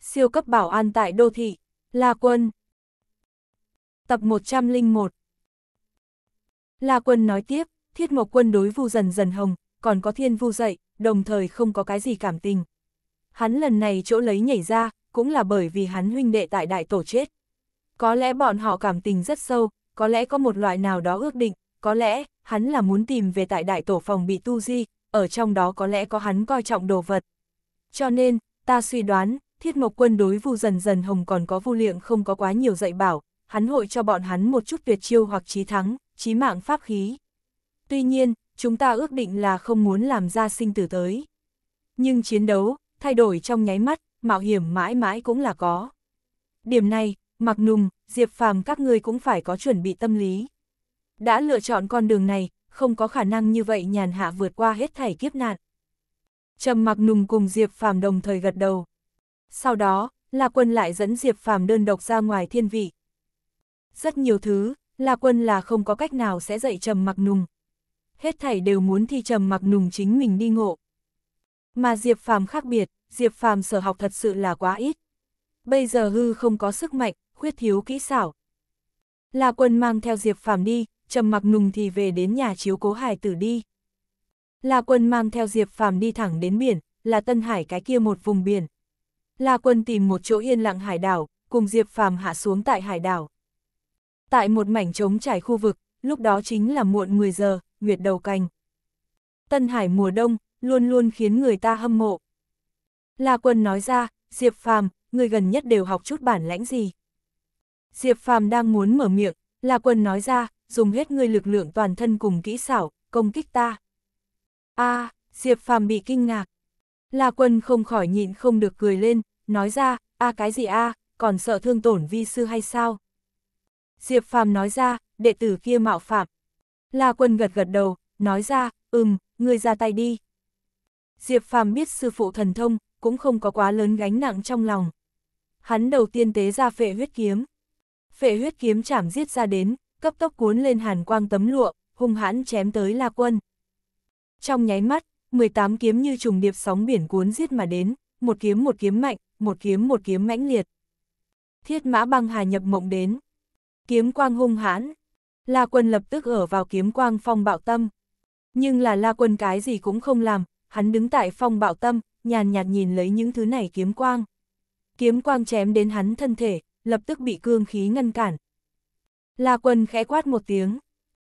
Siêu cấp bảo an tại đô thị, La Quân. Tập 101 La Quân nói tiếp, thiết mộc quân đối vu dần dần hồng, còn có thiên vu dậy, đồng thời không có cái gì cảm tình. Hắn lần này chỗ lấy nhảy ra, cũng là bởi vì hắn huynh đệ tại đại tổ chết. Có lẽ bọn họ cảm tình rất sâu, có lẽ có một loại nào đó ước định, có lẽ, hắn là muốn tìm về tại đại tổ phòng bị tu di, ở trong đó có lẽ có hắn coi trọng đồ vật. Cho nên, ta suy đoán, Thiết Mộc Quân đối Vu Dần Dần Hồng còn có Vu Liệng không có quá nhiều dạy bảo, hắn hội cho bọn hắn một chút tuyệt chiêu hoặc chí thắng, chí mạng pháp khí. Tuy nhiên, chúng ta ước định là không muốn làm ra sinh tử tới. Nhưng chiến đấu, thay đổi trong nháy mắt, mạo hiểm mãi mãi cũng là có. Điểm này, Mặc Nùng, Diệp Phàm các ngươi cũng phải có chuẩn bị tâm lý. Đã lựa chọn con đường này, không có khả năng như vậy nhàn hạ vượt qua hết thảy kiếp nạn. Trầm Mặc Nùng cùng Diệp Phàm đồng thời gật đầu. Sau đó, La Quân lại dẫn Diệp Phàm đơn độc ra ngoài thiên vị. Rất nhiều thứ, La Quân là không có cách nào sẽ dạy Trầm Mặc Nùng. Hết thảy đều muốn thi Trầm Mặc Nùng chính mình đi ngộ. Mà Diệp Phàm khác biệt, Diệp Phàm sở học thật sự là quá ít. Bây giờ hư không có sức mạnh, khuyết thiếu kỹ xảo. La Quân mang theo Diệp Phàm đi, Trầm Mặc Nùng thì về đến nhà chiếu cố Hải tử đi. La Quân mang theo Diệp Phàm đi thẳng đến biển, là Tân Hải cái kia một vùng biển. La Quân tìm một chỗ yên lặng hải đảo, cùng Diệp Phàm hạ xuống tại hải đảo. Tại một mảnh trống trải khu vực, lúc đó chính là muộn 10 giờ, nguyệt đầu canh. Tân Hải mùa đông, luôn luôn khiến người ta hâm mộ. La Quân nói ra, Diệp Phàm, người gần nhất đều học chút bản lãnh gì. Diệp Phàm đang muốn mở miệng, La Quân nói ra, dùng hết người lực lượng toàn thân cùng kỹ xảo, công kích ta. A, à, Diệp Phàm bị kinh ngạc. La Quân không khỏi nhịn không được cười lên, nói ra, a cái gì a, còn sợ thương tổn vi sư hay sao? Diệp Phàm nói ra, đệ tử kia mạo phạm. La Quân gật gật đầu, nói ra, ừm, ngươi ra tay đi. Diệp Phàm biết sư phụ thần thông, cũng không có quá lớn gánh nặng trong lòng. Hắn đầu tiên tế ra phệ huyết kiếm. Phệ huyết kiếm chảm giết ra đến, cấp tốc cuốn lên hàn quang tấm lụa, hung hãn chém tới La Quân. Trong nháy mắt, 18 kiếm như trùng điệp sóng biển cuốn giết mà đến, một kiếm một kiếm mạnh, một kiếm một kiếm mãnh liệt. Thiết mã băng hà nhập mộng đến. Kiếm quang hung hãn. La quân lập tức ở vào kiếm quang phong bạo tâm. Nhưng là la quân cái gì cũng không làm, hắn đứng tại phong bạo tâm, nhàn nhạt nhìn lấy những thứ này kiếm quang. Kiếm quang chém đến hắn thân thể, lập tức bị cương khí ngăn cản. La quân khẽ quát một tiếng.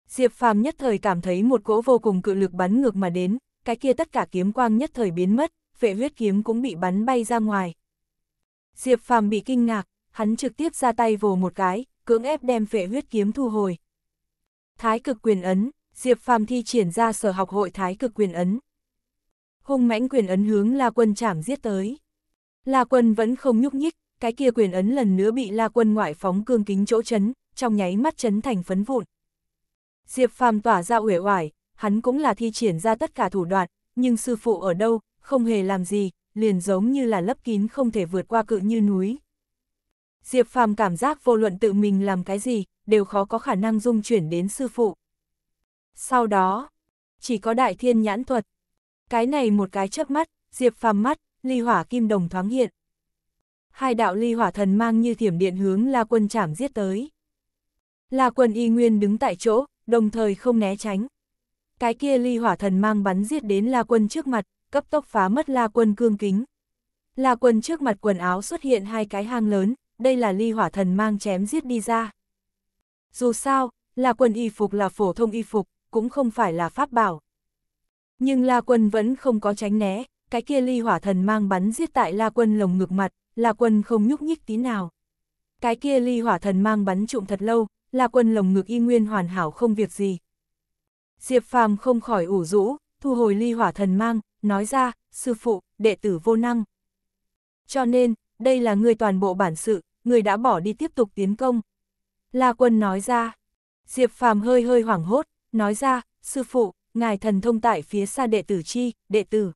Diệp phàm nhất thời cảm thấy một cỗ vô cùng cự lực bắn ngược mà đến, cái kia tất cả kiếm quang nhất thời biến mất, vệ huyết kiếm cũng bị bắn bay ra ngoài. Diệp Phàm bị kinh ngạc, hắn trực tiếp ra tay vồ một cái, cưỡng ép đem vệ huyết kiếm thu hồi. Thái cực quyền ấn, Diệp Phàm thi triển ra sở học hội thái cực quyền ấn. Hung mãnh quyền ấn hướng La Quân chảm giết tới. La Quân vẫn không nhúc nhích, cái kia quyền ấn lần nữa bị La Quân ngoại phóng cương kính chỗ chấn, trong nháy mắt chấn thành phấn vụn. Diệp Phàm tỏa ra uể oải, hắn cũng là thi triển ra tất cả thủ đoạn, nhưng sư phụ ở đâu, không hề làm gì, liền giống như là lấp kín không thể vượt qua cự như núi. Diệp Phàm cảm giác vô luận tự mình làm cái gì, đều khó có khả năng dung chuyển đến sư phụ. Sau đó, chỉ có đại thiên nhãn thuật. Cái này một cái chớp mắt, Diệp Phàm mắt, ly hỏa kim đồng thoáng hiện. Hai đạo ly hỏa thần mang như thiểm điện hướng La Quân chảm giết tới. La Quân y nguyên đứng tại chỗ, đồng thời không né tránh. Cái kia ly hỏa thần mang bắn giết đến La Quân trước mặt, cấp tốc phá mất La Quân cương kính. La Quân trước mặt quần áo xuất hiện hai cái hang lớn, đây là ly hỏa thần mang chém giết đi ra. Dù sao, La Quân y phục là phổ thông y phục, cũng không phải là pháp bảo. Nhưng La Quân vẫn không có tránh né, cái kia ly hỏa thần mang bắn giết tại La Quân lồng ngực mặt, La Quân không nhúc nhích tí nào. Cái kia ly hỏa thần mang bắn trụng thật lâu, La Quân lồng ngực y nguyên hoàn hảo không việc gì. Diệp Phàm không khỏi ủ rũ, thu hồi ly hỏa thần mang, nói ra, sư phụ, đệ tử vô năng. Cho nên, đây là người toàn bộ bản sự, người đã bỏ đi tiếp tục tiến công. La quân nói ra, Diệp phàm hơi hơi hoảng hốt, nói ra, sư phụ, ngài thần thông tại phía xa đệ tử chi, đệ tử.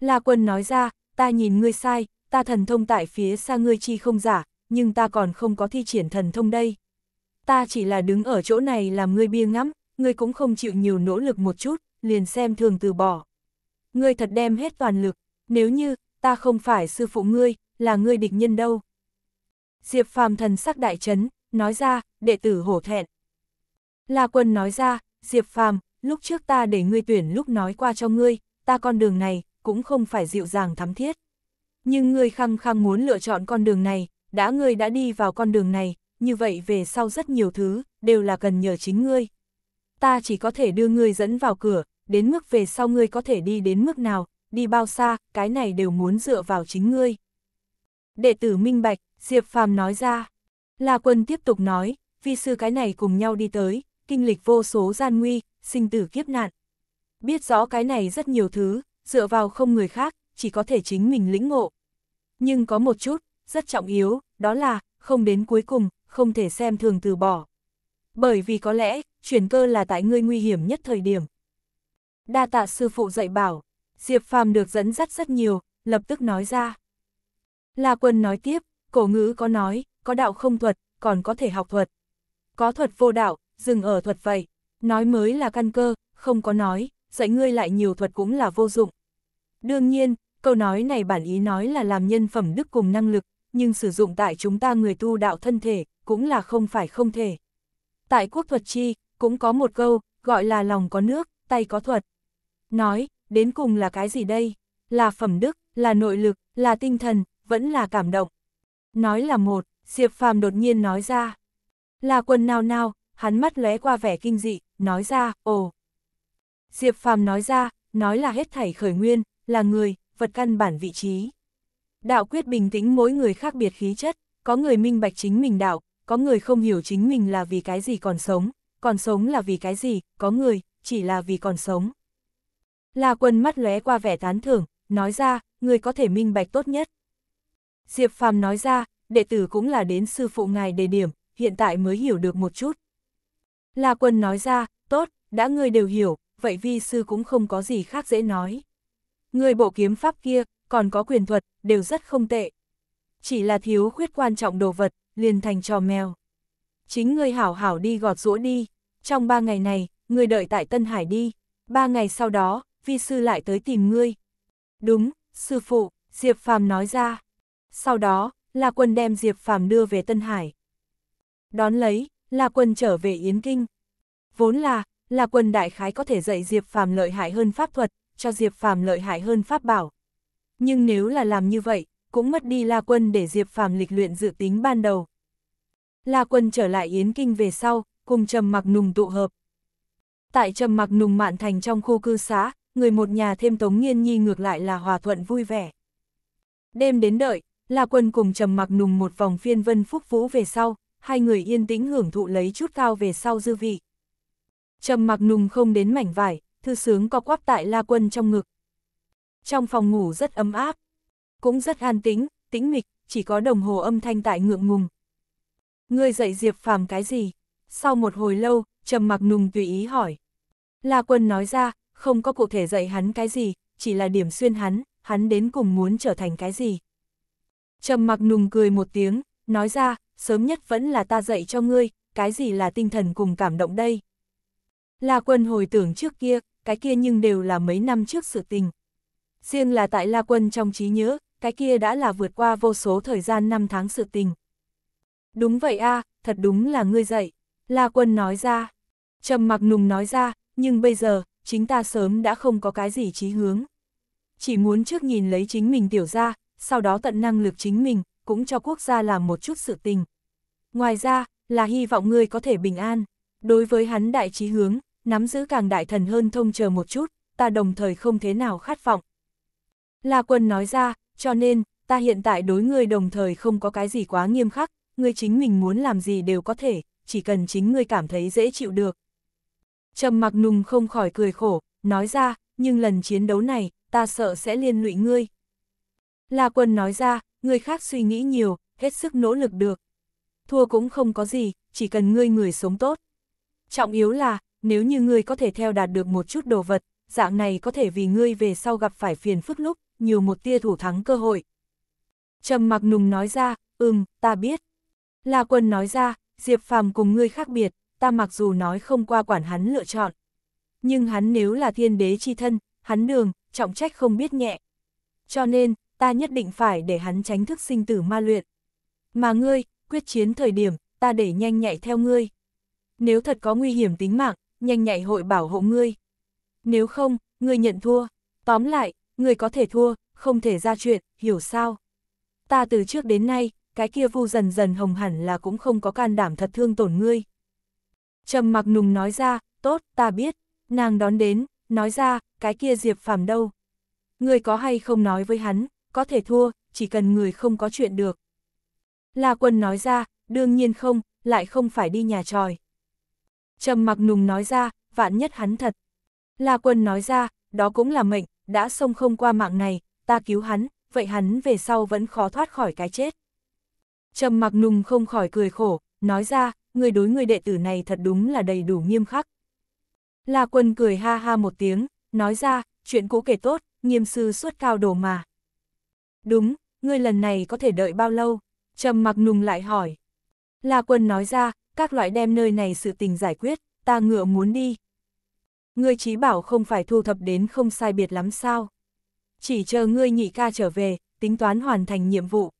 La quân nói ra, ta nhìn ngươi sai, ta thần thông tại phía xa ngươi chi không giả, nhưng ta còn không có thi triển thần thông đây. Ta chỉ là đứng ở chỗ này làm ngươi bia ngắm, ngươi cũng không chịu nhiều nỗ lực một chút, liền xem thường từ bỏ ngươi thật đem hết toàn lực, nếu như, ta không phải sư phụ ngươi, là ngươi địch nhân đâu. Diệp phàm thần sắc đại chấn, nói ra, đệ tử hổ thẹn. La quân nói ra, Diệp phàm, lúc trước ta để ngươi tuyển lúc nói qua cho ngươi, ta con đường này, cũng không phải dịu dàng thắm thiết. Nhưng ngươi khăng khăng muốn lựa chọn con đường này, đã ngươi đã đi vào con đường này, như vậy về sau rất nhiều thứ, đều là cần nhờ chính ngươi. Ta chỉ có thể đưa ngươi dẫn vào cửa, đến mức về sau ngươi có thể đi đến mức nào, đi bao xa, cái này đều muốn dựa vào chính ngươi. Đệ tử minh bạch, Diệp Phàm nói ra. La Quân tiếp tục nói, vi sư cái này cùng nhau đi tới, kinh lịch vô số gian nguy, sinh tử kiếp nạn. Biết rõ cái này rất nhiều thứ, dựa vào không người khác, chỉ có thể chính mình lĩnh ngộ. Nhưng có một chút, rất trọng yếu, đó là, không đến cuối cùng, không thể xem thường từ bỏ. Bởi vì có lẽ, chuyển cơ là tại ngươi nguy hiểm nhất thời điểm, đa tạ sư phụ dạy bảo, Diệp Phàm được dẫn dắt rất nhiều, lập tức nói ra. La Quân nói tiếp, cổ ngữ có nói, có đạo không thuật, còn có thể học thuật. Có thuật vô đạo, dừng ở thuật vậy, nói mới là căn cơ, không có nói, dạy ngươi lại nhiều thuật cũng là vô dụng. Đương nhiên, câu nói này bản ý nói là làm nhân phẩm đức cùng năng lực, nhưng sử dụng tại chúng ta người tu đạo thân thể, cũng là không phải không thể. Tại quốc thuật chi, cũng có một câu, gọi là lòng có nước, tay có thuật nói, đến cùng là cái gì đây? Là phẩm đức, là nội lực, là tinh thần, vẫn là cảm động. Nói là một, Diệp Phàm đột nhiên nói ra. Là quần nào nào, hắn mắt lóe qua vẻ kinh dị, nói ra, ồ. Diệp Phàm nói ra, nói là hết thảy khởi nguyên, là người, vật căn bản vị trí. Đạo quyết bình tĩnh mỗi người khác biệt khí chất, có người minh bạch chính mình đạo, có người không hiểu chính mình là vì cái gì còn sống, còn sống là vì cái gì, có người, chỉ là vì còn sống. La Quân mắt lóe qua vẻ tán thưởng, nói ra, người có thể minh bạch tốt nhất. Diệp Phàm nói ra, đệ tử cũng là đến sư phụ ngài đề điểm, hiện tại mới hiểu được một chút. La Quân nói ra, tốt, đã ngươi đều hiểu, vậy vi sư cũng không có gì khác dễ nói. Người bộ kiếm pháp kia, còn có quyền thuật, đều rất không tệ. Chỉ là thiếu khuyết quan trọng đồ vật, liền thành trò mèo. Chính ngươi hảo hảo đi gọt rũa đi, trong ba ngày này, ngươi đợi tại Tân Hải đi, ba ngày sau đó, vi sư lại tới tìm ngươi. Đúng, sư phụ, Diệp Phàm nói ra. Sau đó, La Quân đem Diệp Phàm đưa về Tân Hải. Đón lấy, La Quân trở về Yến Kinh. Vốn là, La Quân đại khái có thể dạy Diệp Phàm lợi hại hơn pháp thuật, cho Diệp Phàm lợi hại hơn pháp bảo. Nhưng nếu là làm như vậy, cũng mất đi La Quân để Diệp Phàm lịch luyện dự tính ban đầu. La Quân trở lại Yến Kinh về sau, cùng Trầm Mặc Nùng tụ hợp. Tại Trầm Mặc Nùng Mạn Thành trong khu cư xá, người một nhà thêm Tống Nghiên Nhi ngược lại là hòa thuận vui vẻ. Đêm đến đợi, La Quân cùng trầm mặc nùng một vòng phiên vân phúc vũ về sau, hai người yên tĩnh hưởng thụ lấy chút cao về sau dư vị. Trầm mặc nùng không đến mảnh vải, thư sướng co quắp tại La Quân trong ngực. Trong phòng ngủ rất ấm áp, cũng rất an tĩnh, tĩnh mịch, chỉ có đồng hồ âm thanh tại ngượng ngùng. Ngươi dậy Diệp Phàm cái gì? Sau một hồi lâu, Trầm Mặc Nùng tùy ý hỏi. La Quân nói ra, không có cụ thể dạy hắn cái gì, chỉ là điểm xuyên hắn, hắn đến cùng muốn trở thành cái gì. Trầm mặc nùng cười một tiếng, nói ra, sớm nhất vẫn là ta dạy cho ngươi, cái gì là tinh thần cùng cảm động đây. La quân hồi tưởng trước kia, cái kia nhưng đều là mấy năm trước sự tình. Riêng là tại La quân trong trí nhớ, cái kia đã là vượt qua vô số thời gian năm tháng sự tình. Đúng vậy a, thật đúng là ngươi dạy. La quân nói ra. Trầm mặc nùng nói ra, nhưng bây giờ, chính ta sớm đã không có cái gì chí hướng. Chỉ muốn trước nhìn lấy chính mình tiểu ra, sau đó tận năng lực chính mình, cũng cho quốc gia làm một chút sự tình. Ngoài ra, là hy vọng ngươi có thể bình an. Đối với hắn đại chí hướng, nắm giữ càng đại thần hơn thông chờ một chút, ta đồng thời không thế nào khát vọng. La quân nói ra, cho nên, ta hiện tại đối ngươi đồng thời không có cái gì quá nghiêm khắc, ngươi chính mình muốn làm gì đều có thể, chỉ cần chính ngươi cảm thấy dễ chịu được. Trầm mặc nùng không khỏi cười khổ, nói ra, nhưng lần chiến đấu này, ta sợ sẽ liên lụy ngươi. La quân nói ra, người khác suy nghĩ nhiều, hết sức nỗ lực được. Thua cũng không có gì, chỉ cần ngươi người sống tốt. Trọng yếu là, nếu như ngươi có thể theo đạt được một chút đồ vật, dạng này có thể vì ngươi về sau gặp phải phiền phức lúc, nhiều một tia thủ thắng cơ hội. Trầm mặc nùng nói ra, ừm, ta biết. La quân nói ra, Diệp phàm cùng ngươi khác biệt, ta mặc dù nói không qua quản hắn lựa chọn. Nhưng hắn nếu là thiên đế chi thân, hắn đường, trọng trách không biết nhẹ. Cho nên, ta nhất định phải để hắn tránh thức sinh tử ma luyện. Mà ngươi, quyết chiến thời điểm, ta để nhanh nhạy theo ngươi. Nếu thật có nguy hiểm tính mạng, nhanh nhạy hội bảo hộ ngươi. Nếu không, ngươi nhận thua. Tóm lại, ngươi có thể thua, không thể ra chuyện, hiểu sao? Ta từ trước đến nay, cái kia vu dần dần hồng hẳn là cũng không có can đảm thật thương tổn ngươi. Trầm mặc nùng nói ra, tốt, ta biết, nàng đón đến, nói ra, cái kia Diệp Phạm đâu. Người có hay không nói với hắn, có thể thua, chỉ cần người không có chuyện được. La quân nói ra, đương nhiên không, lại không phải đi nhà tròi. Trầm mặc nùng nói ra, vạn nhất hắn thật. La quân nói ra, đó cũng là mệnh, đã xông không qua mạng này, ta cứu hắn, vậy hắn về sau vẫn khó thoát khỏi cái chết. Trầm mặc nùng không khỏi cười khổ, nói ra, người đối người đệ tử này thật đúng là đầy đủ nghiêm khắc. La quân cười ha ha một tiếng, nói ra, chuyện cũ kể tốt, nghiêm sư suốt cao đồ mà. Đúng, ngươi lần này có thể đợi bao lâu? Trầm mặc nùng lại hỏi. La quân nói ra, các loại đem nơi này sự tình giải quyết, ta ngựa muốn đi. Ngươi trí bảo không phải thu thập đến không sai biệt lắm sao. Chỉ chờ ngươi nhị ca trở về, tính toán hoàn thành nhiệm vụ.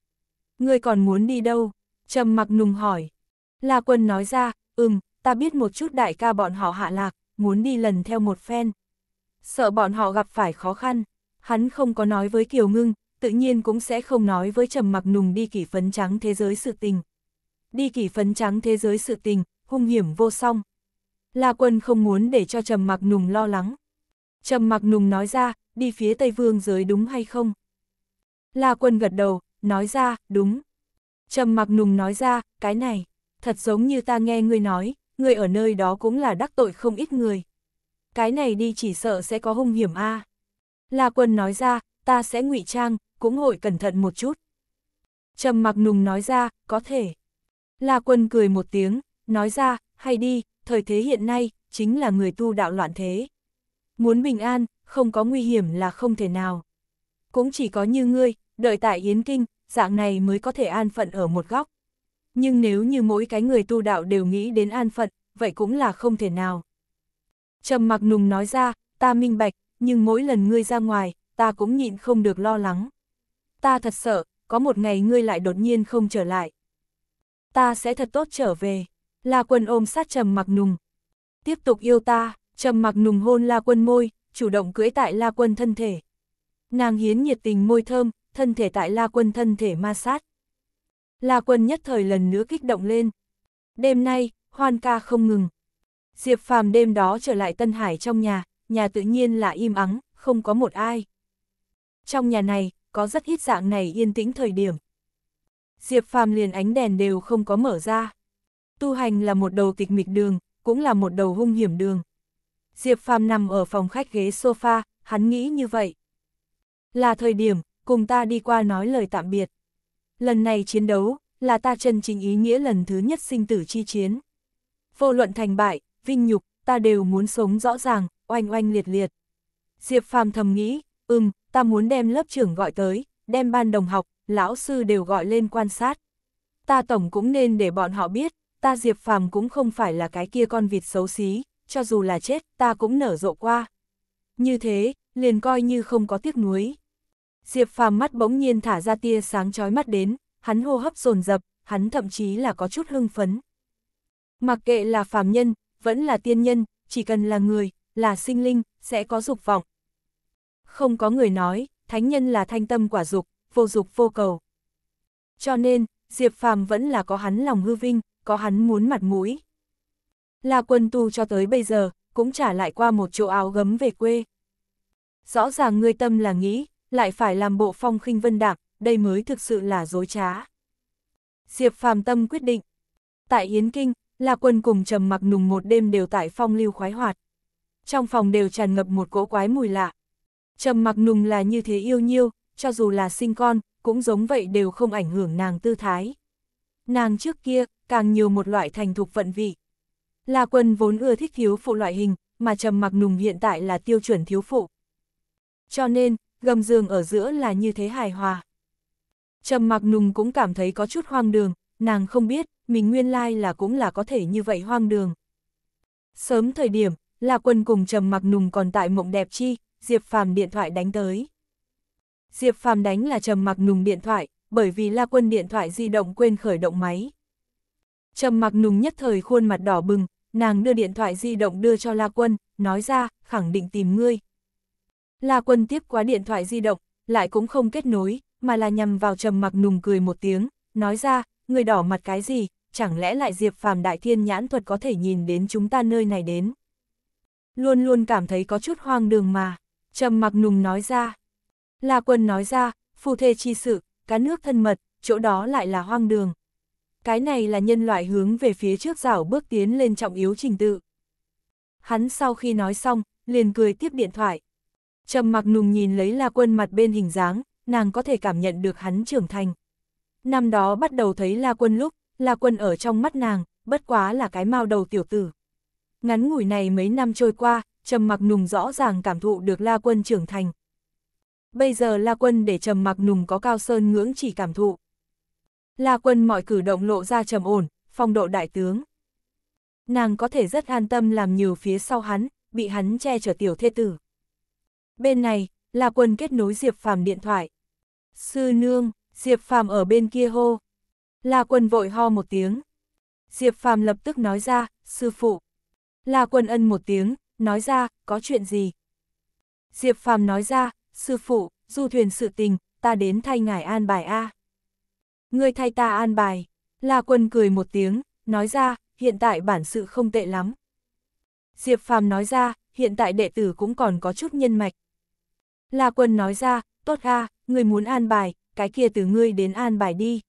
Ngươi còn muốn đi đâu? Trầm mặc nùng hỏi. La Quân nói ra, ừm, ta biết một chút đại ca bọn họ hạ lạc, muốn đi lần theo một phen. Sợ bọn họ gặp phải khó khăn, hắn không có nói với Kiều Ngưng, tự nhiên cũng sẽ không nói với Trầm Mặc Nùng đi kỷ phấn trắng thế giới sự tình. Đi kỷ phấn trắng thế giới sự tình, hung hiểm vô song. La Quân không muốn để cho Trầm Mặc Nùng lo lắng. Trầm Mặc Nùng nói ra, đi phía Tây Vương giới đúng hay không? La Quân gật đầu, nói ra, đúng. Trầm Mặc Nùng nói ra, cái này thật giống như ta nghe ngươi nói, ngươi ở nơi đó cũng là đắc tội không ít người. Cái này đi chỉ sợ sẽ có hung hiểm a. À. La Quân nói ra, ta sẽ ngụy trang, cũng hội cẩn thận một chút. Trầm Mặc Nùng nói ra, có thể. La Quân cười một tiếng, nói ra, hay đi, thời thế hiện nay, chính là người tu đạo loạn thế. Muốn bình an, không có nguy hiểm là không thể nào. Cũng chỉ có như ngươi, đợi tại Yến Kinh, dạng này mới có thể an phận ở một góc nhưng nếu như mỗi cái người tu đạo đều nghĩ đến an phận, vậy cũng là không thể nào. Trầm mặc nùng nói ra, ta minh bạch, nhưng mỗi lần ngươi ra ngoài, ta cũng nhịn không được lo lắng. Ta thật sợ, có một ngày ngươi lại đột nhiên không trở lại. Ta sẽ thật tốt trở về. La quân ôm sát trầm mặc nùng. Tiếp tục yêu ta, trầm mặc nùng hôn la quân môi, chủ động cưỡi tại la quân thân thể. Nàng hiến nhiệt tình môi thơm, thân thể tại la quân thân thể ma sát. La Quân nhất thời lần nữa kích động lên. Đêm nay, hoan ca không ngừng. Diệp Phàm đêm đó trở lại Tân Hải trong nhà, nhà tự nhiên là im ắng, không có một ai. Trong nhà này, có rất ít dạng này yên tĩnh thời điểm. Diệp Phàm liền ánh đèn đều không có mở ra. Tu hành là một đầu tịch mịch đường, cũng là một đầu hung hiểm đường. Diệp Phàm nằm ở phòng khách ghế sofa, hắn nghĩ như vậy. Là thời điểm, cùng ta đi qua nói lời tạm biệt lần này chiến đấu, là ta chân chính ý nghĩa lần thứ nhất sinh tử chi chiến. Vô luận thành bại, vinh nhục, ta đều muốn sống rõ ràng, oanh oanh liệt liệt. Diệp Phàm thầm nghĩ, ừm, ta muốn đem lớp trưởng gọi tới, đem ban đồng học, lão sư đều gọi lên quan sát. Ta tổng cũng nên để bọn họ biết, ta Diệp Phàm cũng không phải là cái kia con vịt xấu xí, cho dù là chết, ta cũng nở rộ qua. Như thế, liền coi như không có tiếc nuối. Diệp Phàm mắt bỗng nhiên thả ra tia sáng chói mắt đến, hắn hô hấp dồn dập, hắn thậm chí là có chút hưng phấn. Mặc kệ là phàm nhân, vẫn là tiên nhân, chỉ cần là người, là sinh linh, sẽ có dục vọng. Không có người nói, thánh nhân là thanh tâm quả dục, vô dục vô cầu. Cho nên, Diệp Phàm vẫn là có hắn lòng hư vinh, có hắn muốn mặt mũi. Là quân tu cho tới bây giờ, cũng trả lại qua một chỗ áo gấm về quê. Rõ ràng ngươi tâm là nghĩ, lại phải làm bộ phong khinh vân đạm, đây mới thực sự là dối trá. Diệp Phàm Tâm quyết định. Tại Yến Kinh, La Quân cùng Trầm Mặc Nùng một đêm đều tại phong lưu khoái hoạt. Trong phòng đều tràn ngập một cỗ quái mùi lạ. Trầm Mặc Nùng là như thế yêu nhiêu, cho dù là sinh con, cũng giống vậy đều không ảnh hưởng nàng tư thái. Nàng trước kia, càng nhiều một loại thành thục vận vị. La Quân vốn ưa thích thiếu phụ loại hình, mà Trầm Mặc Nùng hiện tại là tiêu chuẩn thiếu phụ. Cho nên, gầm giường ở giữa là như thế hài hòa. Trầm mặc nùng cũng cảm thấy có chút hoang đường, nàng không biết, mình nguyên lai là cũng là có thể như vậy hoang đường. Sớm thời điểm, là quân cùng trầm mặc nùng còn tại mộng đẹp chi, Diệp Phàm điện thoại đánh tới. Diệp Phàm đánh là trầm mặc nùng điện thoại, bởi vì La Quân điện thoại di động quên khởi động máy. Trầm mặc nùng nhất thời khuôn mặt đỏ bừng, nàng đưa điện thoại di động đưa cho La Quân, nói ra, khẳng định tìm ngươi, La Quân tiếp quá điện thoại di động, lại cũng không kết nối, mà là nhằm vào trầm mặc nùng cười một tiếng, nói ra, người đỏ mặt cái gì, chẳng lẽ lại Diệp Phàm Đại Thiên nhãn thuật có thể nhìn đến chúng ta nơi này đến. Luôn luôn cảm thấy có chút hoang đường mà, trầm mặc nùng nói ra. La Quân nói ra, phù thê chi sự, cá nước thân mật, chỗ đó lại là hoang đường. Cái này là nhân loại hướng về phía trước rảo bước tiến lên trọng yếu trình tự. Hắn sau khi nói xong, liền cười tiếp điện thoại. Trầm mặc nùng nhìn lấy La Quân mặt bên hình dáng, nàng có thể cảm nhận được hắn trưởng thành. Năm đó bắt đầu thấy La Quân lúc, La Quân ở trong mắt nàng, bất quá là cái mao đầu tiểu tử. Ngắn ngủi này mấy năm trôi qua, Trầm mặc nùng rõ ràng cảm thụ được La Quân trưởng thành. Bây giờ La Quân để Trầm mặc nùng có cao sơn ngưỡng chỉ cảm thụ. La Quân mọi cử động lộ ra trầm ổn, phong độ đại tướng. Nàng có thể rất an tâm làm nhiều phía sau hắn, bị hắn che chở tiểu thê tử. Bên này, là quân kết nối Diệp Phàm điện thoại. Sư nương, Diệp Phàm ở bên kia hô. La quân vội ho một tiếng. Diệp Phàm lập tức nói ra, sư phụ. La quân ân một tiếng, nói ra, có chuyện gì? Diệp Phàm nói ra, sư phụ, du thuyền sự tình, ta đến thay ngài an bài A. người thay ta an bài. La quân cười một tiếng, nói ra, hiện tại bản sự không tệ lắm. Diệp Phàm nói ra, hiện tại đệ tử cũng còn có chút nhân mạch, La Quân nói ra, tốt a, người muốn an bài, cái kia từ ngươi đến an bài đi.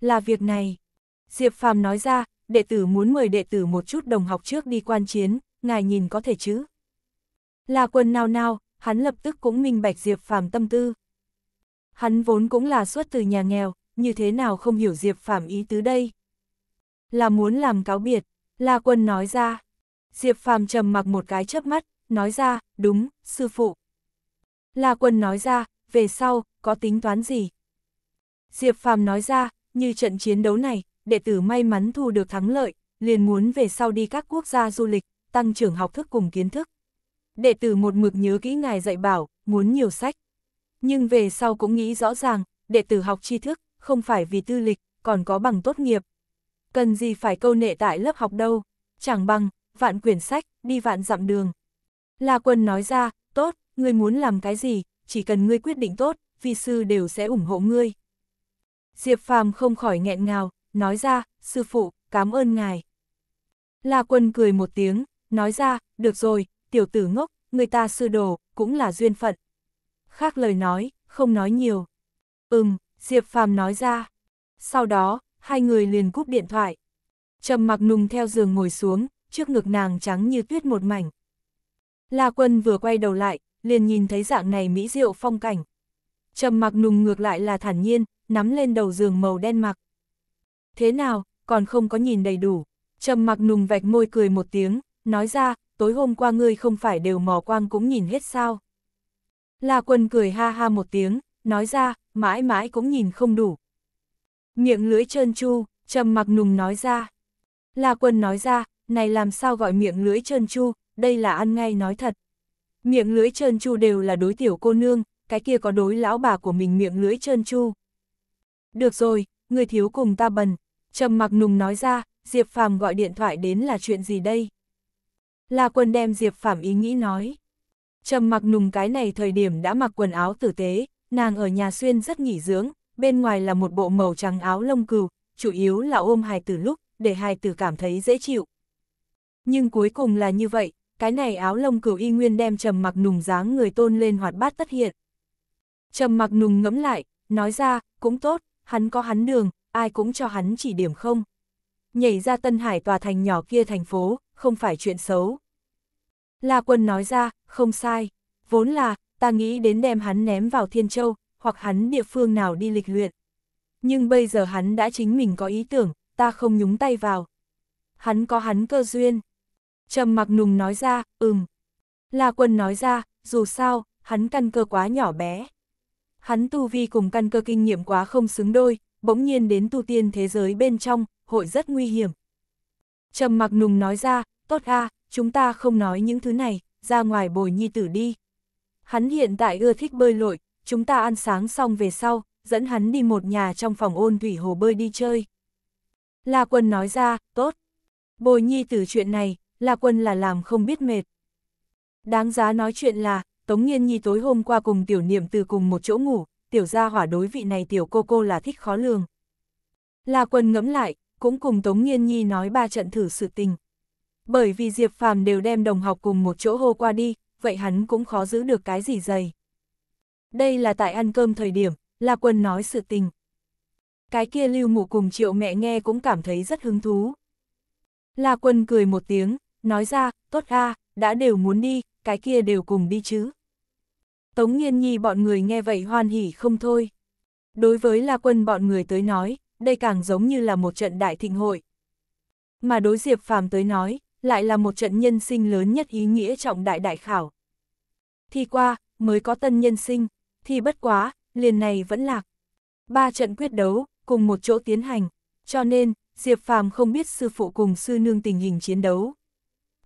Là việc này. Diệp Phàm nói ra, đệ tử muốn mời đệ tử một chút đồng học trước đi quan chiến, ngài nhìn có thể chứ. La Quân nao nao, hắn lập tức cũng minh bạch Diệp Phàm tâm tư. Hắn vốn cũng là xuất từ nhà nghèo, như thế nào không hiểu Diệp Phàm ý tứ đây. Là muốn làm cáo biệt, La Quân nói ra. Diệp Phàm trầm mặc một cái chớp mắt, nói ra, đúng, sư phụ. La Quân nói ra, về sau, có tính toán gì? Diệp Phàm nói ra, như trận chiến đấu này, đệ tử may mắn thu được thắng lợi, liền muốn về sau đi các quốc gia du lịch, tăng trưởng học thức cùng kiến thức. Đệ tử một mực nhớ kỹ ngài dạy bảo, muốn nhiều sách. Nhưng về sau cũng nghĩ rõ ràng, đệ tử học tri thức, không phải vì tư lịch, còn có bằng tốt nghiệp. Cần gì phải câu nệ tại lớp học đâu, chẳng bằng, vạn quyển sách, đi vạn dặm đường. La Quân nói ra, tốt, ngươi muốn làm cái gì, chỉ cần ngươi quyết định tốt, vi sư đều sẽ ủng hộ ngươi. Diệp Phàm không khỏi nghẹn ngào, nói ra, sư phụ, cảm ơn ngài. La quân cười một tiếng, nói ra, được rồi, tiểu tử ngốc, người ta sư đồ, cũng là duyên phận. Khác lời nói, không nói nhiều. Ừm, Diệp Phàm nói ra. Sau đó, hai người liền cúp điện thoại. Trầm mặc nùng theo giường ngồi xuống, trước ngực nàng trắng như tuyết một mảnh. La quân vừa quay đầu lại, liền nhìn thấy dạng này mỹ diệu phong cảnh. Trầm mặc nùng ngược lại là thản nhiên, nắm lên đầu giường màu đen mặc. Thế nào, còn không có nhìn đầy đủ. Trầm mặc nùng vạch môi cười một tiếng, nói ra, tối hôm qua ngươi không phải đều mò quang cũng nhìn hết sao. La quân cười ha ha một tiếng, nói ra, mãi mãi cũng nhìn không đủ. Miệng lưỡi trơn chu, trầm mặc nùng nói ra. La quân nói ra, này làm sao gọi miệng lưỡi trơn chu, đây là ăn ngay nói thật. Miệng lưỡi trơn chu đều là đối tiểu cô nương, cái kia có đối lão bà của mình miệng lưỡi trơn chu. Được rồi, người thiếu cùng ta bần. Trầm mặc nùng nói ra, Diệp Phàm gọi điện thoại đến là chuyện gì đây? La quân đem Diệp Phàm ý nghĩ nói. Trầm mặc nùng cái này thời điểm đã mặc quần áo tử tế, nàng ở nhà xuyên rất nghỉ dưỡng, bên ngoài là một bộ màu trắng áo lông cừu, chủ yếu là ôm hài tử lúc, để hài tử cảm thấy dễ chịu. Nhưng cuối cùng là như vậy, cái này áo lông cửu y nguyên đem trầm mặc nùng dáng người tôn lên hoạt bát tất hiện. Trầm mặc nùng ngẫm lại, nói ra, cũng tốt, hắn có hắn đường, ai cũng cho hắn chỉ điểm không. Nhảy ra Tân Hải tòa thành nhỏ kia thành phố, không phải chuyện xấu. La quân nói ra, không sai, vốn là, ta nghĩ đến đem hắn ném vào Thiên Châu, hoặc hắn địa phương nào đi lịch luyện. Nhưng bây giờ hắn đã chính mình có ý tưởng, ta không nhúng tay vào. Hắn có hắn cơ duyên, Trầm mặc nùng nói ra, ừm. La quân nói ra, dù sao, hắn căn cơ quá nhỏ bé. Hắn tu vi cùng căn cơ kinh nghiệm quá không xứng đôi, bỗng nhiên đến tu tiên thế giới bên trong, hội rất nguy hiểm. Trầm mặc nùng nói ra, tốt a, chúng ta không nói những thứ này, ra ngoài bồi nhi tử đi. Hắn hiện tại ưa thích bơi lội, chúng ta ăn sáng xong về sau, dẫn hắn đi một nhà trong phòng ôn thủy hồ bơi đi chơi. La quân nói ra, tốt. Bồi nhi tử chuyện này, La Quân là làm không biết mệt. Đáng giá nói chuyện là, Tống Nghiên Nhi tối hôm qua cùng tiểu niệm từ cùng một chỗ ngủ, tiểu gia hỏa đối vị này tiểu cô cô là thích khó lường. La Quân ngẫm lại, cũng cùng Tống Nghiên Nhi nói ba trận thử sự tình. Bởi vì Diệp Phàm đều đem đồng học cùng một chỗ hô qua đi, vậy hắn cũng khó giữ được cái gì dày. Đây là tại ăn cơm thời điểm, La Quân nói sự tình. Cái kia lưu mụ cùng triệu mẹ nghe cũng cảm thấy rất hứng thú. La Quân cười một tiếng, nói ra, tốt a đã đều muốn đi, cái kia đều cùng đi chứ. Tống Nghiên Nhi bọn người nghe vậy hoan hỉ không thôi. Đối với La Quân bọn người tới nói, đây càng giống như là một trận đại thịnh hội. Mà đối Diệp Phàm tới nói, lại là một trận nhân sinh lớn nhất ý nghĩa trọng đại đại khảo. Thi qua, mới có tân nhân sinh, thi bất quá, liền này vẫn lạc. Ba trận quyết đấu, cùng một chỗ tiến hành, cho nên, Diệp Phàm không biết sư phụ cùng sư nương tình hình chiến đấu,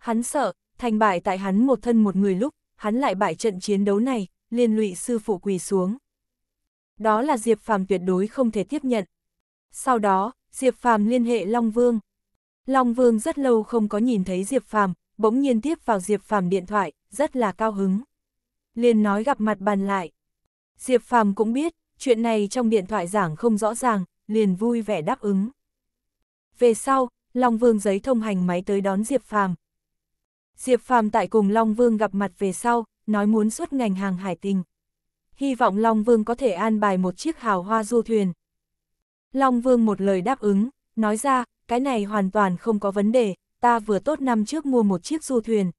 Hắn sợ, thành bại tại hắn một thân một người lúc, hắn lại bại trận chiến đấu này, liên lụy sư phụ quỳ xuống. Đó là Diệp Phàm tuyệt đối không thể tiếp nhận. Sau đó, Diệp Phàm liên hệ Long Vương. Long Vương rất lâu không có nhìn thấy Diệp Phàm, bỗng nhiên tiếp vào Diệp Phàm điện thoại, rất là cao hứng. Liền nói gặp mặt bàn lại. Diệp Phàm cũng biết, chuyện này trong điện thoại giảng không rõ ràng, liền vui vẻ đáp ứng. Về sau, Long Vương giấy thông hành máy tới đón Diệp Phàm, Diệp Phàm tại cùng Long Vương gặp mặt về sau, nói muốn xuất ngành hàng hải tình. Hy vọng Long Vương có thể an bài một chiếc hào hoa du thuyền. Long Vương một lời đáp ứng, nói ra, cái này hoàn toàn không có vấn đề, ta vừa tốt năm trước mua một chiếc du thuyền.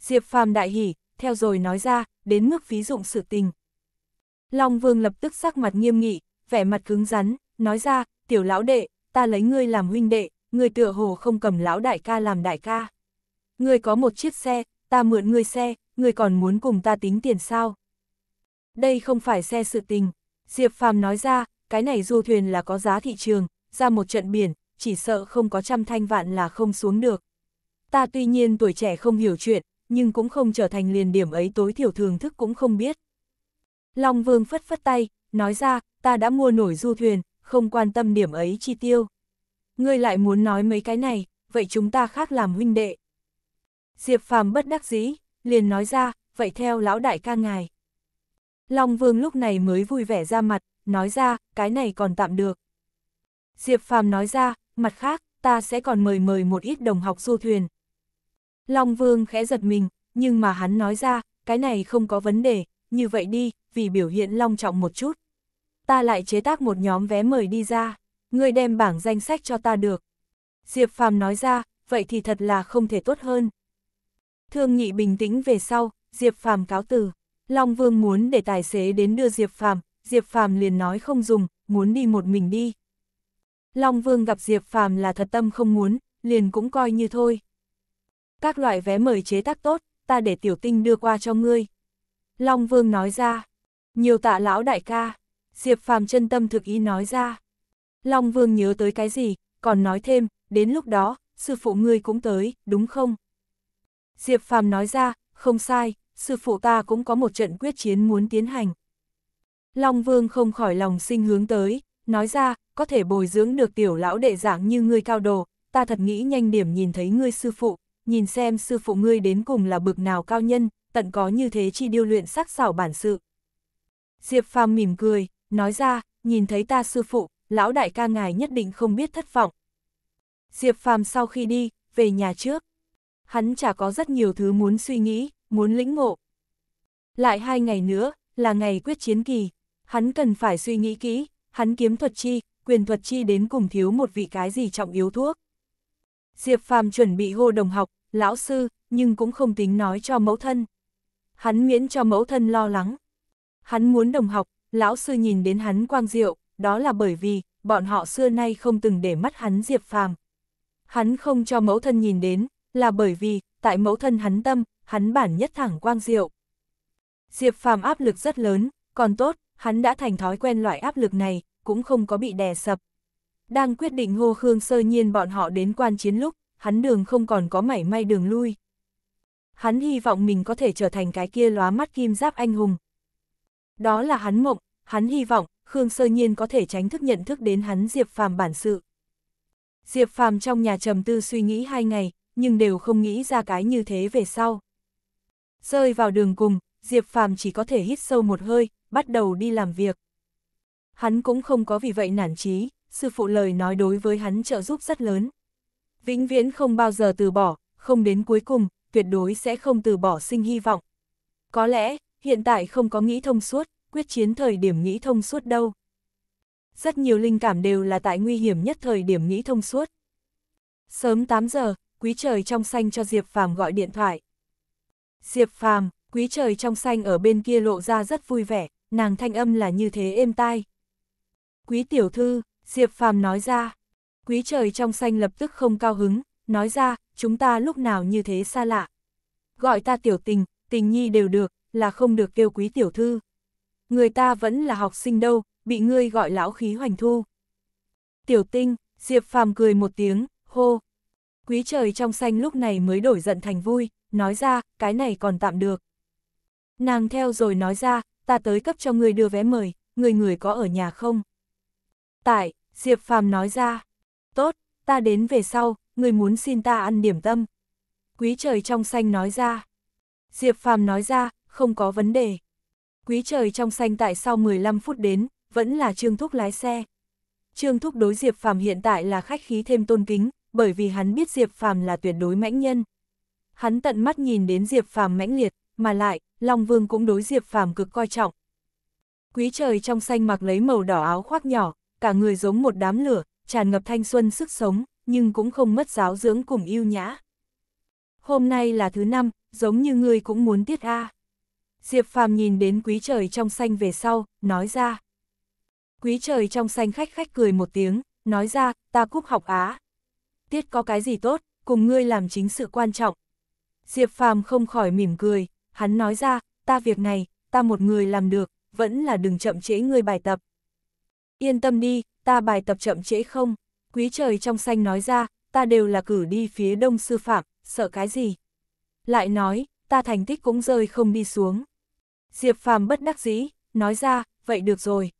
Diệp Phàm đại hỉ, theo rồi nói ra, đến mức phí dụng sự tình. Long Vương lập tức sắc mặt nghiêm nghị, vẻ mặt cứng rắn, nói ra, tiểu lão đệ, ta lấy ngươi làm huynh đệ, ngươi tựa hồ không cầm lão đại ca làm đại ca ngươi có một chiếc xe, ta mượn ngươi xe, ngươi còn muốn cùng ta tính tiền sao? Đây không phải xe sự tình. Diệp Phàm nói ra, cái này du thuyền là có giá thị trường, ra một trận biển, chỉ sợ không có trăm thanh vạn là không xuống được. Ta tuy nhiên tuổi trẻ không hiểu chuyện, nhưng cũng không trở thành liền điểm ấy tối thiểu thường thức cũng không biết. Long Vương phất phất tay, nói ra, ta đã mua nổi du thuyền, không quan tâm điểm ấy chi tiêu. Ngươi lại muốn nói mấy cái này, vậy chúng ta khác làm huynh đệ. Diệp Phàm bất đắc dĩ, liền nói ra, vậy theo lão đại ca ngài. Long Vương lúc này mới vui vẻ ra mặt, nói ra, cái này còn tạm được. Diệp Phàm nói ra, mặt khác, ta sẽ còn mời mời một ít đồng học du thuyền. Long Vương khẽ giật mình, nhưng mà hắn nói ra, cái này không có vấn đề, như vậy đi, vì biểu hiện long trọng một chút. Ta lại chế tác một nhóm vé mời đi ra, ngươi đem bảng danh sách cho ta được. Diệp Phàm nói ra, vậy thì thật là không thể tốt hơn. Thương nghị bình tĩnh về sau, Diệp Phàm cáo từ. Long Vương muốn để tài xế đến đưa Diệp Phàm, Diệp Phàm liền nói không dùng, muốn đi một mình đi. Long Vương gặp Diệp Phàm là thật tâm không muốn, liền cũng coi như thôi. Các loại vé mời chế tác tốt, ta để tiểu tinh đưa qua cho ngươi. Long Vương nói ra. Nhiều tạ lão đại ca. Diệp Phàm chân tâm thực ý nói ra. Long Vương nhớ tới cái gì, còn nói thêm, đến lúc đó, sư phụ ngươi cũng tới, đúng không? Diệp Phàm nói ra, không sai, sư phụ ta cũng có một trận quyết chiến muốn tiến hành. Long Vương không khỏi lòng sinh hướng tới, nói ra, có thể bồi dưỡng được tiểu lão đệ dạng như ngươi cao đồ, ta thật nghĩ nhanh điểm nhìn thấy ngươi sư phụ, nhìn xem sư phụ ngươi đến cùng là bực nào cao nhân, tận có như thế chi điêu luyện sắc xảo bản sự. Diệp Phàm mỉm cười, nói ra, nhìn thấy ta sư phụ, lão đại ca ngài nhất định không biết thất vọng. Diệp Phàm sau khi đi, về nhà trước hắn chả có rất nhiều thứ muốn suy nghĩ, muốn lĩnh ngộ. Lại hai ngày nữa, là ngày quyết chiến kỳ, hắn cần phải suy nghĩ kỹ, hắn kiếm thuật chi, quyền thuật chi đến cùng thiếu một vị cái gì trọng yếu thuốc. Diệp Phàm chuẩn bị hô đồng học, lão sư, nhưng cũng không tính nói cho mẫu thân. Hắn miễn cho mẫu thân lo lắng. Hắn muốn đồng học, lão sư nhìn đến hắn quang diệu, đó là bởi vì, bọn họ xưa nay không từng để mắt hắn Diệp Phàm. Hắn không cho mẫu thân nhìn đến, là bởi vì, tại mẫu thân hắn tâm, hắn bản nhất thẳng quang diệu. Diệp Phàm áp lực rất lớn, còn tốt, hắn đã thành thói quen loại áp lực này, cũng không có bị đè sập. Đang quyết định hô Khương sơ nhiên bọn họ đến quan chiến lúc, hắn đường không còn có mảy may đường lui. Hắn hy vọng mình có thể trở thành cái kia lóa mắt kim giáp anh hùng. Đó là hắn mộng, hắn hy vọng Khương Sơ Nhiên có thể tránh thức nhận thức đến hắn Diệp Phàm bản sự. Diệp Phàm trong nhà trầm tư suy nghĩ hai ngày, nhưng đều không nghĩ ra cái như thế về sau. Rơi vào đường cùng, Diệp Phàm chỉ có thể hít sâu một hơi, bắt đầu đi làm việc. Hắn cũng không có vì vậy nản chí, sư phụ lời nói đối với hắn trợ giúp rất lớn. Vĩnh viễn không bao giờ từ bỏ, không đến cuối cùng, tuyệt đối sẽ không từ bỏ sinh hy vọng. Có lẽ, hiện tại không có nghĩ thông suốt, quyết chiến thời điểm nghĩ thông suốt đâu. Rất nhiều linh cảm đều là tại nguy hiểm nhất thời điểm nghĩ thông suốt. Sớm 8 giờ, quý trời trong xanh cho Diệp Phàm gọi điện thoại. Diệp Phàm, quý trời trong xanh ở bên kia lộ ra rất vui vẻ, nàng thanh âm là như thế êm tai. Quý tiểu thư, Diệp Phàm nói ra. Quý trời trong xanh lập tức không cao hứng, nói ra, chúng ta lúc nào như thế xa lạ. Gọi ta tiểu tình, tình nhi đều được, là không được kêu quý tiểu thư. Người ta vẫn là học sinh đâu, bị ngươi gọi lão khí hoành thu. Tiểu tinh, Diệp Phàm cười một tiếng, hô, quý trời trong xanh lúc này mới đổi giận thành vui, nói ra, cái này còn tạm được. Nàng theo rồi nói ra, ta tới cấp cho người đưa vé mời, người người có ở nhà không? Tại, Diệp Phàm nói ra, tốt, ta đến về sau, người muốn xin ta ăn điểm tâm. Quý trời trong xanh nói ra, Diệp Phàm nói ra, không có vấn đề. Quý trời trong xanh tại sau 15 phút đến, vẫn là Trương Thúc lái xe. Trương Thúc đối Diệp Phàm hiện tại là khách khí thêm tôn kính, bởi vì hắn biết Diệp Phàm là tuyệt đối mãnh nhân. Hắn tận mắt nhìn đến Diệp Phàm mãnh liệt, mà lại, Long Vương cũng đối Diệp Phàm cực coi trọng. Quý trời trong xanh mặc lấy màu đỏ áo khoác nhỏ, cả người giống một đám lửa, tràn ngập thanh xuân sức sống, nhưng cũng không mất giáo dưỡng cùng yêu nhã. Hôm nay là thứ năm, giống như ngươi cũng muốn tiết a. Diệp Phàm nhìn đến quý trời trong xanh về sau, nói ra. Quý trời trong xanh khách khách cười một tiếng, nói ra, ta cúp học Á, tiết có cái gì tốt, cùng ngươi làm chính sự quan trọng. Diệp Phàm không khỏi mỉm cười, hắn nói ra, ta việc này, ta một người làm được, vẫn là đừng chậm trễ ngươi bài tập. Yên tâm đi, ta bài tập chậm trễ không, quý trời trong xanh nói ra, ta đều là cử đi phía đông sư phạm, sợ cái gì. Lại nói, ta thành tích cũng rơi không đi xuống. Diệp Phàm bất đắc dĩ, nói ra, vậy được rồi.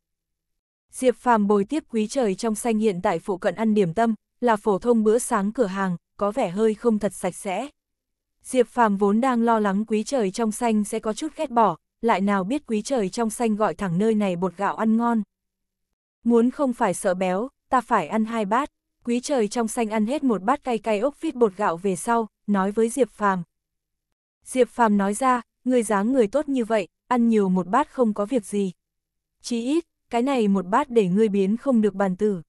Diệp Phàm bồi tiếp quý trời trong xanh hiện tại phụ cận ăn điểm tâm, là phổ thông bữa sáng cửa hàng, có vẻ hơi không thật sạch sẽ. Diệp Phàm vốn đang lo lắng quý trời trong xanh sẽ có chút ghét bỏ, lại nào biết quý trời trong xanh gọi thẳng nơi này bột gạo ăn ngon. Muốn không phải sợ béo, ta phải ăn hai bát, quý trời trong xanh ăn hết một bát cay cay ốc vít bột gạo về sau, nói với Diệp Phàm. Diệp Phàm nói ra, người dáng người tốt như vậy, ăn nhiều một bát không có việc gì. Chí ít, cái này một bát để ngươi biến không được bàn tử.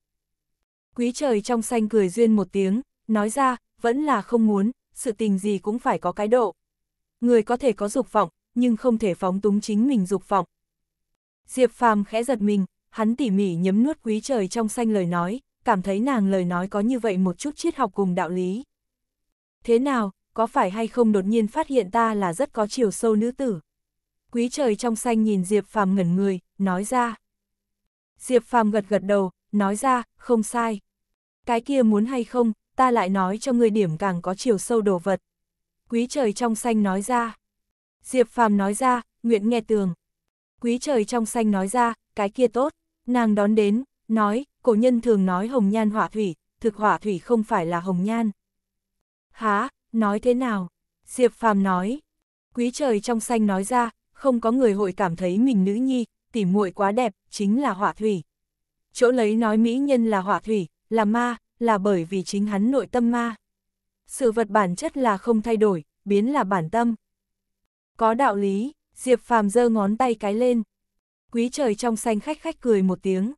Quý trời trong xanh cười duyên một tiếng, nói ra, vẫn là không muốn, sự tình gì cũng phải có cái độ. Người có thể có dục vọng, nhưng không thể phóng túng chính mình dục vọng. Diệp Phàm khẽ giật mình, hắn tỉ mỉ nhấm nuốt quý trời trong xanh lời nói, cảm thấy nàng lời nói có như vậy một chút triết học cùng đạo lý. Thế nào, có phải hay không đột nhiên phát hiện ta là rất có chiều sâu nữ tử? Quý trời trong xanh nhìn Diệp Phàm ngẩn người, nói ra. Diệp Phàm gật gật đầu, nói ra, không sai cái kia muốn hay không, ta lại nói cho người điểm càng có chiều sâu đồ vật. Quý trời trong xanh nói ra. Diệp phàm nói ra, nguyện nghe tường. Quý trời trong xanh nói ra, cái kia tốt, nàng đón đến, nói, cổ nhân thường nói hồng nhan hỏa thủy, thực hỏa thủy không phải là hồng nhan. Há, nói thế nào? Diệp phàm nói. Quý trời trong xanh nói ra, không có người hội cảm thấy mình nữ nhi, tỉ muội quá đẹp, chính là hỏa thủy. Chỗ lấy nói mỹ nhân là hỏa thủy, là ma, là bởi vì chính hắn nội tâm ma. Sự vật bản chất là không thay đổi, biến là bản tâm. Có đạo lý, Diệp Phàm giơ ngón tay cái lên. Quý trời trong xanh khách khách cười một tiếng.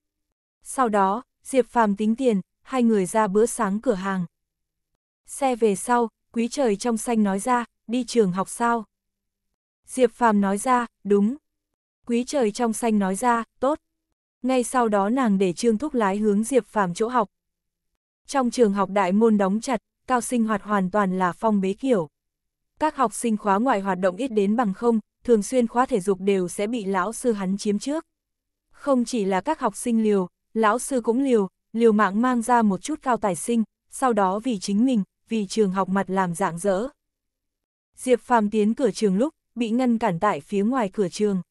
Sau đó, Diệp Phàm tính tiền, hai người ra bữa sáng cửa hàng. Xe về sau, quý trời trong xanh nói ra, đi trường học sao? Diệp Phàm nói ra, đúng. Quý trời trong xanh nói ra, tốt. Ngay sau đó nàng để Trương Thúc lái hướng Diệp Phàm chỗ học. Trong trường học đại môn đóng chặt, cao sinh hoạt hoàn toàn là phong bế kiểu. Các học sinh khóa ngoại hoạt động ít đến bằng không, thường xuyên khóa thể dục đều sẽ bị lão sư hắn chiếm trước. Không chỉ là các học sinh liều, lão sư cũng liều, liều mạng mang ra một chút cao tài sinh, sau đó vì chính mình, vì trường học mặt làm dạng dỡ. Diệp Phàm tiến cửa trường lúc, bị ngăn cản tại phía ngoài cửa trường.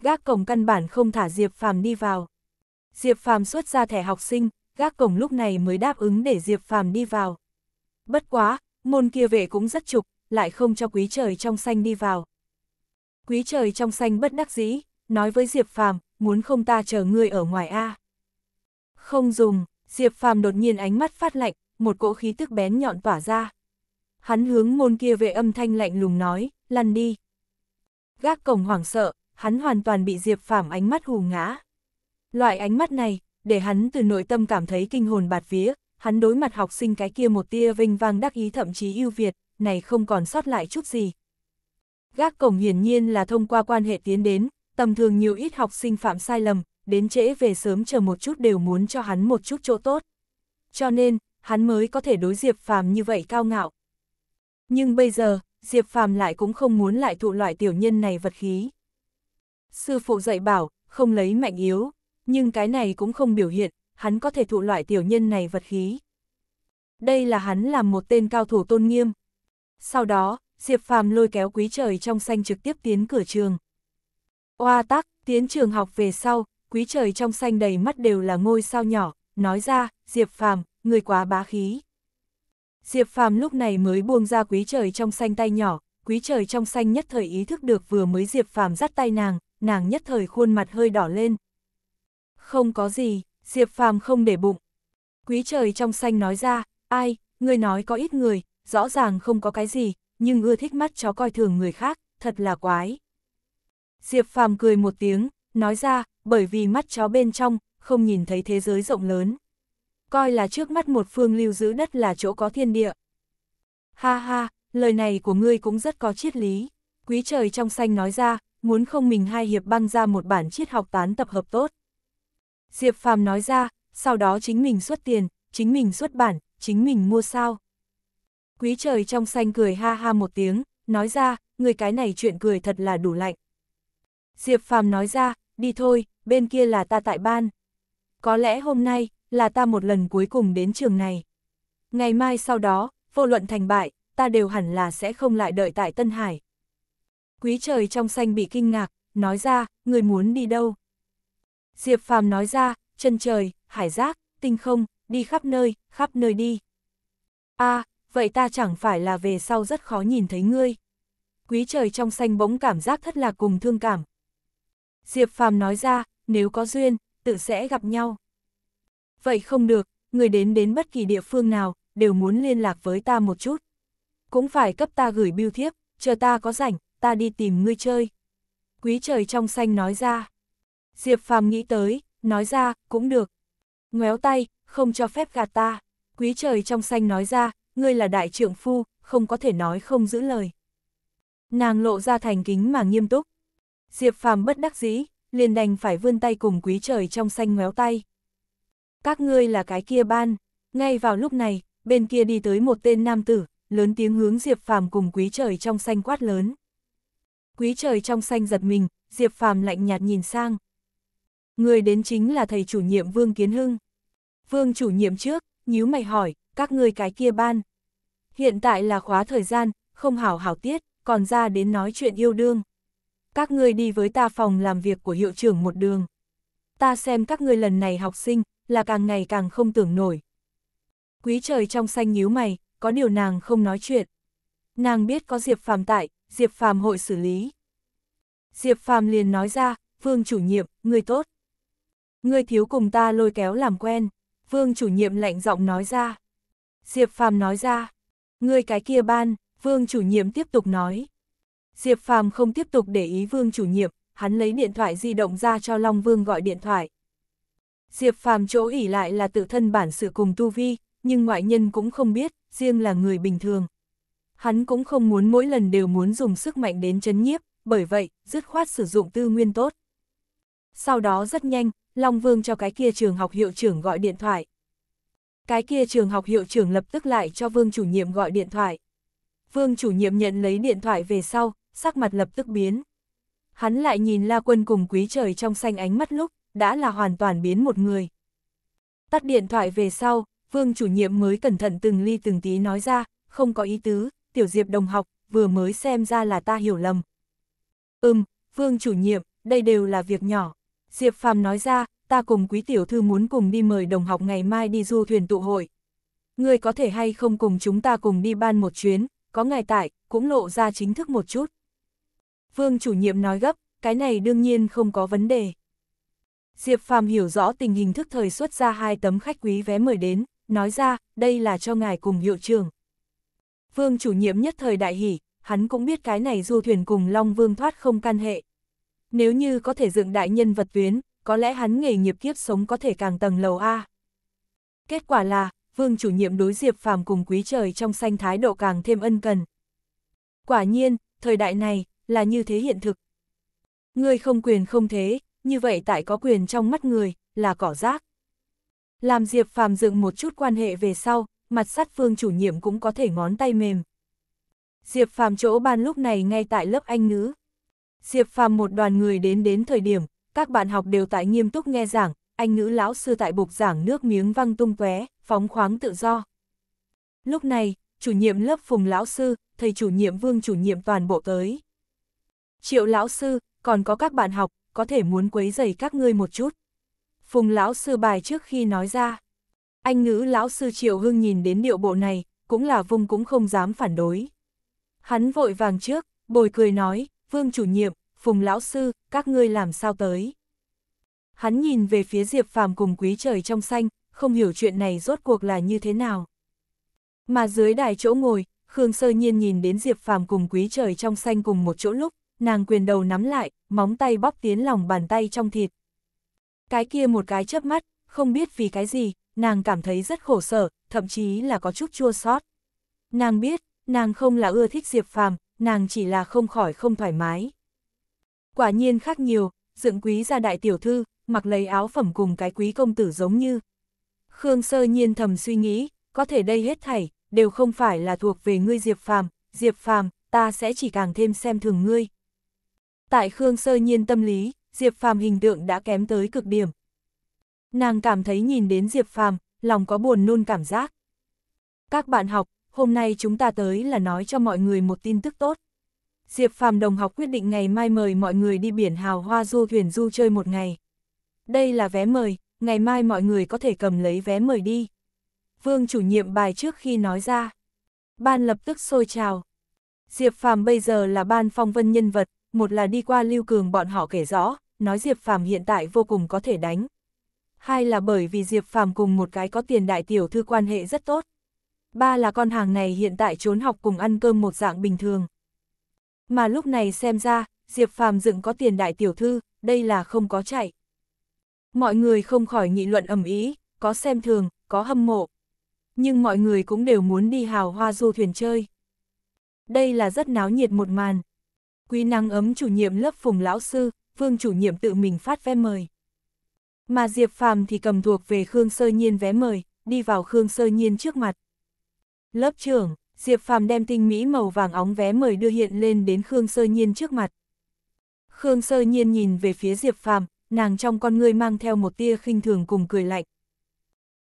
Gác cổng căn bản không thả Diệp Phàm đi vào. Diệp Phàm xuất ra thẻ học sinh, gác cổng lúc này mới đáp ứng để Diệp Phàm đi vào. Bất quá, môn kia vệ cũng rất trục, lại không cho quý trời trong xanh đi vào. Quý trời trong xanh bất đắc dĩ, nói với Diệp Phàm, muốn không ta chờ ngươi ở ngoài a. Không dùng, Diệp Phàm đột nhiên ánh mắt phát lạnh, một cỗ khí tức bén nhọn tỏa ra. Hắn hướng môn kia vệ âm thanh lạnh lùng nói, lăn đi. Gác cổng hoảng sợ, hắn hoàn toàn bị Diệp Phàm ánh mắt hù ngã. Loại ánh mắt này, để hắn từ nội tâm cảm thấy kinh hồn bạt vía, hắn đối mặt học sinh cái kia một tia vinh vang đắc ý thậm chí ưu việt, này không còn sót lại chút gì. Gác cổng hiển nhiên là thông qua quan hệ tiến đến, tầm thường nhiều ít học sinh phạm sai lầm, đến trễ về sớm chờ một chút đều muốn cho hắn một chút chỗ tốt. Cho nên, hắn mới có thể đối Diệp Phàm như vậy cao ngạo. Nhưng bây giờ, Diệp Phàm lại cũng không muốn lại thụ loại tiểu nhân này vật khí. Sư phụ dạy bảo, không lấy mạnh yếu, nhưng cái này cũng không biểu hiện, hắn có thể thụ loại tiểu nhân này vật khí. Đây là hắn làm một tên cao thủ tôn nghiêm. Sau đó, Diệp Phàm lôi kéo quý trời trong xanh trực tiếp tiến cửa trường. Oa tắc, tiến trường học về sau, quý trời trong xanh đầy mắt đều là ngôi sao nhỏ, nói ra, Diệp Phàm người quá bá khí. Diệp Phàm lúc này mới buông ra quý trời trong xanh tay nhỏ, quý trời trong xanh nhất thời ý thức được vừa mới Diệp Phàm dắt tay nàng, nàng nhất thời khuôn mặt hơi đỏ lên, không có gì, Diệp Phàm không để bụng. Quý trời trong xanh nói ra, ai, ngươi nói có ít người, rõ ràng không có cái gì, nhưng ưa thích mắt chó coi thường người khác, thật là quái. Diệp Phàm cười một tiếng, nói ra, bởi vì mắt chó bên trong, không nhìn thấy thế giới rộng lớn. Coi là trước mắt một phương lưu giữ đất là chỗ có thiên địa. Ha ha, lời này của ngươi cũng rất có triết lý. Quý trời trong xanh nói ra, muốn không mình hai hiệp băng ra một bản triết học tán tập hợp tốt. Diệp Phàm nói ra, sau đó chính mình xuất tiền, chính mình xuất bản, chính mình mua sao. Quý trời trong xanh cười ha ha một tiếng, nói ra, người cái này chuyện cười thật là đủ lạnh. Diệp Phàm nói ra, đi thôi, bên kia là ta tại ban. Có lẽ hôm nay, là ta một lần cuối cùng đến trường này. Ngày mai sau đó, vô luận thành bại, ta đều hẳn là sẽ không lại đợi tại Tân Hải. Quý trời trong xanh bị kinh ngạc, nói ra, người muốn đi đâu? Diệp Phàm nói ra, chân trời, hải giác, tinh không, đi khắp nơi, khắp nơi đi. a à, vậy ta chẳng phải là về sau rất khó nhìn thấy ngươi. Quý trời trong xanh bỗng cảm giác thất lạc cùng thương cảm. Diệp Phàm nói ra, nếu có duyên, tự sẽ gặp nhau. Vậy không được, người đến đến bất kỳ địa phương nào, đều muốn liên lạc với ta một chút. Cũng phải cấp ta gửi biêu thiếp, chờ ta có rảnh, ta đi tìm ngươi chơi. Quý trời trong xanh nói ra. Diệp Phàm nghĩ tới, nói ra, cũng được. Ngoéo tay, không cho phép gạt ta. Quý trời trong xanh nói ra, ngươi là đại trượng phu, không có thể nói không giữ lời. Nàng lộ ra thành kính mà nghiêm túc. Diệp Phàm bất đắc dĩ, liền đành phải vươn tay cùng quý trời trong xanh ngoéo tay. Các ngươi là cái kia ban. Ngay vào lúc này, bên kia đi tới một tên nam tử, lớn tiếng hướng Diệp Phàm cùng quý trời trong xanh quát lớn. Quý trời trong xanh giật mình, Diệp Phàm lạnh nhạt nhìn sang. Người đến chính là thầy chủ nhiệm Vương Kiến Hưng. Vương chủ nhiệm trước, nhíu mày hỏi, các ngươi cái kia ban. Hiện tại là khóa thời gian, không hảo hảo tiết, còn ra đến nói chuyện yêu đương. Các ngươi đi với ta phòng làm việc của hiệu trưởng một đường. Ta xem các ngươi lần này học sinh, là càng ngày càng không tưởng nổi. Quý trời trong xanh nhíu mày, có điều nàng không nói chuyện. Nàng biết có Diệp Phàm tại, Diệp Phàm hội xử lý. Diệp Phàm liền nói ra, Vương chủ nhiệm, người tốt. Ngươi thiếu cùng ta lôi kéo làm quen, vương chủ nhiệm lạnh giọng nói ra. Diệp Phàm nói ra, ngươi cái kia ban, vương chủ nhiệm tiếp tục nói. Diệp Phàm không tiếp tục để ý vương chủ nhiệm, hắn lấy điện thoại di động ra cho Long Vương gọi điện thoại. Diệp Phàm chỗ ỉ lại là tự thân bản sự cùng Tu Vi, nhưng ngoại nhân cũng không biết, riêng là người bình thường. Hắn cũng không muốn mỗi lần đều muốn dùng sức mạnh đến chấn nhiếp, bởi vậy, dứt khoát sử dụng tư nguyên tốt. Sau đó rất nhanh, Long Vương cho cái kia trường học hiệu trưởng gọi điện thoại. Cái kia trường học hiệu trưởng lập tức lại cho Vương chủ nhiệm gọi điện thoại. Vương chủ nhiệm nhận lấy điện thoại về sau, sắc mặt lập tức biến. Hắn lại nhìn La Quân cùng quý trời trong xanh ánh mắt lúc, đã là hoàn toàn biến một người. Tắt điện thoại về sau, Vương chủ nhiệm mới cẩn thận từng ly từng tí nói ra, không có ý tứ, tiểu diệp đồng học, vừa mới xem ra là ta hiểu lầm. Ừm, Vương chủ nhiệm, đây đều là việc nhỏ. Diệp Phàm nói ra, ta cùng quý tiểu thư muốn cùng đi mời đồng học ngày mai đi du thuyền tụ hội. Ngươi có thể hay không cùng chúng ta cùng đi ban một chuyến, có ngài tại, cũng lộ ra chính thức một chút. Vương chủ nhiệm nói gấp, cái này đương nhiên không có vấn đề. Diệp Phàm hiểu rõ tình hình thức thời xuất ra hai tấm khách quý vé mời đến, nói ra, đây là cho ngài cùng hiệu trưởng. Vương chủ nhiệm nhất thời đại hỉ, hắn cũng biết cái này du thuyền cùng Long Vương thoát không can hệ, nếu như có thể dựng đại nhân vật tuyến, có lẽ hắn nghề nghiệp kiếp sống có thể càng tầng lầu A. Kết quả là, vương chủ nhiệm đối Diệp Phàm cùng quý trời trong xanh thái độ càng thêm ân cần. Quả nhiên, thời đại này, là như thế hiện thực. Người không quyền không thế, như vậy tại có quyền trong mắt người, là cỏ rác. Làm Diệp Phàm dựng một chút quan hệ về sau, mặt sắt vương chủ nhiệm cũng có thể ngón tay mềm. Diệp Phàm chỗ ban lúc này ngay tại lớp Anh ngữ, Diệp Phàm một đoàn người đến đến thời điểm, các bạn học đều tại nghiêm túc nghe giảng, anh ngữ lão sư tại bục giảng nước miếng văng tung tóe, phóng khoáng tự do. Lúc này, chủ nhiệm lớp Phùng lão sư, thầy chủ nhiệm Vương chủ nhiệm toàn bộ tới. Triệu lão sư, còn có các bạn học, có thể muốn quấy rầy các ngươi một chút. Phùng lão sư bài trước khi nói ra. Anh ngữ lão sư Triệu Hưng nhìn đến điệu bộ này, cũng là vung cũng không dám phản đối. Hắn vội vàng trước, bồi cười nói, Vương chủ nhiệm, Phùng lão sư, các ngươi làm sao tới? Hắn nhìn về phía Diệp Phàm cùng quý trời trong xanh, không hiểu chuyện này rốt cuộc là như thế nào. Mà dưới đài chỗ ngồi, Khương Sơ Nhiên nhìn đến Diệp Phàm cùng quý trời trong xanh cùng một chỗ lúc, nàng quyền đầu nắm lại, móng tay bóp tiến lòng bàn tay trong thịt. Cái kia một cái chớp mắt, không biết vì cái gì, nàng cảm thấy rất khổ sở, thậm chí là có chút chua xót. Nàng biết, nàng không là ưa thích Diệp Phàm, nàng chỉ là không khỏi không thoải mái. Quả nhiên khác nhiều, dưỡng quý gia đại tiểu thư, mặc lấy áo phẩm cùng cái quý công tử giống như. Khương sơ nhiên thầm suy nghĩ, có thể đây hết thảy, đều không phải là thuộc về ngươi Diệp Phàm, Diệp Phàm, ta sẽ chỉ càng thêm xem thường ngươi. Tại Khương sơ nhiên tâm lý, Diệp Phàm hình tượng đã kém tới cực điểm. Nàng cảm thấy nhìn đến Diệp Phàm, lòng có buồn nôn cảm giác. Các bạn học, hôm nay chúng ta tới là nói cho mọi người một tin tức tốt. Diệp Phạm đồng học quyết định ngày mai mời mọi người đi biển hào hoa du thuyền du chơi một ngày. Đây là vé mời, ngày mai mọi người có thể cầm lấy vé mời đi. Vương chủ nhiệm bài trước khi nói ra. Ban lập tức sôi trào. Diệp Phạm bây giờ là ban phong vân nhân vật, một là đi qua lưu cường bọn họ kể rõ, nói Diệp Phạm hiện tại vô cùng có thể đánh. Hai là bởi vì Diệp Phạm cùng một cái có tiền đại tiểu thư quan hệ rất tốt ba là con hàng này hiện tại trốn học cùng ăn cơm một dạng bình thường. Mà lúc này xem ra, Diệp Phàm dựng có tiền đại tiểu thư, đây là không có chạy. Mọi người không khỏi nghị luận ầm ý, có xem thường, có hâm mộ. Nhưng mọi người cũng đều muốn đi hào hoa du thuyền chơi. Đây là rất náo nhiệt một màn. Quý năng ấm chủ nhiệm lớp phùng lão sư, vương chủ nhiệm tự mình phát vé mời. Mà Diệp Phàm thì cầm thuộc về Khương Sơ Nhiên vé mời, đi vào Khương Sơ Nhiên trước mặt. Lớp trưởng, Diệp Phàm đem tinh mỹ màu vàng óng vé mời đưa hiện lên đến Khương Sơ Nhiên trước mặt. Khương Sơ Nhiên nhìn về phía Diệp Phàm, nàng trong con ngươi mang theo một tia khinh thường cùng cười lạnh.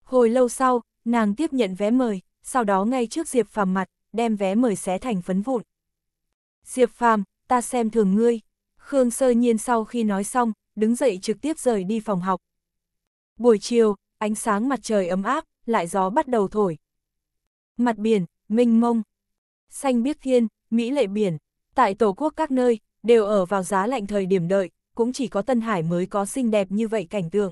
Hồi lâu sau, nàng tiếp nhận vé mời, sau đó ngay trước Diệp Phàm mặt, đem vé mời xé thành phấn vụn. Diệp Phàm, ta xem thường ngươi. Khương Sơ Nhiên sau khi nói xong, đứng dậy trực tiếp rời đi phòng học. Buổi chiều, ánh sáng mặt trời ấm áp, lại gió bắt đầu thổi, Mặt biển, mênh mông, xanh biếc thiên, mỹ lệ biển, tại tổ quốc các nơi, đều ở vào giá lạnh thời điểm đợi, cũng chỉ có Tân Hải mới có xinh đẹp như vậy cảnh tượng.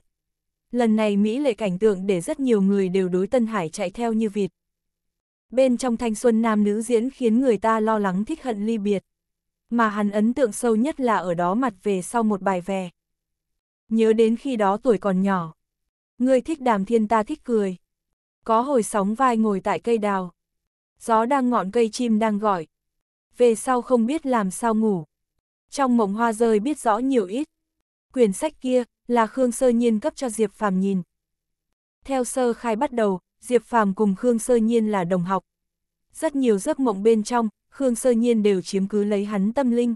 Lần này Mỹ lệ cảnh tượng để rất nhiều người đều đối Tân Hải chạy theo như vịt. Bên trong thanh xuân nam nữ diễn khiến người ta lo lắng thích hận ly biệt. Mà hắn ấn tượng sâu nhất là ở đó mặt về sau một bài về. Nhớ đến khi đó tuổi còn nhỏ. Người thích đàm thiên ta thích cười. Có hồi sóng vai ngồi tại cây đào. Gió đang ngọn cây chim đang gọi. Về sau không biết làm sao ngủ. Trong mộng hoa rơi biết rõ nhiều ít. Quyển sách kia là Khương Sơ Nhiên cấp cho Diệp Phàm nhìn. Theo sơ khai bắt đầu, Diệp Phàm cùng Khương Sơ Nhiên là đồng học. Rất nhiều giấc mộng bên trong, Khương Sơ Nhiên đều chiếm cứ lấy hắn tâm linh.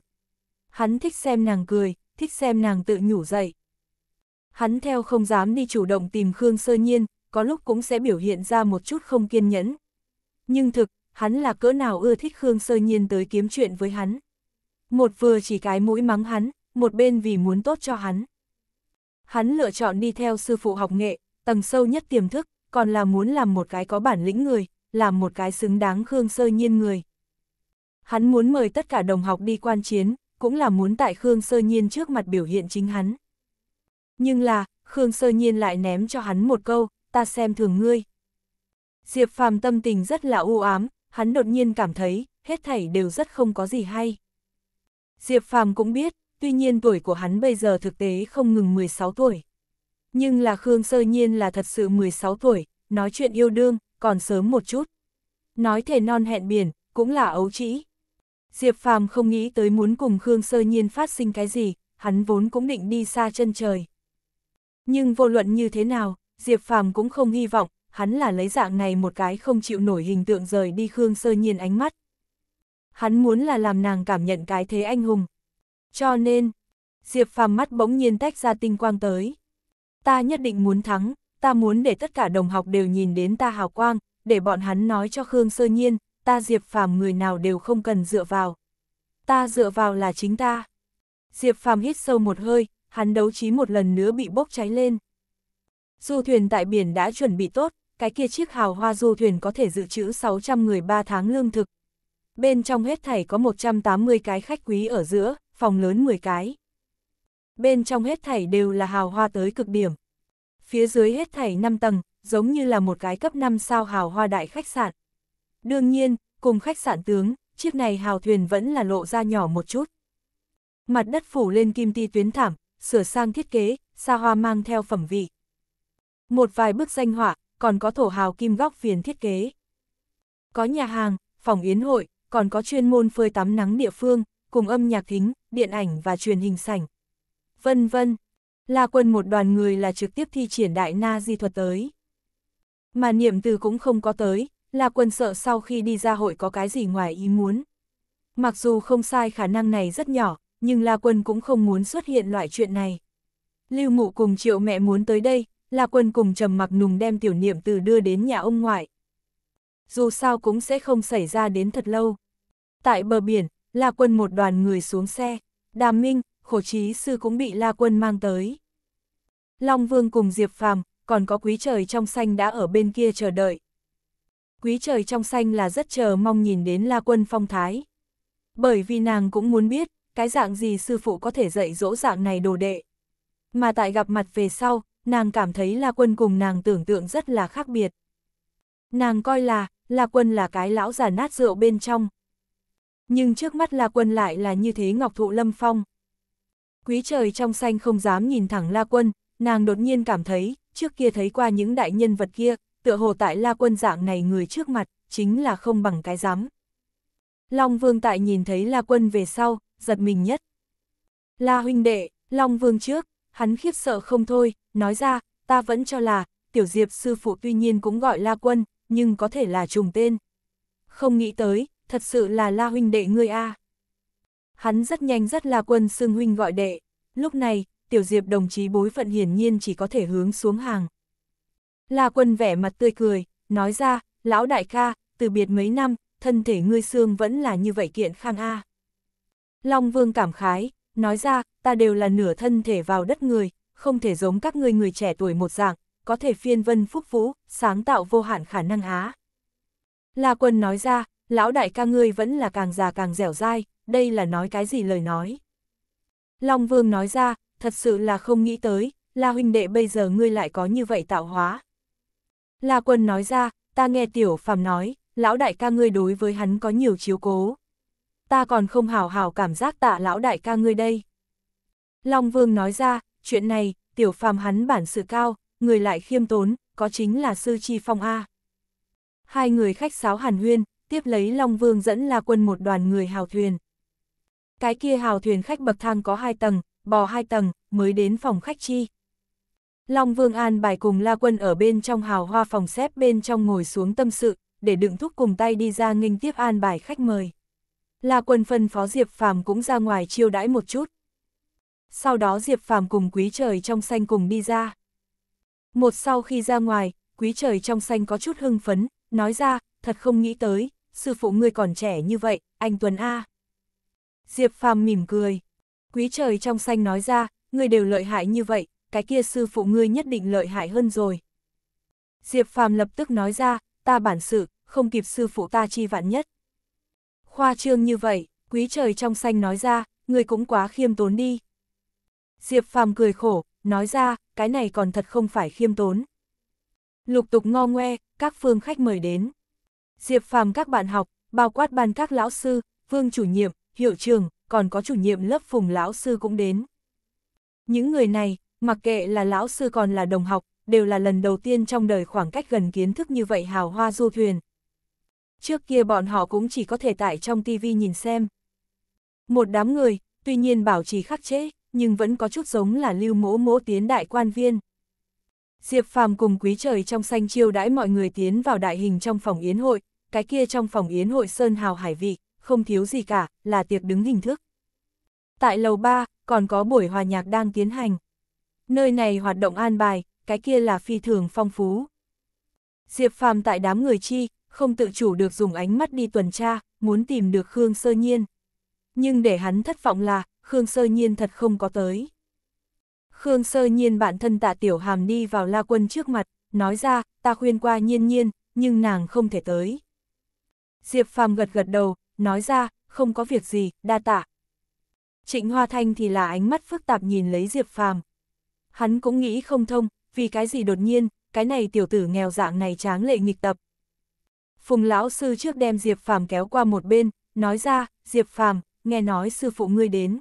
Hắn thích xem nàng cười, thích xem nàng tự nhủ dậy. Hắn theo không dám đi chủ động tìm Khương Sơ Nhiên, có lúc cũng sẽ biểu hiện ra một chút không kiên nhẫn. Nhưng thực, hắn là cỡ nào ưa thích Khương Sơ Nhiên tới kiếm chuyện với hắn. Một vừa chỉ cái mũi mắng hắn, một bên vì muốn tốt cho hắn. Hắn lựa chọn đi theo sư phụ học nghệ, tầng sâu nhất tiềm thức, còn là muốn làm một cái có bản lĩnh người, làm một cái xứng đáng Khương Sơ Nhiên người. Hắn muốn mời tất cả đồng học đi quan chiến, cũng là muốn tại Khương Sơ Nhiên trước mặt biểu hiện chính hắn. Nhưng là, Khương Sơ Nhiên lại ném cho hắn một câu, ta xem thường ngươi. Diệp Phàm tâm tình rất là u ám, hắn đột nhiên cảm thấy, hết thảy đều rất không có gì hay. Diệp Phàm cũng biết, tuy nhiên tuổi của hắn bây giờ thực tế không ngừng 16 tuổi. Nhưng là Khương Sơ Nhiên là thật sự 16 tuổi, nói chuyện yêu đương, còn sớm một chút. Nói thể non hẹn biển, cũng là ấu trĩ. Diệp Phàm không nghĩ tới muốn cùng Khương Sơ Nhiên phát sinh cái gì, hắn vốn cũng định đi xa chân trời. Nhưng vô luận như thế nào, Diệp Phàm cũng không hy vọng, hắn là lấy dạng này một cái không chịu nổi hình tượng rời đi Khương Sơ Nhiên ánh mắt. Hắn muốn là làm nàng cảm nhận cái thế anh hùng. Cho nên, Diệp Phàm mắt bỗng nhiên tách ra tinh quang tới. Ta nhất định muốn thắng, ta muốn để tất cả đồng học đều nhìn đến ta hào quang, để bọn hắn nói cho Khương Sơ Nhiên, ta Diệp Phàm người nào đều không cần dựa vào. Ta dựa vào là chính ta. Diệp Phàm hít sâu một hơi, hắn đấu trí một lần nữa bị bốc cháy lên. Du thuyền tại biển đã chuẩn bị tốt, cái kia chiếc hào hoa du thuyền có thể dự trữ 600 người 3 tháng lương thực. Bên trong hết thảy có 180 cái khách quý ở giữa, phòng lớn 10 cái. Bên trong hết thảy đều là hào hoa tới cực điểm. Phía dưới hết thảy 5 tầng, giống như là một cái cấp 5 sao hào hoa đại khách sạn. Đương nhiên, cùng khách sạn tướng, chiếc này hào thuyền vẫn là lộ ra nhỏ một chút. Mặt đất phủ lên kim ti tuyến thảm, sửa sang thiết kế, xa hoa mang theo phẩm vị. Một vài bức danh họa, còn có thổ hào kim góc viền thiết kế. Có nhà hàng, phòng yến hội, còn có chuyên môn phơi tắm nắng địa phương, cùng âm nhạc thính, điện ảnh và truyền hình sảnh. Vân vân, La Quân một đoàn người là trực tiếp thi triển đại na di thuật tới. Mà niệm từ cũng không có tới, La Quân sợ sau khi đi ra hội có cái gì ngoài ý muốn. Mặc dù không sai khả năng này rất nhỏ, nhưng La Quân cũng không muốn xuất hiện loại chuyện này. Lưu Mụ cùng Triệu mẹ muốn tới đây, La Quân cùng Trầm Mặc Nùng đem tiểu niệm từ đưa đến nhà ông ngoại. Dù sao cũng sẽ không xảy ra đến thật lâu. Tại bờ biển, La Quân một đoàn người xuống xe, Đàm Minh, Khổ Chí Sư cũng bị La Quân mang tới. Long Vương cùng Diệp Phàm, còn có Quý Trời Trong Xanh đã ở bên kia chờ đợi. Quý Trời Trong Xanh là rất chờ mong nhìn đến La Quân phong thái. Bởi vì nàng cũng muốn biết, cái dạng gì sư phụ có thể dạy dỗ dạng này đồ đệ. Mà tại gặp mặt về sau, nàng cảm thấy La Quân cùng nàng tưởng tượng rất là khác biệt. Nàng coi là, La Quân là cái lão già nát rượu bên trong. Nhưng trước mắt La Quân lại là như thế ngọc thụ lâm phong. Quý trời trong xanh không dám nhìn thẳng La Quân, nàng đột nhiên cảm thấy, trước kia thấy qua những đại nhân vật kia, tựa hồ tại La Quân dạng này người trước mặt, chính là không bằng cái dám. Long Vương tại nhìn thấy La Quân về sau, giật mình nhất. La huynh đệ, Long Vương trước, hắn khiếp sợ không thôi, nói ra, ta vẫn cho là, tiểu diệp sư phụ tuy nhiên cũng gọi la quân, nhưng có thể là trùng tên. Không nghĩ tới, thật sự là la huynh đệ ngươi a. Hắn rất nhanh rất la quân xưng huynh gọi đệ, lúc này, tiểu diệp đồng chí bối phận hiển nhiên chỉ có thể hướng xuống hàng. La quân vẻ mặt tươi cười, nói ra, lão đại ca, từ biệt mấy năm, thân thể ngươi xương vẫn là như vậy kiện khang a. Long vương cảm khái, nói ra, ta đều là nửa thân thể vào đất người, không thể giống các ngươi người trẻ tuổi một dạng, có thể phiên vân phúc vũ, sáng tạo vô hạn khả năng á La quân nói ra, lão đại ca ngươi vẫn là càng già càng dẻo dai, đây là nói cái gì lời nói. Long vương nói ra, thật sự là không nghĩ tới, La huynh đệ bây giờ ngươi lại có như vậy tạo hóa. La quân nói ra, ta nghe tiểu phàm nói, lão đại ca ngươi đối với hắn có nhiều chiếu cố ta còn không hào hào cảm giác tạ lão đại ca ngươi đây. Long Vương nói ra, chuyện này, tiểu phàm hắn bản sự cao, người lại khiêm tốn, có chính là sư chi phong A. Hai người khách sáo hàn huyên, tiếp lấy Long Vương dẫn là quân một đoàn người hào thuyền. Cái kia hào thuyền khách bậc thang có hai tầng, bò hai tầng, mới đến phòng khách chi. Long Vương An bài cùng La Quân ở bên trong hào hoa phòng xếp bên trong ngồi xuống tâm sự, để đựng thúc cùng tay đi ra nghênh tiếp An bài khách mời là quần phân phó Diệp Phàm cũng ra ngoài chiêu đãi một chút. Sau đó Diệp Phàm cùng Quý Trời trong xanh cùng đi ra. Một sau khi ra ngoài, Quý Trời trong xanh có chút hưng phấn, nói ra, thật không nghĩ tới, sư phụ ngươi còn trẻ như vậy, anh Tuấn A. Diệp Phàm mỉm cười. Quý Trời trong xanh nói ra, ngươi đều lợi hại như vậy, cái kia sư phụ ngươi nhất định lợi hại hơn rồi. Diệp Phàm lập tức nói ra, ta bản sự, không kịp sư phụ ta chi vạn nhất. Khoa trương như vậy, quý trời trong xanh nói ra, người cũng quá khiêm tốn đi. Diệp phàm cười khổ, nói ra, cái này còn thật không phải khiêm tốn. Lục tục ngo ngoe, các phương khách mời đến. Diệp phàm các bạn học, bao quát ban các lão sư, phương chủ nhiệm, hiệu trường, còn có chủ nhiệm lớp phùng lão sư cũng đến. Những người này, mặc kệ là lão sư còn là đồng học, đều là lần đầu tiên trong đời khoảng cách gần kiến thức như vậy hào hoa du thuyền, trước kia bọn họ cũng chỉ có thể tại trong tivi nhìn xem. Một đám người, tuy nhiên bảo trì khắc chế, nhưng vẫn có chút giống là lưu mỗ mỗ tiến đại quan viên. Diệp Phàm cùng quý trời trong xanh chiêu đãi mọi người tiến vào đại hình trong phòng yến hội, cái kia trong phòng yến hội Sơn Hào Hải Vị, không thiếu gì cả, là tiệc đứng hình thức. Tại lầu 3, còn có buổi hòa nhạc đang tiến hành. Nơi này hoạt động an bài, cái kia là phi thường phong phú. Diệp Phàm tại đám người chi, không tự chủ được dùng ánh mắt đi tuần tra, muốn tìm được Khương Sơ Nhiên. Nhưng để hắn thất vọng là, Khương Sơ Nhiên thật không có tới. Khương Sơ Nhiên bản thân tạ tiểu hàm đi vào la quân trước mặt, nói ra, ta khuyên qua nhiên nhiên, nhưng nàng không thể tới. Diệp Phàm gật gật đầu, nói ra, không có việc gì, đa tạ. Trịnh Hoa Thanh thì là ánh mắt phức tạp nhìn lấy Diệp Phàm. Hắn cũng nghĩ không thông, vì cái gì đột nhiên, cái này tiểu tử nghèo dạng này tráng lệ nghịch tập, Phùng lão sư trước đem Diệp Phàm kéo qua một bên, nói ra, Diệp Phàm nghe nói sư phụ ngươi đến.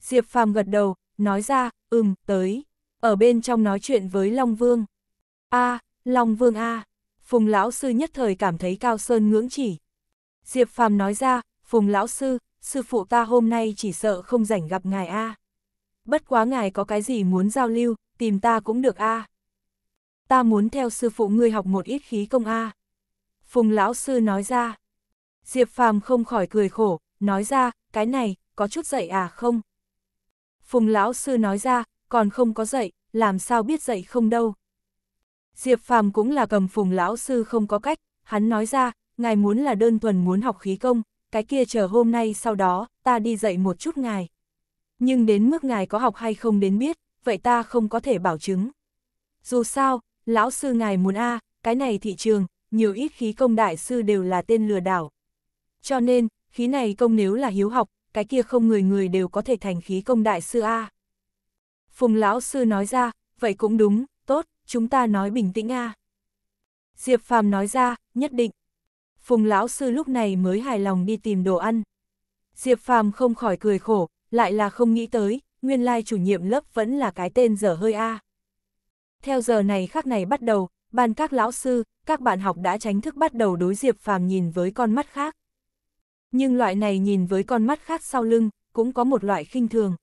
Diệp Phàm gật đầu, nói ra, ừm, tới. Ở bên trong nói chuyện với Long Vương. a Long Vương a Phùng lão sư nhất thời cảm thấy cao sơn ngưỡng chỉ. Diệp Phàm nói ra, Phùng lão sư, sư phụ ta hôm nay chỉ sợ không rảnh gặp ngài a. Bất quá ngài có cái gì muốn giao lưu, tìm ta cũng được a. Ta muốn theo sư phụ ngươi học một ít khí công a. À. Phùng lão sư nói ra. Diệp phàm không khỏi cười khổ, nói ra, cái này, có chút dậy à không? Phùng lão sư nói ra, còn không có dậy, làm sao biết dậy không đâu. Diệp phàm cũng là cầm phùng lão sư không có cách, hắn nói ra, ngài muốn là đơn thuần muốn học khí công, cái kia chờ hôm nay sau đó, ta đi dậy một chút ngài. Nhưng đến mức ngài có học hay không đến biết, vậy ta không có thể bảo chứng. Dù sao, lão sư ngài muốn a cái này thị trường, nhiều ít khí công đại sư đều là tên lừa đảo. Cho nên, khí này công nếu là hiếu học, cái kia không người người đều có thể thành khí công đại sư A. Phùng lão sư nói ra, vậy cũng đúng, tốt, chúng ta nói bình tĩnh A. Diệp Phàm nói ra, nhất định. Phùng lão sư lúc này mới hài lòng đi tìm đồ ăn. Diệp Phàm không khỏi cười khổ, lại là không nghĩ tới, nguyên lai chủ nhiệm lớp vẫn là cái tên dở hơi A. Theo giờ này khác này bắt đầu, ban các lão sư, các bạn học đã tránh thức bắt đầu đối Diệp Phàm nhìn với con mắt khác. Nhưng loại này nhìn với con mắt khác sau lưng, cũng có một loại khinh thường.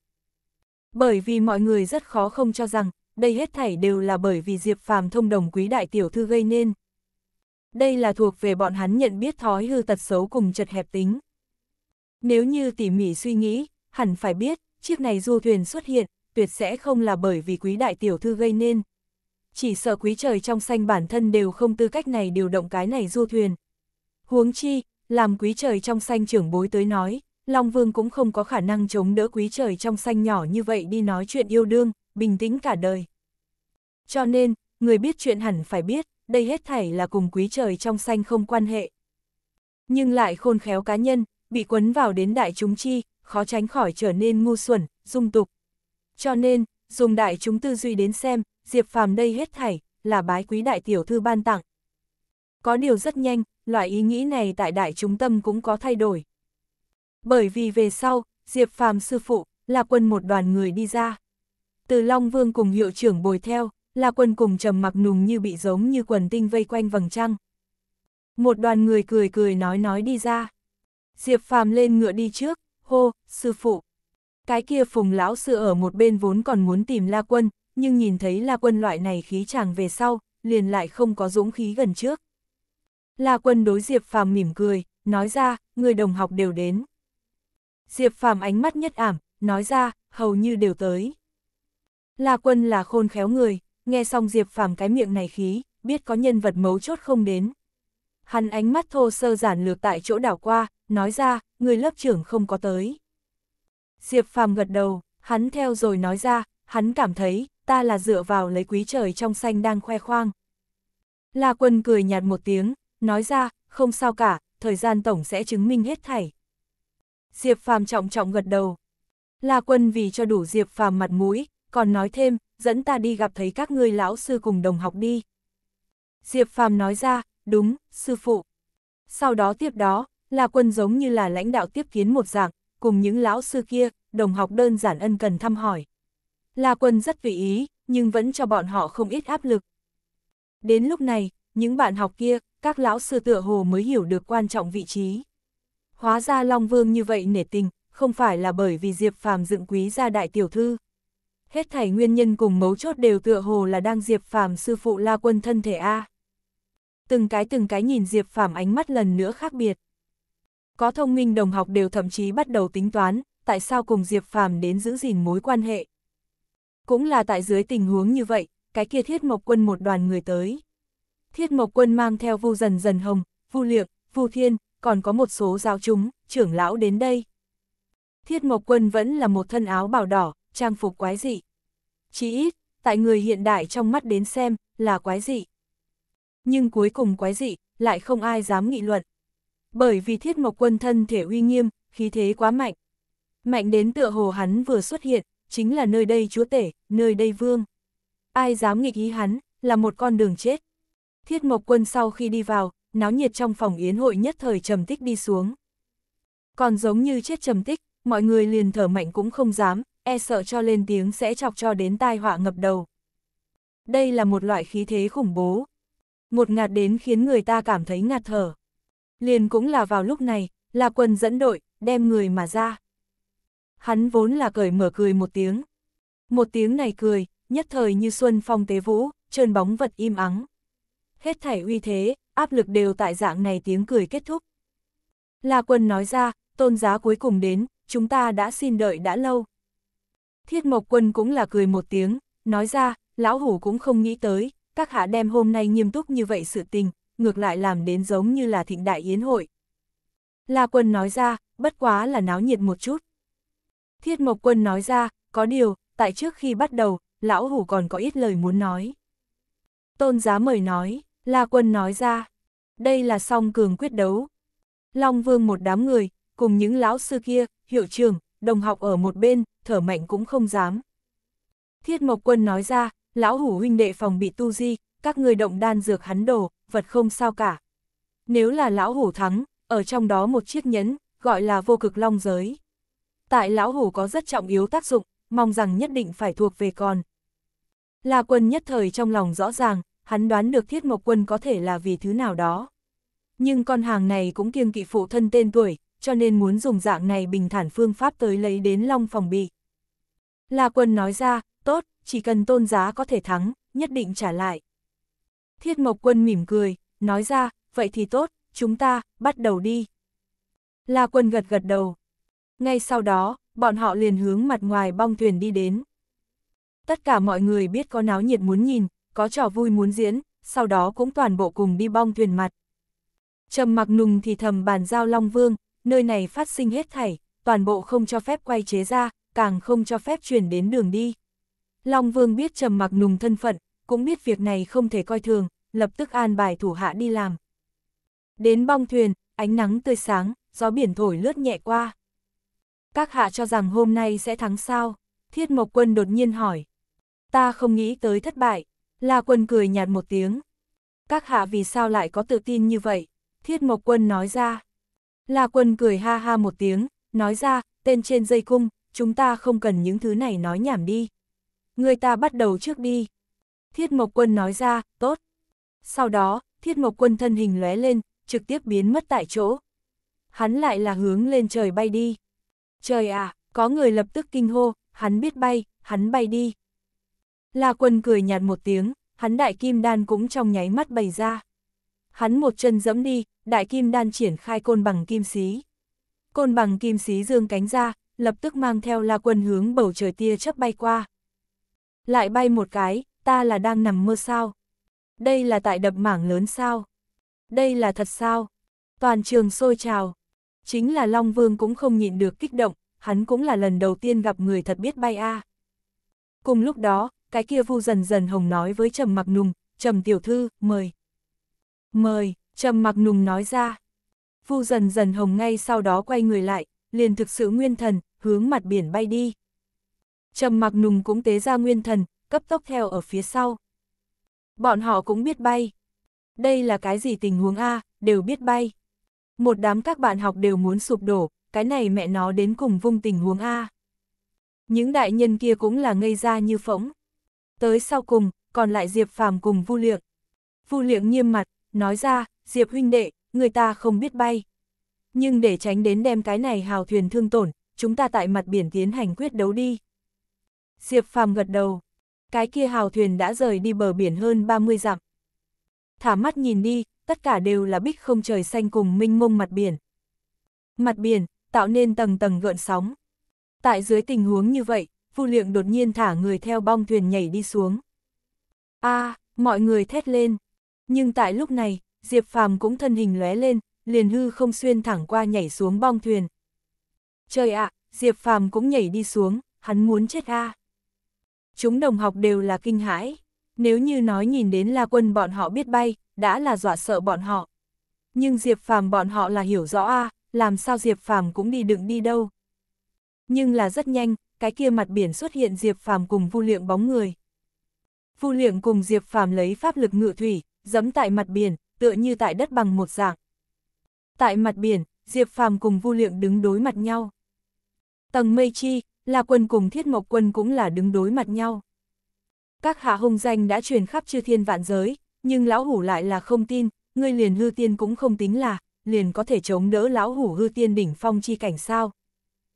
Bởi vì mọi người rất khó không cho rằng, đây hết thảy đều là bởi vì Diệp Phàm thông đồng quý đại tiểu thư gây nên. Đây là thuộc về bọn hắn nhận biết thói hư tật xấu cùng chật hẹp tính. Nếu như tỉ mỉ suy nghĩ, hẳn phải biết, chiếc này du thuyền xuất hiện, tuyệt sẽ không là bởi vì quý đại tiểu thư gây nên chỉ sợ quý trời trong xanh bản thân đều không tư cách này điều động cái này du thuyền. Huống chi, làm quý trời trong xanh trưởng bối tới nói, Long Vương cũng không có khả năng chống đỡ quý trời trong xanh nhỏ như vậy đi nói chuyện yêu đương, bình tĩnh cả đời. Cho nên, người biết chuyện hẳn phải biết, đây hết thảy là cùng quý trời trong xanh không quan hệ. Nhưng lại khôn khéo cá nhân, bị quấn vào đến đại chúng chi, khó tránh khỏi trở nên ngu xuẩn, dung tục. Cho nên, dùng đại chúng tư duy đến xem, Diệp Phàm đây hết thảy, là bái quý đại tiểu thư ban tặng. Có điều rất nhanh, loại ý nghĩ này tại đại chúng tâm cũng có thay đổi. Bởi vì về sau, Diệp Phàm sư phụ, là quân một đoàn người đi ra. Từ Long Vương cùng hiệu trưởng bồi theo, là quân cùng trầm mặc nùng như bị giống như quần tinh vây quanh vầng trăng. Một đoàn người cười cười nói nói đi ra. Diệp Phàm lên ngựa đi trước, hô, sư phụ. Cái kia phùng lão sư ở một bên vốn còn muốn tìm La Quân, nhưng nhìn thấy La Quân loại này khí chàng về sau, liền lại không có dũng khí gần trước. La Quân đối Diệp Phàm mỉm cười, nói ra, người đồng học đều đến. Diệp Phàm ánh mắt nhất ảm, nói ra, hầu như đều tới. La Quân là khôn khéo người, nghe xong Diệp Phàm cái miệng này khí, biết có nhân vật mấu chốt không đến. Hắn ánh mắt thô sơ giản lược tại chỗ đảo qua, nói ra, người lớp trưởng không có tới. Diệp Phàm gật đầu, hắn theo rồi nói ra, hắn cảm thấy, ta là dựa vào lấy quý trời trong xanh đang khoe khoang. La quân cười nhạt một tiếng, nói ra, không sao cả, thời gian tổng sẽ chứng minh hết thảy. Diệp Phàm trọng trọng gật đầu. La quân vì cho đủ Diệp Phàm mặt mũi, còn nói thêm, dẫn ta đi gặp thấy các ngươi lão sư cùng đồng học đi. Diệp Phàm nói ra, đúng, sư phụ. Sau đó tiếp đó, La quân giống như là lãnh đạo tiếp kiến một dạng, cùng những lão sư kia, đồng học đơn giản ân cần thăm hỏi. La Quân rất vị ý, nhưng vẫn cho bọn họ không ít áp lực. Đến lúc này, những bạn học kia, các lão sư tựa hồ mới hiểu được quan trọng vị trí. Hóa ra Long Vương như vậy nể tình, không phải là bởi vì Diệp Phàm dựng quý gia đại tiểu thư. Hết thảy nguyên nhân cùng mấu chốt đều tựa hồ là đang Diệp Phàm sư phụ La Quân thân thể A. Từng cái từng cái nhìn Diệp Phàm ánh mắt lần nữa khác biệt. Có thông minh đồng học đều thậm chí bắt đầu tính toán, tại sao cùng Diệp Phàm đến giữ gìn mối quan hệ, cũng là tại dưới tình huống như vậy, cái kia thiết mộc quân một đoàn người tới. Thiết mộc quân mang theo vu dần dần hồng, vu liệng, vu thiên, còn có một số giáo chúng, trưởng lão đến đây. Thiết mộc quân vẫn là một thân áo bào đỏ, trang phục quái dị. Chỉ ít, tại người hiện đại trong mắt đến xem, là quái dị. Nhưng cuối cùng quái dị, lại không ai dám nghị luận. Bởi vì thiết mộc quân thân thể uy nghiêm, khí thế quá mạnh. Mạnh đến tựa hồ hắn vừa xuất hiện, chính là nơi đây chúa tể, nơi đây vương. Ai dám nghịch ý hắn, là một con đường chết. Thiết Mộc Quân sau khi đi vào, náo nhiệt trong phòng yến hội nhất thời trầm tích đi xuống. Còn giống như chết trầm tích, mọi người liền thở mạnh cũng không dám, e sợ cho lên tiếng sẽ chọc cho đến tai họa ngập đầu. Đây là một loại khí thế khủng bố. Một ngạt đến khiến người ta cảm thấy ngạt thở. Liền cũng là vào lúc này, là quân dẫn đội, đem người mà ra hắn vốn là cởi mở cười một tiếng. Một tiếng này cười, nhất thời như xuân phong tế vũ, trơn bóng vật im ắng. Hết thảy uy thế, áp lực đều tại dạng này tiếng cười kết thúc. La quân nói ra, tôn giá cuối cùng đến, chúng ta đã xin đợi đã lâu. Thiết mộc quân cũng là cười một tiếng, nói ra, lão hủ cũng không nghĩ tới, các hạ đem hôm nay nghiêm túc như vậy sự tình, ngược lại làm đến giống như là thịnh đại yến hội. La quân nói ra, bất quá là náo nhiệt một chút. Thiết Mộc Quân nói ra, có điều, tại trước khi bắt đầu, lão hủ còn có ít lời muốn nói. Tôn giá mời nói, La Quân nói ra, đây là song cường quyết đấu. Long Vương một đám người, cùng những lão sư kia, hiệu trưởng, đồng học ở một bên, thở mạnh cũng không dám. Thiết Mộc Quân nói ra, lão hủ huynh đệ phòng bị tu di, các người động đan dược hắn đổ, vật không sao cả. Nếu là lão hủ thắng, ở trong đó một chiếc nhẫn, gọi là vô cực long giới tại lão hủ có rất trọng yếu tác dụng, mong rằng nhất định phải thuộc về con. La quân nhất thời trong lòng rõ ràng, hắn đoán được thiết mộc quân có thể là vì thứ nào đó. Nhưng con hàng này cũng kiêng kỵ phụ thân tên tuổi, cho nên muốn dùng dạng này bình thản phương pháp tới lấy đến long phòng bị. La quân nói ra, tốt, chỉ cần tôn giá có thể thắng, nhất định trả lại. Thiết mộc quân mỉm cười, nói ra, vậy thì tốt, chúng ta, bắt đầu đi. La quân gật gật đầu, ngay sau đó, bọn họ liền hướng mặt ngoài bong thuyền đi đến. Tất cả mọi người biết có náo nhiệt muốn nhìn, có trò vui muốn diễn, sau đó cũng toàn bộ cùng đi bong thuyền mặt. Trầm mặc nùng thì thầm bàn giao Long Vương, nơi này phát sinh hết thảy, toàn bộ không cho phép quay chế ra, càng không cho phép chuyển đến đường đi. Long Vương biết Trầm mặc nùng thân phận, cũng biết việc này không thể coi thường, lập tức an bài thủ hạ đi làm. Đến bong thuyền, ánh nắng tươi sáng, gió biển thổi lướt nhẹ qua. Các hạ cho rằng hôm nay sẽ thắng sao? Thiết Mộc Quân đột nhiên hỏi. Ta không nghĩ tới thất bại. La Quân cười nhạt một tiếng. Các hạ vì sao lại có tự tin như vậy? Thiết Mộc Quân nói ra. La Quân cười ha ha một tiếng, nói ra, tên trên dây cung, chúng ta không cần những thứ này nói nhảm đi. Người ta bắt đầu trước đi. Thiết Mộc Quân nói ra, tốt. Sau đó, Thiết Mộc Quân thân hình lóe lên, trực tiếp biến mất tại chỗ. Hắn lại là hướng lên trời bay đi. Trời ạ, à, có người lập tức kinh hô, hắn biết bay, hắn bay đi. La quân cười nhạt một tiếng, hắn đại kim đan cũng trong nháy mắt bày ra. Hắn một chân dẫm đi, đại kim đan triển khai côn bằng kim xí. Côn bằng kim xí dương cánh ra, lập tức mang theo la quân hướng bầu trời tia chấp bay qua. Lại bay một cái, ta là đang nằm mơ sao? Đây là tại đập mảng lớn sao? Đây là thật sao? Toàn trường sôi trào. Chính là Long Vương cũng không nhịn được kích động, hắn cũng là lần đầu tiên gặp người thật biết bay a. À. Cùng lúc đó, cái kia vu dần dần hồng nói với Trầm Mặc Nùng, Trầm Tiểu Thư, mời. Mời, Trầm Mặc Nùng nói ra. Vu dần dần hồng ngay sau đó quay người lại, liền thực sự nguyên thần, hướng mặt biển bay đi. Trầm Mặc Nùng cũng tế ra nguyên thần, cấp tốc theo ở phía sau. Bọn họ cũng biết bay. Đây là cái gì tình huống A, đều biết bay. Một đám các bạn học đều muốn sụp đổ, cái này mẹ nó đến cùng vung tình huống A. Những đại nhân kia cũng là ngây ra như phỗng. Tới sau cùng, còn lại Diệp Phàm cùng Vu Liệng. Vu Liệng nghiêm mặt, nói ra, Diệp huynh đệ, người ta không biết bay. Nhưng để tránh đến đem cái này hào thuyền thương tổn, chúng ta tại mặt biển tiến hành quyết đấu đi. Diệp Phàm gật đầu. Cái kia hào thuyền đã rời đi bờ biển hơn 30 dặm. Thả mắt nhìn đi, tất cả đều là bích không trời xanh cùng minh mông mặt biển. Mặt biển, tạo nên tầng tầng gợn sóng. Tại dưới tình huống như vậy, Vu Lượng đột nhiên thả người theo bong thuyền nhảy đi xuống. A, à, mọi người thét lên. Nhưng tại lúc này, Diệp Phàm cũng thân hình lóe lên, liền hư không xuyên thẳng qua nhảy xuống bong thuyền. Trời ạ, à, Diệp Phàm cũng nhảy đi xuống, hắn muốn chết a. À. Chúng đồng học đều là kinh hãi. Nếu như nói nhìn đến La Quân bọn họ biết bay, đã là dọa sợ bọn họ. Nhưng Diệp Phàm bọn họ là hiểu rõ a, làm sao Diệp Phàm cũng đi đừng đi đâu. Nhưng là rất nhanh, cái kia mặt biển xuất hiện Diệp Phàm cùng Vu Lượng bóng người. Vu Lượng cùng Diệp Phàm lấy pháp lực ngự thủy, giẫm tại mặt biển, tựa như tại đất bằng một dạng. Tại mặt biển, Diệp Phàm cùng Vu Lượng đứng đối mặt nhau. Tầng Mây Chi, La Quân cùng Thiết Mộc Quân cũng là đứng đối mặt nhau. Các hạ hung danh đã truyền khắp chư thiên vạn giới, nhưng lão hủ lại là không tin, ngươi liền hư tiên cũng không tính là, liền có thể chống đỡ lão hủ hư tiên đỉnh phong chi cảnh sao.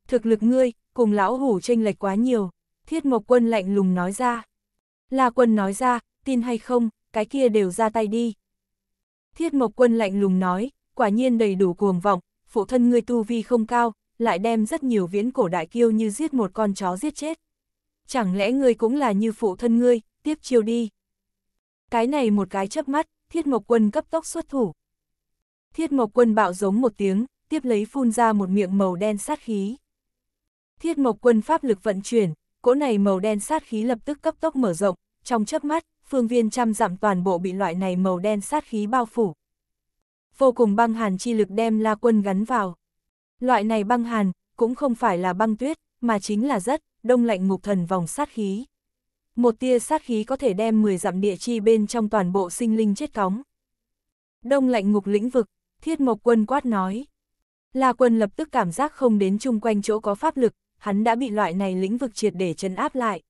Thực lực ngươi, cùng lão hủ tranh lệch quá nhiều, thiết mộc quân lạnh lùng nói ra. là quân nói ra, tin hay không, cái kia đều ra tay đi. Thiết mộc quân lạnh lùng nói, quả nhiên đầy đủ cuồng vọng, phụ thân ngươi tu vi không cao, lại đem rất nhiều viễn cổ đại kiêu như giết một con chó giết chết, chẳng lẽ ngươi cũng là như phụ thân ngươi, tiếp chiêu đi. Cái này một cái chớp mắt, thiết mộc quân cấp tốc xuất thủ. Thiết mộc quân bạo giống một tiếng, tiếp lấy phun ra một miệng màu đen sát khí. Thiết mộc quân pháp lực vận chuyển, cỗ này màu đen sát khí lập tức cấp tốc mở rộng, trong chớp mắt, phương viên trăm dặm toàn bộ bị loại này màu đen sát khí bao phủ. Vô cùng băng hàn chi lực đem la quân gắn vào. Loại này băng hàn, cũng không phải là băng tuyết, mà chính là rất đông lạnh ngục thần vòng sát khí. Một tia sát khí có thể đem 10 dặm địa chi bên trong toàn bộ sinh linh chết cóng. Đông lạnh ngục lĩnh vực, thiết mộc quân quát nói. La quân lập tức cảm giác không đến chung quanh chỗ có pháp lực, hắn đã bị loại này lĩnh vực triệt để chấn áp lại.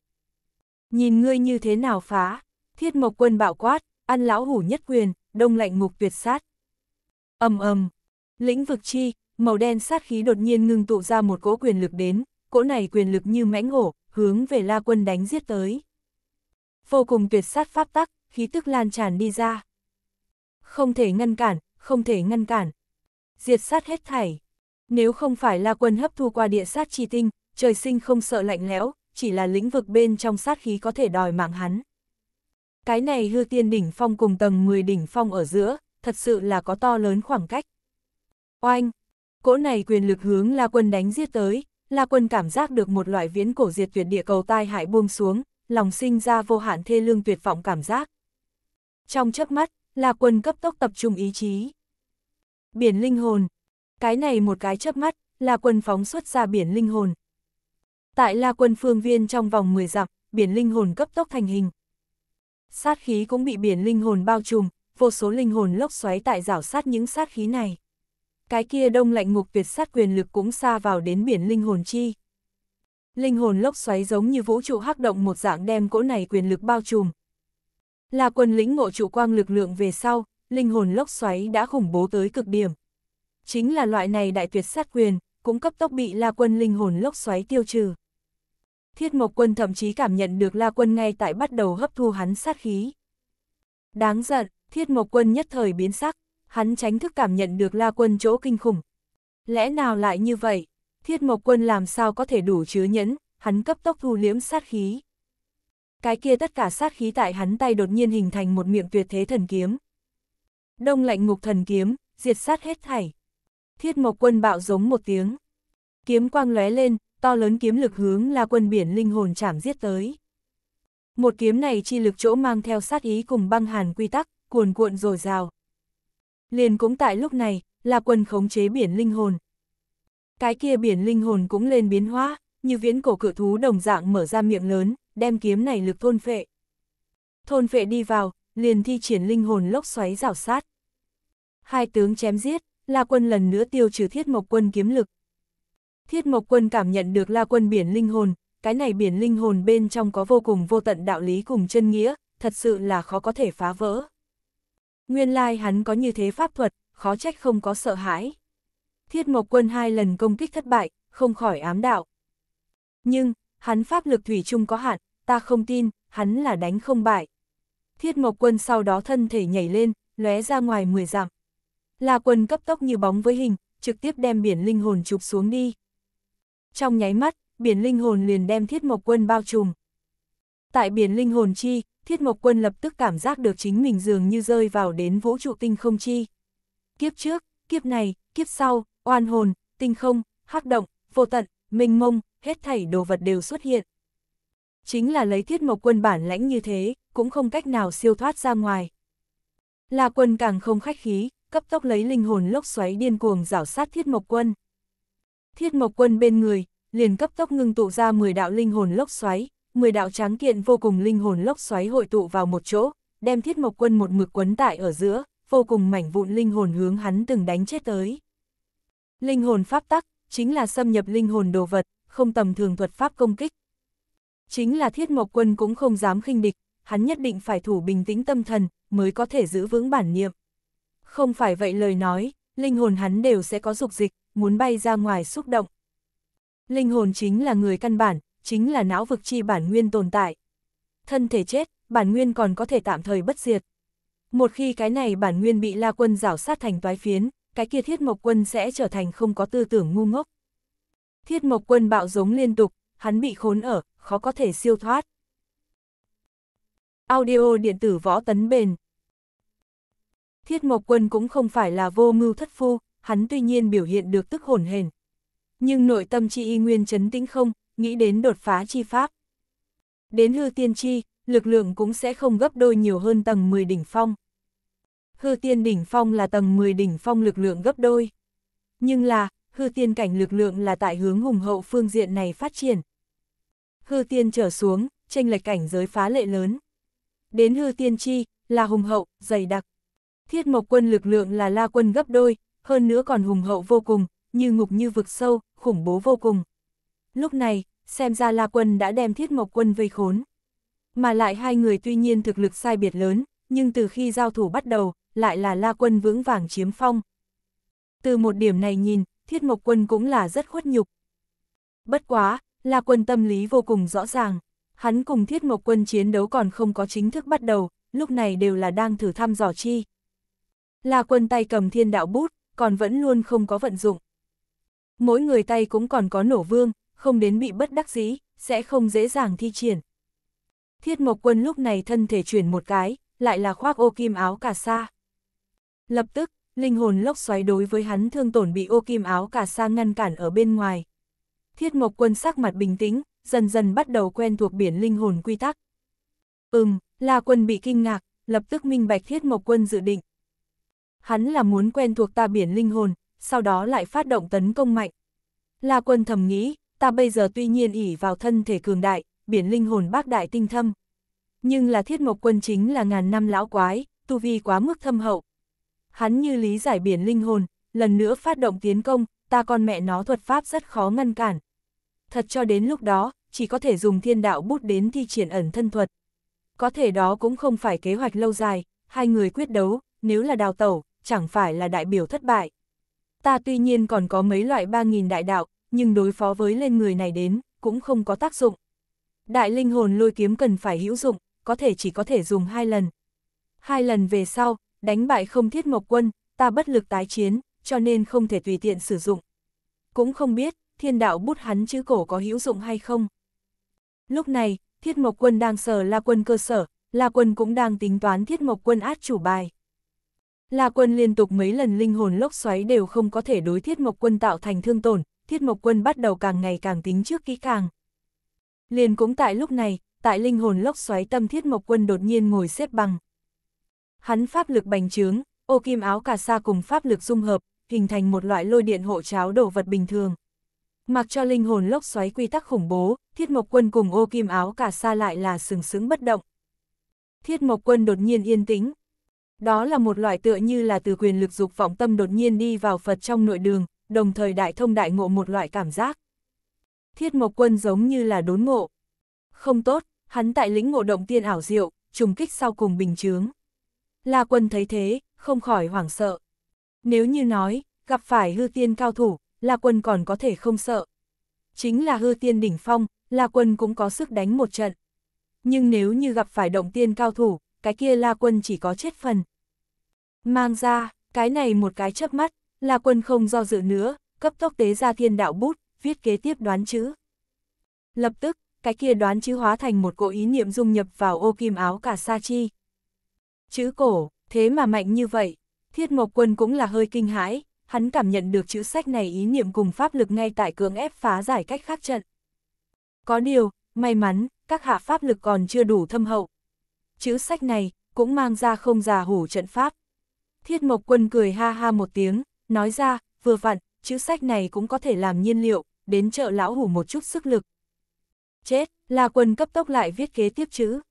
Nhìn ngươi như thế nào phá, thiết mộc quân bạo quát, ăn lão hủ nhất quyền, đông lạnh ngục tuyệt sát. ầm ầm, lĩnh vực chi, màu đen sát khí đột nhiên ngưng tụ ra một cỗ quyền lực đến, cỗ này quyền lực như mãnh hổ, hướng về La Quân đánh giết tới. Vô cùng tuyệt sát pháp tắc, khí tức lan tràn đi ra. Không thể ngăn cản, không thể ngăn cản. Diệt sát hết thảy. Nếu không phải La Quân hấp thu qua địa sát chi tinh, trời sinh không sợ lạnh lẽo, chỉ là lĩnh vực bên trong sát khí có thể đòi mạng hắn. Cái này hư tiên đỉnh phong cùng tầng 10 đỉnh phong ở giữa, thật sự là có to lớn khoảng cách. Oanh! Cỗ này quyền lực hướng La Quân đánh giết tới, La Quân cảm giác được một loại viễn cổ diệt tuyệt địa cầu tai hại buông xuống, lòng sinh ra vô hạn thê lương tuyệt vọng cảm giác. Trong chớp mắt, La Quân cấp tốc tập trung ý chí. Biển linh hồn. Cái này một cái chớp mắt, La Quân phóng xuất ra biển linh hồn. Tại La Quân phương viên trong vòng 10 dặm, biển linh hồn cấp tốc thành hình. Sát khí cũng bị biển linh hồn bao trùm, vô số linh hồn lốc xoáy tại rảo sát những sát khí này cái kia đông lạnh ngục tuyệt sát quyền lực cũng xa vào đến biển linh hồn chi. Linh hồn lốc xoáy giống như vũ trụ hắc động một dạng đem cỗ này quyền lực bao trùm. Là quân lĩnh ngộ trụ quang lực lượng về sau, linh hồn lốc xoáy đã khủng bố tới cực điểm. Chính là loại này đại tuyệt sát quyền, cũng cấp tốc bị La Quân linh hồn lốc xoáy tiêu trừ. Thiết Mộc Quân thậm chí cảm nhận được La Quân ngay tại bắt đầu hấp thu hắn sát khí. Đáng giận, Thiết Mộc Quân nhất thời biến sắc, hắn tránh thức cảm nhận được la quân chỗ kinh khủng. Lẽ nào lại như vậy? Thiết Mộc Quân làm sao có thể đủ chứa nhẫn, hắn cấp tốc thu liếm sát khí. Cái kia tất cả sát khí tại hắn tay đột nhiên hình thành một miệng tuyệt thế thần kiếm. Đông lạnh ngục thần kiếm, diệt sát hết thảy. Thiết Mộc Quân bạo giống một tiếng. Kiếm quang lóe lên, to lớn kiếm lực hướng La Quân biển linh hồn chảm giết tới. Một kiếm này chi lực chỗ mang theo sát ý cùng băng hàn quy tắc, cuồn cuộn rồi rào, Liền cũng tại lúc này, là quân khống chế biển linh hồn. Cái kia biển linh hồn cũng lên biến hóa, như viễn cổ cự thú đồng dạng mở ra miệng lớn, đem kiếm này lực thôn phệ. Thôn phệ đi vào, liền thi triển linh hồn lốc xoáy rảo sát. Hai tướng chém giết, La Quân lần nữa tiêu trừ Thiết Mộc Quân kiếm lực. Thiết Mộc Quân cảm nhận được La Quân biển linh hồn, cái này biển linh hồn bên trong có vô cùng vô tận đạo lý cùng chân nghĩa, thật sự là khó có thể phá vỡ. Nguyên lai hắn có như thế pháp thuật, khó trách không có sợ hãi. Thiết Mộc Quân hai lần công kích thất bại, không khỏi ám đạo. Nhưng, hắn pháp lực thủy chung có hạn, ta không tin, hắn là đánh không bại. Thiết Mộc Quân sau đó thân thể nhảy lên, lóe ra ngoài 10 dặm. là Quân cấp tốc như bóng với hình, trực tiếp đem biển linh hồn chụp xuống đi. Trong nháy mắt, biển linh hồn liền đem Thiết Mộc Quân bao trùm. Tại biển linh hồn chi, Thiết Mộc Quân lập tức cảm giác được chính mình dường như rơi vào đến vũ trụ tinh không chi. Kiếp trước, kiếp này, kiếp sau, oan hồn, tinh không, hắc động, vô tận, minh mông, hết thảy đồ vật đều xuất hiện. Chính là lấy Thiết Mộc Quân bản lãnh như thế, cũng không cách nào siêu thoát ra ngoài. là Quân càng không khách khí, cấp tốc lấy linh hồn lốc xoáy điên cuồng rảo sát Thiết Mộc Quân. Thiết Mộc Quân bên người, liền cấp tốc ngưng tụ ra 10 đạo linh hồn lốc xoáy, 10 đạo tráng kiện vô cùng linh hồn lốc xoáy hội tụ vào một chỗ, đem thiết mộc quân một mực quấn tại ở giữa, vô cùng mảnh vụn linh hồn hướng hắn từng đánh chết tới. Linh hồn pháp tắc, chính là xâm nhập linh hồn đồ vật, không tầm thường thuật pháp công kích. Chính là thiết mộc quân cũng không dám khinh địch, hắn nhất định phải thủ bình tĩnh tâm thần, mới có thể giữ vững bản niệm. Không phải vậy lời nói, linh hồn hắn đều sẽ có dục dịch, muốn bay ra ngoài xúc động. Linh hồn chính là người căn bản, chính là não vực chi bản nguyên tồn tại. Thân thể chết, bản nguyên còn có thể tạm thời bất diệt. Một khi cái này bản nguyên bị La Quân rảo sát thành toái phiến, cái kia Thiết Mộc Quân sẽ trở thành không có tư tưởng ngu ngốc. Thiết Mộc Quân bạo giống liên tục, hắn bị khốn ở, khó có thể siêu thoát. Audio điện tử võ tấn bền Thiết Mộc Quân cũng không phải là vô mưu thất phu, hắn tuy nhiên biểu hiện được tức hồn hền. Nhưng nội tâm chi y nguyên chấn tĩnh không, nghĩ đến đột phá chi pháp. Đến hư tiên chi, lực lượng cũng sẽ không gấp đôi nhiều hơn tầng 10 đỉnh phong. Hư tiên đỉnh phong là tầng 10 đỉnh phong lực lượng gấp đôi. Nhưng là, hư tiên cảnh lực lượng là tại hướng hùng hậu phương diện này phát triển. Hư tiên trở xuống, tranh lệch cảnh giới phá lệ lớn. Đến hư tiên chi, là hùng hậu, dày đặc. Thiết mộc quân lực lượng là la quân gấp đôi, hơn nữa còn hùng hậu vô cùng, như ngục như vực sâu, khủng bố vô cùng. Lúc này, xem ra La Quân đã đem Thiết Mộc Quân vây khốn. Mà lại hai người tuy nhiên thực lực sai biệt lớn, nhưng từ khi giao thủ bắt đầu, lại là La Quân vững vàng chiếm phong. Từ một điểm này nhìn, Thiết Mộc Quân cũng là rất khuất nhục. Bất quá, La Quân tâm lý vô cùng rõ ràng. Hắn cùng Thiết Mộc Quân chiến đấu còn không có chính thức bắt đầu, lúc này đều là đang thử thăm dò chi. La Quân tay cầm thiên đạo bút, còn vẫn luôn không có vận dụng. Mỗi người tay cũng còn có nổ vương, không đến bị bất đắc dĩ, sẽ không dễ dàng thi triển. Thiết Mộc Quân lúc này thân thể chuyển một cái, lại là khoác ô kim áo cả sa. Lập tức, linh hồn lốc xoáy đối với hắn thương tổn bị ô kim áo cả sa ngăn cản ở bên ngoài. Thiết Mộc Quân sắc mặt bình tĩnh, dần dần bắt đầu quen thuộc biển linh hồn quy tắc. Ừm, La Quân bị kinh ngạc, lập tức minh bạch Thiết Mộc Quân dự định. Hắn là muốn quen thuộc ta biển linh hồn, sau đó lại phát động tấn công mạnh. La Quân thầm nghĩ, ta bây giờ tuy nhiên ỉ vào thân thể cường đại, biển linh hồn bác đại tinh thâm. Nhưng là thiết mộc quân chính là ngàn năm lão quái, tu vi quá mức thâm hậu. Hắn như lý giải biển linh hồn, lần nữa phát động tiến công, ta con mẹ nó thuật pháp rất khó ngăn cản. Thật cho đến lúc đó, chỉ có thể dùng thiên đạo bút đến thi triển ẩn thân thuật. Có thể đó cũng không phải kế hoạch lâu dài, hai người quyết đấu, nếu là đào tẩu, chẳng phải là đại biểu thất bại. Ta tuy nhiên còn có mấy loại 3.000 đại đạo, nhưng đối phó với lên người này đến, cũng không có tác dụng. Đại linh hồn lôi kiếm cần phải hữu dụng, có thể chỉ có thể dùng hai lần. Hai lần về sau, đánh bại không thiết mộc quân, ta bất lực tái chiến, cho nên không thể tùy tiện sử dụng. Cũng không biết, thiên đạo bút hắn chữ cổ có hữu dụng hay không. Lúc này, thiết mộc quân đang sờ la quân cơ sở, la quân cũng đang tính toán thiết mộc quân át chủ bài. La quân liên tục mấy lần linh hồn lốc xoáy đều không có thể đối thiết mộc quân tạo thành thương tổn, Thiết Mộc Quân bắt đầu càng ngày càng tính trước kỹ càng. Liền cũng tại lúc này, tại linh hồn lốc xoáy tâm Thiết Mộc Quân đột nhiên ngồi xếp bằng. Hắn pháp lực bành trướng, ô kim áo cà sa cùng pháp lực dung hợp, hình thành một loại lôi điện hộ cháo đồ vật bình thường. Mặc cho linh hồn lốc xoáy quy tắc khủng bố, Thiết Mộc Quân cùng ô kim áo cà sa lại là sừng sững bất động. Thiết Mộc Quân đột nhiên yên tĩnh. Đó là một loại tựa như là từ quyền lực dục vọng tâm đột nhiên đi vào Phật trong nội đường, đồng thời đại thông đại ngộ một loại cảm giác. Thiết Mộc Quân giống như là đốn ngộ. Không tốt, hắn tại lĩnh ngộ động tiên ảo diệu, trùng kích sau cùng bình chướng. La Quân thấy thế, không khỏi hoảng sợ. Nếu như nói, gặp phải hư tiên cao thủ, La Quân còn có thể không sợ. Chính là hư tiên đỉnh phong, La Quân cũng có sức đánh một trận. Nhưng nếu như gặp phải động tiên cao thủ, cái kia La Quân chỉ có chết phần. Mang ra, cái này một cái chớp mắt, La Quân không do dự nữa, cấp tốc tế ra thiên đạo bút, viết kế tiếp đoán chữ. Lập tức, cái kia đoán chữ hóa thành một cỗ ý niệm dung nhập vào ô kim áo cả sa chi. Chữ cổ, thế mà mạnh như vậy, thiết mộc quân cũng là hơi kinh hãi, hắn cảm nhận được chữ sách này ý niệm cùng pháp lực ngay tại cưỡng ép phá giải cách khác trận. Có điều, may mắn, các hạ pháp lực còn chưa đủ thâm hậu. Chữ sách này, cũng mang ra không già hủ trận pháp. Thiết mộc quân cười ha ha một tiếng, nói ra, vừa vặn, chữ sách này cũng có thể làm nhiên liệu, đến chợ lão hủ một chút sức lực. Chết, là quân cấp tốc lại viết kế tiếp chữ.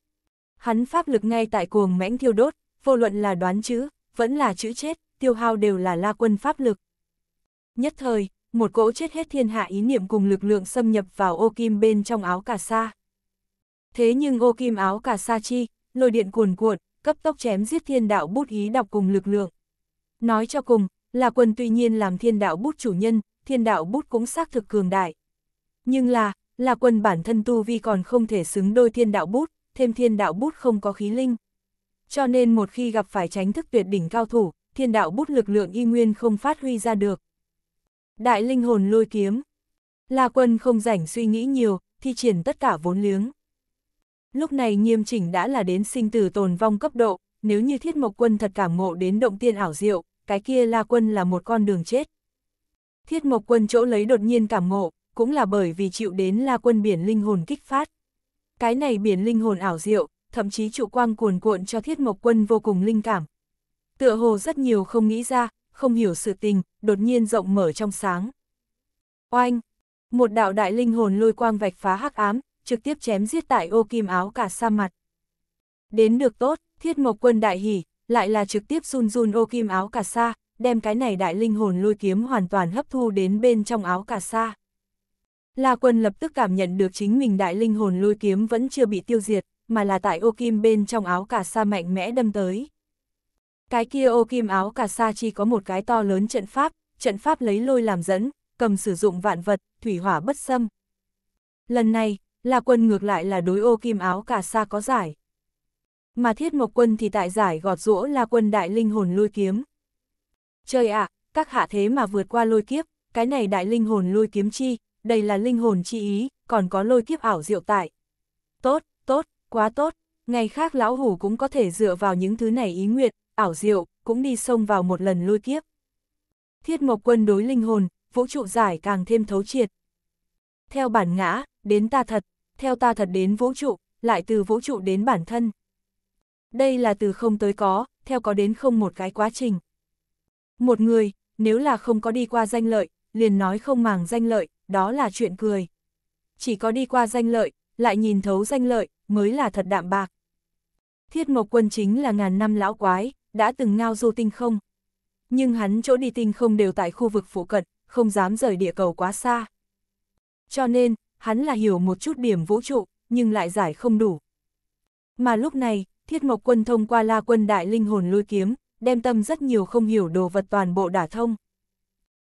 Hắn pháp lực ngay tại cuồng mãnh thiêu đốt, vô luận là đoán chữ, vẫn là chữ chết, tiêu hao đều là la quân pháp lực. Nhất thời, một cỗ chết hết thiên hạ ý niệm cùng lực lượng xâm nhập vào ô kim bên trong áo cà sa. Thế nhưng ô kim áo cà sa chi, lôi điện cuồn cuộn, cấp tốc chém giết thiên đạo bút hí đọc cùng lực lượng. Nói cho cùng, là quần tuy nhiên làm thiên đạo bút chủ nhân, thiên đạo bút cũng xác thực cường đại. Nhưng là, là quần bản thân tu vi còn không thể xứng đôi thiên đạo bút, thêm thiên đạo bút không có khí linh. Cho nên một khi gặp phải tránh thức tuyệt đỉnh cao thủ, thiên đạo bút lực lượng y nguyên không phát huy ra được. Đại linh hồn lôi kiếm. Là quần không rảnh suy nghĩ nhiều, thi triển tất cả vốn liếng. Lúc này nghiêm chỉnh đã là đến sinh tử tồn vong cấp độ, nếu như thiết mộc quân thật cảm ngộ đến động tiên ảo diệu, cái kia la quân là một con đường chết. Thiết Mộc Quân chỗ lấy đột nhiên cảm ngộ, cũng là bởi vì chịu đến la quân biển linh hồn kích phát. Cái này biển linh hồn ảo diệu, thậm chí trụ quang cuồn cuộn cho Thiết Mộc Quân vô cùng linh cảm. Tựa hồ rất nhiều không nghĩ ra, không hiểu sự tình, đột nhiên rộng mở trong sáng. Oanh! Một đạo đại linh hồn lôi quang vạch phá hắc ám, trực tiếp chém giết tại ô kim áo cả sa mặt. Đến được tốt, Thiết Mộc Quân đại hỉ, lại là trực tiếp run run ô kim áo cà sa, đem cái này đại linh hồn lôi kiếm hoàn toàn hấp thu đến bên trong áo cà sa. La quân lập tức cảm nhận được chính mình đại linh hồn lôi kiếm vẫn chưa bị tiêu diệt, mà là tại ô kim bên trong áo cà sa mạnh mẽ đâm tới. Cái kia ô kim áo cà sa chỉ có một cái to lớn trận pháp, trận pháp lấy lôi làm dẫn, cầm sử dụng vạn vật, thủy hỏa bất xâm. Lần này, La quân ngược lại là đối ô kim áo cà sa có giải. Mà thiết mộc quân thì tại giải gọt rũa là quân đại linh hồn lôi kiếm. Trời ạ, à, các hạ thế mà vượt qua lôi kiếp, cái này đại linh hồn lôi kiếm chi, đây là linh hồn chi ý, còn có lôi kiếp ảo diệu tại. Tốt, tốt, quá tốt, ngày khác lão hủ cũng có thể dựa vào những thứ này ý nguyện, ảo diệu, cũng đi xông vào một lần lôi kiếp. Thiết mộc quân đối linh hồn, vũ trụ giải càng thêm thấu triệt. Theo bản ngã, đến ta thật, theo ta thật đến vũ trụ, lại từ vũ trụ đến bản thân đây là từ không tới có, theo có đến không một cái quá trình. Một người, nếu là không có đi qua danh lợi, liền nói không màng danh lợi, đó là chuyện cười. Chỉ có đi qua danh lợi, lại nhìn thấu danh lợi, mới là thật đạm bạc. Thiết Mộc Quân chính là ngàn năm lão quái, đã từng ngao du tinh không. Nhưng hắn chỗ đi tinh không đều tại khu vực phụ cận, không dám rời địa cầu quá xa. Cho nên, hắn là hiểu một chút điểm vũ trụ, nhưng lại giải không đủ. Mà lúc này, Thiết Mộc Quân thông qua La Quân Đại Linh Hồn Lôi Kiếm, đem tâm rất nhiều không hiểu đồ vật toàn bộ đả thông.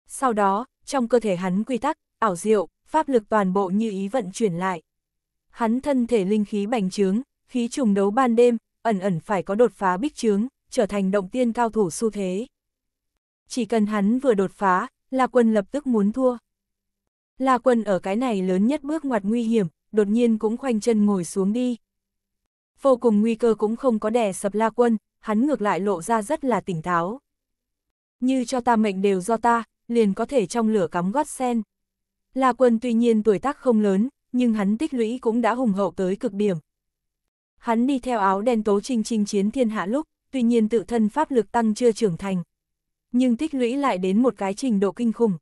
Sau đó, trong cơ thể hắn quy tắc, ảo diệu, pháp lực toàn bộ như ý vận chuyển lại. Hắn thân thể linh khí bành trướng, khí trùng đấu ban đêm, ẩn ẩn phải có đột phá bích trướng, trở thành động tiên cao thủ xu thế. Chỉ cần hắn vừa đột phá, La Quân lập tức muốn thua. La Quân ở cái này lớn nhất bước ngoặt nguy hiểm, đột nhiên cũng khoanh chân ngồi xuống đi, vô cùng nguy cơ cũng không có đè sập la quân, hắn ngược lại lộ ra rất là tỉnh táo. Như cho ta mệnh đều do ta, liền có thể trong lửa cắm gót sen. La quân tuy nhiên tuổi tác không lớn, nhưng hắn tích lũy cũng đã hùng hậu tới cực điểm. Hắn đi theo áo đen tố trinh trinh chiến thiên hạ lúc, tuy nhiên tự thân pháp lực tăng chưa trưởng thành. Nhưng tích lũy lại đến một cái trình độ kinh khủng.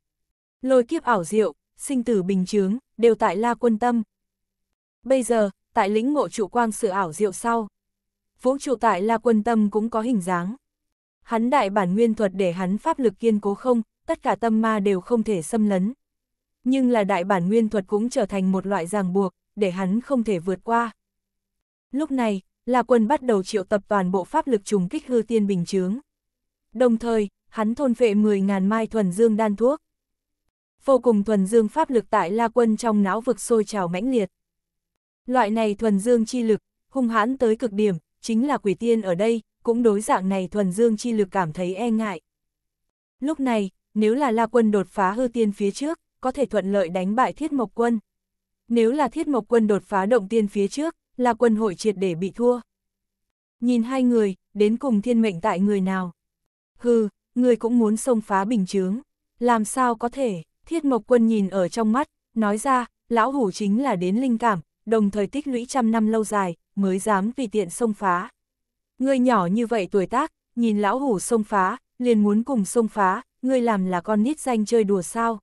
Lôi kiếp ảo diệu, sinh tử bình chướng, đều tại la quân tâm. Bây giờ, tại lĩnh ngộ trụ quang sự ảo diệu sau. Vũ trụ tại La Quân Tâm cũng có hình dáng. Hắn đại bản nguyên thuật để hắn pháp lực kiên cố không, tất cả tâm ma đều không thể xâm lấn. Nhưng là đại bản nguyên thuật cũng trở thành một loại ràng buộc, để hắn không thể vượt qua. Lúc này, La Quân bắt đầu triệu tập toàn bộ pháp lực trùng kích hư tiên bình chướng. Đồng thời, hắn thôn phệ 10.000 mai thuần dương đan thuốc. Vô cùng thuần dương pháp lực tại La Quân trong não vực sôi trào mãnh liệt. Loại này thuần dương chi lực, hung hãn tới cực điểm, chính là quỷ tiên ở đây, cũng đối dạng này thuần dương chi lực cảm thấy e ngại. Lúc này, nếu là La Quân đột phá hư tiên phía trước, có thể thuận lợi đánh bại Thiết Mộc Quân. Nếu là Thiết Mộc Quân đột phá động tiên phía trước, La Quân hội triệt để bị thua. Nhìn hai người, đến cùng thiên mệnh tại người nào. Hừ, người cũng muốn xông phá bình chướng. Làm sao có thể, Thiết Mộc Quân nhìn ở trong mắt, nói ra, lão hủ chính là đến linh cảm, đồng thời tích lũy trăm năm lâu dài, mới dám vì tiện xông phá. Ngươi nhỏ như vậy tuổi tác, nhìn lão hủ xông phá, liền muốn cùng xông phá, ngươi làm là con nít danh chơi đùa sao.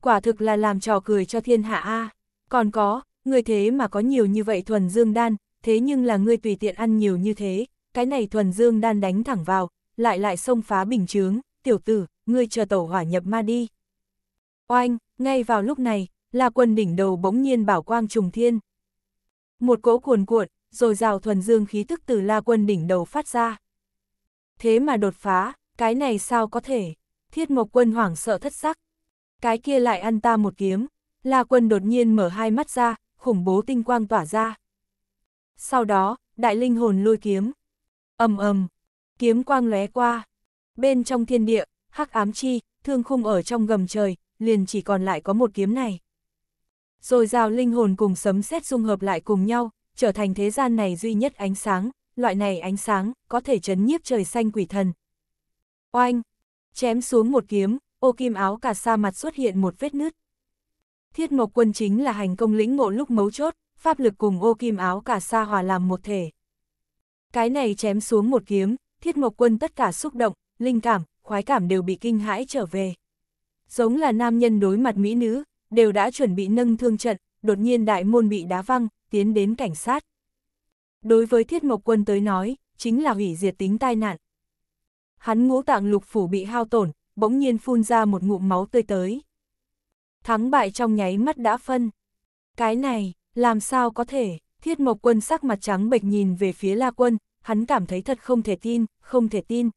Quả thực là làm trò cười cho thiên hạ A. Còn có, ngươi thế mà có nhiều như vậy thuần dương đan, thế nhưng là ngươi tùy tiện ăn nhiều như thế, cái này thuần dương đan đánh thẳng vào, lại lại xông phá bình chướng, tiểu tử, ngươi chờ tẩu hỏa nhập ma đi. Oanh, ngay vào lúc này, là quần đỉnh đầu bỗng nhiên bảo quang trùng thiên, một cỗ cuồn cuộn, rồi rào thuần dương khí tức từ la quân đỉnh đầu phát ra. Thế mà đột phá, cái này sao có thể? Thiết Mộc Quân hoảng sợ thất sắc. Cái kia lại ăn ta một kiếm. La Quân đột nhiên mở hai mắt ra, khủng bố tinh quang tỏa ra. Sau đó, đại linh hồn lôi kiếm. ầm ầm, kiếm quang lóe qua. Bên trong thiên địa, hắc ám chi, thương khung ở trong gầm trời, liền chỉ còn lại có một kiếm này rồi rào linh hồn cùng sấm sét dung hợp lại cùng nhau, trở thành thế gian này duy nhất ánh sáng, loại này ánh sáng, có thể chấn nhiếp trời xanh quỷ thần. Oanh! Chém xuống một kiếm, ô kim áo cả sa mặt xuất hiện một vết nứt. Thiết Mộc Quân chính là hành công lĩnh ngộ lúc mấu chốt, pháp lực cùng ô kim áo cả sa hòa làm một thể. Cái này chém xuống một kiếm, Thiết Mộc Quân tất cả xúc động, linh cảm, khoái cảm đều bị kinh hãi trở về. Giống là nam nhân đối mặt mỹ nữ, đều đã chuẩn bị nâng thương trận, đột nhiên đại môn bị đá văng, tiến đến cảnh sát. Đối với Thiết Mộc Quân tới nói, chính là hủy diệt tính tai nạn. Hắn ngũ tạng lục phủ bị hao tổn, bỗng nhiên phun ra một ngụm máu tươi tới. Thắng bại trong nháy mắt đã phân. Cái này, làm sao có thể, Thiết Mộc Quân sắc mặt trắng bệch nhìn về phía La Quân, hắn cảm thấy thật không thể tin, không thể tin.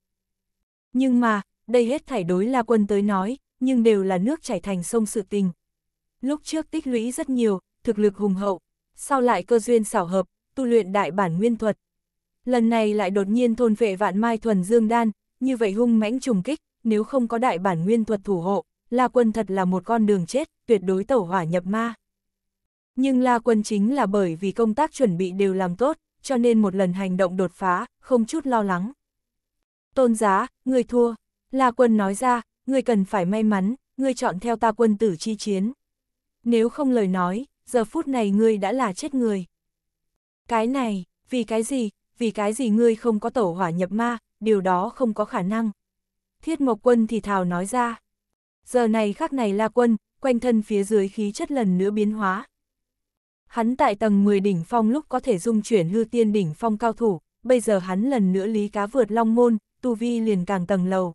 Nhưng mà, đây hết thảy đối La Quân tới nói, nhưng đều là nước chảy thành sông sự tình, lúc trước tích lũy rất nhiều, thực lực hùng hậu, sau lại cơ duyên xảo hợp, tu luyện đại bản nguyên thuật. Lần này lại đột nhiên thôn vệ vạn mai thuần dương đan, như vậy hung mãnh trùng kích, nếu không có đại bản nguyên thuật thủ hộ, La Quân thật là một con đường chết, tuyệt đối tẩu hỏa nhập ma. Nhưng La Quân chính là bởi vì công tác chuẩn bị đều làm tốt, cho nên một lần hành động đột phá, không chút lo lắng. Tôn giá, người thua, La Quân nói ra, người cần phải may mắn, người chọn theo ta quân tử chi chiến nếu không lời nói, giờ phút này ngươi đã là chết người. Cái này, vì cái gì, vì cái gì ngươi không có tổ hỏa nhập ma, điều đó không có khả năng. Thiết Mộc Quân thì thào nói ra. Giờ này khắc này la quân, quanh thân phía dưới khí chất lần nữa biến hóa. Hắn tại tầng 10 đỉnh phong lúc có thể dung chuyển hư tiên đỉnh phong cao thủ, bây giờ hắn lần nữa lý cá vượt long môn, tu vi liền càng tầng lầu.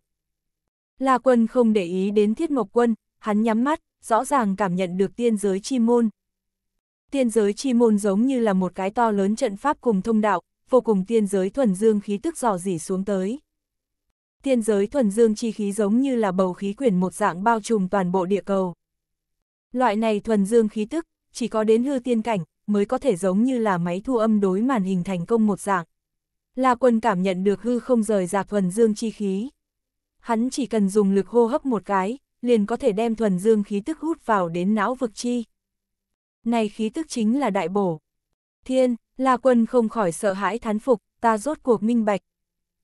La quân không để ý đến thiết mộc quân, hắn nhắm mắt, rõ ràng cảm nhận được tiên giới chi môn. Tiên giới chi môn giống như là một cái to lớn trận pháp cùng thông đạo, vô cùng tiên giới thuần dương khí tức dò dỉ xuống tới. Tiên giới thuần dương chi khí giống như là bầu khí quyển một dạng bao trùm toàn bộ địa cầu. Loại này thuần dương khí tức, chỉ có đến hư tiên cảnh, mới có thể giống như là máy thu âm đối màn hình thành công một dạng. La quân cảm nhận được hư không rời rạc thuần dương chi khí. Hắn chỉ cần dùng lực hô hấp một cái, liền có thể đem thuần dương khí tức hút vào đến não vực chi. Này khí tức chính là đại bổ. Thiên, La Quân không khỏi sợ hãi thán phục, ta rốt cuộc minh bạch.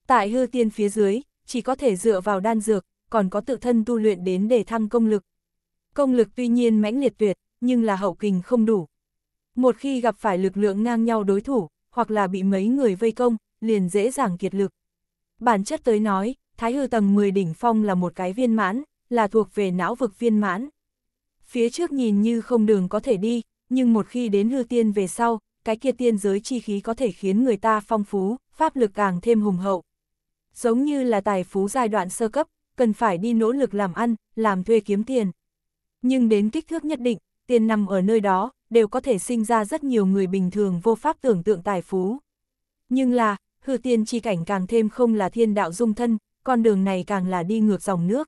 Tại hư tiên phía dưới, chỉ có thể dựa vào đan dược, còn có tự thân tu luyện đến để thăng công lực. Công lực tuy nhiên mãnh liệt tuyệt, nhưng là hậu kình không đủ. Một khi gặp phải lực lượng ngang nhau đối thủ, hoặc là bị mấy người vây công, liền dễ dàng kiệt lực. Bản chất tới nói, Thái Hư tầng 10 đỉnh phong là một cái viên mãn, là thuộc về não vực viên mãn. Phía trước nhìn như không đường có thể đi, nhưng một khi đến hư tiên về sau, cái kia tiên giới chi khí có thể khiến người ta phong phú, pháp lực càng thêm hùng hậu. Giống như là tài phú giai đoạn sơ cấp, cần phải đi nỗ lực làm ăn, làm thuê kiếm tiền. Nhưng đến kích thước nhất định, tiền nằm ở nơi đó, đều có thể sinh ra rất nhiều người bình thường vô pháp tưởng tượng tài phú. Nhưng là, hư tiên chi cảnh càng thêm không là thiên đạo dung thân, con đường này càng là đi ngược dòng nước.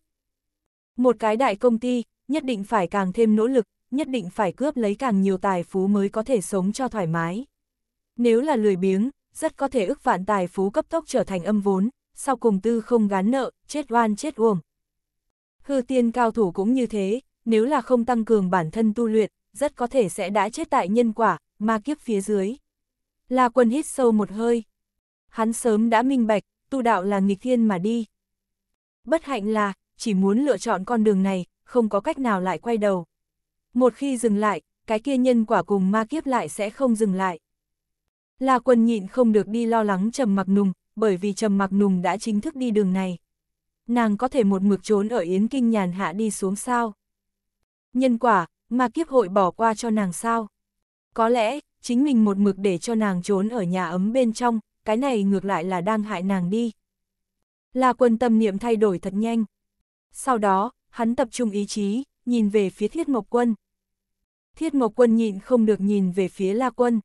Một cái đại công ty, nhất định phải càng thêm nỗ lực, nhất định phải cướp lấy càng nhiều tài phú mới có thể sống cho thoải mái. Nếu là lười biếng, rất có thể ức vạn tài phú cấp tốc trở thành âm vốn, sau cùng tư không gán nợ, chết oan chết uổng. Hư tiên cao thủ cũng như thế, nếu là không tăng cường bản thân tu luyện, rất có thể sẽ đã chết tại nhân quả, ma kiếp phía dưới. La quân hít sâu một hơi. Hắn sớm đã minh bạch, tu đạo là nghịch thiên mà đi. Bất hạnh là, chỉ muốn lựa chọn con đường này, không có cách nào lại quay đầu. Một khi dừng lại, cái kia nhân quả cùng ma kiếp lại sẽ không dừng lại. La quân nhịn không được đi lo lắng Trầm Mặc Nùng, bởi vì Trầm Mặc Nùng đã chính thức đi đường này. Nàng có thể một mực trốn ở Yến Kinh nhàn hạ đi xuống sao? Nhân quả, ma kiếp hội bỏ qua cho nàng sao? Có lẽ, chính mình một mực để cho nàng trốn ở nhà ấm bên trong, cái này ngược lại là đang hại nàng đi. La quân tâm niệm thay đổi thật nhanh. Sau đó, hắn tập trung ý chí, nhìn về phía Thiết Mộc Quân. Thiết Mộc Quân nhịn không được nhìn về phía La Quân.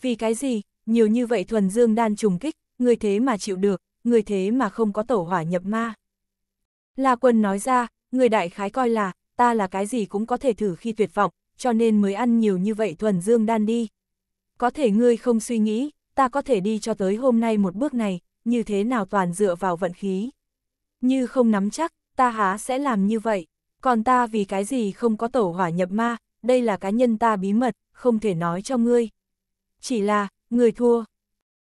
Vì cái gì, nhiều như vậy thuần dương đan trùng kích, người thế mà chịu được, người thế mà không có tổ hỏa nhập ma. La Quân nói ra, người đại khái coi là, ta là cái gì cũng có thể thử khi tuyệt vọng, cho nên mới ăn nhiều như vậy thuần dương đan đi. Có thể ngươi không suy nghĩ, ta có thể đi cho tới hôm nay một bước này, như thế nào toàn dựa vào vận khí. Như không nắm chắc, ta há sẽ làm như vậy, còn ta vì cái gì không có tổ hỏa nhập ma, đây là cá nhân ta bí mật, không thể nói cho ngươi. Chỉ là, người thua.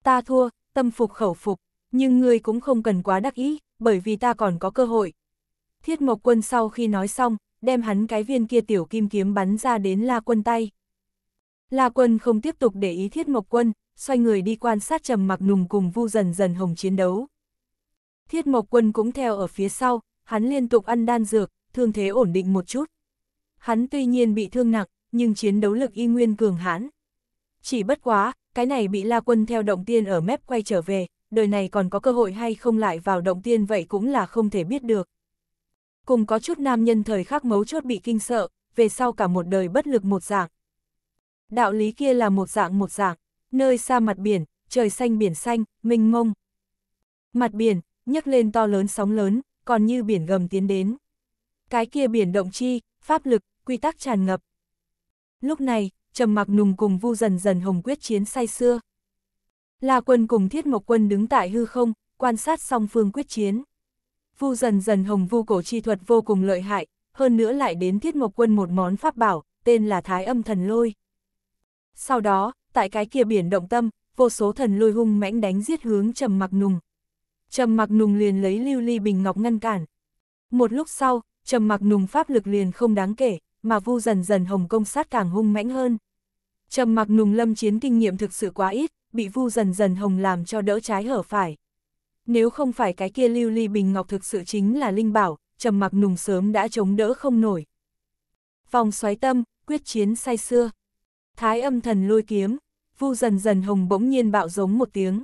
Ta thua, tâm phục khẩu phục, nhưng ngươi cũng không cần quá đắc ý, bởi vì ta còn có cơ hội. Thiết Mộc Quân sau khi nói xong, đem hắn cái viên kia tiểu kim kiếm bắn ra đến La Quân tay. La Quân không tiếp tục để ý Thiết Mộc Quân, xoay người đi quan sát trầm mặc nùng cùng vu dần dần hồng chiến đấu. Thiết Mộc Quân cũng theo ở phía sau, hắn liên tục ăn đan dược, thương thế ổn định một chút. Hắn tuy nhiên bị thương nặng, nhưng chiến đấu lực y nguyên cường hãn. Chỉ bất quá, cái này bị La Quân theo động tiên ở mép quay trở về, đời này còn có cơ hội hay không lại vào động tiên vậy cũng là không thể biết được. Cùng có chút nam nhân thời khắc mấu chốt bị kinh sợ, về sau cả một đời bất lực một dạng. Đạo lý kia là một dạng một dạng, nơi xa mặt biển, trời xanh biển xanh, mênh mông. Mặt biển, nhấc lên to lớn sóng lớn, còn như biển gầm tiến đến. Cái kia biển động chi, pháp lực, quy tắc tràn ngập. Lúc này, trầm mặc nùng cùng vu dần dần hồng quyết chiến say xưa. La quân cùng thiết mộc quân đứng tại hư không, quan sát song phương quyết chiến. Vu dần dần hồng vu cổ chi thuật vô cùng lợi hại, hơn nữa lại đến thiết mộc quân một món pháp bảo, tên là Thái âm thần lôi. Sau đó, tại cái kia biển động tâm, vô số thần lôi hung mãnh đánh giết hướng trầm mặc nùng, Trầm Mặc Nùng liền lấy lưu ly bình ngọc ngăn cản. Một lúc sau, Trầm Mặc Nùng pháp lực liền không đáng kể, mà Vu dần dần Hồng Công sát càng hung mãnh hơn. Trầm Mặc Nùng lâm chiến kinh nghiệm thực sự quá ít, bị Vu dần dần Hồng làm cho đỡ trái hở phải. Nếu không phải cái kia lưu ly bình ngọc thực sự chính là linh bảo, Trầm Mặc Nùng sớm đã chống đỡ không nổi. Vòng xoáy tâm, quyết chiến say xưa. Thái âm thần lôi kiếm, Vu dần dần Hồng bỗng nhiên bạo giống một tiếng.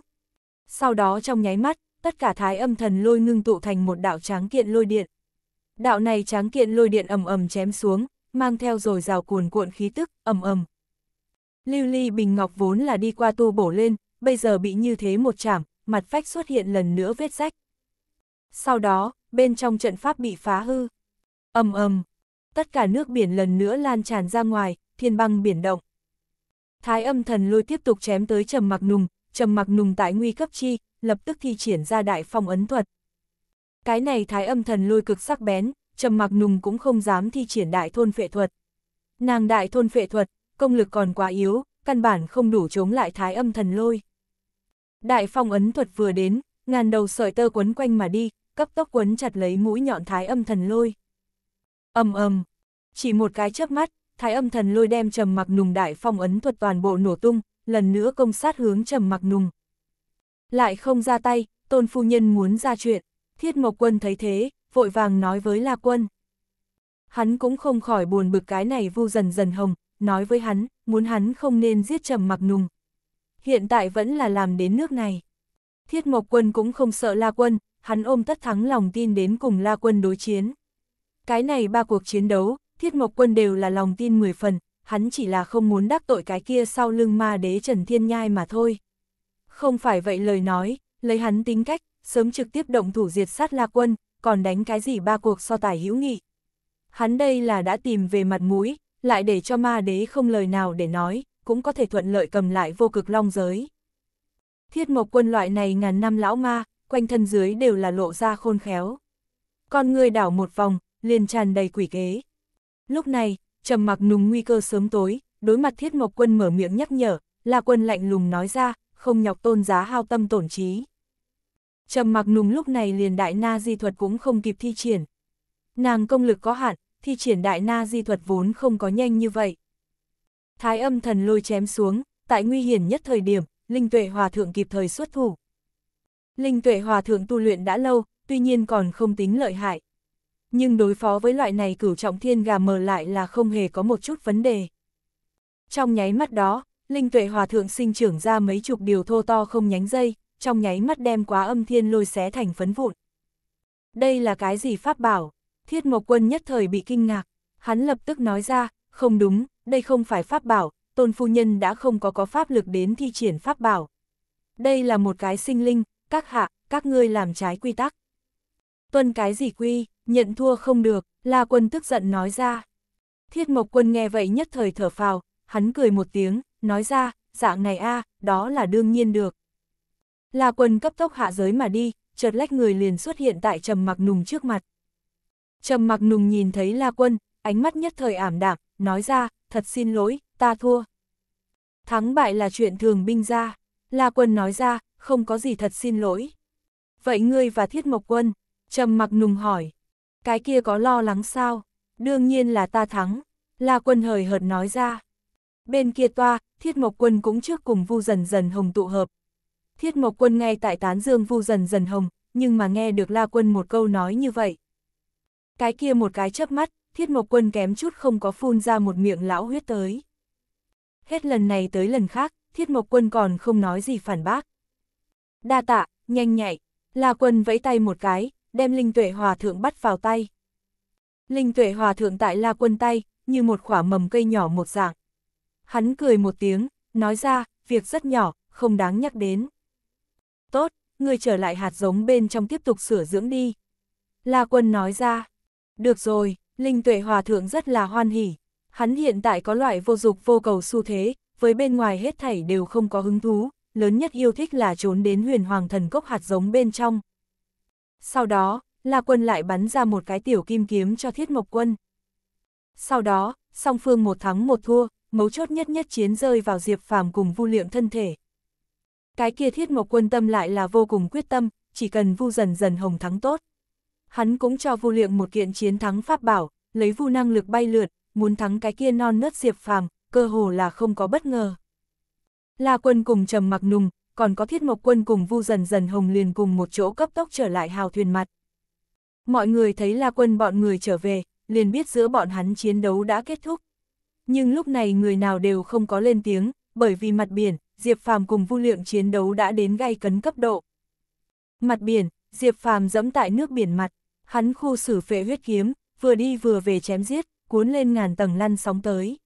Sau đó trong nháy mắt, tất cả thái âm thần lôi ngưng tụ thành một đạo tráng kiện lôi điện. Đạo này tráng kiện lôi điện ầm ầm chém xuống, mang theo rồi rào cuồn cuộn khí tức, ầm ầm. Lưu ly bình ngọc vốn là đi qua tu bổ lên, bây giờ bị như thế một chạm, mặt phách xuất hiện lần nữa vết rách. Sau đó, bên trong trận pháp bị phá hư. ầm ầm, tất cả nước biển lần nữa lan tràn ra ngoài, thiên băng biển động. Thái âm thần lôi tiếp tục chém tới trầm mặc nùng, trầm mặc nùng tại nguy cấp chi, lập tức thi triển ra đại phong ấn thuật. Cái này thái âm thần lôi cực sắc bén, trầm mặc nùng cũng không dám thi triển đại thôn phệ thuật. Nàng đại thôn phệ thuật, công lực còn quá yếu, căn bản không đủ chống lại thái âm thần lôi. Đại phong ấn thuật vừa đến, ngàn đầu sợi tơ quấn quanh mà đi, cấp tốc quấn chặt lấy mũi nhọn thái âm thần lôi. ầm ầm, chỉ một cái chớp mắt, thái âm thần lôi đem trầm mặc nùng đại phong ấn thuật toàn bộ nổ tung, lần nữa công sát hướng trầm mặc nùng. Lại không ra tay, tôn phu nhân muốn ra chuyện. Thiết Mộc Quân thấy thế, vội vàng nói với La Quân. Hắn cũng không khỏi buồn bực cái này vu dần dần hồng, nói với hắn, muốn hắn không nên giết trầm mặc nùng. Hiện tại vẫn là làm đến nước này. Thiết Mộc Quân cũng không sợ La Quân, hắn ôm tất thắng lòng tin đến cùng La Quân đối chiến. Cái này ba cuộc chiến đấu, Thiết Mộc Quân đều là lòng tin 10 phần, hắn chỉ là không muốn đắc tội cái kia sau lưng ma đế Trần Thiên Nhai mà thôi. Không phải vậy lời nói, lấy hắn tính cách, sớm trực tiếp động thủ diệt sát La Quân, còn đánh cái gì ba cuộc so tài hữu nghị. Hắn đây là đã tìm về mặt mũi, lại để cho ma đế không lời nào để nói, cũng có thể thuận lợi cầm lại vô cực long giới. Thiết mộc quân loại này ngàn năm lão ma, quanh thân dưới đều là lộ ra khôn khéo. Con người đảo một vòng, liền tràn đầy quỷ kế. Lúc này, trầm mặc nùng nguy cơ sớm tối, đối mặt thiết mộc quân mở miệng nhắc nhở, la quân lạnh lùng nói ra, không nhọc tôn giá hao tâm tổn trí. Trầm mặc nùng lúc này liền đại na di thuật cũng không kịp thi triển. Nàng công lực có hạn, thi triển đại na di thuật vốn không có nhanh như vậy. Thái âm thần lôi chém xuống, tại nguy hiểm nhất thời điểm, Linh Tuệ Hòa Thượng kịp thời xuất thủ. Linh Tuệ Hòa Thượng tu luyện đã lâu, tuy nhiên còn không tính lợi hại. Nhưng đối phó với loại này cửu trọng thiên gà mờ lại là không hề có một chút vấn đề. Trong nháy mắt đó, Linh tuệ hòa thượng sinh trưởng ra mấy chục điều thô to không nhánh dây, trong nháy mắt đem quá âm thiên lôi xé thành phấn vụn. Đây là cái gì pháp bảo? Thiết Mộc Quân nhất thời bị kinh ngạc, hắn lập tức nói ra, không đúng, đây không phải pháp bảo, tôn phu nhân đã không có có pháp lực đến thi triển pháp bảo. Đây là một cái sinh linh, các hạ, các ngươi làm trái quy tắc. Tuân cái gì quy, nhận thua không được, La Quân tức giận nói ra. Thiết Mộc Quân nghe vậy nhất thời thở phào, hắn cười một tiếng, nói ra, dạng này a đó là đương nhiên được. La quân cấp tốc hạ giới mà đi, chợt lách người liền xuất hiện tại trầm mặc nùng trước mặt. Trầm mặc nùng nhìn thấy La quân, ánh mắt nhất thời ảm đạm, nói ra, thật xin lỗi, ta thua. Thắng bại là chuyện thường binh ra, La quân nói ra, không có gì thật xin lỗi. Vậy ngươi và thiết mộc quân, trầm mặc nùng hỏi, cái kia có lo lắng sao? Đương nhiên là ta thắng, La quân hời hợt nói ra. Bên kia toa, Thiết Mộc Quân cũng trước cùng Vu Dần Dần Hồng tụ hợp. Thiết Mộc Quân ngay tại tán dương Vu Dần Dần Hồng, nhưng mà nghe được La Quân một câu nói như vậy. Cái kia một cái chớp mắt, Thiết Mộc Quân kém chút không có phun ra một miệng lão huyết tới. Hết lần này tới lần khác, Thiết Mộc Quân còn không nói gì phản bác. Đa tạ, nhanh nhạy, La Quân vẫy tay một cái, đem Linh Tuệ Hòa Thượng bắt vào tay. Linh Tuệ Hòa Thượng tại La Quân tay, như một quả mầm cây nhỏ một dạng. Hắn cười một tiếng, nói ra, việc rất nhỏ, không đáng nhắc đến. Tốt, người trở lại hạt giống bên trong tiếp tục sửa dưỡng đi. La quân nói ra. Được rồi, Linh Tuệ Hòa Thượng rất là hoan hỉ. Hắn hiện tại có loại vô dục vô cầu xu thế, với bên ngoài hết thảy đều không có hứng thú, lớn nhất yêu thích là trốn đến huyền hoàng thần cốc hạt giống bên trong. Sau đó, La Quân lại bắn ra một cái tiểu kim kiếm cho Thiết Mộc Quân. Sau đó, song phương một thắng một thua, mấu chốt nhất nhất chiến rơi vào Diệp Phàm cùng Vu Liệm thân thể. Cái kia Thiết mộc Quân tâm lại là vô cùng quyết tâm, chỉ cần Vu dần dần hồng thắng tốt. Hắn cũng cho Vu Liệm một kiện chiến thắng pháp bảo, lấy Vu năng lực bay lượt, muốn thắng cái kia non nớt Diệp Phàm, cơ hồ là không có bất ngờ. La Quân cùng Trầm Mặc Nùng, còn có Thiết mộc Quân cùng Vu dần dần hồng liền cùng một chỗ cấp tốc trở lại hào thuyền mặt. Mọi người thấy La Quân bọn người trở về, liền biết giữa bọn hắn chiến đấu đã kết thúc nhưng lúc này người nào đều không có lên tiếng, bởi vì mặt biển, Diệp Phàm cùng Vu Lượng chiến đấu đã đến gay cấn cấp độ. Mặt biển, Diệp Phàm dẫm tại nước biển mặt, hắn khu xử phệ huyết kiếm, vừa đi vừa về chém giết, cuốn lên ngàn tầng lăn sóng tới.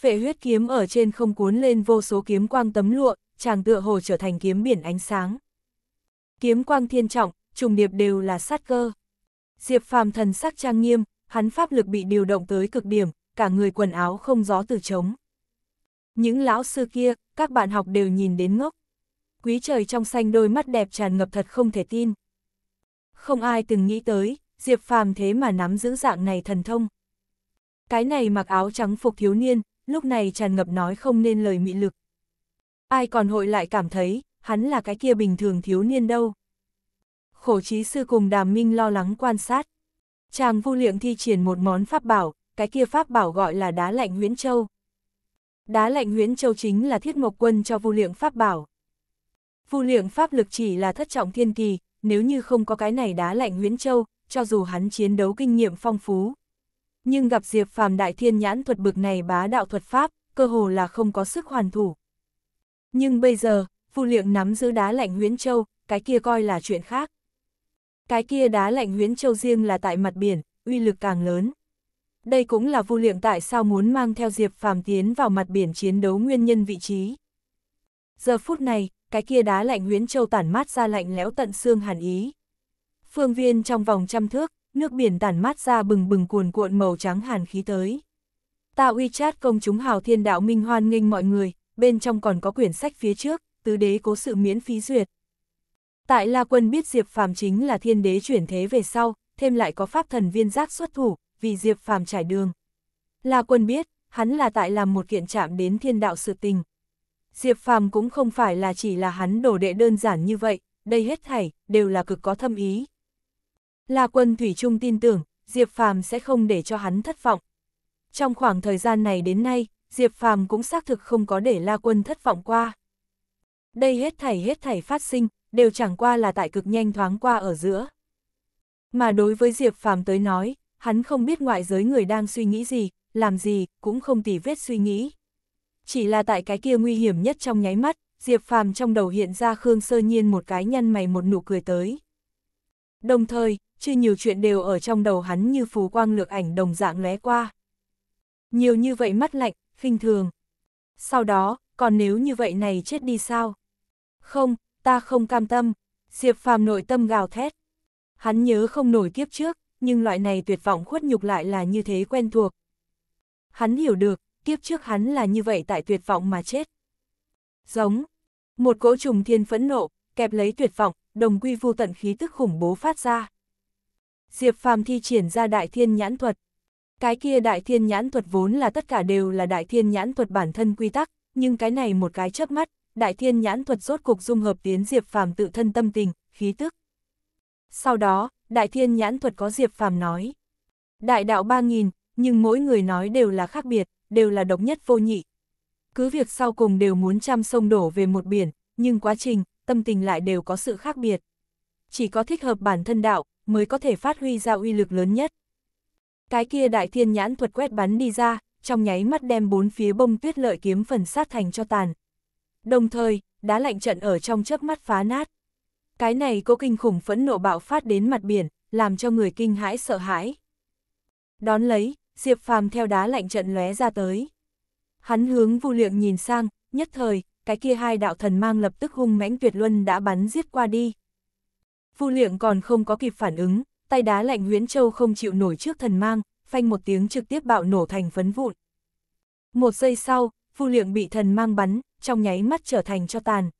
Phệ huyết kiếm ở trên không cuốn lên vô số kiếm quang tấm lụa, chàng tựa hồ trở thành kiếm biển ánh sáng. Kiếm quang thiên trọng, trùng điệp đều là sát cơ. Diệp Phàm thần sắc trang nghiêm, hắn pháp lực bị điều động tới cực điểm, cả người quần áo không gió từ trống. Những lão sư kia, các bạn học đều nhìn đến ngốc. Quý trời trong xanh đôi mắt đẹp tràn ngập thật không thể tin. Không ai từng nghĩ tới, Diệp Phàm thế mà nắm giữ dạng này thần thông. Cái này mặc áo trắng phục thiếu niên, lúc này tràn ngập nói không nên lời mị lực. Ai còn hội lại cảm thấy, hắn là cái kia bình thường thiếu niên đâu. Khổ trí sư cùng đàm minh lo lắng quan sát. Chàng vu liệng thi triển một món pháp bảo, cái kia pháp bảo gọi là đá lạnh huyễn châu. Đá lạnh huyễn châu chính là thiết mộc quân cho vu lượng pháp bảo. Vu lượng pháp lực chỉ là thất trọng thiên kỳ, nếu như không có cái này đá lạnh huyễn châu, cho dù hắn chiến đấu kinh nghiệm phong phú. Nhưng gặp Diệp Phàm đại thiên nhãn thuật bực này bá đạo thuật pháp, cơ hồ là không có sức hoàn thủ. Nhưng bây giờ, Vu Lượng nắm giữ đá lạnh Huyễn Châu, cái kia coi là chuyện khác. Cái kia đá lạnh Huyễn Châu riêng là tại mặt biển, uy lực càng lớn đây cũng là Vu Liệm tại sao muốn mang theo Diệp Phàm tiến vào mặt biển chiến đấu nguyên nhân vị trí. Giờ phút này, cái kia đá lạnh huyến châu tản mát ra lạnh lẽo tận xương hàn ý. Phương viên trong vòng trăm thước, nước biển tản mát ra bừng bừng cuồn cuộn màu trắng hàn khí tới. tạo uy chát công chúng hào thiên đạo minh hoan nghênh mọi người, bên trong còn có quyển sách phía trước, tứ đế cố sự miễn phí duyệt. Tại La Quân biết Diệp Phàm chính là thiên đế chuyển thế về sau, thêm lại có pháp thần viên giác xuất thủ, vì Diệp Phàm trải đường. La Quân biết, hắn là tại làm một kiện chạm đến thiên đạo sự tình. Diệp Phàm cũng không phải là chỉ là hắn đổ đệ đơn giản như vậy, đây hết thảy đều là cực có thâm ý. La Quân Thủy chung tin tưởng, Diệp Phàm sẽ không để cho hắn thất vọng. Trong khoảng thời gian này đến nay, Diệp Phàm cũng xác thực không có để La Quân thất vọng qua. Đây hết thảy hết thảy phát sinh, đều chẳng qua là tại cực nhanh thoáng qua ở giữa. Mà đối với Diệp Phàm tới nói, hắn không biết ngoại giới người đang suy nghĩ gì, làm gì, cũng không tỉ vết suy nghĩ. Chỉ là tại cái kia nguy hiểm nhất trong nháy mắt, Diệp Phàm trong đầu hiện ra Khương Sơ Nhiên một cái nhăn mày một nụ cười tới. Đồng thời, chưa nhiều chuyện đều ở trong đầu hắn như phù quang lược ảnh đồng dạng lóe qua. Nhiều như vậy mắt lạnh, khinh thường. Sau đó, còn nếu như vậy này chết đi sao? Không, ta không cam tâm. Diệp Phàm nội tâm gào thét. Hắn nhớ không nổi kiếp trước, nhưng loại này tuyệt vọng khuất nhục lại là như thế quen thuộc. Hắn hiểu được, kiếp trước hắn là như vậy tại tuyệt vọng mà chết. Giống, một cỗ trùng thiên phẫn nộ, kẹp lấy tuyệt vọng, đồng quy vu tận khí tức khủng bố phát ra. Diệp Phàm thi triển ra đại thiên nhãn thuật. Cái kia đại thiên nhãn thuật vốn là tất cả đều là đại thiên nhãn thuật bản thân quy tắc, nhưng cái này một cái chớp mắt, đại thiên nhãn thuật rốt cục dung hợp tiến Diệp Phàm tự thân tâm tình, khí tức. Sau đó, đại thiên nhãn thuật có Diệp Phàm nói. Đại đạo ba nghìn nhưng mỗi người nói đều là khác biệt, đều là độc nhất vô nhị. Cứ việc sau cùng đều muốn trăm sông đổ về một biển, nhưng quá trình, tâm tình lại đều có sự khác biệt. Chỉ có thích hợp bản thân đạo, mới có thể phát huy ra uy lực lớn nhất. Cái kia đại thiên nhãn thuật quét bắn đi ra, trong nháy mắt đem bốn phía bông tuyết lợi kiếm phần sát thành cho tàn. Đồng thời, đá lạnh trận ở trong chớp mắt phá nát. Cái này có kinh khủng phẫn nộ bạo phát đến mặt biển, làm cho người kinh hãi sợ hãi. Đón lấy, Diệp Phàm theo đá lạnh trận lóe ra tới. Hắn hướng Vu Lượng nhìn sang, nhất thời, cái kia hai đạo thần mang lập tức hung mãnh tuyệt luân đã bắn giết qua đi. Vu Lượng còn không có kịp phản ứng, tay đá lạnh Huyễn Châu không chịu nổi trước thần mang, phanh một tiếng trực tiếp bạo nổ thành phấn vụn. Một giây sau, Vu Lượng bị thần mang bắn, trong nháy mắt trở thành cho tàn.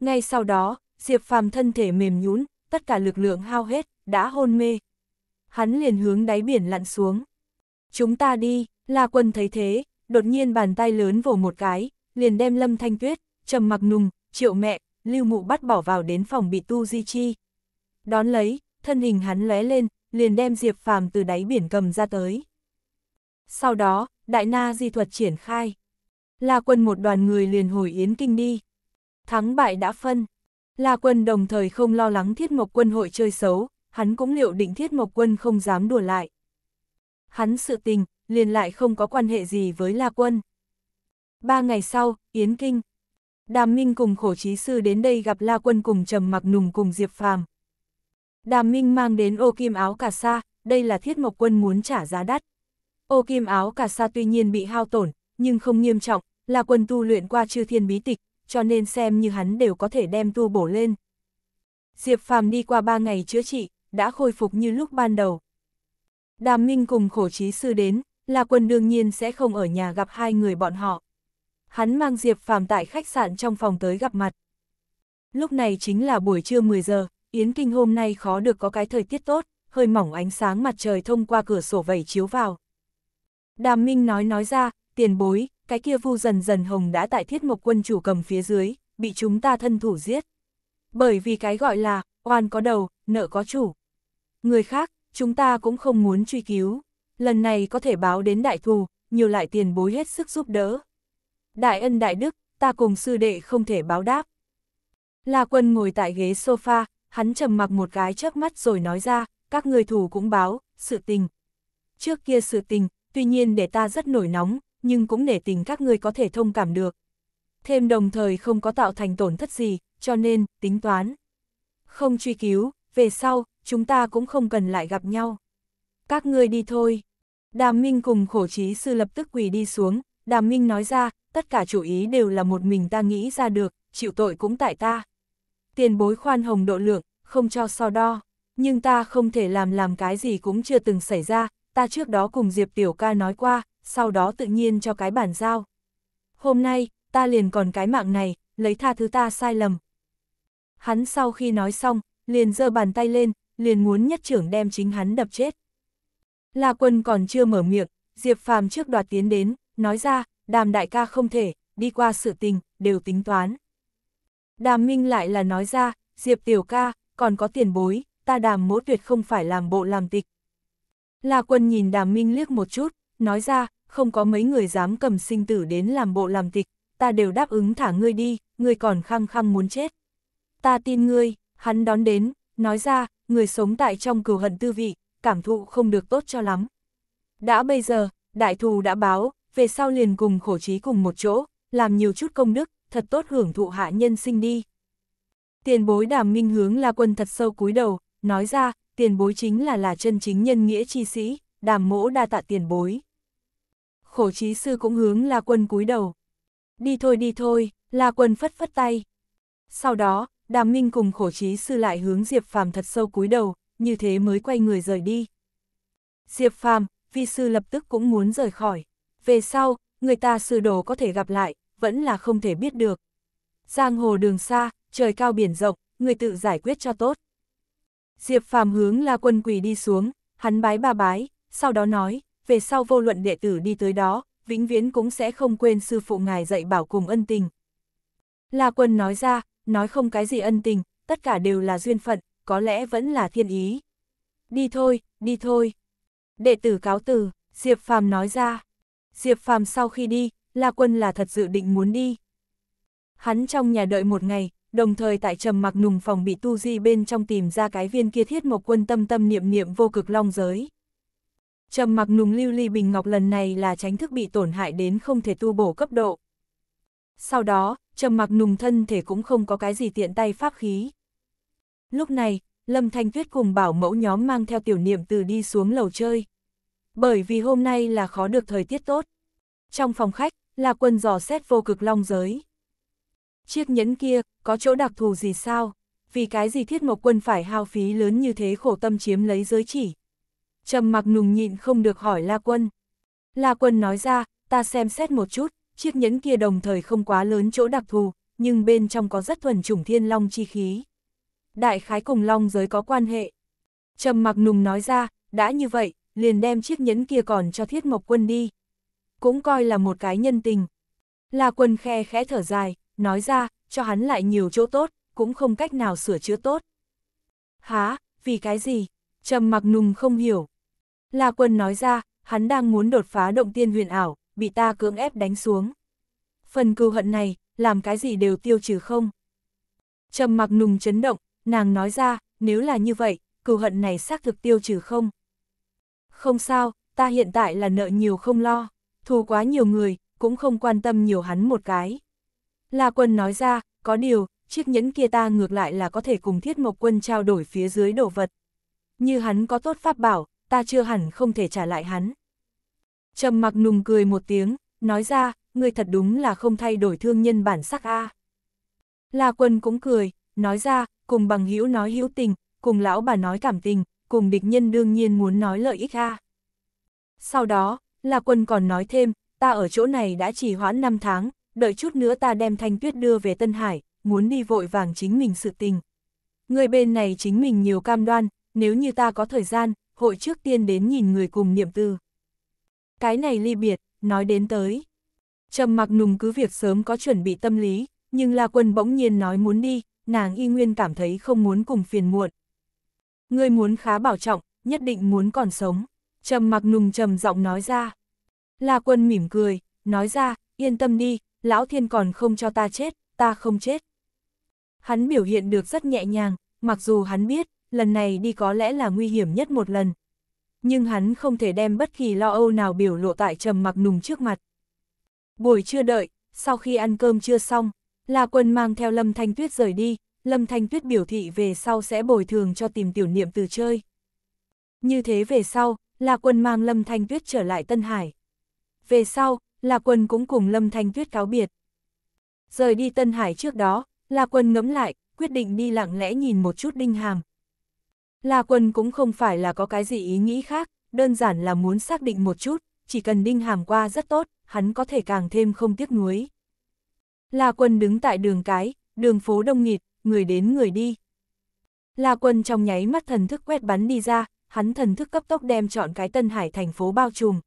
Ngay sau đó, Diệp Phàm thân thể mềm nhũn, tất cả lực lượng hao hết, đã hôn mê. Hắn liền hướng đáy biển lặn xuống. Chúng ta đi, La Quân thấy thế, đột nhiên bàn tay lớn vồ một cái, liền đem Lâm Thanh Tuyết, Trầm Mặc Nùng, Triệu Mẹ, Lưu Mụ bắt bỏ vào đến phòng bị tu di chi. Đón lấy, thân hình hắn lóe lên, liền đem Diệp Phàm từ đáy biển cầm ra tới. Sau đó, đại na di thuật triển khai. La Quân một đoàn người liền hồi yến kinh đi. Thắng bại đã phân, La Quân đồng thời không lo lắng Thiết Mộc Quân hội chơi xấu, hắn cũng liệu định Thiết Mộc Quân không dám đùa lại. Hắn sự tình, liền lại không có quan hệ gì với La Quân. Ba ngày sau, Yến Kinh. Đàm Minh cùng khổ trí sư đến đây gặp La Quân cùng Trầm Mặc Nùng cùng Diệp Phàm. Đàm Minh mang đến ô kim áo cà sa, đây là Thiết Mộc Quân muốn trả giá đắt. Ô kim áo cà sa tuy nhiên bị hao tổn, nhưng không nghiêm trọng, La quân tu luyện qua chư thiên bí tịch, cho nên xem như hắn đều có thể đem tu bổ lên. Diệp Phàm đi qua ba ngày chữa trị, đã khôi phục như lúc ban đầu. Đàm Minh cùng khổ trí sư đến, là Quân đương nhiên sẽ không ở nhà gặp hai người bọn họ. Hắn mang Diệp Phàm tại khách sạn trong phòng tới gặp mặt. Lúc này chính là buổi trưa 10 giờ, Yến Kinh hôm nay khó được có cái thời tiết tốt, hơi mỏng ánh sáng mặt trời thông qua cửa sổ vẩy chiếu vào. Đàm Minh nói nói ra, tiền bối, cái kia vu dần dần hồng đã tại thiết mộc quân chủ cầm phía dưới, bị chúng ta thân thủ giết. Bởi vì cái gọi là, oan có đầu, nợ có chủ. Người khác, chúng ta cũng không muốn truy cứu. Lần này có thể báo đến đại thù, nhiều lại tiền bối hết sức giúp đỡ. Đại ân đại đức, ta cùng sư đệ không thể báo đáp. La quân ngồi tại ghế sofa, hắn trầm mặc một cái chớp mắt rồi nói ra, các người thủ cũng báo, sự tình. Trước kia sự tình, tuy nhiên để ta rất nổi nóng, nhưng cũng nể tình các ngươi có thể thông cảm được. Thêm đồng thời không có tạo thành tổn thất gì, cho nên, tính toán. Không truy cứu, về sau, chúng ta cũng không cần lại gặp nhau. Các ngươi đi thôi. Đàm Minh cùng khổ trí sư lập tức quỳ đi xuống, Đàm Minh nói ra, tất cả chủ ý đều là một mình ta nghĩ ra được, chịu tội cũng tại ta. Tiền bối khoan hồng độ lượng, không cho so đo, nhưng ta không thể làm làm cái gì cũng chưa từng xảy ra, ta trước đó cùng Diệp Tiểu ca nói qua, sau đó tự nhiên cho cái bản giao. Hôm nay, ta liền còn cái mạng này, lấy tha thứ ta sai lầm. Hắn sau khi nói xong, liền giơ bàn tay lên, liền muốn nhất trưởng đem chính hắn đập chết. La quân còn chưa mở miệng, Diệp Phàm trước đoạt tiến đến, nói ra, đàm đại ca không thể, đi qua sự tình, đều tính toán. Đàm Minh lại là nói ra, Diệp tiểu ca, còn có tiền bối, ta đàm mỗ tuyệt không phải làm bộ làm tịch. La quân nhìn đàm Minh liếc một chút, nói ra, không có mấy người dám cầm sinh tử đến làm bộ làm tịch, ta đều đáp ứng thả ngươi đi, ngươi còn khăng khăng muốn chết. Ta tin ngươi, hắn đón đến, nói ra, người sống tại trong cửu hận tư vị, cảm thụ không được tốt cho lắm. Đã bây giờ, đại thù đã báo, về sau liền cùng khổ trí cùng một chỗ, làm nhiều chút công đức, thật tốt hưởng thụ hạ nhân sinh đi. Tiền bối đàm minh hướng là quân thật sâu cúi đầu, nói ra, tiền bối chính là là chân chính nhân nghĩa chi sĩ, đàm mỗ đa tạ tiền bối khổ trí sư cũng hướng La Quân cúi đầu. Đi thôi đi thôi, La Quân phất phất tay. Sau đó, Đàm Minh cùng khổ trí sư lại hướng Diệp Phàm thật sâu cúi đầu, như thế mới quay người rời đi. Diệp Phàm, vi sư lập tức cũng muốn rời khỏi. Về sau, người ta sư đồ có thể gặp lại, vẫn là không thể biết được. Giang hồ đường xa, trời cao biển rộng, người tự giải quyết cho tốt. Diệp Phàm hướng La Quân quỳ đi xuống, hắn bái ba bái, sau đó nói, về sau vô luận đệ tử đi tới đó, vĩnh viễn cũng sẽ không quên sư phụ ngài dạy bảo cùng ân tình. La quân nói ra, nói không cái gì ân tình, tất cả đều là duyên phận, có lẽ vẫn là thiên ý. Đi thôi, đi thôi. Đệ tử cáo từ, Diệp Phàm nói ra. Diệp Phàm sau khi đi, La Quân là thật dự định muốn đi. Hắn trong nhà đợi một ngày, đồng thời tại trầm mặc nùng phòng bị tu di bên trong tìm ra cái viên kia thiết một quân tâm tâm niệm niệm vô cực long giới trầm mặc nùng lưu ly bình ngọc lần này là tránh thức bị tổn hại đến không thể tu bổ cấp độ. Sau đó, trầm mặc nùng thân thể cũng không có cái gì tiện tay pháp khí. Lúc này, Lâm Thanh Tuyết cùng bảo mẫu nhóm mang theo tiểu niệm từ đi xuống lầu chơi. Bởi vì hôm nay là khó được thời tiết tốt. Trong phòng khách, là quân dò xét vô cực long giới. Chiếc nhẫn kia, có chỗ đặc thù gì sao? Vì cái gì thiết một quân phải hao phí lớn như thế khổ tâm chiếm lấy giới chỉ? trầm mặc nùng nhịn không được hỏi La Quân. La Quân nói ra, ta xem xét một chút, chiếc nhẫn kia đồng thời không quá lớn chỗ đặc thù, nhưng bên trong có rất thuần chủng thiên long chi khí. Đại khái cùng long giới có quan hệ. Trầm mặc nùng nói ra, đã như vậy, liền đem chiếc nhẫn kia còn cho thiết mộc quân đi. Cũng coi là một cái nhân tình. La quân khe khẽ thở dài, nói ra, cho hắn lại nhiều chỗ tốt, cũng không cách nào sửa chữa tốt. Há, vì cái gì? Trầm mặc nùng không hiểu. La Quân nói ra, hắn đang muốn đột phá động tiên huyền ảo, bị ta cưỡng ép đánh xuống. Phần cừu hận này, làm cái gì đều tiêu trừ không? Trầm mặc nùng chấn động, nàng nói ra, nếu là như vậy, cừu hận này xác thực tiêu trừ không? Không sao, ta hiện tại là nợ nhiều không lo, thù quá nhiều người, cũng không quan tâm nhiều hắn một cái. La Quân nói ra, có điều, chiếc nhẫn kia ta ngược lại là có thể cùng thiết mộc quân trao đổi phía dưới đồ vật. Như hắn có tốt pháp bảo, ta chưa hẳn không thể trả lại hắn. Trầm mặc nùng cười một tiếng, nói ra, ngươi thật đúng là không thay đổi thương nhân bản sắc a. À. La quân cũng cười, nói ra, cùng bằng hữu nói hữu tình, cùng lão bà nói cảm tình, cùng địch nhân đương nhiên muốn nói lợi ích a. Sau đó, La quân còn nói thêm, ta ở chỗ này đã chỉ hoãn 5 tháng, đợi chút nữa ta đem thanh tuyết đưa về Tân Hải, muốn đi vội vàng chính mình sự tình. Người bên này chính mình nhiều cam đoan, nếu như ta có thời gian, hội trước tiên đến nhìn người cùng niệm tư. Cái này ly biệt, nói đến tới. Trầm mặc nùng cứ việc sớm có chuẩn bị tâm lý, nhưng La Quân bỗng nhiên nói muốn đi, nàng y nguyên cảm thấy không muốn cùng phiền muộn. người muốn khá bảo trọng, nhất định muốn còn sống. Trầm mặc nùng trầm giọng nói ra. La Quân mỉm cười, nói ra, yên tâm đi, lão thiên còn không cho ta chết, ta không chết. Hắn biểu hiện được rất nhẹ nhàng, mặc dù hắn biết, lần này đi có lẽ là nguy hiểm nhất một lần. Nhưng hắn không thể đem bất kỳ lo âu nào biểu lộ tại trầm mặc nùng trước mặt. Buổi trưa đợi, sau khi ăn cơm chưa xong, La Quân mang theo Lâm Thanh Tuyết rời đi, Lâm Thanh Tuyết biểu thị về sau sẽ bồi thường cho tìm tiểu niệm từ chơi. Như thế về sau, La Quân mang Lâm Thanh Tuyết trở lại Tân Hải. Về sau, La Quân cũng cùng Lâm Thanh Tuyết cáo biệt. Rời đi Tân Hải trước đó, La Quân ngẫm lại, quyết định đi lặng lẽ nhìn một chút Đinh Hàm, La Quân cũng không phải là có cái gì ý nghĩ khác, đơn giản là muốn xác định một chút, chỉ cần Đinh Hàm qua rất tốt, hắn có thể càng thêm không tiếc nuối. La Quân đứng tại đường cái, đường phố đông nghịt, người đến người đi. La Quân trong nháy mắt thần thức quét bắn đi ra, hắn thần thức cấp tốc đem chọn cái Tân Hải thành phố bao trùm.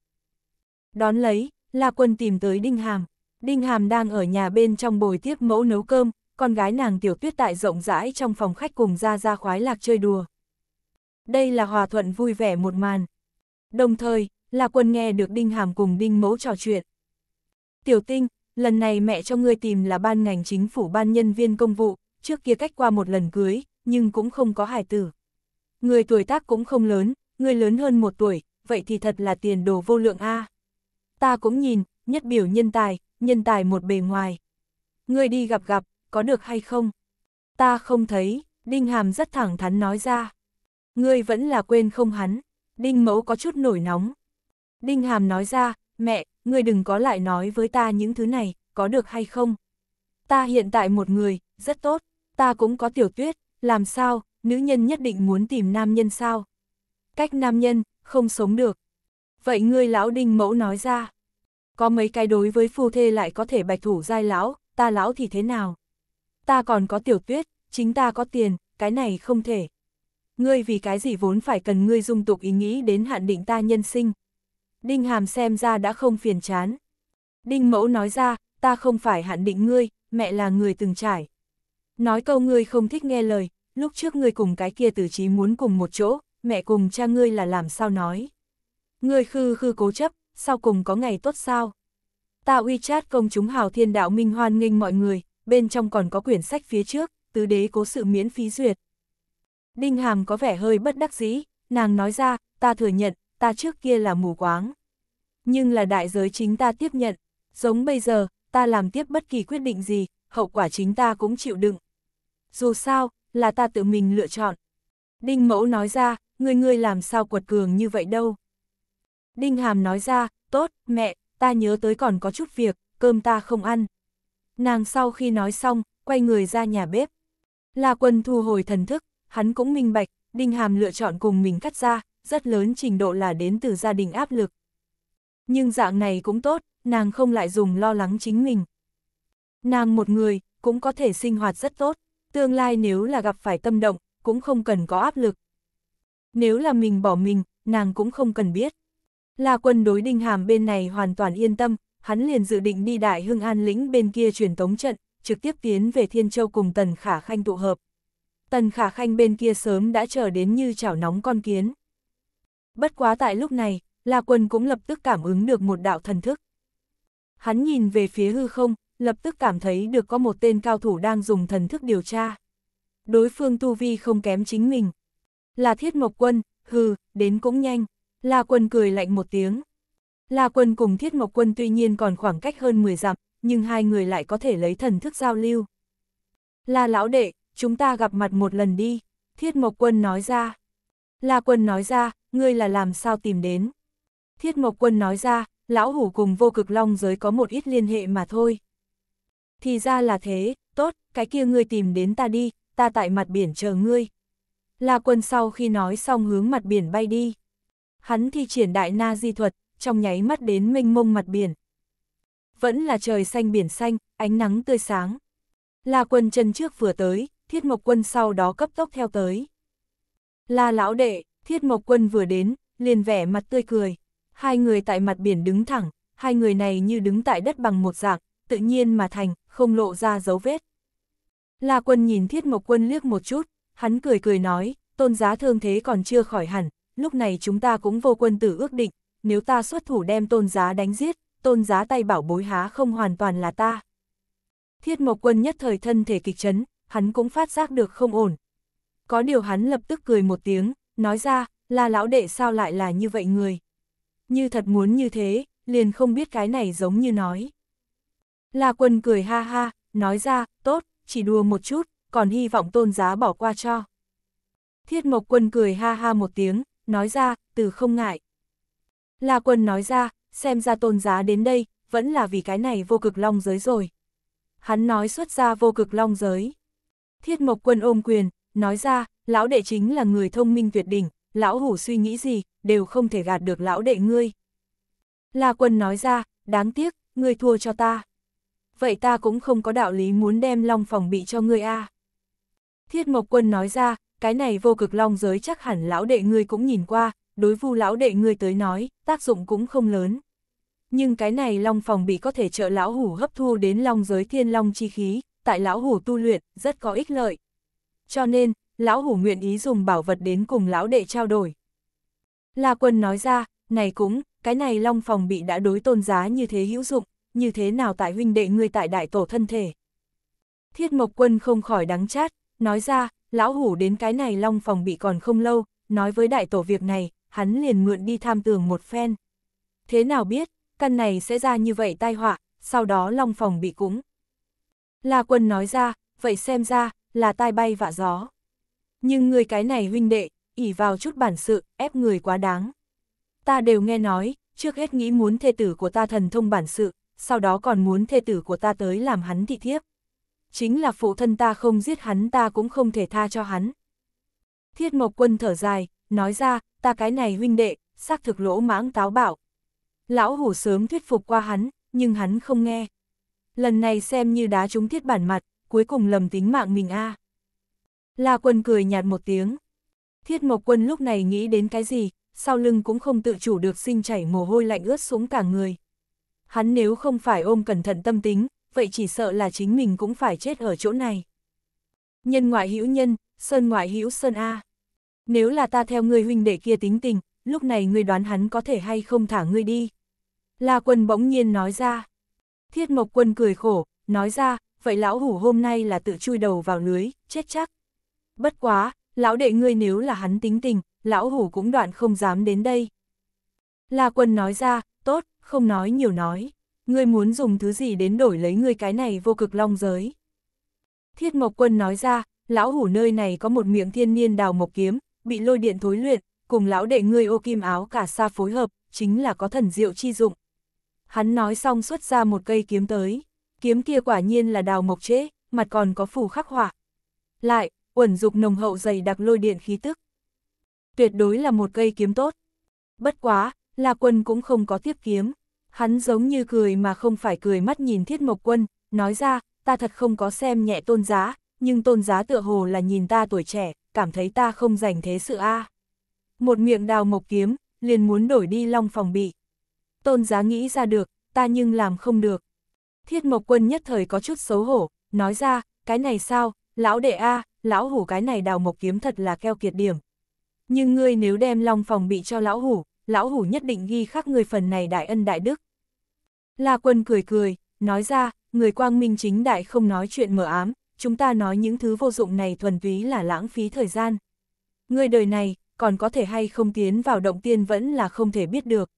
Đón lấy, La Quân tìm tới Đinh Hàm. Đinh Hàm đang ở nhà bên trong bồi tiếp mẫu nấu cơm, con gái nàng tiểu tuyết tại rộng rãi trong phòng khách cùng ra ra khoái lạc chơi đùa. Đây là hòa thuận vui vẻ một màn. Đồng thời, là quân nghe được Đinh Hàm cùng Đinh Mẫu trò chuyện. Tiểu Tinh, lần này mẹ cho ngươi tìm là ban ngành chính phủ ban nhân viên công vụ, trước kia cách qua một lần cưới, nhưng cũng không có hài tử. Người tuổi tác cũng không lớn, người lớn hơn một tuổi, vậy thì thật là tiền đồ vô lượng a. Ta cũng nhìn, nhất biểu nhân tài, nhân tài một bề ngoài. Người đi gặp gặp, có được hay không? Ta không thấy, Đinh Hàm rất thẳng thắn nói ra. Ngươi vẫn là quên không hắn. Đinh mẫu có chút nổi nóng. Đinh hàm nói ra, mẹ, ngươi đừng có lại nói với ta những thứ này, có được hay không? Ta hiện tại một người, rất tốt, ta cũng có tiểu tuyết, làm sao, nữ nhân nhất định muốn tìm nam nhân sao? Cách nam nhân, không sống được. Vậy ngươi lão đinh mẫu nói ra, có mấy cái đối với phu thê lại có thể bạch thủ giai lão, ta lão thì thế nào? Ta còn có tiểu tuyết, chính ta có tiền, cái này không thể. Ngươi vì cái gì vốn phải cần ngươi dung tục ý nghĩ đến hạn định ta nhân sinh. Đinh Hàm xem ra đã không phiền chán. Đinh Mẫu nói ra, ta không phải hạn định ngươi, mẹ là người từng trải. Nói câu ngươi không thích nghe lời, lúc trước ngươi cùng cái kia tử trí muốn cùng một chỗ, mẹ cùng cha ngươi là làm sao nói. Ngươi khư khư cố chấp, sau cùng có ngày tốt sao. Ta uy chát công chúng hào thiên đạo minh hoan nghênh mọi người, bên trong còn có quyển sách phía trước, tứ đế cố sự miễn phí duyệt. Đinh Hàm có vẻ hơi bất đắc dĩ, nàng nói ra, ta thừa nhận, ta trước kia là mù quáng. Nhưng là đại giới chính ta tiếp nhận, giống bây giờ, ta làm tiếp bất kỳ quyết định gì, hậu quả chính ta cũng chịu đựng. Dù sao, là ta tự mình lựa chọn. Đinh Mẫu nói ra, người ngươi làm sao quật cường như vậy đâu. Đinh Hàm nói ra, tốt, mẹ, ta nhớ tới còn có chút việc, cơm ta không ăn. Nàng sau khi nói xong, quay người ra nhà bếp. La Quân thu hồi thần thức, Hắn cũng minh bạch, Đinh Hàm lựa chọn cùng mình cắt ra, rất lớn trình độ là đến từ gia đình áp lực. Nhưng dạng này cũng tốt, nàng không lại dùng lo lắng chính mình. Nàng một người, cũng có thể sinh hoạt rất tốt, tương lai nếu là gặp phải tâm động, cũng không cần có áp lực. Nếu là mình bỏ mình, nàng cũng không cần biết. La quân đối đinh hàm bên này hoàn toàn yên tâm, hắn liền dự định đi đại hương an lĩnh bên kia truyền tống trận, trực tiếp tiến về Thiên Châu cùng Tần Khả Khanh tụ hợp. Tần Khả Khanh bên kia sớm đã chờ đến như chảo nóng con kiến. Bất quá tại lúc này, La Quân cũng lập tức cảm ứng được một đạo thần thức. Hắn nhìn về phía hư không, lập tức cảm thấy được có một tên cao thủ đang dùng thần thức điều tra. Đối phương Tu Vi không kém chính mình. Là Thiết Mộc Quân, hừ, đến cũng nhanh. La Quân cười lạnh một tiếng. La Quân cùng Thiết Mộc Quân tuy nhiên còn khoảng cách hơn 10 dặm, nhưng hai người lại có thể lấy thần thức giao lưu. La Lão Đệ, chúng ta gặp mặt một lần đi, Thiết Mộc Quân nói ra. La Quân nói ra, ngươi là làm sao tìm đến. Thiết Mộc Quân nói ra, lão hủ cùng vô cực long giới có một ít liên hệ mà thôi. Thì ra là thế, tốt, cái kia ngươi tìm đến ta đi, ta tại mặt biển chờ ngươi. La Quân sau khi nói xong hướng mặt biển bay đi. Hắn thi triển đại na di thuật, trong nháy mắt đến mênh mông mặt biển. Vẫn là trời xanh biển xanh, ánh nắng tươi sáng. La Quân chân trước vừa tới, Thiết Mộc Quân sau đó cấp tốc theo tới. La lão đệ, Thiết Mộc Quân vừa đến, liền vẻ mặt tươi cười. Hai người tại mặt biển đứng thẳng, hai người này như đứng tại đất bằng một dạng, tự nhiên mà thành, không lộ ra dấu vết. La Quân nhìn Thiết Mộc Quân liếc một chút, hắn cười cười nói, tôn giá thương thế còn chưa khỏi hẳn, lúc này chúng ta cũng vô quân tử ước định, nếu ta xuất thủ đem tôn giá đánh giết, tôn giá tay bảo bối há không hoàn toàn là ta. Thiết Mộc Quân nhất thời thân thể kịch chấn, hắn cũng phát giác được không ổn. Có điều hắn lập tức cười một tiếng, nói ra, là lão đệ sao lại là như vậy người. Như thật muốn như thế, liền không biết cái này giống như nói. La quân cười ha ha, nói ra, tốt, chỉ đùa một chút, còn hy vọng tôn giá bỏ qua cho. Thiết Mộc Quân cười ha ha một tiếng, nói ra, từ không ngại. La Quân nói ra, xem ra tôn giá đến đây, vẫn là vì cái này vô cực long giới rồi. Hắn nói xuất ra vô cực long giới. Thiết Mộc Quân ôm quyền, nói ra, lão đệ chính là người thông minh tuyệt đỉnh, lão hủ suy nghĩ gì, đều không thể gạt được lão đệ ngươi. La Quân nói ra, đáng tiếc, ngươi thua cho ta. Vậy ta cũng không có đạo lý muốn đem long phòng bị cho ngươi a. Thiết Mộc Quân nói ra, cái này vô cực long giới chắc hẳn lão đệ ngươi cũng nhìn qua, đối vu lão đệ ngươi tới nói, tác dụng cũng không lớn. Nhưng cái này long phòng bị có thể trợ lão hủ hấp thu đến long giới thiên long chi khí, tại lão hủ tu luyện, rất có ích lợi. Cho nên, lão hủ nguyện ý dùng bảo vật đến cùng lão đệ trao đổi. La quân nói ra, này cũng, cái này long phòng bị đã đối tôn giá như thế hữu dụng, như thế nào tại huynh đệ người tại đại tổ thân thể. Thiết mộc quân không khỏi đắng chát, nói ra, lão hủ đến cái này long phòng bị còn không lâu, nói với đại tổ việc này, hắn liền mượn đi tham tường một phen. Thế nào biết, căn này sẽ ra như vậy tai họa, sau đó long phòng bị cúng. La quân nói ra, vậy xem ra, là tai bay vạ gió. Nhưng người cái này huynh đệ, ỉ vào chút bản sự, ép người quá đáng. Ta đều nghe nói, trước hết nghĩ muốn thê tử của ta thần thông bản sự, sau đó còn muốn thê tử của ta tới làm hắn thị thiếp. Chính là phụ thân ta không giết hắn ta cũng không thể tha cho hắn. Thiết Mộc Quân thở dài, nói ra, ta cái này huynh đệ, xác thực lỗ mãng táo bạo. Lão hủ sớm thuyết phục qua hắn, nhưng hắn không nghe lần này xem như đá trúng thiết bản mặt, cuối cùng lầm tính mạng mình a. À. La quân cười nhạt một tiếng. Thiết mộc quân lúc này nghĩ đến cái gì, sau lưng cũng không tự chủ được sinh chảy mồ hôi lạnh ướt xuống cả người. Hắn nếu không phải ôm cẩn thận tâm tính, vậy chỉ sợ là chính mình cũng phải chết ở chỗ này. Nhân ngoại hữu nhân, sơn ngoại hữu sơn A. Nếu là ta theo người huynh đệ kia tính tình, lúc này ngươi đoán hắn có thể hay không thả ngươi đi. La quân bỗng nhiên nói ra. Thiết Mộc Quân cười khổ, nói ra, vậy lão hủ hôm nay là tự chui đầu vào lưới, chết chắc. Bất quá, lão đệ ngươi nếu là hắn tính tình, lão hủ cũng đoạn không dám đến đây. La Quân nói ra, tốt, không nói nhiều nói, ngươi muốn dùng thứ gì đến đổi lấy ngươi cái này vô cực long giới. Thiết Mộc Quân nói ra, lão hủ nơi này có một miệng thiên niên đào mộc kiếm, bị lôi điện thối luyện, cùng lão đệ ngươi ô kim áo cả xa phối hợp, chính là có thần diệu chi dụng. Hắn nói xong xuất ra một cây kiếm tới, kiếm kia quả nhiên là đào mộc chế mặt còn có phủ khắc họa. Lại, uẩn dục nồng hậu dày đặc lôi điện khí tức. Tuyệt đối là một cây kiếm tốt. Bất quá, La Quân cũng không có tiếp kiếm. Hắn giống như cười mà không phải cười mắt nhìn Thiết Mộc Quân, nói ra, ta thật không có xem nhẹ tôn giá, nhưng tôn giá tựa hồ là nhìn ta tuổi trẻ, cảm thấy ta không dành thế sự a. Một miệng đào mộc kiếm, liền muốn đổi đi long phòng bị tôn giá nghĩ ra được, ta nhưng làm không được. Thiết Mộc Quân nhất thời có chút xấu hổ, nói ra, cái này sao, lão đệ a, lão hủ cái này đào mộc kiếm thật là keo kiệt điểm. Nhưng ngươi nếu đem long phòng bị cho lão hủ, lão hủ nhất định ghi khắc người phần này đại ân đại đức. La Quân cười cười, nói ra, người quang minh chính đại không nói chuyện mở ám, chúng ta nói những thứ vô dụng này thuần túy là lãng phí thời gian. Người đời này, còn có thể hay không tiến vào động tiên vẫn là không thể biết được.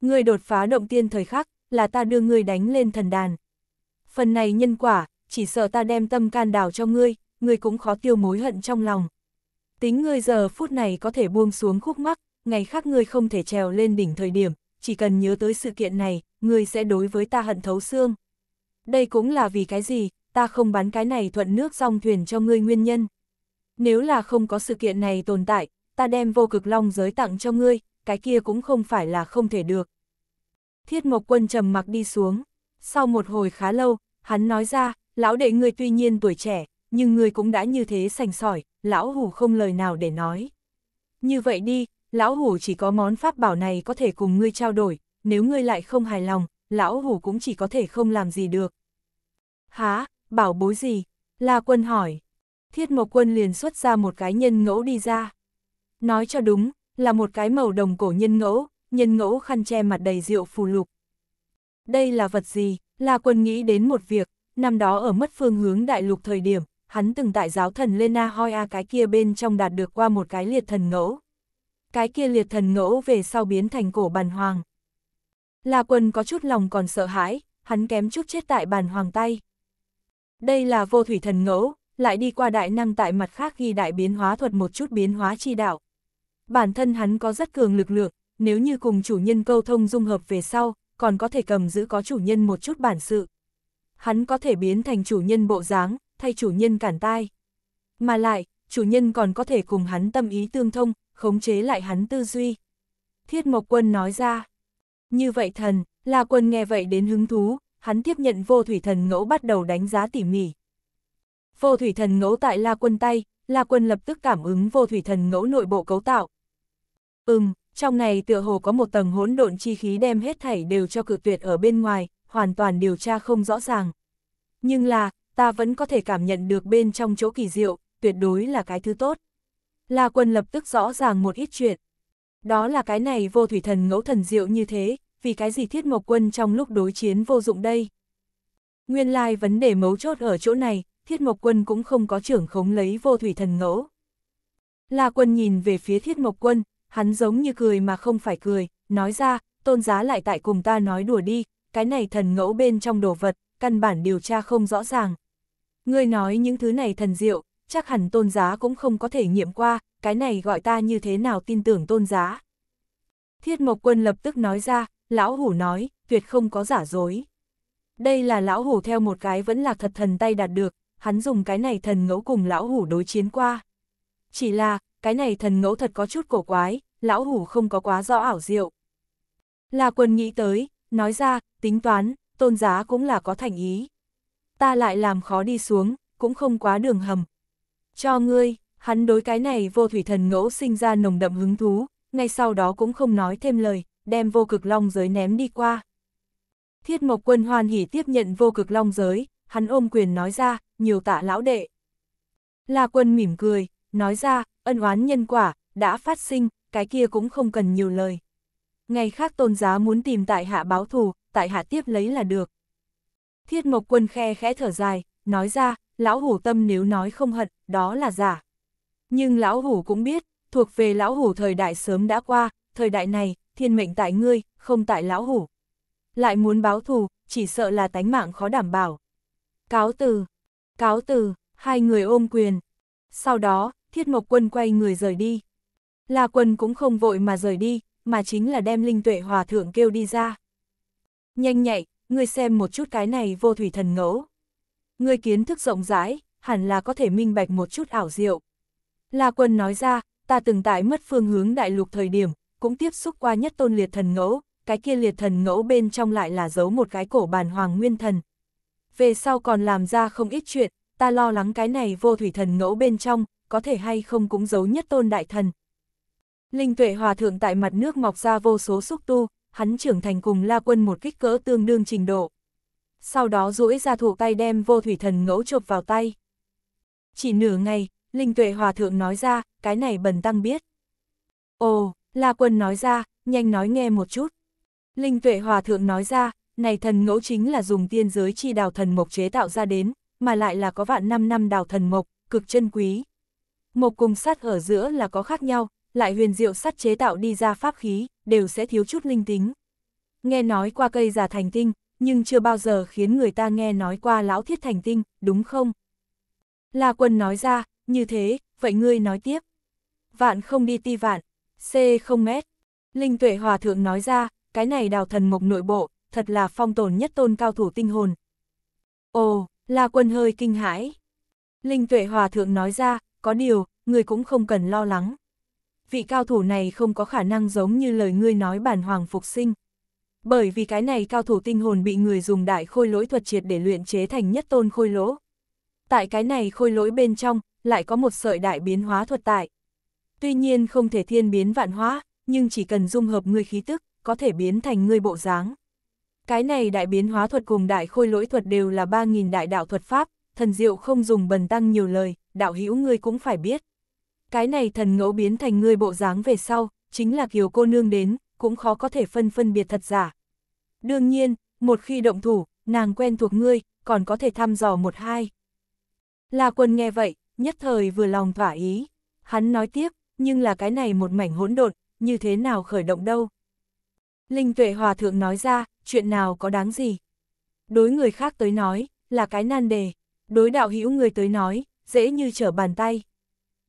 Ngươi đột phá động tiên thời khắc, là ta đưa ngươi đánh lên thần đàn. Phần này nhân quả, chỉ sợ ta đem tâm can đảo cho ngươi, ngươi cũng khó tiêu mối hận trong lòng. Tính ngươi giờ phút này có thể buông xuống khúc mắc, ngày khác ngươi không thể trèo lên đỉnh thời điểm, chỉ cần nhớ tới sự kiện này, ngươi sẽ đối với ta hận thấu xương. Đây cũng là vì cái gì, ta không bán cái này thuận nước song thuyền cho ngươi nguyên nhân. Nếu là không có sự kiện này tồn tại, ta đem vô cực long giới tặng cho ngươi, cái kia cũng không phải là không thể được. Thiết Mộc Quân trầm mặc đi xuống, sau một hồi khá lâu, hắn nói ra, lão đệ ngươi tuy nhiên tuổi trẻ, nhưng ngươi cũng đã như thế sành sỏi, lão hủ không lời nào để nói. Như vậy đi, lão hủ chỉ có món pháp bảo này có thể cùng ngươi trao đổi, nếu ngươi lại không hài lòng, lão hủ cũng chỉ có thể không làm gì được. Há, bảo bối gì? La quân hỏi. Thiết Mộc Quân liền xuất ra một cái nhân ngẫu đi ra. Nói cho đúng, là một cái màu đồng cổ nhân ngẫu, nhân ngẫu khăn che mặt đầy rượu phù lục. Đây là vật gì? La Quân nghĩ đến một việc, năm đó ở mất phương hướng đại lục thời điểm, hắn từng tại giáo thần Lena a cái kia bên trong đạt được qua một cái liệt thần ngẫu. Cái kia liệt thần ngẫu về sau biến thành cổ bàn hoàng. La Quân có chút lòng còn sợ hãi, hắn kém chút chết tại bàn hoàng tay. Đây là vô thủy thần ngẫu, lại đi qua đại năng tại mặt khác ghi đại biến hóa thuật một chút biến hóa chi đạo bản thân hắn có rất cường lực lượng, nếu như cùng chủ nhân câu thông dung hợp về sau, còn có thể cầm giữ có chủ nhân một chút bản sự. Hắn có thể biến thành chủ nhân bộ dáng, thay chủ nhân cản tai. Mà lại, chủ nhân còn có thể cùng hắn tâm ý tương thông, khống chế lại hắn tư duy. Thiết Mộc Quân nói ra. Như vậy thần, La Quân nghe vậy đến hứng thú, hắn tiếp nhận vô thủy thần ngẫu bắt đầu đánh giá tỉ mỉ. Vô thủy thần ngẫu tại La Quân tay, La Quân lập tức cảm ứng vô thủy thần ngẫu nội bộ cấu tạo, Ừm, trong này tựa hồ có một tầng hỗn độn chi khí đem hết thảy đều cho cự tuyệt ở bên ngoài, hoàn toàn điều tra không rõ ràng. Nhưng là, ta vẫn có thể cảm nhận được bên trong chỗ kỳ diệu, tuyệt đối là cái thứ tốt. La quân lập tức rõ ràng một ít chuyện. Đó là cái này vô thủy thần ngẫu thần diệu như thế, vì cái gì thiết mộc quân trong lúc đối chiến vô dụng đây. Nguyên lai vấn đề mấu chốt ở chỗ này, thiết mộc quân cũng không có trưởng khống lấy vô thủy thần ngẫu. La quân nhìn về phía thiết mộc quân, hắn giống như cười mà không phải cười, nói ra, tôn giá lại tại cùng ta nói đùa đi, cái này thần ngẫu bên trong đồ vật, căn bản điều tra không rõ ràng. Ngươi nói những thứ này thần diệu, chắc hẳn tôn giá cũng không có thể nghiệm qua, cái này gọi ta như thế nào tin tưởng tôn giá. Thiết Mộc Quân lập tức nói ra, lão hủ nói, tuyệt không có giả dối. Đây là lão hủ theo một cái vẫn là thật thần tay đạt được, hắn dùng cái này thần ngẫu cùng lão hủ đối chiến qua. Chỉ là, cái này thần ngẫu thật có chút cổ quái, lão hủ không có quá rõ ảo diệu. Là quân nghĩ tới, nói ra, tính toán, tôn giá cũng là có thành ý. Ta lại làm khó đi xuống, cũng không quá đường hầm. Cho ngươi, hắn đối cái này vô thủy thần ngẫu sinh ra nồng đậm hứng thú, ngay sau đó cũng không nói thêm lời, đem vô cực long giới ném đi qua. Thiết Mộc Quân hoan hỉ tiếp nhận vô cực long giới, hắn ôm quyền nói ra, nhiều tạ lão đệ. là Quân mỉm cười, nói ra, ân oán nhân quả, đã phát sinh, cái kia cũng không cần nhiều lời. Ngày khác tôn giá muốn tìm tại hạ báo thù, tại hạ tiếp lấy là được. Thiết Mộc Quân khe khẽ thở dài, nói ra, lão hủ tâm nếu nói không hận, đó là giả. Nhưng lão hủ cũng biết, thuộc về lão hủ thời đại sớm đã qua, thời đại này, thiên mệnh tại ngươi, không tại lão hủ. Lại muốn báo thù, chỉ sợ là tánh mạng khó đảm bảo. Cáo từ, cáo từ, hai người ôm quyền. Sau đó, Thiết Mộc Quân quay người rời đi. La Quân cũng không vội mà rời đi, mà chính là đem Linh Tuệ Hòa Thượng kêu đi ra. Nhanh nhạy, ngươi xem một chút cái này vô thủy thần ngẫu. Ngươi kiến thức rộng rãi, hẳn là có thể minh bạch một chút ảo diệu. La Quân nói ra, ta từng tại mất phương hướng đại lục thời điểm, cũng tiếp xúc qua nhất tôn liệt thần ngẫu, cái kia liệt thần ngẫu bên trong lại là giấu một cái cổ bàn hoàng nguyên thần. Về sau còn làm ra không ít chuyện, ta lo lắng cái này vô thủy thần ngẫu bên trong, có thể hay không cũng giấu nhất tôn đại thần. Linh tuệ hòa thượng tại mặt nước mọc ra vô số xúc tu, hắn trưởng thành cùng la quân một kích cỡ tương đương trình độ. Sau đó duỗi ra thủ tay đem vô thủy thần ngẫu chộp vào tay. Chỉ nửa ngày, Linh tuệ hòa thượng nói ra, cái này bần tăng biết. Ồ, la quân nói ra, nhanh nói nghe một chút. Linh tuệ hòa thượng nói ra, này thần ngẫu chính là dùng tiên giới chi đào thần mộc chế tạo ra đến, mà lại là có vạn năm năm đào thần mộc, cực chân quý. Mộc cùng sắt ở giữa là có khác nhau, lại huyền diệu sắt chế tạo đi ra pháp khí, đều sẽ thiếu chút linh tính. Nghe nói qua cây già thành tinh, nhưng chưa bao giờ khiến người ta nghe nói qua lão thiết thành tinh, đúng không? La quân nói ra, như thế, vậy ngươi nói tiếp. Vạn không đi ti vạn, C không mét. Linh tuệ hòa thượng nói ra, cái này đào thần mộc nội bộ, thật là phong tồn nhất tôn cao thủ tinh hồn. Ồ, La quân hơi kinh hãi. Linh tuệ hòa thượng nói ra, có điều, người cũng không cần lo lắng. Vị cao thủ này không có khả năng giống như lời ngươi nói bản hoàng phục sinh. Bởi vì cái này cao thủ tinh hồn bị người dùng đại khôi lỗi thuật triệt để luyện chế thành nhất tôn khôi lỗ. Tại cái này khôi lỗi bên trong, lại có một sợi đại biến hóa thuật tại. Tuy nhiên không thể thiên biến vạn hóa, nhưng chỉ cần dung hợp ngươi khí tức, có thể biến thành ngươi bộ dáng. Cái này đại biến hóa thuật cùng đại khôi lỗi thuật đều là 3.000 đại đạo thuật pháp, thần diệu không dùng bần tăng nhiều lời, đạo hữu ngươi cũng phải biết. Cái này thần ngẫu biến thành ngươi bộ dáng về sau, chính là kiều cô nương đến, cũng khó có thể phân phân biệt thật giả. Đương nhiên, một khi động thủ, nàng quen thuộc ngươi, còn có thể thăm dò một hai. La quân nghe vậy, nhất thời vừa lòng thỏa ý. Hắn nói tiếp, nhưng là cái này một mảnh hỗn độn, như thế nào khởi động đâu. Linh tuệ hòa thượng nói ra, chuyện nào có đáng gì. Đối người khác tới nói, là cái nan đề. Đối đạo hữu người tới nói, dễ như trở bàn tay.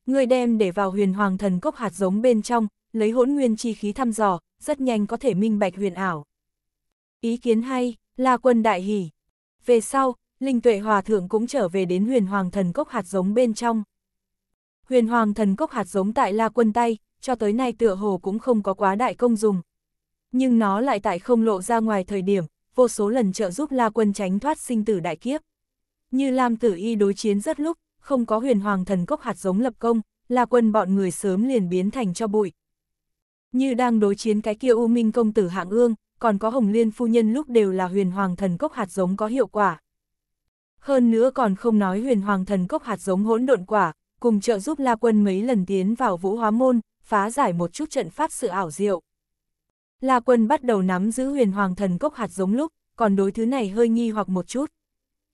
Người đem để vào huyền hoàng thần cốc hạt giống bên trong, lấy hỗn nguyên chi khí thăm dò, rất nhanh có thể minh bạch huyền ảo. Ý kiến hay, là quân đại hỉ. Về sau, Linh Tuệ Hòa Thượng cũng trở về đến huyền hoàng thần cốc hạt giống bên trong. Huyền hoàng thần cốc hạt giống tại La Quân tay, cho tới nay tựa hồ cũng không có quá đại công dùng. Nhưng nó lại tại không lộ ra ngoài thời điểm, vô số lần trợ giúp La Quân tránh thoát sinh tử đại kiếp. Như Lam Tử Y đối chiến rất lúc, không có huyền hoàng thần cốc hạt giống lập công, là quân bọn người sớm liền biến thành cho bụi. Như đang đối chiến cái kia U Minh công tử hạng ương, còn có Hồng Liên phu nhân lúc đều là huyền hoàng thần cốc hạt giống có hiệu quả. Hơn nữa còn không nói huyền hoàng thần cốc hạt giống hỗn độn quả, cùng trợ giúp La Quân mấy lần tiến vào vũ hóa môn, phá giải một chút trận pháp sự ảo diệu. La Quân bắt đầu nắm giữ huyền hoàng thần cốc hạt giống lúc, còn đối thứ này hơi nghi hoặc một chút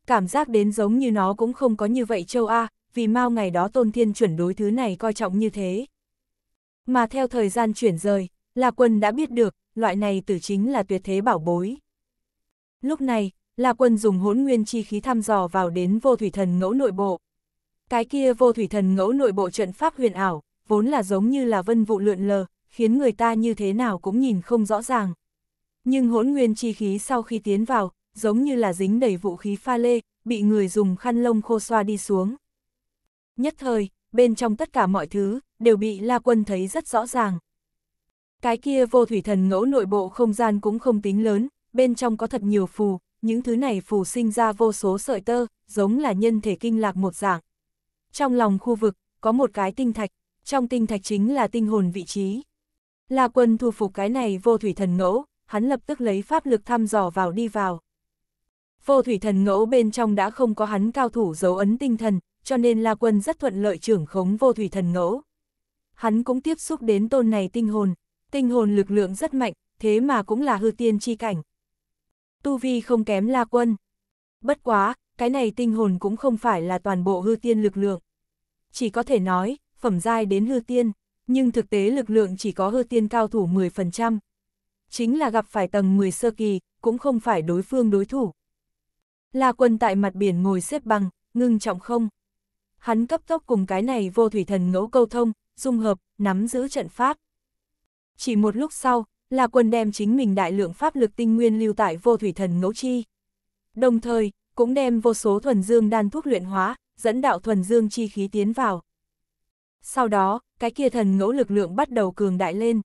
cảm giác đến giống như nó cũng không có như vậy châu A, vì mau ngày đó Tôn Thiên chuẩn đối thứ này coi trọng như thế. Mà theo thời gian chuyển rời, La Quân đã biết được, loại này tử chính là tuyệt thế bảo bối. Lúc này, La Quân dùng hỗn nguyên chi khí thăm dò vào đến vô thủy thần ngẫu nội bộ. Cái kia vô thủy thần ngẫu nội bộ trận pháp huyền ảo, vốn là giống như là vân vụ lượn lờ, khiến người ta như thế nào cũng nhìn không rõ ràng. Nhưng hỗn nguyên chi khí sau khi tiến vào, giống như là dính đầy vũ khí pha lê, bị người dùng khăn lông khô xoa đi xuống. Nhất thời, bên trong tất cả mọi thứ, đều bị La Quân thấy rất rõ ràng. Cái kia vô thủy thần ngẫu nội bộ không gian cũng không tính lớn, bên trong có thật nhiều phù, những thứ này phù sinh ra vô số sợi tơ, giống là nhân thể kinh lạc một dạng. Trong lòng khu vực, có một cái tinh thạch, trong tinh thạch chính là tinh hồn vị trí. La Quân thu phục cái này vô thủy thần ngẫu, hắn lập tức lấy pháp lực thăm dò vào đi vào. Vô thủy thần ngẫu bên trong đã không có hắn cao thủ dấu ấn tinh thần, cho nên La Quân rất thuận lợi trưởng khống vô thủy thần ngẫu. Hắn cũng tiếp xúc đến tôn này tinh hồn, tinh hồn lực lượng rất mạnh, thế mà cũng là hư tiên chi cảnh. Tu vi không kém La Quân. Bất quá, cái này tinh hồn cũng không phải là toàn bộ hư tiên lực lượng. Chỉ có thể nói, phẩm giai đến hư tiên, nhưng thực tế lực lượng chỉ có hư tiên cao thủ 10%. Chính là gặp phải tầng 10 sơ kỳ, cũng không phải đối phương đối thủ. La quân tại mặt biển ngồi xếp bằng, ngưng trọng không. Hắn cấp tốc cùng cái này vô thủy thần ngẫu câu thông, dung hợp, nắm giữ trận pháp. Chỉ một lúc sau, La quân đem chính mình đại lượng pháp lực tinh nguyên lưu tại vô thủy thần ngẫu chi. Đồng thời, cũng đem vô số thuần dương đan thuốc luyện hóa, dẫn đạo thuần dương chi khí tiến vào. Sau đó, cái kia thần ngẫu lực lượng bắt đầu cường đại lên.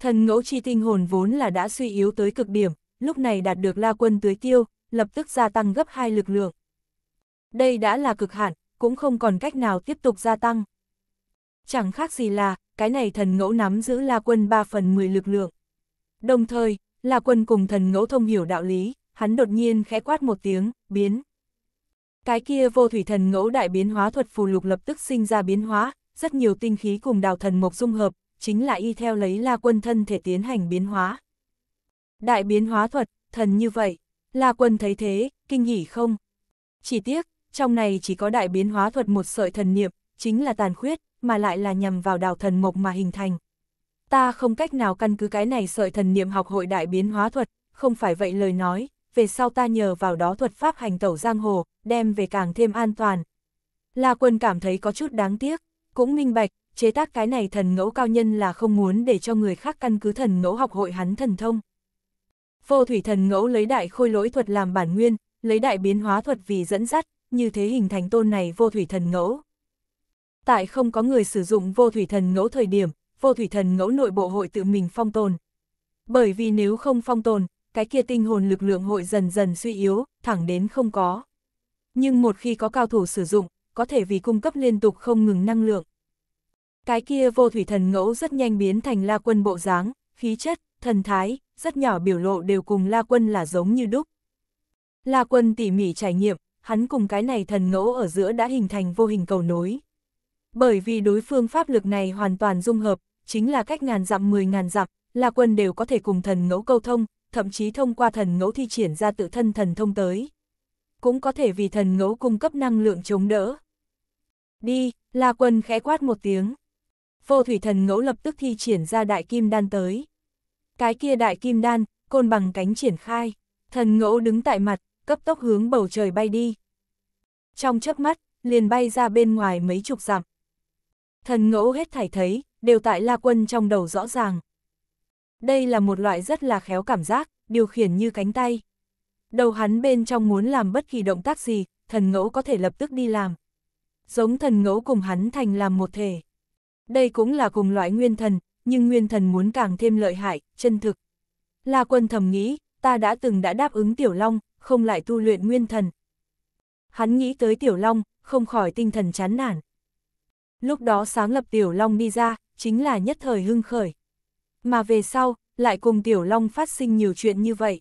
Thần ngẫu chi tinh hồn vốn là đã suy yếu tới cực điểm, lúc này đạt được La Quân tưới tiêu, lập tức gia tăng gấp hai lực lượng. Đây đã là cực hạn, cũng không còn cách nào tiếp tục gia tăng. Chẳng khác gì là, cái này thần ngẫu nắm giữ La Quân 3 phần 10 lực lượng. Đồng thời, La Quân cùng thần ngẫu thông hiểu đạo lý, hắn đột nhiên khẽ quát một tiếng, biến. Cái kia vô thủy thần ngẫu đại biến hóa thuật phù lục lập tức sinh ra biến hóa, rất nhiều tinh khí cùng đào thần mộc dung hợp, chính là y theo lấy La Quân thân thể tiến hành biến hóa. Đại biến hóa thuật, thần như vậy. La quân thấy thế, kinh hỉ không? Chỉ tiếc, trong này chỉ có đại biến hóa thuật một sợi thần niệm, chính là tàn khuyết, mà lại là nhằm vào đào thần mộc mà hình thành. Ta không cách nào căn cứ cái này sợi thần niệm học hội đại biến hóa thuật, không phải vậy lời nói, về sau ta nhờ vào đó thuật pháp hành tẩu giang hồ, đem về càng thêm an toàn. La quân cảm thấy có chút đáng tiếc, cũng minh bạch, chế tác cái này thần ngẫu cao nhân là không muốn để cho người khác căn cứ thần ngẫu học hội hắn thần thông. Vô thủy thần ngẫu lấy đại khôi lỗi thuật làm bản nguyên, lấy đại biến hóa thuật vì dẫn dắt, như thế hình thành tôn này vô thủy thần ngẫu. Tại không có người sử dụng vô thủy thần ngẫu thời điểm, vô thủy thần ngẫu nội bộ hội tự mình phong tồn. Bởi vì nếu không phong tồn, cái kia tinh hồn lực lượng hội dần dần suy yếu, thẳng đến không có. Nhưng một khi có cao thủ sử dụng, có thể vì cung cấp liên tục không ngừng năng lượng. Cái kia vô thủy thần ngẫu rất nhanh biến thành la quân bộ dáng, khí chất, thần thái, rất nhỏ biểu lộ đều cùng La Quân là giống như đúc. La Quân tỉ mỉ trải nghiệm, hắn cùng cái này thần ngẫu ở giữa đã hình thành vô hình cầu nối. Bởi vì đối phương pháp lực này hoàn toàn dung hợp, chính là cách ngàn dặm mười ngàn dặm, La Quân đều có thể cùng thần ngẫu câu thông, thậm chí thông qua thần ngẫu thi triển ra tự thân thần thông tới. Cũng có thể vì thần ngẫu cung cấp năng lượng chống đỡ. Đi, La Quân khẽ quát một tiếng. Vô thủy thần ngẫu lập tức thi triển ra đại kim đan tới cái kia đại kim đan, côn bằng cánh triển khai, thần ngẫu đứng tại mặt, cấp tốc hướng bầu trời bay đi. Trong chớp mắt, liền bay ra bên ngoài mấy chục dặm. Thần ngẫu hết thảy thấy, đều tại La Quân trong đầu rõ ràng. Đây là một loại rất là khéo cảm giác, điều khiển như cánh tay. Đầu hắn bên trong muốn làm bất kỳ động tác gì, thần ngẫu có thể lập tức đi làm. Giống thần ngẫu cùng hắn thành làm một thể. Đây cũng là cùng loại nguyên thần, nhưng nguyên thần muốn càng thêm lợi hại, chân thực. La quân thầm nghĩ, ta đã từng đã đáp ứng Tiểu Long, không lại tu luyện nguyên thần. Hắn nghĩ tới Tiểu Long, không khỏi tinh thần chán nản. Lúc đó sáng lập Tiểu Long đi ra, chính là nhất thời hưng khởi. Mà về sau, lại cùng Tiểu Long phát sinh nhiều chuyện như vậy.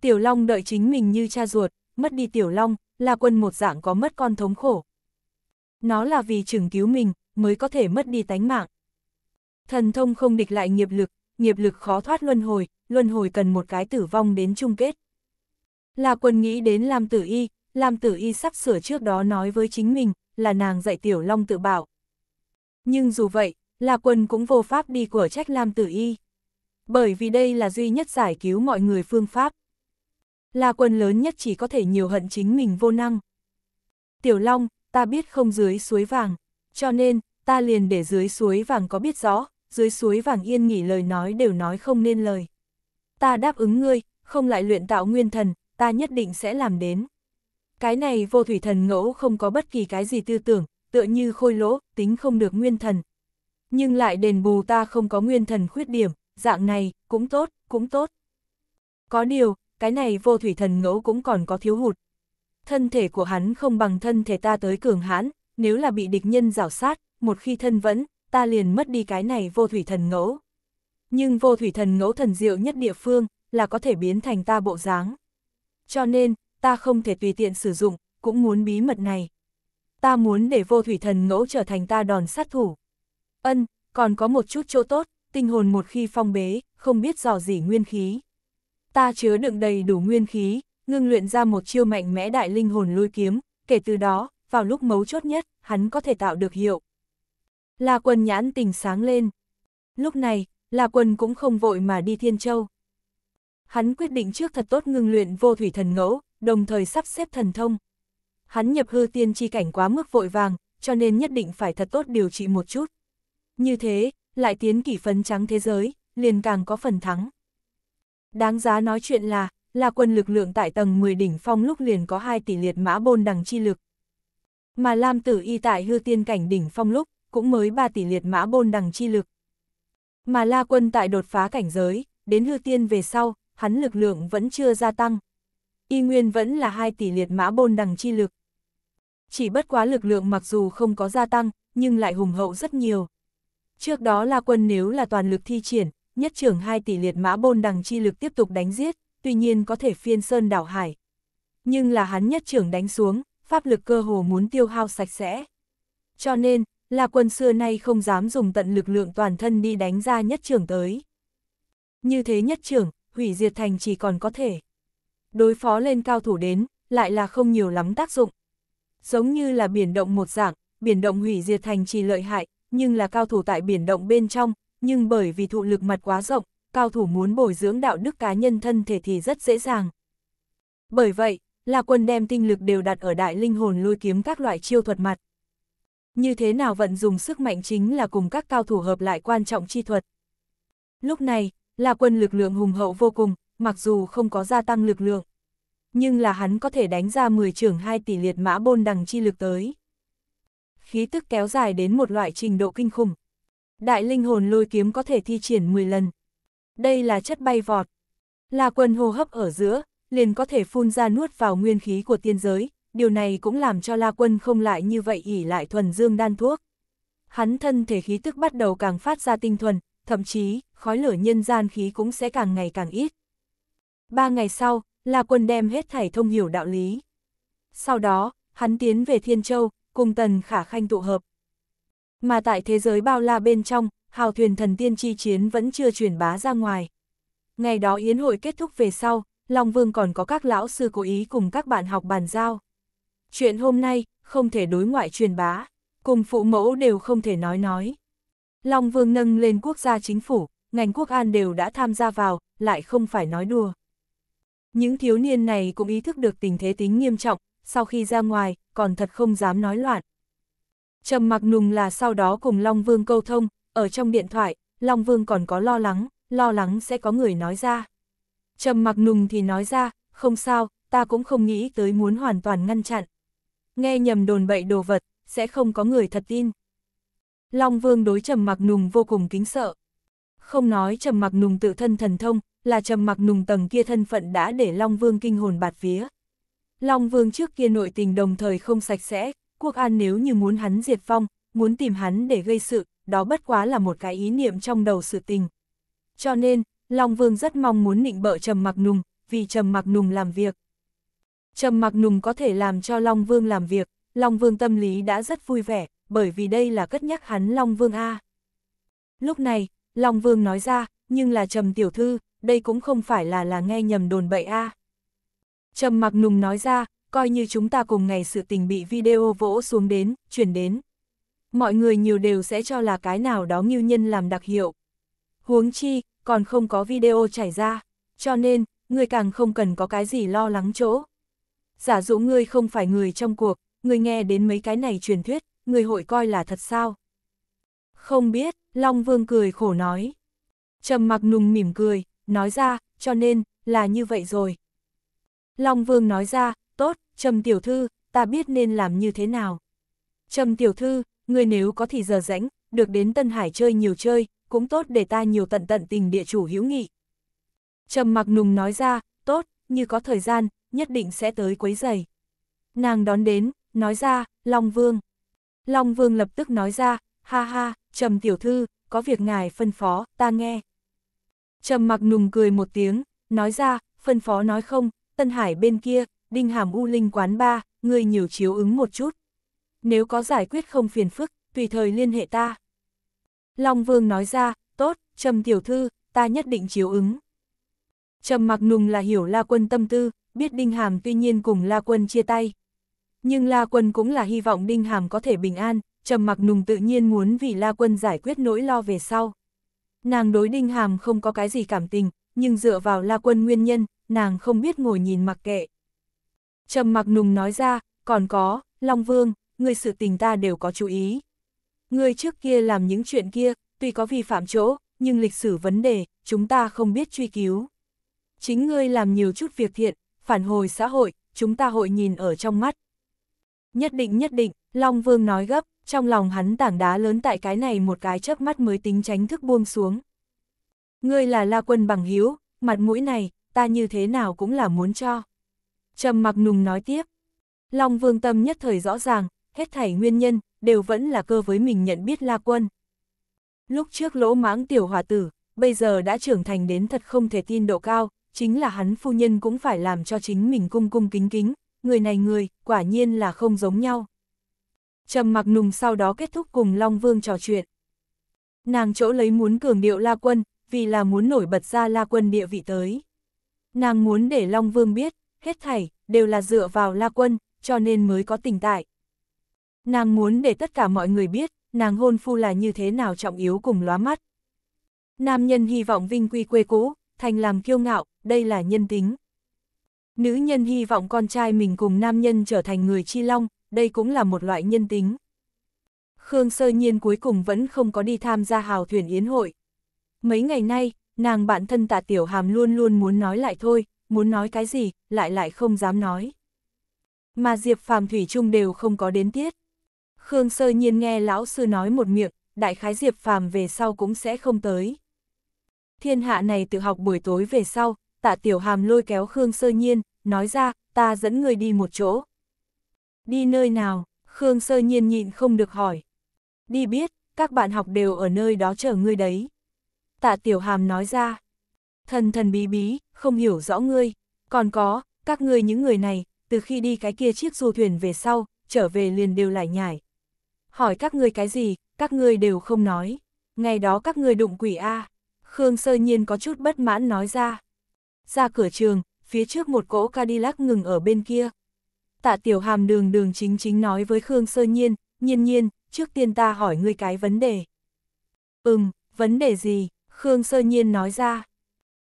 Tiểu Long đợi chính mình như cha ruột, mất đi Tiểu Long, là quân một dạng có mất con thống khổ. Nó là vì chừng cứu mình, mới có thể mất đi tánh mạng. Thần thông không địch lại nghiệp lực, nghiệp lực khó thoát luân hồi, luân hồi cần một cái tử vong đến chung kết. Là quân nghĩ đến Lam Tử Y, Lam Tử Y sắp sửa trước đó nói với chính mình, là nàng dạy Tiểu Long tự bảo. Nhưng dù vậy, là quân cũng vô pháp đi của trách Lam Tử Y. Bởi vì đây là duy nhất giải cứu mọi người phương pháp. Là quân lớn nhất chỉ có thể nhiều hận chính mình vô năng. Tiểu Long, ta biết không dưới suối vàng, cho nên, ta liền để dưới suối vàng có biết rõ, dưới suối vàng yên nghỉ lời nói đều nói không nên lời. Ta đáp ứng ngươi, không lại luyện tạo nguyên thần, ta nhất định sẽ làm đến. Cái này vô thủy thần ngẫu không có bất kỳ cái gì tư tưởng, tựa như khôi lỗ, tính không được nguyên thần. Nhưng lại đền bù ta không có nguyên thần khuyết điểm, dạng này, cũng tốt, cũng tốt. Có điều, cái này vô thủy thần ngẫu cũng còn có thiếu hụt. Thân thể của hắn không bằng thân thể ta tới cường hãn, nếu là bị địch nhân rảo sát, một khi thân vẫn, ta liền mất đi cái này vô thủy thần ngẫu. Nhưng vô thủy thần ngẫu thần diệu nhất địa phương, là có thể biến thành ta bộ dáng. Cho nên, ta không thể tùy tiện sử dụng, cũng muốn bí mật này. Ta muốn để vô thủy thần ngẫu trở thành ta đòn sát thủ. Ân, còn có một chút chỗ tốt, tinh hồn một khi phong bế, không biết dò gì nguyên khí. Ta chứa đựng đầy đủ nguyên khí, ngưng luyện ra một chiêu mạnh mẽ đại linh hồn lôi kiếm, kể từ đó, vào lúc mấu chốt nhất, hắn có thể tạo được hiệu. La Quân nhãn tình sáng lên. Lúc này, La Quân cũng không vội mà đi Thiên Châu. Hắn quyết định trước thật tốt ngưng luyện vô thủy thần ngẫu, đồng thời sắp xếp thần thông. Hắn nhập hư tiên chi cảnh quá mức vội vàng, cho nên nhất định phải thật tốt điều trị một chút. Như thế, lại tiến kỷ phấn trắng thế giới, liền càng có phần thắng. Đáng giá nói chuyện là, là quân lực lượng tại tầng 10 đỉnh phong lúc liền có 2 tỷ liệt mã bôn đằng chi lực. Mà Lam tử y tại hư tiên cảnh đỉnh phong lúc, cũng mới 3 tỷ liệt mã bôn đằng chi lực. Mà La Quân tại đột phá cảnh giới, đến hư tiên về sau, hắn lực lượng vẫn chưa gia tăng. Y nguyên vẫn là 2 tỷ liệt mã bôn đằng chi lực. Chỉ bất quá lực lượng mặc dù không có gia tăng, nhưng lại hùng hậu rất nhiều. Trước đó La Quân nếu là toàn lực thi triển, nhất trưởng 2 tỷ liệt mã bôn đằng chi lực tiếp tục đánh giết, tuy nhiên có thể phiên sơn đảo hải. Nhưng là hắn nhất trưởng đánh xuống, pháp lực cơ hồ muốn tiêu hao sạch sẽ. Cho nên, La Quân xưa nay không dám dùng tận lực lượng toàn thân đi đánh ra nhất trưởng tới. Như thế nhất trưởng, hủy diệt thành chỉ còn có thể. Đối phó lên cao thủ đến, lại là không nhiều lắm tác dụng. Giống như là biển động một dạng, biển động hủy diệt thành chỉ lợi hại, nhưng là cao thủ tại biển động bên trong, nhưng bởi vì thụ lực mặt quá rộng, cao thủ muốn bồi dưỡng đạo đức cá nhân thân thể thì rất dễ dàng. Bởi vậy, là quân đem tinh lực đều đặt ở đại linh hồn lôi kiếm các loại chiêu thuật mặt, như thế nào vận dùng sức mạnh chính là cùng các cao thủ hợp lại quan trọng chi thuật. Lúc này, là quân lực lượng hùng hậu vô cùng, mặc dù không có gia tăng lực lượng, nhưng là hắn có thể đánh ra 10 trưởng 2 tỷ liệt mã bôn đằng chi lực tới. Khí tức kéo dài đến một loại trình độ kinh khủng. Đại linh hồn lôi kiếm có thể thi triển 10 lần. Đây là chất bay vọt. Là quân hô hấp ở giữa, liền có thể phun ra nuốt vào nguyên khí của tiên giới, điều này cũng làm cho La Quân không lại như vậy ỉ lại thuần dương đan thuốc. Hắn thân thể khí tức bắt đầu càng phát ra tinh thuần, thậm chí, khói lửa nhân gian khí cũng sẽ càng ngày càng ít. Ba ngày sau, La Quân đem hết thảy thông hiểu đạo lý. Sau đó, hắn tiến về Thiên Châu, cùng Tần Khả Khanh tụ hợp. Mà tại thế giới bao la bên trong, hào thuyền thần tiên chi chiến vẫn chưa truyền bá ra ngoài. Ngày đó yến hội kết thúc về sau, Long Vương còn có các lão sư cố ý cùng các bạn học bàn giao chuyện hôm nay không thể đối ngoại truyền bá, cùng phụ mẫu đều không thể nói nói. Long Vương nâng lên quốc gia chính phủ, ngành quốc an đều đã tham gia vào, lại không phải nói đùa. Những thiếu niên này cũng ý thức được tình thế tính nghiêm trọng, sau khi ra ngoài, còn thật không dám nói loạn. Trầm mặc nùng là sau đó cùng Long Vương câu thông, ở trong điện thoại, Long Vương còn có lo lắng, lo lắng sẽ có người nói ra. Trầm mặc nùng thì nói ra, không sao, ta cũng không nghĩ tới muốn hoàn toàn ngăn chặn nghe nhầm đồn bậy đồ vật, sẽ không có người thật tin. Long Vương đối Trầm Mặc Nùng vô cùng kính sợ. Không nói Trầm Mặc Nùng tự thân thần thông, là Trầm Mặc Nùng tầng kia thân phận đã để Long Vương kinh hồn bạt vía. Long Vương trước kia nội tình đồng thời không sạch sẽ, Quốc An nếu như muốn hắn diệt phong muốn tìm hắn để gây sự, đó bất quá là một cái ý niệm trong đầu sự tình. Cho nên, Long Vương rất mong muốn nịnh bợ Trầm Mặc Nùng, vì Trầm Mặc Nùng làm việc. Trầm mặc nùng có thể làm cho Long Vương làm việc, Long Vương tâm lý đã rất vui vẻ, bởi vì đây là cất nhắc hắn Long Vương A. Lúc này, Long Vương nói ra, nhưng là Trầm tiểu thư, đây cũng không phải là là nghe nhầm đồn bậy A. Trầm mặc nùng nói ra, coi như chúng ta cùng ngày sự tình bị video vỗ xuống đến, chuyển đến. Mọi người nhiều đều sẽ cho là cái nào đó nghiêu nhân làm đặc hiệu. Huống chi, còn không có video chảy ra, cho nên, người càng không cần có cái gì lo lắng chỗ giả dụ ngươi không phải người trong cuộc, ngươi nghe đến mấy cái này truyền thuyết, ngươi hội coi là thật sao? Không biết, Long Vương cười khổ nói. Trầm mặc nùng mỉm cười, nói ra, cho nên, là như vậy rồi. Long Vương nói ra, tốt, Trầm Tiểu Thư, ta biết nên làm như thế nào. Trầm Tiểu Thư, ngươi nếu có thì giờ rảnh, được đến Tân Hải chơi nhiều chơi, cũng tốt để ta nhiều tận tận tình địa chủ hữu nghị. Trầm mặc nùng nói ra, tốt, như có thời gian, nhất định sẽ tới quấy giày. Nàng đón đến, nói ra, Long Vương. Long Vương lập tức nói ra, ha ha, trầm tiểu thư, có việc ngài phân phó, ta nghe. Trầm mặc nùng cười một tiếng, nói ra, phân phó nói không, Tân Hải bên kia, Đinh Hàm U Linh quán ba, người nhiều chiếu ứng một chút. Nếu có giải quyết không phiền phức, tùy thời liên hệ ta. Long Vương nói ra, tốt, Trầm tiểu thư, ta nhất định chiếu ứng. Trầm mặc nùng là hiểu la quân tâm tư, biết Đinh Hàm tuy nhiên cùng La Quân chia tay. Nhưng La Quân cũng là hy vọng Đinh Hàm có thể bình an, trầm mặc nùng tự nhiên muốn vì La Quân giải quyết nỗi lo về sau. Nàng đối Đinh Hàm không có cái gì cảm tình, nhưng dựa vào La Quân nguyên nhân, nàng không biết ngồi nhìn mặc kệ. Trầm mặc nùng nói ra, còn có, Long Vương, người sự tình ta đều có chú ý. Người trước kia làm những chuyện kia, tuy có vi phạm chỗ, nhưng lịch sử vấn đề, chúng ta không biết truy cứu. Chính ngươi làm nhiều chút việc thiện, phản hồi xã hội, chúng ta hội nhìn ở trong mắt. Nhất định nhất định, Long Vương nói gấp, trong lòng hắn tảng đá lớn tại cái này một cái chớp mắt mới tính tránh thức buông xuống. Ngươi là La Quân bằng hiếu, mặt mũi này, ta như thế nào cũng là muốn cho. Trầm mặc nùng nói tiếp. Long Vương tâm nhất thời rõ ràng, hết thảy nguyên nhân, đều vẫn là cơ với mình nhận biết La Quân. Lúc trước lỗ mãng tiểu hòa tử, bây giờ đã trưởng thành đến thật không thể tin độ cao, chính là hắn phu nhân cũng phải làm cho chính mình cung cung kính kính, người này người, quả nhiên là không giống nhau. Trầm mặc nùng sau đó kết thúc cùng Long Vương trò chuyện. Nàng chỗ lấy muốn cường điệu La Quân, vì là muốn nổi bật ra La Quân địa vị tới. Nàng muốn để Long Vương biết, hết thảy, đều là dựa vào La Quân, cho nên mới có tình tại. Nàng muốn để tất cả mọi người biết, nàng hôn phu là như thế nào trọng yếu cùng lóa mắt. Nam nhân hy vọng vinh quy quê cũ, thành làm kiêu ngạo, đây là nhân tính. Nữ nhân hy vọng con trai mình cùng nam nhân trở thành người chi long, đây cũng là một loại nhân tính. Khương Sơ Nhiên cuối cùng vẫn không có đi tham gia hào thuyền yến hội. Mấy ngày nay, nàng bạn thân tạ Tiểu Hàm luôn luôn muốn nói lại thôi, muốn nói cái gì, lại lại không dám nói. Mà Diệp Phàm Thủy Trung đều không có đến tiết. Khương Sơ Nhiên nghe lão sư nói một miệng, đại khái Diệp Phàm về sau cũng sẽ không tới. Thiên hạ này tự học buổi tối về sau, tạ tiểu hàm lôi kéo Khương Sơ Nhiên, nói ra, ta dẫn người đi một chỗ. Đi nơi nào, Khương Sơ Nhiên nhịn không được hỏi. Đi biết, các bạn học đều ở nơi đó chờ ngươi đấy. Tạ tiểu hàm nói ra. Thần thần bí bí, không hiểu rõ ngươi. Còn có, các ngươi những người này, từ khi đi cái kia chiếc du thuyền về sau, trở về liền đều lại nhải. Hỏi các ngươi cái gì, các ngươi đều không nói. Ngày đó các ngươi đụng quỷ A. Khương Sơ Nhiên có chút bất mãn nói ra. Ra cửa trường, phía trước một cỗ Cadillac ngừng ở bên kia. Tạ Tiểu Hàm đường đường chính chính nói với Khương Sơ Nhiên, nhiên nhiên, trước tiên ta hỏi ngươi cái vấn đề. Ừm, vấn đề gì? Khương Sơ Nhiên nói ra.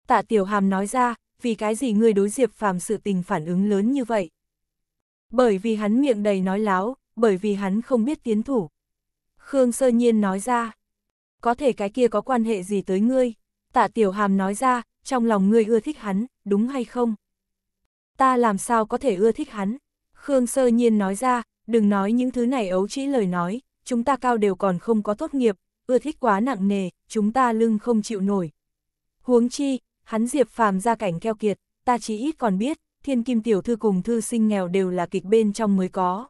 Tạ Tiểu Hàm nói ra, vì cái gì ngươi đối Diệp Phàm sự tình phản ứng lớn như vậy? Bởi vì hắn miệng đầy nói láo, bởi vì hắn không biết tiến thủ. Khương Sơ Nhiên nói ra. Có thể cái kia có quan hệ gì tới ngươi? Tạ Tiểu Hàm nói ra, trong lòng ngươi ưa thích hắn, đúng hay không? Ta làm sao có thể ưa thích hắn? Khương sơ nhiên nói ra, đừng nói những thứ này ấu trĩ lời nói, chúng ta cao đều còn không có tốt nghiệp, ưa thích quá nặng nề, chúng ta lưng không chịu nổi. Huống chi, hắn diệp phàm ra cảnh keo kiệt, ta chỉ ít còn biết, thiên kim tiểu thư cùng thư sinh nghèo đều là kịch bên trong mới có.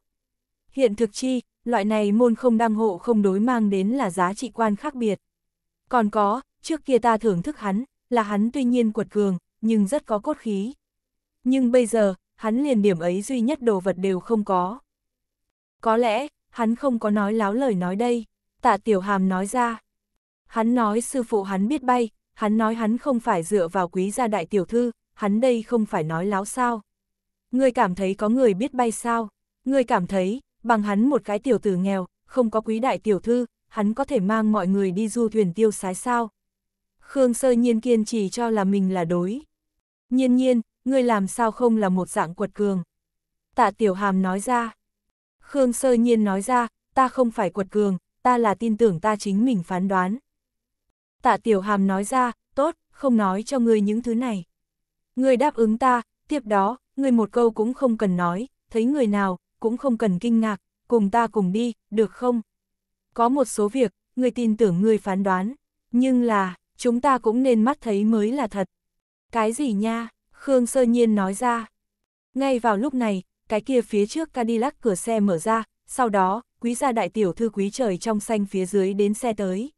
Hiện thực chi, loại này môn không đăng hộ không đối mang đến là giá trị quan khác biệt. Còn có, trước kia ta thưởng thức hắn, là hắn tuy nhiên cuột cường, nhưng rất có cốt khí. Nhưng bây giờ, hắn liền điểm ấy duy nhất đồ vật đều không có. Có lẽ, hắn không có nói láo lời nói đây, tạ tiểu hàm nói ra. Hắn nói sư phụ hắn biết bay, hắn nói hắn không phải dựa vào quý gia đại tiểu thư, hắn đây không phải nói láo sao. người cảm thấy có người biết bay sao, người cảm thấy, bằng hắn một cái tiểu tử nghèo, không có quý đại tiểu thư, hắn có thể mang mọi người đi du thuyền tiêu sái sao. Khương Sơ Nhiên kiên trì cho là mình là đối. Nhiên nhiên, ngươi làm sao không là một dạng quật cường. Tạ Tiểu Hàm nói ra. Khương Sơ Nhiên nói ra, ta không phải quật cường, ta là tin tưởng ta chính mình phán đoán. Tạ Tiểu Hàm nói ra, tốt, không nói cho ngươi những thứ này. Ngươi đáp ứng ta, tiếp đó, ngươi một câu cũng không cần nói, thấy người nào, cũng không cần kinh ngạc, cùng ta cùng đi, được không? Có một số việc, ngươi tin tưởng ngươi phán đoán, nhưng là, chúng ta cũng nên mắt thấy mới là thật. Cái gì nha, Khương Sơ Nhiên nói ra. Ngay vào lúc này, cái kia phía trước Cadillac cửa xe mở ra, sau đó, quý gia đại tiểu thư quý trời trong xanh phía dưới đến xe tới.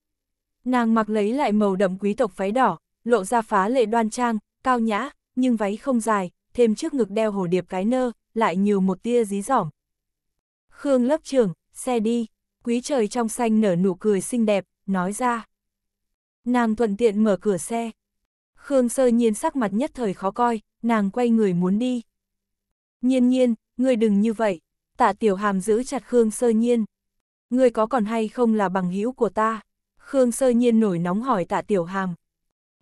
Nàng mặc lấy lại màu đậm quý tộc váy đỏ, lộ ra phá lệ đoan trang, cao nhã, nhưng váy không dài, thêm trước ngực đeo hổ điệp cái nơ, lại nhiều một tia dí dỏm. Khương lớp trưởng, xe đi, quý trời trong xanh nở nụ cười xinh đẹp, nói ra nàng thuận tiện mở cửa xe. Khương sơ nhiên sắc mặt nhất thời khó coi, nàng quay người muốn đi. Nhiên nhiên, ngươi đừng như vậy, tạ tiểu hàm giữ chặt Khương sơ nhiên. Ngươi có còn hay không là bằng hữu của ta? Khương sơ nhiên nổi nóng hỏi tạ tiểu hàm.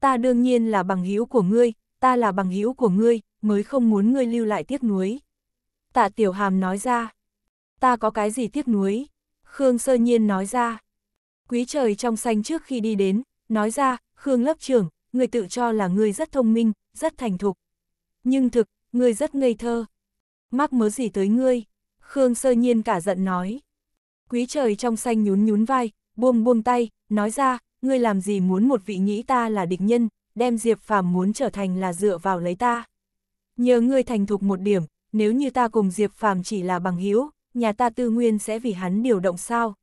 Ta đương nhiên là bằng hữu của ngươi, ta là bằng hữu của ngươi, mới không muốn ngươi lưu lại tiếc nuối. Tạ tiểu hàm nói ra. Ta có cái gì tiếc nuối? Khương sơ nhiên nói ra. Quý trời trong xanh trước khi đi đến, nói ra, Khương lớp trưởng, người tự cho là người rất thông minh, rất thành thục. Nhưng thực, người rất ngây thơ. Mắc mớ gì tới ngươi? Khương sơ nhiên cả giận nói. Quý trời trong xanh nhún nhún vai, buông buông tay, nói ra, ngươi làm gì muốn một vị nghĩ ta là địch nhân, đem Diệp Phàm muốn trở thành là dựa vào lấy ta. Nhờ ngươi thành thục một điểm, nếu như ta cùng Diệp Phàm chỉ là bằng hữu, nhà ta tư nguyên sẽ vì hắn điều động sao?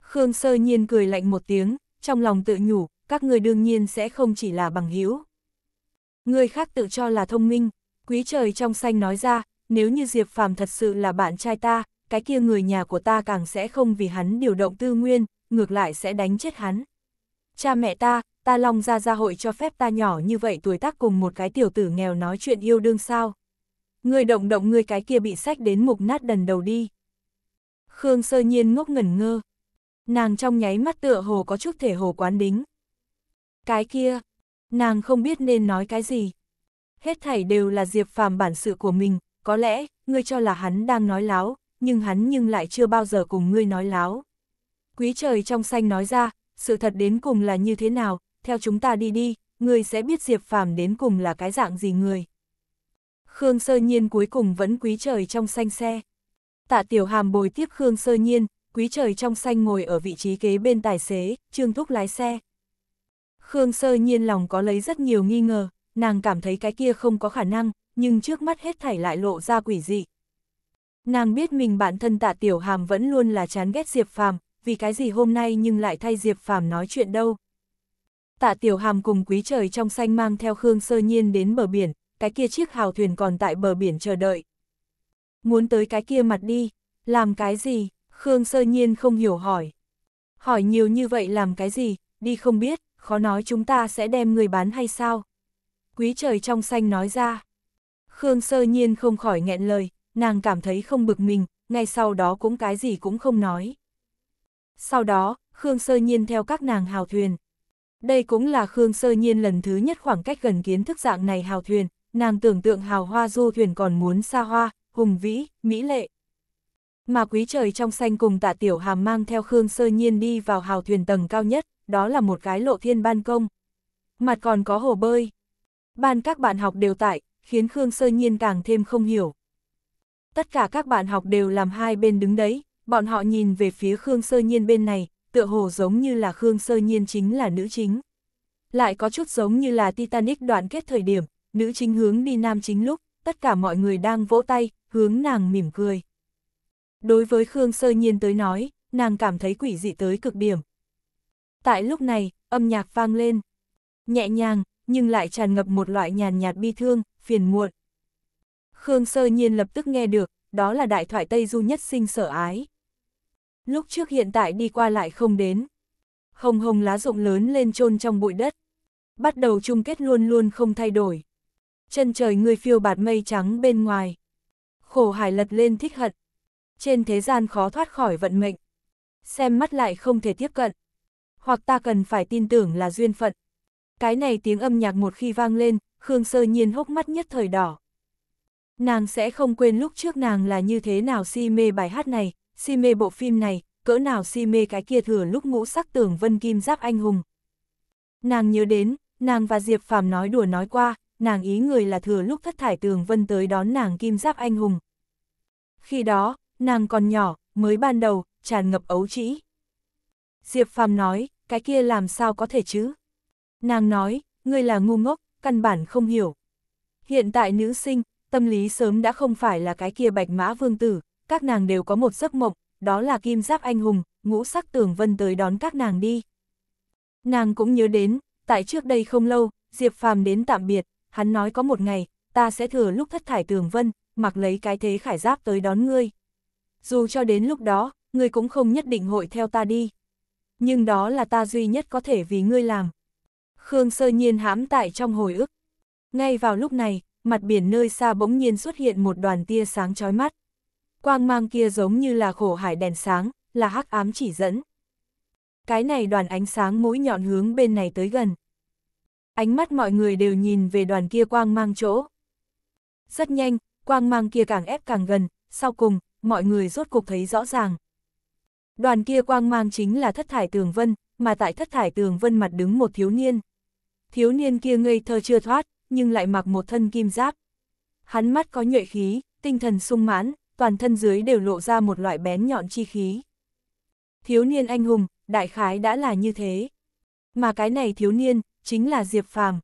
Khương sơ nhiên cười lạnh một tiếng, trong lòng tự nhủ, các người đương nhiên sẽ không chỉ là bằng hữu. Người khác tự cho là thông minh, quý trời trong xanh nói ra, nếu như Diệp Phàm thật sự là bạn trai ta, cái kia người nhà của ta càng sẽ không vì hắn điều động tư nguyên, ngược lại sẽ đánh chết hắn. Cha mẹ ta, ta lòng ra gia hội cho phép ta nhỏ như vậy tuổi tác cùng một cái tiểu tử nghèo nói chuyện yêu đương sao. Người động động người cái kia bị sách đến mục nát đần đầu đi. Khương sơ nhiên ngốc ngẩn ngơ, nàng trong nháy mắt tựa hồ có chút thể hồ quán đính. Cái kia, nàng không biết nên nói cái gì. Hết thảy đều là Diệp Phàm bản sự của mình, có lẽ, ngươi cho là hắn đang nói láo, nhưng hắn nhưng lại chưa bao giờ cùng ngươi nói láo. Quý trời trong xanh nói ra, sự thật đến cùng là như thế nào, theo chúng ta đi đi, ngươi sẽ biết Diệp Phàm đến cùng là cái dạng gì người. Khương Sơ Nhiên cuối cùng vẫn quý trời trong xanh xe. Tạ Tiểu Hàm bồi tiếp Khương Sơ Nhiên, quý trời trong xanh ngồi ở vị trí kế bên tài xế, Trương Thúc lái xe. Khương sơ nhiên lòng có lấy rất nhiều nghi ngờ, nàng cảm thấy cái kia không có khả năng, nhưng trước mắt hết thảy lại lộ ra quỷ dị. Nàng biết mình bản thân tạ tiểu hàm vẫn luôn là chán ghét Diệp Phàm, vì cái gì hôm nay nhưng lại thay Diệp Phàm nói chuyện đâu. Tạ tiểu hàm cùng quý trời trong xanh mang theo Khương sơ nhiên đến bờ biển, cái kia chiếc hào thuyền còn tại bờ biển chờ đợi. Muốn tới cái kia mặt đi, làm cái gì? Khương Sơ Nhiên không hiểu hỏi. Hỏi nhiều như vậy làm cái gì, đi không biết, khó nói chúng ta sẽ đem người bán hay sao? Quý trời trong xanh nói ra. Khương Sơ Nhiên không khỏi nghẹn lời, nàng cảm thấy không bực mình, ngay sau đó cũng cái gì cũng không nói. Sau đó, Khương Sơ Nhiên theo các nàng hào thuyền. Đây cũng là Khương Sơ Nhiên lần thứ nhất khoảng cách gần kiến thức dạng này hào thuyền, nàng tưởng tượng hào hoa du thuyền còn muốn xa hoa, hùng vĩ, mỹ lệ, mà quý trời trong xanh cùng tạ tiểu hàm mang theo Khương Sơ Nhiên đi vào hào thuyền tầng cao nhất, đó là một cái lộ thiên ban công. Mặt còn có hồ bơi. Ban các bạn học đều tại, khiến Khương Sơ Nhiên càng thêm không hiểu. Tất cả các bạn học đều làm hai bên đứng đấy, bọn họ nhìn về phía Khương Sơ Nhiên bên này, tựa hồ giống như là Khương Sơ Nhiên chính là nữ chính. Lại có chút giống như là Titanic đoạn kết thời điểm, nữ chính hướng đi nam chính lúc, tất cả mọi người đang vỗ tay, hướng nàng mỉm cười. Đối với Khương Sơ Nhiên tới nói, nàng cảm thấy quỷ dị tới cực điểm. Tại lúc này, âm nhạc vang lên. Nhẹ nhàng, nhưng lại tràn ngập một loại nhàn nhạt bi thương, phiền muộn. Khương Sơ Nhiên lập tức nghe được, đó là đại thoại Tây Du nhất sinh sở ái. Lúc trước hiện tại đi qua lại không đến. Hồng hồng lá rộng lớn lên chôn trong bụi đất. Bắt đầu chung kết luôn luôn không thay đổi. Chân trời người phiêu bạt mây trắng bên ngoài. Khổ hải lật lên thích hận, trên thế gian khó thoát khỏi vận mệnh. Xem mắt lại không thể tiếp cận. Hoặc ta cần phải tin tưởng là duyên phận. Cái này tiếng âm nhạc một khi vang lên, Khương Sơ Nhiên hốc mắt nhất thời đỏ. Nàng sẽ không quên lúc trước nàng là như thế nào si mê bài hát này, si mê bộ phim này, cỡ nào si mê cái kia thừa lúc ngũ sắc tưởng vân kim giáp anh hùng. Nàng nhớ đến, nàng và Diệp Phàm nói đùa nói qua, nàng ý người là thừa lúc thất thải tường vân tới đón nàng kim giáp anh hùng. Khi đó, nàng còn nhỏ, mới ban đầu, tràn ngập ấu trĩ. Diệp Phàm nói, cái kia làm sao có thể chứ? Nàng nói, ngươi là ngu ngốc, căn bản không hiểu. Hiện tại nữ sinh, tâm lý sớm đã không phải là cái kia bạch mã vương tử, các nàng đều có một giấc mộng, đó là kim giáp anh hùng, ngũ sắc tường vân tới đón các nàng đi. Nàng cũng nhớ đến, tại trước đây không lâu, Diệp Phàm đến tạm biệt, hắn nói có một ngày, ta sẽ thừa lúc thất thải tường vân, mặc lấy cái thế khải giáp tới đón ngươi dù cho đến lúc đó, ngươi cũng không nhất định hội theo ta đi. Nhưng đó là ta duy nhất có thể vì ngươi làm. Khương sơ nhiên hãm tại trong hồi ức. Ngay vào lúc này, mặt biển nơi xa bỗng nhiên xuất hiện một đoàn tia sáng chói mắt. Quang mang kia giống như là khổ hải đèn sáng, là hắc ám chỉ dẫn. Cái này đoàn ánh sáng mũi nhọn hướng bên này tới gần. Ánh mắt mọi người đều nhìn về đoàn kia quang mang chỗ. Rất nhanh, quang mang kia càng ép càng gần, sau cùng, mọi người rốt cục thấy rõ ràng. Đoàn kia quang mang chính là thất thải tường vân, mà tại thất thải tường vân mặt đứng một thiếu niên. Thiếu niên kia ngây thơ chưa thoát, nhưng lại mặc một thân kim giáp. Hắn mắt có nhuệ khí, tinh thần sung mãn, toàn thân dưới đều lộ ra một loại bén nhọn chi khí. Thiếu niên anh hùng, đại khái đã là như thế. Mà cái này thiếu niên, chính là Diệp Phàm.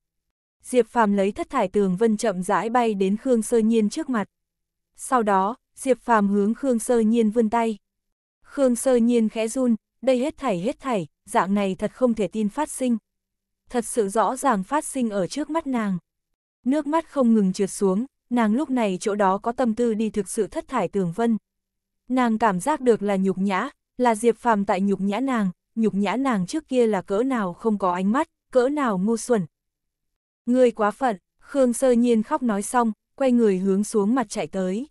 Diệp Phàm lấy thất thải tường vân chậm rãi bay đến Khương Sơ Nhiên trước mặt. Sau đó, Diệp Phàm hướng Khương Sơ Nhiên vươn tay. Khương Sơ Nhiên khẽ run, đây hết thảy hết thảy, dạng này thật không thể tin phát sinh. Thật sự rõ ràng phát sinh ở trước mắt nàng. Nước mắt không ngừng trượt xuống, nàng lúc này chỗ đó có tâm tư đi thực sự thất thải tường vân. Nàng cảm giác được là nhục nhã, là Diệp Phàm tại nhục nhã nàng, nhục nhã nàng trước kia là cỡ nào không có ánh mắt, cỡ nào ngu xuẩn. Người quá phận, Khương Sơ Nhiên khóc nói xong, quay người hướng xuống mặt chạy tới.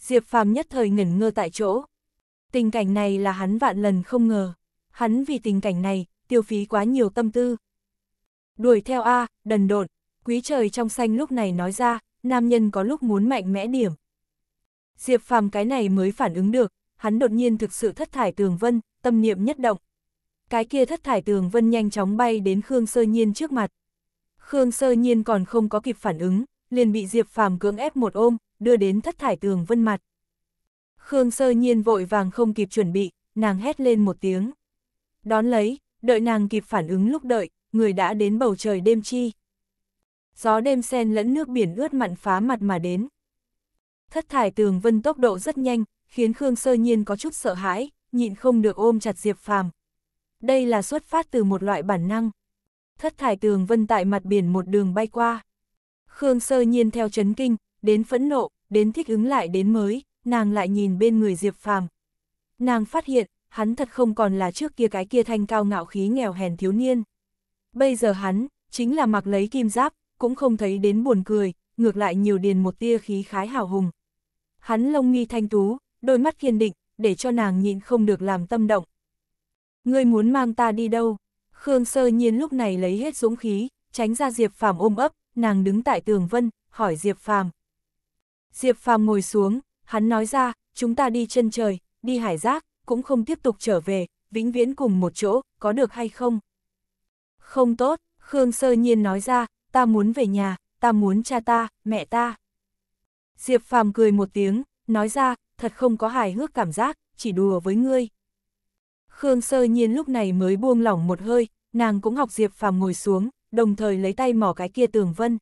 Diệp Phàm nhất thời ngẩn ngơ tại chỗ. Tình cảnh này là hắn vạn lần không ngờ. Hắn vì tình cảnh này, tiêu phí quá nhiều tâm tư. Đuổi theo A, đần độn, quý trời trong xanh lúc này nói ra, nam nhân có lúc muốn mạnh mẽ điểm. Diệp Phàm cái này mới phản ứng được, hắn đột nhiên thực sự thất thải tường vân, tâm niệm nhất động. Cái kia thất thải tường vân nhanh chóng bay đến Khương Sơ Nhiên trước mặt. Khương Sơ Nhiên còn không có kịp phản ứng, liền bị Diệp Phàm cưỡng ép một ôm, đưa đến thất thải tường vân mặt. Khương sơ nhiên vội vàng không kịp chuẩn bị, nàng hét lên một tiếng. Đón lấy, đợi nàng kịp phản ứng lúc đợi, người đã đến bầu trời đêm chi. Gió đêm sen lẫn nước biển ướt mặn phá mặt mà đến. Thất thải tường vân tốc độ rất nhanh, khiến Khương sơ nhiên có chút sợ hãi, nhịn không được ôm chặt Diệp Phàm. Đây là xuất phát từ một loại bản năng. Thất thải tường vân tại mặt biển một đường bay qua. Khương sơ nhiên theo chấn kinh, đến phẫn nộ, đến thích ứng lại đến mới, nàng lại nhìn bên người Diệp Phàm. Nàng phát hiện, hắn thật không còn là trước kia cái kia thanh cao ngạo khí nghèo hèn thiếu niên. Bây giờ hắn, chính là mặc lấy kim giáp, cũng không thấy đến buồn cười, ngược lại nhiều điền một tia khí khái hào hùng. Hắn lông nghi thanh tú, đôi mắt kiên định, để cho nàng nhịn không được làm tâm động. Ngươi muốn mang ta đi đâu? Khương sơ nhiên lúc này lấy hết dũng khí, tránh ra Diệp Phàm ôm ấp, nàng đứng tại tường vân, hỏi Diệp Phàm Diệp Phàm ngồi xuống, hắn nói ra, chúng ta đi chân trời, đi hải giác, cũng không tiếp tục trở về, vĩnh viễn cùng một chỗ, có được hay không? Không tốt, Khương Sơ Nhiên nói ra, ta muốn về nhà, ta muốn cha ta, mẹ ta. Diệp Phàm cười một tiếng, nói ra, thật không có hài hước cảm giác, chỉ đùa với ngươi. Khương Sơ Nhiên lúc này mới buông lỏng một hơi, nàng cũng học Diệp Phàm ngồi xuống, đồng thời lấy tay mỏ cái kia tường vân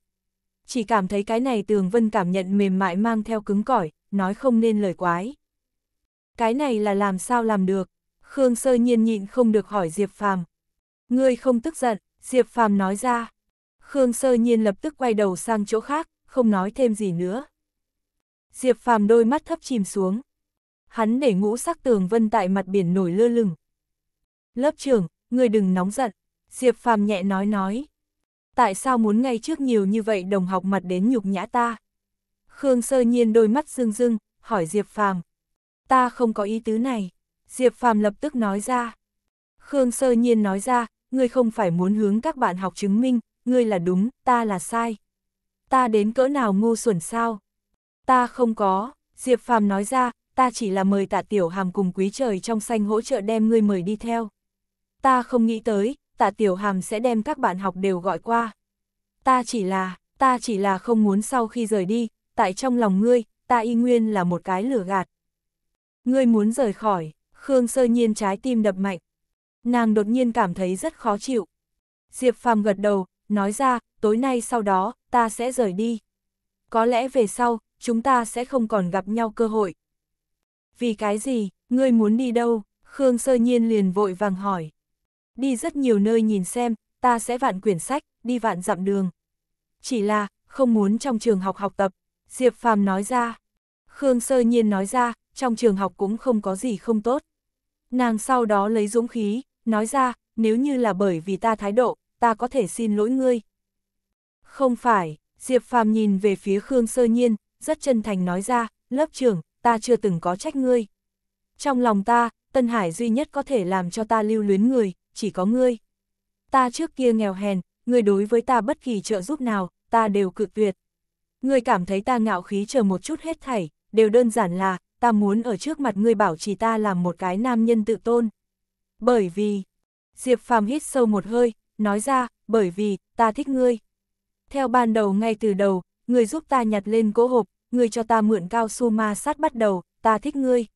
chỉ cảm thấy cái này tường vân cảm nhận mềm mại mang theo cứng cỏi, nói không nên lời quái. Cái này là làm sao làm được? Khương sơ nhiên nhịn không được hỏi Diệp Phàm. Ngươi không tức giận, Diệp Phàm nói ra. Khương sơ nhiên lập tức quay đầu sang chỗ khác, không nói thêm gì nữa. Diệp Phàm đôi mắt thấp chìm xuống. Hắn để ngũ sắc tường vân tại mặt biển nổi lơ lửng. Lớp trưởng, ngươi đừng nóng giận. Diệp Phàm nhẹ nói nói tại sao muốn ngay trước nhiều như vậy đồng học mặt đến nhục nhã ta? Khương sơ nhiên đôi mắt rưng rưng, hỏi Diệp Phàm. Ta không có ý tứ này. Diệp Phàm lập tức nói ra. Khương sơ nhiên nói ra, ngươi không phải muốn hướng các bạn học chứng minh, ngươi là đúng, ta là sai. Ta đến cỡ nào ngu xuẩn sao? Ta không có, Diệp Phàm nói ra, ta chỉ là mời tạ tiểu hàm cùng quý trời trong xanh hỗ trợ đem ngươi mời đi theo. Ta không nghĩ tới, tạ tiểu hàm sẽ đem các bạn học đều gọi qua. Ta chỉ là, ta chỉ là không muốn sau khi rời đi, tại trong lòng ngươi, ta y nguyên là một cái lửa gạt. Ngươi muốn rời khỏi, Khương sơ nhiên trái tim đập mạnh. Nàng đột nhiên cảm thấy rất khó chịu. Diệp phàm gật đầu, nói ra, tối nay sau đó, ta sẽ rời đi. Có lẽ về sau, chúng ta sẽ không còn gặp nhau cơ hội. Vì cái gì, ngươi muốn đi đâu? Khương sơ nhiên liền vội vàng hỏi đi rất nhiều nơi nhìn xem, ta sẽ vạn quyển sách, đi vạn dặm đường. Chỉ là, không muốn trong trường học học tập, Diệp Phàm nói ra. Khương Sơ Nhiên nói ra, trong trường học cũng không có gì không tốt. Nàng sau đó lấy dũng khí, nói ra, nếu như là bởi vì ta thái độ, ta có thể xin lỗi ngươi. Không phải, Diệp Phàm nhìn về phía Khương Sơ Nhiên, rất chân thành nói ra, lớp trưởng, ta chưa từng có trách ngươi. Trong lòng ta, Tân Hải duy nhất có thể làm cho ta lưu luyến người, chỉ có ngươi. Ta trước kia nghèo hèn, ngươi đối với ta bất kỳ trợ giúp nào, ta đều cự tuyệt. Ngươi cảm thấy ta ngạo khí chờ một chút hết thảy, đều đơn giản là, ta muốn ở trước mặt ngươi bảo chỉ ta làm một cái nam nhân tự tôn. Bởi vì, Diệp Phàm hít sâu một hơi, nói ra, bởi vì, ta thích ngươi. Theo ban đầu ngay từ đầu, ngươi giúp ta nhặt lên cỗ hộp, ngươi cho ta mượn cao su ma sát bắt đầu, ta thích ngươi.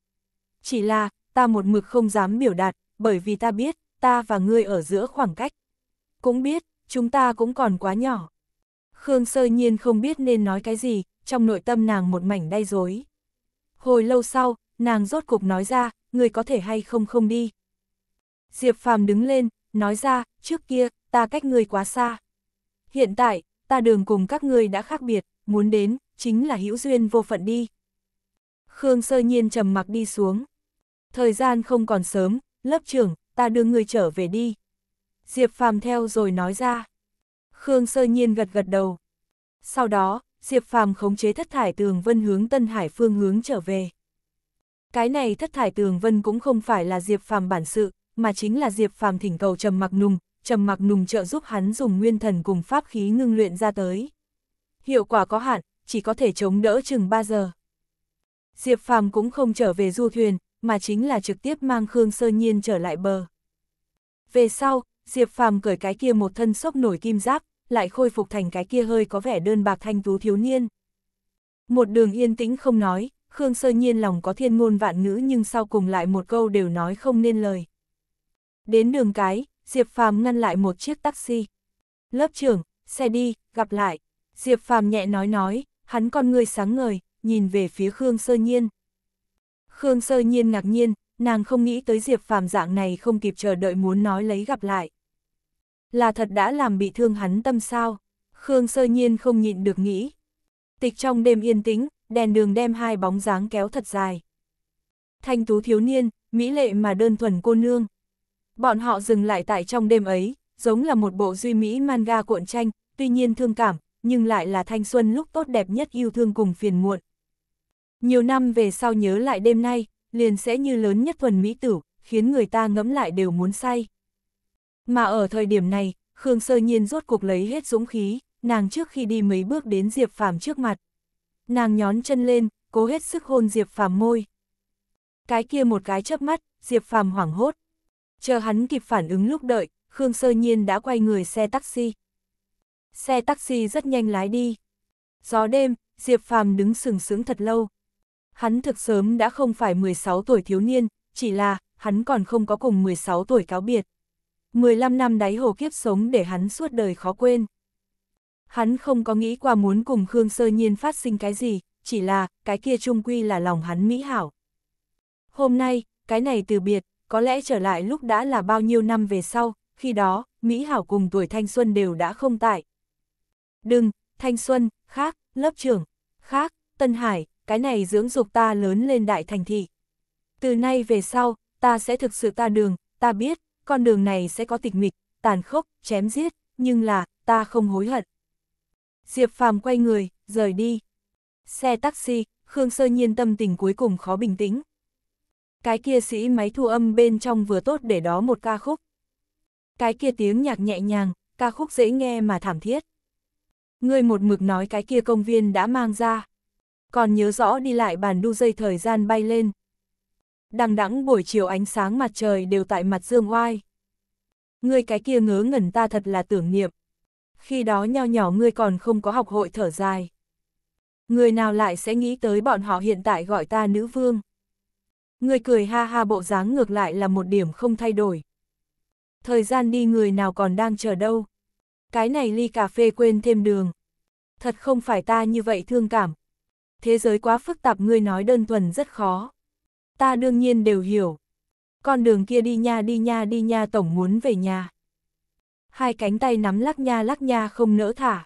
Chỉ là, ta một mực không dám biểu đạt, bởi vì ta biết, ta và ngươi ở giữa khoảng cách. Cũng biết, chúng ta cũng còn quá nhỏ. Khương sơ nhiên không biết nên nói cái gì, trong nội tâm nàng một mảnh đay dối. Hồi lâu sau, nàng rốt cục nói ra, người có thể hay không không đi. Diệp Phàm đứng lên, nói ra, trước kia, ta cách người quá xa. Hiện tại, ta đường cùng các ngươi đã khác biệt, muốn đến, chính là hữu duyên vô phận đi. Khương sơ nhiên trầm mặc đi xuống. Thời gian không còn sớm, lớp trưởng, ta đưa người trở về đi. Diệp Phàm theo rồi nói ra. Khương sơ nhiên gật gật đầu. Sau đó, Diệp Phàm khống chế thất thải tường vân hướng Tân Hải phương hướng trở về. Cái này thất thải tường vân cũng không phải là Diệp Phàm bản sự, mà chính là Diệp Phàm thỉnh cầu Trầm Mặc Nùng, Trầm Mặc Nùng trợ giúp hắn dùng nguyên thần cùng pháp khí ngưng luyện ra tới. Hiệu quả có hạn, chỉ có thể chống đỡ chừng 3 giờ. Diệp Phàm cũng không trở về du thuyền, mà chính là trực tiếp mang Khương Sơ Nhiên trở lại bờ. Về sau, Diệp Phàm cởi cái kia một thân sốc nổi kim giáp, lại khôi phục thành cái kia hơi có vẻ đơn bạc thanh tú thiếu niên. Một đường yên tĩnh không nói, Khương Sơ Nhiên lòng có thiên ngôn vạn ngữ nhưng sau cùng lại một câu đều nói không nên lời. Đến đường cái, Diệp Phàm ngăn lại một chiếc taxi. Lớp trưởng, xe đi, gặp lại. Diệp Phàm nhẹ nói nói, hắn con người sáng ngời, nhìn về phía Khương Sơ Nhiên. Khương Sơ Nhiên ngạc nhiên, nàng không nghĩ tới Diệp Phạm dạng này không kịp chờ đợi muốn nói lấy gặp lại. Là thật đã làm bị thương hắn tâm sao? Khương Sơ Nhiên không nhịn được nghĩ. Tịch trong đêm yên tĩnh, đèn đường đem hai bóng dáng kéo thật dài. Thanh tú thiếu niên, mỹ lệ mà đơn thuần cô nương. Bọn họ dừng lại tại trong đêm ấy, giống là một bộ duy mỹ manga cuộn tranh, tuy nhiên thương cảm, nhưng lại là thanh xuân lúc tốt đẹp nhất yêu thương cùng phiền muộn. Nhiều năm về sau nhớ lại đêm nay, liền sẽ như lớn nhất phần mỹ tử, khiến người ta ngẫm lại đều muốn say. Mà ở thời điểm này, Khương Sơ Nhiên rốt cuộc lấy hết dũng khí, nàng trước khi đi mấy bước đến Diệp Phàm trước mặt. Nàng nhón chân lên, cố hết sức hôn Diệp Phàm môi. Cái kia một cái chớp mắt, Diệp Phàm hoảng hốt. Chờ hắn kịp phản ứng lúc đợi, Khương Sơ Nhiên đã quay người xe taxi. Xe taxi rất nhanh lái đi. Gió đêm, Diệp Phàm đứng sừng sững thật lâu, Hắn thực sớm đã không phải 16 tuổi thiếu niên, chỉ là, hắn còn không có cùng 16 tuổi cáo biệt. 15 năm đáy hồ kiếp sống để hắn suốt đời khó quên. Hắn không có nghĩ qua muốn cùng Khương Sơ Nhiên phát sinh cái gì, chỉ là, cái kia trung quy là lòng hắn mỹ hảo. Hôm nay, cái này từ biệt, có lẽ trở lại lúc đã là bao nhiêu năm về sau, khi đó, Mỹ Hảo cùng tuổi thanh xuân đều đã không tại. Đừng, thanh xuân, khác, lớp trưởng, khác, Tân Hải, cái này dưỡng dục ta lớn lên đại thành thị. Từ nay về sau, ta sẽ thực sự ta đường, ta biết, con đường này sẽ có tịch mịch, tàn khốc, chém giết, nhưng là, ta không hối hận. Diệp Phàm quay người, rời đi. Xe taxi, Khương Sơ Nhiên tâm tình cuối cùng khó bình tĩnh. Cái kia sĩ máy thu âm bên trong vừa tốt để đó một ca khúc. Cái kia tiếng nhạc nhẹ nhàng, ca khúc dễ nghe mà thảm thiết. Người một mực nói cái kia công viên đã mang ra. Còn nhớ rõ đi lại bàn đu dây thời gian bay lên. Đằng đẵng buổi chiều ánh sáng mặt trời đều tại mặt dương oai. Ngươi cái kia ngớ ngẩn ta thật là tưởng niệm. Khi đó nho nhỏ ngươi còn không có học hội thở dài. Người nào lại sẽ nghĩ tới bọn họ hiện tại gọi ta nữ vương. Người cười ha ha bộ dáng ngược lại là một điểm không thay đổi. Thời gian đi người nào còn đang chờ đâu. Cái này ly cà phê quên thêm đường. Thật không phải ta như vậy thương cảm, thế giới quá phức tạp ngươi nói đơn thuần rất khó. Ta đương nhiên đều hiểu. Con đường kia đi nha đi nha đi nha tổng muốn về nhà. Hai cánh tay nắm lắc nha lắc nha không nỡ thả.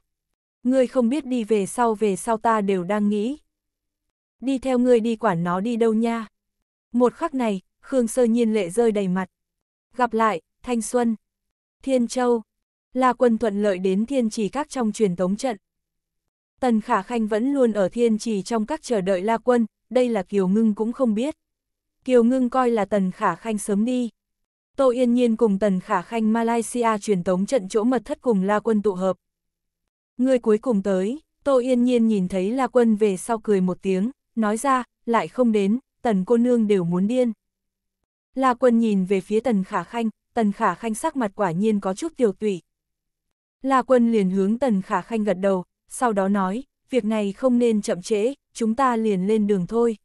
Ngươi không biết đi về sau về sau ta đều đang nghĩ. Đi theo ngươi đi quản nó đi đâu nha. Một khắc này, Khương Sơ Nhiên lệ rơi đầy mặt. Gặp lại, Thanh Xuân, Thiên Châu, là quân thuận lợi đến thiên trì các trong truyền tống trận. Tần Khả Khanh vẫn luôn ở thiên trì trong các chờ đợi la quân, đây là Kiều Ngưng cũng không biết. Kiều Ngưng coi là Tần Khả Khanh sớm đi. Tô Yên Nhiên cùng Tần Khả Khanh Malaysia truyền tống trận chỗ mật thất cùng la quân tụ hợp. Người cuối cùng tới, Tô Yên Nhiên nhìn thấy la quân về sau cười một tiếng, nói ra, lại không đến, Tần cô nương đều muốn điên. La quân nhìn về phía Tần Khả Khanh, Tần Khả Khanh sắc mặt quả nhiên có chút tiểu tụy. La quân liền hướng Tần Khả Khanh gật đầu, sau đó nói, việc này không nên chậm trễ, chúng ta liền lên đường thôi.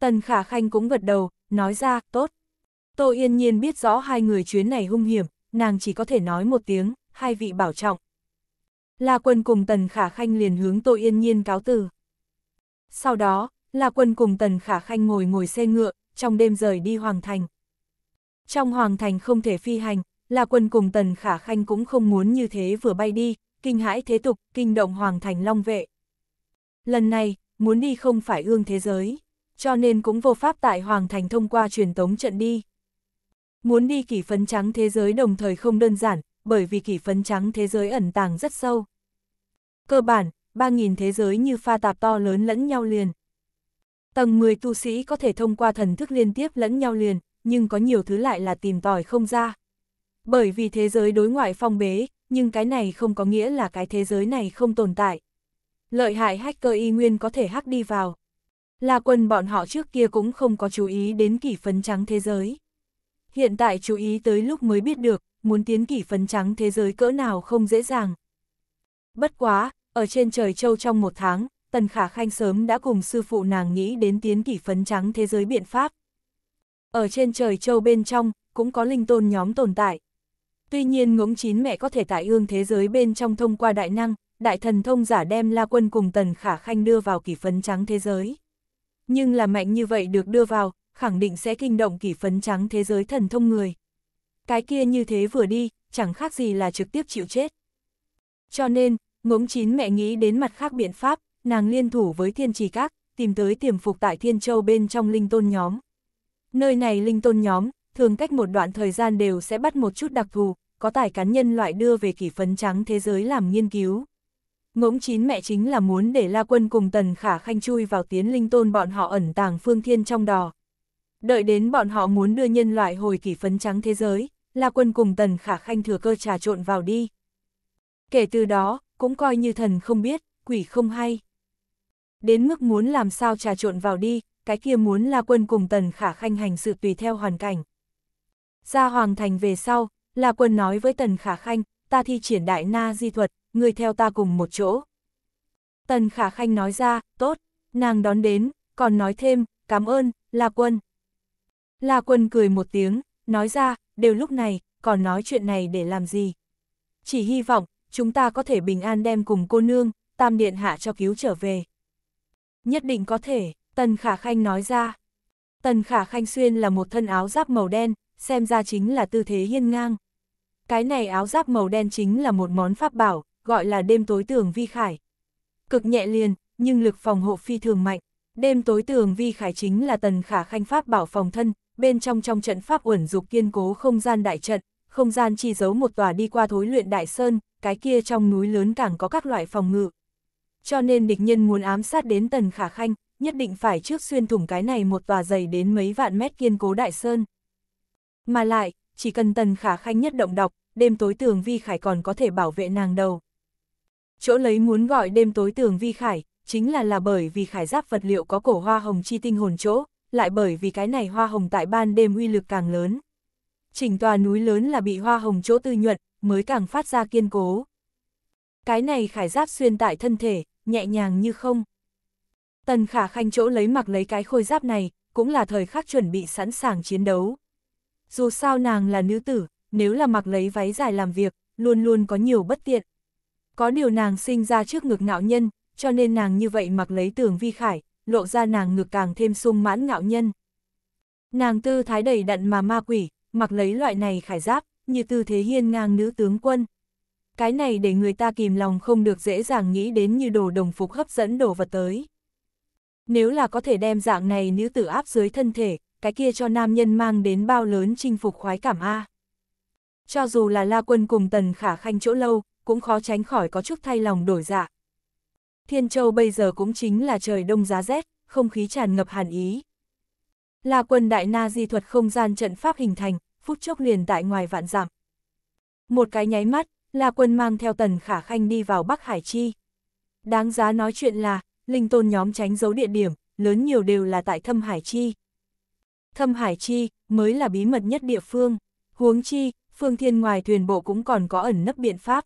Tần Khả Khanh cũng gật đầu, nói ra, tốt. Tô Yên Nhiên biết rõ hai người chuyến này hung hiểm, nàng chỉ có thể nói một tiếng, hai vị bảo trọng. La Quân cùng Tần Khả Khanh liền hướng Tô Yên Nhiên cáo từ. Sau đó, La Quân cùng Tần Khả Khanh ngồi ngồi xe ngựa, trong đêm rời đi Hoàng Thành. Trong Hoàng Thành không thể phi hành, La Quân cùng Tần Khả Khanh cũng không muốn như thế vừa bay đi, kinh hãi thế tục, kinh động hoàng thành long vệ. Lần này, muốn đi không phải ương thế giới, cho nên cũng vô pháp tại hoàng thành thông qua truyền tống trận đi. Muốn đi kỷ phấn trắng thế giới đồng thời không đơn giản, bởi vì kỷ phấn trắng thế giới ẩn tàng rất sâu. Cơ bản, 3.000 thế giới như pha tạp to lớn lẫn nhau liền. Tầng 10 tu sĩ có thể thông qua thần thức liên tiếp lẫn nhau liền, nhưng có nhiều thứ lại là tìm tòi không ra. Bởi vì thế giới đối ngoại phong bế, nhưng cái này không có nghĩa là cái thế giới này không tồn tại. Lợi hại hacker y nguyên có thể hack đi vào. Là quân bọn họ trước kia cũng không có chú ý đến kỷ phấn trắng thế giới. Hiện tại chú ý tới lúc mới biết được, muốn tiến kỷ phấn trắng thế giới cỡ nào không dễ dàng. Bất quá, ở trên trời châu trong một tháng, Tần Khả Khanh sớm đã cùng sư phụ nàng nghĩ đến tiến kỷ phấn trắng thế giới biện pháp. Ở trên trời châu bên trong, cũng có linh tôn nhóm tồn tại, Tuy nhiên ngỗng chín mẹ có thể tại ương thế giới bên trong thông qua đại năng, đại thần thông giả đem La Quân cùng Tần Khả Khanh đưa vào kỷ phấn trắng thế giới. Nhưng là mạnh như vậy được đưa vào, khẳng định sẽ kinh động kỷ phấn trắng thế giới thần thông người. Cái kia như thế vừa đi, chẳng khác gì là trực tiếp chịu chết. Cho nên, ngỗng chín mẹ nghĩ đến mặt khác biện pháp, nàng liên thủ với thiên trì các, tìm tới tiềm phục tại thiên châu bên trong linh tôn nhóm. Nơi này linh tôn nhóm, thường cách một đoạn thời gian đều sẽ bắt một chút đặc thù, có tài cán nhân loại đưa về kỷ phấn trắng thế giới làm nghiên cứu. Ngỗng chín mẹ chính là muốn để La Quân cùng Tần Khả Khanh chui vào tiến linh tôn bọn họ ẩn tàng phương thiên trong đò. Đợi đến bọn họ muốn đưa nhân loại hồi kỷ phấn trắng thế giới, La Quân cùng Tần Khả Khanh thừa cơ trà trộn vào đi. Kể từ đó, cũng coi như thần không biết, quỷ không hay. Đến mức muốn làm sao trà trộn vào đi, cái kia muốn La Quân cùng Tần Khả Khanh hành sự tùy theo hoàn cảnh. Ra Hoàng Thành về sau, La Quân nói với Tần Khả Khanh, ta thi triển đại na di thuật, người theo ta cùng một chỗ. Tần Khả Khanh nói ra, tốt, nàng đón đến, còn nói thêm, cảm ơn, La Quân. La Quân cười một tiếng, nói ra, đều lúc này, còn nói chuyện này để làm gì. Chỉ hy vọng, chúng ta có thể bình an đem cùng cô nương, tam điện hạ cho cứu trở về. Nhất định có thể, Tần Khả Khanh nói ra. Tần Khả Khanh xuyên là một thân áo giáp màu đen, xem ra chính là tư thế hiên ngang. Cái này áo giáp màu đen chính là một món pháp bảo, gọi là đêm tối tường vi khải. Cực nhẹ liền, nhưng lực phòng hộ phi thường mạnh. Đêm tối tường vi khải chính là tần khả khanh pháp bảo phòng thân, bên trong trong trận pháp uẩn dục kiên cố không gian đại trận, không gian chi giấu một tòa đi qua thối luyện đại sơn, cái kia trong núi lớn càng có các loại phòng ngự. Cho nên địch nhân muốn ám sát đến tần khả khanh, nhất định phải trước xuyên thủng cái này một tòa dày đến mấy vạn mét kiên cố đại sơn. Mà lại, chỉ cần tần khả khanh nhất động đọc, đêm tối tường vi khải còn có thể bảo vệ nàng đầu. Chỗ lấy muốn gọi đêm tối tường vi khải, chính là là bởi vì khải giáp vật liệu có cổ hoa hồng chi tinh hồn chỗ, lại bởi vì cái này hoa hồng tại ban đêm uy lực càng lớn. Chỉnh tòa núi lớn là bị hoa hồng chỗ tư nhuận, mới càng phát ra kiên cố. Cái này khải giáp xuyên tại thân thể, nhẹ nhàng như không. Tần khả khanh chỗ lấy mặc lấy cái khôi giáp này, cũng là thời khắc chuẩn bị sẵn sàng chiến đấu dù sao nàng là nữ tử, nếu là mặc lấy váy dài làm việc, luôn luôn có nhiều bất tiện. Có điều nàng sinh ra trước ngực ngạo nhân, cho nên nàng như vậy mặc lấy tưởng vi khải, lộ ra nàng ngược càng thêm sung mãn ngạo nhân. Nàng tư thái đầy đặn mà ma quỷ, mặc lấy loại này khải giáp, như tư thế hiên ngang nữ tướng quân. Cái này để người ta kìm lòng không được dễ dàng nghĩ đến như đồ đồng phục hấp dẫn đồ vật tới. Nếu là có thể đem dạng này nữ tử áp dưới thân thể, cái kia cho nam nhân mang đến bao lớn chinh phục khoái cảm a. Cho dù là La Quân cùng Tần Khả Khanh chỗ lâu, cũng khó tránh khỏi có chút thay lòng đổi dạ. Thiên Châu bây giờ cũng chính là trời đông giá rét, không khí tràn ngập hàn ý. La Quân đại na di thuật không gian trận pháp hình thành, phút chốc liền tại ngoài vạn giảm. Một cái nháy mắt, La Quân mang theo Tần Khả Khanh đi vào Bắc Hải Chi. Đáng giá nói chuyện là, linh tôn nhóm tránh giấu địa điểm, lớn nhiều đều là tại Thâm Hải Chi thâm hải chi mới là bí mật nhất địa phương, huống chi, phương thiên ngoài thuyền bộ cũng còn có ẩn nấp biện pháp.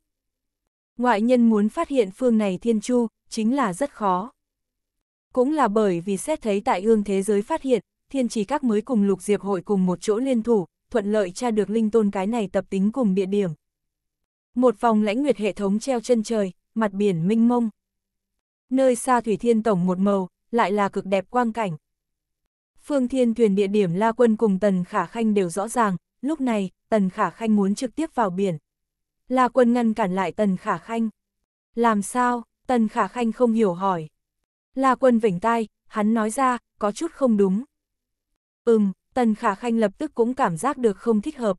Ngoại nhân muốn phát hiện phương này thiên chu, chính là rất khó. Cũng là bởi vì xét thấy tại ương thế giới phát hiện, thiên trì các mới cùng lục diệp hội cùng một chỗ liên thủ, thuận lợi tra được linh tôn cái này tập tính cùng địa điểm. Một vòng lãnh nguyệt hệ thống treo chân trời, mặt biển minh mông. Nơi xa thủy thiên tổng một màu, lại là cực đẹp quang cảnh. Phương Thiên Thuyền địa điểm La Quân cùng Tần Khả Khanh đều rõ ràng, lúc này, Tần Khả Khanh muốn trực tiếp vào biển. La Quân ngăn cản lại Tần Khả Khanh. Làm sao? Tần Khả Khanh không hiểu hỏi. La Quân vểnh tai, hắn nói ra, có chút không đúng. Ừm, Tần Khả Khanh lập tức cũng cảm giác được không thích hợp.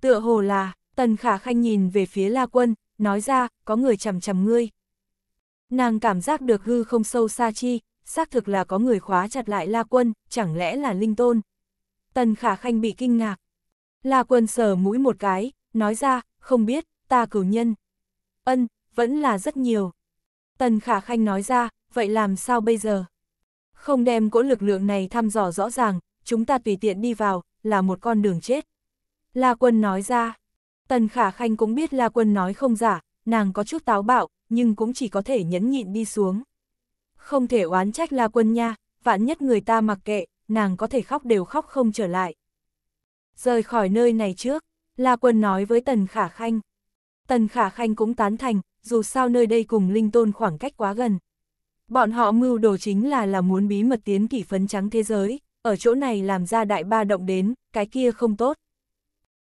Tựa hồ là, Tần Khả Khanh nhìn về phía La Quân, nói ra, có người chằm chằm ngươi. Nàng cảm giác được hư không sâu xa chi, xác thực là có người khóa chặt lại La Quân, chẳng lẽ là Linh Tôn. Tần Khả Khanh bị kinh ngạc. La Quân sờ mũi một cái, nói ra, không biết, ta cửu nhân. Ân, vẫn là rất nhiều. Tần Khả Khanh nói ra, vậy làm sao bây giờ? Không đem cỗ lực lượng này thăm dò rõ ràng, chúng ta tùy tiện đi vào, là một con đường chết. La Quân nói ra, Tần Khả Khanh cũng biết La Quân nói không giả, nàng có chút táo bạo, nhưng cũng chỉ có thể nhẫn nhịn đi xuống không thể oán trách la quân nha, vạn nhất người ta mặc kệ, nàng có thể khóc đều khóc không trở lại. Rời khỏi nơi này trước, la quân nói với Tần Khả Khanh. Tần Khả Khanh cũng tán thành, dù sao nơi đây cùng Linh Tôn khoảng cách quá gần. Bọn họ mưu đồ chính là là muốn bí mật tiến kỷ phấn trắng thế giới, ở chỗ này làm ra đại ba động đến, cái kia không tốt.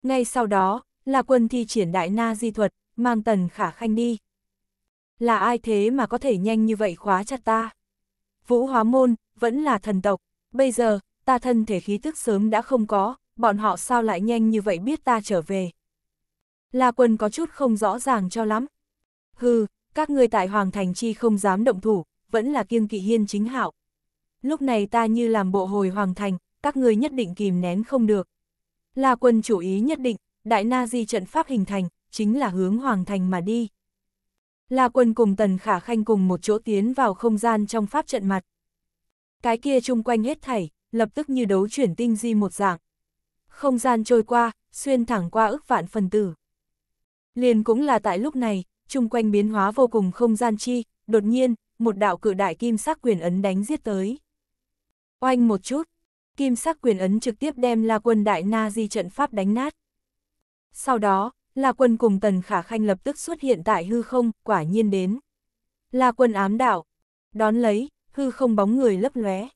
Ngay sau đó, là quân thi triển đại na di thuật, mang tần khả khanh đi là ai thế mà có thể nhanh như vậy khóa chặt ta? Vũ hóa môn, vẫn là thần tộc, bây giờ, ta thân thể khí tức sớm đã không có, bọn họ sao lại nhanh như vậy biết ta trở về? La quân có chút không rõ ràng cho lắm. Hừ, các ngươi tại Hoàng Thành Chi không dám động thủ, vẫn là kiêng kỵ hiên chính hạo. Lúc này ta như làm bộ hồi Hoàng Thành, các ngươi nhất định kìm nén không được. La quân chủ ý nhất định, đại na di trận pháp hình thành, chính là hướng Hoàng Thành mà đi. La Quân cùng Tần Khả Khanh cùng một chỗ tiến vào không gian trong pháp trận mặt. Cái kia chung quanh hết thảy, lập tức như đấu chuyển tinh di một dạng. Không gian trôi qua, xuyên thẳng qua ức vạn phần tử. Liền cũng là tại lúc này, chung quanh biến hóa vô cùng không gian chi, đột nhiên, một đạo cự đại kim sắc quyền ấn đánh giết tới. Oanh một chút, kim sắc quyền ấn trực tiếp đem La Quân Đại Na Di trận pháp đánh nát. Sau đó, La Quân cùng Tần Khả Khanh lập tức xuất hiện tại hư không, quả nhiên đến. La Quân ám đạo, đón lấy, hư không bóng người lấp lóe.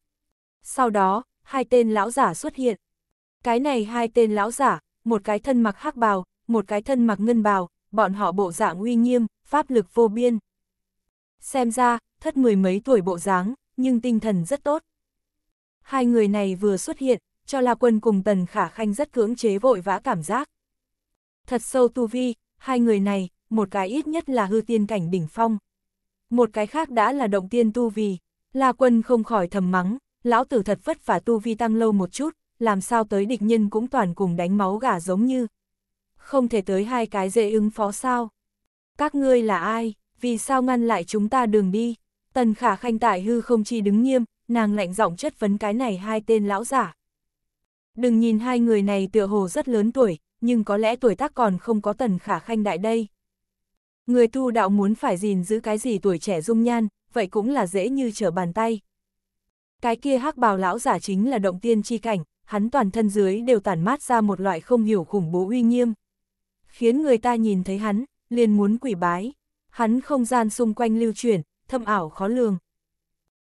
Sau đó, hai tên lão giả xuất hiện. Cái này hai tên lão giả, một cái thân mặc hắc bào, một cái thân mặc ngân bào, bọn họ bộ dạng uy nghiêm, pháp lực vô biên. Xem ra, thất mười mấy tuổi bộ dáng, nhưng tinh thần rất tốt. Hai người này vừa xuất hiện, cho La Quân cùng Tần Khả Khanh rất cưỡng chế vội vã cảm giác. Thật sâu tu vi, hai người này, một cái ít nhất là hư tiên cảnh đỉnh phong. Một cái khác đã là động tiên tu vi. La quân không khỏi thầm mắng, lão tử thật vất vả tu vi tăng lâu một chút, làm sao tới địch nhân cũng toàn cùng đánh máu gà giống như. Không thể tới hai cái dễ ứng phó sao. Các ngươi là ai, vì sao ngăn lại chúng ta đường đi? Tần khả khanh tại hư không chi đứng nghiêm, nàng lạnh giọng chất vấn cái này hai tên lão giả. Đừng nhìn hai người này tựa hồ rất lớn tuổi, nhưng có lẽ tuổi tác còn không có tần khả khanh đại đây. Người tu đạo muốn phải gìn giữ cái gì tuổi trẻ dung nhan, vậy cũng là dễ như trở bàn tay. Cái kia hắc bào lão giả chính là động tiên chi cảnh, hắn toàn thân dưới đều tản mát ra một loại không hiểu khủng bố uy nghiêm. Khiến người ta nhìn thấy hắn, liền muốn quỷ bái. Hắn không gian xung quanh lưu chuyển, thâm ảo khó lường.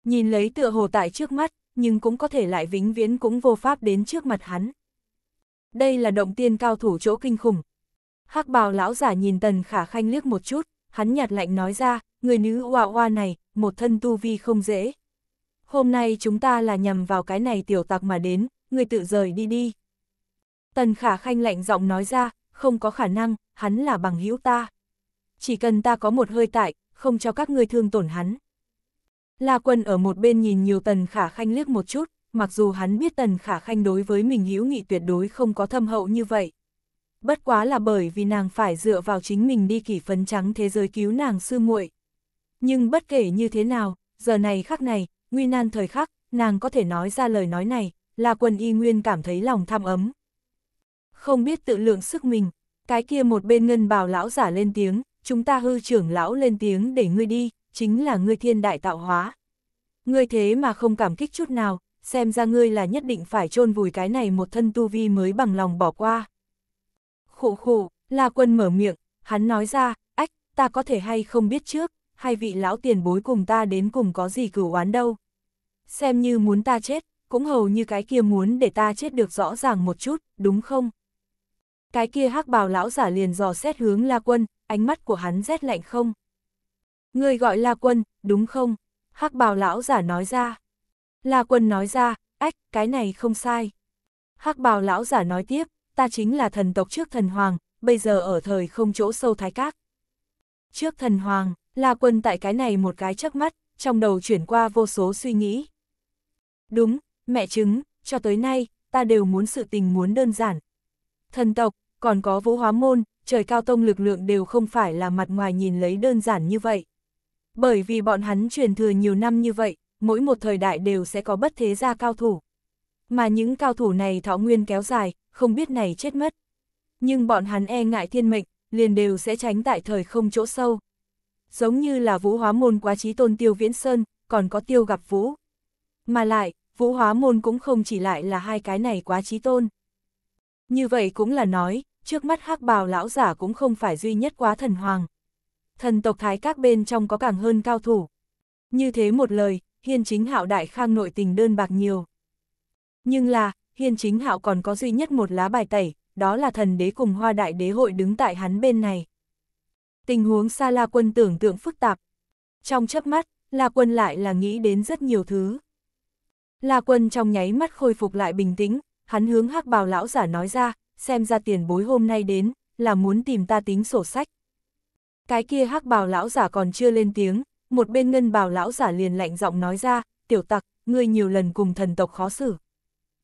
Nhìn lấy tựa hồ tại trước mắt, nhưng cũng có thể lại vĩnh viễn cũng vô pháp đến trước mặt hắn. Đây là động tiên cao thủ chỗ kinh khủng. hắc bào lão giả nhìn tần khả khanh liếc một chút, hắn nhạt lạnh nói ra, người nữ hoa hoa này, một thân tu vi không dễ. Hôm nay chúng ta là nhằm vào cái này tiểu tặc mà đến, người tự rời đi đi. Tần khả khanh lạnh giọng nói ra, không có khả năng, hắn là bằng hữu ta. Chỉ cần ta có một hơi tại, không cho các ngươi thương tổn hắn. La quân ở một bên nhìn nhiều tần khả khanh liếc một chút, mặc dù hắn biết Tần Khả Khanh đối với mình hữu nghị tuyệt đối không có thâm hậu như vậy. Bất quá là bởi vì nàng phải dựa vào chính mình đi kỷ phấn trắng thế giới cứu nàng sư muội. Nhưng bất kể như thế nào, giờ này khắc này, nguy nan thời khắc, nàng có thể nói ra lời nói này, là quần y nguyên cảm thấy lòng tham ấm. Không biết tự lượng sức mình, cái kia một bên ngân bào lão giả lên tiếng, chúng ta hư trưởng lão lên tiếng để ngươi đi, chính là ngươi thiên đại tạo hóa. Ngươi thế mà không cảm kích chút nào, xem ra ngươi là nhất định phải chôn vùi cái này một thân tu vi mới bằng lòng bỏ qua. Khụ khụ, La Quân mở miệng, hắn nói ra, ách, ta có thể hay không biết trước, hai vị lão tiền bối cùng ta đến cùng có gì cửu oán đâu. Xem như muốn ta chết, cũng hầu như cái kia muốn để ta chết được rõ ràng một chút, đúng không? Cái kia hắc bào lão giả liền dò xét hướng La Quân, ánh mắt của hắn rét lạnh không? Ngươi gọi La Quân, đúng không? Hắc bào lão giả nói ra. La quân nói ra, ách, cái này không sai. hắc bào lão giả nói tiếp, ta chính là thần tộc trước thần hoàng, bây giờ ở thời không chỗ sâu thái cát. Trước thần hoàng, La quân tại cái này một cái chớp mắt, trong đầu chuyển qua vô số suy nghĩ. Đúng, mẹ chứng, cho tới nay, ta đều muốn sự tình muốn đơn giản. Thần tộc, còn có vũ hóa môn, trời cao tông lực lượng đều không phải là mặt ngoài nhìn lấy đơn giản như vậy. Bởi vì bọn hắn truyền thừa nhiều năm như vậy, mỗi một thời đại đều sẽ có bất thế gia cao thủ. Mà những cao thủ này thọ nguyên kéo dài, không biết này chết mất. Nhưng bọn hắn e ngại thiên mệnh, liền đều sẽ tránh tại thời không chỗ sâu. Giống như là vũ hóa môn quá trí tôn tiêu viễn sơn, còn có tiêu gặp vũ. Mà lại, vũ hóa môn cũng không chỉ lại là hai cái này quá trí tôn. Như vậy cũng là nói, trước mắt hắc bào lão giả cũng không phải duy nhất quá thần hoàng. Thần tộc thái các bên trong có càng hơn cao thủ. Như thế một lời, hiên chính hạo đại khang nội tình đơn bạc nhiều. Nhưng là, hiên chính hạo còn có duy nhất một lá bài tẩy, đó là thần đế cùng hoa đại đế hội đứng tại hắn bên này. Tình huống xa la quân tưởng tượng phức tạp. Trong chớp mắt, la quân lại là nghĩ đến rất nhiều thứ. La quân trong nháy mắt khôi phục lại bình tĩnh, hắn hướng hắc bào lão giả nói ra, xem ra tiền bối hôm nay đến, là muốn tìm ta tính sổ sách. Cái kia hắc bào lão giả còn chưa lên tiếng, một bên ngân bào lão giả liền lạnh giọng nói ra, tiểu tặc, ngươi nhiều lần cùng thần tộc khó xử.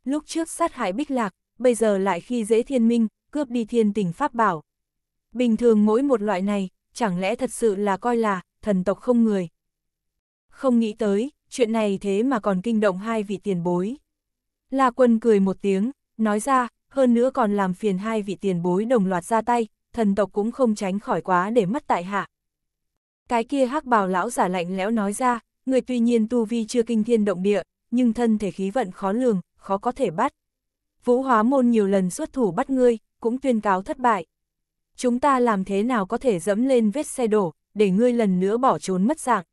Lúc trước sát hại bích lạc, bây giờ lại khi dễ thiên minh, cướp đi thiên tình pháp bảo. Bình thường mỗi một loại này, chẳng lẽ thật sự là coi là, thần tộc không người. Không nghĩ tới, chuyện này thế mà còn kinh động hai vị tiền bối. La quân cười một tiếng, nói ra, hơn nữa còn làm phiền hai vị tiền bối đồng loạt ra tay, thần tộc cũng không tránh khỏi quá để mất tại hạ. Cái kia hắc bào lão giả lạnh lẽo nói ra, người tuy nhiên tu vi chưa kinh thiên động địa, nhưng thân thể khí vận khó lường, khó có thể bắt. Vũ hóa môn nhiều lần xuất thủ bắt ngươi, cũng tuyên cáo thất bại. Chúng ta làm thế nào có thể dẫm lên vết xe đổ, để ngươi lần nữa bỏ trốn mất dạng.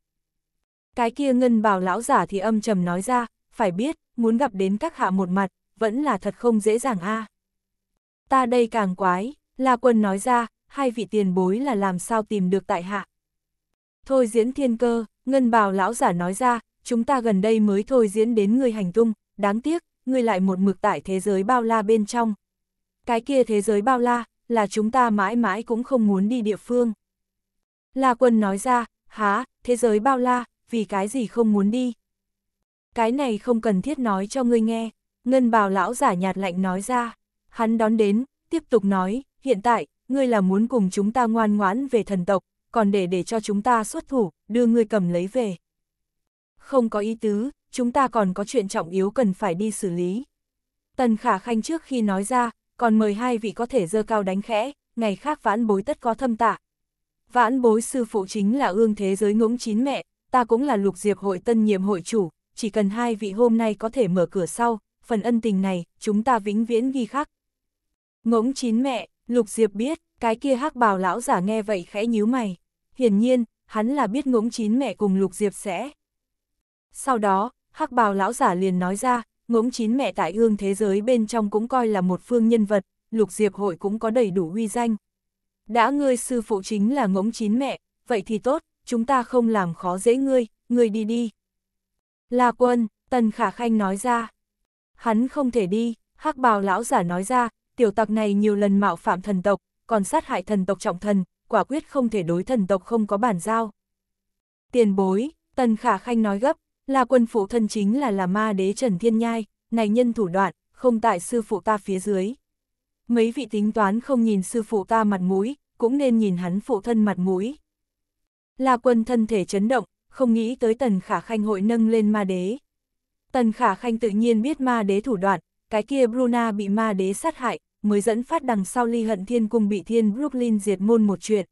Cái kia ngân bào lão giả thì âm trầm nói ra, phải biết, muốn gặp đến các hạ một mặt, vẫn là thật không dễ dàng a. Ta đây càng quái, La Quân nói ra, hai vị tiền bối là làm sao tìm được tại hạ. Thôi diễn thiên cơ, ngân bào lão giả nói ra, chúng ta gần đây mới thôi diễn đến ngươi hành tung, đáng tiếc, ngươi lại một mực tại thế giới bao la bên trong. Cái kia thế giới bao la, là chúng ta mãi mãi cũng không muốn đi địa phương. La quân nói ra, há, thế giới bao la, vì cái gì không muốn đi. Cái này không cần thiết nói cho ngươi nghe, ngân bào lão giả nhạt lạnh nói ra. Hắn đón đến, tiếp tục nói, hiện tại, ngươi là muốn cùng chúng ta ngoan ngoãn về thần tộc, còn để để cho chúng ta xuất thủ, đưa ngươi cầm lấy về. Không có ý tứ, chúng ta còn có chuyện trọng yếu cần phải đi xử lý. Tần Khả Khanh trước khi nói ra, còn mời hai vị có thể dơ cao đánh khẽ, ngày khác vãn bối tất có thâm tạ. Vãn bối sư phụ chính là ương thế giới ngỗng chín mẹ, ta cũng là lục diệp hội tân nhiệm hội chủ, chỉ cần hai vị hôm nay có thể mở cửa sau, phần ân tình này, chúng ta vĩnh viễn ghi khắc. Ngỗng chín mẹ, lục diệp biết, cái kia hắc bào lão giả nghe vậy khẽ nhíu mày hiển nhiên, hắn là biết ngỗng chín mẹ cùng Lục Diệp sẽ. Sau đó, hắc bào lão giả liền nói ra, ngỗng chín mẹ tại ương thế giới bên trong cũng coi là một phương nhân vật, Lục Diệp hội cũng có đầy đủ uy danh. Đã ngươi sư phụ chính là ngỗng chín mẹ, vậy thì tốt, chúng ta không làm khó dễ ngươi, ngươi đi đi. La quân, Tần Khả Khanh nói ra. Hắn không thể đi, hắc bào lão giả nói ra, tiểu tặc này nhiều lần mạo phạm thần tộc, còn sát hại thần tộc trọng thần, quả quyết không thể đối thần tộc không có bản giao. Tiền bối, Tần Khả Khanh nói gấp, là quân phụ thân chính là là ma đế Trần Thiên Nhai, này nhân thủ đoạn, không tại sư phụ ta phía dưới. Mấy vị tính toán không nhìn sư phụ ta mặt mũi, cũng nên nhìn hắn phụ thân mặt mũi. Là quân thân thể chấn động, không nghĩ tới Tần Khả Khanh hội nâng lên ma đế. Tần Khả Khanh tự nhiên biết ma đế thủ đoạn, cái kia Bruna bị ma đế sát hại, mới dẫn phát đằng sau ly hận thiên cung bị thiên Brooklyn diệt môn một chuyện.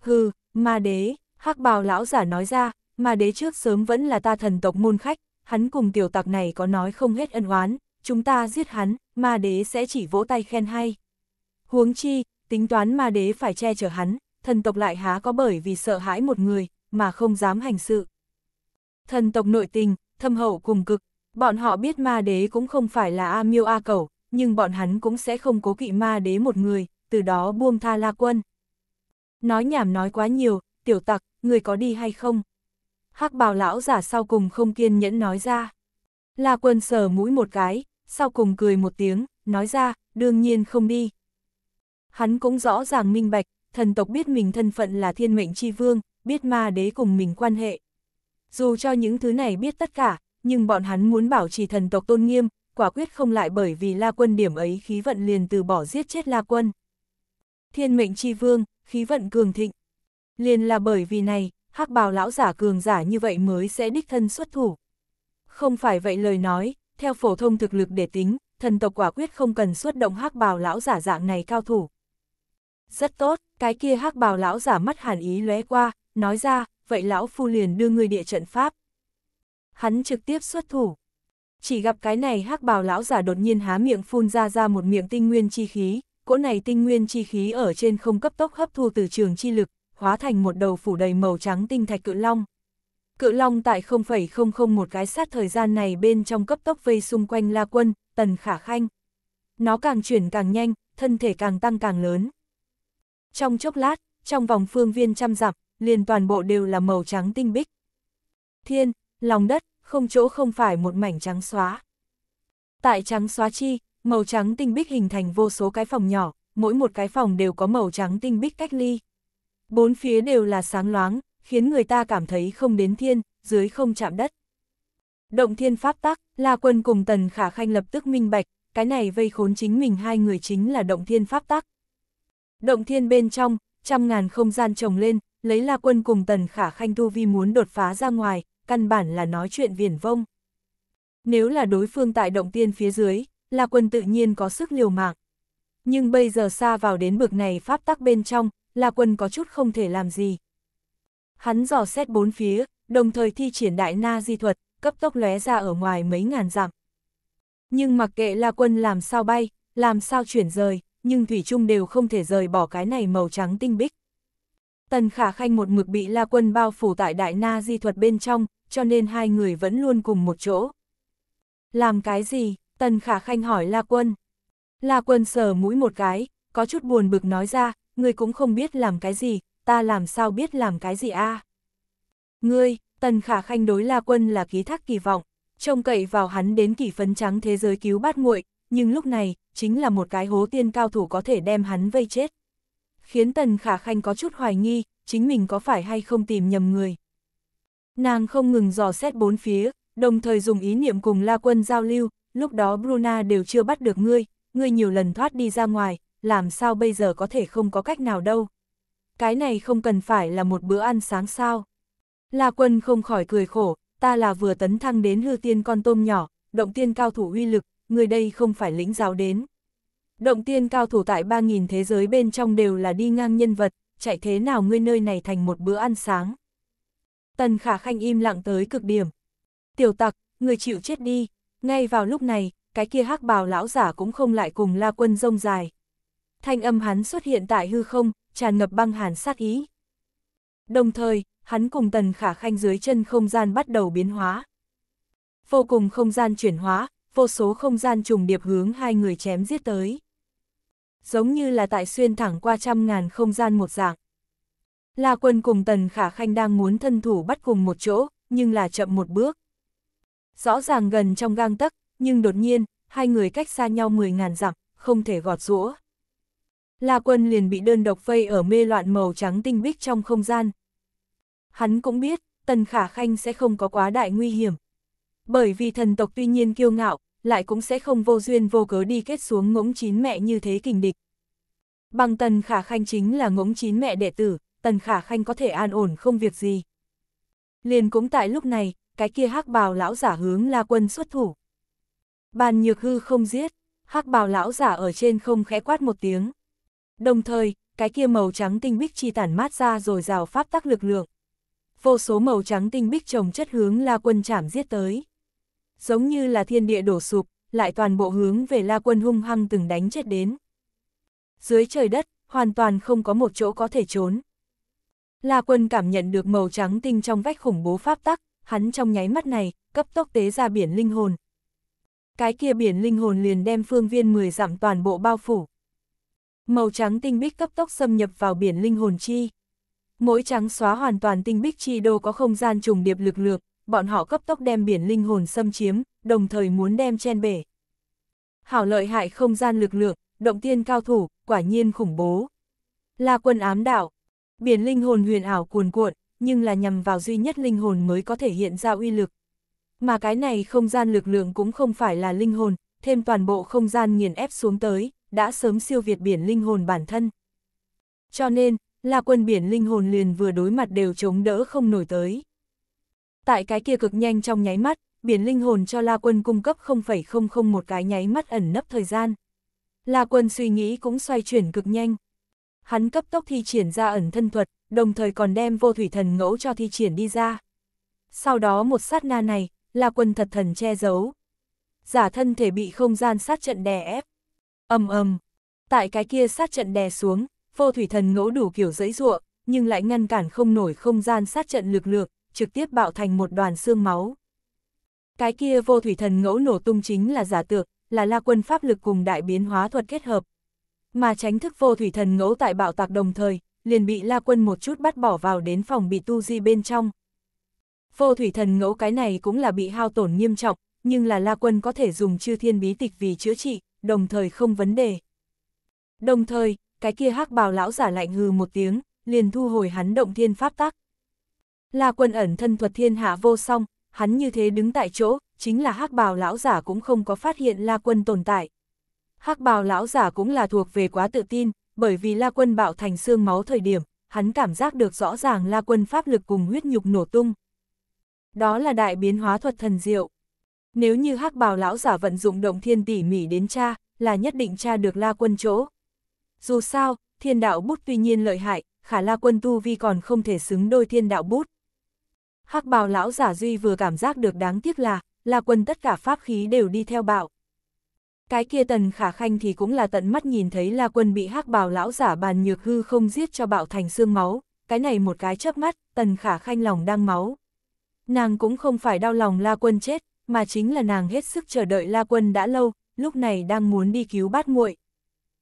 Hừ, ma đế, hắc bào lão giả nói ra, ma đế trước sớm vẫn là ta thần tộc môn khách, hắn cùng tiểu tặc này có nói không hết ân oán, chúng ta giết hắn, ma đế sẽ chỉ vỗ tay khen hay. Huống chi, tính toán ma đế phải che chở hắn, thần tộc lại há có bởi vì sợ hãi một người, mà không dám hành sự. Thần tộc nội tình, thâm hậu cùng cực, bọn họ biết ma đế cũng không phải là A miêu A cầu, nhưng bọn hắn cũng sẽ không cố kỵ ma đế một người, từ đó buông tha la quân. Nói nhảm nói quá nhiều, tiểu tặc, người có đi hay không? hắc bào lão giả sau cùng không kiên nhẫn nói ra. La quân sờ mũi một cái, sau cùng cười một tiếng, nói ra, đương nhiên không đi. Hắn cũng rõ ràng minh bạch, thần tộc biết mình thân phận là thiên mệnh chi vương, biết ma đế cùng mình quan hệ. Dù cho những thứ này biết tất cả, nhưng bọn hắn muốn bảo trì thần tộc tôn nghiêm, quả quyết không lại bởi vì La Quân điểm ấy khí vận liền từ bỏ giết chết La Quân. Thiên mệnh chi vương, khí vận cường thịnh. Liền là bởi vì này, hắc bào lão giả cường giả như vậy mới sẽ đích thân xuất thủ. Không phải vậy lời nói, theo phổ thông thực lực để tính, thần tộc quả quyết không cần xuất động hắc bào lão giả dạng này cao thủ. Rất tốt, cái kia hắc bào lão giả mắt hàn ý lóe qua, nói ra, vậy lão phu liền đưa người địa trận pháp. Hắn trực tiếp xuất thủ. Chỉ gặp cái này hắc bào lão giả đột nhiên há miệng phun ra ra một miệng tinh nguyên chi khí, cỗ này tinh nguyên chi khí ở trên không cấp tốc hấp thu từ trường chi lực, hóa thành một đầu phủ đầy màu trắng tinh thạch cự long. Cự long tại không không phẩy không một cái sát thời gian này bên trong cấp tốc vây xung quanh La Quân, Tần Khả Khanh. Nó càng chuyển càng nhanh, thân thể càng tăng càng lớn. Trong chốc lát, trong vòng phương viên trăm dặm, liền toàn bộ đều là màu trắng tinh bích. Thiên, lòng đất, không chỗ không phải một mảnh trắng xóa. Tại trắng xóa chi, màu trắng tinh bích hình thành vô số cái phòng nhỏ, mỗi một cái phòng đều có màu trắng tinh bích cách ly. Bốn phía đều là sáng loáng, khiến người ta cảm thấy không đến thiên, dưới không chạm đất. Động thiên pháp tắc, La Quân cùng Tần Khả Khanh lập tức minh bạch, cái này vây khốn chính mình hai người chính là động thiên pháp tắc. Động thiên bên trong, trăm ngàn không gian trồng lên, lấy La Quân cùng Tần Khả Khanh thu vi muốn đột phá ra ngoài, căn bản là nói chuyện viển vông. Nếu là đối phương tại động tiên phía dưới, là quân tự nhiên có sức liều mạng. Nhưng bây giờ xa vào đến bực này pháp tắc bên trong, là quân có chút không thể làm gì. Hắn dò xét bốn phía, đồng thời thi triển đại na di thuật, cấp tốc lóe ra ở ngoài mấy ngàn dặm. Nhưng mặc kệ là quân làm sao bay, làm sao chuyển rời, nhưng Thủy Trung đều không thể rời bỏ cái này màu trắng tinh bích. Tần Khả Khanh một mực bị La Quân bao phủ tại Đại Na Di Thuật bên trong, cho nên hai người vẫn luôn cùng một chỗ. Làm cái gì? Tần Khả Khanh hỏi La Quân. La Quân sờ mũi một cái, có chút buồn bực nói ra, ngươi cũng không biết làm cái gì, ta làm sao biết làm cái gì a? Ngươi, Tần Khả Khanh đối La Quân là ký thác kỳ vọng, trông cậy vào hắn đến kỷ phấn trắng thế giới cứu bát nguội, nhưng lúc này, chính là một cái hố tiên cao thủ có thể đem hắn vây chết. Khiến Tần Khả Khanh có chút hoài nghi, chính mình có phải hay không tìm nhầm người. Nàng không ngừng dò xét bốn phía, đồng thời dùng ý niệm cùng La Quân giao lưu, lúc đó Bruna đều chưa bắt được ngươi, ngươi nhiều lần thoát đi ra ngoài, làm sao bây giờ có thể không có cách nào đâu. Cái này không cần phải là một bữa ăn sáng sao. La Quân không khỏi cười khổ, ta là vừa tấn thăng đến hư tiên con tôm nhỏ, động tiên cao thủ uy lực, người đây không phải lĩnh giáo đến. Động tiên cao thủ tại 3.000 thế giới bên trong đều là đi ngang nhân vật, chạy thế nào ngươi nơi này thành một bữa ăn sáng. Tần Khả Khanh im lặng tới cực điểm. Tiểu tặc, người chịu chết đi. Ngay vào lúc này, cái kia hắc bào lão giả cũng không lại cùng la quân rông dài. Thanh âm hắn xuất hiện tại hư không, tràn ngập băng hàn sát ý. Đồng thời, hắn cùng tần khả khanh dưới chân không gian bắt đầu biến hóa. Vô cùng không gian chuyển hóa, vô số không gian trùng điệp hướng hai người chém giết tới. Giống như là tại xuyên thẳng qua trăm ngàn không gian một dạng. La Quân cùng Tần Khả Khanh đang muốn thân thủ bắt cùng một chỗ, nhưng là chậm một bước. Rõ ràng gần trong gang tấc, nhưng đột nhiên, hai người cách xa nhau 10.000 dặm, không thể gọt rũa. La Quân liền bị đơn độc vây ở mê loạn màu trắng tinh bích trong không gian. Hắn cũng biết, Tần Khả Khanh sẽ không có quá đại nguy hiểm. Bởi vì thần tộc tuy nhiên kiêu ngạo, lại cũng sẽ không vô duyên vô cớ đi kết xuống ngỗng chín mẹ như thế kình địch. Bằng Tần Khả Khanh chính là ngỗng chín mẹ đệ tử, Tần Khả Khanh có thể an ổn không việc gì. Liền cũng tại lúc này, cái kia hắc bào lão giả hướng La Quân xuất thủ. Bàn nhược hư không giết, hắc bào lão giả ở trên không khẽ quát một tiếng. Đồng thời, cái kia màu trắng tinh bích chi tản mát ra rồi rào pháp tắc lực lượng. Vô số màu trắng tinh bích trồng chất hướng La Quân chảm giết tới. Giống như là thiên địa đổ sụp, lại toàn bộ hướng về La Quân hung hăng từng đánh chết đến. Dưới trời đất, hoàn toàn không có một chỗ có thể trốn. La Quân cảm nhận được màu trắng tinh trong vách khủng bố pháp tắc, hắn trong nháy mắt này, cấp tốc tế ra biển linh hồn. Cái kia biển linh hồn liền đem phương viên 10 dặm toàn bộ bao phủ. Màu trắng tinh bích cấp tốc xâm nhập vào biển linh hồn chi. Mỗi trắng xóa hoàn toàn tinh bích chi đô có không gian trùng điệp lực lược, bọn họ cấp tốc đem biển linh hồn xâm chiếm, đồng thời muốn đem chen bể. Hảo lợi hại không gian lực lượng, động tiên cao thủ, quả nhiên khủng bố. La quân ám đạo, Biển linh hồn huyền ảo cuồn cuộn, nhưng là nhằm vào duy nhất linh hồn mới có thể hiện ra uy lực. Mà cái này không gian lực lượng cũng không phải là linh hồn, thêm toàn bộ không gian nghiền ép xuống tới, đã sớm siêu việt biển linh hồn bản thân. Cho nên, là quân biển linh hồn liền vừa đối mặt đều chống đỡ không nổi tới. Tại cái kia cực nhanh trong nháy mắt, biển linh hồn cho La Quân cung cấp 0,001 cái nháy mắt ẩn nấp thời gian. La Quân suy nghĩ cũng xoay chuyển cực nhanh hắn cấp tốc thi triển ra ẩn thân thuật, đồng thời còn đem vô thủy thần ngẫu cho thi triển đi ra. Sau đó một sát na này, là quân thật thần che giấu. Giả thân thể bị không gian sát trận đè ép. ầm ầm tại cái kia sát trận đè xuống, vô thủy thần ngẫu đủ kiểu dẫy ruộng, nhưng lại ngăn cản không nổi không gian sát trận lực lượng, trực tiếp bạo thành một đoàn xương máu. Cái kia vô thủy thần ngẫu nổ tung chính là giả tượng, là la quân pháp lực cùng đại biến hóa thuật kết hợp, mà tránh thức vô thủy thần ngẫu tại bạo tạc đồng thời, liền bị La Quân một chút bắt bỏ vào đến phòng bị tu di bên trong. Vô thủy thần ngẫu cái này cũng là bị hao tổn nghiêm trọng, nhưng là La Quân có thể dùng chư thiên bí tịch vì chữa trị, đồng thời không vấn đề. Đồng thời, cái kia hắc bào lão giả lạnh hừ một tiếng, liền thu hồi hắn động thiên pháp tắc La Quân ẩn thân thuật thiên hạ vô song, hắn như thế đứng tại chỗ, chính là hắc bào lão giả cũng không có phát hiện La Quân tồn tại hắc bào lão giả cũng là thuộc về quá tự tin, bởi vì La Quân bạo thành xương máu thời điểm, hắn cảm giác được rõ ràng La Quân pháp lực cùng huyết nhục nổ tung. Đó là đại biến hóa thuật thần diệu. Nếu như hắc bào lão giả vận dụng động thiên tỉ mỉ đến cha, là nhất định cha được La Quân chỗ. Dù sao, thiên đạo bút tuy nhiên lợi hại, khả La Quân tu vi còn không thể xứng đôi thiên đạo bút. Hắc bào lão giả duy vừa cảm giác được đáng tiếc là, La Quân tất cả pháp khí đều đi theo bạo. Cái kia tần khả khanh thì cũng là tận mắt nhìn thấy là quân bị hắc bào lão giả bàn nhược hư không giết cho bạo thành xương máu, cái này một cái chớp mắt, tần khả khanh lòng đang máu. Nàng cũng không phải đau lòng la quân chết, mà chính là nàng hết sức chờ đợi la quân đã lâu, lúc này đang muốn đi cứu bát muội.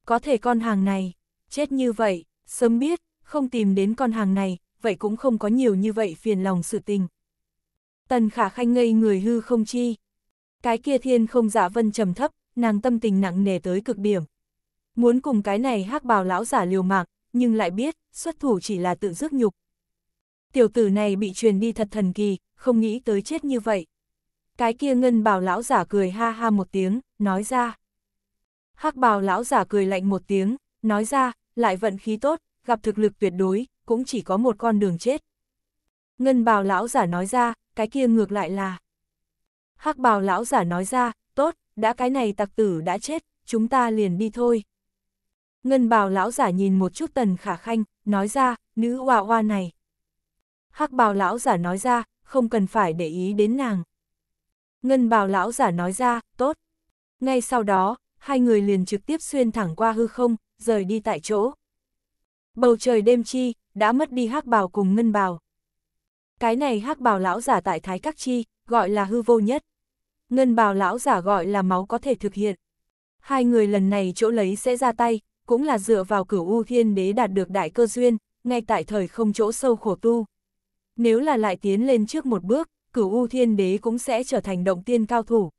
Có thể con hàng này, chết như vậy, sớm biết, không tìm đến con hàng này, vậy cũng không có nhiều như vậy phiền lòng sự tình. Tần khả khanh ngây người hư không chi. Cái kia thiên không giả dạ vân trầm thấp, nàng tâm tình nặng nề tới cực điểm. Muốn cùng cái này hắc bào lão giả liều mạng, nhưng lại biết, xuất thủ chỉ là tự rước nhục. Tiểu tử này bị truyền đi thật thần kỳ, không nghĩ tới chết như vậy. Cái kia ngân bào lão giả cười ha ha một tiếng, nói ra. hắc bào lão giả cười lạnh một tiếng, nói ra, lại vận khí tốt, gặp thực lực tuyệt đối, cũng chỉ có một con đường chết. Ngân bào lão giả nói ra, cái kia ngược lại là. hắc bào lão giả nói ra, tốt, đã cái này tặc tử đã chết, chúng ta liền đi thôi. Ngân bào lão giả nhìn một chút tần khả khanh, nói ra, nữ hoa hoa này. Hắc bào lão giả nói ra, không cần phải để ý đến nàng. Ngân bào lão giả nói ra, tốt. Ngay sau đó, hai người liền trực tiếp xuyên thẳng qua hư không, rời đi tại chỗ. Bầu trời đêm chi, đã mất đi hắc bào cùng ngân bào. Cái này hắc bào lão giả tại thái các chi, gọi là hư vô nhất ngân bào lão giả gọi là máu có thể thực hiện. Hai người lần này chỗ lấy sẽ ra tay, cũng là dựa vào cửu U Thiên Đế đạt được đại cơ duyên, ngay tại thời không chỗ sâu khổ tu. Nếu là lại tiến lên trước một bước, cửu U Thiên Đế cũng sẽ trở thành động tiên cao thủ.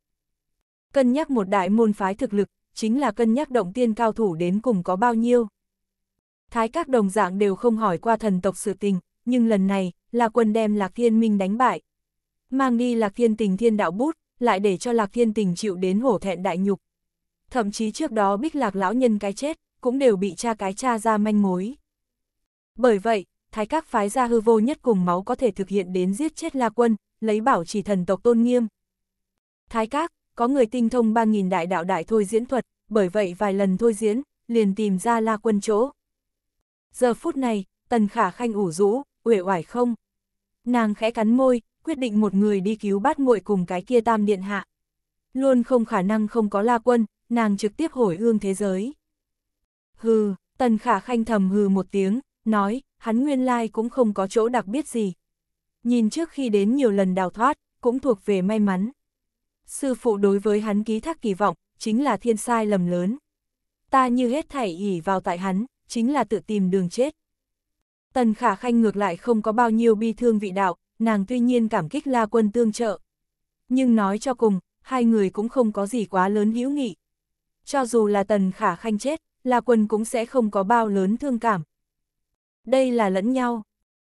Cân nhắc một đại môn phái thực lực, chính là cân nhắc động tiên cao thủ đến cùng có bao nhiêu. Thái các đồng dạng đều không hỏi qua thần tộc sự tình, nhưng lần này, là quân đem Lạc Thiên Minh đánh bại. Mang đi Lạc Thiên Tình Thiên Đạo Bút, lại để cho Lạc Thiên Tình chịu đến hổ thẹn đại nhục. Thậm chí trước đó bích lạc lão nhân cái chết, cũng đều bị cha cái cha ra manh mối. Bởi vậy, thái các phái gia hư vô nhất cùng máu có thể thực hiện đến giết chết La Quân, lấy bảo chỉ thần tộc tôn nghiêm. Thái các, có người tinh thông 3.000 đại đạo đại thôi diễn thuật, bởi vậy vài lần thôi diễn, liền tìm ra La Quân chỗ. Giờ phút này, tần khả khanh ủ rũ, uể oải không. Nàng khẽ cắn môi, quyết định một người đi cứu bát muội cùng cái kia tam điện hạ. Luôn không khả năng không có la quân, nàng trực tiếp hồi ương thế giới. Hừ, tần khả khanh thầm hừ một tiếng, nói, hắn nguyên lai cũng không có chỗ đặc biệt gì. Nhìn trước khi đến nhiều lần đào thoát, cũng thuộc về may mắn. Sư phụ đối với hắn ký thác kỳ vọng, chính là thiên sai lầm lớn. Ta như hết thảy ỉ vào tại hắn, chính là tự tìm đường chết. Tần khả khanh ngược lại không có bao nhiêu bi thương vị đạo, nàng tuy nhiên cảm kích La Quân tương trợ. Nhưng nói cho cùng, hai người cũng không có gì quá lớn hữu nghị. Cho dù là Tần Khả Khanh chết, La Quân cũng sẽ không có bao lớn thương cảm. Đây là lẫn nhau.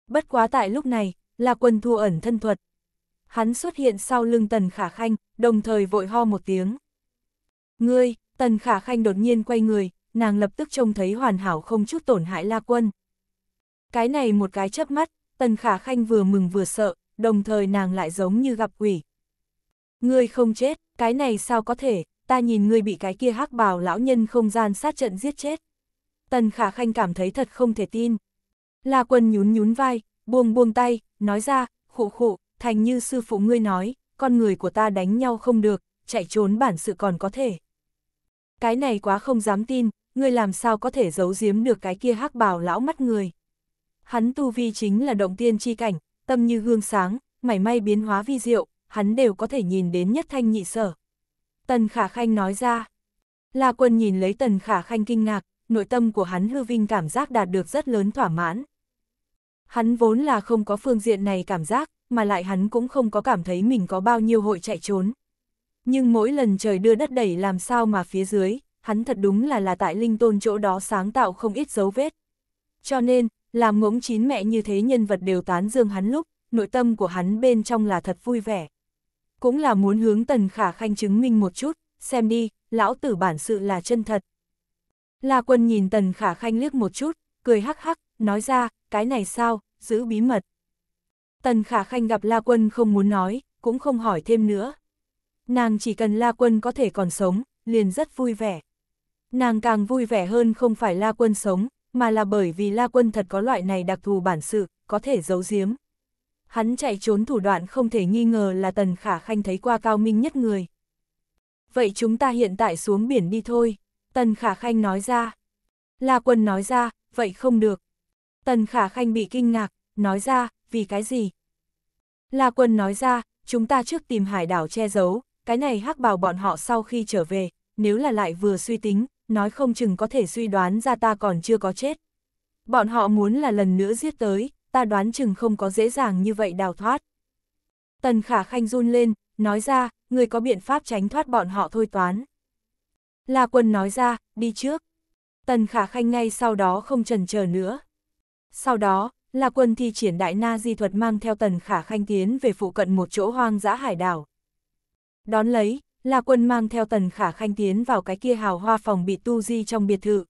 Bất quá tại lúc này, La Quân thua ẩn thân thuật. Hắn xuất hiện sau lưng Tần Khả Khanh, đồng thời vội ho một tiếng. Ngươi, Tần Khả Khanh đột nhiên quay người, nàng lập tức trông thấy hoàn hảo không chút tổn hại La Quân. Cái này một cái chớp mắt, Tần Khả Khanh vừa mừng vừa sợ, đồng thời nàng lại giống như gặp quỷ. Ngươi không chết, cái này sao có thể, ta nhìn ngươi bị cái kia hắc bào lão nhân không gian sát trận giết chết. Tần Khả Khanh cảm thấy thật không thể tin. La Quân nhún nhún vai, buông buông tay, nói ra, khụ khụ, thành như sư phụ ngươi nói, con người của ta đánh nhau không được, chạy trốn bản sự còn có thể. Cái này quá không dám tin, ngươi làm sao có thể giấu giếm được cái kia hắc bào lão mắt người hắn tu vi chính là động tiên chi cảnh, tâm như gương sáng, mảy may biến hóa vi diệu, hắn đều có thể nhìn đến nhất thanh nhị sở. Tần Khả Khanh nói ra, La Quân nhìn lấy Tần Khả Khanh kinh ngạc, nội tâm của hắn hư vinh cảm giác đạt được rất lớn thỏa mãn. Hắn vốn là không có phương diện này cảm giác, mà lại hắn cũng không có cảm thấy mình có bao nhiêu hội chạy trốn. Nhưng mỗi lần trời đưa đất đẩy làm sao mà phía dưới, hắn thật đúng là là tại linh tôn chỗ đó sáng tạo không ít dấu vết. Cho nên, làm ngỗng chín mẹ như thế nhân vật đều tán dương hắn lúc, nội tâm của hắn bên trong là thật vui vẻ. Cũng là muốn hướng tần khả khanh chứng minh một chút, xem đi, lão tử bản sự là chân thật. La quân nhìn tần khả khanh liếc một chút, cười hắc hắc, nói ra, cái này sao, giữ bí mật. Tần khả khanh gặp La quân không muốn nói, cũng không hỏi thêm nữa. Nàng chỉ cần La quân có thể còn sống, liền rất vui vẻ. Nàng càng vui vẻ hơn không phải La quân sống, mà là bởi vì La Quân thật có loại này đặc thù bản sự, có thể giấu giếm. Hắn chạy trốn thủ đoạn không thể nghi ngờ là Tần Khả Khanh thấy qua cao minh nhất người. Vậy chúng ta hiện tại xuống biển đi thôi, Tần Khả Khanh nói ra. La Quân nói ra, vậy không được. Tần Khả Khanh bị kinh ngạc, nói ra, vì cái gì? La Quân nói ra, chúng ta trước tìm hải đảo che giấu, cái này hắc bào bọn họ sau khi trở về, nếu là lại vừa suy tính, nói không chừng có thể suy đoán ra ta còn chưa có chết. Bọn họ muốn là lần nữa giết tới, ta đoán chừng không có dễ dàng như vậy đào thoát. Tần khả khanh run lên, nói ra, người có biện pháp tránh thoát bọn họ thôi toán. La quân nói ra, đi trước. Tần khả khanh ngay sau đó không trần chờ nữa. Sau đó, La quân thi triển đại na di thuật mang theo tần khả khanh tiến về phụ cận một chỗ hoang dã hải đảo. Đón lấy, La Quân mang theo Tần Khả Khanh tiến vào cái kia hào hoa phòng bị tu di trong biệt thự.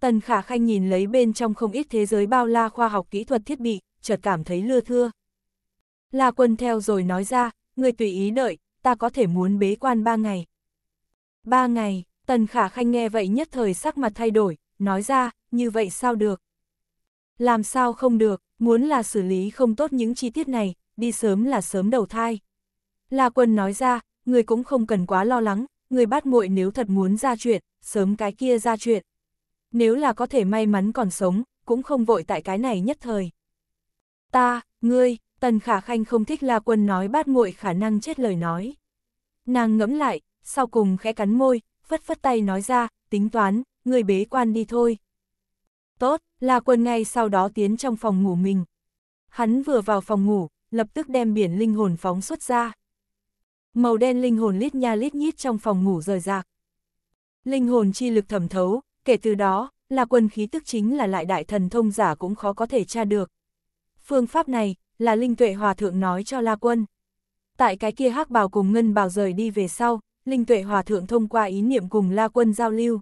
Tần Khả Khanh nhìn lấy bên trong không ít thế giới bao la khoa học kỹ thuật thiết bị, chợt cảm thấy lưa thưa. La Quân theo rồi nói ra, người tùy ý đợi, ta có thể muốn bế quan ba ngày. Ba ngày, Tần Khả Khanh nghe vậy nhất thời sắc mặt thay đổi, nói ra, như vậy sao được? Làm sao không được, muốn là xử lý không tốt những chi tiết này, đi sớm là sớm đầu thai. La Quân nói ra, người cũng không cần quá lo lắng, người bát muội nếu thật muốn ra chuyện, sớm cái kia ra chuyện. Nếu là có thể may mắn còn sống, cũng không vội tại cái này nhất thời. Ta, ngươi, Tần Khả Khanh không thích La Quân nói bát muội khả năng chết lời nói. Nàng ngẫm lại, sau cùng khẽ cắn môi, phất phất tay nói ra, tính toán, người bế quan đi thôi. Tốt, La Quân ngay sau đó tiến trong phòng ngủ mình. Hắn vừa vào phòng ngủ, lập tức đem biển linh hồn phóng xuất ra màu đen linh hồn lít nha lít nhít trong phòng ngủ rời rạc. Linh hồn chi lực thẩm thấu, kể từ đó, là quân khí tức chính là lại đại thần thông giả cũng khó có thể tra được. Phương pháp này, là Linh Tuệ Hòa Thượng nói cho La Quân. Tại cái kia hắc bào cùng ngân bào rời đi về sau, Linh Tuệ Hòa Thượng thông qua ý niệm cùng La Quân giao lưu.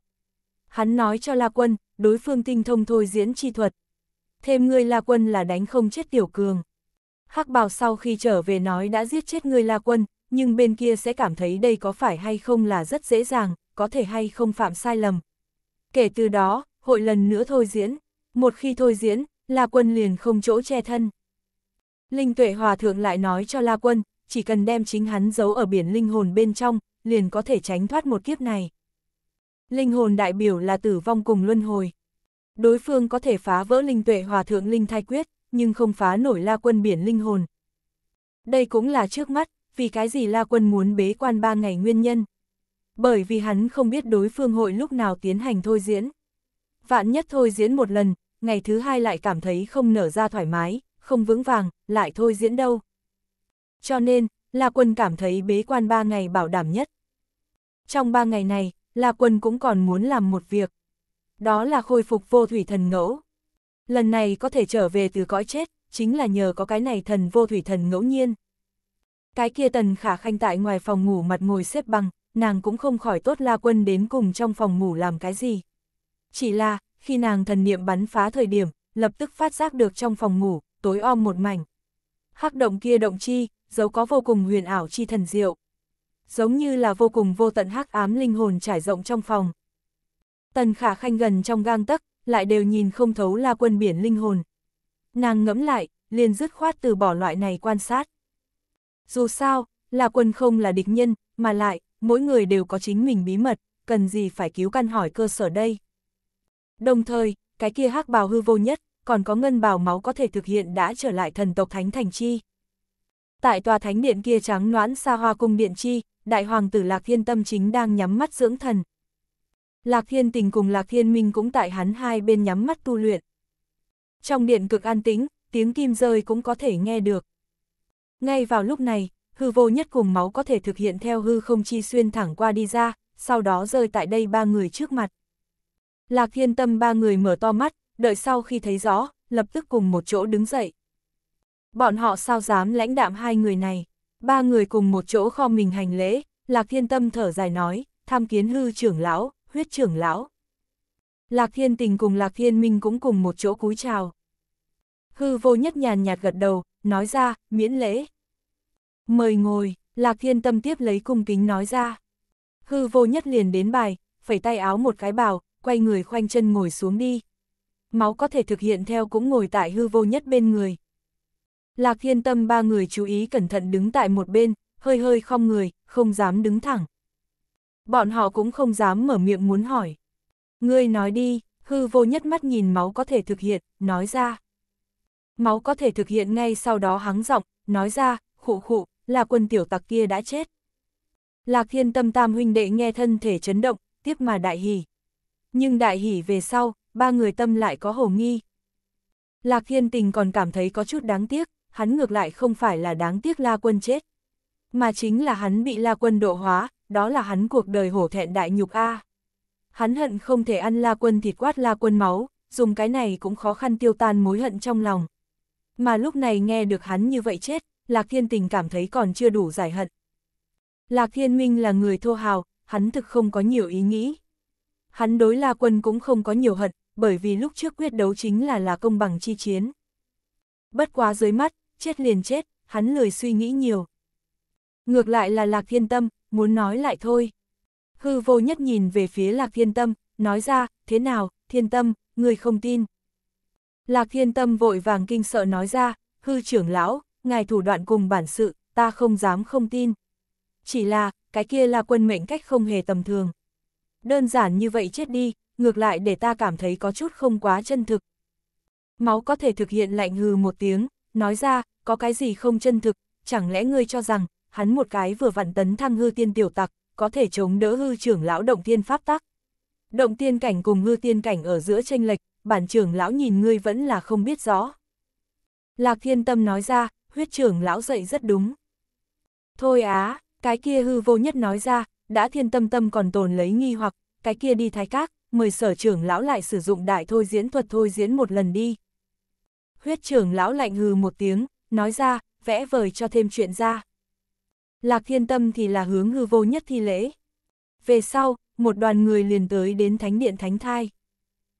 Hắn nói cho La Quân, đối phương tinh thông thôi diễn chi thuật. Thêm ngươi La Quân là đánh không chết tiểu cường. Hắc bào sau khi trở về nói đã giết chết ngươi La Quân, nhưng bên kia sẽ cảm thấy đây có phải hay không là rất dễ dàng, có thể hay không phạm sai lầm. Kể từ đó, hội lần nữa thôi diễn, một khi thôi diễn, La Quân liền không chỗ che thân. Linh Tuệ Hòa Thượng lại nói cho La Quân, chỉ cần đem chính hắn giấu ở biển linh hồn bên trong, liền có thể tránh thoát một kiếp này. Linh hồn đại biểu là tử vong cùng luân hồi. Đối phương có thể phá vỡ Linh Tuệ Hòa Thượng Linh Thai Quyết, nhưng không phá nổi La Quân biển linh hồn. Đây cũng là trước mắt, vì cái gì La Quân muốn bế quan ba ngày nguyên nhân. Bởi vì hắn không biết đối phương hội lúc nào tiến hành thôi diễn. Vạn nhất thôi diễn một lần, ngày thứ hai lại cảm thấy không nở ra thoải mái, không vững vàng, lại thôi diễn đâu. Cho nên, La Quân cảm thấy bế quan ba ngày bảo đảm nhất. Trong ba ngày này, La Quân cũng còn muốn làm một việc. Đó là khôi phục vô thủy thần ngẫu. Lần này có thể trở về từ cõi chết, chính là nhờ có cái này thần vô thủy thần ngẫu nhiên. Cái kia tần khả khanh tại ngoài phòng ngủ mặt ngồi xếp bằng, nàng cũng không khỏi tốt la quân đến cùng trong phòng ngủ làm cái gì. Chỉ là, khi nàng thần niệm bắn phá thời điểm, lập tức phát giác được trong phòng ngủ, tối om một mảnh. Hắc động kia động chi, dấu có vô cùng huyền ảo chi thần diệu. Giống như là vô cùng vô tận hắc ám linh hồn trải rộng trong phòng. Tần khả khanh gần trong gang tấc, lại đều nhìn không thấu la quân biển linh hồn. Nàng ngẫm lại, liền dứt khoát từ bỏ loại này quan sát. Dù sao, là quân không là địch nhân, mà lại, mỗi người đều có chính mình bí mật, cần gì phải cứu căn hỏi cơ sở đây. Đồng thời, cái kia hắc bào hư vô nhất, còn có ngân bào máu có thể thực hiện đã trở lại thần tộc thánh thành chi. Tại tòa thánh điện kia trắng noãn xa hoa cung điện chi, đại hoàng tử Lạc Thiên Tâm chính đang nhắm mắt dưỡng thần. Lạc Thiên Tình cùng Lạc Thiên Minh cũng tại hắn hai bên nhắm mắt tu luyện. Trong điện cực an tĩnh, tiếng kim rơi cũng có thể nghe được. Ngay vào lúc này, hư vô nhất cùng máu có thể thực hiện theo hư không chi xuyên thẳng qua đi ra, sau đó rơi tại đây ba người trước mặt. Lạc thiên tâm ba người mở to mắt, đợi sau khi thấy rõ, lập tức cùng một chỗ đứng dậy. Bọn họ sao dám lãnh đạm hai người này, ba người cùng một chỗ kho mình hành lễ, Lạc thiên tâm thở dài nói, tham kiến hư trưởng lão, huyết trưởng lão. Lạc thiên tình cùng Lạc thiên minh cũng cùng một chỗ cúi chào. Hư vô nhất nhàn nhạt gật đầu, nói ra, miễn lễ. Mời ngồi, Lạc Thiên Tâm tiếp lấy cung kính nói ra. Hư vô nhất liền đến bài, phẩy tay áo một cái bảo, quay người khoanh chân ngồi xuống đi. Máu có thể thực hiện theo cũng ngồi tại hư vô nhất bên người. Lạc Thiên Tâm ba người chú ý cẩn thận đứng tại một bên, hơi hơi không người, không dám đứng thẳng. Bọn họ cũng không dám mở miệng muốn hỏi. Ngươi nói đi, hư vô nhất mắt nhìn máu có thể thực hiện, nói ra. Máu có thể thực hiện ngay sau đó hắng giọng, nói ra, khụ khụ, là quân tiểu tặc kia đã chết. Lạc thiên tâm tam huynh đệ nghe thân thể chấn động, tiếc mà đại hỉ. Nhưng đại hỉ về sau, ba người tâm lại có hồ nghi. Lạc thiên tình còn cảm thấy có chút đáng tiếc, hắn ngược lại không phải là đáng tiếc la quân chết. Mà chính là hắn bị la quân độ hóa, đó là hắn cuộc đời hổ thẹn đại nhục A. Hắn hận không thể ăn la quân thịt quát la quân máu, dùng cái này cũng khó khăn tiêu tan mối hận trong lòng. Mà lúc này nghe được hắn như vậy chết, Lạc Thiên Tình cảm thấy còn chưa đủ giải hận. Lạc Thiên Minh là người thô hào, hắn thực không có nhiều ý nghĩ. Hắn đối La Quân cũng không có nhiều hận, bởi vì lúc trước quyết đấu chính là là công bằng chi chiến. Bất quá dưới mắt, chết liền chết, hắn lười suy nghĩ nhiều. Ngược lại là Lạc Thiên Tâm, muốn nói lại thôi. Hư vô nhất nhìn về phía Lạc Thiên Tâm, nói ra, thế nào, Thiên Tâm, người không tin. Lạc Thiên Tâm vội vàng kinh sợ nói ra, hư trưởng lão, ngài thủ đoạn cùng bản sự, ta không dám không tin. Chỉ là, cái kia là quân mệnh cách không hề tầm thường. Đơn giản như vậy chết đi, ngược lại để ta cảm thấy có chút không quá chân thực. Máu có thể thực hiện lạnh hừ một tiếng, nói ra, có cái gì không chân thực, chẳng lẽ ngươi cho rằng, hắn một cái vừa vặn tấn thăng hư tiên tiểu tặc, có thể chống đỡ hư trưởng lão động tiên pháp tắc. Động tiên cảnh cùng hư tiên cảnh ở giữa tranh lệch, bản trưởng lão nhìn ngươi vẫn là không biết rõ. Lạc thiên tâm nói ra, huyết trưởng lão dạy rất đúng. Thôi á, cái kia hư vô nhất nói ra, đã thiên tâm tâm còn tồn lấy nghi hoặc, cái kia đi thái các, mời sở trưởng lão lại sử dụng đại thôi diễn thuật thôi diễn một lần đi. Huyết trưởng lão lạnh hừ một tiếng, nói ra, vẽ vời cho thêm chuyện ra. Lạc thiên tâm thì là hướng hư vô nhất thi lễ. Về sau, một đoàn người liền tới đến thánh điện thánh thai.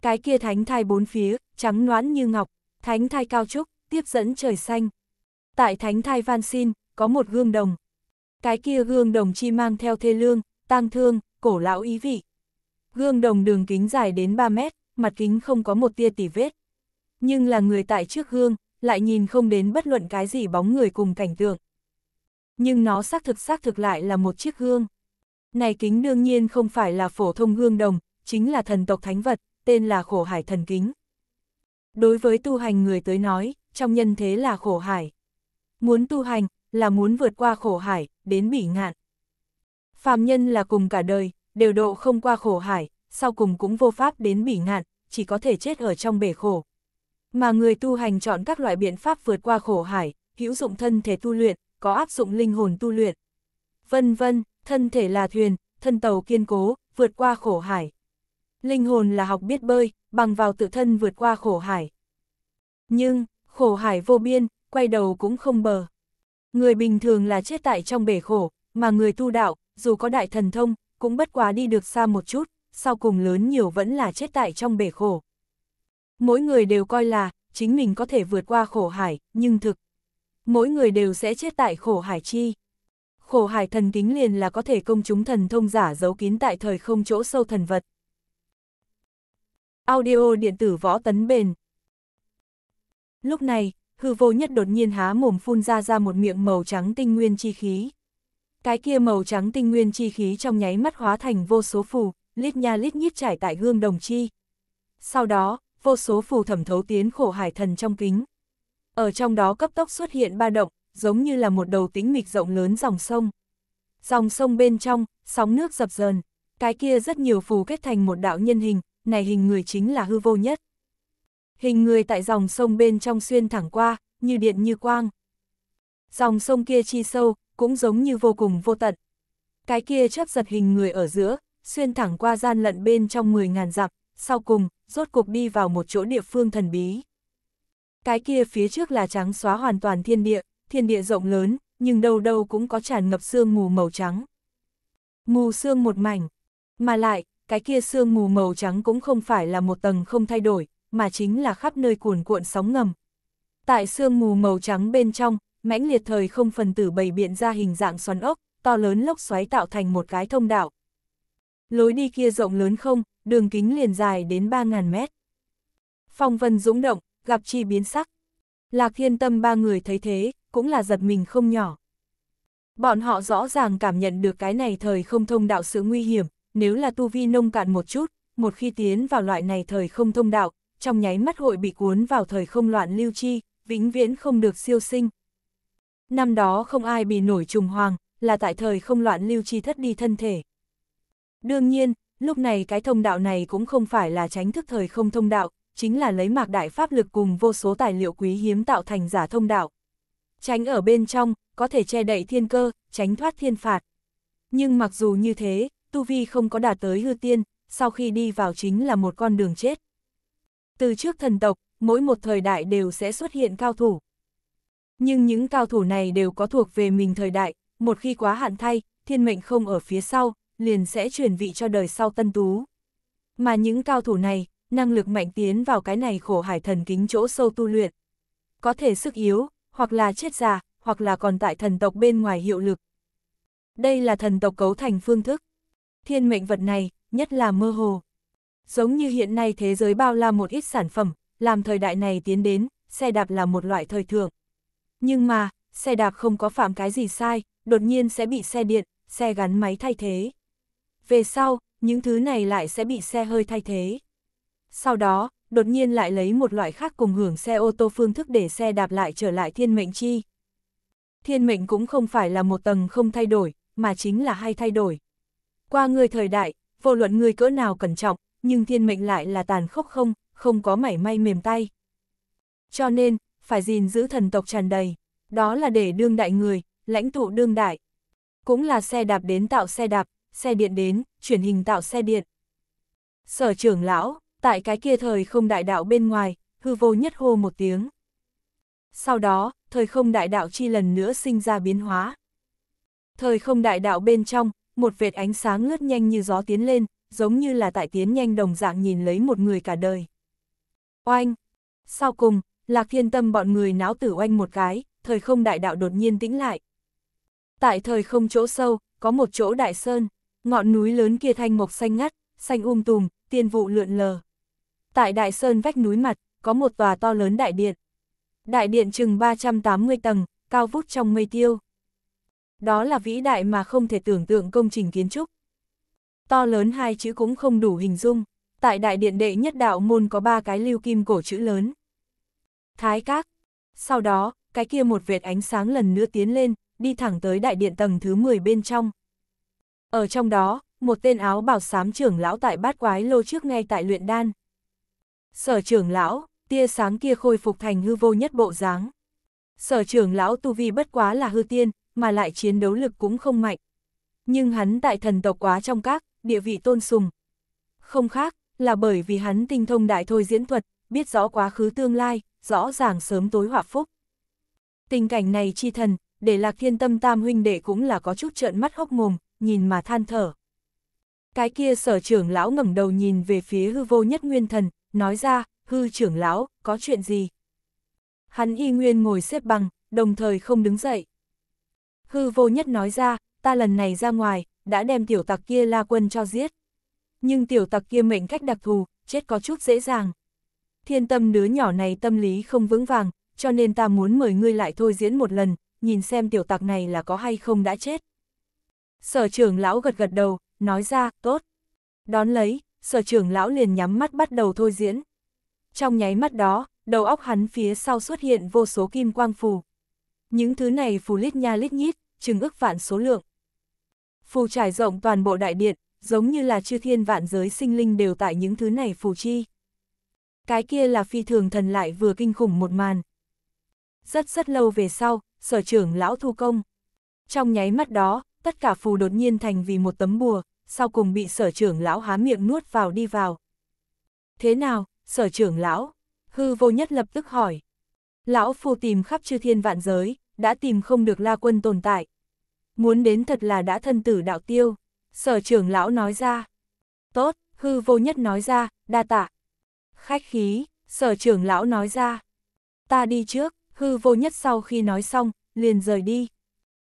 Cái kia thánh thai bốn phía, trắng noãn như ngọc, thánh thai cao trúc, tiếp dẫn trời xanh, tại thánh thai van xin, có một gương đồng. Cái kia gương đồng chi mang theo thê lương, tang thương, cổ lão ý vị. Gương đồng đường kính dài đến 3 mét, mặt kính không có một tia tỉ vết. Nhưng là người tại trước gương, lại nhìn không đến bất luận cái gì bóng người cùng cảnh tượng. Nhưng nó xác thực xác thực lại là một chiếc gương. Này kính đương nhiên không phải là phổ thông gương đồng, chính là thần tộc thánh vật, tên là khổ hải thần kính. Đối với tu hành người tới nói, trong nhân thế là khổ hải. Muốn tu hành, là muốn vượt qua khổ hải, đến bỉ ngạn. Phạm nhân là cùng cả đời, đều độ không qua khổ hải, sau cùng cũng vô pháp đến bỉ ngạn, chỉ có thể chết ở trong bể khổ. Mà người tu hành chọn các loại biện pháp vượt qua khổ hải, hữu dụng thân thể tu luyện, có áp dụng linh hồn tu luyện. Vân vân, thân thể là thuyền, thân tàu kiên cố, vượt qua khổ hải. Linh hồn là học biết bơi, bằng vào tự thân vượt qua khổ hải. Nhưng, khổ hải vô biên, quay đầu cũng không bờ. Người bình thường là chết tại trong bể khổ, mà người tu đạo, dù có đại thần thông, cũng bất quá đi được xa một chút, sau cùng lớn nhiều vẫn là chết tại trong bể khổ. Mỗi người đều coi là, chính mình có thể vượt qua khổ hải, nhưng thực, mỗi người đều sẽ chết tại khổ hải chi. Khổ hải thần tính liền là có thể công chúng thần thông giả giấu kín tại thời không chỗ sâu thần vật. Audio điện tử võ tấn bền Lúc này, hư vô nhất đột nhiên há mồm phun ra ra một miệng màu trắng tinh nguyên chi khí. Cái kia màu trắng tinh nguyên chi khí trong nháy mắt hóa thành vô số phù, lít nha lít nhít trải tại gương đồng chi. Sau đó, vô số phù thẩm thấu tiến khổ hải thần trong kính. Ở trong đó cấp tốc xuất hiện ba động, giống như là một đầu tĩnh mịch rộng lớn dòng sông. Dòng sông bên trong, sóng nước dập dờn, cái kia rất nhiều phù kết thành một đạo nhân hình, này hình người chính là hư vô nhất hình người tại dòng sông bên trong xuyên thẳng qua, như điện như quang. Dòng sông kia chi sâu, cũng giống như vô cùng vô tận. Cái kia chấp giật hình người ở giữa, xuyên thẳng qua gian lận bên trong 10.000 dặm, sau cùng, rốt cục đi vào một chỗ địa phương thần bí. Cái kia phía trước là trắng xóa hoàn toàn thiên địa, thiên địa rộng lớn, nhưng đâu đâu cũng có tràn ngập sương mù màu trắng. Mù sương một mảnh, mà lại, cái kia sương mù màu trắng cũng không phải là một tầng không thay đổi, mà chính là khắp nơi cuồn cuộn sóng ngầm. Tại sương mù màu trắng bên trong, mãnh liệt thời không phần tử bày biện ra hình dạng xoắn ốc, to lớn lốc xoáy tạo thành một cái thông đạo. Lối đi kia rộng lớn không, đường kính liền dài đến 3.000 mét. Phong vân dũng động, gặp chi biến sắc. Lạc thiên tâm ba người thấy thế, cũng là giật mình không nhỏ. Bọn họ rõ ràng cảm nhận được cái này thời không thông đạo sự nguy hiểm, nếu là tu vi nông cạn một chút, một khi tiến vào loại này thời không thông đạo, trong nháy mắt hội bị cuốn vào thời không loạn lưu chi, vĩnh viễn không được siêu sinh. Năm đó không ai bị nổi trùng hoàng, là tại thời không loạn lưu chi thất đi thân thể. Đương nhiên, lúc này cái thông đạo này cũng không phải là tránh thức thời không thông đạo, chính là lấy mạc đại pháp lực cùng vô số tài liệu quý hiếm tạo thành giả thông đạo. Tránh ở bên trong, có thể che đậy thiên cơ, tránh thoát thiên phạt. Nhưng mặc dù như thế, Tu Vi không có đạt tới hư tiên, sau khi đi vào chính là một con đường chết. Từ trước thần tộc, mỗi một thời đại đều sẽ xuất hiện cao thủ. Nhưng những cao thủ này đều có thuộc về mình thời đại, một khi quá hạn thay, thiên mệnh không ở phía sau, liền sẽ chuyển vị cho đời sau tân tú. Mà những cao thủ này, năng lực mạnh tiến vào cái này khổ hải thần kính chỗ sâu tu luyện. Có thể sức yếu, hoặc là chết già, hoặc là còn tại thần tộc bên ngoài hiệu lực. Đây là thần tộc cấu thành phương thức. Thiên mệnh vật này, nhất là mơ hồ. Giống như hiện nay thế giới bao la một ít sản phẩm, làm thời đại này tiến đến, xe đạp là một loại thời thượng. Nhưng mà, xe đạp không có phạm cái gì sai, đột nhiên sẽ bị xe điện, xe gắn máy thay thế. Về sau, những thứ này lại sẽ bị xe hơi thay thế. Sau đó, đột nhiên lại lấy một loại khác cùng hưởng xe ô tô phương thức để xe đạp lại trở lại thiên mệnh chi. Thiên mệnh cũng không phải là một tầng không thay đổi, mà chính là hay thay đổi. Qua người thời đại, vô luận người cỡ nào cẩn trọng, nhưng thiên mệnh lại là tàn khốc không, không có mảy may mềm tay. Cho nên, phải gìn giữ thần tộc tràn đầy, đó là để đương đại người, lãnh tụ đương đại. Cũng là xe đạp đến tạo xe đạp, xe điện đến, chuyển hình tạo xe điện. Sở trưởng lão, tại cái kia thời không đại đạo bên ngoài, hư vô nhất hô một tiếng. Sau đó, thời không đại đạo chi lần nữa sinh ra biến hóa. Thời không đại đạo bên trong, một vệt ánh sáng lướt nhanh như gió tiến lên, giống như là tại tiến nhanh đồng dạng nhìn lấy một người cả đời. Oanh! Sau cùng, Lạc Thiên Tâm bọn người náo tử oanh một cái, thời không đại đạo đột nhiên tĩnh lại. Tại thời không chỗ sâu, có một chỗ đại sơn, ngọn núi lớn kia thanh mộc xanh ngắt, xanh um tùm, tiên vụ lượn lờ. Tại đại sơn vách núi mặt, có một tòa to lớn đại điện. Đại điện chừng 380 tầng, cao vút trong mây tiêu. Đó là vĩ đại mà không thể tưởng tượng công trình kiến trúc. To lớn hai chữ cũng không đủ hình dung, tại đại điện đệ nhất đạo môn có ba cái lưu kim cổ chữ lớn. Thái các. Sau đó, cái kia một vệt ánh sáng lần nữa tiến lên, đi thẳng tới đại điện tầng thứ 10 bên trong. Ở trong đó, một tên áo bảo sám trưởng lão tại bát quái lô trước ngay tại luyện đan. Sở trưởng lão, tia sáng kia khôi phục thành hư vô nhất bộ dáng. Sở trưởng lão tu vi bất quá là hư tiên, mà lại chiến đấu lực cũng không mạnh. Nhưng hắn tại thần tộc quá trong các, địa vị tôn sùng. Không khác, là bởi vì hắn tinh thông đại thôi diễn thuật, biết rõ quá khứ tương lai, rõ ràng sớm tối họa phúc. Tình cảnh này chi thần, để lạc thiên tâm tam huynh đệ cũng là có chút trợn mắt hốc mồm, nhìn mà than thở. Cái kia sở trưởng lão ngẩng đầu nhìn về phía hư vô nhất nguyên thần, nói ra, hư trưởng lão, có chuyện gì? Hắn y nguyên ngồi xếp bằng, đồng thời không đứng dậy. Hư vô nhất nói ra, ta lần này ra ngoài, đã đem tiểu tặc kia la quân cho giết. Nhưng tiểu tặc kia mệnh cách đặc thù, chết có chút dễ dàng. Thiên tâm đứa nhỏ này tâm lý không vững vàng, cho nên ta muốn mời ngươi lại thôi diễn một lần, nhìn xem tiểu tặc này là có hay không đã chết. Sở trưởng lão gật gật đầu, nói ra, tốt. Đón lấy, sở trưởng lão liền nhắm mắt bắt đầu thôi diễn. Trong nháy mắt đó, đầu óc hắn phía sau xuất hiện vô số kim quang phù. Những thứ này phù lít nha lít nhít, chừng ức vạn số lượng. Phù trải rộng toàn bộ đại điện, giống như là chư thiên vạn giới sinh linh đều tại những thứ này phù chi. Cái kia là phi thường thần lại vừa kinh khủng một màn. Rất rất lâu về sau, sở trưởng lão thu công. Trong nháy mắt đó, tất cả phù đột nhiên thành vì một tấm bùa, sau cùng bị sở trưởng lão há miệng nuốt vào đi vào. Thế nào, sở trưởng lão? Hư vô nhất lập tức hỏi. Lão phù tìm khắp chư thiên vạn giới, đã tìm không được la quân tồn tại, muốn đến thật là đã thân tử đạo tiêu. Sở trưởng lão nói ra. Tốt, hư vô nhất nói ra, đa tạ. Khách khí, sở trưởng lão nói ra. Ta đi trước, hư vô nhất sau khi nói xong, liền rời đi.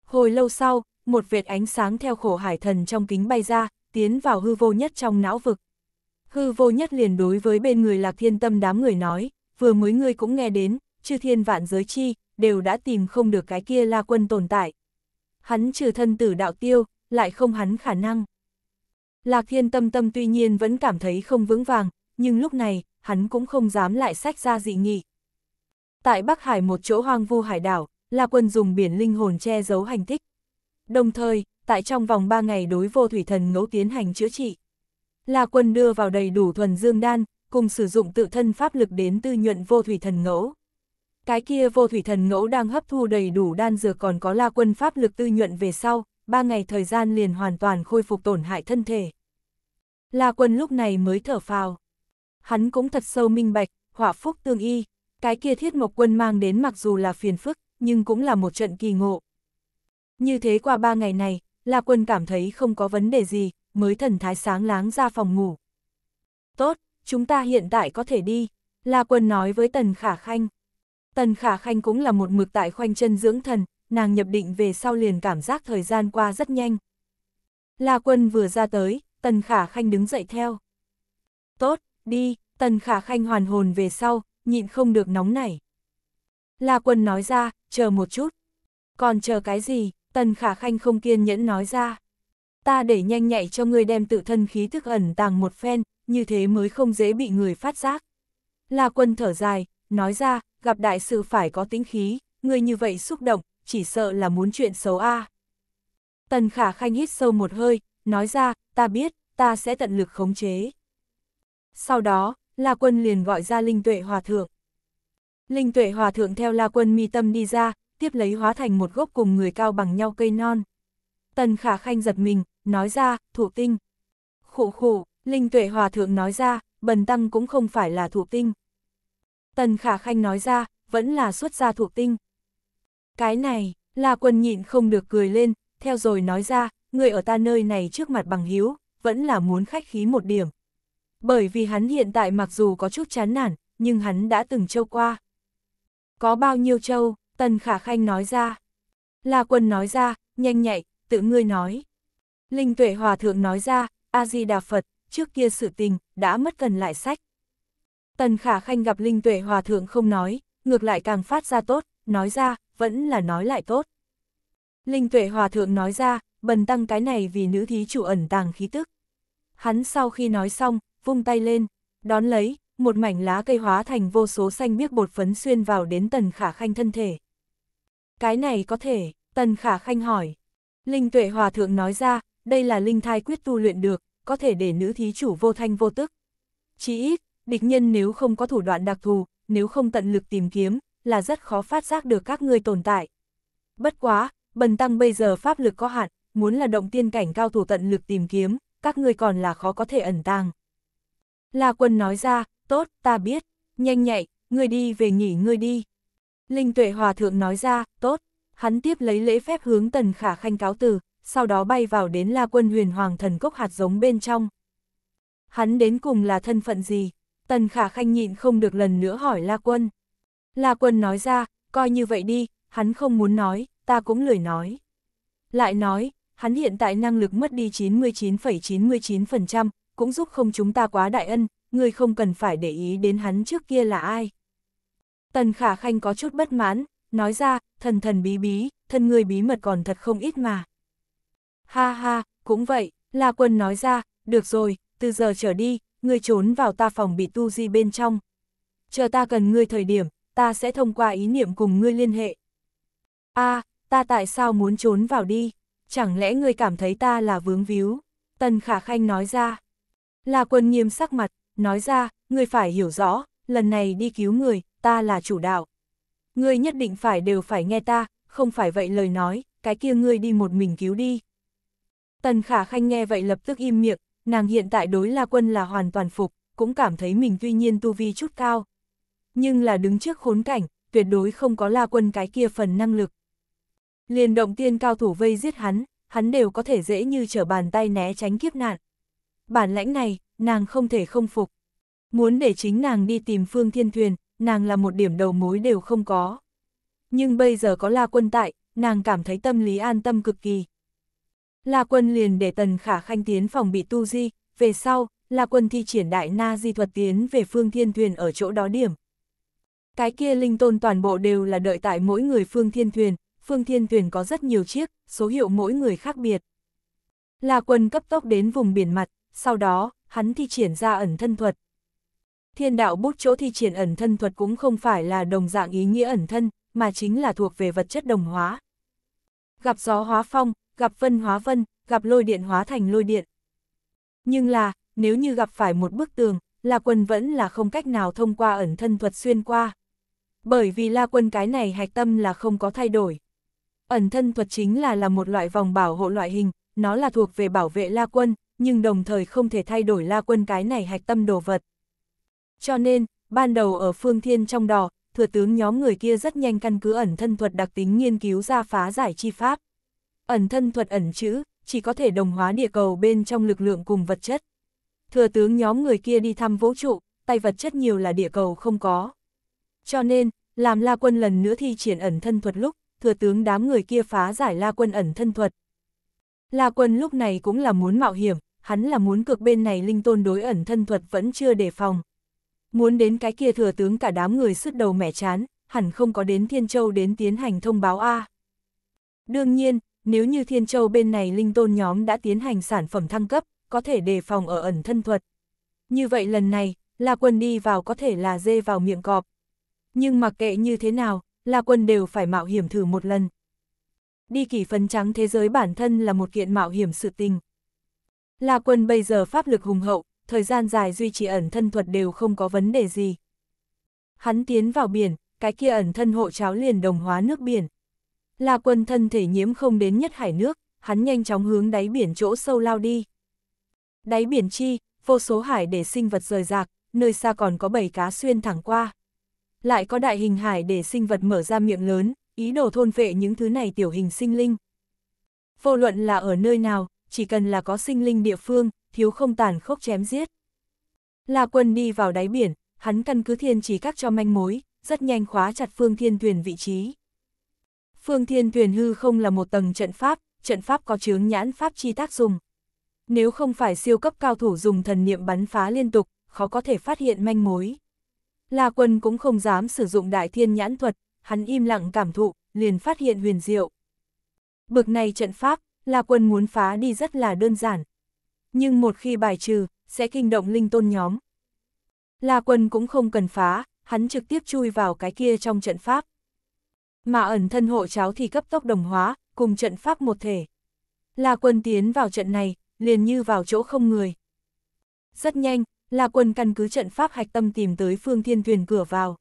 Hồi lâu sau, một vệt ánh sáng theo khổ hải thần trong kính bay ra, tiến vào hư vô nhất trong não vực. Hư vô nhất liền đối với bên người lạc thiên tâm đám người nói, vừa mới ngươi cũng nghe đến, chư thiên vạn giới chi, đều đã tìm không được cái kia la quân tồn tại, hắn trừ thân tử đạo tiêu, lại không hắn khả năng. Lạc thiên tâm tâm tuy nhiên vẫn cảm thấy không vững vàng, nhưng lúc này, hắn cũng không dám lại sách ra dị nghị. Tại Bắc Hải một chỗ hoang vu hải đảo, là Quân dùng biển linh hồn che giấu hành tích. Đồng thời, tại trong vòng 3 ngày đối vô thủy thần ngẫu tiến hành chữa trị. là Quân đưa vào đầy đủ thuần dương đan, cùng sử dụng tự thân pháp lực đến tư nhuận vô thủy thần ngẫu cái kia vô thủy thần ngẫu đang hấp thu đầy đủ đan dược còn có la quân pháp lực tư nhuận về sau, ba ngày thời gian liền hoàn toàn khôi phục tổn hại thân thể. La quân lúc này mới thở phào. Hắn cũng thật sâu minh bạch, hỏa phúc tương y, cái kia thiết mộc quân mang đến mặc dù là phiền phức, nhưng cũng là một trận kỳ ngộ. Như thế qua ba ngày này, La quân cảm thấy không có vấn đề gì, mới thần thái sáng láng ra phòng ngủ. Tốt, chúng ta hiện tại có thể đi, La quân nói với tần khả khanh. Tần Khả Khanh cũng là một mực tại khoanh chân dưỡng thần, nàng nhập định về sau liền cảm giác thời gian qua rất nhanh. La Quân vừa ra tới, Tần Khả Khanh đứng dậy theo. Tốt, đi, Tần Khả Khanh hoàn hồn về sau, nhịn không được nóng nảy. La Quân nói ra, chờ một chút. Còn chờ cái gì, Tần Khả Khanh không kiên nhẫn nói ra. Ta để nhanh nhạy cho ngươi đem tự thân khí thức ẩn tàng một phen, như thế mới không dễ bị người phát giác. La Quân thở dài, nói ra, gặp đại sư phải có tính khí, người như vậy xúc động, chỉ sợ là muốn chuyện xấu a. À. Tần Khả Khanh hít sâu một hơi, nói ra, ta biết, ta sẽ tận lực khống chế. Sau đó, La Quân liền gọi ra Linh Tuệ Hòa Thượng. Linh Tuệ Hòa Thượng theo La Quân mi tâm đi ra, tiếp lấy hóa thành một gốc cùng người cao bằng nhau cây non. Tần Khả Khanh giật mình, nói ra, thụ tinh. khổ khổ Linh Tuệ Hòa Thượng nói ra, bần tăng cũng không phải là thụ tinh. Tần Khả Khanh nói ra, vẫn là xuất gia thuộc tinh. Cái này, là quần nhịn không được cười lên, theo rồi nói ra, người ở ta nơi này trước mặt bằng hiếu, vẫn là muốn khách khí một điểm. Bởi vì hắn hiện tại mặc dù có chút chán nản, nhưng hắn đã từng trâu qua. Có bao nhiêu trâu, Tần Khả Khanh nói ra. Là quân nói ra, nhanh nhạy, tự ngươi nói. Linh Tuệ Hòa Thượng nói ra, A-di-đà Phật, trước kia sự tình, đã mất cần lại sách. Tần Khả Khanh gặp Linh Tuệ Hòa Thượng không nói, ngược lại càng phát ra tốt, nói ra, vẫn là nói lại tốt. Linh Tuệ Hòa Thượng nói ra, bần tăng cái này vì nữ thí chủ ẩn tàng khí tức. Hắn sau khi nói xong, vung tay lên, đón lấy, một mảnh lá cây hóa thành vô số xanh biếc bột phấn xuyên vào đến Tần Khả Khanh thân thể. Cái này có thể, Tần Khả Khanh hỏi. Linh Tuệ Hòa Thượng nói ra, đây là linh thai quyết tu luyện được, có thể để nữ thí chủ vô thanh vô tức. Chỉ ít, địch nhân nếu không có thủ đoạn đặc thù, nếu không tận lực tìm kiếm, là rất khó phát giác được các ngươi tồn tại. Bất quá, bần tăng bây giờ pháp lực có hạn, muốn là động tiên cảnh cao thủ tận lực tìm kiếm, các ngươi còn là khó có thể ẩn tàng. La quân nói ra, tốt, ta biết, nhanh nhạy, ngươi đi về nghỉ ngươi đi. Linh tuệ hòa thượng nói ra, tốt, hắn tiếp lấy lễ phép hướng tần khả khanh cáo từ, sau đó bay vào đến la quân huyền hoàng thần cốc hạt giống bên trong. Hắn đến cùng là thân phận gì? Tần Khả Khanh nhịn không được lần nữa hỏi La Quân. La Quân nói ra, coi như vậy đi, hắn không muốn nói, ta cũng lười nói. Lại nói, hắn hiện tại năng lực mất đi 99,99%, ,99%, cũng giúp không chúng ta quá đại ân, người không cần phải để ý đến hắn trước kia là ai. Tần Khả Khanh có chút bất mãn, nói ra, thần thần bí bí, thân người bí mật còn thật không ít mà. Ha ha, cũng vậy, La Quân nói ra, được rồi, từ giờ trở đi, ngươi trốn vào ta phòng bị tu di bên trong. Chờ ta cần ngươi thời điểm, ta sẽ thông qua ý niệm cùng ngươi liên hệ. a ta tại sao muốn trốn vào đi? Chẳng lẽ ngươi cảm thấy ta là vướng víu? Tần Khả Khanh nói ra. Là quân nghiêm sắc mặt, nói ra, ngươi phải hiểu rõ, lần này đi cứu người, ta là chủ đạo. Ngươi nhất định phải đều phải nghe ta, không phải vậy lời nói, cái kia ngươi đi một mình cứu đi. Tần Khả Khanh nghe vậy lập tức im miệng, Nàng hiện tại đối La Quân là hoàn toàn phục, cũng cảm thấy mình tuy nhiên tu vi chút cao. Nhưng là đứng trước khốn cảnh, tuyệt đối không có La Quân cái kia phần năng lực. Liền động tiên cao thủ vây giết hắn, hắn đều có thể dễ như trở bàn tay né tránh kiếp nạn. Bản lãnh này, nàng không thể không phục. Muốn để chính nàng đi tìm Phương Thiên Thuyền, nàng là một điểm đầu mối đều không có. Nhưng bây giờ có La Quân tại, nàng cảm thấy tâm lý an tâm cực kỳ. La Quân liền để Tần Khả Khanh tiến phòng bị tu di, về sau, La Quân thi triển đại na di thuật tiến về phương thiên thuyền ở chỗ đó điểm. Cái kia linh tôn toàn bộ đều là đợi tại mỗi người phương thiên thuyền, phương thiên thuyền có rất nhiều chiếc, số hiệu mỗi người khác biệt. La Quân cấp tốc đến vùng biển mặt, sau đó, hắn thi triển ra ẩn thân thuật. Thiên đạo bút chỗ thi triển ẩn thân thuật cũng không phải là đồng dạng ý nghĩa ẩn thân, mà chính là thuộc về vật chất đồng hóa. Gặp gió hóa phong, gặp vân hóa vân, gặp lôi điện hóa thành lôi điện. Nhưng là, nếu như gặp phải một bức tường, La Quân vẫn là không cách nào thông qua ẩn thân thuật xuyên qua. Bởi vì La Quân cái này hạch tâm là không có thay đổi. Ẩn thân thuật chính là là một loại vòng bảo hộ loại hình, nó là thuộc về bảo vệ La Quân, nhưng đồng thời không thể thay đổi La Quân cái này hạch tâm đồ vật. Cho nên, ban đầu ở phương thiên trong đò, thừa tướng nhóm người kia rất nhanh căn cứ ẩn thân thuật đặc tính nghiên cứu ra phá giải chi pháp. Ẩn thân thuật ẩn chữ, chỉ có thể đồng hóa địa cầu bên trong lực lượng cùng vật chất. Thừa tướng nhóm người kia đi thăm vũ trụ, tay vật chất nhiều là địa cầu không có. Cho nên, làm La Quân lần nữa thi triển ẩn thân thuật lúc, thừa tướng đám người kia phá giải La Quân ẩn thân thuật. La Quân lúc này cũng là muốn mạo hiểm, hắn là muốn cực bên này linh tôn đối ẩn thân thuật vẫn chưa đề phòng. Muốn đến cái kia thừa tướng cả đám người sứt đầu mẻ chán, hẳn không có đến Thiên Châu đến tiến hành thông báo A. Đương nhiên, nếu như Thiên Châu bên này linh tôn nhóm đã tiến hành sản phẩm thăng cấp, có thể đề phòng ở ẩn thân thuật. Như vậy lần này, La Quân đi vào có thể là dê vào miệng cọp. Nhưng mặc kệ như thế nào, La Quân đều phải mạo hiểm thử một lần. Đi kỳ phấn trắng thế giới bản thân là một kiện mạo hiểm sự tình. La Quân bây giờ pháp lực hùng hậu, thời gian dài duy trì ẩn thân thuật đều không có vấn đề gì. Hắn tiến vào biển, cái kia ẩn thân hộ cháo liền đồng hóa nước biển, La Quân thân thể nhiễm không đến nhất hải nước, hắn nhanh chóng hướng đáy biển chỗ sâu lao đi. Đáy biển chi, vô số hải để sinh vật rời rạc, nơi xa còn có bầy cá xuyên thẳng qua. Lại có đại hình hải để sinh vật mở ra miệng lớn, ý đồ thôn vệ những thứ này tiểu hình sinh linh. Vô luận là ở nơi nào, chỉ cần là có sinh linh địa phương, thiếu không tàn khốc chém giết. La quân đi vào đáy biển, hắn căn cứ thiên chỉ các cho manh mối, rất nhanh khóa chặt phương thiên thuyền vị trí. Phương Thiên Thuyền Hư không là một tầng trận pháp, trận pháp có chướng nhãn pháp chi tác dùng. Nếu không phải siêu cấp cao thủ dùng thần niệm bắn phá liên tục, khó có thể phát hiện manh mối. La Quân cũng không dám sử dụng đại thiên nhãn thuật, hắn im lặng cảm thụ, liền phát hiện huyền diệu. Bực này trận pháp, La Quân muốn phá đi rất là đơn giản. Nhưng một khi bài trừ, sẽ kinh động linh tôn nhóm. La Quân cũng không cần phá, hắn trực tiếp chui vào cái kia trong trận pháp mà ẩn thân hộ cháo thì cấp tốc đồng hóa, cùng trận pháp một thể. La quân tiến vào trận này, liền như vào chỗ không người. Rất nhanh, La quân căn cứ trận pháp hạch tâm tìm tới phương thiên thuyền cửa vào.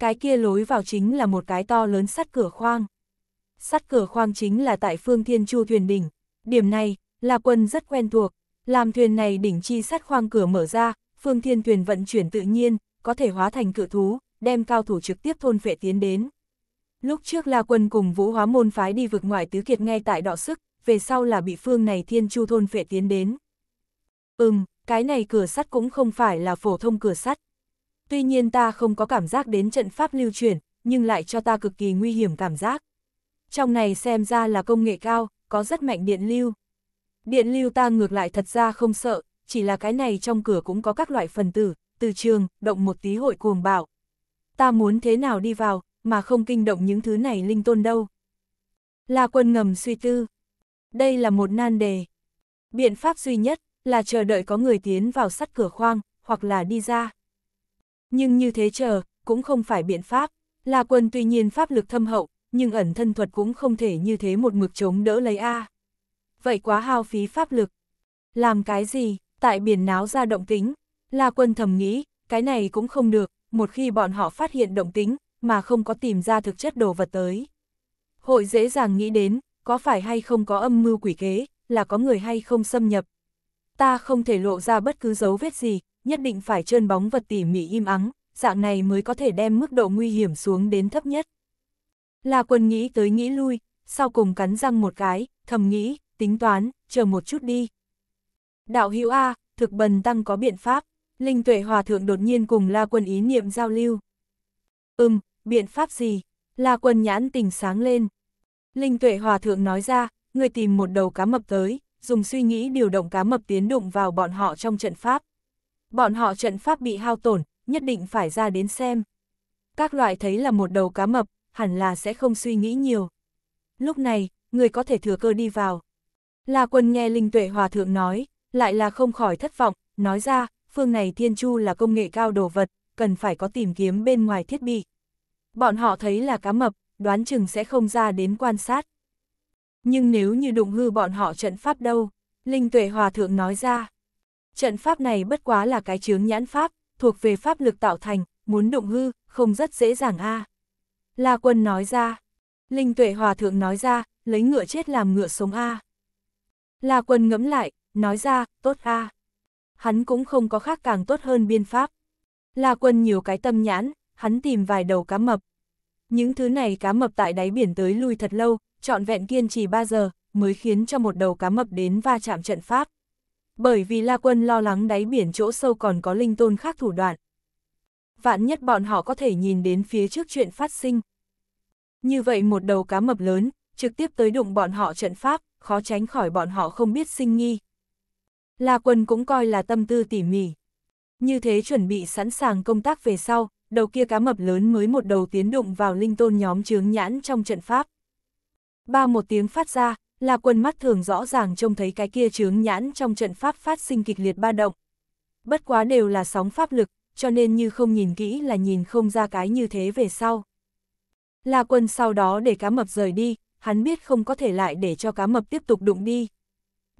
Cái kia lối vào chính là một cái to lớn sắt cửa khoang. Sắt cửa khoang chính là tại phương thiên chu thuyền đỉnh. Điểm này, La quân rất quen thuộc. Làm thuyền này đỉnh chi sắt khoang cửa mở ra, phương thiên thuyền vận chuyển tự nhiên, có thể hóa thành cự thú, đem cao thủ trực tiếp thôn vệ tiến đến. Lúc trước La Quân cùng Vũ Hóa Môn phái đi vực ngoại tứ kiệt ngay tại đọ sức, về sau là bị phương này Thiên Chu thôn phệ tiến đến. Ừm, cái này cửa sắt cũng không phải là phổ thông cửa sắt. Tuy nhiên ta không có cảm giác đến trận pháp lưu truyền, nhưng lại cho ta cực kỳ nguy hiểm cảm giác. Trong này xem ra là công nghệ cao, có rất mạnh điện lưu. Điện lưu ta ngược lại thật ra không sợ, chỉ là cái này trong cửa cũng có các loại phần tử, từ trường, động một tí hội cuồng bạo. Ta muốn thế nào đi vào, mà không kinh động những thứ này linh tôn đâu. La quân ngầm suy tư. Đây là một nan đề. Biện pháp duy nhất là chờ đợi có người tiến vào sắt cửa khoang, hoặc là đi ra. Nhưng như thế chờ, cũng không phải biện pháp. La quân tuy nhiên pháp lực thâm hậu, nhưng ẩn thân thuật cũng không thể như thế một mực chống đỡ lấy A. Vậy quá hao phí pháp lực. Làm cái gì, tại biển náo ra động tính. La quân thầm nghĩ, cái này cũng không được, một khi bọn họ phát hiện động tính, mà không có tìm ra thực chất đồ vật tới. Hội dễ dàng nghĩ đến, có phải hay không có âm mưu quỷ kế, là có người hay không xâm nhập. Ta không thể lộ ra bất cứ dấu vết gì, nhất định phải trơn bóng vật tỉ mỉ im ắng, dạng này mới có thể đem mức độ nguy hiểm xuống đến thấp nhất. Là quân nghĩ tới nghĩ lui, sau cùng cắn răng một cái, thầm nghĩ, tính toán, chờ một chút đi. Đạo hữu A, thực bần tăng có biện pháp, Linh tuệ hòa thượng đột nhiên cùng la quân ý niệm giao lưu. Ừm, biện pháp gì? La quân nhãn tình sáng lên. Linh tuệ hòa thượng nói ra, người tìm một đầu cá mập tới, dùng suy nghĩ điều động cá mập tiến đụng vào bọn họ trong trận pháp. Bọn họ trận pháp bị hao tổn, nhất định phải ra đến xem. Các loại thấy là một đầu cá mập, hẳn là sẽ không suy nghĩ nhiều. Lúc này, người có thể thừa cơ đi vào. La quân nghe Linh Tuệ Hòa Thượng nói, lại là không khỏi thất vọng, nói ra, phương này Thiên Chu là công nghệ cao đồ vật, cần phải có tìm kiếm bên ngoài thiết bị. Bọn họ thấy là cá mập, đoán chừng sẽ không ra đến quan sát. Nhưng nếu như đụng hư bọn họ trận pháp đâu, Linh Tuệ Hòa Thượng nói ra. Trận pháp này bất quá là cái chướng nhãn pháp, thuộc về pháp lực tạo thành, muốn đụng hư, không rất dễ dàng a. À. La Quân nói ra. Linh Tuệ Hòa Thượng nói ra, lấy ngựa chết làm ngựa sống a. À. La Quân ngẫm lại, nói ra, tốt a. Hắn cũng không có khác càng tốt hơn biên pháp. La Quân nhiều cái tâm nhãn, hắn tìm vài đầu cá mập. Những thứ này cá mập tại đáy biển tới lui thật lâu, trọn vẹn kiên trì 3 giờ, mới khiến cho một đầu cá mập đến va chạm trận pháp. Bởi vì La Quân lo lắng đáy biển chỗ sâu còn có linh tôn khác thủ đoạn. Vạn nhất bọn họ có thể nhìn đến phía trước chuyện phát sinh. Như vậy một đầu cá mập lớn, trực tiếp tới đụng bọn họ trận pháp, khó tránh khỏi bọn họ không biết sinh nghi. La Quân cũng coi là tâm tư tỉ mỉ. Như thế chuẩn bị sẵn sàng công tác về sau, đầu kia cá mập lớn mới một đầu tiến đụng vào linh tôn nhóm chướng nhãn trong trận pháp. Ba một tiếng phát ra, là quân mắt thường rõ ràng trông thấy cái kia chướng nhãn trong trận pháp phát sinh kịch liệt ba động. Bất quá đều là sóng pháp lực, cho nên như không nhìn kỹ là nhìn không ra cái như thế về sau. La quân sau đó để cá mập rời đi, hắn biết không có thể lại để cho cá mập tiếp tục đụng đi.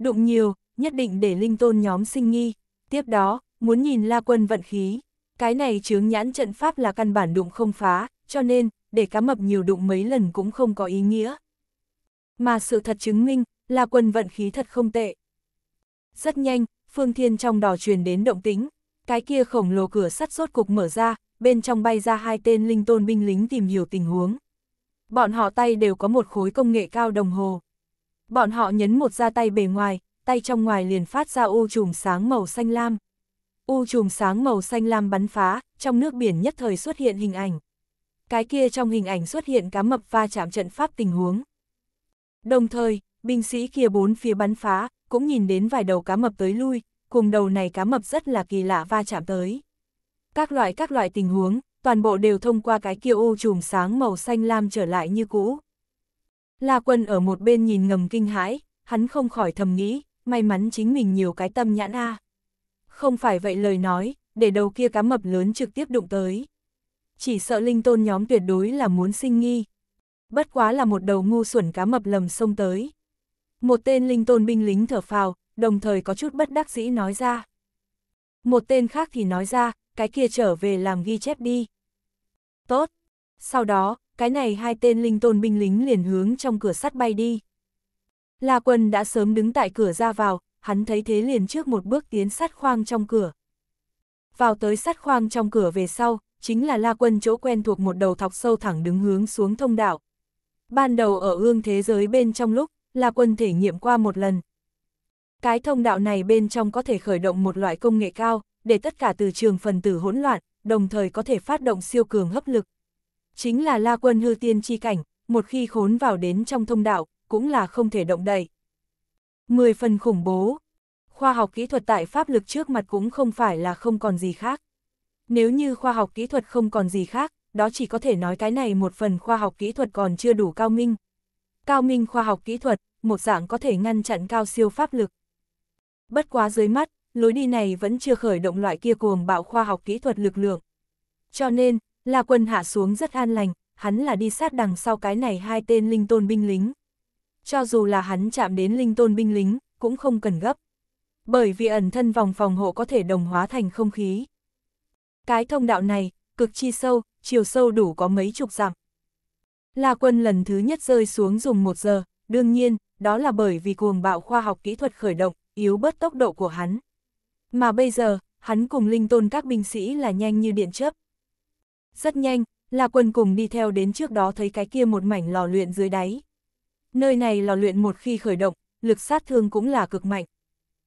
Đụng nhiều, nhất định để linh tôn nhóm sinh nghi. Tiếp đó, muốn nhìn La quân vận khí. Cái này chướng nhãn trận pháp là căn bản đụng không phá, cho nên, để cá mập nhiều đụng mấy lần cũng không có ý nghĩa. Mà sự thật chứng minh, là quân vận khí thật không tệ. Rất nhanh, Phương Thiên trong đỏ truyền đến động tính, cái kia khổng lồ cửa sắt rốt cục mở ra, bên trong bay ra hai tên linh tôn binh lính tìm hiểu tình huống. Bọn họ tay đều có một khối công nghệ cao đồng hồ. Bọn họ nhấn một ra tay bề ngoài, tay trong ngoài liền phát ra ô trùm sáng màu xanh lam. U chùm sáng màu xanh lam bắn phá, trong nước biển nhất thời xuất hiện hình ảnh. Cái kia trong hình ảnh xuất hiện cá mập va chạm trận pháp tình huống. Đồng thời, binh sĩ kia bốn phía bắn phá, cũng nhìn đến vài đầu cá mập tới lui, cùng đầu này cá mập rất là kỳ lạ va chạm tới. Các loại các loại tình huống, toàn bộ đều thông qua cái kia u chùm sáng màu xanh lam trở lại như cũ. La quân ở một bên nhìn ngầm kinh hãi, hắn không khỏi thầm nghĩ, may mắn chính mình nhiều cái tâm nhãn a. À. Không phải vậy lời nói, để đầu kia cá mập lớn trực tiếp đụng tới. Chỉ sợ linh tôn nhóm tuyệt đối là muốn sinh nghi. Bất quá là một đầu ngu xuẩn cá mập lầm sông tới. Một tên linh tôn binh lính thở phào, đồng thời có chút bất đắc dĩ nói ra. Một tên khác thì nói ra, cái kia trở về làm ghi chép đi. Tốt. Sau đó, cái này hai tên linh tôn binh lính liền hướng trong cửa sắt bay đi. La Quân đã sớm đứng tại cửa ra vào, hắn thấy thế liền trước một bước tiến sát khoang trong cửa. Vào tới sát khoang trong cửa về sau, chính là La Quân chỗ quen thuộc một đầu thọc sâu thẳng đứng hướng xuống thông đạo. Ban đầu ở ương thế giới bên trong lúc, La Quân thể nghiệm qua một lần. Cái thông đạo này bên trong có thể khởi động một loại công nghệ cao, để tất cả từ trường phần tử hỗn loạn, đồng thời có thể phát động siêu cường hấp lực. Chính là La Quân hư tiên chi cảnh, một khi khốn vào đến trong thông đạo, cũng là không thể động đậy. 10 phần khủng bố. Khoa học kỹ thuật tại pháp lực trước mặt cũng không phải là không còn gì khác. Nếu như khoa học kỹ thuật không còn gì khác, đó chỉ có thể nói cái này một phần khoa học kỹ thuật còn chưa đủ cao minh. Cao minh khoa học kỹ thuật, một dạng có thể ngăn chặn cao siêu pháp lực. Bất quá dưới mắt, lối đi này vẫn chưa khởi động loại kia cuồng bạo khoa học kỹ thuật lực lượng. Cho nên, là quân hạ xuống rất an lành, hắn là đi sát đằng sau cái này hai tên linh tôn binh lính cho dù là hắn chạm đến linh tôn binh lính, cũng không cần gấp. Bởi vì ẩn thân vòng phòng hộ có thể đồng hóa thành không khí. Cái thông đạo này, cực chi sâu, chiều sâu đủ có mấy chục dặm. La quân lần thứ nhất rơi xuống dùng một giờ, đương nhiên, đó là bởi vì cuồng bạo khoa học kỹ thuật khởi động, yếu bớt tốc độ của hắn. Mà bây giờ, hắn cùng linh tôn các binh sĩ là nhanh như điện chớp. Rất nhanh, La Quân cùng đi theo đến trước đó thấy cái kia một mảnh lò luyện dưới đáy, Nơi này lò luyện một khi khởi động, lực sát thương cũng là cực mạnh.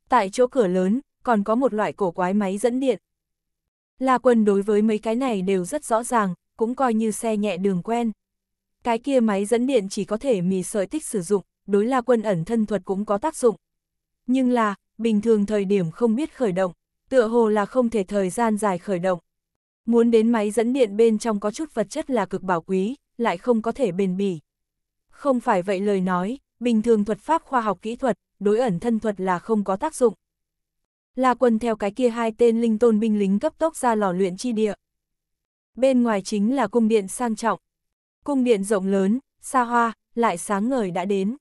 Tại chỗ cửa lớn, còn có một loại cổ quái máy dẫn điện. La quân đối với mấy cái này đều rất rõ ràng, cũng coi như xe nhẹ đường quen. Cái kia máy dẫn điện chỉ có thể mì sợi tích sử dụng, đối la quân ẩn thân thuật cũng có tác dụng. Nhưng là, bình thường thời điểm không biết khởi động, tựa hồ là không thể thời gian dài khởi động. Muốn đến máy dẫn điện bên trong có chút vật chất là cực bảo quý, lại không có thể bền bỉ. Không phải vậy lời nói, bình thường thuật pháp khoa học kỹ thuật, đối ẩn thân thuật là không có tác dụng. là quần theo cái kia hai tên linh tôn binh lính cấp tốc ra lò luyện chi địa. Bên ngoài chính là cung điện sang trọng. Cung điện rộng lớn, xa hoa, lại sáng ngời đã đến.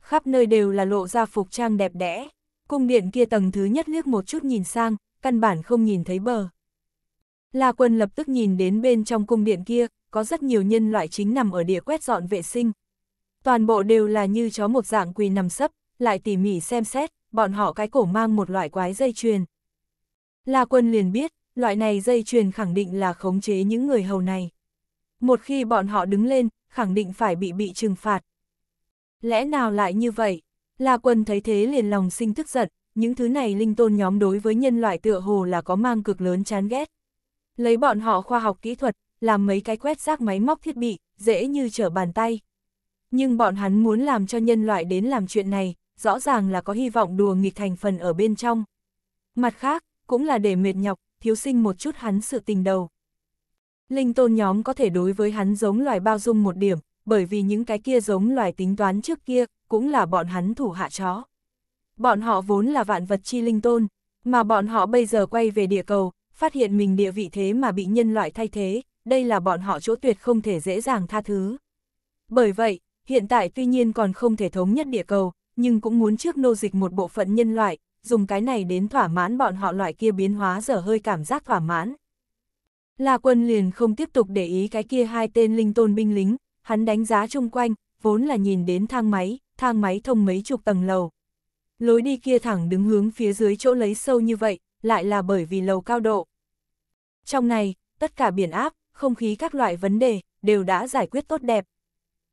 Khắp nơi đều là lộ ra phục trang đẹp đẽ. Cung điện kia tầng thứ nhất liếc một chút nhìn sang, căn bản không nhìn thấy bờ. là quần lập tức nhìn đến bên trong cung điện kia, có rất nhiều nhân loại chính nằm ở địa quét dọn vệ sinh. Toàn bộ đều là như chó một dạng quỳ nằm sấp, lại tỉ mỉ xem xét, bọn họ cái cổ mang một loại quái dây chuyền. La quân liền biết, loại này dây chuyền khẳng định là khống chế những người hầu này. Một khi bọn họ đứng lên, khẳng định phải bị bị trừng phạt. Lẽ nào lại như vậy? La quân thấy thế liền lòng sinh tức giận, những thứ này linh tôn nhóm đối với nhân loại tựa hồ là có mang cực lớn chán ghét. Lấy bọn họ khoa học kỹ thuật, làm mấy cái quét rác máy móc thiết bị, dễ như trở bàn tay. Nhưng bọn hắn muốn làm cho nhân loại đến làm chuyện này, rõ ràng là có hy vọng đùa nghịch thành phần ở bên trong. Mặt khác, cũng là để mệt nhọc, thiếu sinh một chút hắn sự tình đầu. Linh tôn nhóm có thể đối với hắn giống loài bao dung một điểm, bởi vì những cái kia giống loài tính toán trước kia, cũng là bọn hắn thủ hạ chó. Bọn họ vốn là vạn vật chi linh tôn, mà bọn họ bây giờ quay về địa cầu, phát hiện mình địa vị thế mà bị nhân loại thay thế, đây là bọn họ chỗ tuyệt không thể dễ dàng tha thứ. Bởi vậy, hiện tại tuy nhiên còn không thể thống nhất địa cầu, nhưng cũng muốn trước nô dịch một bộ phận nhân loại, dùng cái này đến thỏa mãn bọn họ loại kia biến hóa dở hơi cảm giác thỏa mãn. La quân liền không tiếp tục để ý cái kia hai tên linh tôn binh lính, hắn đánh giá chung quanh, vốn là nhìn đến thang máy, thang máy thông mấy chục tầng lầu. Lối đi kia thẳng đứng hướng phía dưới chỗ lấy sâu như vậy, lại là bởi vì lầu cao độ. Trong này, tất cả biển áp, không khí các loại vấn đề, đều đã giải quyết tốt đẹp.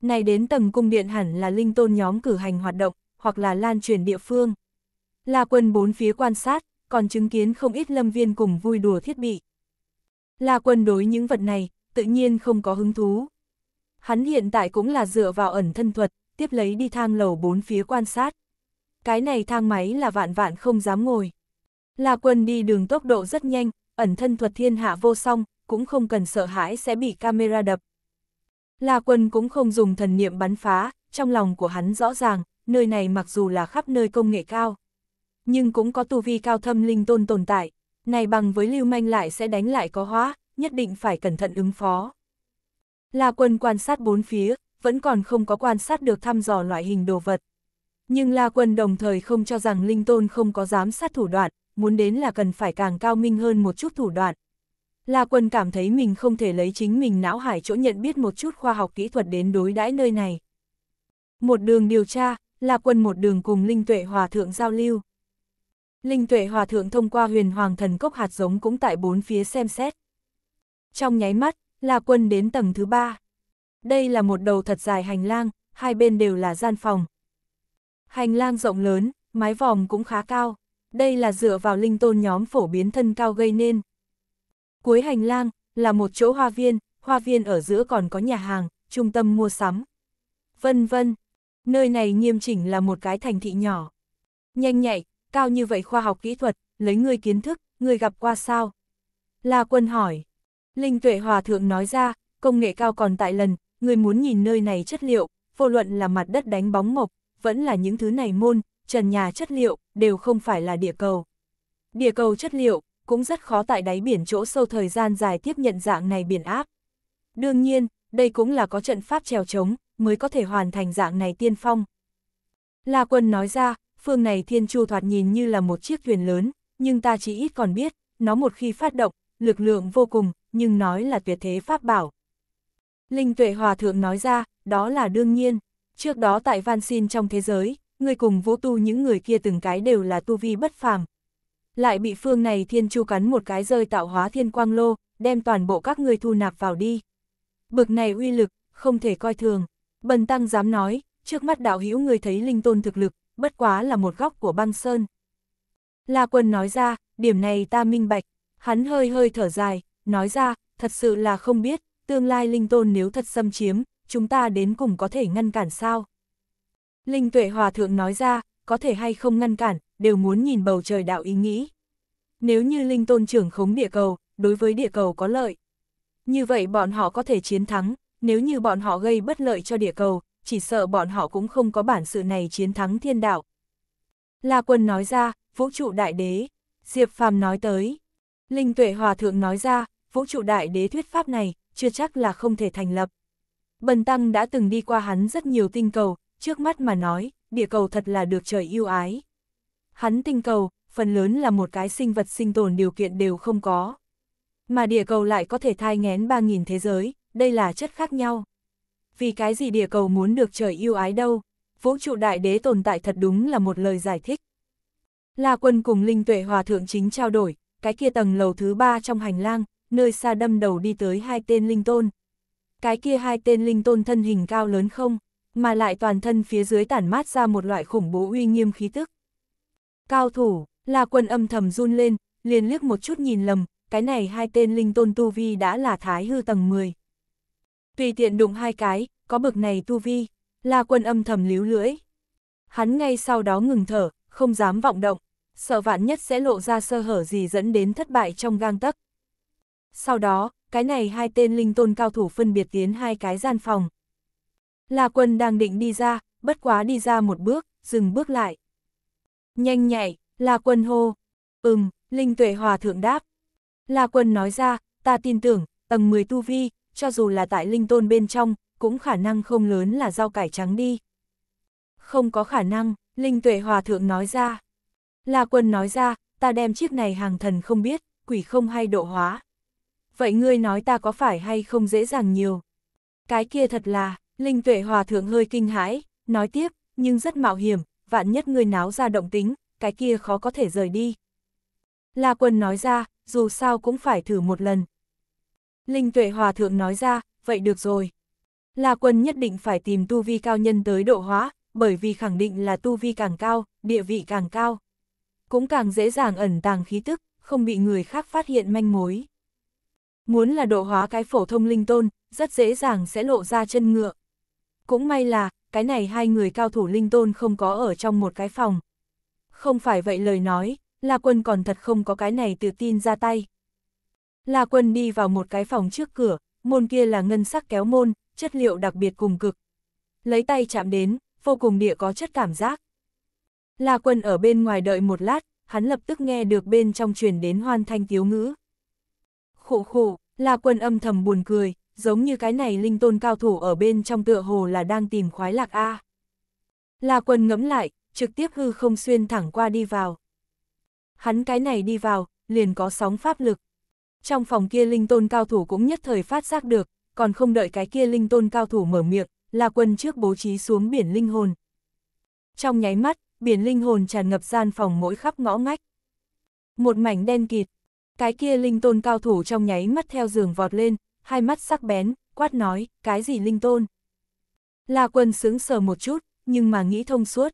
Này đến tầng cung điện hẳn là linh tôn nhóm cử hành hoạt động, hoặc là lan truyền địa phương. La quân bốn phía quan sát, còn chứng kiến không ít lâm viên cùng vui đùa thiết bị. La quân đối những vật này, tự nhiên không có hứng thú. Hắn hiện tại cũng là dựa vào ẩn thân thuật, tiếp lấy đi thang lầu bốn phía quan sát. Cái này thang máy là vạn vạn không dám ngồi. La quân đi đường tốc độ rất nhanh, ẩn thân thuật thiên hạ vô song, cũng không cần sợ hãi sẽ bị camera đập. La Quân cũng không dùng thần niệm bắn phá, trong lòng của hắn rõ ràng, nơi này mặc dù là khắp nơi công nghệ cao, nhưng cũng có tu vi cao thâm linh tôn tồn tại, này bằng với lưu manh lại sẽ đánh lại có hóa, nhất định phải cẩn thận ứng phó. La Quân quan sát bốn phía, vẫn còn không có quan sát được thăm dò loại hình đồ vật. Nhưng La Quân đồng thời không cho rằng Linh Tôn không có giám sát thủ đoạn, muốn đến là cần phải càng cao minh hơn một chút thủ đoạn, La Quân cảm thấy mình không thể lấy chính mình não hải chỗ nhận biết một chút khoa học kỹ thuật đến đối đãi nơi này. Một đường điều tra, La Quân một đường cùng Linh Tuệ Hòa Thượng giao lưu. Linh Tuệ Hòa Thượng thông qua huyền hoàng thần cốc hạt giống cũng tại bốn phía xem xét. Trong nháy mắt, La Quân đến tầng thứ ba. Đây là một đầu thật dài hành lang, hai bên đều là gian phòng. Hành lang rộng lớn, mái vòm cũng khá cao. Đây là dựa vào linh tôn nhóm phổ biến thân cao gây nên, Cuối hành lang là một chỗ hoa viên, hoa viên ở giữa còn có nhà hàng, trung tâm mua sắm. Vân vân, nơi này nghiêm chỉnh là một cái thành thị nhỏ. Nhanh nhạy, cao như vậy khoa học kỹ thuật, lấy người kiến thức, người gặp qua sao? La quân hỏi. Linh tuệ hòa thượng nói ra, công nghệ cao còn tại lần, người muốn nhìn nơi này chất liệu, vô luận là mặt đất đánh bóng mộc, vẫn là những thứ này môn, trần nhà chất liệu, đều không phải là địa cầu. Địa cầu chất liệu, cũng rất khó tại đáy biển chỗ sâu thời gian dài tiếp nhận dạng này biển áp. Đương nhiên, đây cũng là có trận pháp trèo trống, mới có thể hoàn thành dạng này tiên phong. La quân nói ra, phương này thiên chu thoạt nhìn như là một chiếc thuyền lớn, nhưng ta chỉ ít còn biết, nó một khi phát động, lực lượng vô cùng, nhưng nói là tuyệt thế pháp bảo. Linh tuệ hòa thượng nói ra, đó là đương nhiên, trước đó tại van xin trong thế giới, người cùng vũ tu những người kia từng cái đều là tu vi bất phàm, lại bị phương này thiên chu cắn một cái rơi tạo hóa thiên quang lô, đem toàn bộ các ngươi thu nạp vào đi. Bực này uy lực, không thể coi thường. Bần tăng dám nói, trước mắt đạo hữu người thấy linh tôn thực lực, bất quá là một góc của băng sơn. La quân nói ra, điểm này ta minh bạch, hắn hơi hơi thở dài, nói ra, thật sự là không biết, tương lai linh tôn nếu thật xâm chiếm, chúng ta đến cùng có thể ngăn cản sao. Linh tuệ hòa thượng nói ra, có thể hay không ngăn cản, đều muốn nhìn bầu trời đạo ý nghĩ. Nếu như linh tôn trưởng khống địa cầu, đối với địa cầu có lợi. Như vậy bọn họ có thể chiến thắng, nếu như bọn họ gây bất lợi cho địa cầu, chỉ sợ bọn họ cũng không có bản sự này chiến thắng thiên đạo. La Quân nói ra, vũ trụ đại đế, Diệp Phàm nói tới. Linh Tuệ Hòa Thượng nói ra, vũ trụ đại đế thuyết pháp này, chưa chắc là không thể thành lập. Bần Tăng đã từng đi qua hắn rất nhiều tinh cầu, trước mắt mà nói, địa cầu thật là được trời yêu ái hắn tinh cầu, phần lớn là một cái sinh vật sinh tồn điều kiện đều không có. Mà địa cầu lại có thể thai ngén 3.000 thế giới, đây là chất khác nhau. Vì cái gì địa cầu muốn được trời yêu ái đâu, vũ trụ đại đế tồn tại thật đúng là một lời giải thích. La quân cùng Linh Tuệ Hòa Thượng chính trao đổi, cái kia tầng lầu thứ ba trong hành lang, nơi xa đâm đầu đi tới hai tên linh tôn. Cái kia hai tên linh tôn thân hình cao lớn không, mà lại toàn thân phía dưới tản mát ra một loại khủng bố uy nghiêm khí tức. Cao thủ, là quân âm thầm run lên, liền liếc một chút nhìn lầm, cái này hai tên linh tôn tu vi đã là thái hư tầng 10. Tùy tiện đụng hai cái, có bực này tu vi, là quân âm thầm líu lưỡi. Hắn ngay sau đó ngừng thở, không dám vọng động, sợ vạn nhất sẽ lộ ra sơ hở gì dẫn đến thất bại trong gang tấc. Sau đó, cái này hai tên linh tôn cao thủ phân biệt tiến hai cái gian phòng. Là quân đang định đi ra, bất quá đi ra một bước, dừng bước lại. Nhanh nhạy, là quân hô. Ừm, Linh Tuệ Hòa Thượng đáp. La quân nói ra, ta tin tưởng, tầng 10 tu vi, cho dù là tại linh tôn bên trong, cũng khả năng không lớn là rau cải trắng đi. Không có khả năng, Linh Tuệ Hòa Thượng nói ra. La quân nói ra, ta đem chiếc này hàng thần không biết, quỷ không hay độ hóa. Vậy ngươi nói ta có phải hay không dễ dàng nhiều? Cái kia thật là, Linh Tuệ Hòa Thượng hơi kinh hãi, nói tiếp, nhưng rất mạo hiểm, vạn nhất người náo ra động tính, cái kia khó có thể rời đi. La Quân nói ra, dù sao cũng phải thử một lần. Linh Tuệ Hòa Thượng nói ra, vậy được rồi. La Quân nhất định phải tìm tu vi cao nhân tới độ hóa, bởi vì khẳng định là tu vi càng cao, địa vị càng cao. Cũng càng dễ dàng ẩn tàng khí tức, không bị người khác phát hiện manh mối. Muốn là độ hóa cái phổ thông linh tôn, rất dễ dàng sẽ lộ ra chân ngựa. Cũng may là, cái này hai người cao thủ linh tôn không có ở trong một cái phòng. Không phải vậy lời nói, La Quân còn thật không có cái này tự tin ra tay. La Quân đi vào một cái phòng trước cửa, môn kia là ngân sắc kéo môn, chất liệu đặc biệt cùng cực. Lấy tay chạm đến, vô cùng địa có chất cảm giác. La Quân ở bên ngoài đợi một lát, hắn lập tức nghe được bên trong truyền đến hoan thanh tiếu ngữ. Khụ khụ, La Quân âm thầm buồn cười, giống như cái này linh tôn cao thủ ở bên trong tựa hồ là đang tìm khoái lạc A. la Là quần ngẫm lại, trực tiếp hư không xuyên thẳng qua đi vào. Hắn cái này đi vào, liền có sóng pháp lực. Trong phòng kia linh tôn cao thủ cũng nhất thời phát giác được, còn không đợi cái kia linh tôn cao thủ mở miệng, la quân trước bố trí xuống biển linh hồn. Trong nháy mắt, biển linh hồn tràn ngập gian phòng mỗi khắp ngõ ngách. Một mảnh đen kịt, cái kia linh tôn cao thủ trong nháy mắt theo giường vọt lên, hai mắt sắc bén, quát nói, cái gì linh tôn? La quân sướng sờ một chút, nhưng mà nghĩ thông suốt.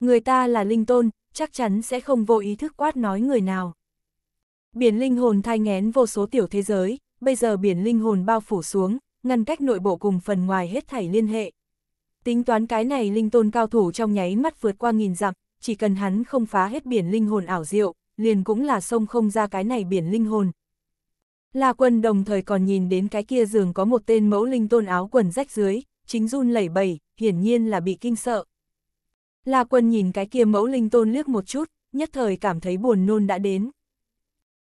Người ta là linh tôn, chắc chắn sẽ không vô ý thức quát nói người nào. Biển linh hồn thai ngén vô số tiểu thế giới, bây giờ biển linh hồn bao phủ xuống, ngăn cách nội bộ cùng phần ngoài hết thảy liên hệ. Tính toán cái này linh tôn cao thủ trong nháy mắt vượt qua nghìn dặm, chỉ cần hắn không phá hết biển linh hồn ảo diệu, liền cũng là sông không ra cái này biển linh hồn, La Quân đồng thời còn nhìn đến cái kia giường có một tên mẫu linh tôn áo quần rách dưới, chính run lẩy bẩy, hiển nhiên là bị kinh sợ. La Quân nhìn cái kia mẫu linh tôn liếc một chút, nhất thời cảm thấy buồn nôn đã đến.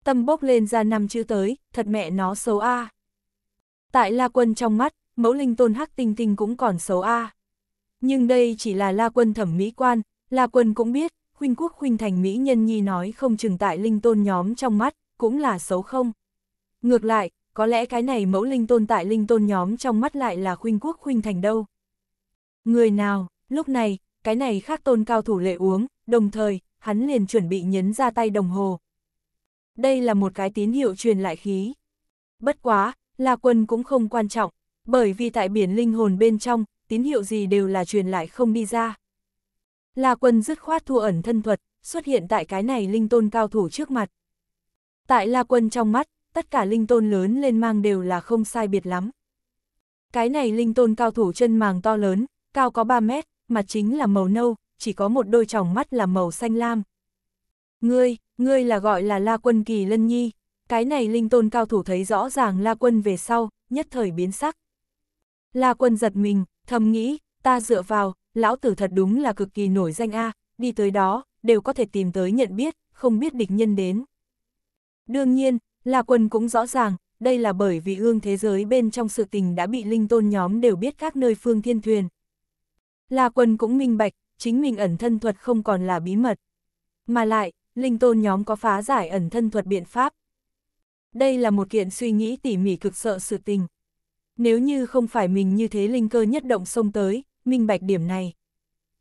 Tâm bốc lên ra năm chữ tới, thật mẹ nó xấu a. À. Tại La Quân trong mắt, mẫu linh tôn hắc tinh tinh cũng còn xấu a. À. Nhưng đây chỉ là La Quân thẩm mỹ quan, La Quân cũng biết, huynh quốc huynh thành mỹ nhân nhi nói không chừng tại linh tôn nhóm trong mắt, cũng là xấu không. Ngược lại, có lẽ cái này mẫu linh tôn tại linh tôn nhóm trong mắt lại là khuynh quốc khuynh thành đâu. Người nào, lúc này, cái này khác tôn cao thủ lệ uống, đồng thời, hắn liền chuẩn bị nhấn ra tay đồng hồ. Đây là một cái tín hiệu truyền lại khí. Bất quá, là Quân cũng không quan trọng, bởi vì tại biển linh hồn bên trong, tín hiệu gì đều là truyền lại không đi ra. là Quân dứt khoát thu ẩn thân thuật, xuất hiện tại cái này linh tôn cao thủ trước mặt. Tại La Quân trong mắt, tất cả linh tôn lớn lên mang đều là không sai biệt lắm. Cái này linh tôn cao thủ chân màng to lớn, cao có 3 mét, mặt chính là màu nâu, chỉ có một đôi tròng mắt là màu xanh lam. Ngươi, ngươi là gọi là La Quân Kỳ Lân Nhi, cái này linh tôn cao thủ thấy rõ ràng La Quân về sau, nhất thời biến sắc. La Quân giật mình, thầm nghĩ, ta dựa vào, lão tử thật đúng là cực kỳ nổi danh a, đi tới đó, đều có thể tìm tới nhận biết, không biết địch nhân đến. Đương nhiên, La Quân cũng rõ ràng, đây là bởi vì ương thế giới bên trong sự tình đã bị linh tôn nhóm đều biết các nơi phương thiên thuyền. La Quân cũng minh bạch, chính mình ẩn thân thuật không còn là bí mật. Mà lại, linh tôn nhóm có phá giải ẩn thân thuật biện pháp. Đây là một kiện suy nghĩ tỉ mỉ cực sợ sự tình. Nếu như không phải mình như thế linh cơ nhất động xông tới, minh bạch điểm này.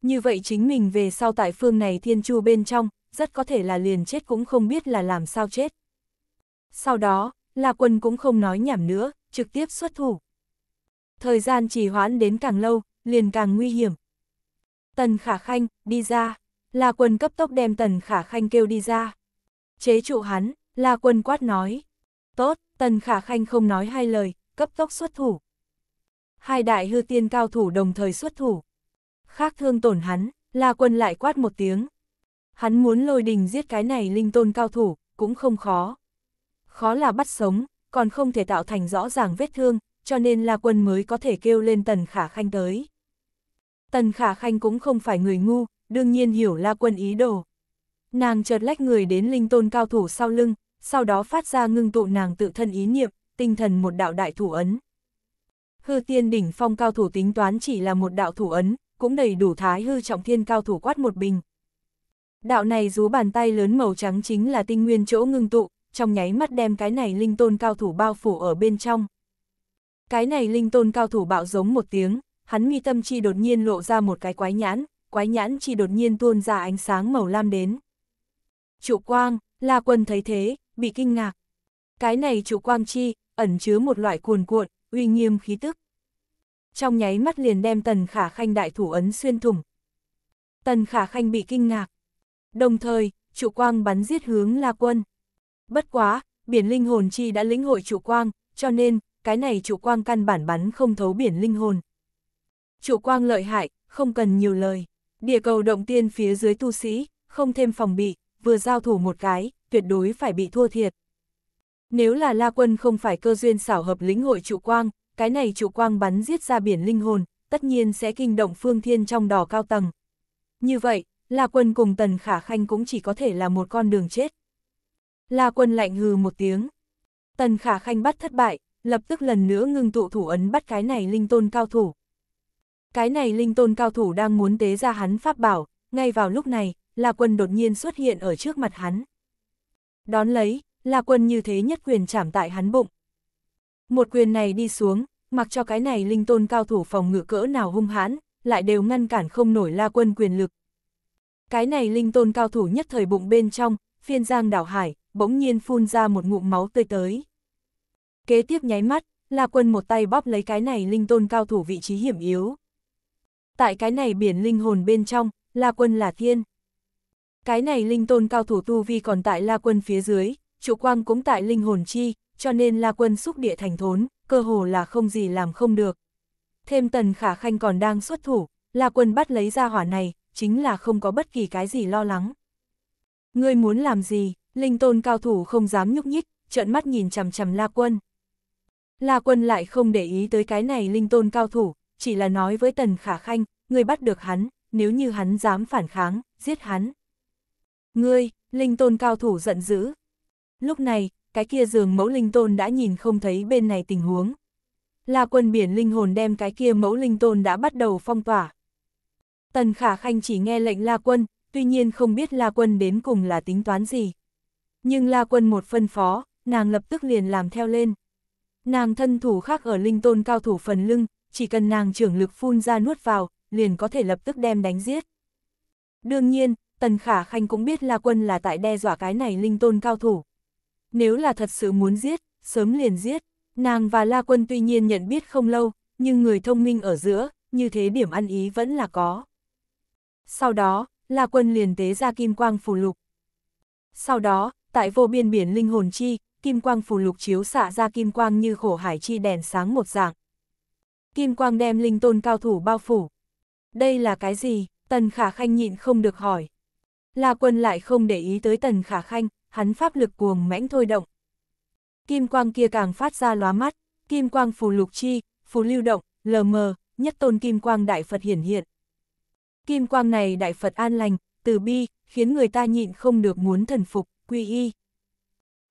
Như vậy chính mình về sau tại phương này thiên chu bên trong, rất có thể là liền chết cũng không biết là làm sao chết. Sau đó, La Quân cũng không nói nhảm nữa, trực tiếp xuất thủ. Thời gian trì hoãn đến càng lâu, liền càng nguy hiểm. Tần Khả Khanh, đi ra. La Quân cấp tốc đem Tần Khả Khanh kêu đi ra. Chế trụ hắn, La Quân quát nói. Tốt, Tần Khả Khanh không nói hai lời, cấp tốc xuất thủ. Hai đại hư tiên cao thủ đồng thời xuất thủ. Khác thương tổn hắn, La Quân lại quát một tiếng. Hắn muốn lôi đình giết cái này linh tôn cao thủ, cũng không khó khó là bắt sống, còn không thể tạo thành rõ ràng vết thương, cho nên La Quân mới có thể kêu lên Tần Khả Khanh tới. Tần Khả Khanh cũng không phải người ngu, đương nhiên hiểu La Quân ý đồ. Nàng chợt lách người đến linh tôn cao thủ sau lưng, sau đó phát ra ngưng tụ nàng tự thân ý niệm, tinh thần một đạo đại thủ ấn. Hư tiên đỉnh phong cao thủ tính toán chỉ là một đạo thủ ấn, cũng đầy đủ thái hư trọng thiên cao thủ quát một bình. Đạo này rú bàn tay lớn màu trắng chính là tinh nguyên chỗ ngưng tụ, trong nháy mắt đem cái này linh tôn cao thủ bao phủ ở bên trong. Cái này linh tôn cao thủ bạo giống một tiếng, hắn mi tâm chi đột nhiên lộ ra một cái quái nhãn, quái nhãn chi đột nhiên tuôn ra ánh sáng màu lam đến. Trụ quang, La Quân thấy thế, bị kinh ngạc. Cái này trụ quang chi, ẩn chứa một loại cuồn cuộn, uy nghiêm khí tức. Trong nháy mắt liền đem tần khả khanh đại thủ ấn xuyên thủng. Tần khả khanh bị kinh ngạc. Đồng thời, trụ quang bắn giết hướng La Quân. Bất quá, biển linh hồn chi đã lĩnh hội chủ quang, cho nên, cái này chủ quang căn bản bắn không thấu biển linh hồn. Chủ quang lợi hại, không cần nhiều lời. Địa cầu động tiên phía dưới tu sĩ, không thêm phòng bị, vừa giao thủ một cái, tuyệt đối phải bị thua thiệt. Nếu là La Quân không phải cơ duyên xảo hợp lĩnh hội chủ quang, cái này chủ quang bắn giết ra biển linh hồn, tất nhiên sẽ kinh động phương thiên trong đỏ cao tầng. Như vậy, La Quân cùng Tần Khả Khanh cũng chỉ có thể là một con đường chết. La quân lạnh hừ một tiếng. Tần khả khanh bắt thất bại, lập tức lần nữa ngưng tụ thủ ấn bắt cái này linh tôn cao thủ. Cái này linh tôn cao thủ đang muốn tế ra hắn pháp bảo, ngay vào lúc này, La quân đột nhiên xuất hiện ở trước mặt hắn. Đón lấy, La quân như thế nhất quyền chạm tại hắn bụng. Một quyền này đi xuống, mặc cho cái này linh tôn cao thủ phòng ngự cỡ nào hung hãn, lại đều ngăn cản không nổi La quân quyền lực. Cái này linh tôn cao thủ nhất thời bụng bên trong, phiên giang đảo hải, bỗng nhiên phun ra một ngụm máu tươi tới. Kế tiếp nháy mắt, La Quân một tay bóp lấy cái này linh tôn cao thủ vị trí hiểm yếu. Tại cái này biển linh hồn bên trong, La Quân là thiên. Cái này linh tôn cao thủ tu vi còn tại La Quân phía dưới, trụ quang cũng tại linh hồn chi, cho nên La Quân xúc địa thành thốn, cơ hồ là không gì làm không được. Thêm tần khả khanh còn đang xuất thủ, La Quân bắt lấy ra hỏa này, chính là không có bất kỳ cái gì lo lắng. Ngươi muốn làm gì? Linh tôn cao thủ không dám nhúc nhích, trợn mắt nhìn chằm chằm La Quân. La Quân lại không để ý tới cái này linh tôn cao thủ, chỉ là nói với Tần Khả Khanh, người bắt được hắn, nếu như hắn dám phản kháng, giết hắn. Ngươi, linh tôn cao thủ giận dữ. Lúc này, cái kia giường mẫu linh tôn đã nhìn không thấy bên này tình huống. La Quân biển linh hồn đem cái kia mẫu linh tôn đã bắt đầu phong tỏa. Tần Khả Khanh chỉ nghe lệnh La Quân, tuy nhiên không biết La Quân đến cùng là tính toán gì. Nhưng La Quân một phân phó, nàng lập tức liền làm theo lên. Nàng thân thủ khác ở linh tôn cao thủ phần lưng, chỉ cần nàng trưởng lực phun ra nuốt vào, liền có thể lập tức đem đánh giết. Đương nhiên, Tần Khả Khanh cũng biết La Quân là tại đe dọa cái này linh tôn cao thủ. Nếu là thật sự muốn giết, sớm liền giết, nàng và La Quân tuy nhiên nhận biết không lâu, nhưng người thông minh ở giữa, như thế điểm ăn ý vẫn là có. Sau đó, La Quân liền tế ra kim quang phù lục. Sau đó, tại vô biên biển linh hồn chi, kim quang phù lục chiếu xạ ra kim quang như khổ hải chi đèn sáng một dạng. Kim quang đem linh tôn cao thủ bao phủ. Đây là cái gì? Tần Khả Khanh nhịn không được hỏi. La quân lại không để ý tới Tần Khả Khanh, hắn pháp lực cuồng mãnh thôi động. Kim quang kia càng phát ra lóa mắt, kim quang phù lục chi, phù lưu động, lờ mờ, nhất tôn kim quang đại Phật hiển hiện. Kim quang này đại Phật an lành, từ bi, khiến người ta nhịn không được muốn thần phục quy y.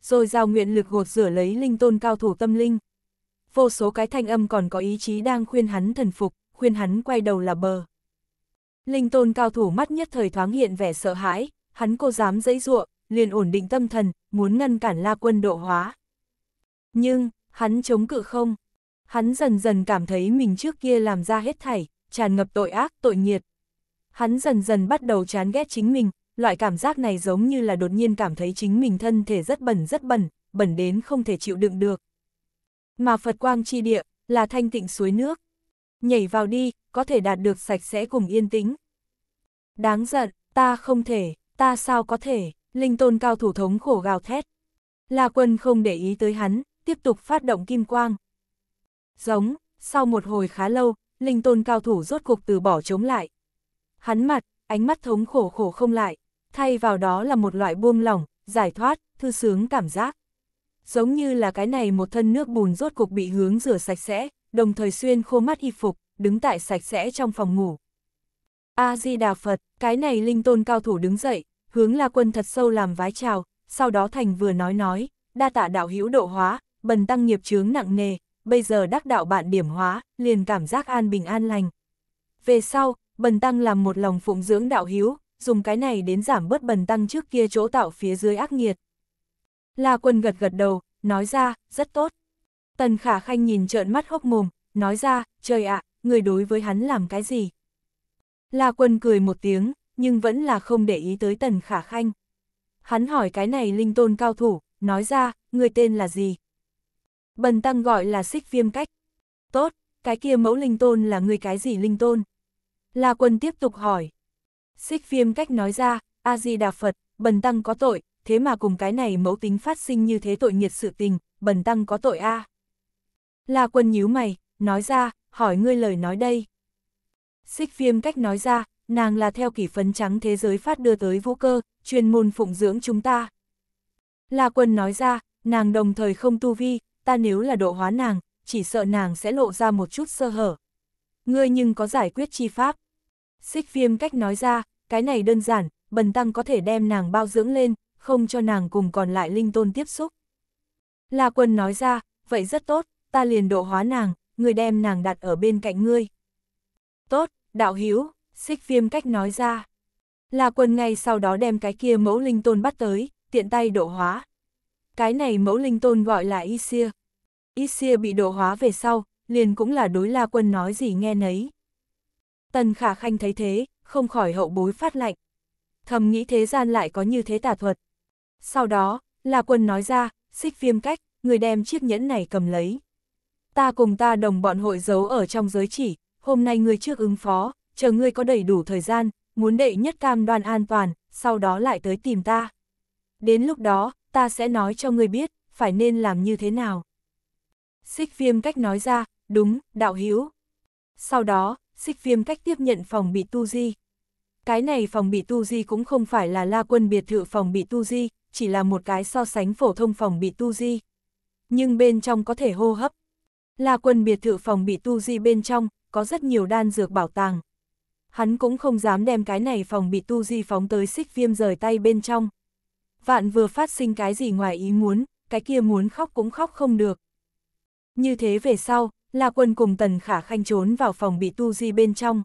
Rồi giao nguyện lực gột rửa lấy linh tôn cao thủ tâm linh. Vô số cái thanh âm còn có ý chí đang khuyên hắn thần phục, khuyên hắn quay đầu là bờ. Linh tôn cao thủ mắt nhất thời thoáng hiện vẻ sợ hãi, hắn cô dám dãy ruộng, liền ổn định tâm thần, muốn ngăn cản la quân độ hóa. Nhưng, hắn chống cự không. Hắn dần dần cảm thấy mình trước kia làm ra hết thảy, tràn ngập tội ác, tội nhiệt, Hắn dần dần bắt đầu chán ghét chính mình, loại cảm giác này giống như là đột nhiên cảm thấy chính mình thân thể rất bẩn rất bẩn, bẩn đến không thể chịu đựng được. Mà Phật quang chi địa, là thanh tịnh suối nước. Nhảy vào đi, có thể đạt được sạch sẽ cùng yên tĩnh. Đáng giận, ta không thể, ta sao có thể, linh tôn cao thủ thống khổ gào thét. La quân không để ý tới hắn, tiếp tục phát động kim quang. Giống, sau một hồi khá lâu, linh tôn cao thủ rốt cuộc từ bỏ chống lại. Hắn mặt, ánh mắt thống khổ khổ không lại thay vào đó là một loại buông lỏng, giải thoát, thư sướng cảm giác. Giống như là cái này một thân nước bùn rốt cục bị hướng rửa sạch sẽ, đồng thời xuyên khô mắt y phục, đứng tại sạch sẽ trong phòng ngủ. A-di-đà Phật, cái này linh tôn cao thủ đứng dậy, hướng la quân thật sâu làm vái chào, sau đó thành vừa nói nói, đa tạ đạo hữu độ hóa, bần tăng nghiệp chướng nặng nề, bây giờ đắc đạo bạn điểm hóa, liền cảm giác an bình an lành. Về sau, bần tăng làm một lòng phụng dưỡng đạo hữu, dùng cái này đến giảm bớt bần tăng trước kia chỗ tạo phía dưới ác nghiệt. La quân gật gật đầu, nói ra, rất tốt. Tần khả khanh nhìn trợn mắt hốc mồm, nói ra, trời ạ, người đối với hắn làm cái gì? La quân cười một tiếng, nhưng vẫn là không để ý tới tần khả khanh. Hắn hỏi cái này linh tôn cao thủ, nói ra, người tên là gì? Bần tăng gọi là xích viêm cách. Tốt, cái kia mẫu linh tôn là người cái gì linh tôn? La quân tiếp tục hỏi. Xích viêm cách nói ra, A-di-đà Phật, bần tăng có tội, thế mà cùng cái này mẫu tính phát sinh như thế tội nghiệt sự tình, bần tăng có tội a. La quân nhíu mày, nói ra, hỏi ngươi lời nói đây. Xích viêm cách nói ra, nàng là theo kỷ phấn trắng thế giới phát đưa tới vũ cơ, chuyên môn phụng dưỡng chúng ta. La quân nói ra, nàng đồng thời không tu vi, ta nếu là độ hóa nàng, chỉ sợ nàng sẽ lộ ra một chút sơ hở. Ngươi nhưng có giải quyết chi pháp. Xích viêm cách nói ra, cái này đơn giản, bần tăng có thể đem nàng bao dưỡng lên, không cho nàng cùng còn lại linh tôn tiếp xúc. La quân nói ra, vậy rất tốt, ta liền độ hóa nàng, người đem nàng đặt ở bên cạnh ngươi. Tốt, đạo Hiếu, xích viêm cách nói ra. La quân ngay sau đó đem cái kia mẫu linh tôn bắt tới, tiện tay độ hóa. Cái này mẫu linh tôn gọi là Isia. Isia bị độ hóa về sau, liền cũng là đối la quân nói gì nghe nấy. Tần khả khanh thấy thế, không khỏi hậu bối phát lạnh. Thầm nghĩ thế gian lại có như thế tà thuật. Sau đó, là quân nói ra, xích viêm cách, người đem chiếc nhẫn này cầm lấy. Ta cùng ta đồng bọn hội giấu ở trong giới chỉ, hôm nay người trước ứng phó, chờ ngươi có đầy đủ thời gian, muốn đệ nhất cam đoan an toàn, sau đó lại tới tìm ta. Đến lúc đó, ta sẽ nói cho ngươi biết, phải nên làm như thế nào. Xích viêm cách nói ra, đúng, đạo hiếu. Sau đó, xích viêm cách tiếp nhận phòng bị tu di. Cái này phòng bị tu di cũng không phải là la quân biệt thự phòng bị tu di, chỉ là một cái so sánh phổ thông phòng bị tu di. Nhưng bên trong có thể hô hấp. La quân biệt thự phòng bị tu di bên trong, có rất nhiều đan dược bảo tàng. Hắn cũng không dám đem cái này phòng bị tu di phóng tới xích viêm rời tay bên trong. Vạn vừa phát sinh cái gì ngoài ý muốn, cái kia muốn khóc cũng khóc không được. Như thế về sau, La Quân cùng Tần Khả Khanh trốn vào phòng bị tu di bên trong.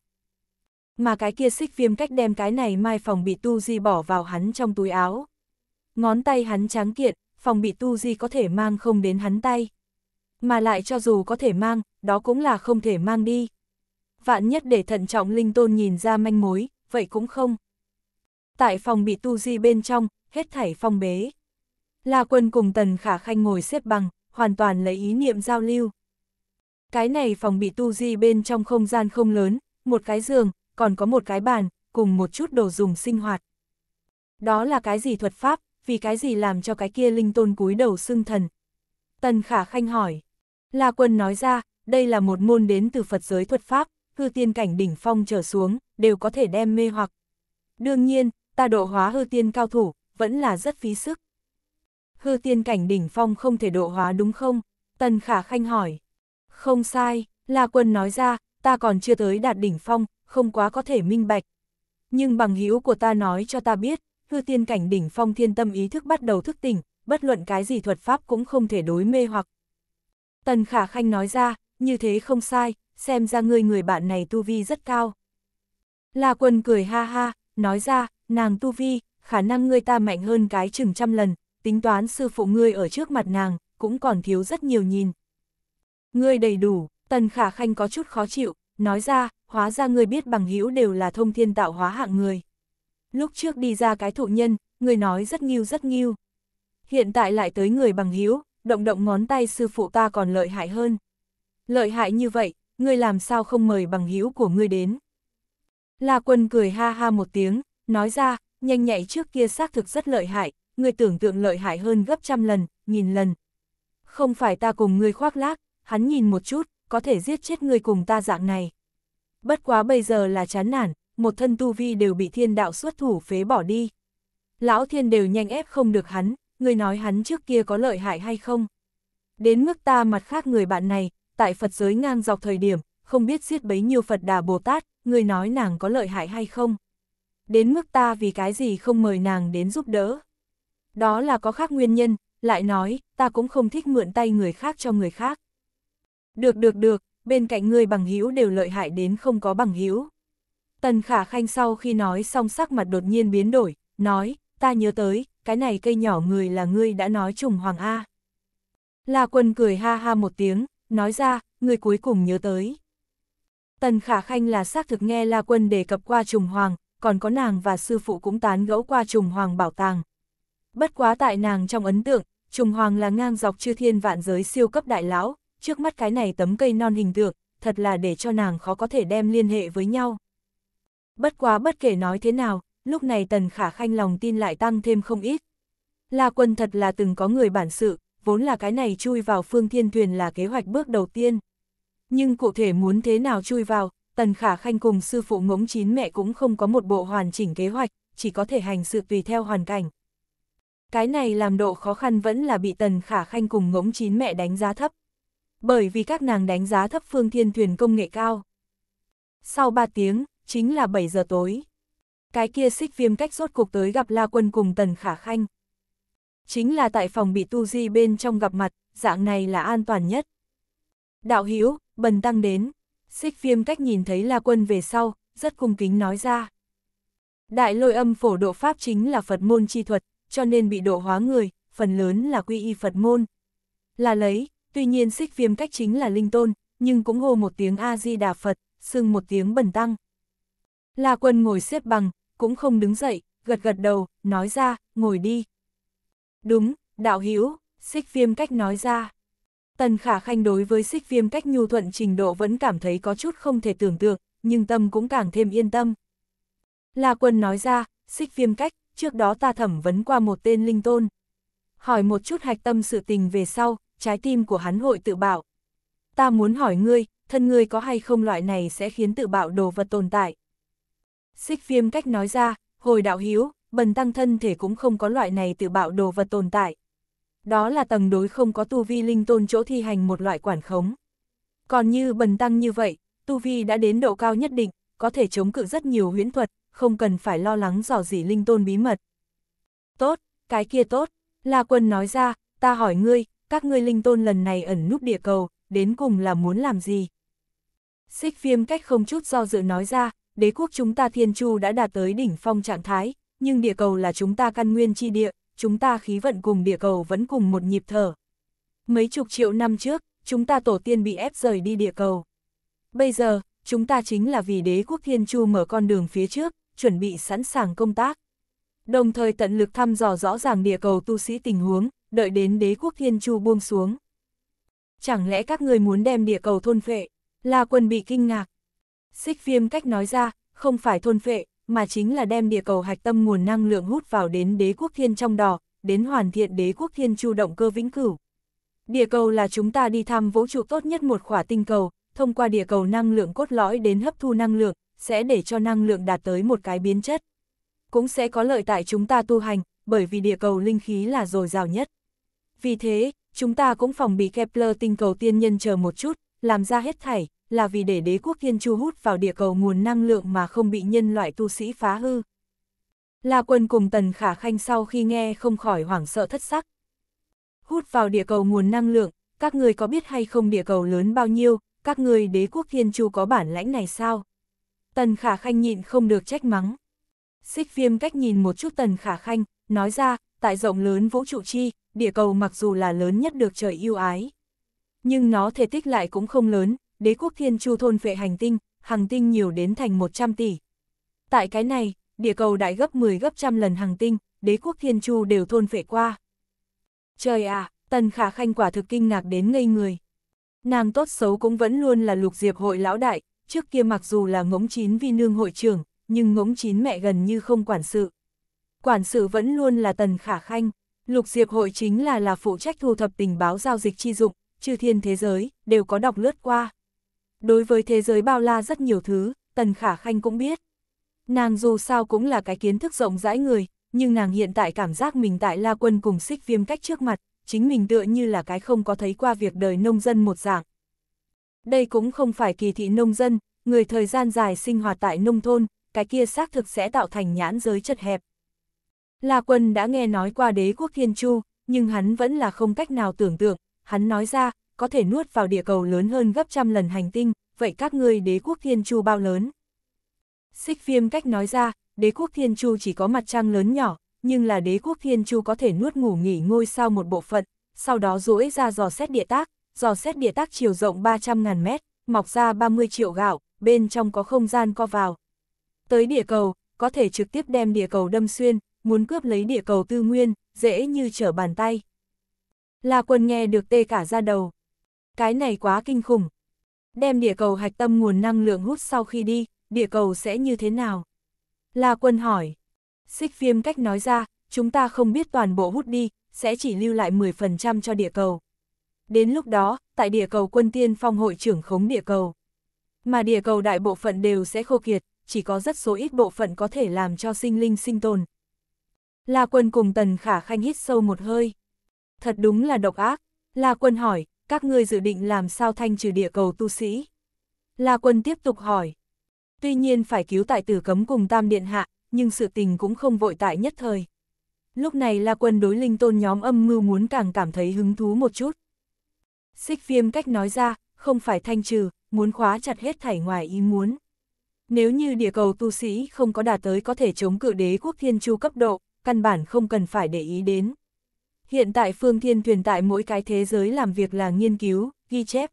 Mà cái kia xích viêm cách đem cái này mai phòng bị tu di bỏ vào hắn trong túi áo. Ngón tay hắn tráng kiện, phòng bị tu di có thể mang không đến hắn tay. Mà lại cho dù có thể mang, đó cũng là không thể mang đi. Vạn nhất để thận trọng linh tôn nhìn ra manh mối, vậy cũng không. Tại phòng bị tu di bên trong, hết thảy phong bế. La Quân cùng Tần Khả Khanh ngồi xếp bằng, hoàn toàn lấy ý niệm giao lưu. Cái này phòng bị tu di bên trong không gian không lớn, một cái giường, còn có một cái bàn, cùng một chút đồ dùng sinh hoạt. Đó là cái gì thuật pháp, vì cái gì làm cho cái kia linh tôn cúi đầu xưng thần? Tần Khả Khanh hỏi. La Quân nói ra, đây là một môn đến từ Phật giới thuật pháp, hư tiên cảnh đỉnh phong trở xuống, đều có thể đem mê hoặc. Đương nhiên, ta độ hóa hư tiên cao thủ, vẫn là rất phí sức. Hư tiên cảnh đỉnh phong không thể độ hóa đúng không? Tần Khả Khanh hỏi. Không sai, La Quân nói ra, ta còn chưa tới đạt đỉnh phong, không quá có thể minh bạch. Nhưng bằng hữu của ta nói cho ta biết, hư tiên cảnh đỉnh phong thiên tâm ý thức bắt đầu thức tỉnh, bất luận cái gì thuật pháp cũng không thể đối mê hoặc. Tần Khả Khanh nói ra, như thế không sai, xem ra người người bạn này tu vi rất cao. La Quân cười ha ha, nói ra, nàng tu vi, khả năng ngươi ta mạnh hơn cái chừng trăm lần, tính toán sư phụ ngươi ở trước mặt nàng, cũng còn thiếu rất nhiều nhìn, Ngươi đầy đủ, Tần Khả Khanh có chút khó chịu, nói ra, hóa ra ngươi biết bằng hữu đều là thông thiên tạo hóa hạng người. Lúc trước đi ra cái thụ nhân, ngươi nói rất nghiêu rất nghiêu. Hiện tại lại tới người bằng hữu, động động ngón tay sư phụ ta còn lợi hại hơn. Lợi hại như vậy, ngươi làm sao không mời bằng hữu của ngươi đến? La Quân cười ha ha một tiếng, nói ra, nhanh nhạy trước kia xác thực rất lợi hại, ngươi tưởng tượng lợi hại hơn gấp trăm lần, nghìn lần. Không phải ta cùng ngươi khoác lác, hắn nhìn một chút, có thể giết chết người cùng ta dạng này. Bất quá bây giờ là chán nản, một thân tu vi đều bị thiên đạo xuất thủ phế bỏ đi. Lão thiên đều nhanh ép không được hắn, người nói hắn trước kia có lợi hại hay không. Đến mức ta mặt khác người bạn này, tại Phật giới ngang dọc thời điểm, không biết giết bấy nhiêu Phật đà Bồ Tát, người nói nàng có lợi hại hay không. Đến mức ta vì cái gì không mời nàng đến giúp đỡ. Đó là có khác nguyên nhân, lại nói, ta cũng không thích mượn tay người khác cho người khác. Được được được, bên cạnh ngươi bằng hữu đều lợi hại đến không có bằng hữu. Tần Khả Khanh sau khi nói xong sắc mặt đột nhiên biến đổi, nói, ta nhớ tới, cái này cây nhỏ người là ngươi đã nói trùng hoàng A. La quân cười ha ha một tiếng, nói ra, người cuối cùng nhớ tới. Tần Khả Khanh là xác thực nghe La Quân đề cập qua Trùng Hoàng, còn có nàng và sư phụ cũng tán gẫu qua Trùng Hoàng bảo tàng. Bất quá tại nàng trong ấn tượng, Trùng Hoàng là ngang dọc chư thiên vạn giới siêu cấp đại lão, trước mắt cái này tấm cây non hình tượng, thật là để cho nàng khó có thể đem liên hệ với nhau. Bất quá bất kể nói thế nào, lúc này Tần Khả Khanh lòng tin lại tăng thêm không ít. La quân thật là từng có người bản sự, vốn là cái này chui vào phương thiên thuyền là kế hoạch bước đầu tiên. Nhưng cụ thể muốn thế nào chui vào, Tần Khả Khanh cùng sư phụ ngỗng chín mẹ cũng không có một bộ hoàn chỉnh kế hoạch, chỉ có thể hành sự tùy theo hoàn cảnh. Cái này làm độ khó khăn vẫn là bị Tần Khả Khanh cùng ngỗng chín mẹ đánh giá thấp, bởi vì các nàng đánh giá thấp phương thiên thuyền công nghệ cao. Sau 3 tiếng, chính là 7 giờ tối. Cái kia xích viêm cách rốt cuộc tới gặp La Quân cùng Tần Khả Khanh. Chính là tại phòng bị tu di bên trong gặp mặt, dạng này là an toàn nhất. Đạo Hữu bần tăng đến, xích viêm cách nhìn thấy La Quân về sau, rất cung kính nói ra. Đại lôi âm phổ độ Pháp chính là Phật môn chi thuật, cho nên bị độ hóa người, phần lớn là quy y Phật môn. Là lấy, Tuy nhiên xích viêm cách chính là linh tôn, nhưng cũng hô một tiếng A-di-đà Phật, sưng một tiếng bẩn tăng. La quân ngồi xếp bằng, cũng không đứng dậy, gật gật đầu, nói ra, ngồi đi. Đúng, đạo hữu xích viêm cách nói ra. Tần khả khanh đối với xích viêm cách nhu thuận trình độ vẫn cảm thấy có chút không thể tưởng tượng, nhưng tâm cũng càng thêm yên tâm. La quân nói ra, xích viêm cách, trước đó ta thẩm vấn qua một tên linh tôn. Hỏi một chút hạch tâm sự tình về sau, trái tim của hắn hội tự bạo. Ta muốn hỏi ngươi, thân ngươi có hay không loại này sẽ khiến tự bạo đồ vật tồn tại. Xích viêm cách nói ra, hồi đạo hiếu, bần tăng thân thể cũng không có loại này tự bạo đồ vật tồn tại. Đó là tầng đối không có tu vi linh tôn chỗ thi hành một loại quản khống. Còn như bần tăng như vậy, tu vi đã đến độ cao nhất định, có thể chống cự rất nhiều huyễn thuật, không cần phải lo lắng dò dỉ linh tôn bí mật. Tốt, cái kia tốt, La Quân nói ra, ta hỏi ngươi, các ngươi linh tôn lần này ẩn núp địa cầu, đến cùng là muốn làm gì? Xích viêm cách không chút do dự nói ra, đế quốc chúng ta thiên chu đã đạt tới đỉnh phong trạng thái, nhưng địa cầu là chúng ta căn nguyên chi địa, chúng ta khí vận cùng địa cầu vẫn cùng một nhịp thở. Mấy chục triệu năm trước, chúng ta tổ tiên bị ép rời đi địa cầu. Bây giờ, chúng ta chính là vì đế quốc thiên chu mở con đường phía trước, chuẩn bị sẵn sàng công tác. Đồng thời tận lực thăm dò rõ ràng địa cầu tu sĩ tình huống, đợi đến đế quốc thiên chu buông xuống. Chẳng lẽ các người muốn đem địa cầu thôn phệ? La quân bị kinh ngạc. Xích viêm cách nói ra, không phải thôn phệ, mà chính là đem địa cầu hạch tâm nguồn năng lượng hút vào đến đế quốc thiên trong đỏ, đến hoàn thiện đế quốc thiên chu động cơ vĩnh cửu. Địa cầu là chúng ta đi thăm vũ trụ tốt nhất một khỏa tinh cầu, thông qua địa cầu năng lượng cốt lõi đến hấp thu năng lượng, sẽ để cho năng lượng đạt tới một cái biến chất. Cũng sẽ có lợi tại chúng ta tu hành, bởi vì địa cầu linh khí là dồi dào nhất. Vì thế, chúng ta cũng phòng bị Kepler tinh cầu tiên nhân chờ một chút, làm ra hết thảy, là vì để đế quốc thiên chu hút vào địa cầu nguồn năng lượng mà không bị nhân loại tu sĩ phá hư. La quân cùng tần khả khanh sau khi nghe không khỏi hoảng sợ thất sắc. Hút vào địa cầu nguồn năng lượng, các người có biết hay không địa cầu lớn bao nhiêu, các người đế quốc thiên chu có bản lãnh này sao? Tần khả khanh nhịn không được trách mắng. Xích viêm cách nhìn một chút tần khả khanh, nói ra, tại rộng lớn vũ trụ chi, địa cầu mặc dù là lớn nhất được trời yêu ái. Nhưng nó thể tích lại cũng không lớn, đế quốc thiên chu thôn vệ hành tinh, hàng tinh nhiều đến thành 100 tỷ. Tại cái này, địa cầu đại gấp 10 gấp trăm lần hàng tinh, đế quốc thiên chu đều thôn vệ qua. Trời à, tần khả khanh quả thực kinh ngạc đến ngây người. Nàng tốt xấu cũng vẫn luôn là lục diệp hội lão đại, trước kia mặc dù là ngỗng chín vi nương hội trưởng, nhưng ngỗng chín mẹ gần như không quản sự. Quản sự vẫn luôn là tần khả khanh, Lục Diệp hội chính là là phụ trách thu thập tình báo giao dịch chi dụng, chư thiên thế giới, đều có đọc lướt qua. Đối với thế giới bao la rất nhiều thứ, Tần Khả Khanh cũng biết. Nàng dù sao cũng là cái kiến thức rộng rãi người, nhưng nàng hiện tại cảm giác mình tại La Quân cùng xích viêm cách trước mặt, chính mình tựa như là cái không có thấy qua việc đời nông dân một dạng. Đây cũng không phải kỳ thị nông dân, người thời gian dài sinh hoạt tại nông thôn, cái kia xác thực sẽ tạo thành nhãn giới chật hẹp. La Quân đã nghe nói qua đế quốc Thiên Chu, nhưng hắn vẫn là không cách nào tưởng tượng, hắn nói ra, có thể nuốt vào địa cầu lớn hơn gấp trăm lần hành tinh, vậy các ngươi đế quốc Thiên Chu bao lớn? Xích viêm cách nói ra, đế quốc Thiên Chu chỉ có mặt trăng lớn nhỏ, nhưng là đế quốc Thiên Chu có thể nuốt ngủ nghỉ ngôi sao một bộ phận, sau đó rũi ra dò xét địa tác, dò xét địa tác chiều rộng 300.000 mét, mọc ra 30 triệu gạo, bên trong có không gian co vào. Tới địa cầu, có thể trực tiếp đem địa cầu đâm xuyên, muốn cướp lấy địa cầu tư nguyên, dễ như trở bàn tay. La quân nghe được tê cả ra đầu. Cái này quá kinh khủng. Đem địa cầu hạch tâm nguồn năng lượng hút sau khi đi, địa cầu sẽ như thế nào? La quân hỏi. Xích viêm cách nói ra, chúng ta không biết toàn bộ hút đi, sẽ chỉ lưu lại 10% cho địa cầu. Đến lúc đó, tại địa cầu quân tiên phong hội trưởng khống địa cầu. Mà địa cầu đại bộ phận đều sẽ khô kiệt, chỉ có rất số ít bộ phận có thể làm cho sinh linh sinh tồn, La Quân cùng Tần Khả Khanh hít sâu một hơi. Thật đúng là độc ác. La Quân hỏi, các ngươi dự định làm sao thanh trừ địa cầu tu sĩ? La Quân tiếp tục hỏi. Tuy nhiên phải cứu tại tử cấm cùng Tam Điện Hạ, nhưng sự tình cũng không vội tại nhất thời. Lúc này La Quân đối linh tôn nhóm âm mưu muốn càng cảm thấy hứng thú một chút. Xích viêm cách nói ra, không phải thanh trừ, muốn khóa chặt hết thảy ngoài ý muốn. Nếu như địa cầu tu sĩ không có đạt tới có thể chống cự đế quốc thiên chu cấp độ, căn bản không cần phải để ý đến. Hiện tại Phương Thiên Thuyền tại mỗi cái thế giới làm việc là nghiên cứu, ghi chép.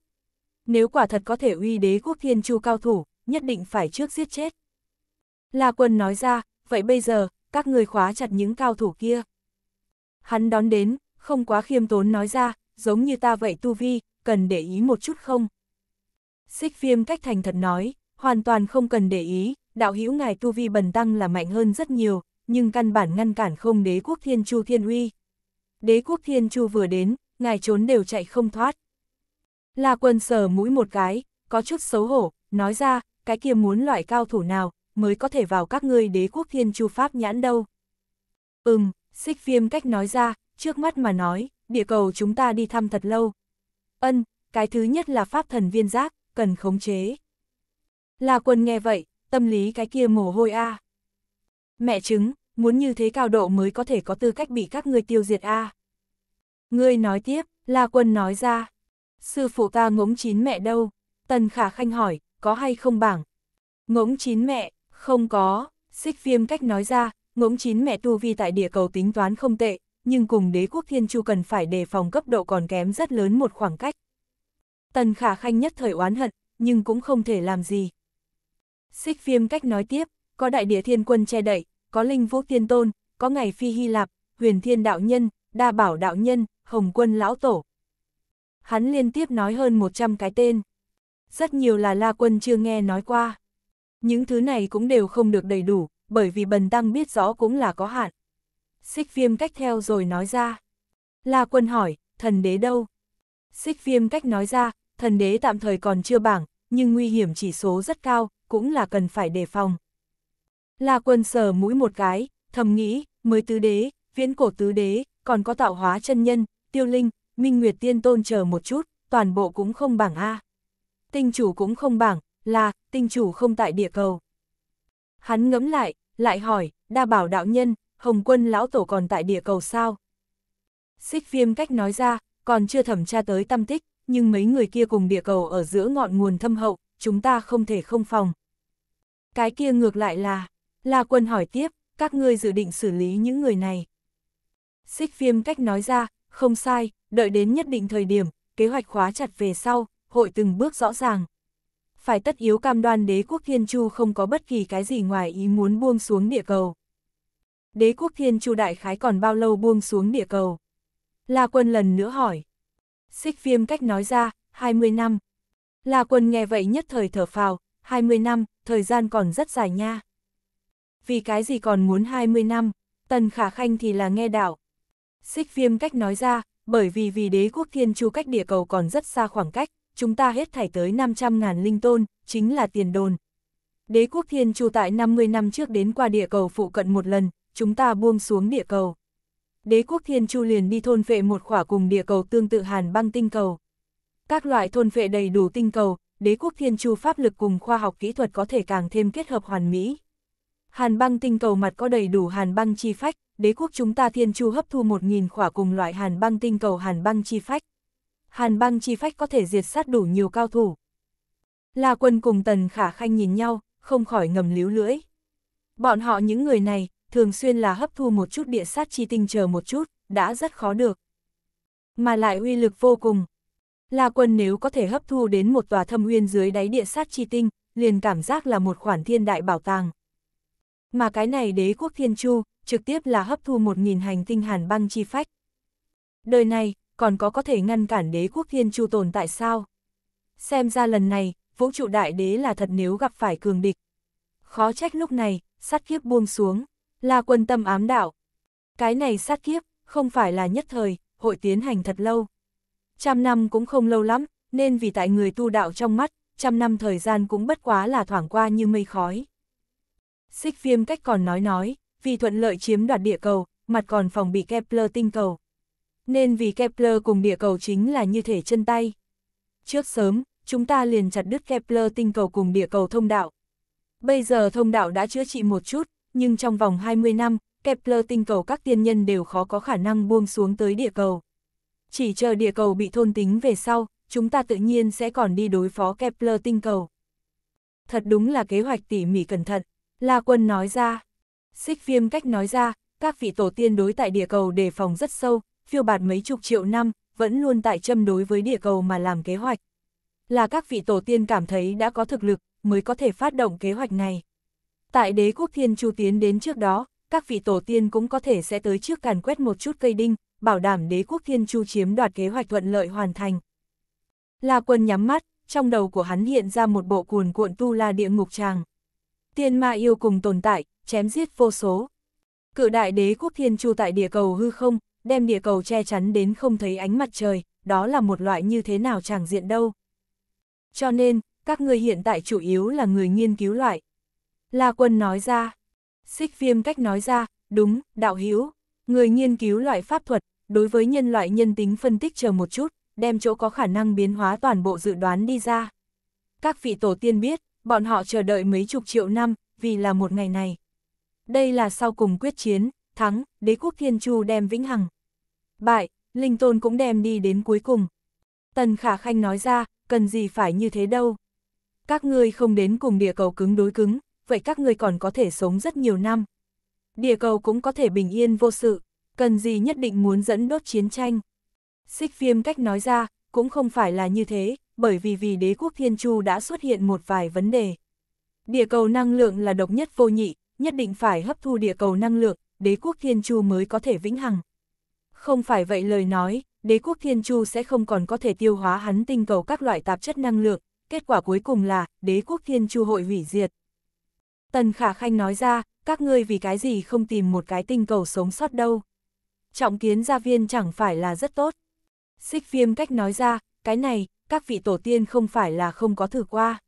Nếu quả thật có thể uy đế quốc thiên chu cao thủ, nhất định phải trước giết chết. La quân nói ra, vậy bây giờ, các người khóa chặt những cao thủ kia. Hắn đón đến, không quá khiêm tốn nói ra, giống như ta vậy tu vi, cần để ý một chút không? Xích viêm cách thành thật nói, hoàn toàn không cần để ý, đạo hữu ngài tu vi bần tăng là mạnh hơn rất nhiều, nhưng căn bản ngăn cản không đế quốc Thiên Chu Thiên Uy. Đế quốc Thiên Chu vừa đến, ngài trốn đều chạy không thoát. La quân sờ mũi một cái, có chút xấu hổ, nói ra, cái kia muốn loại cao thủ nào, mới có thể vào các ngươi đế quốc Thiên Chu Pháp nhãn đâu. Ừm, xích viêm cách nói ra, trước mắt mà nói, địa cầu chúng ta đi thăm thật lâu. Ân, cái thứ nhất là pháp thần viên giác, cần khống chế. La quân nghe vậy, tâm lý cái kia mồ hôi a. À. Mẹ chứng, muốn như thế cao độ mới có thể có tư cách bị các ngươi tiêu diệt a. À? Ngươi nói tiếp, La Quân nói ra. Sư phụ ta ngỗng chín mẹ đâu? Tần Khả Khanh hỏi, có hay không bảng? Ngỗng chín mẹ, không có, xích viêm cách nói ra, ngỗng chín mẹ tu vi tại địa cầu tính toán không tệ, nhưng cùng đế quốc thiên chu cần phải đề phòng cấp độ còn kém rất lớn một khoảng cách. Tần Khả Khanh nhất thời oán hận, nhưng cũng không thể làm gì. Xích viêm cách nói tiếp, có đại địa thiên quân che đậy, có linh vũ thiên tôn, có ngày phi Hy Lạp, huyền thiên đạo nhân, đa bảo đạo nhân, hồng quân lão tổ. Hắn liên tiếp nói hơn 100 cái tên. Rất nhiều là la quân chưa nghe nói qua. Những thứ này cũng đều không được đầy đủ, bởi vì bần tăng biết rõ cũng là có hạn. Xích viêm cách theo rồi nói ra. La quân hỏi, thần đế đâu? Xích viêm cách nói ra, thần đế tạm thời còn chưa bảng, nhưng nguy hiểm chỉ số rất cao, cũng là cần phải đề phòng. La quân sờ mũi một cái, thầm nghĩ, mới tứ đế, viễn cổ tứ đế, còn có tạo hóa chân nhân, tiêu linh, minh nguyệt tiên tôn chờ một chút, toàn bộ cũng không bảng A. Tinh chủ cũng không bảng, là, tinh chủ không tại địa cầu. Hắn ngẫm lại, lại hỏi, đa bảo đạo nhân, hồng quân lão tổ còn tại địa cầu sao? Xích viêm cách nói ra, còn chưa thẩm tra tới tâm tích, nhưng mấy người kia cùng địa cầu ở giữa ngọn nguồn thâm hậu, chúng ta không thể không phòng. Cái kia ngược lại là, La Quân hỏi tiếp, các ngươi dự định xử lý những người này. Xích Phiêm cách nói ra, không sai, đợi đến nhất định thời điểm, kế hoạch khóa chặt về sau, hội từng bước rõ ràng. Phải tất yếu cam đoan đế quốc Thiên Chu không có bất kỳ cái gì ngoài ý muốn buông xuống địa cầu. Đế quốc Thiên Chu đại khái còn bao lâu buông xuống địa cầu? La Quân lần nữa hỏi. Xích Phiêm cách nói ra, 20 năm. La Quân nghe vậy nhất thời thở phào, 20 năm, thời gian còn rất dài nha vì cái gì còn muốn 20 năm, tần khả khanh thì là nghe đạo. Xích viêm cách nói ra, bởi vì vì đế quốc thiên chu cách địa cầu còn rất xa khoảng cách, chúng ta hết thảy tới 500.000 linh tôn, chính là tiền đồn. Đế quốc thiên chu tại 50 năm trước đến qua địa cầu phụ cận một lần, chúng ta buông xuống địa cầu. Đế quốc thiên chu liền đi thôn vệ một khỏa cùng địa cầu tương tự hàn băng tinh cầu. Các loại thôn vệ đầy đủ tinh cầu, đế quốc thiên chu pháp lực cùng khoa học kỹ thuật có thể càng thêm kết hợp hoàn mỹ. Hàn băng tinh cầu mặt có đầy đủ hàn băng chi phách, đế quốc chúng ta thiên chu hấp thu 1.000 khỏa cùng loại hàn băng tinh cầu hàn băng chi phách. Hàn băng chi phách có thể diệt sát đủ nhiều cao thủ. La quân cùng tần khả khanh nhìn nhau, không khỏi ngầm líu lưỡi. Bọn họ những người này, thường xuyên là hấp thu một chút địa sát chi tinh chờ một chút, đã rất khó được. Mà lại uy lực vô cùng. La quân nếu có thể hấp thu đến một tòa thâm uyên dưới đáy địa sát chi tinh, liền cảm giác là một khoản thiên đại bảo tàng mà cái này đế quốc Thiên Chu, trực tiếp là hấp thu một nghìn hành tinh hàn băng chi phách. Đời này, còn có có thể ngăn cản đế quốc Thiên Chu tồn tại sao? Xem ra lần này, vũ trụ đại đế là thật nếu gặp phải cường địch. Khó trách lúc này, sát kiếp buông xuống, là quân tâm ám đạo. Cái này sát kiếp, không phải là nhất thời, hội tiến hành thật lâu. Trăm năm cũng không lâu lắm, nên vì tại người tu đạo trong mắt, trăm năm thời gian cũng bất quá là thoảng qua như mây khói. Xích viêm cách còn nói nói, vì thuận lợi chiếm đoạt địa cầu, mặt còn phòng bị Kepler tinh cầu. Nên vì Kepler cùng địa cầu chính là như thể chân tay. Trước sớm, chúng ta liền chặt đứt Kepler tinh cầu cùng địa cầu thông đạo. Bây giờ thông đạo đã chữa trị một chút, nhưng trong vòng 20 năm, Kepler tinh cầu các tiên nhân đều khó có khả năng buông xuống tới địa cầu. Chỉ chờ địa cầu bị thôn tính về sau, chúng ta tự nhiên sẽ còn đi đối phó Kepler tinh cầu. Thật đúng là kế hoạch tỉ mỉ cẩn thận. La Quân nói ra. Xích viêm cách nói ra, các vị tổ tiên đối tại địa cầu đề phòng rất sâu, phiêu bạt mấy chục triệu năm, vẫn luôn tại châm đối với địa cầu mà làm kế hoạch. Là các vị tổ tiên cảm thấy đã có thực lực, mới có thể phát động kế hoạch này. Tại đế quốc thiên chu tiến đến trước đó, các vị tổ tiên cũng có thể sẽ tới trước càn quét một chút cây đinh, bảo đảm đế quốc thiên chu chiếm đoạt kế hoạch thuận lợi hoàn thành. La quân nhắm mắt, trong đầu của hắn hiện ra một bộ cuồn cuộn tu la địa ngục tràng. Tiên ma yêu cùng tồn tại, chém giết vô số. Cự đại đế quốc thiên chu tại địa cầu hư không, đem địa cầu che chắn đến không thấy ánh mặt trời, đó là một loại như thế nào chẳng diện đâu. Cho nên, các người hiện tại chủ yếu là người nghiên cứu loại. La quân nói ra, xích viêm cách nói ra, đúng, đạo Hiếu, người nghiên cứu loại pháp thuật, đối với nhân loại nhân tính phân tích chờ một chút, đem chỗ có khả năng biến hóa toàn bộ dự đoán đi ra. Các vị tổ tiên biết, bọn họ chờ đợi mấy chục triệu năm, vì là một ngày này. Đây là sau cùng quyết chiến, thắng, đế quốc Thiên Chu đem vĩnh hằng. Bại, Linh Tôn cũng đem đi đến cuối cùng. Tần Khả Khanh nói ra, cần gì phải như thế đâu. Các ngươi không đến cùng địa cầu cứng đối cứng, vậy các ngươi còn có thể sống rất nhiều năm. Địa cầu cũng có thể bình yên vô sự, cần gì nhất định muốn dẫn đốt chiến tranh. Xích phiêm cách nói ra, cũng không phải là như thế, bởi vì vì đế quốc Thiên Chu đã xuất hiện một vài vấn đề. Địa cầu năng lượng là độc nhất vô nhị, nhất định phải hấp thu địa cầu năng lượng, đế quốc Thiên Chu mới có thể vĩnh hằng. Không phải vậy lời nói, đế quốc Thiên Chu sẽ không còn có thể tiêu hóa hắn tinh cầu các loại tạp chất năng lượng, kết quả cuối cùng là đế quốc Thiên Chu hội hủy diệt. Tần Khả Khanh nói ra, các ngươi vì cái gì không tìm một cái tinh cầu sống sót đâu. Trọng kiến gia viên chẳng phải là rất tốt. Xích viêm cách nói ra, cái này, các vị tổ tiên không phải là không có thử qua.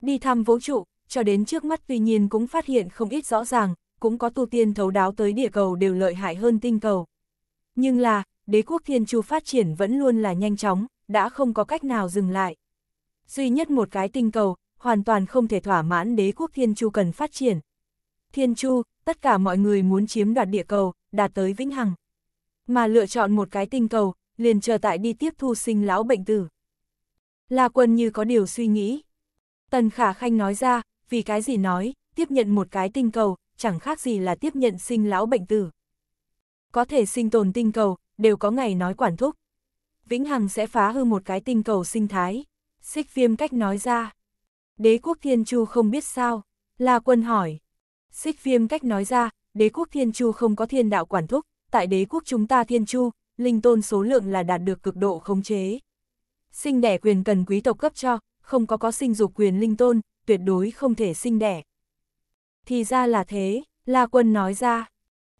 Đi thăm vũ trụ, cho đến trước mắt tuy nhiên cũng phát hiện không ít rõ ràng, cũng có tu tiên thấu đáo tới địa cầu đều lợi hại hơn tinh cầu. Nhưng là, đế quốc thiên chu phát triển vẫn luôn là nhanh chóng, đã không có cách nào dừng lại. Duy nhất một cái tinh cầu, hoàn toàn không thể thỏa mãn đế quốc thiên chu cần phát triển. Thiên chu, tất cả mọi người muốn chiếm đoạt địa cầu, đạt tới vĩnh hằng. Mà lựa chọn một cái tinh cầu, liền chờ tại đi tiếp thu sinh lão bệnh tử. La Quân như có điều suy nghĩ. Tần Khả Khanh nói ra, vì cái gì nói, tiếp nhận một cái tinh cầu, chẳng khác gì là tiếp nhận sinh lão bệnh tử. Có thể sinh tồn tinh cầu, đều có ngày nói quản thúc. Vĩnh Hằng sẽ phá hư một cái tinh cầu sinh thái. Xích viêm cách nói ra. Đế quốc Thiên Chu không biết sao. La Quân hỏi. Xích viêm cách nói ra, đế quốc Thiên Chu không có thiên đạo quản thúc. Tại đế quốc chúng ta Thiên Chu, linh tôn số lượng là đạt được cực độ khống chế, sinh đẻ quyền cần quý tộc cấp cho, không có có sinh dục quyền linh tôn, tuyệt đối không thể sinh đẻ. Thì ra là thế, La Quân nói ra.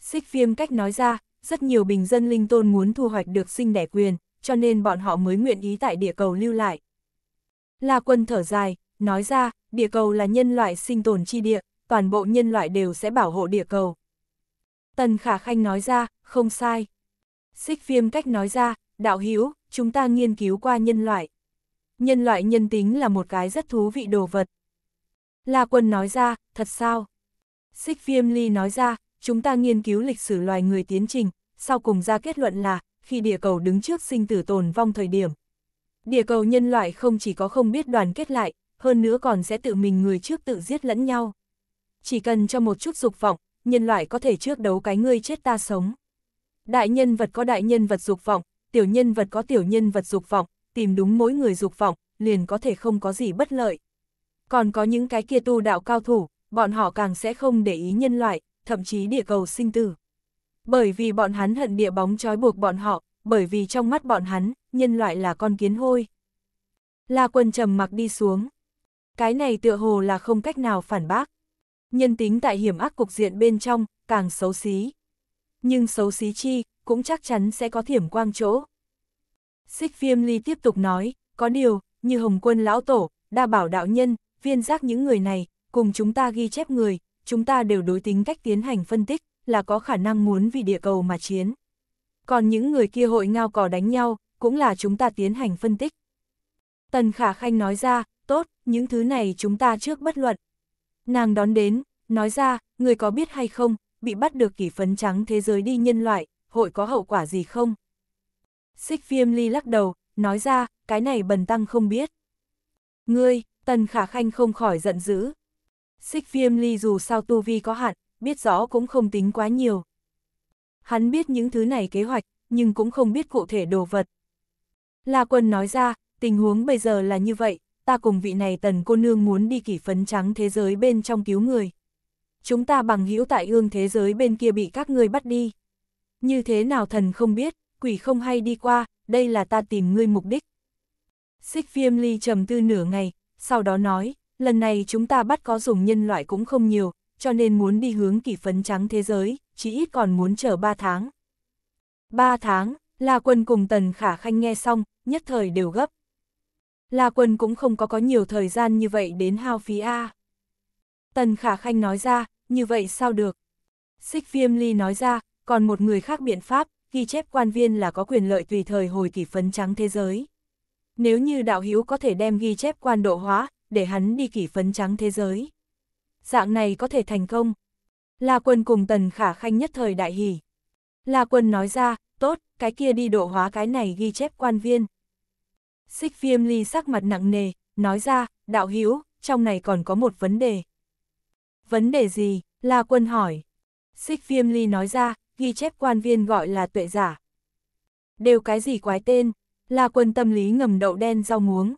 Xích viêm cách nói ra, rất nhiều bình dân linh tôn muốn thu hoạch được sinh đẻ quyền, cho nên bọn họ mới nguyện ý tại địa cầu lưu lại. La Quân thở dài, nói ra, địa cầu là nhân loại sinh tồn chi địa, toàn bộ nhân loại đều sẽ bảo hộ địa cầu. Tần Khả Khanh nói ra, không sai. Xích viêm cách nói ra, đạo hữu chúng ta nghiên cứu qua nhân loại. Nhân loại nhân tính là một cái rất thú vị đồ vật. La quân nói ra, thật sao? Xích viêm ly nói ra, chúng ta nghiên cứu lịch sử loài người tiến trình, sau cùng ra kết luận là, khi địa cầu đứng trước sinh tử tồn vong thời điểm. Địa cầu nhân loại không chỉ có không biết đoàn kết lại, hơn nữa còn sẽ tự mình người trước tự giết lẫn nhau. Chỉ cần cho một chút dục vọng, nhân loại có thể trước đấu cái ngươi chết ta sống. Đại nhân vật có đại nhân vật dục vọng, tiểu nhân vật có tiểu nhân vật dục vọng, tìm đúng mỗi người dục vọng, liền có thể không có gì bất lợi. Còn có những cái kia tu đạo cao thủ, bọn họ càng sẽ không để ý nhân loại, thậm chí địa cầu sinh tử. Bởi vì bọn hắn hận địa bóng trói buộc bọn họ, bởi vì trong mắt bọn hắn, nhân loại là con kiến hôi. La quân trầm mặc đi xuống. Cái này tựa hồ là không cách nào phản bác. Nhân tính tại hiểm ác cục diện bên trong, càng xấu xí nhưng xấu xí chi, cũng chắc chắn sẽ có thiểm quang chỗ. Xích viêm ly tiếp tục nói, có điều, như hồng quân lão tổ, đa bảo đạo nhân, viên giác những người này, cùng chúng ta ghi chép người, chúng ta đều đối tính cách tiến hành phân tích, là có khả năng muốn vì địa cầu mà chiến. Còn những người kia hội ngao cỏ đánh nhau, cũng là chúng ta tiến hành phân tích. Tần Khả Khanh nói ra, tốt, những thứ này chúng ta trước bất luận. Nàng đón đến, nói ra, người có biết hay không, bị bắt được kỷ phấn trắng thế giới đi nhân loại, hội có hậu quả gì không? Xích viêm ly lắc đầu, nói ra, cái này bần tăng không biết. Ngươi, tần khả khanh không khỏi giận dữ. Xích viêm ly dù sao tu vi có hạn, biết rõ cũng không tính quá nhiều. Hắn biết những thứ này kế hoạch, nhưng cũng không biết cụ thể đồ vật. La quân nói ra, tình huống bây giờ là như vậy, ta cùng vị này tần cô nương muốn đi kỷ phấn trắng thế giới bên trong cứu người chúng ta bằng hữu tại ương thế giới bên kia bị các ngươi bắt đi. Như thế nào thần không biết, quỷ không hay đi qua, đây là ta tìm ngươi mục đích. Xích viêm ly trầm tư nửa ngày, sau đó nói, lần này chúng ta bắt có dùng nhân loại cũng không nhiều, cho nên muốn đi hướng kỷ phấn trắng thế giới, chỉ ít còn muốn chờ 3 tháng. 3 tháng, La Quân cùng Tần Khả Khanh nghe xong, nhất thời đều gấp. La Quân cũng không có có nhiều thời gian như vậy đến hao phí A. Tần Khả Khanh nói ra, như vậy sao được? Xích viêm ly nói ra, còn một người khác biện pháp, ghi chép quan viên là có quyền lợi tùy thời hồi kỷ phấn trắng thế giới. Nếu như đạo hữu có thể đem ghi chép quan độ hóa, để hắn đi kỷ phấn trắng thế giới. Dạng này có thể thành công. La quân cùng tần khả khanh nhất thời đại hỉ. La quân nói ra, tốt, cái kia đi độ hóa cái này ghi chép quan viên. Xích viêm ly sắc mặt nặng nề, nói ra, đạo hữu trong này còn có một vấn đề vấn đề gì, La Quân hỏi. Xích viêm ly nói ra, ghi chép quan viên gọi là tuệ giả. Đều cái gì quái tên, La Quân tâm lý ngầm đậu đen rau muống.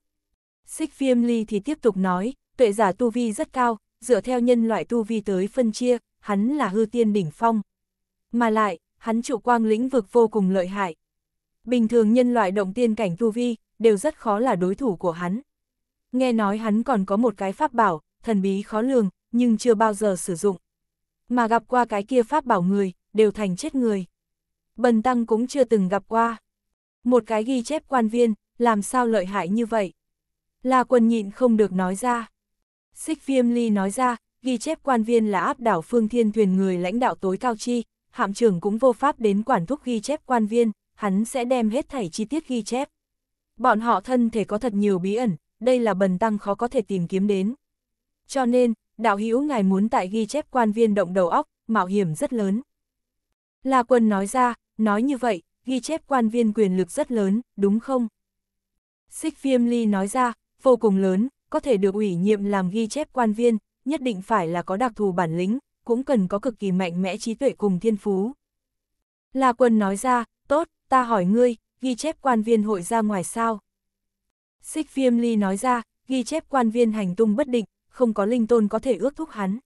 Xích viêm ly thì tiếp tục nói, tuệ giả tu vi rất cao, dựa theo nhân loại tu vi tới phân chia, hắn là hư tiên đỉnh phong. Mà lại, hắn trụ quang lĩnh vực vô cùng lợi hại. Bình thường nhân loại động tiên cảnh tu vi, đều rất khó là đối thủ của hắn. Nghe nói hắn còn có một cái pháp bảo, thần bí khó lường, nhưng chưa bao giờ sử dụng. Mà gặp qua cái kia pháp bảo người, đều thành chết người. Bần tăng cũng chưa từng gặp qua. Một cái ghi chép quan viên, làm sao lợi hại như vậy? là quần nhịn không được nói ra. Xích viêm ly nói ra, ghi chép quan viên là áp đảo phương thiên thuyền người lãnh đạo tối cao chi, hạm trưởng cũng vô pháp đến quản thúc ghi chép quan viên, hắn sẽ đem hết thảy chi tiết ghi chép. Bọn họ thân thể có thật nhiều bí ẩn, đây là bần tăng khó có thể tìm kiếm đến. Cho nên, đạo hữu ngài muốn tại ghi chép quan viên động đầu óc, mạo hiểm rất lớn. La quân nói ra, nói như vậy, ghi chép quan viên quyền lực rất lớn, đúng không? Xích viêm ly nói ra, vô cùng lớn, có thể được ủy nhiệm làm ghi chép quan viên, nhất định phải là có đặc thù bản lĩnh, cũng cần có cực kỳ mạnh mẽ trí tuệ cùng thiên phú. La quân nói ra, tốt, ta hỏi ngươi, ghi chép quan viên hội ra ngoài sao? Xích viêm ly nói ra, ghi chép quan viên hành tung bất định, không có linh tôn có thể ước thúc hắn.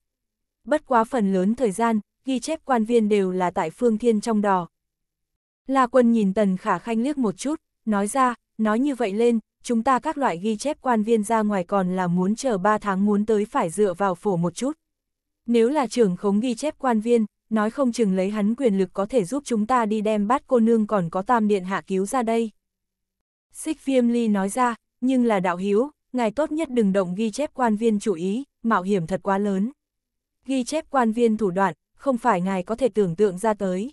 Bất quá phần lớn thời gian, ghi chép quan viên đều là tại phương thiên trong đò. La quân nhìn tần khả khanh liếc một chút, nói ra, nói như vậy lên, chúng ta các loại ghi chép quan viên ra ngoài còn là muốn chờ 3 tháng muốn tới phải dựa vào phổ một chút. Nếu là trưởng khống ghi chép quan viên, nói không chừng lấy hắn quyền lực có thể giúp chúng ta đi đem bát cô nương còn có tam điện hạ cứu ra đây. Xích viêm ly nói ra, nhưng là đạo hiếu, ngài tốt nhất đừng động ghi chép quan viên chủ ý, mạo hiểm thật quá lớn. Ghi chép quan viên thủ đoạn, không phải ngài có thể tưởng tượng ra tới.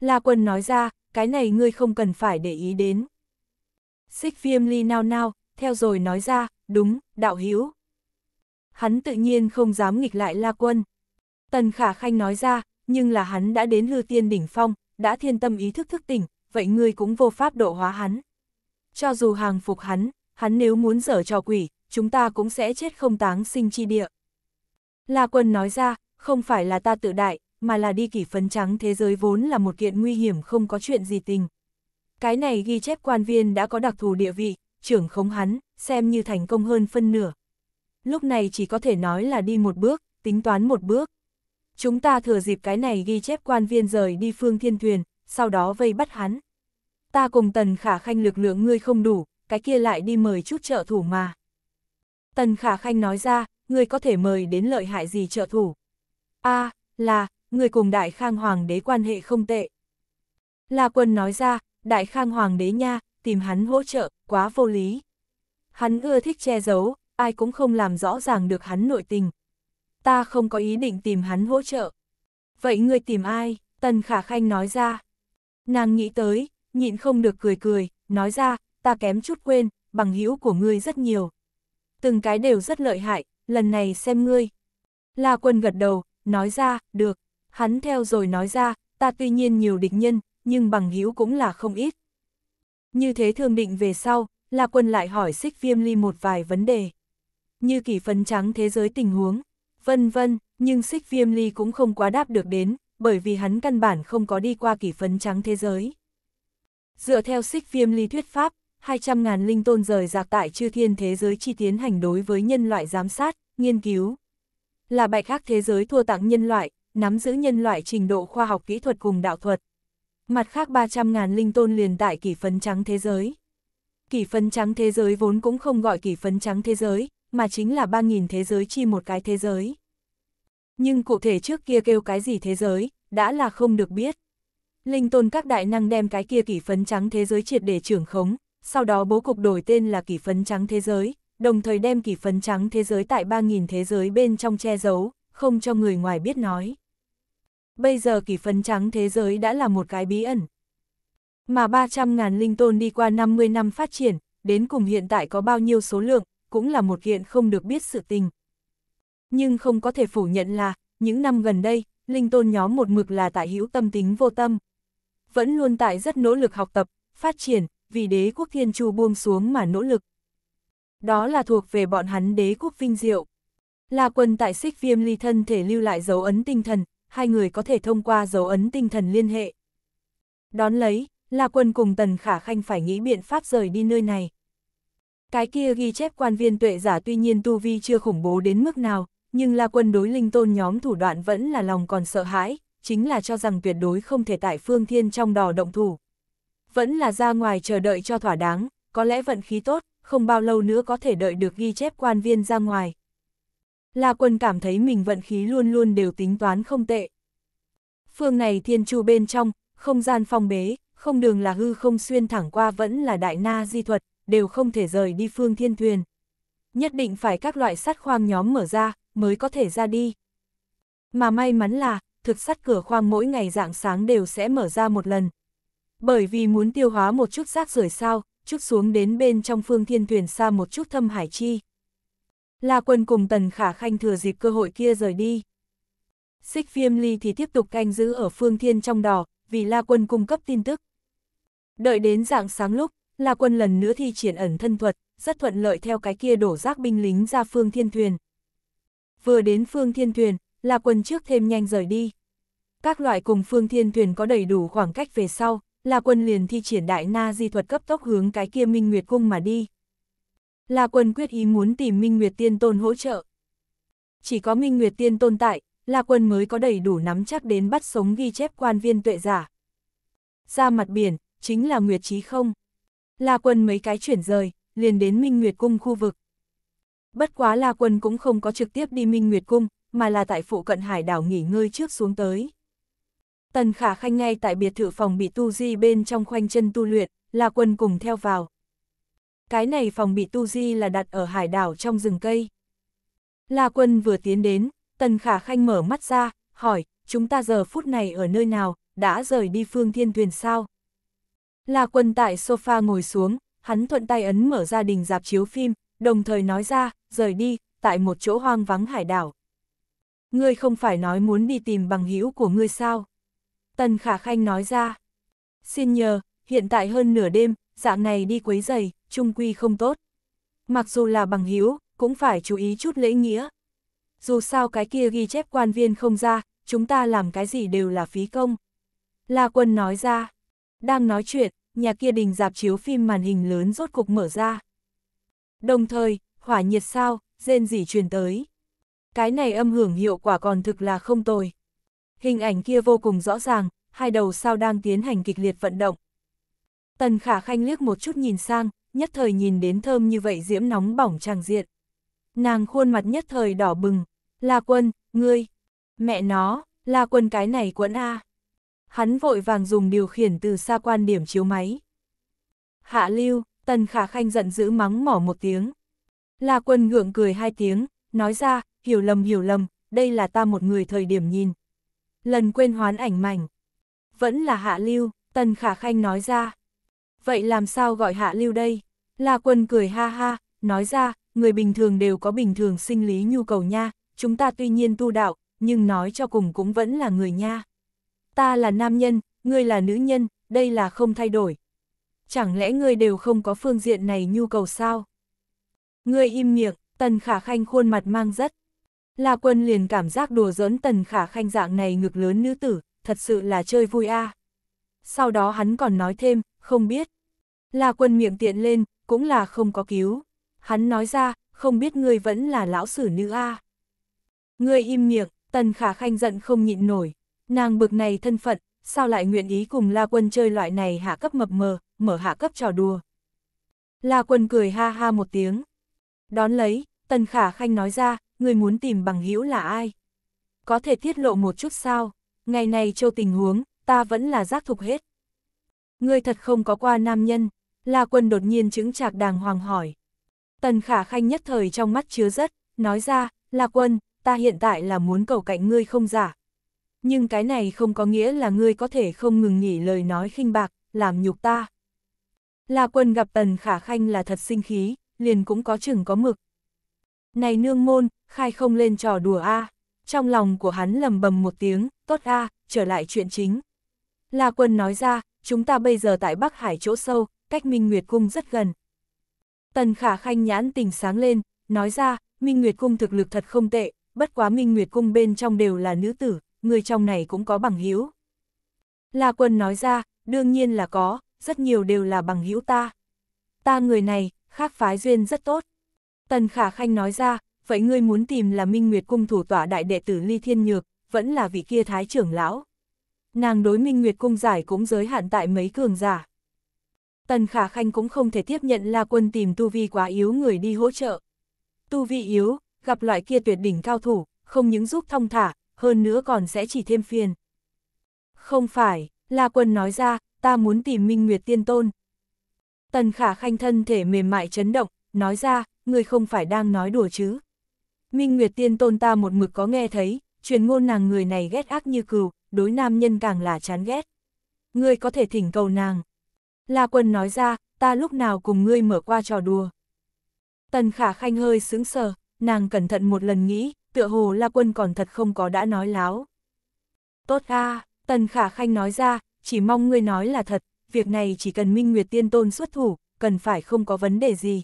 La quân nói ra, cái này ngươi không cần phải để ý đến. Xích viêm ly nao nao, theo rồi nói ra, đúng, đạo hiếu. Hắn tự nhiên không dám nghịch lại la quân. Tần khả khanh nói ra, nhưng là hắn đã đến lư tiên đỉnh phong, đã thiên tâm ý thức thức tỉnh, vậy ngươi cũng vô pháp độ hóa hắn. Cho dù hàng phục hắn, hắn nếu muốn dở trò quỷ, chúng ta cũng sẽ chết không táng sinh chi địa. La quân nói ra, không phải là ta tự đại, mà là đi kỷ phấn trắng thế giới vốn là một kiện nguy hiểm không có chuyện gì tình. Cái này ghi chép quan viên đã có đặc thù địa vị, trưởng khống hắn, xem như thành công hơn phân nửa. Lúc này chỉ có thể nói là đi một bước, tính toán một bước. Chúng ta thừa dịp cái này ghi chép quan viên rời đi phương thiên thuyền, sau đó vây bắt hắn. Ta cùng tần khả khanh lực lượng ngươi không đủ, cái kia lại đi mời chút trợ thủ mà. Tần Khả Khanh nói ra, người có thể mời đến lợi hại gì trợ thủ? a là, người cùng Đại Khang Hoàng đế quan hệ không tệ. La Quân nói ra, Đại Khang Hoàng đế nha, tìm hắn hỗ trợ, quá vô lý. Hắn ưa thích che giấu, ai cũng không làm rõ ràng được hắn nội tình. Ta không có ý định tìm hắn hỗ trợ. Vậy người tìm ai? Tần Khả Khanh nói ra. Nàng nghĩ tới, nhịn không được cười cười, nói ra, ta kém chút quên, bằng hữu của ngươi rất nhiều. Từng cái đều rất lợi hại, lần này xem ngươi. La quân gật đầu, nói ra, được. Hắn theo rồi nói ra, ta tuy nhiên nhiều địch nhân, nhưng bằng hữu cũng là không ít. Như thế thương định về sau, La Quân lại hỏi xích viêm ly một vài vấn đề. Như kỷ phấn trắng thế giới tình huống, vân vân, nhưng xích viêm ly cũng không quá đáp được đến, bởi vì hắn căn bản không có đi qua kỷ phấn trắng thế giới. Dựa theo xích viêm ly thuyết pháp, 200.000 linh tôn rời rạc tại chư thiên thế giới chi tiến hành đối với nhân loại giám sát, nghiên cứu. Là bạch khác thế giới thua tặng nhân loại, nắm giữ nhân loại trình độ khoa học kỹ thuật cùng đạo thuật. Mặt khác 300.000 linh tôn liền tại kỷ phấn trắng thế giới. Kỷ phấn trắng thế giới vốn cũng không gọi kỷ phấn trắng thế giới, mà chính là 3.000 thế giới chi một cái thế giới. Nhưng cụ thể trước kia kêu cái gì thế giới, đã là không được biết. Linh tôn các đại năng đem cái kia kỷ phấn trắng thế giới triệt để trưởng khống, sau đó bố cục đổi tên là kỷ phấn trắng thế giới, đồng thời đem kỷ phấn trắng thế giới tại 3.000 thế giới bên trong che giấu, không cho người ngoài biết nói. Bây giờ kỷ phấn trắng thế giới đã là một cái bí ẩn. Mà 300.000 linh tôn đi qua 50 năm phát triển, đến cùng hiện tại có bao nhiêu số lượng, cũng là một kiện không được biết sự tình. Nhưng không có thể phủ nhận là, những năm gần đây, linh tôn nhóm một mực là tại hữu tâm tính vô tâm. Vẫn luôn tại rất nỗ lực học tập, phát triển, vì đế quốc thiên chu buông xuống mà nỗ lực. Đó là thuộc về bọn hắn đế quốc vinh diệu. Là quân tại xích viêm ly thân thể lưu lại dấu ấn tinh thần, hai người có thể thông qua dấu ấn tinh thần liên hệ. Đón lấy, là quân cùng tần khả khanh phải nghĩ biện pháp rời đi nơi này. Cái kia ghi chép quan viên tuệ giả tuy nhiên tu vi chưa khủng bố đến mức nào, nhưng là Quân đối linh tôn nhóm thủ đoạn vẫn là lòng còn sợ hãi, chính là cho rằng tuyệt đối không thể tại phương thiên trong đò động thủ vẫn là ra ngoài chờ đợi cho thỏa đáng, có lẽ vận khí tốt, không bao lâu nữa có thể đợi được ghi chép quan viên ra ngoài. La quân cảm thấy mình vận khí luôn luôn đều tính toán không tệ. Phương này thiên chu bên trong, không gian phong bế, không đường là hư không xuyên thẳng qua vẫn là đại na di thuật, đều không thể rời đi phương thiên thuyền. Nhất định phải các loại sắt khoang nhóm mở ra, mới có thể ra đi. Mà may mắn là, thực sắt cửa khoang mỗi ngày dạng sáng đều sẽ mở ra một lần, bởi vì muốn tiêu hóa một chút rác rưởi sao, chút xuống đến bên trong phương thiên thuyền xa một chút thâm hải chi. La quân cùng tần khả khanh thừa dịp cơ hội kia rời đi. Xích phiêm ly thì tiếp tục canh giữ ở phương thiên trong đỏ, vì La quân cung cấp tin tức. Đợi đến dạng sáng lúc, La quân lần nữa thi triển ẩn thân thuật, rất thuận lợi theo cái kia đổ rác binh lính ra phương thiên thuyền. Vừa đến phương thiên thuyền, La quân trước thêm nhanh rời đi. Các loại cùng phương thiên thuyền có đầy đủ khoảng cách về sau, La Quân liền thi triển đại na di thuật cấp tốc hướng cái kia Minh Nguyệt Cung mà đi. La Quân quyết ý muốn tìm Minh Nguyệt Tiên Tôn hỗ trợ. Chỉ có Minh Nguyệt Tiên Tôn tại, La Quân mới có đầy đủ nắm chắc đến bắt sống ghi chép quan viên tuệ giả. Ra mặt biển, chính là Nguyệt Trí không. La Quân mấy cái chuyển rời, liền đến Minh Nguyệt Cung khu vực. Bất quá La Quân cũng không có trực tiếp đi Minh Nguyệt Cung, mà là tại phụ cận hải đảo nghỉ ngơi trước xuống tới. Tần Khả Khanh ngay tại biệt thự phòng bị tu di bên trong khoanh chân tu luyện, La Quân cùng theo vào. Cái này phòng bị tu di là đặt ở hải đảo trong rừng cây. La Quân vừa tiến đến, Tần Khả Khanh mở mắt ra, hỏi, chúng ta giờ phút này ở nơi nào, đã rời đi phương thiên thuyền sao? La Quân tại sofa ngồi xuống, hắn thuận tay ấn mở ra đình dạp chiếu phim, đồng thời nói ra, rời đi, tại một chỗ hoang vắng hải đảo. Ngươi không phải nói muốn đi tìm bằng hữu của ngươi sao? Tần Khả Khanh nói ra. Xin nhờ, hiện tại hơn nửa đêm, dạng này đi quấy giày, trung quy không tốt. Mặc dù là bằng hiếu, cũng phải chú ý chút lễ nghĩa. Dù sao cái kia ghi chép quan viên không ra, chúng ta làm cái gì đều là phí công. La Quân nói ra. Đang nói chuyện, nhà kia đình dạp chiếu phim màn hình lớn rốt cục mở ra. Đồng thời, hỏa nhiệt sao, rên rỉ truyền tới. Cái này âm hưởng hiệu quả còn thực là không tồi. Hình ảnh kia vô cùng rõ ràng, hai đầu sao đang tiến hành kịch liệt vận động. Tần Khả Khanh liếc một chút nhìn sang, nhất thời nhìn đến thơm như vậy diễm nóng bỏng tràng diện. Nàng khuôn mặt nhất thời đỏ bừng, La Quân, ngươi, mẹ nó, La Quân cái này quẫn A. Hắn vội vàng dùng điều khiển từ xa quan điểm chiếu máy. Hạ lưu, Tần Khả Khanh giận dữ mắng mỏ một tiếng. La Quân ngượng cười hai tiếng, nói ra, hiểu lầm hiểu lầm, đây là ta một người thời điểm nhìn, lần quên hoán ảnh mảnh. Vẫn là hạ lưu, Tần Khả Khanh nói ra. Vậy làm sao gọi hạ lưu đây? La quân cười ha ha, nói ra, người bình thường đều có bình thường sinh lý nhu cầu nha, chúng ta tuy nhiên tu đạo, nhưng nói cho cùng cũng vẫn là người nha. Ta là nam nhân, ngươi là nữ nhân, đây là không thay đổi. Chẳng lẽ ngươi đều không có phương diện này nhu cầu sao? Ngươi im miệng, Tần Khả Khanh khuôn mặt mang rất La Quân liền cảm giác đùa giỡn tần khả khanh dạng này ngực lớn nữ tử, thật sự là chơi vui a. Sau đó hắn còn nói thêm, không biết. La Quân miệng tiện lên, cũng là không có cứu. Hắn nói ra, không biết ngươi vẫn là lão sử nữ a. Ngươi im miệng, tần khả khanh giận không nhịn nổi. Nàng bực này thân phận, sao lại nguyện ý cùng La Quân chơi loại này hạ cấp mập mờ, mở hạ cấp trò đùa. La Quân cười ha ha một tiếng. Đón lấy, Tần Khả Khanh nói ra, người muốn tìm bằng hữu là ai? Có thể tiết lộ một chút sao? Ngày này châu tình huống, ta vẫn là giác thục hết. người thật không có qua nam nhân, La Quân đột nhiên chứng trạc đàng hoàng hỏi. Tần Khả Khanh nhất thời trong mắt chứa rất, nói ra, La Quân, ta hiện tại là muốn cầu cạnh ngươi không giả. Nhưng cái này không có nghĩa là ngươi có thể không ngừng nghỉ lời nói khinh bạc, làm nhục ta. La Quân gặp Tần Khả Khanh là thật sinh khí, liền cũng có chừng có mực. Này nương môn, khai không lên trò đùa a. Trong lòng của hắn lầm bầm một tiếng, tốt a, trở lại chuyện chính. La quân nói ra, chúng ta bây giờ tại Bắc Hải chỗ sâu, cách Minh Nguyệt Cung rất gần. Tần khả khanh nhãn tình sáng lên, nói ra, Minh Nguyệt Cung thực lực thật không tệ, bất quá Minh Nguyệt Cung bên trong đều là nữ tử, người trong này cũng có bằng hữu. La quân nói ra, đương nhiên là có, rất nhiều đều là bằng hữu ta. Ta người này, khác phái duyên rất tốt. Tần khả khanh nói ra, vậy ngươi muốn tìm là Minh Nguyệt Cung thủ tọa đại đệ tử Ly Thiên Nhược, vẫn là vị kia thái trưởng lão. Nàng đối Minh Nguyệt Cung giải cũng giới hạn tại mấy cường giả. Tần Khả Khanh cũng không thể tiếp nhận La Quân tìm tu vi quá yếu người đi hỗ trợ. Tu vi yếu, gặp loại kia tuyệt đỉnh cao thủ, không những giúp thông thả, hơn nữa còn sẽ chỉ thêm phiền. Không phải, La Quân nói ra, ta muốn tìm Minh Nguyệt Tiên Tôn. Tần Khả Khanh thân thể mềm mại chấn động, nói ra, người không phải đang nói đùa chứ. Minh Nguyệt Tiên Tôn ta một mực có nghe thấy, truyền ngôn nàng người này ghét ác như cừu, đối nam nhân càng là chán ghét. Ngươi có thể thỉnh cầu nàng. La Quân nói ra, ta lúc nào cùng ngươi mở qua trò đùa. Tần Khả Khanh hơi sững sờ, nàng cẩn thận một lần nghĩ, tựa hồ La Quân còn thật không có đã nói láo. Tốt a, Tần Khả Khanh nói ra, chỉ mong ngươi nói là thật, việc này chỉ cần Minh Nguyệt Tiên Tôn xuất thủ, cần phải không có vấn đề gì.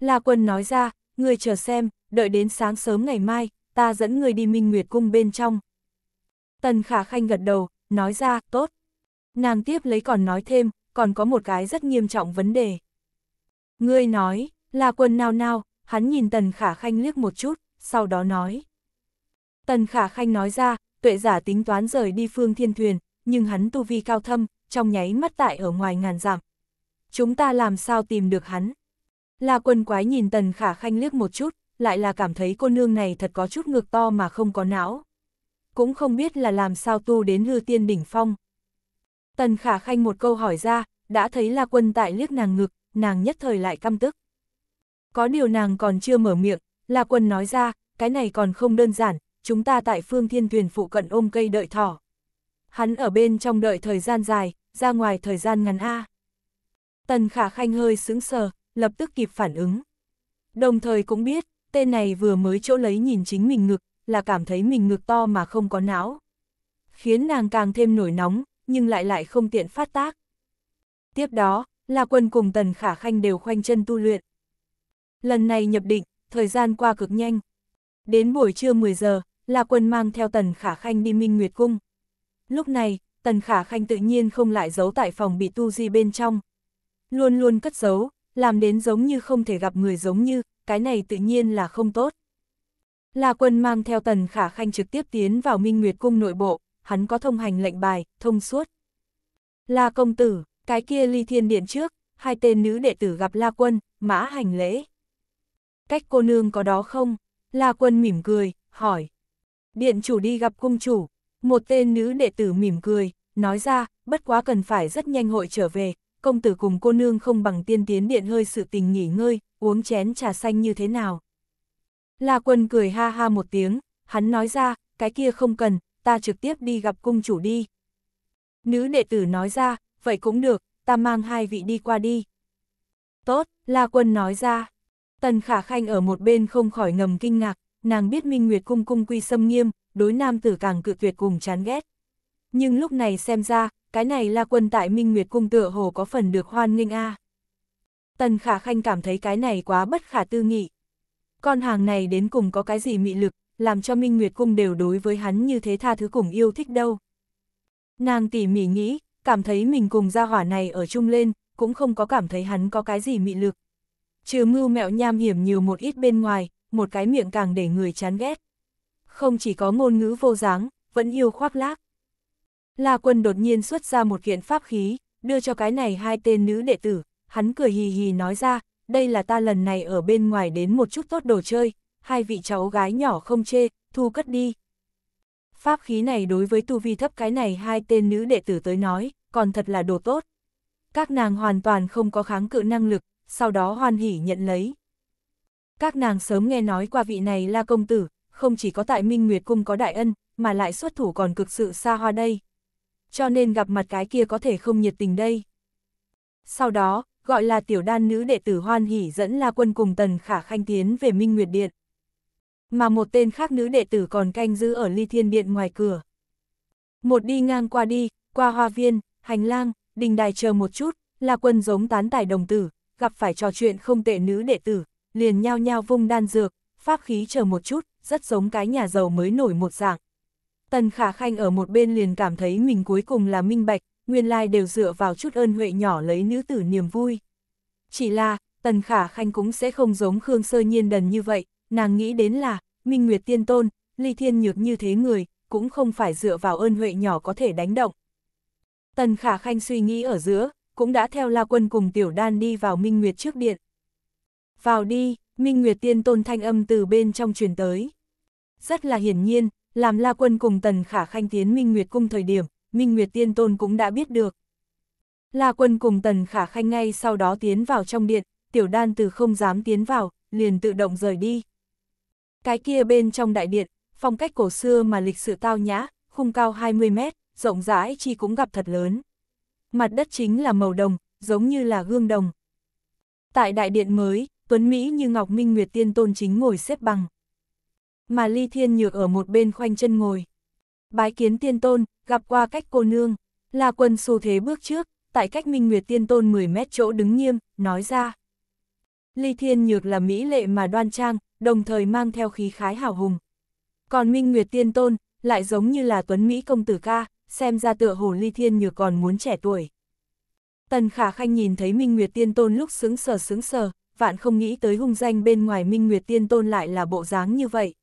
La Quân nói ra, ngươi chờ xem, đợi đến sáng sớm ngày mai, ta dẫn người đi Minh Nguyệt Cung bên trong. Tần Khả Khanh gật đầu, nói ra, tốt. Nàng tiếp lấy còn nói thêm, còn có một cái rất nghiêm trọng vấn đề. Ngươi nói, là quân nào nào, hắn nhìn Tần Khả Khanh liếc một chút, sau đó nói. Tần Khả Khanh nói ra, tuệ giả tính toán rời đi phương thiên thuyền, nhưng hắn tu vi cao thâm, trong nháy mắt tại ở ngoài ngàn giảm. Chúng ta làm sao tìm được hắn? Là quân quái nhìn Tần Khả Khanh liếc một chút, lại là cảm thấy cô nương này thật có chút ngược to mà không có não. Cũng không biết là làm sao tu đến hư tiên đỉnh phong. Tần khả khanh một câu hỏi ra, đã thấy là quân tại liếc nàng ngực, nàng nhất thời lại căm tức. Có điều nàng còn chưa mở miệng, là quân nói ra, cái này còn không đơn giản, chúng ta tại phương thiên thuyền phụ cận ôm cây đợi thỏ. Hắn ở bên trong đợi thời gian dài, ra ngoài thời gian ngắn A. Tần khả khanh hơi sững sờ, lập tức kịp phản ứng. Đồng thời cũng biết, Tên này vừa mới chỗ lấy nhìn chính mình ngực, là cảm thấy mình ngực to mà không có não. Khiến nàng càng thêm nổi nóng, nhưng lại lại không tiện phát tác. Tiếp đó, là Quân cùng Tần Khả Khanh đều khoanh chân tu luyện. Lần này nhập định, thời gian qua cực nhanh. Đến buổi trưa 10 giờ, là Quân mang theo Tần Khả Khanh đi Minh Nguyệt Cung. Lúc này, Tần Khả Khanh tự nhiên không lại giấu tại phòng bị tu di bên trong. Luôn luôn cất giấu, làm đến giống như không thể gặp người giống như, cái này tự nhiên là không tốt. La quân mang theo tần khả khanh trực tiếp tiến vào Minh Nguyệt Cung nội bộ, hắn có thông hành lệnh bài, thông suốt. La công tử, cái kia ly thiên điện trước, hai tên nữ đệ tử gặp La quân, mã hành lễ. Cách cô nương có đó không? La quân mỉm cười, hỏi. Điện chủ đi gặp cung chủ, một tên nữ đệ tử mỉm cười, nói ra, bất quá cần phải rất nhanh hội trở về, công tử cùng cô nương không bằng tiên tiến điện hơi sự tình nghỉ ngơi, uống chén trà xanh như thế nào. La quân cười ha ha một tiếng, hắn nói ra, cái kia không cần, ta trực tiếp đi gặp cung chủ đi. Nữ đệ tử nói ra, vậy cũng được, ta mang hai vị đi qua đi. Tốt, La quân nói ra. Tần khả khanh ở một bên không khỏi ngầm kinh ngạc, nàng biết Minh Nguyệt cung cung quy xâm nghiêm, đối nam tử càng cự tuyệt cùng chán ghét. Nhưng lúc này xem ra, cái này La Quân tại Minh Nguyệt Cung tựa hồ có phần được hoan nghênh a. À. Tần Khả Khanh cảm thấy cái này quá bất khả tư nghị. Con hàng này đến cùng có cái gì mị lực, làm cho Minh Nguyệt Cung đều đối với hắn như thế tha thứ cùng yêu thích đâu. Nàng tỉ mỉ nghĩ, cảm thấy mình cùng gia hỏa này ở chung lên, cũng không có cảm thấy hắn có cái gì mị lực. Trừ mưu mẹo nham hiểm nhiều một ít bên ngoài, một cái miệng càng để người chán ghét. Không chỉ có ngôn ngữ vô dáng, vẫn yêu khoác lác. La quân đột nhiên xuất ra một kiện pháp khí, đưa cho cái này hai tên nữ đệ tử, hắn cười hì hì nói ra, đây là ta lần này ở bên ngoài đến một chút tốt đồ chơi, hai vị cháu gái nhỏ không chê, thu cất đi. Pháp khí này đối với tu vi thấp cái này hai tên nữ đệ tử tới nói, còn thật là đồ tốt. Các nàng hoàn toàn không có kháng cự năng lực, sau đó hoan hỉ nhận lấy. Các nàng sớm nghe nói qua vị này là công tử, không chỉ có tại Minh Nguyệt Cung có đại ân, mà lại xuất thủ còn cực sự xa hoa đây. Cho nên gặp mặt cái kia có thể không nhiệt tình đây. Sau đó, gọi là tiểu đan nữ đệ tử Hoan hỉ dẫn La Quân cùng Tần Khả Khanh tiến về Minh Nguyệt Điện. Mà một tên khác nữ đệ tử còn canh giữ ở Ly Thiên Điện ngoài cửa. Một đi ngang qua đi, qua hoa viên, hành lang, đình đài chờ một chút, La Quân giống tán tài đồng tử, gặp phải trò chuyện không tệ nữ đệ tử, liền nhao nhao vung đan dược, pháp khí chờ một chút, rất giống cái nhà giàu mới nổi một dạng. Tần Khả Khanh ở một bên liền cảm thấy mình cuối cùng là minh bạch, nguyên lai đều dựa vào chút ơn huệ nhỏ lấy nữ tử niềm vui. Chỉ là, Tần Khả Khanh cũng sẽ không giống Khương Sơ Nhiên đần như vậy, nàng nghĩ đến là, Minh Nguyệt Tiên Tôn, Ly Thiên Nhược như thế người, cũng không phải dựa vào ơn huệ nhỏ có thể đánh động. Tần Khả Khanh suy nghĩ ở giữa, cũng đã theo La Quân cùng Tiểu Đan đi vào Minh Nguyệt trước điện. Vào đi, Minh Nguyệt Tiên Tôn thanh âm từ bên trong truyền tới. Rất là hiển nhiên, làm La Quân cùng Tần Khả Khanh tiến Minh Nguyệt cung thời điểm, Minh Nguyệt Tiên Tôn cũng đã biết được. La Quân cùng Tần Khả Khanh ngay sau đó tiến vào trong điện, tiểu đan từ không dám tiến vào, liền tự động rời đi. Cái kia bên trong đại điện, phong cách cổ xưa mà lịch sự tao nhã, khung cao 20 mét, rộng rãi chi cũng gặp thật lớn. Mặt đất chính là màu đồng, giống như là gương đồng. Tại đại điện mới, Tuấn Mỹ như Ngọc Minh Nguyệt Tiên Tôn chính ngồi xếp bằng. Mà Ly Thiên Nhược ở một bên khoanh chân ngồi. Bái kiến Tiên Tôn, gặp qua cách cô nương, là quân xu thế bước trước, tại cách Minh Nguyệt Tiên Tôn 10 mét chỗ đứng nghiêm, nói ra. Ly Thiên Nhược là mỹ lệ mà đoan trang, đồng thời mang theo khí khái hào hùng. Còn Minh Nguyệt Tiên Tôn, lại giống như là Tuấn Mỹ công tử ca, xem ra tựa hồ Ly Thiên Nhược còn muốn trẻ tuổi. Tần Khả Khanh nhìn thấy Minh Nguyệt Tiên Tôn lúc sướng sờ sướng sờ, vạn không nghĩ tới hung danh bên ngoài Minh Nguyệt Tiên Tôn lại là bộ dáng như vậy.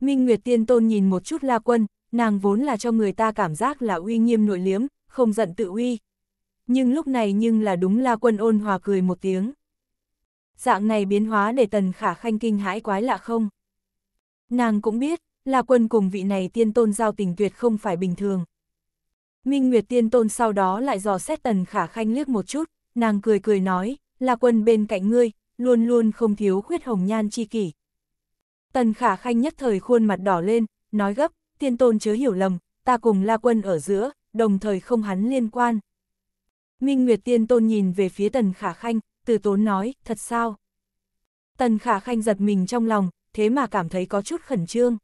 Minh Nguyệt Tiên Tôn nhìn một chút La Quân, nàng vốn là cho người ta cảm giác là uy nghiêm nội liếm, không giận tự uy. Nhưng lúc này nhưng là đúng là quân ôn hòa cười một tiếng. Dạng này biến hóa để tần khả khanh kinh hãi quái lạ không? Nàng cũng biết, là quân cùng vị này tiên tôn giao tình tuyệt không phải bình thường. Minh Nguyệt tiên tôn sau đó lại dò xét tần khả khanh liếc một chút, nàng cười cười nói, là quân bên cạnh ngươi, luôn luôn không thiếu khuyết hồng nhan chi kỷ. Tần khả khanh nhất thời khuôn mặt đỏ lên, nói gấp, tiên tôn chớ hiểu lầm, ta cùng La Quân ở giữa, đồng thời không hắn liên quan. Minh Nguyệt tiên tôn nhìn về phía Tần Khả Khanh, từ tốn nói, thật sao? Tần Khả Khanh giật mình trong lòng, thế mà cảm thấy có chút khẩn trương.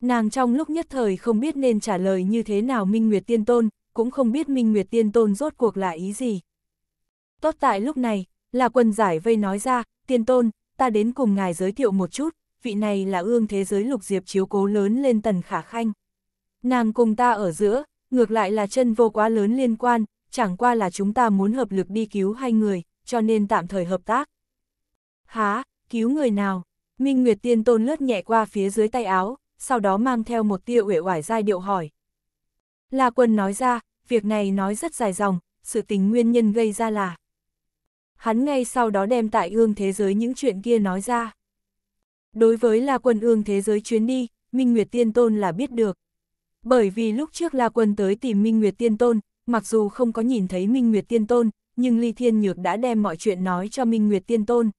Nàng trong lúc nhất thời không biết nên trả lời như thế nào Minh Nguyệt Tiên Tôn, cũng không biết Minh Nguyệt Tiên Tôn rốt cuộc là ý gì. Tốt tại lúc này, La quân giải vây nói ra, Tiên Tôn, ta đến cùng ngài giới thiệu một chút, vị này là ương thế giới lục diệp chiếu cố lớn lên tần khả khanh. Nàng cùng ta ở giữa, ngược lại là chân vô quá lớn liên quan, chẳng qua là chúng ta muốn hợp lực đi cứu hai người, cho nên tạm thời hợp tác. Há, cứu người nào? Minh Nguyệt Tiên Tôn lướt nhẹ qua phía dưới tay áo, sau đó mang theo một tia uể oải giai điệu hỏi. La Quân nói ra, việc này nói rất dài dòng, sự tình nguyên nhân gây ra là. Hắn ngay sau đó đem tại ương thế giới những chuyện kia nói ra. Đối với La Quân ương thế giới chuyến đi, Minh Nguyệt Tiên Tôn là biết được. Bởi vì lúc trước La Quân tới tìm Minh Nguyệt Tiên Tôn, mặc dù không có nhìn thấy Minh Nguyệt Tiên Tôn, nhưng Ly Thiên Nhược đã đem mọi chuyện nói cho Minh Nguyệt Tiên Tôn.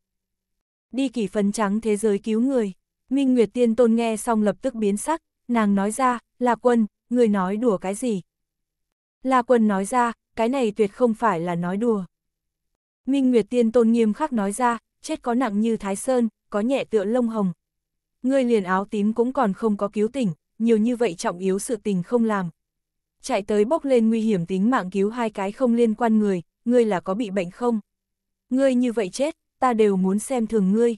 Đi kỷ phấn trắng thế giới cứu người, Minh Nguyệt Tiên Tôn nghe xong lập tức biến sắc, nàng nói ra, La Quân, người nói đùa cái gì? La Quân nói ra, cái này tuyệt không phải là nói đùa. Minh Nguyệt Tiên Tôn nghiêm khắc nói ra, chết có nặng như Thái Sơn, có nhẹ tựa lông hồng. Ngươi liền áo tím cũng còn không có cứu tỉnh, nhiều như vậy trọng yếu sự tình không làm. Chạy tới bốc lên nguy hiểm tính mạng cứu hai cái không liên quan người, ngươi là có bị bệnh không? Ngươi như vậy chết, ta đều muốn xem thường ngươi.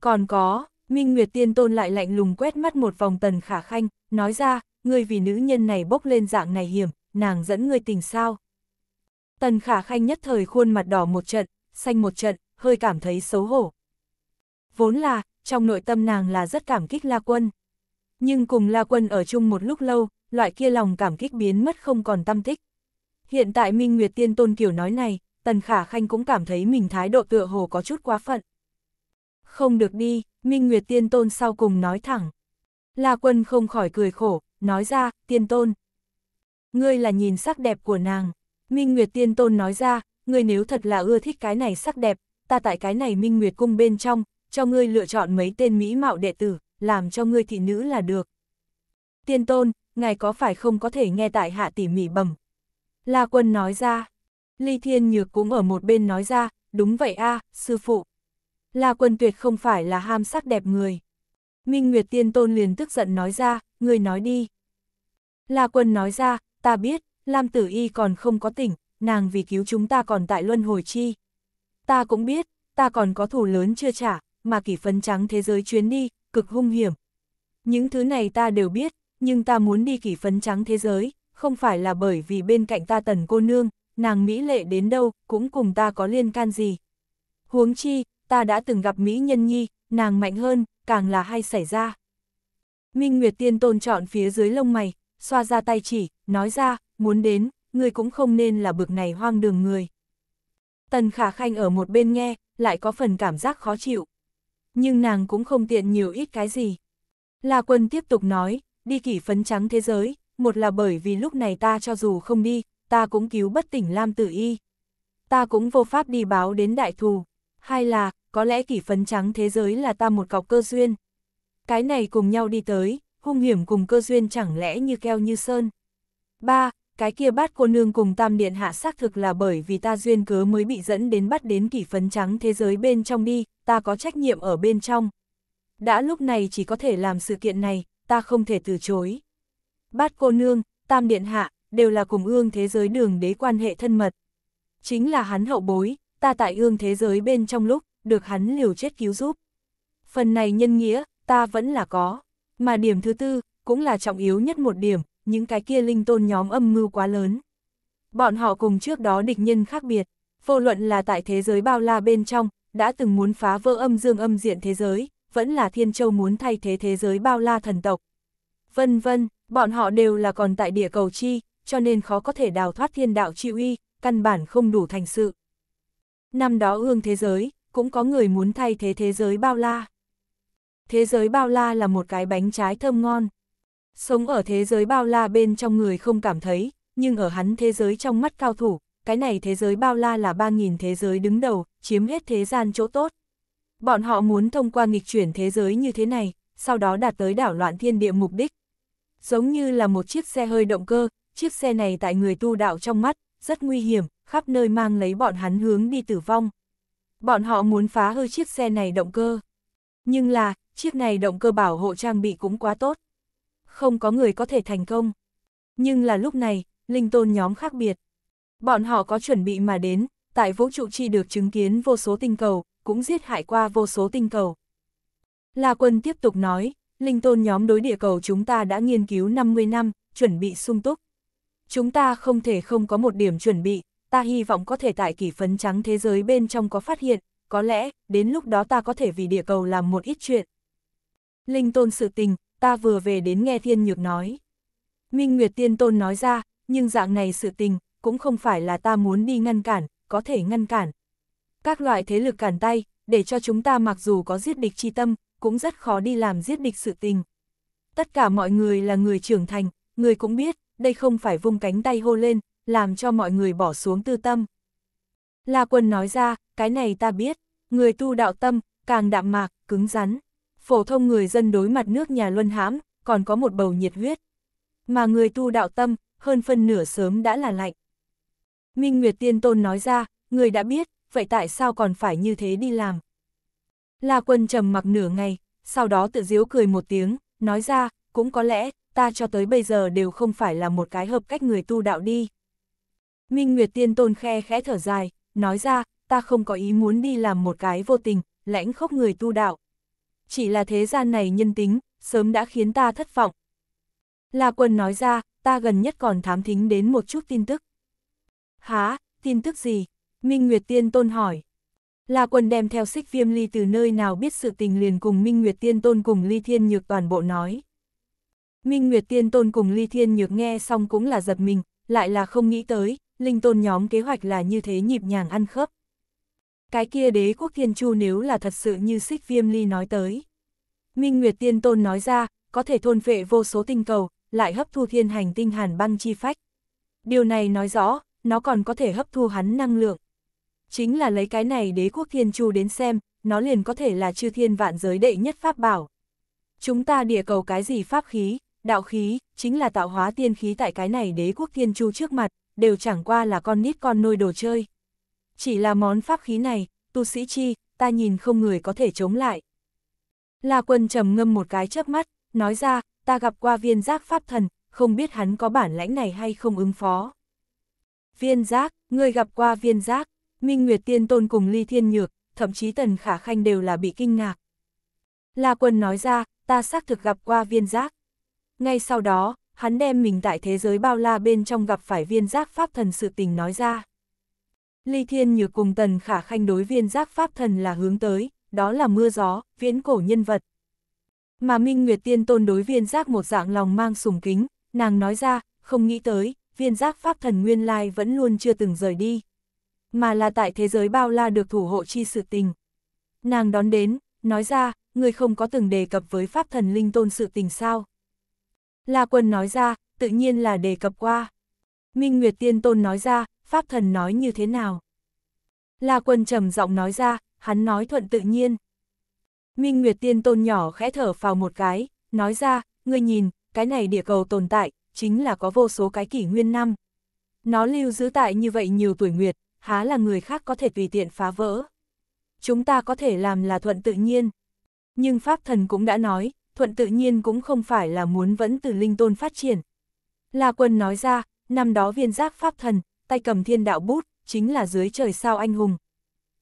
Còn có, Minh Nguyệt Tiên Tôn lại lạnh lùng quét mắt một vòng tần khả khanh, nói ra, ngươi vì nữ nhân này bốc lên dạng này hiểm, nàng dẫn ngươi tình sao. Tần khả khanh nhất thời khuôn mặt đỏ một trận, xanh một trận, hơi cảm thấy xấu hổ vốn là, trong nội tâm nàng là rất cảm kích La Quân. Nhưng cùng La Quân ở chung một lúc lâu, loại kia lòng cảm kích biến mất không còn tâm tích. Hiện tại Minh Nguyệt Tiên Tôn kiểu nói này, Tần Khả Khanh cũng cảm thấy mình thái độ tựa hồ có chút quá phận. Không được đi, Minh Nguyệt Tiên Tôn sau cùng nói thẳng. La Quân không khỏi cười khổ, nói ra, Tiên Tôn. Ngươi là nhìn sắc đẹp của nàng. Minh Nguyệt Tiên Tôn nói ra, ngươi nếu thật là ưa thích cái này sắc đẹp, ta tại cái này Minh Nguyệt Cung bên trong, cho ngươi lựa chọn mấy tên mỹ mạo đệ tử, làm cho ngươi thị nữ là được. Tiên tôn, ngài có phải không có thể nghe tại hạ tỉ mỉ bẩm? La quân nói ra, Ly Thiên Nhược cũng ở một bên nói ra, đúng vậy a sư phụ. La quân tuyệt không phải là ham sắc đẹp người. Minh Nguyệt Tiên Tôn liền tức giận nói ra, ngươi nói đi. La quân nói ra, ta biết, Lam Tử Y còn không có tỉnh, nàng vì cứu chúng ta còn tại luân hồi chi. Ta cũng biết, ta còn có thủ lớn chưa trả, mà kỷ phấn trắng thế giới chuyến đi, cực hung hiểm. Những thứ này ta đều biết, nhưng ta muốn đi kỷ phấn trắng thế giới, không phải là bởi vì bên cạnh ta tần cô nương, nàng Mỹ lệ đến đâu, cũng cùng ta có liên can gì. Huống chi, ta đã từng gặp Mỹ nhân nhi, nàng mạnh hơn, càng là hay xảy ra. Minh Nguyệt Tiên tôn chọn phía dưới lông mày, xoa ra tay chỉ, nói ra, muốn đến, người cũng không nên là bực này hoang đường người. Tần Khả Khanh ở một bên nghe, lại có phần cảm giác khó chịu nhưng nàng cũng không tiện nhiều ít cái gì. La Quân tiếp tục nói, đi kỷ phấn trắng thế giới, một là bởi vì lúc này ta cho dù không đi, ta cũng cứu bất tỉnh Lam Tử Y. Ta cũng vô pháp đi báo đến đại thù. Hai là, có lẽ kỷ phấn trắng thế giới là ta một cọc cơ duyên. Cái này cùng nhau đi tới, hung hiểm cùng cơ duyên chẳng lẽ như keo như sơn. Ba, cái kia bát cô nương cùng tam điện hạ xác thực là bởi vì ta duyên cớ mới bị dẫn đến bắt đến kỷ phấn trắng thế giới bên trong đi, ta có trách nhiệm ở bên trong. Đã lúc này chỉ có thể làm sự kiện này, ta không thể từ chối. Bát cô nương, tam điện hạ, đều là cùng ương thế giới đường đế quan hệ thân mật. Chính là hắn hậu bối, ta tại ương thế giới bên trong lúc, được hắn liều chết cứu giúp. Phần này nhân nghĩa, ta vẫn là có. Mà điểm thứ tư, cũng là trọng yếu nhất một điểm, những cái kia linh tôn nhóm âm mưu quá lớn. Bọn họ cùng trước đó địch nhân khác biệt, vô luận là tại thế giới bao la bên trong, đã từng muốn phá vỡ âm dương âm diện thế giới, vẫn là thiên châu muốn thay thế thế giới bao la thần tộc. Vân vân, bọn họ đều là còn tại địa cầu chi, cho nên khó có thể đào thoát thiên đạo chi uy, căn bản không đủ thành sự. Năm đó ương thế giới, cũng có người muốn thay thế thế giới bao la. Thế giới bao la là một cái bánh trái thơm ngon. Sống ở thế giới bao la bên trong người không cảm thấy, nhưng ở hắn thế giới trong mắt cao thủ, cái này thế giới bao la là 3.000 thế giới đứng đầu, chiếm hết thế gian chỗ tốt. Bọn họ muốn thông qua nghịch chuyển thế giới như thế này, sau đó đạt tới đảo loạn thiên địa mục đích. Giống như là một chiếc xe hơi động cơ, chiếc xe này tại người tu đạo trong mắt, rất nguy hiểm, khắp nơi mang lấy bọn hắn hướng đi tử vong. Bọn họ muốn phá hư chiếc xe này động cơ. Nhưng là, chiếc này động cơ bảo hộ trang bị cũng quá tốt không có người có thể thành công. Nhưng là lúc này, linh tôn nhóm khác biệt. Bọn họ có chuẩn bị mà đến, tại vũ trụ chi được chứng kiến vô số tinh cầu, cũng giết hại qua vô số tinh cầu. La quân tiếp tục nói, linh tôn nhóm đối địa cầu chúng ta đã nghiên cứu 50 năm, chuẩn bị sung túc. Chúng ta không thể không có một điểm chuẩn bị, ta hy vọng có thể tại kỷ phấn trắng thế giới bên trong có phát hiện, có lẽ, đến lúc đó ta có thể vì địa cầu làm một ít chuyện. Linh tôn sự tình, ta vừa về đến nghe thiên nhược nói. Minh Nguyệt Tiên Tôn nói ra, nhưng dạng này sự tình, cũng không phải là ta muốn đi ngăn cản, có thể ngăn cản. Các loại thế lực cản tay, để cho chúng ta mặc dù có giết địch chi tâm, cũng rất khó đi làm giết địch sự tình. Tất cả mọi người là người trưởng thành, người cũng biết, đây không phải vung cánh tay hô lên, làm cho mọi người bỏ xuống tư tâm. La quân nói ra, cái này ta biết, người tu đạo tâm, càng đạm mạc, cứng rắn phổ thông người dân đối mặt nước nhà luân hãm, còn có một bầu nhiệt huyết. Mà người tu đạo tâm, hơn phân nửa sớm đã là lạnh. Minh Nguyệt Tiên Tôn nói ra, người đã biết, vậy tại sao còn phải như thế đi làm? La quân trầm mặc nửa ngày, sau đó tự diếu cười một tiếng, nói ra, cũng có lẽ, ta cho tới bây giờ đều không phải là một cái hợp cách người tu đạo đi. Minh Nguyệt Tiên Tôn khe khẽ thở dài, nói ra, ta không có ý muốn đi làm một cái vô tình, lãnh khốc người tu đạo chỉ là thế gian này nhân tính, sớm đã khiến ta thất vọng. La quân nói ra, ta gần nhất còn thám thính đến một chút tin tức. Há, tin tức gì? Minh Nguyệt Tiên Tôn hỏi. La quân đem theo xích viêm ly từ nơi nào biết sự tình liền cùng Minh Nguyệt Tiên Tôn cùng Ly Thiên Nhược toàn bộ nói. Minh Nguyệt Tiên Tôn cùng Ly Thiên Nhược nghe xong cũng là giật mình, lại là không nghĩ tới, linh tôn nhóm kế hoạch là như thế nhịp nhàng ăn khớp. Cái kia đế quốc thiên chu nếu là thật sự như xích viêm ly nói tới. Minh Nguyệt Tiên Tôn nói ra, có thể thôn vệ vô số tinh cầu, lại hấp thu thiên hành tinh hàn băng chi phách. Điều này nói rõ, nó còn có thể hấp thu hắn năng lượng. Chính là lấy cái này đế quốc thiên chu đến xem, nó liền có thể là chư thiên vạn giới đệ nhất pháp bảo. Chúng ta địa cầu cái gì pháp khí, đạo khí, chính là tạo hóa tiên khí tại cái này đế quốc thiên chu trước mặt, đều chẳng qua là con nít con nuôi đồ chơi. Chỉ là món pháp khí này, tu sĩ chi, ta nhìn không người có thể chống lại. La quân trầm ngâm một cái chớp mắt, nói ra, ta gặp qua viên giác pháp thần, không biết hắn có bản lãnh này hay không ứng phó. Viên giác, người gặp qua viên giác, Minh Nguyệt Tiên Tôn cùng Ly Thiên Nhược, thậm chí Tần Khả Khanh đều là bị kinh ngạc. La Quân nói ra, ta xác thực gặp qua viên giác. Ngay sau đó, hắn đem mình tại thế giới bao la bên trong gặp phải viên giác pháp thần sự tình nói ra. Ly Thiên Như cùng Tần Khả Khanh đối viên giác pháp thần là hướng tới, đó là mưa gió, viễn cổ nhân vật. Mà Minh Nguyệt Tiên Tôn đối viên giác một dạng lòng mang sùng kính, nàng nói ra, không nghĩ tới, viên giác pháp thần nguyên lai vẫn luôn chưa từng rời đi. Mà là tại thế giới bao la được thủ hộ chi sự tình. Nàng đón đến, nói ra, người không có từng đề cập với pháp thần linh tôn sự tình sao. La Quân nói ra, tự nhiên là đề cập qua. Minh Nguyệt Tiên Tôn nói ra, Pháp thần nói như thế nào? La quân trầm giọng nói ra, hắn nói thuận tự nhiên. Minh Nguyệt Tiên Tôn nhỏ khẽ thở vào một cái, nói ra, ngươi nhìn, cái này địa cầu tồn tại, chính là có vô số cái kỷ nguyên năm. Nó lưu giữ tại như vậy nhiều tuổi nguyệt, há là người khác có thể tùy tiện phá vỡ. Chúng ta có thể làm là thuận tự nhiên. Nhưng Pháp Thần cũng đã nói, thuận tự nhiên cũng không phải là muốn vẫn từ linh tôn phát triển. La Quân nói ra, năm đó viên giác Pháp Thần, tay cầm thiên đạo bút, chính là dưới trời sao anh hùng.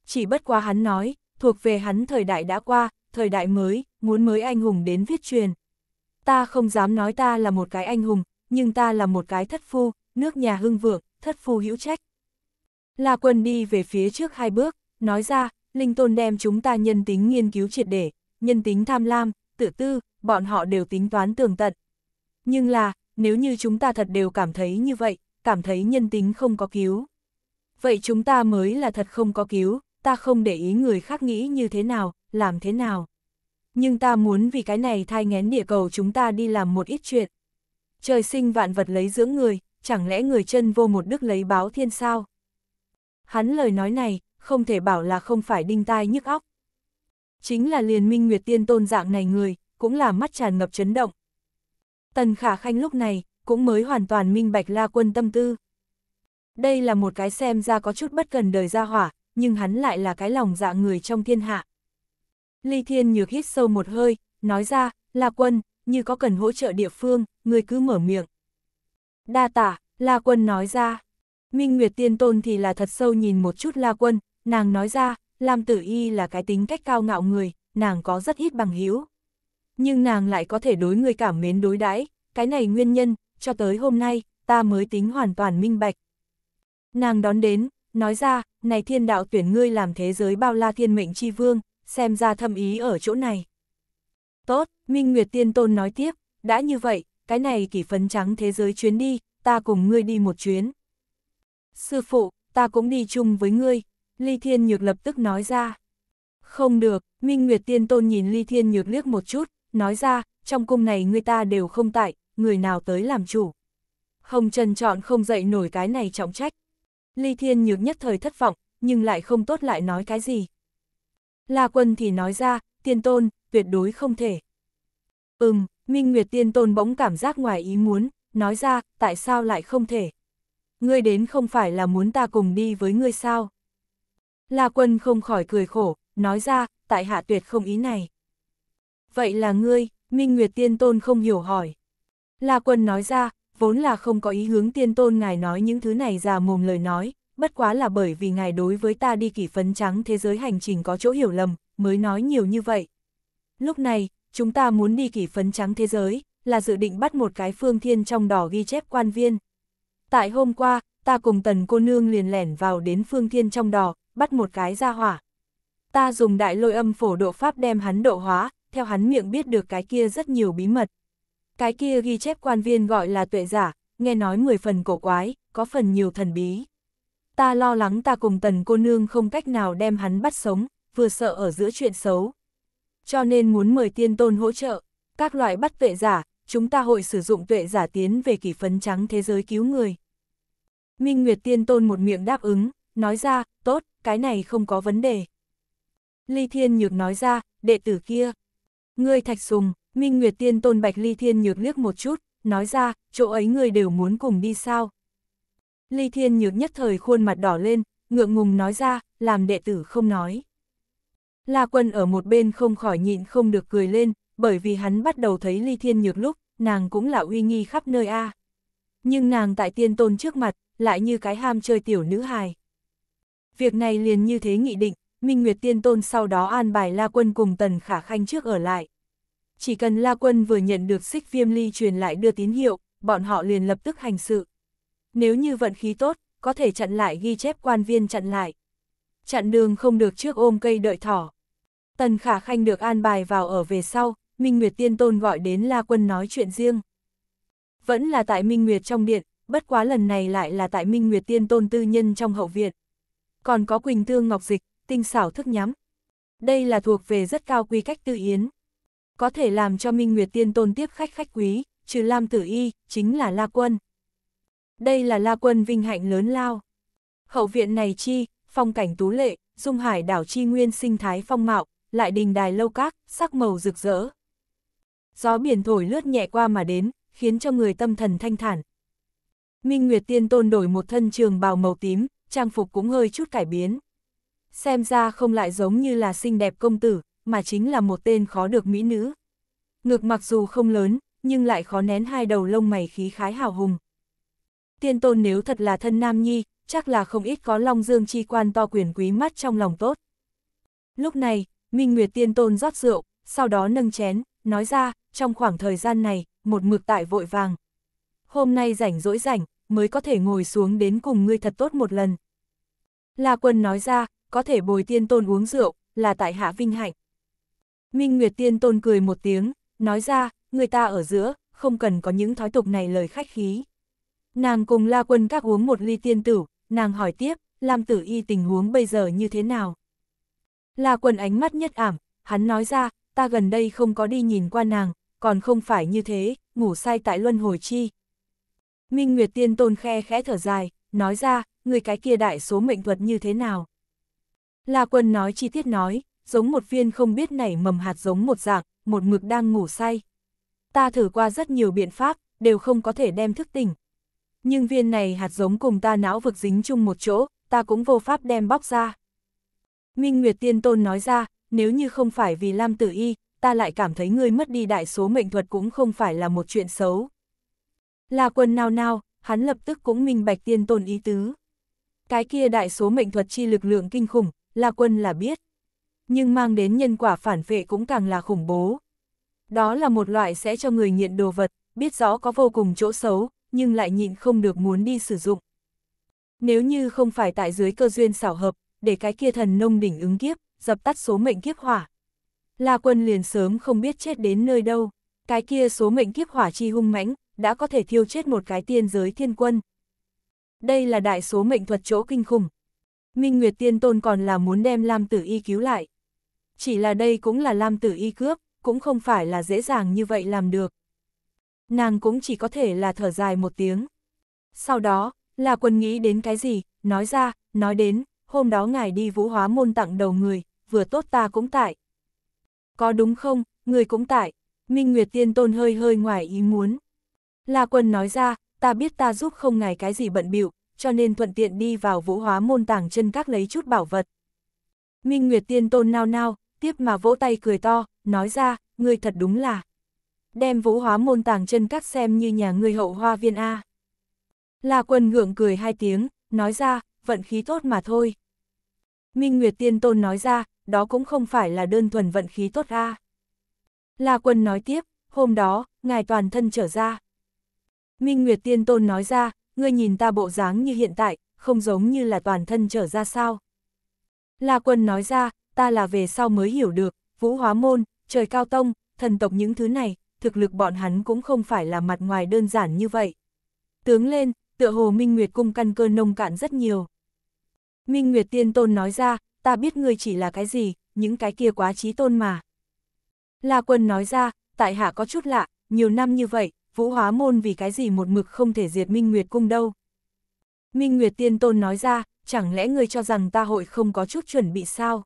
Chỉ bất quá hắn nói, thuộc về hắn thời đại đã qua, thời đại mới, muốn mới anh hùng đến viết truyền. Ta không dám nói ta là một cái anh hùng, nhưng ta là một cái thất phu, nước nhà hưng vượng, thất phu hữu trách. La quân đi về phía trước hai bước, nói ra, linh tôn đem chúng ta nhân tính nghiên cứu triệt để, nhân tính tham lam, tự tư, bọn họ đều tính toán tường tận. Nhưng là, nếu như chúng ta thật đều cảm thấy như vậy, cảm thấy nhân tính không có cứu. Vậy chúng ta mới là thật không có cứu, ta không để ý người khác nghĩ như thế nào, làm thế nào. Nhưng ta muốn vì cái này thai ngén địa cầu chúng ta đi làm một ít chuyện. Trời sinh vạn vật lấy dưỡng người, chẳng lẽ người chân vô một đức lấy báo thiên sao? Hắn lời nói này, không thể bảo là không phải đinh tai nhức óc. Chính là liền minh nguyệt tiên tôn dạng này người, cũng là mắt tràn ngập chấn động. Tần khả khanh lúc này, cũng mới hoàn toàn minh bạch la quân tâm tư. Đây là một cái xem ra có chút bất cần đời ra hỏa, nhưng hắn lại là cái lòng dạ người trong thiên hạ. Ly Thiên Nhược hít sâu một hơi, nói ra, La Quân, như có cần hỗ trợ địa phương, người cứ mở miệng. Đa tả, La Quân nói ra. Minh Nguyệt Tiên Tôn thì là thật sâu nhìn một chút La Quân, nàng nói ra, Lam Tử Y là cái tính cách cao ngạo người, nàng có rất ít bằng hiếu. Nhưng nàng lại có thể đối người cảm mến đối đãi cái này nguyên nhân cho tới hôm nay, ta mới tính hoàn toàn minh bạch. Nàng đón đến, nói ra, này thiên đạo tuyển ngươi làm thế giới bao la thiên mệnh chi vương, xem ra thâm ý ở chỗ này. Tốt, Minh Nguyệt Tiên Tôn nói tiếp, đã như vậy, cái này kỷ phấn trắng thế giới chuyến đi, ta cùng ngươi đi một chuyến. Sư phụ, ta cũng đi chung với ngươi, Ly Thiên Nhược lập tức nói ra. Không được, Minh Nguyệt Tiên Tôn nhìn Ly Thiên Nhược liếc một chút, nói ra, trong cung này ngươi ta đều không tại, người nào tới làm chủ. Không trần chọn không dậy nổi cái này trọng trách. Ly Thiên Nhược nhất thời thất vọng, nhưng lại không tốt lại nói cái gì. La Quân thì nói ra, tiên tôn, tuyệt đối không thể. Ừm, Minh Nguyệt tiên tôn bỗng cảm giác ngoài ý muốn, nói ra, tại sao lại không thể. Ngươi đến không phải là muốn ta cùng đi với ngươi sao? La Quân không khỏi cười khổ, nói ra, tại hạ tuyệt không ý này. Vậy là ngươi, Minh Nguyệt tiên tôn không hiểu hỏi. La Quân nói ra, vốn là không có ý hướng tiên tôn ngài nói những thứ này ra mồm lời nói, bất quá là bởi vì ngài đối với ta đi kỷ phấn trắng thế giới hành trình có chỗ hiểu lầm, mới nói nhiều như vậy. Lúc này, chúng ta muốn đi kỷ phấn trắng thế giới, là dự định bắt một cái phương thiên trong đỏ ghi chép quan viên. Tại hôm qua, ta cùng tần cô nương liền lẻn vào đến phương thiên trong đỏ, bắt một cái ra hỏa. Ta dùng đại lôi âm phổ độ pháp đem hắn độ hóa, theo hắn miệng biết được cái kia rất nhiều bí mật, cái kia ghi chép quan viên gọi là tuệ giả, nghe nói mười phần cổ quái, có phần nhiều thần bí. Ta lo lắng ta cùng tần cô nương không cách nào đem hắn bắt sống, vừa sợ ở giữa chuyện xấu. Cho nên muốn mời tiên tôn hỗ trợ, các loại bắt tuệ giả, chúng ta hội sử dụng tuệ giả tiến về kỷ phấn trắng thế giới cứu người. Minh Nguyệt tiên tôn một miệng đáp ứng, nói ra, tốt, cái này không có vấn đề. Ly Thiên Nhược nói ra, đệ tử kia. Ngươi thạch sùng, Minh Nguyệt Tiên Tôn Bạch Ly Thiên nhược liếc một chút, nói ra, chỗ ấy người đều muốn cùng đi sao. Ly Thiên nhược nhất thời khuôn mặt đỏ lên, ngượng ngùng nói ra, làm đệ tử không nói. La Quân ở một bên không khỏi nhịn không được cười lên, bởi vì hắn bắt đầu thấy Ly Thiên nhược lúc, nàng cũng là uy nghi khắp nơi a. Nhưng nàng tại tiên tôn trước mặt, lại như cái ham chơi tiểu nữ hài. Việc này liền như thế nghị định, Minh Nguyệt tiên tôn sau đó an bài La Quân cùng Tần Khả Khanh trước ở lại. Chỉ cần La Quân vừa nhận được xích viêm ly truyền lại đưa tín hiệu, bọn họ liền lập tức hành sự. Nếu như vận khí tốt, có thể chặn lại ghi chép quan viên chặn lại. Chặn đường không được trước ôm cây đợi thỏ. Tần Khả Khanh được an bài vào ở về sau, Minh Nguyệt Tiên Tôn gọi đến La Quân nói chuyện riêng. Vẫn là tại Minh Nguyệt trong điện, bất quá lần này lại là tại Minh Nguyệt Tiên Tôn tư nhân trong hậu viện. Còn có Quỳnh tương Ngọc Dịch, tinh xảo thức nhắm. Đây là thuộc về rất cao quy cách tư yến có thể làm cho Minh Nguyệt Tiên Tôn tiếp khách khách quý, trừ Lam Tử Y, chính là La Quân. Đây là La Quân vinh hạnh lớn lao. Hậu viện này chi, phong cảnh tú lệ, dung hải đảo chi nguyên sinh thái phong mạo, lại đình đài lâu các, sắc màu rực rỡ. Gió biển thổi lướt nhẹ qua mà đến, khiến cho người tâm thần thanh thản. Minh Nguyệt Tiên Tôn đổi một thân trường bào màu tím, trang phục cũng hơi chút cải biến. Xem ra không lại giống như là xinh đẹp công tử, mà chính là một tên khó được mỹ nữ. Ngực mặc dù không lớn, nhưng lại khó nén hai đầu lông mày khí khái hào hùng. Tiên tôn nếu thật là thân nam nhi, chắc là không ít có long dương chi quan to quyền quý mắt trong lòng tốt. Lúc này, Minh Nguyệt tiên tôn rót rượu, sau đó nâng chén, nói ra, trong khoảng thời gian này, một mực tại vội vàng. Hôm nay rảnh rỗi rảnh, mới có thể ngồi xuống đến cùng ngươi thật tốt một lần. La quân nói ra, có thể bồi tiên tôn uống rượu, là tại hạ vinh hạnh. Minh Nguyệt Tiên Tôn cười một tiếng, nói ra, người ta ở giữa, không cần có những thói tục này lời khách khí. Nàng cùng La Quân các uống một ly tiên tử, nàng hỏi tiếp, Lam Tử Y tình huống bây giờ như thế nào? La Quân ánh mắt nhất ảm, hắn nói ra, ta gần đây không có đi nhìn qua nàng, còn không phải như thế, ngủ say tại luân hồi chi. Minh Nguyệt Tiên Tôn khe khẽ thở dài, nói ra, người cái kia đại số mệnh thuật như thế nào? La Quân nói chi tiết nói, giống một viên không biết nảy mầm hạt giống một dạng, một mực đang ngủ say. Ta thử qua rất nhiều biện pháp, đều không có thể đem thức tỉnh. Nhưng viên này hạt giống cùng ta não vực dính chung một chỗ, ta cũng vô pháp đem bóc ra. Minh Nguyệt Tiên Tôn nói ra, nếu như không phải vì Lam Tử Y, ta lại cảm thấy ngươi mất đi đại số mệnh thuật cũng không phải là một chuyện xấu. La quân nao nao, hắn lập tức cũng minh bạch tiên tôn ý tứ. Cái kia đại số mệnh thuật chi lực lượng kinh khủng, La quân là biết nhưng mang đến nhân quả phản vệ cũng càng là khủng bố. Đó là một loại sẽ cho người nghiện đồ vật, biết rõ có vô cùng chỗ xấu, nhưng lại nhịn không được muốn đi sử dụng. Nếu như không phải tại dưới cơ duyên xảo hợp, để cái kia thần nông đỉnh ứng kiếp, dập tắt số mệnh kiếp hỏa. La quân liền sớm không biết chết đến nơi đâu, cái kia số mệnh kiếp hỏa chi hung mãnh, đã có thể thiêu chết một cái tiên giới thiên quân. Đây là đại số mệnh thuật chỗ kinh khủng. Minh Nguyệt Tiên Tôn còn là muốn đem Lam Tử Y cứu lại chỉ là đây cũng là Lam Tử Y cướp, cũng không phải là dễ dàng như vậy làm được. Nàng cũng chỉ có thể là thở dài một tiếng. Sau đó, là quân nghĩ đến cái gì, nói ra, nói đến, hôm đó ngài đi vũ hóa môn tặng đầu người, vừa tốt ta cũng tại. Có đúng không, người cũng tại, Minh Nguyệt Tiên Tôn hơi hơi ngoài ý muốn. là quân nói ra, ta biết ta giúp không ngài cái gì bận bịu cho nên thuận tiện đi vào vũ hóa môn tàng chân các lấy chút bảo vật. Minh Nguyệt Tiên Tôn nao nao, tiếp mà vỗ tay cười to, nói ra, ngươi thật đúng là. Đem vũ hóa môn tàng chân các xem như nhà ngươi hậu hoa viên A. La quân ngượng cười hai tiếng, nói ra, vận khí tốt mà thôi. Minh Nguyệt Tiên Tôn nói ra, đó cũng không phải là đơn thuần vận khí tốt A. La quân nói tiếp, hôm đó, ngài toàn thân trở ra. Minh Nguyệt Tiên Tôn nói ra, ngươi nhìn ta bộ dáng như hiện tại, không giống như là toàn thân trở ra sao. La Quân nói ra, ta là về sau mới hiểu được, vũ hóa môn, trời cao tông, thần tộc những thứ này, thực lực bọn hắn cũng không phải là mặt ngoài đơn giản như vậy. Tướng lên, tựa hồ Minh Nguyệt cung căn cơ nông cạn rất nhiều. Minh Nguyệt tiên tôn nói ra, ta biết ngươi chỉ là cái gì, những cái kia quá trí tôn mà. La quân nói ra, tại hạ có chút lạ, nhiều năm như vậy, vũ hóa môn vì cái gì một mực không thể diệt Minh Nguyệt cung đâu. Minh Nguyệt tiên tôn nói ra, chẳng lẽ ngươi cho rằng ta hội không có chút chuẩn bị sao?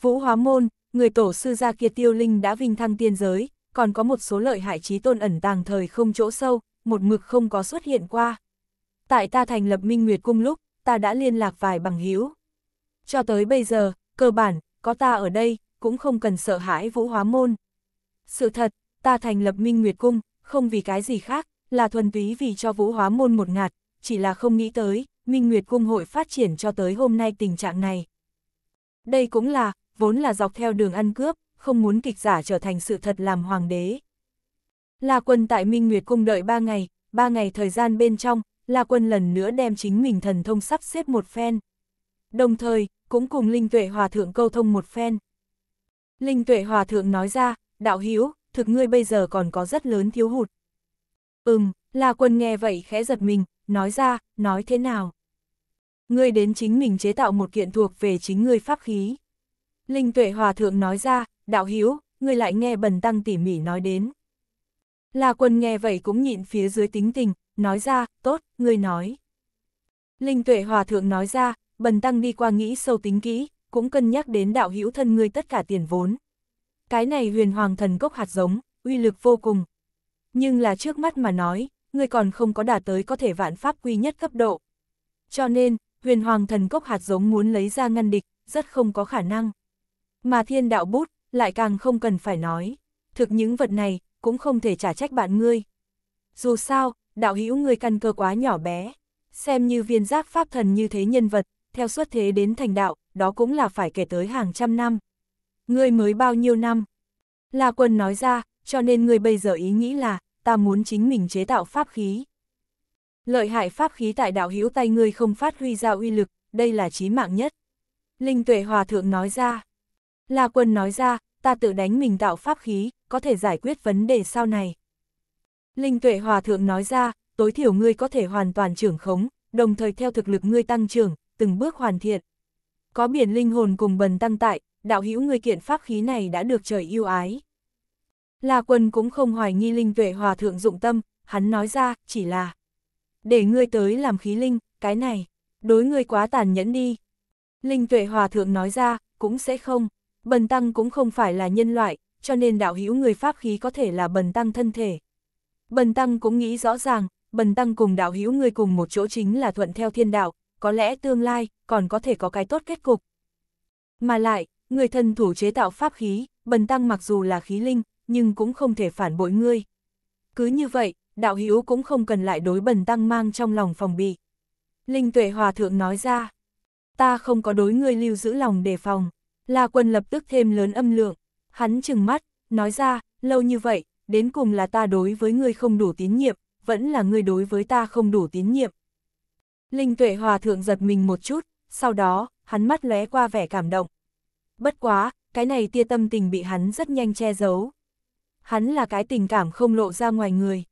Vũ hóa môn, người tổ sư gia kia tiêu linh đã vinh thăng tiên giới, còn có một số lợi hại trí tôn ẩn tàng thời không chỗ sâu, một mực không có xuất hiện qua. Tại ta thành lập Minh Nguyệt Cung lúc, ta đã liên lạc vài bằng hữu Cho tới bây giờ, cơ bản, có ta ở đây, cũng không cần sợ hãi vũ hóa môn. Sự thật, ta thành lập Minh Nguyệt Cung, không vì cái gì khác, là thuần túy vì cho vũ hóa môn một ngạt, chỉ là không nghĩ tới, Minh Nguyệt Cung hội phát triển cho tới hôm nay tình trạng này. Đây cũng là, vốn là dọc theo đường ăn cướp, không muốn kịch giả trở thành sự thật làm hoàng đế. La quân tại Minh Nguyệt Cung đợi ba ngày, ba ngày thời gian bên trong, La quân lần nữa đem chính mình thần thông sắp xếp một phen. Đồng thời, cũng cùng Linh Tuệ Hòa Thượng câu thông một phen. Linh Tuệ Hòa Thượng nói ra, đạo hữu thực ngươi bây giờ còn có rất lớn thiếu hụt. Ừm, La quân nghe vậy khẽ giật mình, nói ra, nói thế nào? Ngươi đến chính mình chế tạo một kiện thuộc về chính ngươi pháp khí. Linh tuệ hòa thượng nói ra, đạo hiếu, người lại nghe bần tăng tỉ mỉ nói đến. La quân nghe vậy cũng nhịn phía dưới tính tình, nói ra, tốt, người nói. Linh tuệ hòa thượng nói ra, bần tăng đi qua nghĩ sâu tính kỹ, cũng cân nhắc đến đạo hữu thân người tất cả tiền vốn. Cái này huyền hoàng thần cốc hạt giống, uy lực vô cùng. Nhưng là trước mắt mà nói, người còn không có đả tới có thể vạn pháp quy nhất cấp độ. Cho nên, huyền hoàng thần cốc hạt giống muốn lấy ra ngăn địch, rất không có khả năng. Mà thiên đạo bút, lại càng không cần phải nói. Thực những vật này, cũng không thể trả trách bạn ngươi. Dù sao, đạo hữu ngươi căn cơ quá nhỏ bé. Xem như viên giác pháp thần như thế nhân vật, theo xuất thế đến thành đạo, đó cũng là phải kể tới hàng trăm năm. Ngươi mới bao nhiêu năm? La quân nói ra, cho nên ngươi bây giờ ý nghĩ là, ta muốn chính mình chế tạo pháp khí. Lợi hại pháp khí tại đạo hữu tay ngươi không phát huy ra uy lực, đây là chí mạng nhất. Linh tuệ hòa thượng nói ra, La Quân nói ra, ta tự đánh mình tạo pháp khí, có thể giải quyết vấn đề sau này. Linh Tuệ Hòa Thượng nói ra, tối thiểu ngươi có thể hoàn toàn trưởng khống, đồng thời theo thực lực ngươi tăng trưởng, từng bước hoàn thiện. Có biển linh hồn cùng bần tăng tại, đạo hữu ngươi kiện pháp khí này đã được trời yêu ái. La Quân cũng không hoài nghi Linh Tuệ Hòa Thượng dụng tâm, hắn nói ra, chỉ là để ngươi tới làm khí linh, cái này, đối ngươi quá tàn nhẫn đi. Linh Tuệ Hòa Thượng nói ra, cũng sẽ không. Bần tăng cũng không phải là nhân loại, cho nên đạo hữu người pháp khí có thể là bần tăng thân thể. Bần tăng cũng nghĩ rõ ràng, bần tăng cùng đạo hữu người cùng một chỗ chính là thuận theo thiên đạo, có lẽ tương lai còn có thể có cái tốt kết cục. Mà lại, người thân thủ chế tạo pháp khí, bần tăng mặc dù là khí linh, nhưng cũng không thể phản bội ngươi. Cứ như vậy, đạo hữu cũng không cần lại đối bần tăng mang trong lòng phòng bị. Linh tuệ hòa thượng nói ra, ta không có đối ngươi lưu giữ lòng đề phòng. La Quân lập tức thêm lớn âm lượng, hắn chừng mắt, nói ra, lâu như vậy, đến cùng là ta đối với ngươi không đủ tín nhiệm, vẫn là ngươi đối với ta không đủ tín nhiệm. Linh tuệ hòa thượng giật mình một chút, sau đó, hắn mắt lóe qua vẻ cảm động. Bất quá, cái này tia tâm tình bị hắn rất nhanh che giấu. Hắn là cái tình cảm không lộ ra ngoài người.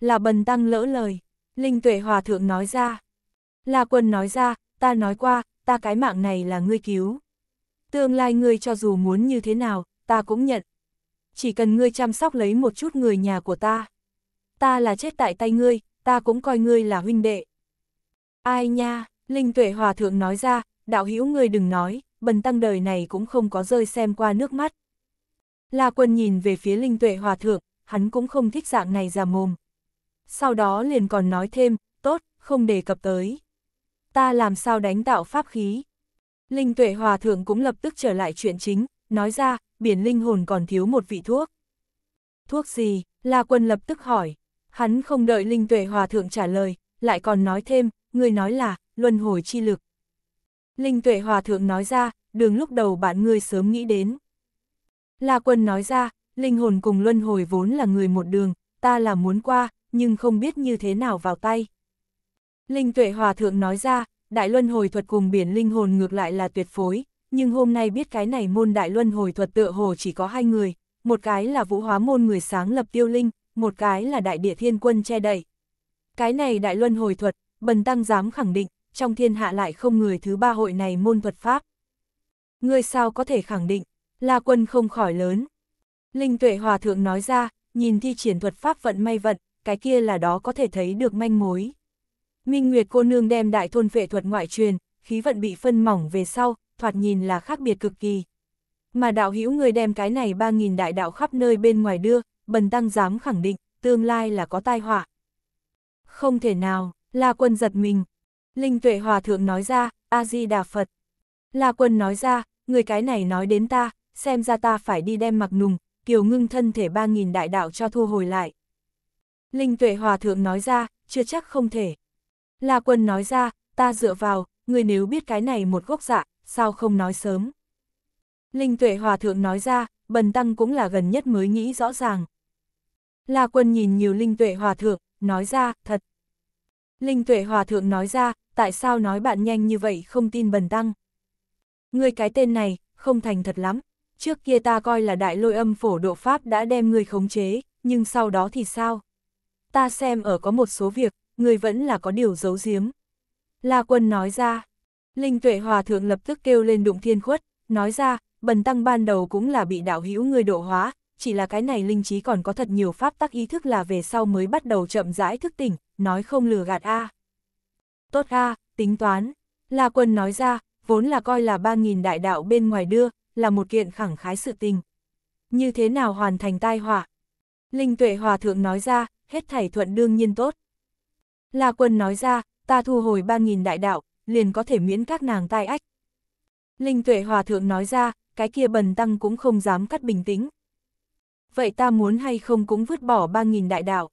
Là bần tăng lỡ lời, Linh tuệ hòa thượng nói ra. La quân nói ra, ta nói qua, ta cái mạng này là ngươi cứu. Tương lai ngươi cho dù muốn như thế nào, ta cũng nhận. Chỉ cần ngươi chăm sóc lấy một chút người nhà của ta. Ta là chết tại tay ngươi, ta cũng coi ngươi là huynh đệ. Ai nha, Linh Tuệ Hòa Thượng nói ra, đạo hữu ngươi đừng nói, bần tăng đời này cũng không có rơi xem qua nước mắt. La quân nhìn về phía Linh Tuệ Hòa Thượng, hắn cũng không thích dạng này ra mồm. Sau đó liền còn nói thêm, tốt, không đề cập tới. Ta làm sao đánh tạo pháp khí, Linh tuệ hòa thượng cũng lập tức trở lại chuyện chính, nói ra, biển linh hồn còn thiếu một vị thuốc. Thuốc gì? La quân lập tức hỏi. Hắn không đợi linh tuệ hòa thượng trả lời, lại còn nói thêm, người nói là, luân hồi chi lực. Linh tuệ hòa thượng nói ra, đường lúc đầu bạn ngươi sớm nghĩ đến. La quân nói ra, linh hồn cùng luân hồi vốn là người một đường, ta là muốn qua, nhưng không biết như thế nào vào tay. Linh tuệ hòa thượng nói ra, đại luân hồi thuật cùng biển linh hồn ngược lại là tuyệt phối, nhưng hôm nay biết cái này môn đại luân hồi thuật tựa hồ chỉ có hai người, một cái là vũ hóa môn người sáng lập tiêu linh, một cái là đại địa thiên quân che đậy. Cái này đại luân hồi thuật, bần tăng dám khẳng định, trong thiên hạ lại không người thứ ba hội này môn thuật pháp. Ngươi sao có thể khẳng định, là quân không khỏi lớn. Linh tuệ hòa thượng nói ra, nhìn thi triển thuật pháp vận may vận, cái kia là đó có thể thấy được manh mối. Minh Nguyệt cô nương đem đại thôn vệ thuật ngoại truyền, khí vận bị phân mỏng về sau, thoạt nhìn là khác biệt cực kỳ. Mà đạo hữu người đem cái này 3.000 đại đạo khắp nơi bên ngoài đưa, bần tăng dám khẳng định, tương lai là có tai họa. Không thể nào, La Quân giật mình. Linh Tuệ Hòa Thượng nói ra, A-di-đà Phật. La Quân nói ra, người cái này nói đến ta, xem ra ta phải đi đem mặc nùng, kiều ngưng thân thể 3.000 đại đạo cho thu hồi lại. Linh Tuệ Hòa Thượng nói ra, chưa chắc không thể. La Quân nói ra, ta dựa vào, người nếu biết cái này một gốc dạ, sao không nói sớm. Linh Tuệ Hòa Thượng nói ra, Bần Tăng cũng là gần nhất mới nghĩ rõ ràng. La Quân nhìn nhiều Linh Tuệ Hòa Thượng, nói ra, thật. Linh Tuệ Hòa Thượng nói ra, tại sao nói bạn nhanh như vậy không tin Bần Tăng. Người cái tên này, không thành thật lắm. Trước kia ta coi là đại lôi âm phổ độ Pháp đã đem người khống chế, nhưng sau đó thì sao? Ta xem ở có một số việc, người vẫn là có điều giấu giếm. La quân nói ra, Linh tuệ hòa thượng lập tức kêu lên đụng thiên khuất, nói ra, bần tăng ban đầu cũng là bị đạo hữu người độ hóa, chỉ là cái này linh trí còn có thật nhiều pháp tắc ý thức là về sau mới bắt đầu chậm rãi thức tỉnh, nói không lừa gạt a. Tốt a, tính toán, La Quân nói ra, vốn là coi là 3.000 đại đạo bên ngoài đưa, là một kiện khẳng khái sự tình. Như thế nào hoàn thành tai họa? Linh tuệ hòa thượng nói ra, hết thảy thuận đương nhiên tốt. La quân nói ra, ta thu hồi 3.000 đại đạo, liền có thể miễn các nàng tai ách. Linh tuệ hòa thượng nói ra, cái kia bần tăng cũng không dám cắt bình tĩnh. Vậy ta muốn hay không cũng vứt bỏ 3.000 đại đạo?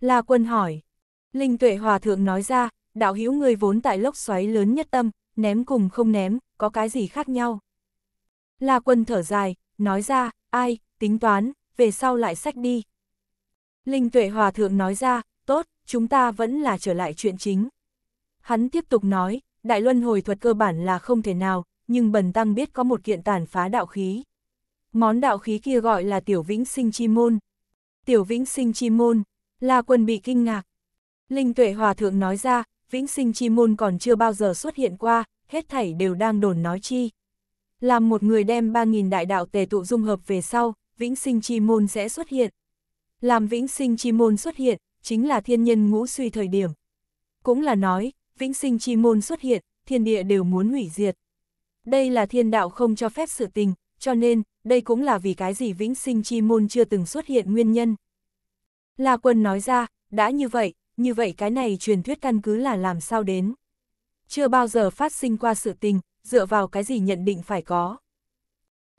La quân hỏi. Linh tuệ hòa thượng nói ra, đạo hữu người vốn tại lốc xoáy lớn nhất tâm, ném cùng không ném, có cái gì khác nhau? La quân thở dài, nói ra, ai, tính toán, về sau lại sách đi. Linh tuệ hòa thượng nói ra, Tốt, chúng ta vẫn là trở lại chuyện chính. Hắn tiếp tục nói, đại luân hồi thuật cơ bản là không thể nào, nhưng bần tăng biết có một kiện tàn phá đạo khí. Món đạo khí kia gọi là tiểu vĩnh sinh chi môn. Tiểu vĩnh sinh chi môn, là quân bị kinh ngạc. Linh tuệ hòa thượng nói ra, vĩnh sinh chi môn còn chưa bao giờ xuất hiện qua, hết thảy đều đang đồn nói chi. Làm một người đem 3.000 đại đạo tề tụ dung hợp về sau, vĩnh sinh chi môn sẽ xuất hiện. Làm vĩnh sinh chi môn xuất hiện, chính là thiên nhân ngũ suy thời điểm. Cũng là nói, vĩnh sinh chi môn xuất hiện, thiên địa đều muốn hủy diệt. Đây là thiên đạo không cho phép sự tình, cho nên, đây cũng là vì cái gì vĩnh sinh chi môn chưa từng xuất hiện nguyên nhân. La quân nói ra, đã như vậy, như vậy cái này truyền thuyết căn cứ là làm sao đến. Chưa bao giờ phát sinh qua sự tình, dựa vào cái gì nhận định phải có.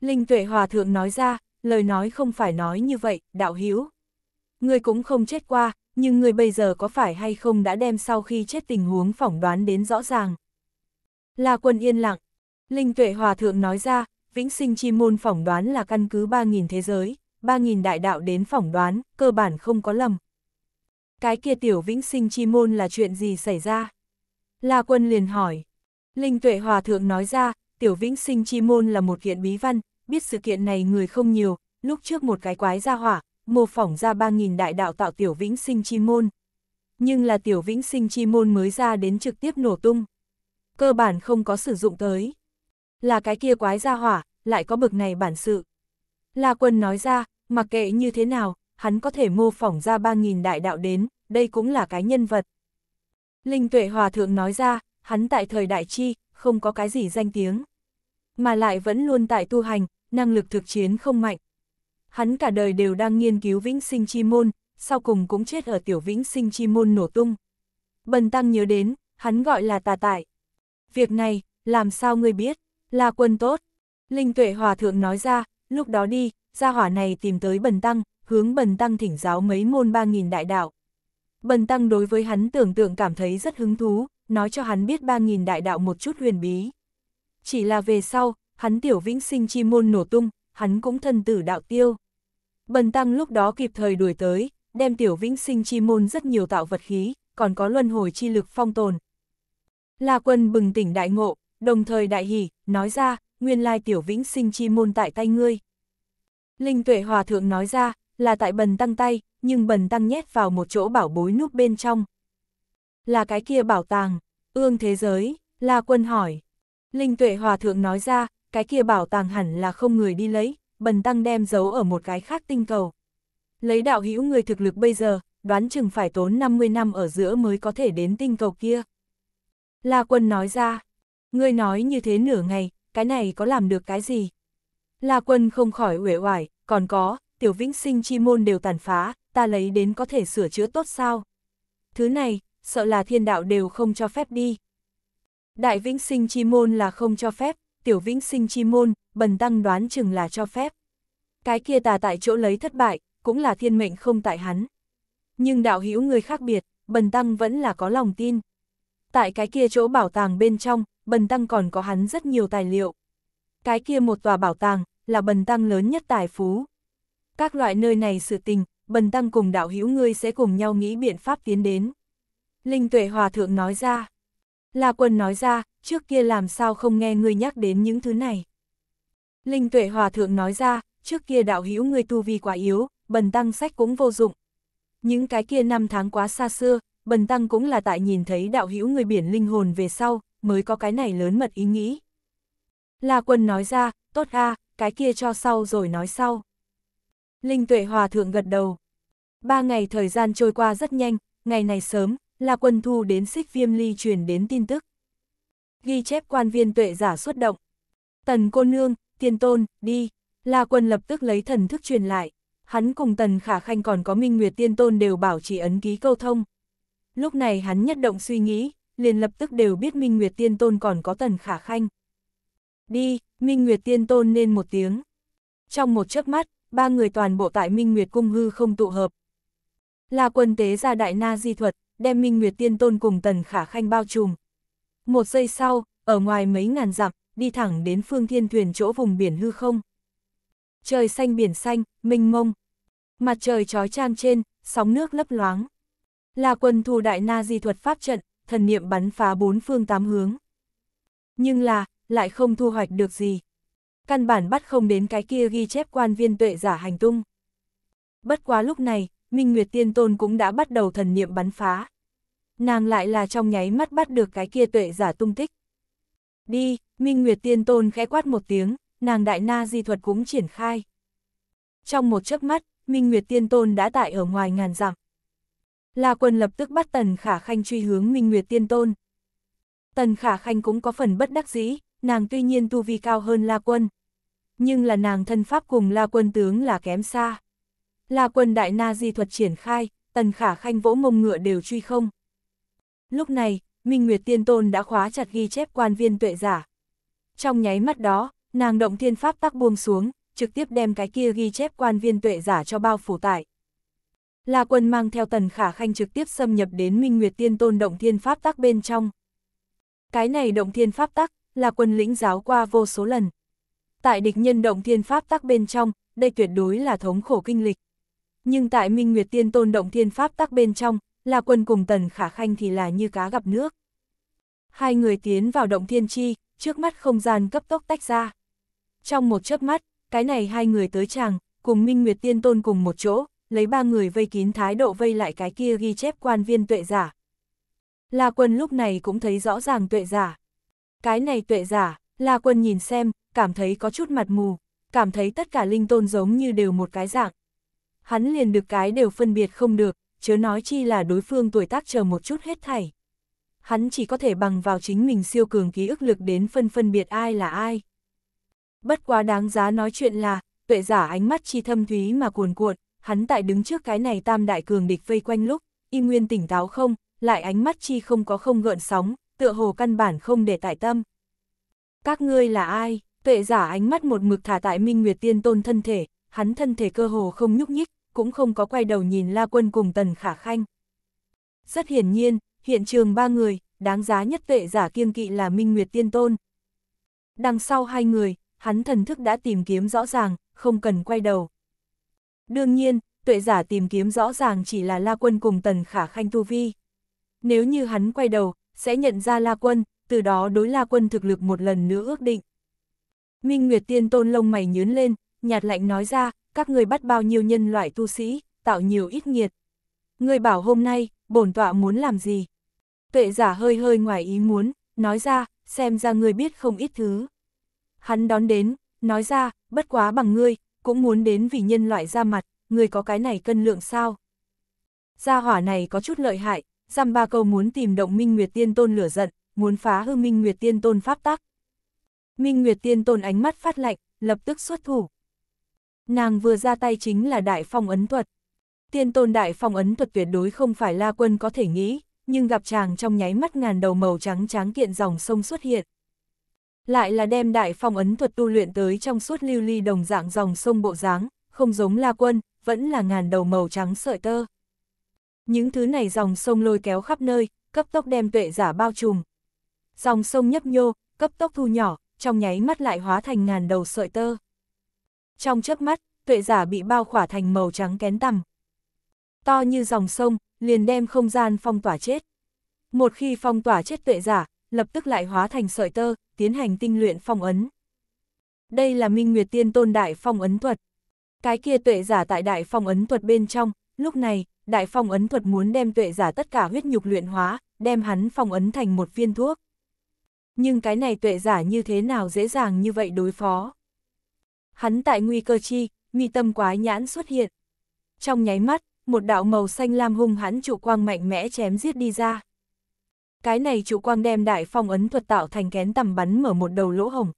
Linh tuệ hòa thượng nói ra, lời nói không phải nói như vậy, đạo hiếu ngươi cũng không chết qua, nhưng ngươi bây giờ có phải hay không đã đem sau khi chết tình huống phỏng đoán đến rõ ràng. La quân yên lặng, Linh Tuệ Hòa Thượng nói ra, vĩnh sinh chi môn phỏng đoán là căn cứ 3.000 thế giới, 3.000 đại đạo đến phỏng đoán, cơ bản không có lầm. Cái kia tiểu vĩnh sinh chi môn là chuyện gì xảy ra? La quân liền hỏi. Linh Tuệ Hòa Thượng nói ra, tiểu vĩnh sinh chi môn là một kiện bí văn, biết sự kiện này người không nhiều, lúc trước một cái quái ra hỏa, mô phỏng ra 3.000 đại đạo tạo tiểu vĩnh sinh chi môn. Nhưng là tiểu vĩnh sinh chi môn mới ra đến trực tiếp nổ tung. Cơ bản không có sử dụng tới. Là cái kia quái ra hỏa, lại có bực này bản sự. La quân nói ra, mặc kệ như thế nào, hắn có thể mô phỏng ra 3.000 đại đạo đến, đây cũng là cái nhân vật. Linh tuệ hòa thượng nói ra, hắn tại thời đại chi, không có cái gì danh tiếng. Mà lại vẫn luôn tại tu hành, năng lực thực chiến không mạnh, hắn cả đời đều đang nghiên cứu vĩnh sinh chi môn, sau cùng cũng chết ở tiểu vĩnh sinh chi môn nổ tung. Bần tăng nhớ đến, hắn gọi là tà tại. Việc này, làm sao ngươi biết, là quân tốt. Linh tuệ hòa thượng nói ra, lúc đó đi, gia hỏa này tìm tới bần tăng, hướng bần tăng thỉnh giáo mấy môn ba nghìn đại đạo. Bần tăng đối với hắn tưởng tượng cảm thấy rất hứng thú, nói cho hắn biết ba nghìn đại đạo một chút huyền bí. Chỉ là về sau, hắn tiểu vĩnh sinh chi môn nổ tung, hắn cũng thân tử đạo tiêu. Bần tăng lúc đó kịp thời đuổi tới, đem tiểu vĩnh sinh chi môn rất nhiều tạo vật khí, còn có luân hồi chi lực phong tồn. La quân bừng tỉnh đại ngộ, đồng thời đại hỷ, nói ra, nguyên lai tiểu vĩnh sinh chi môn tại tay ngươi. Linh tuệ hòa thượng nói ra, là tại bần tăng tay, nhưng bần tăng nhét vào một chỗ bảo bối núp bên trong. Là cái kia bảo tàng, ương thế giới, la quân hỏi. Linh tuệ hòa thượng nói ra, cái kia bảo tàng hẳn là không người đi lấy, bần tăng đem giấu ở một cái khác tinh cầu. Lấy đạo hữu người thực lực bây giờ, đoán chừng phải tốn 50 năm ở giữa mới có thể đến tinh cầu kia. La quân nói ra, ngươi nói như thế nửa ngày, cái này có làm được cái gì? La quân không khỏi uể oải, còn có, tiểu vĩnh sinh chi môn đều tàn phá, ta lấy đến có thể sửa chữa tốt sao? Thứ này, sợ là thiên đạo đều không cho phép đi. Đại vĩnh sinh chi môn là không cho phép, tiểu vĩnh sinh chi môn, bần tăng đoán chừng là cho phép. Cái kia tà tại chỗ lấy thất bại, cũng là thiên mệnh không tại hắn. Nhưng đạo hữu người khác biệt, bần tăng vẫn là có lòng tin. Tại cái kia chỗ bảo tàng bên trong, bần tăng còn có hắn rất nhiều tài liệu. Cái kia một tòa bảo tàng, là bần tăng lớn nhất tài phú. Các loại nơi này sự tình, bần tăng cùng đạo hữu ngươi sẽ cùng nhau nghĩ biện pháp tiến đến. Linh tuệ hòa thượng nói ra. La quân nói ra, trước kia làm sao không nghe ngươi nhắc đến những thứ này. Linh tuệ hòa thượng nói ra, trước kia đạo hữu ngươi tu vi quá yếu, bần tăng sách cũng vô dụng. Những cái kia năm tháng quá xa xưa, bần tăng cũng là tại nhìn thấy đạo hữu người biển linh hồn về sau, mới có cái này lớn mật ý nghĩ. La quân nói ra, tốt a, cái kia cho sau rồi nói sau. Linh tuệ hòa thượng gật đầu. Ba ngày thời gian trôi qua rất nhanh, ngày này sớm, La quân thu đến xích viêm ly truyền đến tin tức ghi chép quan viên tuệ giả xuất động. Tần cô nương, tiên tôn, đi, La Quân lập tức lấy thần thức truyền lại. Hắn cùng Tần Khả Khanh còn có Minh Nguyệt Tiên Tôn đều bảo chỉ ấn ký câu thông. Lúc này hắn nhất động suy nghĩ, liền lập tức đều biết Minh Nguyệt Tiên Tôn còn có Tần Khả Khanh. Đi, Minh Nguyệt Tiên Tôn nên một tiếng. Trong một chớp mắt, ba người toàn bộ tại Minh Nguyệt Cung hư không tụ hợp. La Quân tế ra Đại Na Di Thuật, đem Minh Nguyệt Tiên Tôn cùng Tần Khả Khanh bao trùm, một giây sau, ở ngoài mấy ngàn dặm, đi thẳng đến phương thiên thuyền chỗ vùng biển hư không. Trời xanh biển xanh, minh mông. Mặt trời trói trang trên, sóng nước lấp loáng. Là quần thù đại na di thuật pháp trận, thần niệm bắn phá bốn phương tám hướng. Nhưng là, lại không thu hoạch được gì. Căn bản bắt không đến cái kia ghi chép quan viên tuệ giả hành tung. Bất quá lúc này, Minh Nguyệt Tiên Tôn cũng đã bắt đầu thần niệm bắn phá nàng lại là trong nháy mắt bắt được cái kia tuệ giả tung tích. Đi, Minh Nguyệt Tiên Tôn khẽ quát một tiếng, nàng đại na di thuật cũng triển khai. Trong một chớp mắt, Minh Nguyệt Tiên Tôn đã tại ở ngoài ngàn dặm. La quân lập tức bắt Tần Khả Khanh truy hướng Minh Nguyệt Tiên Tôn. Tần Khả Khanh cũng có phần bất đắc dĩ, nàng tuy nhiên tu vi cao hơn La quân. Nhưng là nàng thân pháp cùng La quân tướng là kém xa. La quân đại na di thuật triển khai, Tần Khả Khanh vỗ mông ngựa đều truy không. Lúc này, Minh Nguyệt Tiên Tôn đã khóa chặt ghi chép quan viên tuệ giả. Trong nháy mắt đó, nàng động thiên pháp tắc buông xuống, trực tiếp đem cái kia ghi chép quan viên tuệ giả cho bao phủ tại. là quân mang theo tần khả khanh trực tiếp xâm nhập đến Minh Nguyệt Tiên Tôn động thiên pháp tắc bên trong. Cái này động thiên pháp tắc, là quân lĩnh giáo qua vô số lần. Tại địch nhân động thiên pháp tắc bên trong, đây tuyệt đối là thống khổ kinh lịch. Nhưng tại Minh Nguyệt Tiên Tôn động thiên pháp tắc bên trong, La Quân cùng Tần Khả Khanh thì là như cá gặp nước. Hai người tiến vào động thiên chi, trước mắt không gian cấp tốc tách ra. Trong một chớp mắt, cái này hai người tới chàng, cùng Minh Nguyệt Tiên Tôn cùng một chỗ, lấy ba người vây kín thái độ vây lại cái kia ghi chép quan viên tuệ giả. La Quân lúc này cũng thấy rõ ràng tuệ giả. Cái này tuệ giả, La Quân nhìn xem, cảm thấy có chút mặt mù, cảm thấy tất cả linh tôn giống như đều một cái dạng. Hắn liền được cái đều phân biệt không được, chớ nói chi là đối phương tuổi tác chờ một chút hết thảy. Hắn chỉ có thể bằng vào chính mình siêu cường ký ức lực đến phân phân biệt ai là ai. Bất quá đáng giá nói chuyện là, tuệ giả ánh mắt chi thâm thúy mà cuồn cuộn, hắn tại đứng trước cái này tam đại cường địch vây quanh lúc, y nguyên tỉnh táo không, lại ánh mắt chi không có không gợn sóng, tựa hồ căn bản không để tại tâm. Các ngươi là ai? Tuệ giả ánh mắt một mực thả tại Minh Nguyệt Tiên Tôn thân thể, hắn thân thể cơ hồ không nhúc nhích, cũng không có quay đầu nhìn La Quân cùng Tần Khả Khanh. Rất hiển nhiên, hiện trường ba người, đáng giá nhất vệ giả kiêng kỵ là Minh Nguyệt Tiên Tôn. Đằng sau hai người, hắn thần thức đã tìm kiếm rõ ràng, không cần quay đầu. Đương nhiên, tuệ giả tìm kiếm rõ ràng chỉ là La Quân cùng Tần Khả Khanh Tu Vi. Nếu như hắn quay đầu, sẽ nhận ra La Quân, từ đó đối La Quân thực lực một lần nữa ước định. Minh Nguyệt Tiên Tôn lông mày nhướn lên, nhạt lạnh nói ra, các ngươi bắt bao nhiêu nhân loại tu sĩ, tạo nhiều ít nghiệt. Ngươi bảo hôm nay, bổn tọa muốn làm gì? Tuệ giả hơi hơi ngoài ý muốn, nói ra, xem ra ngươi biết không ít thứ. Hắn đón đến, nói ra, bất quá bằng ngươi, cũng muốn đến vì nhân loại ra mặt, ngươi có cái này cân lượng sao? Gia hỏa này có chút lợi hại, giam ba câu muốn tìm động Minh Nguyệt Tiên Tôn lửa giận, muốn phá hư Minh Nguyệt Tiên Tôn pháp tắc. Minh Nguyệt Tiên Tôn ánh mắt phát lạnh, lập tức xuất thủ. Nàng vừa ra tay chính là đại phong ấn thuật. Tiên tôn đại phong ấn thuật tuyệt đối không phải la quân có thể nghĩ, nhưng gặp chàng trong nháy mắt ngàn đầu màu trắng tráng kiện dòng sông xuất hiện. Lại là đem đại phong ấn thuật tu luyện tới trong suốt lưu ly đồng dạng dòng sông bộ dáng, không giống la quân, vẫn là ngàn đầu màu trắng sợi tơ. Những thứ này dòng sông lôi kéo khắp nơi, cấp tốc đem tuệ giả bao trùm. Dòng sông nhấp nhô, cấp tốc thu nhỏ, trong nháy mắt lại hóa thành ngàn đầu sợi tơ. Trong chớp mắt, tuệ giả bị bao khỏa thành màu trắng kén tằm. To như dòng sông, liền đem không gian phong tỏa chết. Một khi phong tỏa chết tuệ giả, lập tức lại hóa thành sợi tơ, tiến hành tinh luyện phong ấn. Đây là Minh Nguyệt Tiên Tôn Đại Phong Ấn Thuật. Cái kia tuệ giả tại Đại Phong Ấn Thuật bên trong, lúc này, Đại Phong Ấn Thuật muốn đem tuệ giả tất cả huyết nhục luyện hóa, đem hắn phong ấn thành một viên thuốc. Nhưng cái này tuệ giả như thế nào dễ dàng như vậy đối phó? hắn tại nguy cơ chi, mi tâm quái nhãn xuất hiện. Trong nháy mắt, một đạo màu xanh lam hung hãn trụ quang mạnh mẽ chém giết đi ra. Cái này trụ quang đem đại phong ấn thuật tạo thành kén tầm bắn mở một đầu lỗ hồng.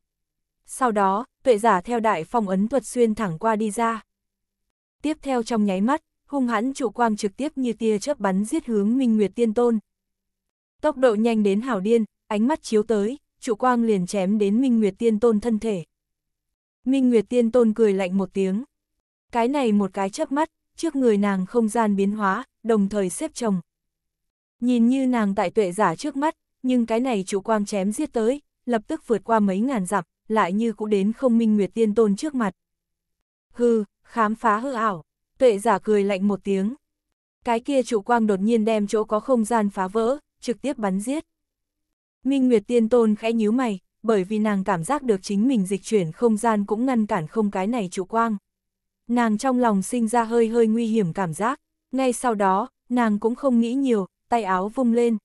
Sau đó, tuệ giả theo đại phong ấn thuật xuyên thẳng qua đi ra. Tiếp theo trong nháy mắt, hung hãn trụ quang trực tiếp như tia chớp bắn giết hướng Minh Nguyệt Tiên Tôn. Tốc độ nhanh đến hảo điên, ánh mắt chiếu tới, trụ quang liền chém đến Minh Nguyệt Tiên Tôn thân thể. Minh Nguyệt Tiên Tôn cười lạnh một tiếng. Cái này một cái chớp mắt, trước người nàng không gian biến hóa, đồng thời xếp chồng. Nhìn như nàng tại tuệ giả trước mắt, nhưng cái này chủ quang chém giết tới, lập tức vượt qua mấy ngàn dặm, lại như cũng đến không Minh Nguyệt Tiên Tôn trước mặt. Hư, khám phá hư ảo, tuệ giả cười lạnh một tiếng. Cái kia chủ quang đột nhiên đem chỗ có không gian phá vỡ, trực tiếp bắn giết. Minh Nguyệt Tiên Tôn khẽ nhíu mày, bởi vì nàng cảm giác được chính mình dịch chuyển không gian cũng ngăn cản không cái này trụ quang. Nàng trong lòng sinh ra hơi hơi nguy hiểm cảm giác, ngay sau đó, nàng cũng không nghĩ nhiều, tay áo vung lên.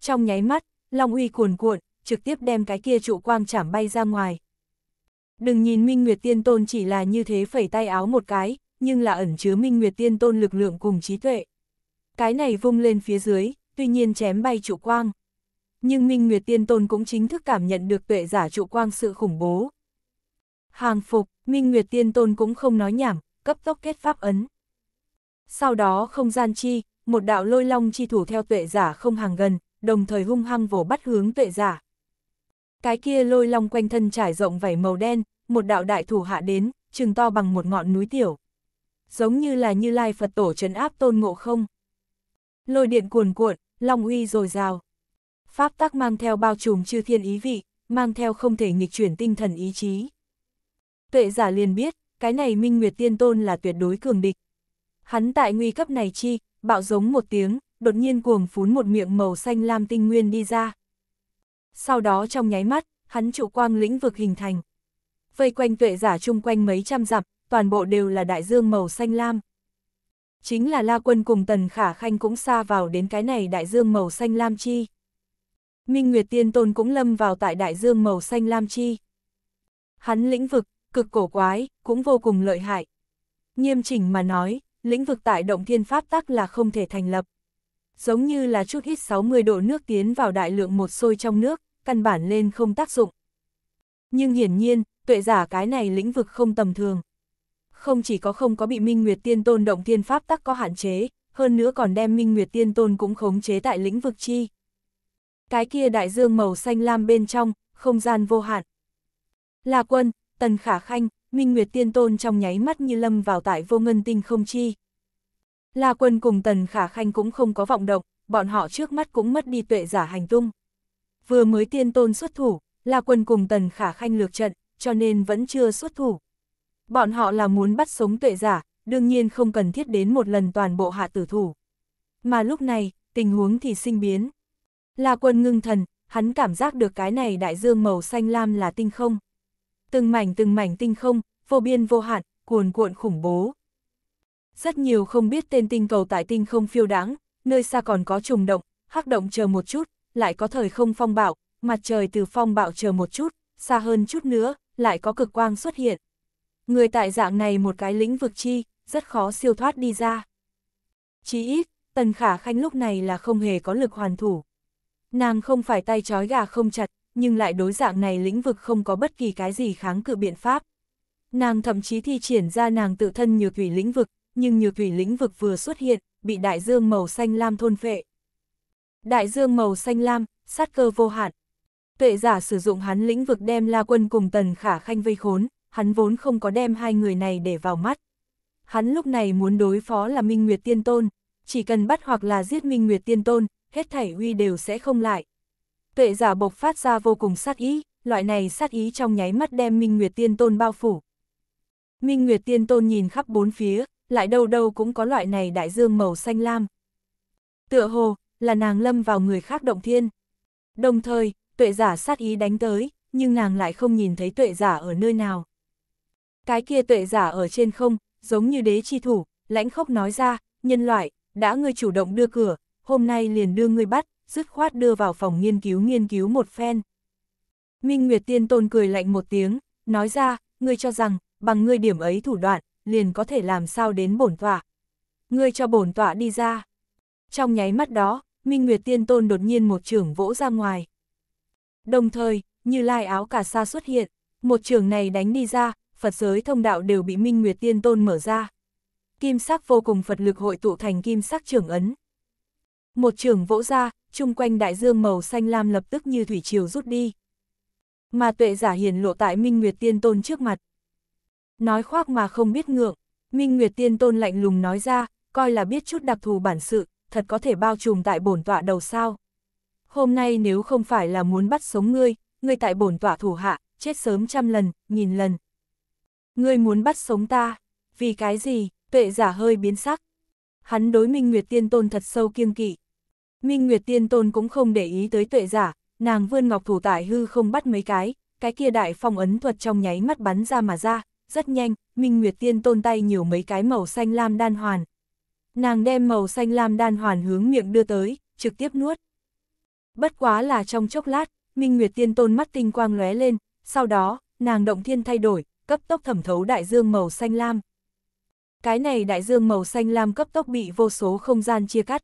Trong nháy mắt, Long uy cuồn cuộn, trực tiếp đem cái kia trụ quang chảm bay ra ngoài. Đừng nhìn Minh Nguyệt Tiên Tôn chỉ là như thế phẩy tay áo một cái, nhưng là ẩn chứa Minh Nguyệt Tiên Tôn lực lượng cùng trí tuệ. Cái này vung lên phía dưới, tuy nhiên chém bay trụ quang nhưng Minh Nguyệt Tiên Tôn cũng chính thức cảm nhận được tuệ giả trụ quang sự khủng bố. Hàng phục, Minh Nguyệt Tiên Tôn cũng không nói nhảm, cấp tốc kết pháp ấn. Sau đó không gian chi, một đạo lôi long chi thủ theo tuệ giả không hàng gần, đồng thời hung hăng vồ bắt hướng tuệ giả. Cái kia lôi long quanh thân trải rộng vảy màu đen, một đạo đại thủ hạ đến, chừng to bằng một ngọn núi tiểu. Giống như là như lai Phật tổ trấn áp tôn ngộ không. Lôi điện cuồn cuộn, long uy rồi rào pháp tắc mang theo bao trùm chư thiên ý vị, mang theo không thể nghịch chuyển tinh thần ý chí. Tuệ giả liền biết, cái này Minh Nguyệt Tiên Tôn là tuyệt đối cường địch. Hắn tại nguy cấp này chi, bạo giống một tiếng, đột nhiên cuồng phún một miệng màu xanh lam tinh nguyên đi ra. Sau đó trong nháy mắt, hắn trụ quang lĩnh vực hình thành. Vây quanh tuệ giả chung quanh mấy trăm dặm, toàn bộ đều là đại dương màu xanh lam. Chính là La Quân cùng Tần Khả Khanh cũng xa vào đến cái này đại dương màu xanh lam chi. Minh Nguyệt Tiên Tôn cũng lâm vào tại đại dương màu xanh lam chi. Hắn lĩnh vực, cực cổ quái, cũng vô cùng lợi hại. Nghiêm chỉnh mà nói, lĩnh vực tại động thiên pháp tắc là không thể thành lập. Giống như là chút hít 60 độ nước tiến vào đại lượng một sôi trong nước, căn bản lên không tác dụng. Nhưng hiển nhiên, tuệ giả cái này lĩnh vực không tầm thường. Không chỉ có không có bị Minh Nguyệt Tiên Tôn động thiên pháp tắc có hạn chế, hơn nữa còn đem Minh Nguyệt Tiên Tôn cũng khống chế tại lĩnh vực chi cái kia đại dương màu xanh lam bên trong, không gian vô hạn. Là quân, tần khả khanh, minh nguyệt tiên tôn trong nháy mắt như lâm vào tại vô ngân tinh không chi. là quân cùng tần khả khanh cũng không có vọng động, bọn họ trước mắt cũng mất đi tuệ giả hành tung. Vừa mới tiên tôn xuất thủ, là quân cùng tần khả khanh lược trận, cho nên vẫn chưa xuất thủ. Bọn họ là muốn bắt sống tuệ giả, đương nhiên không cần thiết đến một lần toàn bộ hạ tử thủ. Mà lúc này, tình huống thì sinh biến. Là quân ngưng thần, hắn cảm giác được cái này đại dương màu xanh lam là tinh không. Từng mảnh từng mảnh tinh không, vô biên vô hạn, cuồn cuộn khủng bố. Rất nhiều không biết tên tinh cầu tại tinh không phiêu đáng, nơi xa còn có trùng động, hắc động chờ một chút, lại có thời không phong bạo, mặt trời từ phong bạo chờ một chút, xa hơn chút nữa, lại có cực quang xuất hiện. Người tại dạng này một cái lĩnh vực chi, rất khó siêu thoát đi ra. Chí ít, Tần Khả Khanh lúc này là không hề có lực hoàn thủ. Nàng không phải tay trói gà không chặt, nhưng lại đối dạng này lĩnh vực không có bất kỳ cái gì kháng cự biện pháp. Nàng thậm chí thi triển ra nàng tự thân nhược thủy lĩnh vực, nhưng nhược thủy lĩnh vực vừa xuất hiện, bị đại dương màu xanh lam thôn phệ. Đại dương màu xanh lam, sát cơ vô hạn. Tuệ giả sử dụng hắn lĩnh vực đem La Quân cùng Tần Khả Khanh vây khốn, hắn vốn không có đem hai người này để vào mắt. Hắn lúc này muốn đối phó là Minh Nguyệt Tiên Tôn, chỉ cần bắt hoặc là giết Minh Nguyệt Tiên Tôn, hết thảy uy đều sẽ không lại. Tuệ giả bộc phát ra vô cùng sát ý, loại này sát ý trong nháy mắt đem Minh Nguyệt Tiên Tôn bao phủ. Minh Nguyệt Tiên Tôn nhìn khắp bốn phía, lại đâu đâu cũng có loại này đại dương màu xanh lam. Tựa hồ, là nàng lâm vào người khác động thiên. Đồng thời, tuệ giả sát ý đánh tới, nhưng nàng lại không nhìn thấy tuệ giả ở nơi nào. Cái kia tuệ giả ở trên không, giống như đế chi thủ, lãnh khốc nói ra, nhân loại, đã ngươi chủ động đưa cửa, hôm nay liền đưa ngươi bắt, dứt khoát đưa vào phòng nghiên cứu nghiên cứu một phen. Minh Nguyệt Tiên Tôn cười lạnh một tiếng, nói ra, ngươi cho rằng, bằng ngươi điểm ấy thủ đoạn, liền có thể làm sao đến bổn tọa. Ngươi cho bổn tọa đi ra. Trong nháy mắt đó, Minh Nguyệt Tiên Tôn đột nhiên một trưởng vỗ ra ngoài. Đồng thời, như lai áo cả sa xuất hiện, một trường này đánh đi ra, Phật giới thông đạo đều bị Minh Nguyệt Tiên Tôn mở ra. Kim sắc vô cùng Phật lực hội tụ thành kim sắc trưởng ấn. Một trường vỗ ra, chung quanh đại dương màu xanh lam lập tức như thủy triều rút đi. Mà tuệ giả hiền lộ tại Minh Nguyệt Tiên Tôn trước mặt. Nói khoác mà không biết ngượng, Minh Nguyệt Tiên Tôn lạnh lùng nói ra, coi là biết chút đặc thù bản sự, thật có thể bao trùm tại bổn tọa đầu sao. Hôm nay nếu không phải là muốn bắt sống ngươi, ngươi tại bổn tọa thủ hạ, chết sớm trăm lần, nghìn lần. Ngươi muốn bắt sống ta, vì cái gì, tuệ giả hơi biến sắc. Hắn đối Minh Nguyệt Tiên Tôn thật sâu kiêng kỵ, Minh Nguyệt Tiên Tôn cũng không để ý tới tuệ giả, nàng vươn ngọc thủ tại hư không bắt mấy cái, cái kia đại phong ấn thuật trong nháy mắt bắn ra mà ra, rất nhanh, Minh Nguyệt Tiên Tôn tay nhiều mấy cái màu xanh lam đan hoàn. Nàng đem màu xanh lam đan hoàn hướng miệng đưa tới, trực tiếp nuốt. Bất quá là trong chốc lát, Minh Nguyệt Tiên Tôn mắt tinh quang lóe lên, sau đó, nàng động thiên thay đổi, cấp tốc thẩm thấu đại dương màu xanh lam. Cái này đại dương màu xanh lam cấp tốc bị vô số không gian chia cắt,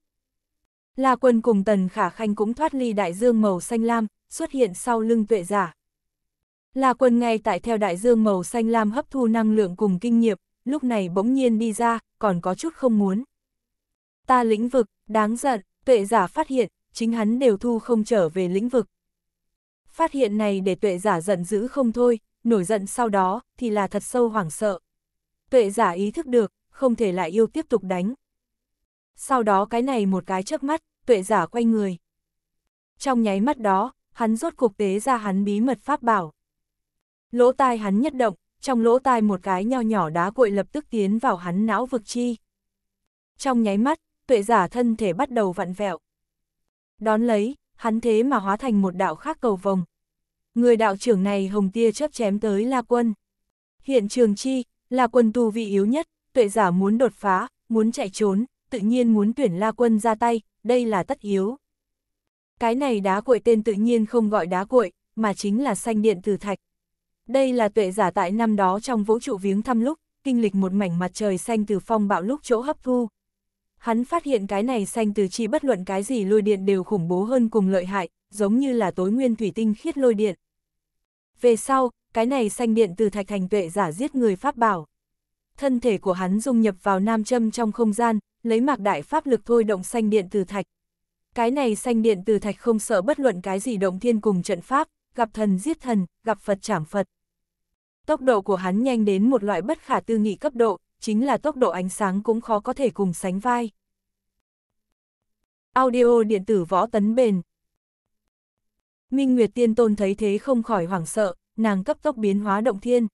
La Quân cùng Tần Khả Khanh cũng thoát ly đại dương màu xanh lam, xuất hiện sau lưng tuệ giả. La Quân ngay tại theo đại dương màu xanh lam hấp thu năng lượng cùng kinh nghiệm, lúc này bỗng nhiên đi ra, còn có chút không muốn. Ta lĩnh vực, đáng giận, tuệ giả phát hiện, chính hắn đều thu không trở về lĩnh vực. Phát hiện này để tuệ giả giận dữ không thôi, nổi giận sau đó thì là thật sâu hoảng sợ. Tuệ giả ý thức được, không thể lại yêu tiếp tục đánh. Sau đó cái này một cái trước mắt, tuệ giả quay người. Trong nháy mắt đó, hắn rốt cuộc tế ra hắn bí mật pháp bảo. Lỗ tai hắn nhất động, trong lỗ tai một cái nho nhỏ đá cội lập tức tiến vào hắn não vực chi. Trong nháy mắt, tuệ giả thân thể bắt đầu vặn vẹo. Đón lấy, hắn thế mà hóa thành một đạo khác cầu vồng. Người đạo trưởng này hồng tia chớp chém tới La Quân. Hiện trường chi, La Quân tu vị yếu nhất, tuệ giả muốn đột phá, muốn chạy trốn, tự nhiên muốn tuyển La Quân ra tay, đây là tất yếu. Cái này đá cuội tên tự nhiên không gọi đá cuội, mà chính là xanh điện từ thạch. Đây là tuệ giả tại năm đó trong vũ trụ viếng thăm lúc, kinh lịch một mảnh mặt trời xanh từ phong bạo lúc chỗ hấp thu. Hắn phát hiện cái này xanh từ chi bất luận cái gì lôi điện đều khủng bố hơn cùng lợi hại, giống như là tối nguyên thủy tinh khiết lôi điện. Về sau, cái này xanh điện từ thạch thành tuệ giả giết người pháp bảo thân thể của hắn dung nhập vào nam châm trong không gian, lấy mạc đại pháp lực thôi động xanh điện từ thạch. Cái này xanh điện từ thạch không sợ bất luận cái gì động thiên cùng trận pháp, gặp thần giết thần, gặp Phật trảm Phật. Tốc độ của hắn nhanh đến một loại bất khả tư nghị cấp độ, chính là tốc độ ánh sáng cũng khó có thể cùng sánh vai. Audio điện tử võ tấn bền Minh Nguyệt Tiên Tôn thấy thế không khỏi hoảng sợ, nàng cấp tốc biến hóa động thiên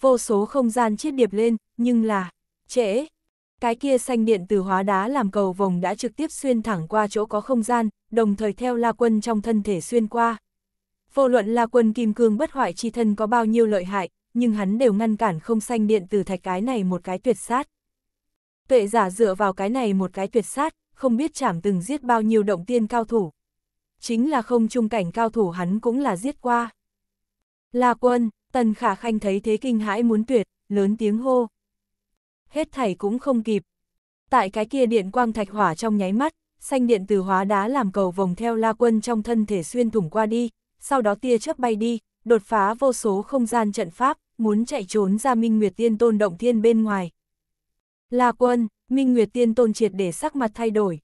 vô số không gian chiết điệp lên, nhưng là, trễ. Cái kia xanh điện từ hóa đá làm cầu vòng đã trực tiếp xuyên thẳng qua chỗ có không gian, đồng thời theo La Quân trong thân thể xuyên qua. Vô luận La Quân kim cương bất hoại chi thân có bao nhiêu lợi hại, nhưng hắn đều ngăn cản không xanh điện từ thạch cái này một cái tuyệt sát. Tuệ giả dựa vào cái này một cái tuyệt sát, không biết chảm từng giết bao nhiêu động tiên cao thủ. Chính là không trung cảnh cao thủ hắn cũng là giết qua. La Quân, Tần Khả Khanh thấy thế kinh hãi muốn tuyệt, lớn tiếng hô. Hết thảy cũng không kịp. Tại cái kia điện quang thạch hỏa trong nháy mắt, xanh điện từ hóa đá làm cầu vòng theo la quân trong thân thể xuyên thủng qua đi, sau đó tia chớp bay đi, đột phá vô số không gian trận pháp, muốn chạy trốn ra Minh Nguyệt Tiên Tôn động thiên bên ngoài. La quân, Minh Nguyệt Tiên Tôn triệt để sắc mặt thay đổi.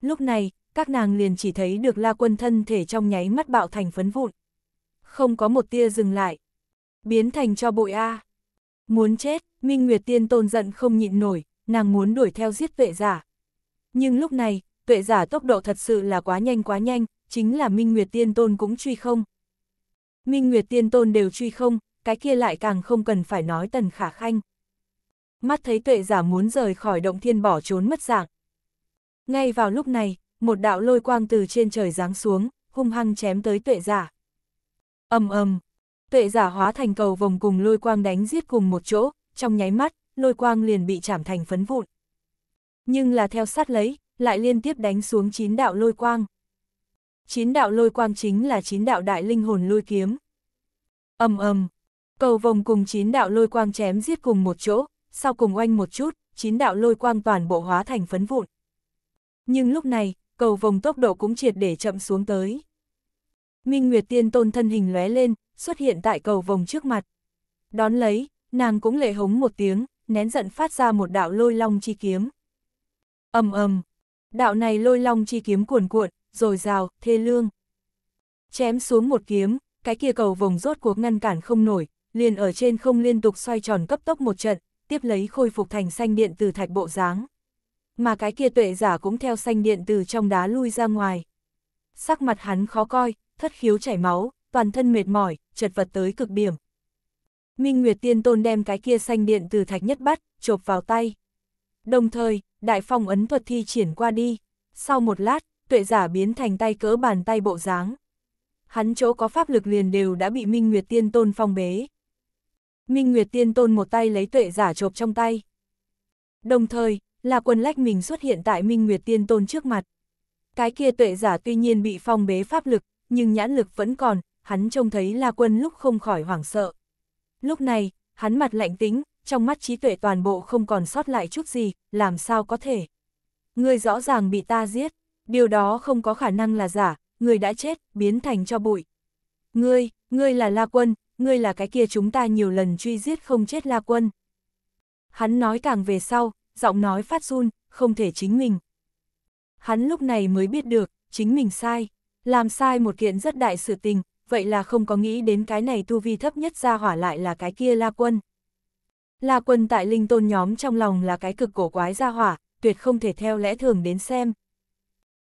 Lúc này, các nàng liền chỉ thấy được la quân thân thể trong nháy mắt bạo thành phấn vụn. Không có một tia dừng lại biến thành cho bụi a. Muốn chết, Minh Nguyệt Tiên Tôn giận không nhịn nổi, nàng muốn đuổi theo giết tuệ giả. Nhưng lúc này, tuệ giả tốc độ thật sự là quá nhanh quá nhanh, chính là Minh Nguyệt Tiên Tôn cũng truy không. Minh Nguyệt Tiên Tôn đều truy không, cái kia lại càng không cần phải nói tần khả khanh. Mắt thấy tuệ giả muốn rời khỏi động thiên bỏ trốn mất dạng. Ngay vào lúc này, một đạo lôi quang từ trên trời giáng xuống, hung hăng chém tới tuệ giả. ầm ầm, tuệ giả hóa thành cầu vòng cùng lôi quang đánh giết cùng một chỗ, trong nháy mắt, lôi quang liền bị chảm thành phấn vụn. Nhưng là theo sát lấy, lại liên tiếp đánh xuống chín đạo lôi quang. Chín đạo lôi quang chính là chín đạo đại linh hồn lôi kiếm. Ầm ầm, cầu vòng cùng chín đạo lôi quang chém giết cùng một chỗ, sau cùng oanh một chút, chín đạo lôi quang toàn bộ hóa thành phấn vụn. Nhưng lúc này, cầu vòng tốc độ cũng triệt để chậm xuống tới. Minh Nguyệt Tiên Tôn thân hình lóe lên, xuất hiện tại cầu vòng trước mặt. Đón lấy, nàng cũng lệ hống một tiếng, nén giận phát ra một đạo lôi long chi kiếm. ầm ầm, đạo này lôi long chi kiếm cuồn cuộn, rồi rào, thê lương. Chém xuống một kiếm, cái kia cầu vòng rốt cuộc ngăn cản không nổi, liền ở trên không liên tục xoay tròn cấp tốc một trận, tiếp lấy khôi phục thành xanh điện từ thạch bộ dáng. Mà cái kia tuệ giả cũng theo xanh điện từ trong đá lui ra ngoài. Sắc mặt hắn khó coi, thất khiếu chảy máu, toàn thân mệt mỏi, chật vật tới cực điểm. Minh Nguyệt Tiên Tôn đem cái kia xanh điện từ thạch nhất bắt, chộp vào tay. Đồng thời, đại phong ấn thuật thi triển qua đi. Sau một lát, tuệ giả biến thành tay cỡ bàn tay bộ dáng. Hắn chỗ có pháp lực liền đều đã bị Minh Nguyệt Tiên Tôn phong bế. Minh Nguyệt Tiên Tôn một tay lấy tuệ giả chộp trong tay. Đồng thời, là quân lách mình xuất hiện tại Minh Nguyệt Tiên Tôn trước mặt. Cái kia tuệ giả tuy nhiên bị phong bế pháp lực, nhưng nhãn lực vẫn còn, hắn trông thấy La Quân lúc không khỏi hoảng sợ. Lúc này, hắn mặt lạnh tính, trong mắt trí tuệ toàn bộ không còn sót lại chút gì, làm sao có thể. Ngươi rõ ràng bị ta giết, điều đó không có khả năng là giả, người đã chết, biến thành cho bụi. Ngươi, ngươi là La Quân, ngươi là cái kia chúng ta nhiều lần truy giết không chết La Quân. Hắn nói càng về sau, giọng nói phát run, không thể chính mình. Hắn lúc này mới biết được, chính mình sai. Làm sai một kiện rất đại sự tình, vậy là không có nghĩ đến cái này tu vi thấp nhất ra hỏa lại là cái kia La Quân. La Quân tại linh tôn nhóm trong lòng là cái cực cổ quái ra hỏa, tuyệt không thể theo lẽ thường đến xem.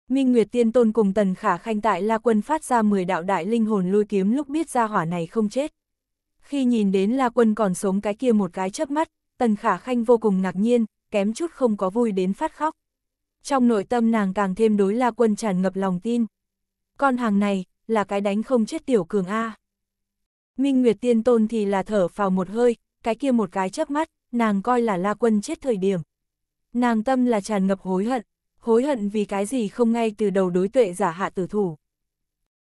Minh Nguyệt Tiên Tôn cùng Tần Khả Khanh tại La Quân phát ra 10 đạo đại linh hồn lôi kiếm lúc biết ra hỏa này không chết. Khi nhìn đến La Quân còn sống cái kia một cái chớp mắt, Tần Khả Khanh vô cùng ngạc nhiên, kém chút không có vui đến phát khóc. Trong nội tâm nàng càng thêm đối La Quân tràn ngập lòng tin con hàng này, là cái đánh không chết tiểu cường A. Minh Nguyệt Tiên Tôn thì là thở vào một hơi, cái kia một cái chớp mắt, nàng coi là La Quân chết thời điểm. Nàng tâm là tràn ngập hối hận, hối hận vì cái gì không ngay từ đầu đối tuệ giả hạ tử thủ.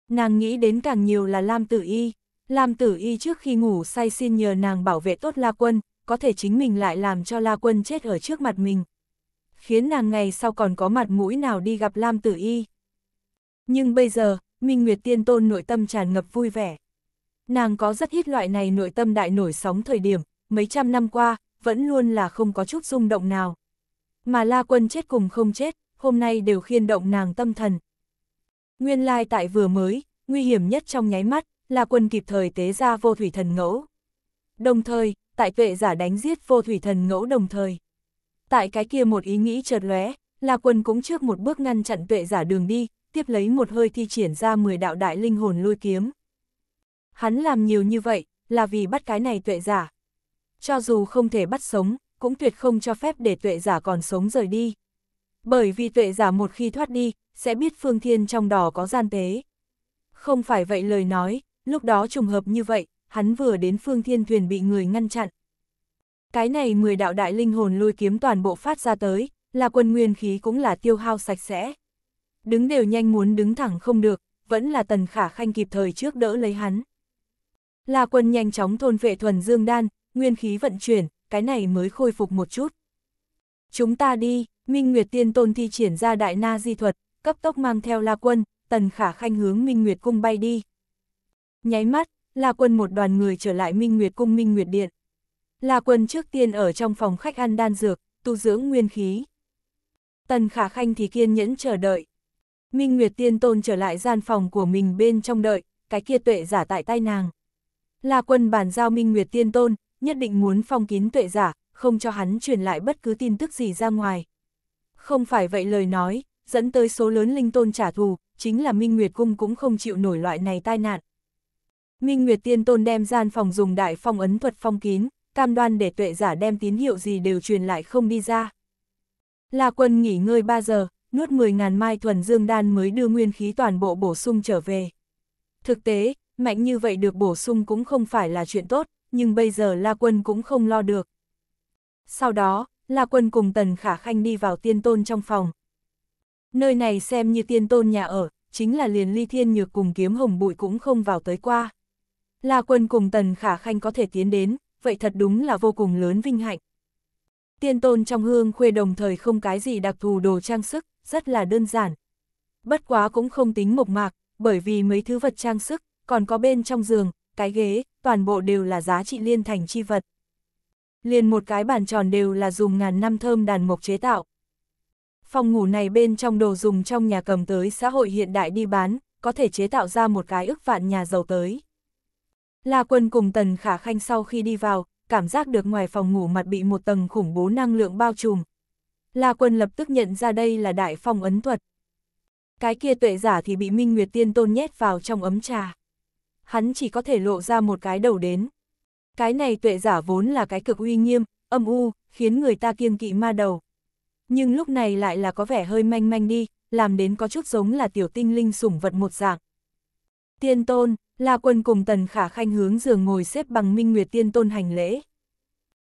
Nàng nghĩ đến càng nhiều là Lam Tử Y, Lam Tử Y trước khi ngủ say xin nhờ nàng bảo vệ tốt La Quân, có thể chính mình lại làm cho La Quân chết ở trước mặt mình. Khiến nàng ngày sau còn có mặt mũi nào đi gặp Lam Tử Y. Nhưng bây giờ, Minh Nguyệt Tiên Tôn nội tâm tràn ngập vui vẻ. Nàng có rất ít loại này nội tâm đại nổi sóng thời điểm, mấy trăm năm qua, vẫn luôn là không có chút rung động nào. Mà La Quân chết cùng không chết, hôm nay đều khiên động nàng tâm thần. Nguyên lai tại vừa mới, nguy hiểm nhất trong nháy mắt, La Quân kịp thời tế ra vô thủy thần ngẫu. Đồng thời, tại vệ giả đánh giết vô thủy thần ngẫu đồng thời. Tại cái kia một ý nghĩ chợt lóe, La Quân cũng trước một bước ngăn chặn tuệ giả đường đi, tiếp lấy một hơi thi triển ra 10 đạo đại linh hồn lôi kiếm. Hắn làm nhiều như vậy, là vì bắt cái này tuệ giả. Cho dù không thể bắt sống, cũng tuyệt không cho phép để tuệ giả còn sống rời đi. Bởi vì tuệ giả một khi thoát đi, sẽ biết phương thiên trong đỏ có gian tế. Không phải vậy lời nói, lúc đó trùng hợp như vậy, hắn vừa đến phương thiên thuyền bị người ngăn chặn. Cái này 10 đạo đại linh hồn lôi kiếm toàn bộ phát ra tới, là quân nguyên khí cũng là tiêu hao sạch sẽ đứng đều nhanh muốn đứng thẳng không được, vẫn là tần khả khanh kịp thời trước đỡ lấy hắn. La quân nhanh chóng thôn vệ thuần dương đan, nguyên khí vận chuyển, cái này mới khôi phục một chút. Chúng ta đi, Minh Nguyệt Tiên Tôn thi triển ra đại na di thuật, cấp tốc mang theo La Quân, Tần Khả Khanh hướng Minh Nguyệt Cung bay đi. Nháy mắt, La Quân một đoàn người trở lại Minh Nguyệt Cung Minh Nguyệt Điện. La Quân trước tiên ở trong phòng khách ăn đan dược, tu dưỡng nguyên khí. Tần Khả Khanh thì kiên nhẫn chờ đợi, Minh Nguyệt Tiên Tôn trở lại gian phòng của mình bên trong đợi, cái kia tuệ giả tại tay nàng. Là quân bàn giao Minh Nguyệt Tiên Tôn, nhất định muốn phong kín tuệ giả, không cho hắn truyền lại bất cứ tin tức gì ra ngoài. Không phải vậy lời nói, dẫn tới số lớn linh tôn trả thù, chính là Minh Nguyệt Cung cũng không chịu nổi loại này tai nạn. Minh Nguyệt Tiên Tôn đem gian phòng dùng đại phong ấn thuật phong kín, cam đoan để tuệ giả đem tín hiệu gì đều truyền lại không đi ra. La quân nghỉ ngơi 3 giờ, nuốt 10.000 mai thuần dương đan mới đưa nguyên khí toàn bộ bổ sung trở về. Thực tế, mạnh như vậy được bổ sung cũng không phải là chuyện tốt, nhưng bây giờ La Quân cũng không lo được. Sau đó, La Quân cùng Tần Khả Khanh đi vào tiên tôn trong phòng. Nơi này xem như tiên tôn nhà ở, chính là liền ly thiên nhược cùng kiếm hồng bụi cũng không vào tới qua. La Quân cùng Tần Khả Khanh có thể tiến đến, vậy thật đúng là vô cùng lớn vinh hạnh. Tiên tôn trong hương khuê đồng thời không cái gì đặc thù đồ trang sức, rất là đơn giản. Bất quá cũng không tính mộc mạc, bởi vì mấy thứ vật trang sức, còn có bên trong giường, cái ghế, toàn bộ đều là giá trị liên thành chi vật. Liền một cái bàn tròn đều là dùng ngàn năm thơm đàn mộc chế tạo. Phòng ngủ này bên trong đồ dùng trong nhà cầm tới xã hội hiện đại đi bán, có thể chế tạo ra một cái ức vạn nhà giàu tới. La Quân cùng Tần Khả Khanh sau khi đi vào, cảm giác được ngoài phòng ngủ mặt bị một tầng khủng bố năng lượng bao trùm. La Quân lập tức nhận ra đây là đại phong ấn thuật. Cái kia tuệ giả thì bị Minh Nguyệt Tiên Tôn nhét vào trong ấm trà. Hắn chỉ có thể lộ ra một cái đầu đến. Cái này tuệ giả vốn là cái cực uy nghiêm, âm u, khiến người ta kiêng kỵ ma đầu. Nhưng lúc này lại là có vẻ hơi manh manh đi, làm đến có chút giống là tiểu tinh linh sủng vật một dạng. Tiên Tôn, La Quân cùng Tần Khả Khanh hướng giường ngồi xếp bằng Minh Nguyệt Tiên Tôn hành lễ.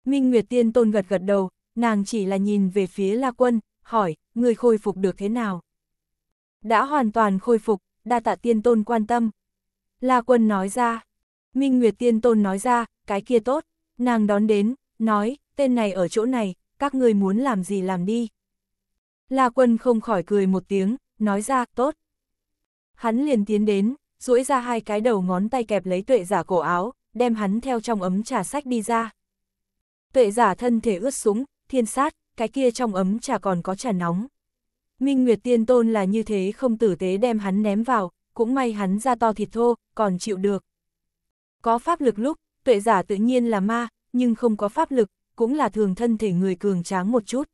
Minh Nguyệt Tiên Tôn gật gật đầu, nàng chỉ là nhìn về phía La Quân, hỏi, người khôi phục được thế nào? Đã hoàn toàn khôi phục, đa tạ Tiên Tôn quan tâm. La Quân nói ra, Minh Nguyệt Tiên Tôn nói ra, cái kia tốt, nàng đón đến, nói, tên này ở chỗ này, các người muốn làm gì làm đi. La Quân không khỏi cười một tiếng, nói ra, tốt. Hắn liền tiến đến, duỗi ra hai cái đầu ngón tay kẹp lấy tuệ giả cổ áo, đem hắn theo trong ấm trà sách đi ra. Tuệ giả thân thể ướt súng, thiên sát, cái kia trong ấm trà còn có trà nóng. Minh Nguyệt Tiên Tôn là như thế không tử tế đem hắn ném vào, cũng may hắn ra to thịt thô, còn chịu được. Có pháp lực lúc, tuệ giả tự nhiên là ma, nhưng không có pháp lực, cũng là thường thân thể người cường tráng một chút.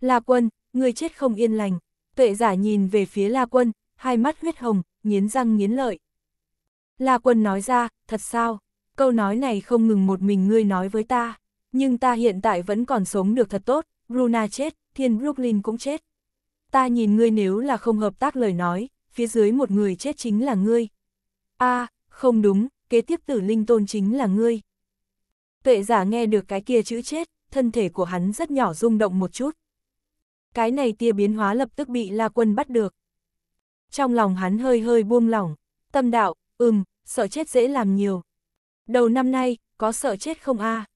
La quân, người chết không yên lành, tuệ giả nhìn về phía la quân, hai mắt huyết hồng, nghiến răng nghiến lợi. La quân nói ra, thật sao, câu nói này không ngừng một mình ngươi nói với ta, nhưng ta hiện tại vẫn còn sống được thật tốt, Bruna chết, thiên Brooklyn cũng chết. Ta nhìn ngươi nếu là không hợp tác lời nói, phía dưới một người chết chính là ngươi. a không đúng, kế tiếp tử linh tôn chính là ngươi. Tuệ giả nghe được cái kia chữ chết, thân thể của hắn rất nhỏ rung động một chút. Cái này tia biến hóa lập tức bị La Quân bắt được. Trong lòng hắn hơi hơi buông lỏng, tâm đạo, ừm, sợ chết dễ làm nhiều. Đầu năm nay, có sợ chết không a? À?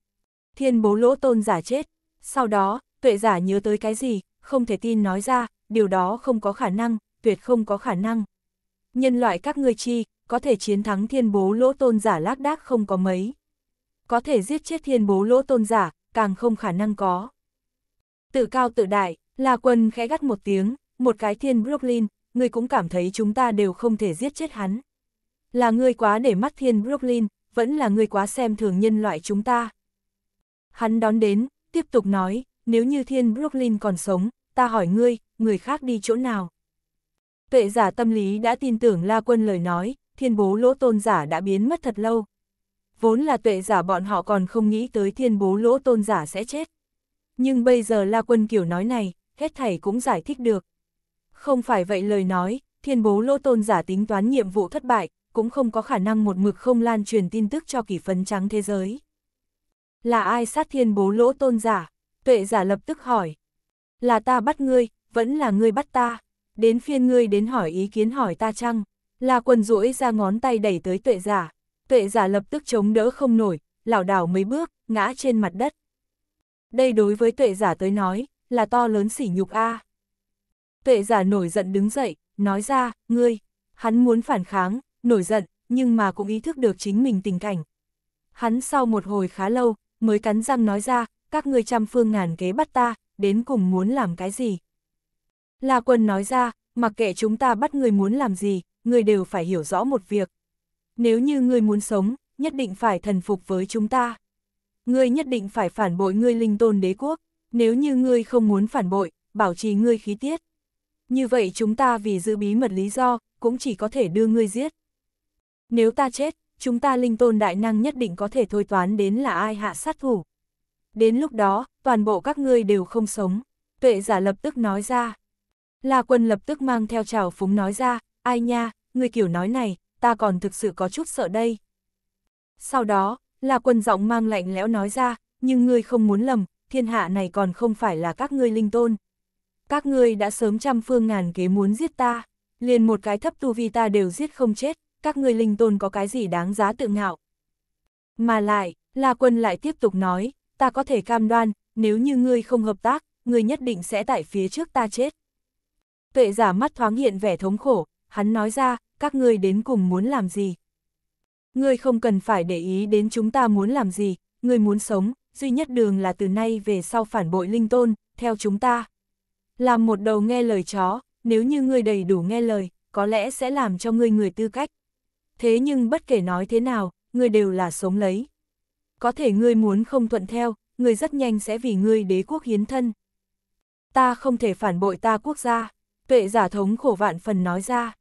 Thiên bố lỗ tôn giả chết, sau đó, tuệ giả nhớ tới cái gì, không thể tin nói ra, điều đó không có khả năng, tuyệt không có khả năng. Nhân loại các ngươi chi, có thể chiến thắng thiên bố lỗ tôn giả lác đác không có mấy. Có thể giết chết thiên bố lỗ tôn giả, càng không khả năng có. Tự cao tự đại, là quần khẽ gắt một tiếng, một cái thiên Brooklyn, ngươi cũng cảm thấy chúng ta đều không thể giết chết hắn. Là ngươi quá để mắt thiên Brooklyn, vẫn là ngươi quá xem thường nhân loại chúng ta. Hắn đón đến, tiếp tục nói, nếu như thiên Brooklyn còn sống, ta hỏi ngươi, người khác đi chỗ nào? Tuệ giả tâm lý đã tin tưởng La Quân lời nói, thiên bố lỗ tôn giả đã biến mất thật lâu. Vốn là tuệ giả bọn họ còn không nghĩ tới thiên bố lỗ tôn giả sẽ chết. Nhưng bây giờ La Quân kiểu nói này, hết thảy cũng giải thích được. Không phải vậy lời nói, thiên bố lỗ tôn giả tính toán nhiệm vụ thất bại, cũng không có khả năng một mực không lan truyền tin tức cho kỷ phấn trắng thế giới. Là ai sát thiên bố lỗ tôn giả? Tuệ giả lập tức hỏi. Là ta bắt ngươi, vẫn là ngươi bắt ta. Đến phiên ngươi đến hỏi ý kiến hỏi ta chăng? Là quần rũi ra ngón tay đẩy tới tuệ giả. Tuệ giả lập tức chống đỡ không nổi, lảo đảo mấy bước, ngã trên mặt đất. Đây đối với tuệ giả tới nói, là to lớn sỉ nhục A. À. Tuệ giả nổi giận đứng dậy, nói ra, ngươi, hắn muốn phản kháng, nổi giận, nhưng mà cũng ý thức được chính mình tình cảnh. Hắn sau một hồi khá lâu, mới cắn răng nói ra, các ngươi trăm phương ngàn kế bắt ta, đến cùng muốn làm cái gì. La quân nói ra, mặc kệ chúng ta bắt người muốn làm gì, người đều phải hiểu rõ một việc. Nếu như người muốn sống, nhất định phải thần phục với chúng ta. Ngươi nhất định phải phản bội ngươi linh tôn đế quốc, nếu như ngươi không muốn phản bội, bảo trì ngươi khí tiết. Như vậy chúng ta vì giữ bí mật lý do, cũng chỉ có thể đưa ngươi giết. Nếu ta chết, chúng ta linh tôn đại năng nhất định có thể thôi toán đến là ai hạ sát thủ. Đến lúc đó, toàn bộ các ngươi đều không sống. Tuệ giả lập tức nói ra. La quân lập tức mang theo trào phúng nói ra, ai nha, ngươi kiểu nói này, ta còn thực sự có chút sợ đây. Sau đó, La quân giọng mang lạnh lẽo nói ra, nhưng ngươi không muốn lầm, thiên hạ này còn không phải là các ngươi linh tôn, các ngươi đã sớm trăm phương ngàn kế muốn giết ta, liền một cái thấp tu vi ta đều giết không chết, các ngươi linh tôn có cái gì đáng giá tự ngạo. Mà lại, La Quân lại tiếp tục nói, ta có thể cam đoan, nếu như ngươi không hợp tác, ngươi nhất định sẽ tại phía trước ta chết. Tuệ giả mắt thoáng hiện vẻ thống khổ, hắn nói ra, các ngươi đến cùng muốn làm gì. Ngươi không cần phải để ý đến chúng ta muốn làm gì, ngươi muốn sống, duy nhất đường là từ nay về sau phản bội linh tôn, theo chúng ta. Làm một đầu nghe lời chó, nếu như ngươi đầy đủ nghe lời, có lẽ sẽ làm cho ngươi người tư cách. Thế nhưng bất kể nói thế nào, ngươi đều là sống lấy. Có thể ngươi muốn không thuận theo, ngươi rất nhanh sẽ vì ngươi đế quốc hiến thân. Ta không thể phản bội ta quốc gia, tuệ giả thống khổ vạn phần nói ra.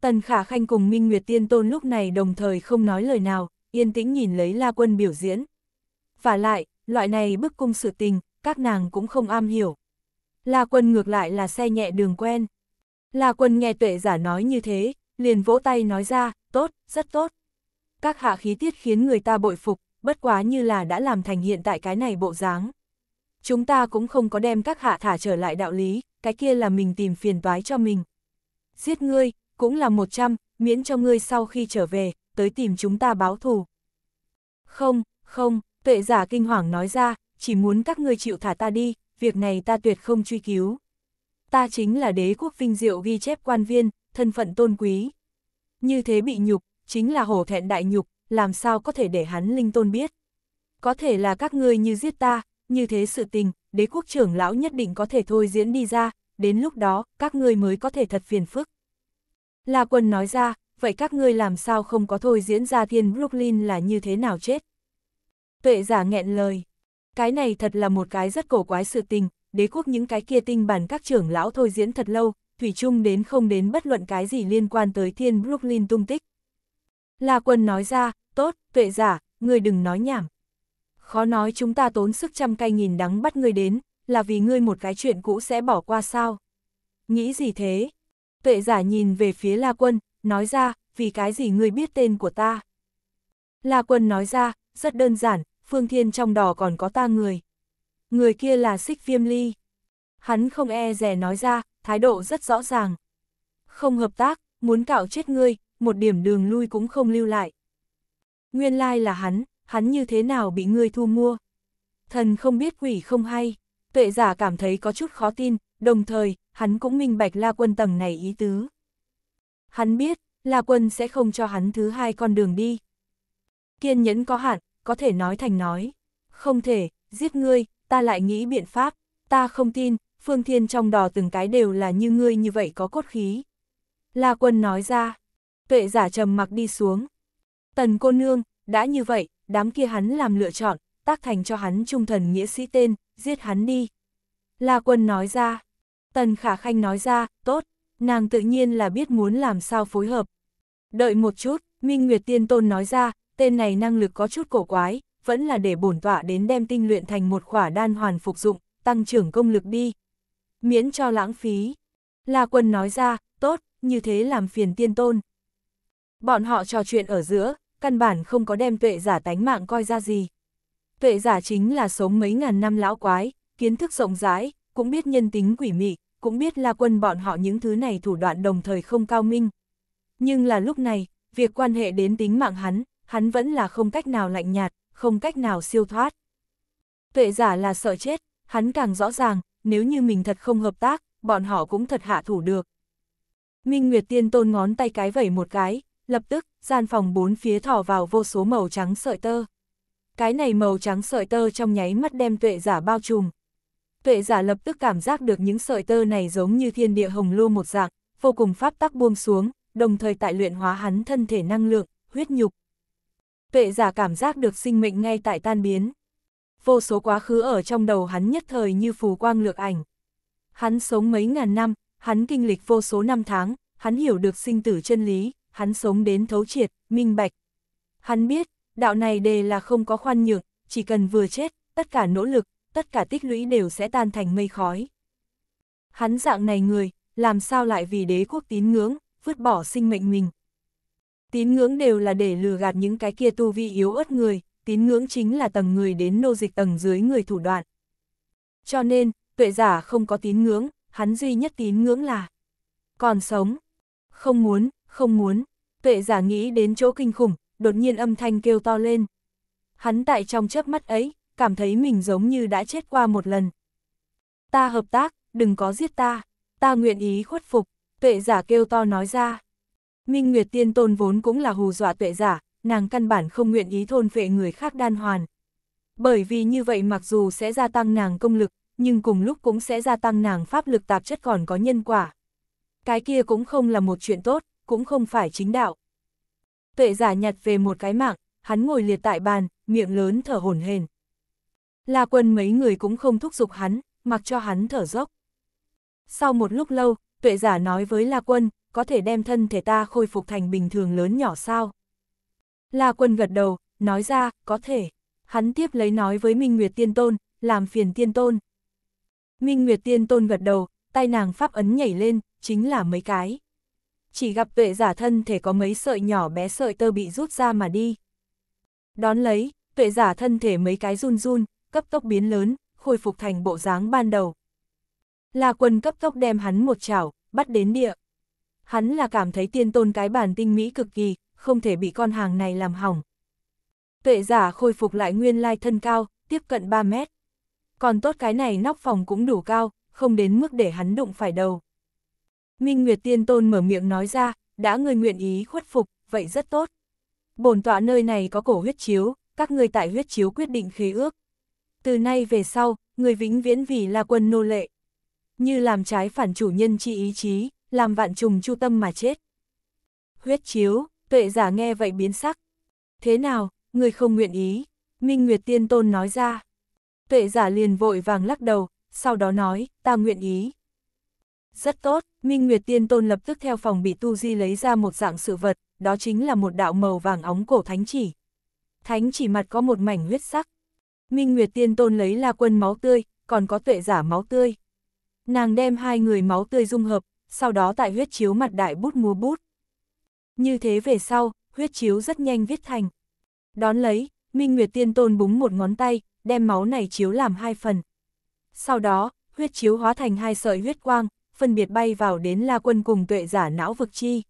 Tần Khả Khanh cùng Minh Nguyệt Tiên Tôn lúc này đồng thời không nói lời nào, yên tĩnh nhìn lấy La Quân biểu diễn. Và lại, loại này bức cung sự tình, các nàng cũng không am hiểu. La Quân ngược lại là xe nhẹ đường quen. La Quân nghe tuệ giả nói như thế, liền vỗ tay nói ra, tốt, rất tốt. Các hạ khí tiết khiến người ta bội phục, bất quá như là đã làm thành hiện tại cái này bộ dáng. Chúng ta cũng không có đem các hạ thả trở lại đạo lý, cái kia là mình tìm phiền toái cho mình. Giết ngươi, cũng là một trăm, miễn cho ngươi sau khi trở về, tới tìm chúng ta báo thù. Không, không, tuệ giả kinh hoàng nói ra, chỉ muốn các ngươi chịu thả ta đi, việc này ta tuyệt không truy cứu. Ta chính là đế quốc vinh diệu ghi chép quan viên, thân phận tôn quý. Như thế bị nhục, chính là hổ thẹn đại nhục, làm sao có thể để hắn linh tôn biết. Có thể là các ngươi như giết ta, như thế sự tình, đế quốc trưởng lão nhất định có thể thôi diễn đi ra, đến lúc đó, các ngươi mới có thể thật phiền phức. La quân nói ra, vậy các ngươi làm sao không có thôi diễn ra thiên Brooklyn là như thế nào chết? Tuệ giả nghẹn lời. Cái này thật là một cái rất cổ quái sự tình, đế quốc những cái kia tinh bản các trưởng lão thôi diễn thật lâu, Thủy chung đến không đến bất luận cái gì liên quan tới thiên Brooklyn tung tích. La quân nói ra, tốt, tuệ giả, người đừng nói nhảm. Khó nói chúng ta tốn sức trăm cay nghìn đắng bắt người đến, là vì ngươi một cái chuyện cũ sẽ bỏ qua sao? Nghĩ gì thế? Tuệ giả nhìn về phía La quân, nói ra, vì cái gì ngươi biết tên của ta? La quân nói ra, rất đơn giản, phương thiên trong đỏ còn có ta người. Người kia là xích viêm ly. Hắn không e rẻ nói ra, thái độ rất rõ ràng. Không hợp tác, muốn cạo chết ngươi, một điểm đường lui cũng không lưu lại. Nguyên lai là hắn, hắn như thế nào bị ngươi thu mua. Thần không biết quỷ không hay, tuệ giả cảm thấy có chút khó tin, đồng thời, hắn cũng minh bạch la quân tầng này ý tứ. Hắn biết, la quân sẽ không cho hắn thứ hai con đường đi. Kiên nhẫn có hạn, có thể nói thành nói. Không thể, giết ngươi, ta lại nghĩ biện pháp, ta không tin, phương thiên trong đò từng cái đều là như ngươi như vậy có cốt khí. La quân nói ra, tuệ giả trầm mặc đi xuống. Tần cô nương, đã như vậy, đám kia hắn làm lựa chọn, tác thành cho hắn trung thần nghĩa sĩ tên, giết hắn đi. La quân nói ra, tần khả khanh nói ra, tốt, nàng tự nhiên là biết muốn làm sao phối hợp. Đợi một chút, Minh Nguyệt Tiên Tôn nói ra, tên này năng lực có chút cổ quái, vẫn là để bổn tọa đến đem tinh luyện thành một khỏa đan hoàn phục dụng, tăng trưởng công lực đi. Miễn cho lãng phí. La quân nói ra, tốt, như thế làm phiền tiên tôn. Bọn họ trò chuyện ở giữa, căn bản không có đem tuệ giả tánh mạng coi ra gì. Tuệ giả chính là sống mấy ngàn năm lão quái, kiến thức rộng rãi, cũng biết nhân tính quỷ mị, cũng biết la quân bọn họ những thứ này thủ đoạn đồng thời không cao minh. Nhưng là lúc này, việc quan hệ đến tính mạng hắn, hắn vẫn là không cách nào lạnh nhạt, không cách nào siêu thoát. Tuệ giả là sợ chết, hắn càng rõ ràng, nếu như mình thật không hợp tác, bọn họ cũng thật hạ thủ được. Minh Nguyệt Tiên Tôn ngón tay cái vẩy một cái, lập tức, gian phòng bốn phía thỏ vào vô số màu trắng sợi tơ. Cái này màu trắng sợi tơ trong nháy mắt đem tuệ giả bao trùm. Tuệ giả lập tức cảm giác được những sợi tơ này giống như thiên địa hồng lô một dạng, vô cùng pháp tắc buông xuống, đồng thời tại luyện hóa hắn thân thể năng lượng, huyết nhục tuệ giả cảm giác được sinh mệnh ngay tại tan biến. Vô số quá khứ ở trong đầu hắn nhất thời như phù quang lược ảnh. Hắn sống mấy ngàn năm, hắn kinh lịch vô số năm tháng, hắn hiểu được sinh tử chân lý, hắn sống đến thấu triệt, minh bạch. Hắn biết, đạo này đề là không có khoan nhượng, chỉ cần vừa chết, tất cả nỗ lực, tất cả tích lũy đều sẽ tan thành mây khói. Hắn dạng này người, làm sao lại vì đế quốc tín ngưỡng, vứt bỏ sinh mệnh mình, Tín ngưỡng đều là để lừa gạt những cái kia tu vi yếu ớt người, tín ngưỡng chính là tầng người đến nô dịch tầng dưới người thủ đoạn. Cho nên, tuệ giả không có tín ngưỡng, hắn duy nhất tín ngưỡng là còn sống. Không muốn, không muốn, tuệ giả nghĩ đến chỗ kinh khủng, đột nhiên âm thanh kêu to lên. Hắn tại trong chớp mắt ấy, cảm thấy mình giống như đã chết qua một lần. Ta hợp tác, đừng có giết ta, ta nguyện ý khuất phục, tuệ giả kêu to nói ra. Minh Nguyệt Tiên Tôn vốn cũng là hù dọa tuệ giả, nàng căn bản không nguyện ý thôn phệ người khác đan hoàn. Bởi vì như vậy mặc dù sẽ gia tăng nàng công lực, nhưng cùng lúc cũng sẽ gia tăng nàng pháp lực tạp chất còn có nhân quả. Cái kia cũng không là một chuyện tốt, cũng không phải chính đạo. Tuệ giả nhặt về một cái mạng, hắn ngồi liệt tại bàn, miệng lớn thở hổn hển. La quân mấy người cũng không thúc giục hắn, mặc cho hắn thở dốc. Sau một lúc lâu, tuệ giả nói với La quân, có thể đem thân thể ta khôi phục thành bình thường lớn nhỏ sao? La quân gật đầu, nói ra, có thể. Hắn tiếp lấy nói với Minh Nguyệt Tiên Tôn, làm phiền Tiên Tôn. Minh Nguyệt Tiên Tôn gật đầu, tay nàng pháp ấn nhảy lên, chính là mấy cái. Chỉ gặp tuệ giả thân thể có mấy sợi nhỏ bé sợi tơ bị rút ra mà đi. Đón lấy, tuệ giả thân thể mấy cái run run, cấp tốc biến lớn, khôi phục thành bộ dáng ban đầu. La quân cấp tốc đem hắn một chảo, bắt đến địa hắn là cảm thấy tiên tôn cái bản tinh mỹ cực kỳ, không thể bị con hàng này làm hỏng. Tuệ giả khôi phục lại nguyên lai thân cao, tiếp cận 3 mét. Còn tốt cái này nóc phòng cũng đủ cao, không đến mức để hắn đụng phải đầu. Minh Nguyệt Tiên Tôn mở miệng nói ra, đã người nguyện ý khuất phục, vậy rất tốt. Bồn tọa nơi này có cổ huyết chiếu, các người tại huyết chiếu quyết định khí ước. Từ nay về sau, người vĩnh viễn vì là quân nô lệ. Như làm trái phản chủ nhân chi ý chí, làm vạn trùng chu tâm mà chết. Huyết chiếu, tuệ giả nghe vậy biến sắc. Thế nào, người không nguyện ý, Minh Nguyệt Tiên Tôn nói ra. Tuệ giả liền vội vàng lắc đầu, sau đó nói, ta nguyện ý. Rất tốt, Minh Nguyệt Tiên Tôn lập tức theo phòng bị Tu Di lấy ra một dạng sự vật, đó chính là một đạo màu vàng óng cổ thánh chỉ. Thánh chỉ mặt có một mảnh huyết sắc. Minh Nguyệt Tiên Tôn lấy là quân máu tươi, còn có tuệ giả máu tươi. Nàng đem hai người máu tươi dung hợp, sau đó tại huyết chiếu mặt đại bút mua bút. Như thế về sau, huyết chiếu rất nhanh viết thành. Đón lấy, Minh Nguyệt Tiên Tôn búng một ngón tay, đem máu này chiếu làm hai phần. Sau đó, huyết chiếu hóa thành hai sợi huyết quang, phân biệt bay vào đến La Quân cùng tuệ giả não vực chi.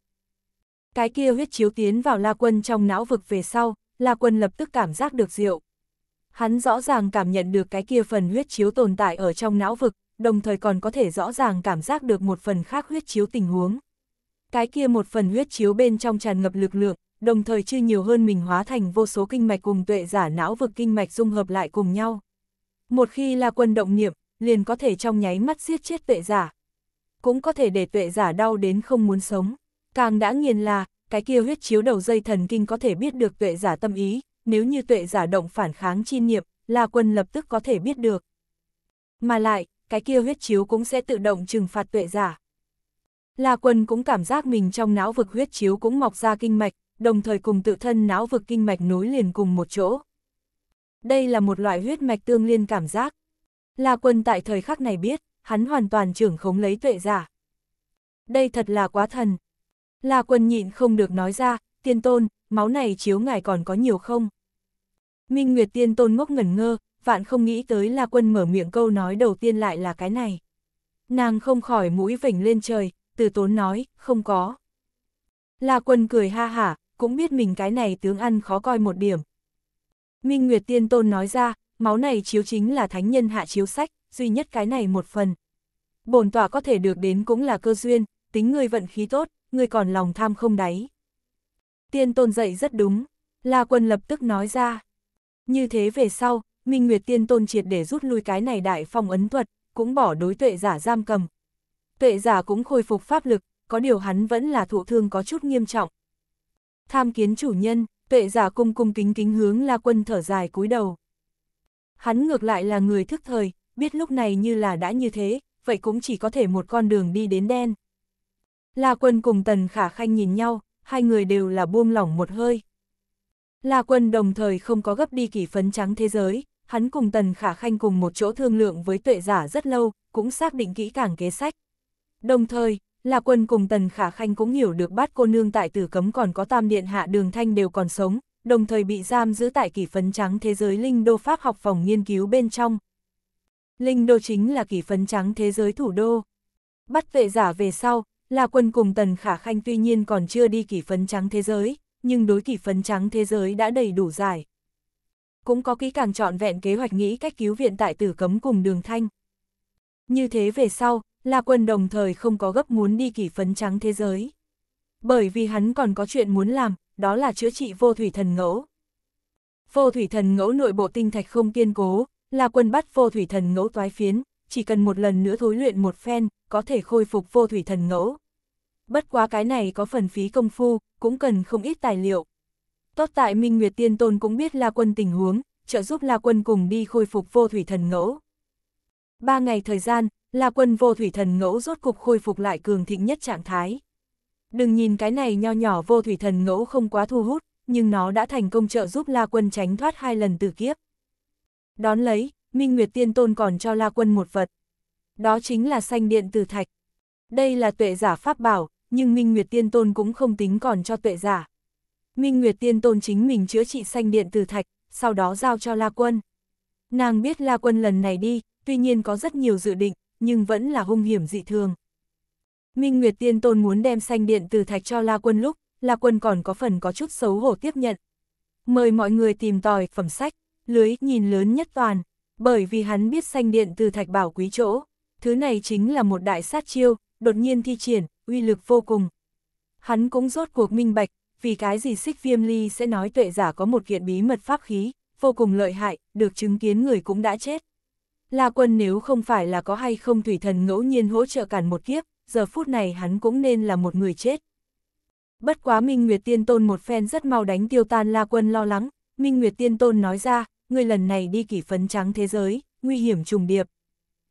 Cái kia huyết chiếu tiến vào La Quân trong não vực về sau, La Quân lập tức cảm giác được rượu. Hắn rõ ràng cảm nhận được cái kia phần huyết chiếu tồn tại ở trong não vực, đồng thời còn có thể rõ ràng cảm giác được một phần khác huyết chiếu tình huống. Cái kia một phần huyết chiếu bên trong tràn ngập lực lượng, đồng thời chưa nhiều hơn mình hóa thành vô số kinh mạch cùng tuệ giả não vực kinh mạch dung hợp lại cùng nhau. Một khi là quân động niệm, liền có thể trong nháy mắt giết chết tuệ giả. Cũng có thể để tuệ giả đau đến không muốn sống. Càng đã nghiền là, cái kia huyết chiếu đầu dây thần kinh có thể biết được tuệ giả tâm ý, nếu như tuệ giả động phản kháng chi niệm, là quân lập tức có thể biết được. Mà lại, cái kia huyết chiếu cũng sẽ tự động trừng phạt tuệ giả. La Quân cũng cảm giác mình trong não vực huyết chiếu cũng mọc ra kinh mạch, đồng thời cùng tự thân não vực kinh mạch nối liền cùng một chỗ. Đây là một loại huyết mạch tương liên cảm giác. La Quân tại thời khắc này biết, hắn hoàn toàn trưởng khống lấy tuệ giả. Đây thật là quá thần. La Quân nhịn không được nói ra, tiên tôn, máu này chiếu ngài còn có nhiều không? Minh Nguyệt tiên tôn ngốc ngẩn ngơ, vạn không nghĩ tới là quân mở miệng câu nói đầu tiên lại là cái này. Nàng không khỏi mũi vỉnh lên trời, từ tốn nói, không có. La quân cười ha hả, cũng biết mình cái này tướng ăn khó coi một điểm. Minh Nguyệt Tiên Tôn nói ra, máu này chiếu chính là thánh nhân hạ chiếu sách, duy nhất cái này một phần. Bồn tỏa có thể được đến cũng là cơ duyên, tính người vận khí tốt, người còn lòng tham không đáy. Tiên Tôn dạy rất đúng, La Quân lập tức nói ra. Như thế về sau, Minh Nguyệt Tiên Tôn triệt để rút lui cái này đại phong ấn thuật, cũng bỏ đối tuệ giả giam cầm. Tuệ giả cũng khôi phục pháp lực, có điều hắn vẫn là thụ thương có chút nghiêm trọng. Tham kiến chủ nhân, tuệ giả cung cung kính kính hướng La Quân thở dài cúi đầu. Hắn ngược lại là người thức thời, biết lúc này như là đã như thế, vậy cũng chỉ có thể một con đường đi đến đen. La Quân cùng Tần Khả Khanh nhìn nhau, hai người đều là buông lỏng một hơi. La Quân đồng thời không có gấp đi kỷ phấn trắng thế giới, hắn cùng Tần Khả Khanh cùng một chỗ thương lượng với tuệ giả rất lâu, cũng xác định kỹ càng kế sách. Đồng thời, là quân cùng Tần Khả Khanh cũng hiểu được bát cô nương tại tử cấm còn có tam điện hạ đường thanh đều còn sống, đồng thời bị giam giữ tại kỷ phấn trắng thế giới linh đô Pháp học phòng nghiên cứu bên trong. Linh đô chính là kỷ phấn trắng thế giới thủ đô. Bắt vệ giả về sau, là quân cùng Tần Khả Khanh tuy nhiên còn chưa đi kỷ phấn trắng thế giới, nhưng đối kỷ phấn trắng thế giới đã đầy đủ giải cũng có kỹ càng trọn vẹn kế hoạch nghĩ cách cứu viện tại tử cấm cùng đường thanh. Như thế về sau, La Quân đồng thời không có gấp muốn đi kỷ phấn trắng thế giới. Bởi vì hắn còn có chuyện muốn làm, đó là chữa trị vô thủy thần ngẫu. Vô thủy thần ngẫu nội bộ tinh thạch không kiên cố, La Quân bắt vô thủy thần ngẫu toái phiến, chỉ cần một lần nữa thối luyện một phen, có thể khôi phục vô thủy thần ngẫu. Bất quá cái này có phần phí công phu, cũng cần không ít tài liệu. Tốt tại Minh Nguyệt Tiên Tôn cũng biết La Quân tình huống, trợ giúp La Quân cùng đi khôi phục vô thủy thần ngẫu. Ba ngày thời gian, La Quân vô thủy thần ngẫu rốt cục khôi phục lại cường thịnh nhất trạng thái. Đừng nhìn cái này nho nhỏ vô thủy thần ngẫu không quá thu hút, nhưng nó đã thành công trợ giúp La Quân tránh thoát hai lần từ kiếp. Đón lấy, Minh Nguyệt Tiên Tôn còn cho La Quân một vật. Đó chính là xanh điện từ thạch. Đây là tuệ giả pháp bảo, nhưng Minh Nguyệt Tiên Tôn cũng không tính còn cho tuệ giả. Minh Nguyệt Tiên Tôn chính mình chữa trị xanh điện từ thạch, sau đó giao cho La Quân. Nàng biết La Quân lần này đi, tuy nhiên có rất nhiều dự định, nhưng vẫn là hung hiểm dị thường. Minh Nguyệt Tiên Tôn muốn đem xanh điện từ thạch cho La Quân lúc, La Quân còn có phần có chút xấu hổ tiếp nhận. Mời mọi người tìm tòi phẩm sách, lưới nhìn lớn nhất toàn, bởi vì hắn biết xanh điện từ thạch bảo quý chỗ. Thứ này chính là một đại sát chiêu, đột nhiên thi triển, uy lực vô cùng. Hắn cũng rốt cuộc minh bạch, vì cái gì xích viêm ly sẽ nói tuệ giả có một kiện bí mật pháp khí, vô cùng lợi hại, được chứng kiến người cũng đã chết. La quân nếu không phải là có hay không thủy thần ngẫu nhiên hỗ trợ cản một kiếp, giờ phút này hắn cũng nên là một người chết. Bất quá Minh Nguyệt Tiên Tôn một phen rất mau đánh tiêu tan La quân lo lắng, Minh Nguyệt Tiên Tôn nói ra, người lần này đi kỷ phấn trắng thế giới, nguy hiểm trùng điệp.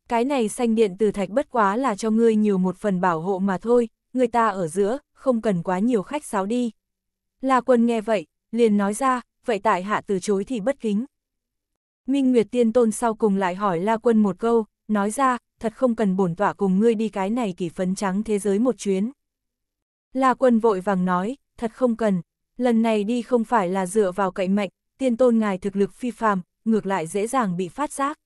Cái này xanh điện từ thạch bất quá là cho ngươi nhiều một phần bảo hộ mà thôi, người ta ở giữa, không cần quá nhiều khách sáo đi, La quân nghe vậy, liền nói ra, vậy tại hạ từ chối thì bất kính. Minh Nguyệt Tiên Tôn sau cùng lại hỏi La quân một câu, nói ra, thật không cần bổn tỏa cùng ngươi đi cái này kỳ phấn trắng thế giới một chuyến. La quân vội vàng nói, thật không cần, lần này đi không phải là dựa vào cậy mạnh, tiên tôn ngài thực lực phi phàm, ngược lại dễ dàng bị phát giác.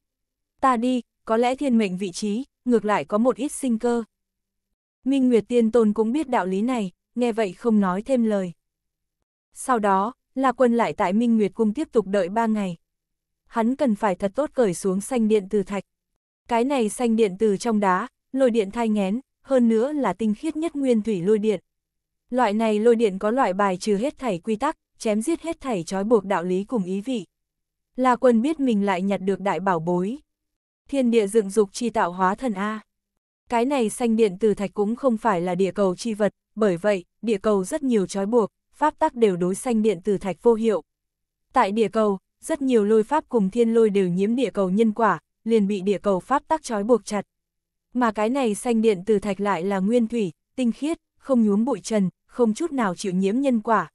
Ta đi, có lẽ thiên mệnh vị trí, ngược lại có một ít sinh cơ. Minh Nguyệt Tiên Tôn cũng biết đạo lý này, nghe vậy không nói thêm lời. Sau đó, La Quân lại tại Minh Nguyệt Cung tiếp tục đợi ba ngày. Hắn cần phải thật tốt cởi xuống xanh điện từ thạch. Cái này xanh điện từ trong đá, lôi điện thai ngén, hơn nữa là tinh khiết nhất nguyên thủy lôi điện. Loại này lôi điện có loại bài trừ hết thảy quy tắc, chém giết hết thảy trói buộc đạo lý cùng ý vị. La Quân biết mình lại nhặt được đại bảo bối. Thiên địa dựng dục chi tạo hóa thần A. Cái này xanh điện từ thạch cũng không phải là địa cầu chi vật, bởi vậy, địa cầu rất nhiều trói buộc, pháp tắc đều đối sanh điện từ thạch vô hiệu. Tại địa cầu, rất nhiều lôi pháp cùng thiên lôi đều nhiễm địa cầu nhân quả, liền bị địa cầu pháp tắc trói buộc chặt. Mà cái này sanh điện từ thạch lại là nguyên thủy, tinh khiết, không nhuốm bụi trần, không chút nào chịu nhiễm nhân quả.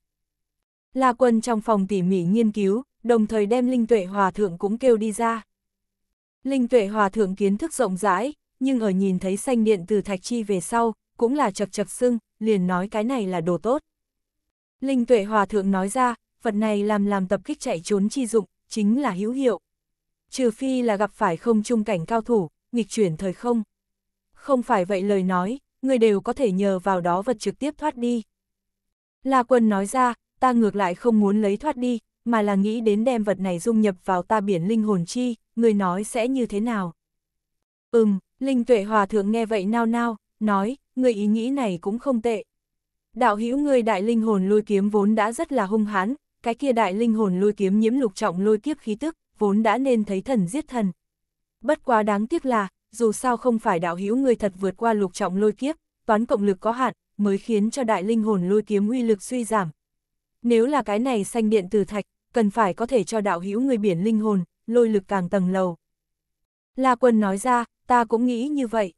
La quân trong phòng tỉ mỉ nghiên cứu, đồng thời đem Linh Tuệ Hòa Thượng cũng kêu đi ra. Linh Tuệ Hòa Thượng kiến thức rộng rãi, nhưng ở nhìn thấy sanh điện từ thạch chi về sau, cũng là chật chật sưng, liền nói cái này là đồ tốt. Linh tuệ hòa thượng nói ra, vật này làm làm tập kích chạy trốn chi dụng, chính là hữu hiệu. Trừ phi là gặp phải không trung cảnh cao thủ, nghịch chuyển thời không. Không phải vậy lời nói, người đều có thể nhờ vào đó vật trực tiếp thoát đi. La quân nói ra, ta ngược lại không muốn lấy thoát đi, mà là nghĩ đến đem vật này dung nhập vào ta biển linh hồn chi, người nói sẽ như thế nào. Ừm, Linh Tuệ Hòa Thượng nghe vậy nao nao, nói, người ý nghĩ này cũng không tệ, Đạo hữu người đại linh hồn lôi kiếm vốn đã rất là hung hãn, cái kia đại linh hồn lôi kiếm nhiễm lục trọng lôi kiếp khí tức, vốn đã nên thấy thần giết thần. Bất quá đáng tiếc là, dù sao không phải đạo hữu người thật vượt qua lục trọng lôi kiếp, toán cộng lực có hạn, mới khiến cho đại linh hồn lôi kiếm uy lực suy giảm. Nếu là cái này xanh điện từ thạch, cần phải có thể cho đạo hữu người biển linh hồn, lôi lực càng tầng lầu. La Quân nói ra, ta cũng nghĩ như vậy.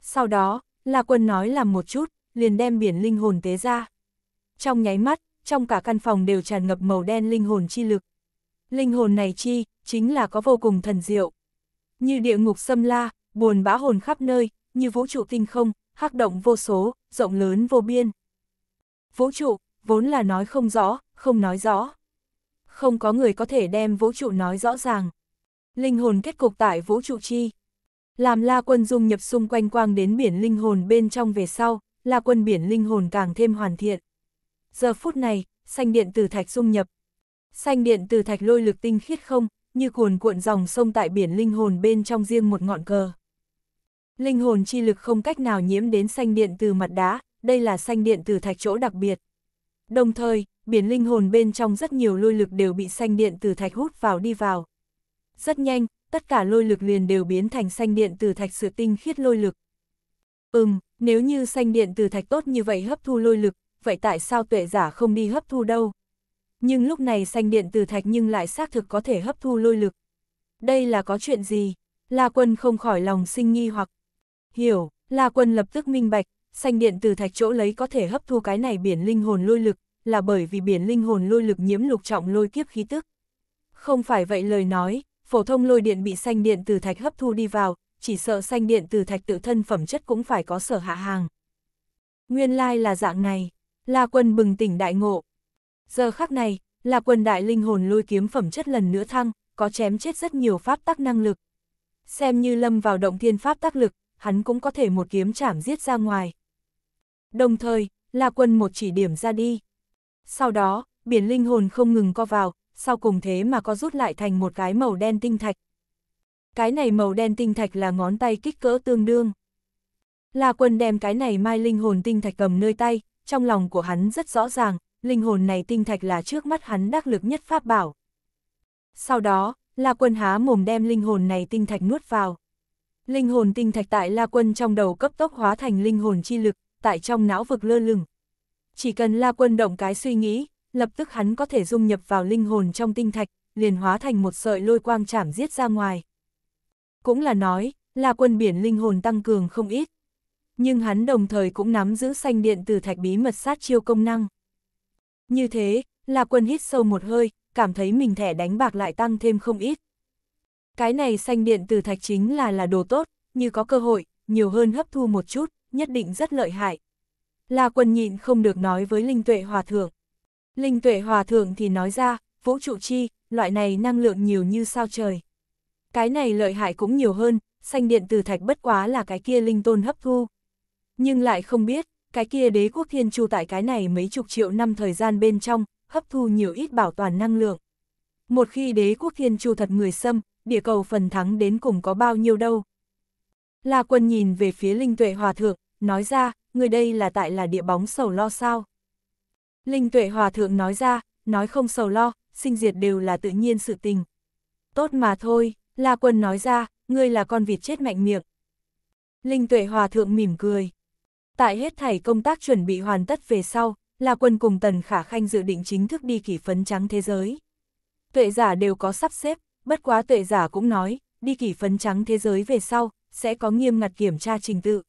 Sau đó, La Quân nói làm một chút, liền đem biển linh hồn tế ra. Trong nháy mắt, trong cả căn phòng đều tràn ngập màu đen linh hồn chi lực. Linh hồn này chi, chính là có vô cùng thần diệu. Như địa ngục xâm la, buồn bã hồn khắp nơi, như vũ trụ tinh không, hắc động vô số, rộng lớn vô biên. Vũ trụ, vốn là nói không rõ, không nói rõ. Không có người có thể đem vũ trụ nói rõ ràng. Linh hồn kết cục tại vũ trụ chi. Làm la quân dung nhập xung quanh quang đến biển linh hồn bên trong về sau, là quân biển linh hồn càng thêm hoàn thiện. Giờ phút này, xanh điện từ thạch dung nhập. Xanh điện từ thạch lôi lực tinh khiết không, như cuồn cuộn dòng sông tại biển linh hồn bên trong riêng một ngọn cờ. Linh hồn chi lực không cách nào nhiễm đến xanh điện từ mặt đá, đây là xanh điện từ thạch chỗ đặc biệt. Đồng thời, biển linh hồn bên trong rất nhiều lôi lực đều bị xanh điện từ thạch hút vào đi vào. Rất nhanh, tất cả lôi lực liền đều biến thành xanh điện từ thạch sự tinh khiết lôi lực. Ừm, nếu như xanh điện từ thạch tốt như vậy hấp thu lôi lực, vậy tại sao tuệ giả không đi hấp thu đâu? Nhưng lúc này xanh điện từ thạch nhưng lại xác thực có thể hấp thu lôi lực. Đây là có chuyện gì? La quân không khỏi lòng sinh nghi hoặc. Hiểu, La quân lập tức minh bạch, xanh điện từ thạch chỗ lấy có thể hấp thu cái này biển linh hồn lôi lực, là bởi vì biển linh hồn lôi lực nhiễm lục trọng lôi kiếp khí tức. Không phải vậy lời nói, phổ thông lôi điện bị xanh điện từ thạch hấp thu đi vào, chỉ sợ xanh điện từ thạch tự thân phẩm chất cũng phải có sở hạ hàng. Nguyên lai là dạng này, là quân bừng tỉnh đại ngộ. Giờ khắc này, là quân đại linh hồn lôi kiếm phẩm chất lần nữa thăng, có chém chết rất nhiều pháp tắc năng lực. Xem như lâm vào động thiên pháp tác lực, hắn cũng có thể một kiếm chảm giết ra ngoài. Đồng thời, là quân một chỉ điểm ra đi. Sau đó, biển linh hồn không ngừng co vào, sau cùng thế mà có rút lại thành một cái màu đen tinh thạch, cái này màu đen tinh thạch là ngón tay kích cỡ tương đương. La Quân đem cái này mai linh hồn tinh thạch cầm nơi tay, trong lòng của hắn rất rõ ràng, linh hồn này tinh thạch là trước mắt hắn đắc lực nhất pháp bảo. Sau đó, La Quân há mồm đem linh hồn này tinh thạch nuốt vào. Linh hồn tinh thạch tại La Quân trong đầu cấp tốc hóa thành linh hồn chi lực, tại trong não vực lơ lửng. Chỉ cần La Quân động cái suy nghĩ, lập tức hắn có thể dung nhập vào linh hồn trong tinh thạch, liền hóa thành một sợi lôi quang chảm giết ra ngoài. Cũng là nói, là quân biển linh hồn tăng cường không ít. Nhưng hắn đồng thời cũng nắm giữ xanh điện từ thạch bí mật sát chiêu công năng. Như thế, là quân hít sâu một hơi, cảm thấy mình thẻ đánh bạc lại tăng thêm không ít. Cái này xanh điện từ thạch chính là là đồ tốt, như có cơ hội, nhiều hơn hấp thu một chút, nhất định rất lợi hại. Là quân nhịn không được nói với Linh Tuệ Hòa Thượng. Linh Tuệ Hòa Thượng thì nói ra, vũ trụ chi, loại này năng lượng nhiều như sao trời. Cái này lợi hại cũng nhiều hơn, xanh điện từ thạch bất quá là cái kia linh tôn hấp thu. Nhưng lại không biết, cái kia đế quốc thiên chu tại cái này mấy chục triệu năm thời gian bên trong, hấp thu nhiều ít bảo toàn năng lượng. Một khi đế quốc thiên chu thật người xâm, địa cầu phần thắng đến cùng có bao nhiêu đâu. La quân nhìn về phía linh tuệ hòa thượng, nói ra, người đây là tại là địa bóng sầu lo sao. Linh tuệ hòa thượng nói ra, nói không sầu lo, sinh diệt đều là tự nhiên sự tình. Tốt mà thôi, La Quân nói ra, ngươi là con vịt chết mạnh miệng. Linh Tuệ Hòa Thượng mỉm cười. Tại hết thảy công tác chuẩn bị hoàn tất về sau, La Quân cùng Tần Khả Khanh dự định chính thức đi kỷ phấn trắng thế giới. Tuệ giả đều có sắp xếp, bất quá tuệ giả cũng nói, đi kỷ phấn trắng thế giới về sau, sẽ có nghiêm ngặt kiểm tra trình tự.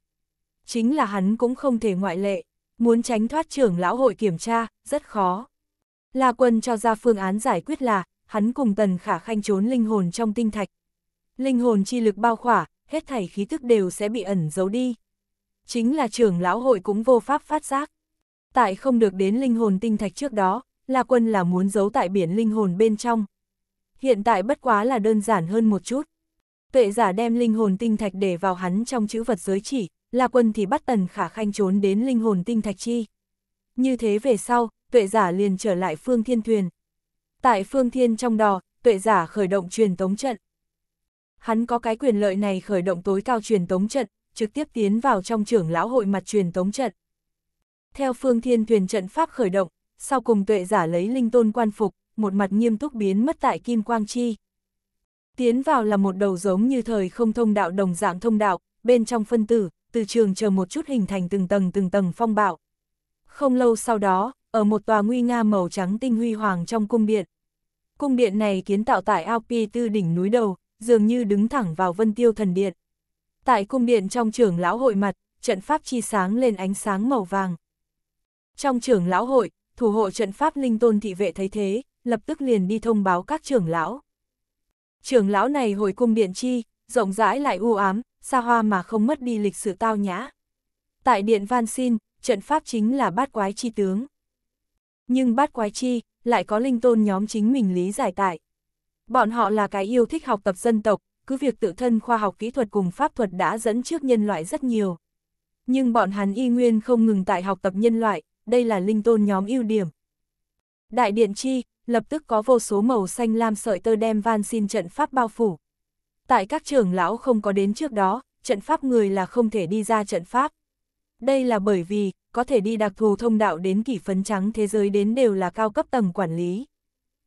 Chính là hắn cũng không thể ngoại lệ, muốn tránh thoát trưởng lão hội kiểm tra, rất khó. La Quân cho ra phương án giải quyết là, hắn cùng Tần Khả Khanh trốn linh hồn trong tinh thạch, Linh hồn chi lực bao khỏa, hết thảy khí thức đều sẽ bị ẩn giấu đi. Chính là trưởng lão hội cũng vô pháp phát giác. Tại không được đến linh hồn tinh thạch trước đó, La Quân là muốn giấu tại biển linh hồn bên trong. Hiện tại bất quá là đơn giản hơn một chút. Tuệ giả đem linh hồn tinh thạch để vào hắn trong chữ vật giới chỉ, La Quân thì bắt tần khả khanh trốn đến linh hồn tinh thạch chi. Như thế về sau, tuệ giả liền trở lại phương thiên thuyền. Tại phương thiên trong đò, tuệ giả khởi động truyền tống trận hắn có cái quyền lợi này khởi động tối cao truyền tống trận, trực tiếp tiến vào trong trưởng lão hội mặt truyền tống trận. Theo phương thiên thuyền trận pháp khởi động, sau cùng tuệ giả lấy linh tôn quan phục, một mặt nghiêm túc biến mất tại Kim Quang Chi. Tiến vào là một đầu giống như thời không thông đạo đồng dạng thông đạo, bên trong phân tử, từ trường chờ một chút hình thành từng tầng từng tầng phong bạo. Không lâu sau đó, ở một tòa nguy nga màu trắng tinh huy hoàng trong cung điện. Cung điện này kiến tạo tại Alpi tư đỉnh núi đầu, dường như đứng thẳng vào vân tiêu thần điện. Tại cung điện trong trưởng lão hội mặt, trận pháp chi sáng lên ánh sáng màu vàng. Trong trưởng lão hội, thủ hộ trận pháp linh tôn thị vệ thấy thế, lập tức liền đi thông báo các trưởng lão. Trưởng lão này hồi cung điện chi, rộng rãi lại u ám, xa hoa mà không mất đi lịch sử tao nhã. Tại điện Van Xin, trận pháp chính là bát quái chi tướng. Nhưng bát quái chi, lại có linh tôn nhóm chính mình lý giải tại. Bọn họ là cái yêu thích học tập dân tộc, cứ việc tự thân khoa học kỹ thuật cùng pháp thuật đã dẫn trước nhân loại rất nhiều. Nhưng bọn hắn y nguyên không ngừng tại học tập nhân loại, đây là linh tôn nhóm ưu điểm. Đại điện chi, lập tức có vô số màu xanh lam sợi tơ đem van xin trận pháp bao phủ. Tại các trưởng lão không có đến trước đó, trận pháp người là không thể đi ra trận pháp. Đây là bởi vì, có thể đi đặc thù thông đạo đến kỷ phấn trắng thế giới đến đều là cao cấp tầng quản lý.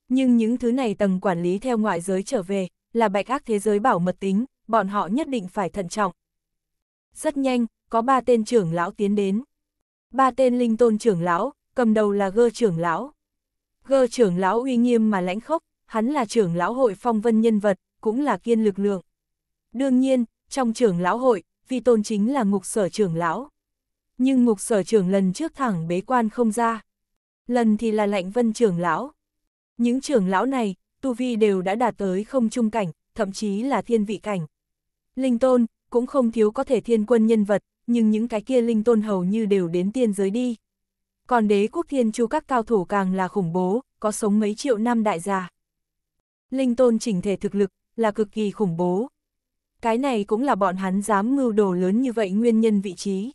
Nhưng những thứ này tầng quản lý theo ngoại giới trở về, là bạch ác thế giới bảo mật tính, bọn họ nhất định phải thận trọng. Rất nhanh, có ba tên trưởng lão tiến đến. Ba tên linh tôn trưởng lão, cầm đầu là gơ trưởng lão. Gơ trưởng lão uy nghiêm mà lãnh khốc, hắn là trưởng lão hội phong vân nhân vật, cũng là kiên lực lượng. Đương nhiên, trong trưởng lão hội, vi tôn chính là ngục sở trưởng lão. Nhưng ngục sở trưởng lần trước thẳng bế quan không ra. Lần thì là lạnh vân trưởng lão, những trưởng lão này, tu vi đều đã đạt tới không trung cảnh, thậm chí là thiên vị cảnh. Linh tôn, cũng không thiếu có thể thiên quân nhân vật, nhưng những cái kia linh tôn hầu như đều đến tiên giới đi. Còn đế quốc thiên chu các cao thủ càng là khủng bố, có sống mấy triệu năm đại gia. Linh tôn chỉnh thể thực lực, là cực kỳ khủng bố. Cái này cũng là bọn hắn dám mưu đồ lớn như vậy nguyên nhân vị trí.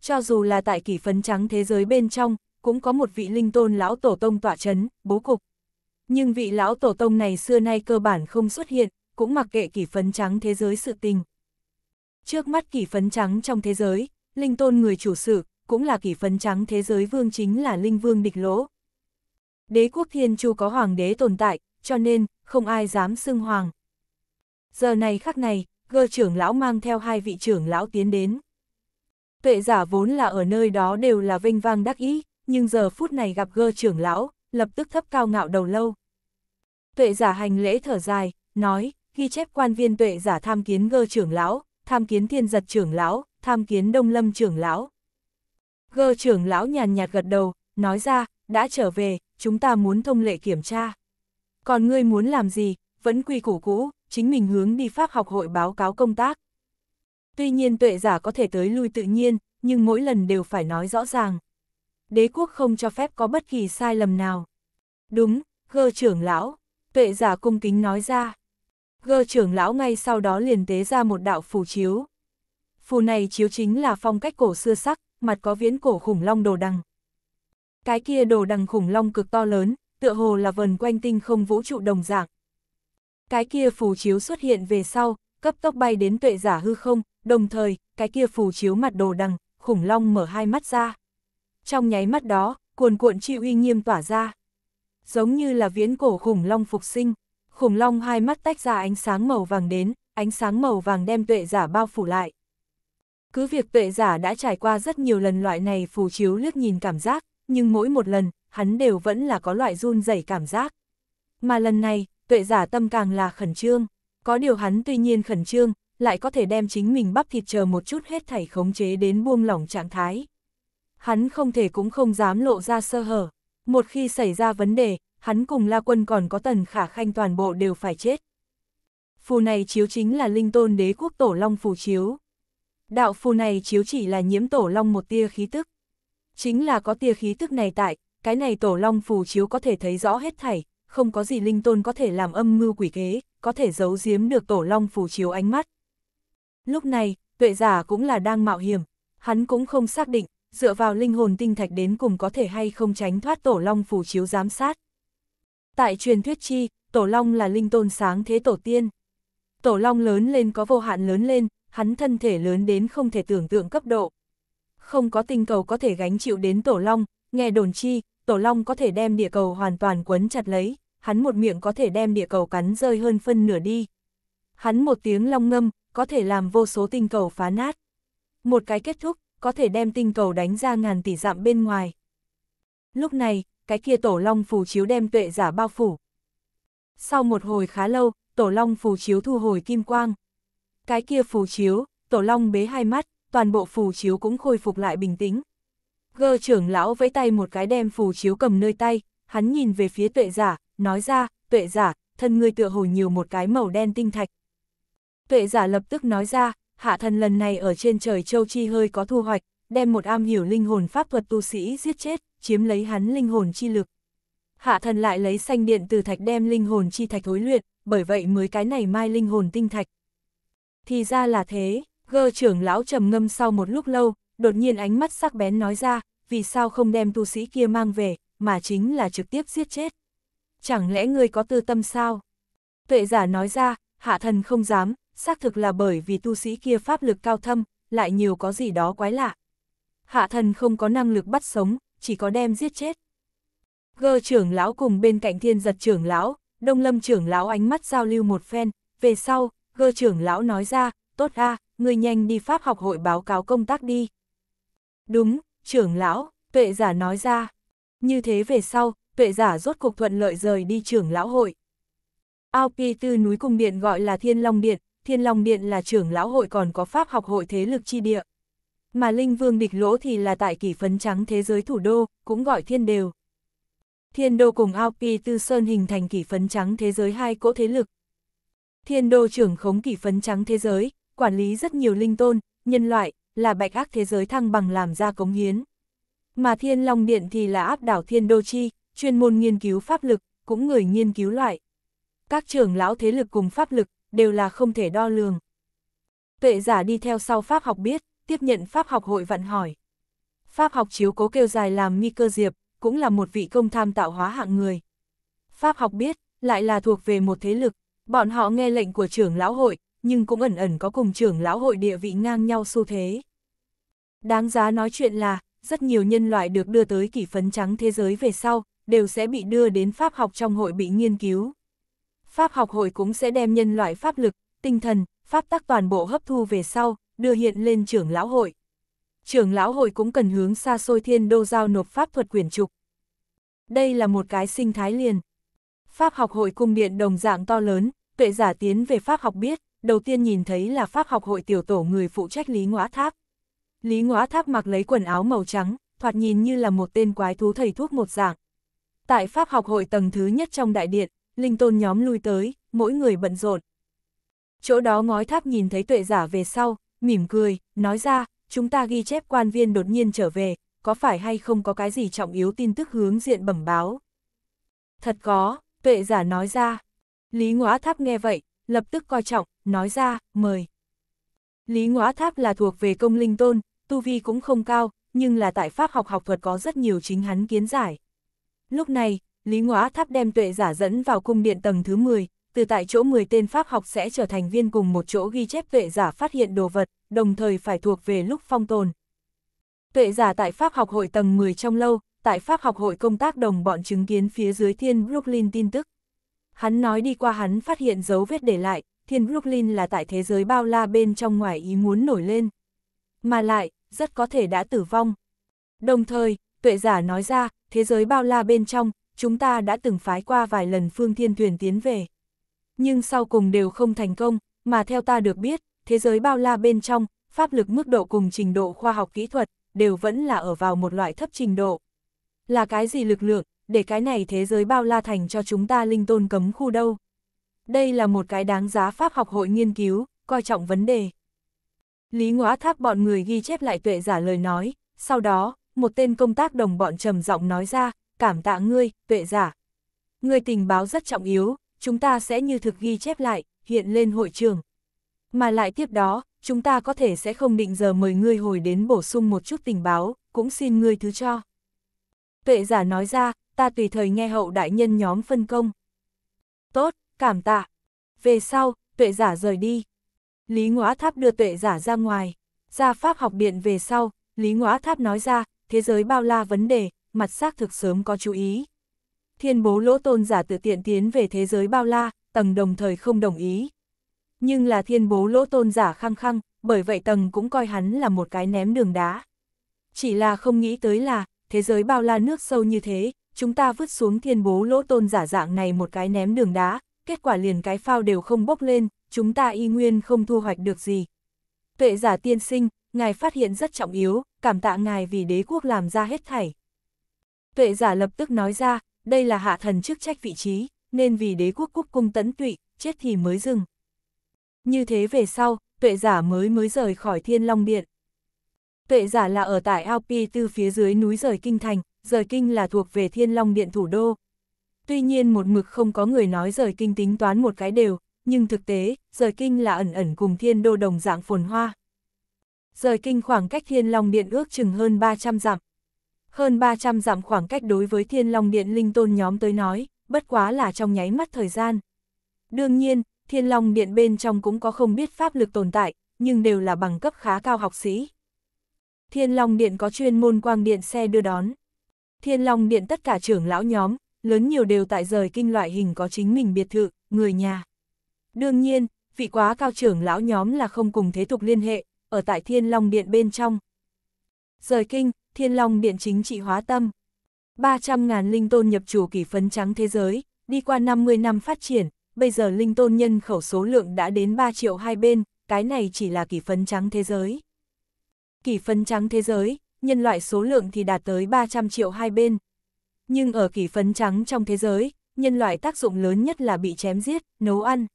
Cho dù là tại kỷ phấn trắng thế giới bên trong, cũng có một vị linh tôn lão tổ tông tỏa chấn, bố cục. Nhưng vị lão tổ tông này xưa nay cơ bản không xuất hiện, cũng mặc kệ kỷ phấn trắng thế giới sự tình. Trước mắt kỷ phấn trắng trong thế giới, linh tôn người chủ sự, cũng là kỷ phấn trắng thế giới vương chính là linh vương địch lỗ. Đế quốc thiên chu có hoàng đế tồn tại, cho nên, không ai dám xưng hoàng. Giờ này khắc này, gơ trưởng lão mang theo hai vị trưởng lão tiến đến. Tuệ giả vốn là ở nơi đó đều là vinh vang đắc ý, nhưng giờ phút này gặp gơ trưởng lão, lập tức thấp cao ngạo đầu lâu. Tuệ giả hành lễ thở dài, nói, ghi chép quan viên tuệ giả tham kiến gơ trưởng lão, tham kiến thiên giật trưởng lão, tham kiến đông lâm trưởng lão. Gơ trưởng lão nhàn nhạt gật đầu, nói ra, đã trở về, chúng ta muốn thông lệ kiểm tra. Còn ngươi muốn làm gì, vẫn quy củ cũ, chính mình hướng đi Pháp học hội báo cáo công tác. Tuy nhiên tuệ giả có thể tới lui tự nhiên, nhưng mỗi lần đều phải nói rõ ràng đế quốc không cho phép có bất kỳ sai lầm nào. Đúng, gơ trưởng lão, tuệ giả cung kính nói ra. Gơ trưởng lão ngay sau đó liền tế ra một đạo phù chiếu. Phù này chiếu chính là phong cách cổ xưa sắc, mặt có viễn cổ khủng long đồ đằng. Cái kia đồ đằng khủng long cực to lớn, tựa hồ là vần quanh tinh không vũ trụ đồng dạng. Cái kia phù chiếu xuất hiện về sau, cấp tốc bay đến tuệ giả hư không, đồng thời, cái kia phù chiếu mặt đồ đằng, khủng long mở hai mắt ra trong nháy mắt đó, cuồn cuộn chi uy nghiêm tỏa ra. Giống như là viễn cổ khủng long phục sinh, khủng long hai mắt tách ra ánh sáng màu vàng đến, ánh sáng màu vàng đem tuệ giả bao phủ lại. Cứ việc tuệ giả đã trải qua rất nhiều lần loại này phù chiếu liếc nhìn cảm giác, nhưng mỗi một lần, hắn đều vẫn là có loại run rẩy cảm giác. Mà lần này, tuệ giả tâm càng là khẩn trương, có điều hắn tuy nhiên khẩn trương, lại có thể đem chính mình bắp thịt chờ một chút hết thảy khống chế đến buông lỏng trạng thái hắn không thể cũng không dám lộ ra sơ hở. Một khi xảy ra vấn đề, hắn cùng La Quân còn có tần khả khanh toàn bộ đều phải chết. Phù này chiếu chính là linh tôn đế quốc tổ long phù chiếu. Đạo phù này chiếu chỉ là nhiễm tổ long một tia khí tức. Chính là có tia khí tức này tại, cái này tổ long phù chiếu có thể thấy rõ hết thảy, không có gì linh tôn có thể làm âm mưu quỷ kế, có thể giấu giếm được tổ long phù chiếu ánh mắt. Lúc này, tuệ giả cũng là đang mạo hiểm, hắn cũng không xác định, dựa vào linh hồn tinh thạch đến cùng có thể hay không tránh thoát tổ long phù chiếu giám sát. Tại truyền thuyết chi, tổ long là linh tôn sáng thế tổ tiên. Tổ long lớn lên có vô hạn lớn lên, hắn thân thể lớn đến không thể tưởng tượng cấp độ. Không có tinh cầu có thể gánh chịu đến tổ long, nghe đồn chi, tổ long có thể đem địa cầu hoàn toàn quấn chặt lấy, hắn một miệng có thể đem địa cầu cắn rơi hơn phân nửa đi. Hắn một tiếng long ngâm, có thể làm vô số tinh cầu phá nát. Một cái kết thúc, có thể đem tinh cầu đánh ra ngàn tỷ dặm bên ngoài. Lúc này, cái kia tổ long phù chiếu đem tuệ giả bao phủ. Sau một hồi khá lâu, tổ long phù chiếu thu hồi kim quang. Cái kia phù chiếu, tổ long bế hai mắt, toàn bộ phù chiếu cũng khôi phục lại bình tĩnh. Gơ trưởng lão vẫy tay một cái đem phù chiếu cầm nơi tay, hắn nhìn về phía tuệ giả, nói ra, tuệ giả, thân người tựa hồi nhiều một cái màu đen tinh thạch. Tuệ giả lập tức nói ra, hạ thần lần này ở trên trời châu chi hơi có thu hoạch, đem một am hiểu linh hồn pháp thuật tu sĩ giết chết, chiếm lấy hắn linh hồn chi lực. Hạ thần lại lấy xanh điện từ thạch đem linh hồn chi thạch thối luyện, bởi vậy mới cái này mai linh hồn tinh thạch. Thì ra là thế, gơ trưởng lão trầm ngâm sau một lúc lâu, đột nhiên ánh mắt sắc bén nói ra, vì sao không đem tu sĩ kia mang về, mà chính là trực tiếp giết chết. Chẳng lẽ người có tư tâm sao? Tuệ giả nói ra, hạ thần không dám, xác thực là bởi vì tu sĩ kia pháp lực cao thâm, lại nhiều có gì đó quái lạ. Hạ thần không có năng lực bắt sống, chỉ có đem giết chết. Gơ trưởng lão cùng bên cạnh thiên giật trưởng lão, đông lâm trưởng lão ánh mắt giao lưu một phen, về sau, gơ trưởng lão nói ra, tốt ra, người nhanh đi pháp học hội báo cáo công tác đi. Đúng, trưởng lão, tuệ giả nói ra. Như thế về sau, tuệ giả rốt cuộc thuận lợi rời đi trưởng lão hội. Ao Pi Tư núi cung điện gọi là Thiên Long Điện, Thiên Long Điện là trưởng lão hội còn có pháp học hội thế lực chi địa. Mà Linh Vương địch lỗ thì là tại kỷ phấn trắng thế giới thủ đô, cũng gọi thiên đều. Thiên đô cùng Ao Pi Tư Sơn hình thành kỷ phấn trắng thế giới hai cỗ thế lực. Thiên đô trưởng khống kỷ phấn trắng thế giới, quản lý rất nhiều linh tôn, nhân loại, là bạch ác thế giới thăng bằng làm ra cống hiến. Mà Thiên Long Điện thì là áp đảo Thiên Đô Chi, chuyên môn nghiên cứu pháp lực, cũng người nghiên cứu loại. Các trưởng lão thế lực cùng pháp lực, đều là không thể đo lường. Tuệ giả đi theo sau Pháp học biết, tiếp nhận Pháp học hội vặn hỏi. Pháp học chiếu cố kêu dài làm mi cơ diệp, cũng là một vị công tham tạo hóa hạng người. Pháp học biết, lại là thuộc về một thế lực, bọn họ nghe lệnh của trưởng lão hội, nhưng cũng ẩn ẩn có cùng trưởng lão hội địa vị ngang nhau xu thế. Đáng giá nói chuyện là, rất nhiều nhân loại được đưa tới kỷ phấn trắng thế giới về sau, đều sẽ bị đưa đến pháp học trong hội bị nghiên cứu. Pháp học hội cũng sẽ đem nhân loại pháp lực, tinh thần, pháp tắc toàn bộ hấp thu về sau, đưa hiện lên trưởng lão hội. Trưởng lão hội cũng cần hướng xa xôi thiên đô giao nộp pháp thuật quyển trục. Đây là một cái sinh thái liền. Pháp học hội cung điện đồng dạng to lớn, tuệ giả tiến về pháp học biết, đầu tiên nhìn thấy là pháp học hội tiểu tổ người phụ trách Lý Ngõa Tháp. Lý Ngõa Tháp mặc lấy quần áo màu trắng, thoạt nhìn như là một tên quái thú thầy thuốc một dạng. Tại pháp học hội tầng thứ nhất trong đại điện, linh tôn nhóm lui tới, mỗi người bận rộn. Chỗ đó ngói tháp nhìn thấy tuệ giả về sau, mỉm cười, nói ra, chúng ta ghi chép quan viên đột nhiên trở về, có phải hay không có cái gì trọng yếu tin tức hướng diện bẩm báo. Thật có, tuệ giả nói ra. Lý ngõa tháp nghe vậy, lập tức coi trọng, nói ra, mời. Lý ngõa tháp là thuộc về công linh tôn, tu vi cũng không cao, nhưng là tại pháp học học thuật có rất nhiều chính hắn kiến giải. Lúc này, Lý Ngoã Tháp đem tuệ giả dẫn vào cung điện tầng thứ 10, từ tại chỗ 10 tên pháp học sẽ trở thành viên cùng một chỗ ghi chép tuệ giả phát hiện đồ vật, đồng thời phải thuộc về lúc phong tồn. Tuệ giả tại pháp học hội tầng 10 trong lâu, tại pháp học hội công tác đồng bọn chứng kiến phía dưới thiên Brooklyn tin tức. Hắn nói đi qua hắn phát hiện dấu vết để lại, thiên Brooklyn là tại thế giới bao la bên trong ngoài ý muốn nổi lên. Mà lại, rất có thể đã tử vong. Đồng thời, tuệ giả nói ra, thế giới bao la bên trong, chúng ta đã từng phái qua vài lần phương thiên thuyền tiến về. Nhưng sau cùng đều không thành công, mà theo ta được biết, thế giới bao la bên trong, pháp lực mức độ cùng trình độ khoa học kỹ thuật, đều vẫn là ở vào một loại thấp trình độ. Là cái gì lực lượng, để cái này thế giới bao la thành cho chúng ta linh tôn cấm khu đâu? Đây là một cái đáng giá pháp học hội nghiên cứu, coi trọng vấn đề. Lý ngõa tháp bọn người ghi chép lại tuệ giả lời nói, sau đó, một tên công tác đồng bọn trầm giọng nói ra, cảm tạ ngươi, tuệ giả. Ngươi tình báo rất trọng yếu, chúng ta sẽ như thực ghi chép lại, hiện lên hội trường. Mà lại tiếp đó, chúng ta có thể sẽ không định giờ mời ngươi hồi đến bổ sung một chút tình báo, cũng xin ngươi thứ cho. Tuệ giả nói ra, ta tùy thời nghe hậu đại nhân nhóm phân công. Tốt, cảm tạ. Về sau, tuệ giả rời đi. Lý Ngõa Tháp đưa tuệ giả ra ngoài. Ra Pháp học biện về sau, Lý Ngõa Tháp nói ra, thế giới bao la vấn đề, mặt xác thực sớm có chú ý. Thiên bố lỗ tôn giả tự tiện tiến về thế giới bao la, tầng đồng thời không đồng ý. Nhưng là thiên bố lỗ tôn giả khăng khăng, bởi vậy tầng cũng coi hắn là một cái ném đường đá. Chỉ là không nghĩ tới là, thế giới bao la nước sâu như thế, chúng ta vứt xuống thiên bố lỗ tôn giả dạng này một cái ném đường đá, kết quả liền cái phao đều không bốc lên, chúng ta y nguyên không thu hoạch được gì. Tuệ giả tiên sinh, ngài phát hiện rất trọng yếu, cảm tạ ngài vì đế quốc làm ra hết thảy. Tuệ giả lập tức nói ra, đây là hạ thần chức trách vị trí, nên vì đế quốc quốc cung tấn tụy, chết thì mới dừng. Như thế về sau, tuệ giả mới mới rời khỏi thiên long điện. Tuệ giả là ở tại Alpi từ phía dưới núi rời kinh thành, rời kinh là thuộc về thiên long điện thủ đô. Tuy nhiên một mực không có người nói rời kinh tính toán một cái đều, nhưng thực tế, rời kinh là ẩn ẩn cùng thiên đô đồng dạng phồn hoa. Rời kinh khoảng cách thiên long điện ước chừng hơn 300 dặm. Hơn 300 dặm khoảng cách đối với thiên long điện linh tôn nhóm tới nói, bất quá là trong nháy mắt thời gian. Đương nhiên, thiên long điện bên trong cũng có không biết pháp lực tồn tại, nhưng đều là bằng cấp khá cao học sĩ. Thiên long điện có chuyên môn quang điện xe đưa đón. Thiên long điện tất cả trưởng lão nhóm, lớn nhiều đều tại rời kinh loại hình có chính mình biệt thự, người nhà. Đương nhiên, vị quá cao trưởng lão nhóm là không cùng thế tục liên hệ, ở tại Thiên Long Điện bên trong. Rời kinh, thiên long điện chính trị hóa tâm. 300.000 linh tôn nhập chủ kỷ phấn trắng thế giới, đi qua 50 năm phát triển, bây giờ linh tôn nhân khẩu số lượng đã đến 3 triệu hai bên, cái này chỉ là kỷ phấn trắng thế giới. Kỷ phấn trắng thế giới, nhân loại số lượng thì đạt tới 300 triệu hai bên. Nhưng ở kỷ phấn trắng trong thế giới, nhân loại tác dụng lớn nhất là bị chém giết, nấu ăn.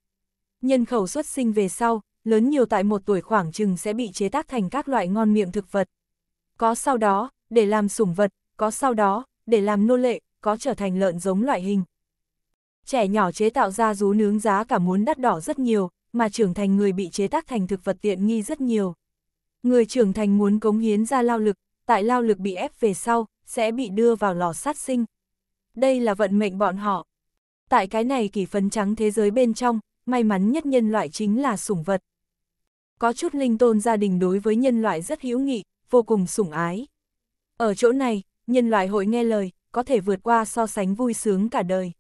Nhân khẩu xuất sinh về sau, lớn nhiều tại một tuổi khoảng chừng sẽ bị chế tác thành các loại ngon miệng thực vật có sau đó, để làm sủng vật, có sau đó, để làm nô lệ, có trở thành lợn giống loại hình. Trẻ nhỏ chế tạo ra rú nướng giá cả muốn đắt đỏ rất nhiều, mà trưởng thành người bị chế tác thành thực vật tiện nghi rất nhiều. Người trưởng thành muốn cống hiến ra lao lực, tại lao lực bị ép về sau, sẽ bị đưa vào lò sát sinh. Đây là vận mệnh bọn họ. Tại cái này kỷ phấn trắng thế giới bên trong, may mắn nhất nhân loại chính là sủng vật. Có chút linh tôn gia đình đối với nhân loại rất hữu nghị, vô cùng sủng ái. Ở chỗ này, nhân loại hội nghe lời, có thể vượt qua so sánh vui sướng cả đời.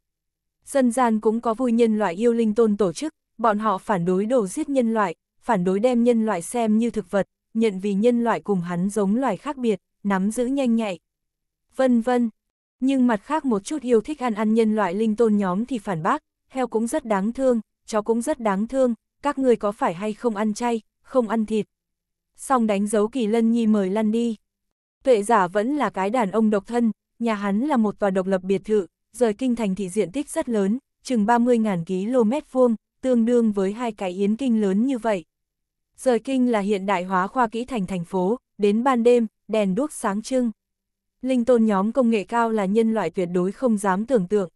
Dân gian cũng có vui nhân loại yêu linh tôn tổ chức, bọn họ phản đối đồ giết nhân loại, phản đối đem nhân loại xem như thực vật, nhận vì nhân loại cùng hắn giống loài khác biệt, nắm giữ nhanh nhạy. Vân vân. Nhưng mặt khác một chút yêu thích ăn ăn nhân loại linh tôn nhóm thì phản bác, heo cũng rất đáng thương, chó cũng rất đáng thương, các người có phải hay không ăn chay, không ăn thịt, xong đánh dấu kỳ lân nhi mời lăn đi. Tuệ giả vẫn là cái đàn ông độc thân, nhà hắn là một tòa độc lập biệt thự, rời kinh thành thị diện tích rất lớn, chừng 30.000 km vuông, tương đương với hai cái yến kinh lớn như vậy. Rời kinh là hiện đại hóa khoa kỹ thành thành phố, đến ban đêm, đèn đuốc sáng trưng. Linh tôn nhóm công nghệ cao là nhân loại tuyệt đối không dám tưởng tượng.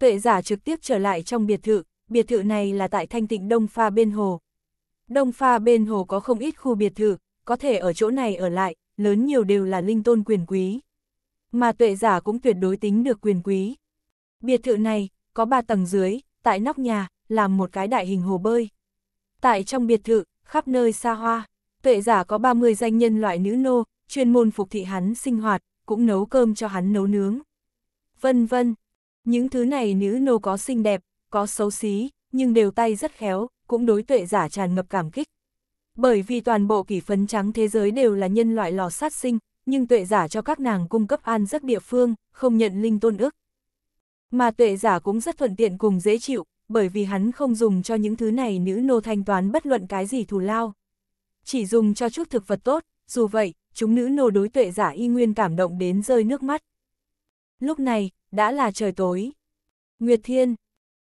Tuệ giả trực tiếp trở lại trong biệt thự, biệt thự này là tại thanh tịnh đông pha bên hồ, Đông pha bên hồ có không ít khu biệt thự, có thể ở chỗ này ở lại, lớn nhiều đều là linh tôn quyền quý. Mà tuệ giả cũng tuyệt đối tính được quyền quý. Biệt thự này, có ba tầng dưới, tại nóc nhà, làm một cái đại hình hồ bơi. Tại trong biệt thự, khắp nơi xa hoa, tuệ giả có 30 danh nhân loại nữ nô, chuyên môn phục thị hắn sinh hoạt, cũng nấu cơm cho hắn nấu nướng. Vân vân, những thứ này nữ nô có xinh đẹp, có xấu xí, nhưng đều tay rất khéo, cũng đối tuệ giả tràn ngập cảm kích. Bởi vì toàn bộ kỷ phấn trắng thế giới đều là nhân loại lò sát sinh, nhưng tuệ giả cho các nàng cung cấp an giấc địa phương, không nhận linh tôn ước. Mà tuệ giả cũng rất thuận tiện cùng dễ chịu, bởi vì hắn không dùng cho những thứ này nữ nô thanh toán bất luận cái gì thù lao. Chỉ dùng cho chút thực vật tốt, dù vậy, chúng nữ nô đối tuệ giả y nguyên cảm động đến rơi nước mắt. Lúc này, đã là trời tối. Nguyệt Thiên,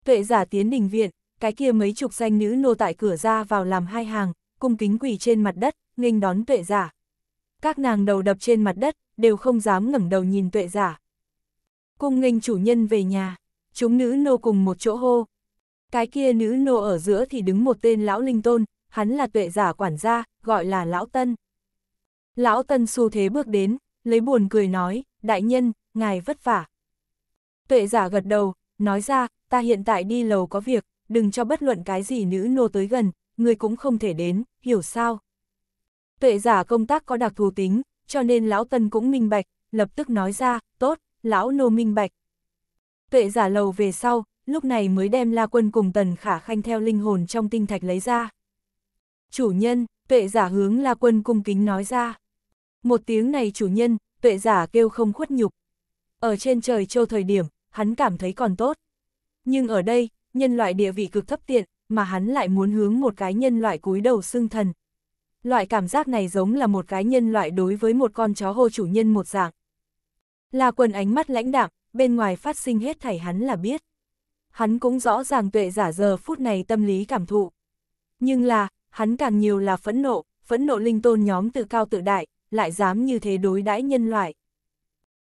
tuệ giả tiến đình viện, cái kia mấy chục danh nữ nô tại cửa ra vào làm hai hàng, cung kính quỳ trên mặt đất, nghênh đón tuệ giả. Các nàng đầu đập trên mặt đất, đều không dám ngẩng đầu nhìn tuệ giả. Cung nghênh chủ nhân về nhà, chúng nữ nô cùng một chỗ hô. Cái kia nữ nô ở giữa thì đứng một tên lão linh tôn, hắn là tuệ giả quản gia, gọi là lão tân. Lão tân xu thế bước đến, lấy buồn cười nói, đại nhân, ngài vất vả. Tuệ giả gật đầu, nói ra, ta hiện tại đi lầu có việc, đừng cho bất luận cái gì nữ nô tới gần, người cũng không thể đến, hiểu sao? Tuệ giả công tác có đặc thù tính, cho nên lão tân cũng minh bạch, lập tức nói ra, tốt, lão nô minh bạch. Tuệ giả lầu về sau, lúc này mới đem la quân cùng tần khả khanh theo linh hồn trong tinh thạch lấy ra. Chủ nhân, tuệ giả hướng la quân cung kính nói ra. Một tiếng này chủ nhân, tuệ giả kêu không khuất nhục. Ở trên trời châu thời điểm, hắn cảm thấy còn tốt. Nhưng ở đây, nhân loại địa vị cực thấp tiện, mà hắn lại muốn hướng một cái nhân loại cúi đầu xưng thần. Loại cảm giác này giống là một cái nhân loại đối với một con chó hô chủ nhân một dạng. Là quần ánh mắt lãnh đạm, bên ngoài phát sinh hết thảy hắn là biết. Hắn cũng rõ ràng tuệ giả giờ phút này tâm lý cảm thụ. Nhưng là, hắn càng nhiều là phẫn nộ, phẫn nộ linh tôn nhóm tự cao tự đại, lại dám như thế đối đãi nhân loại.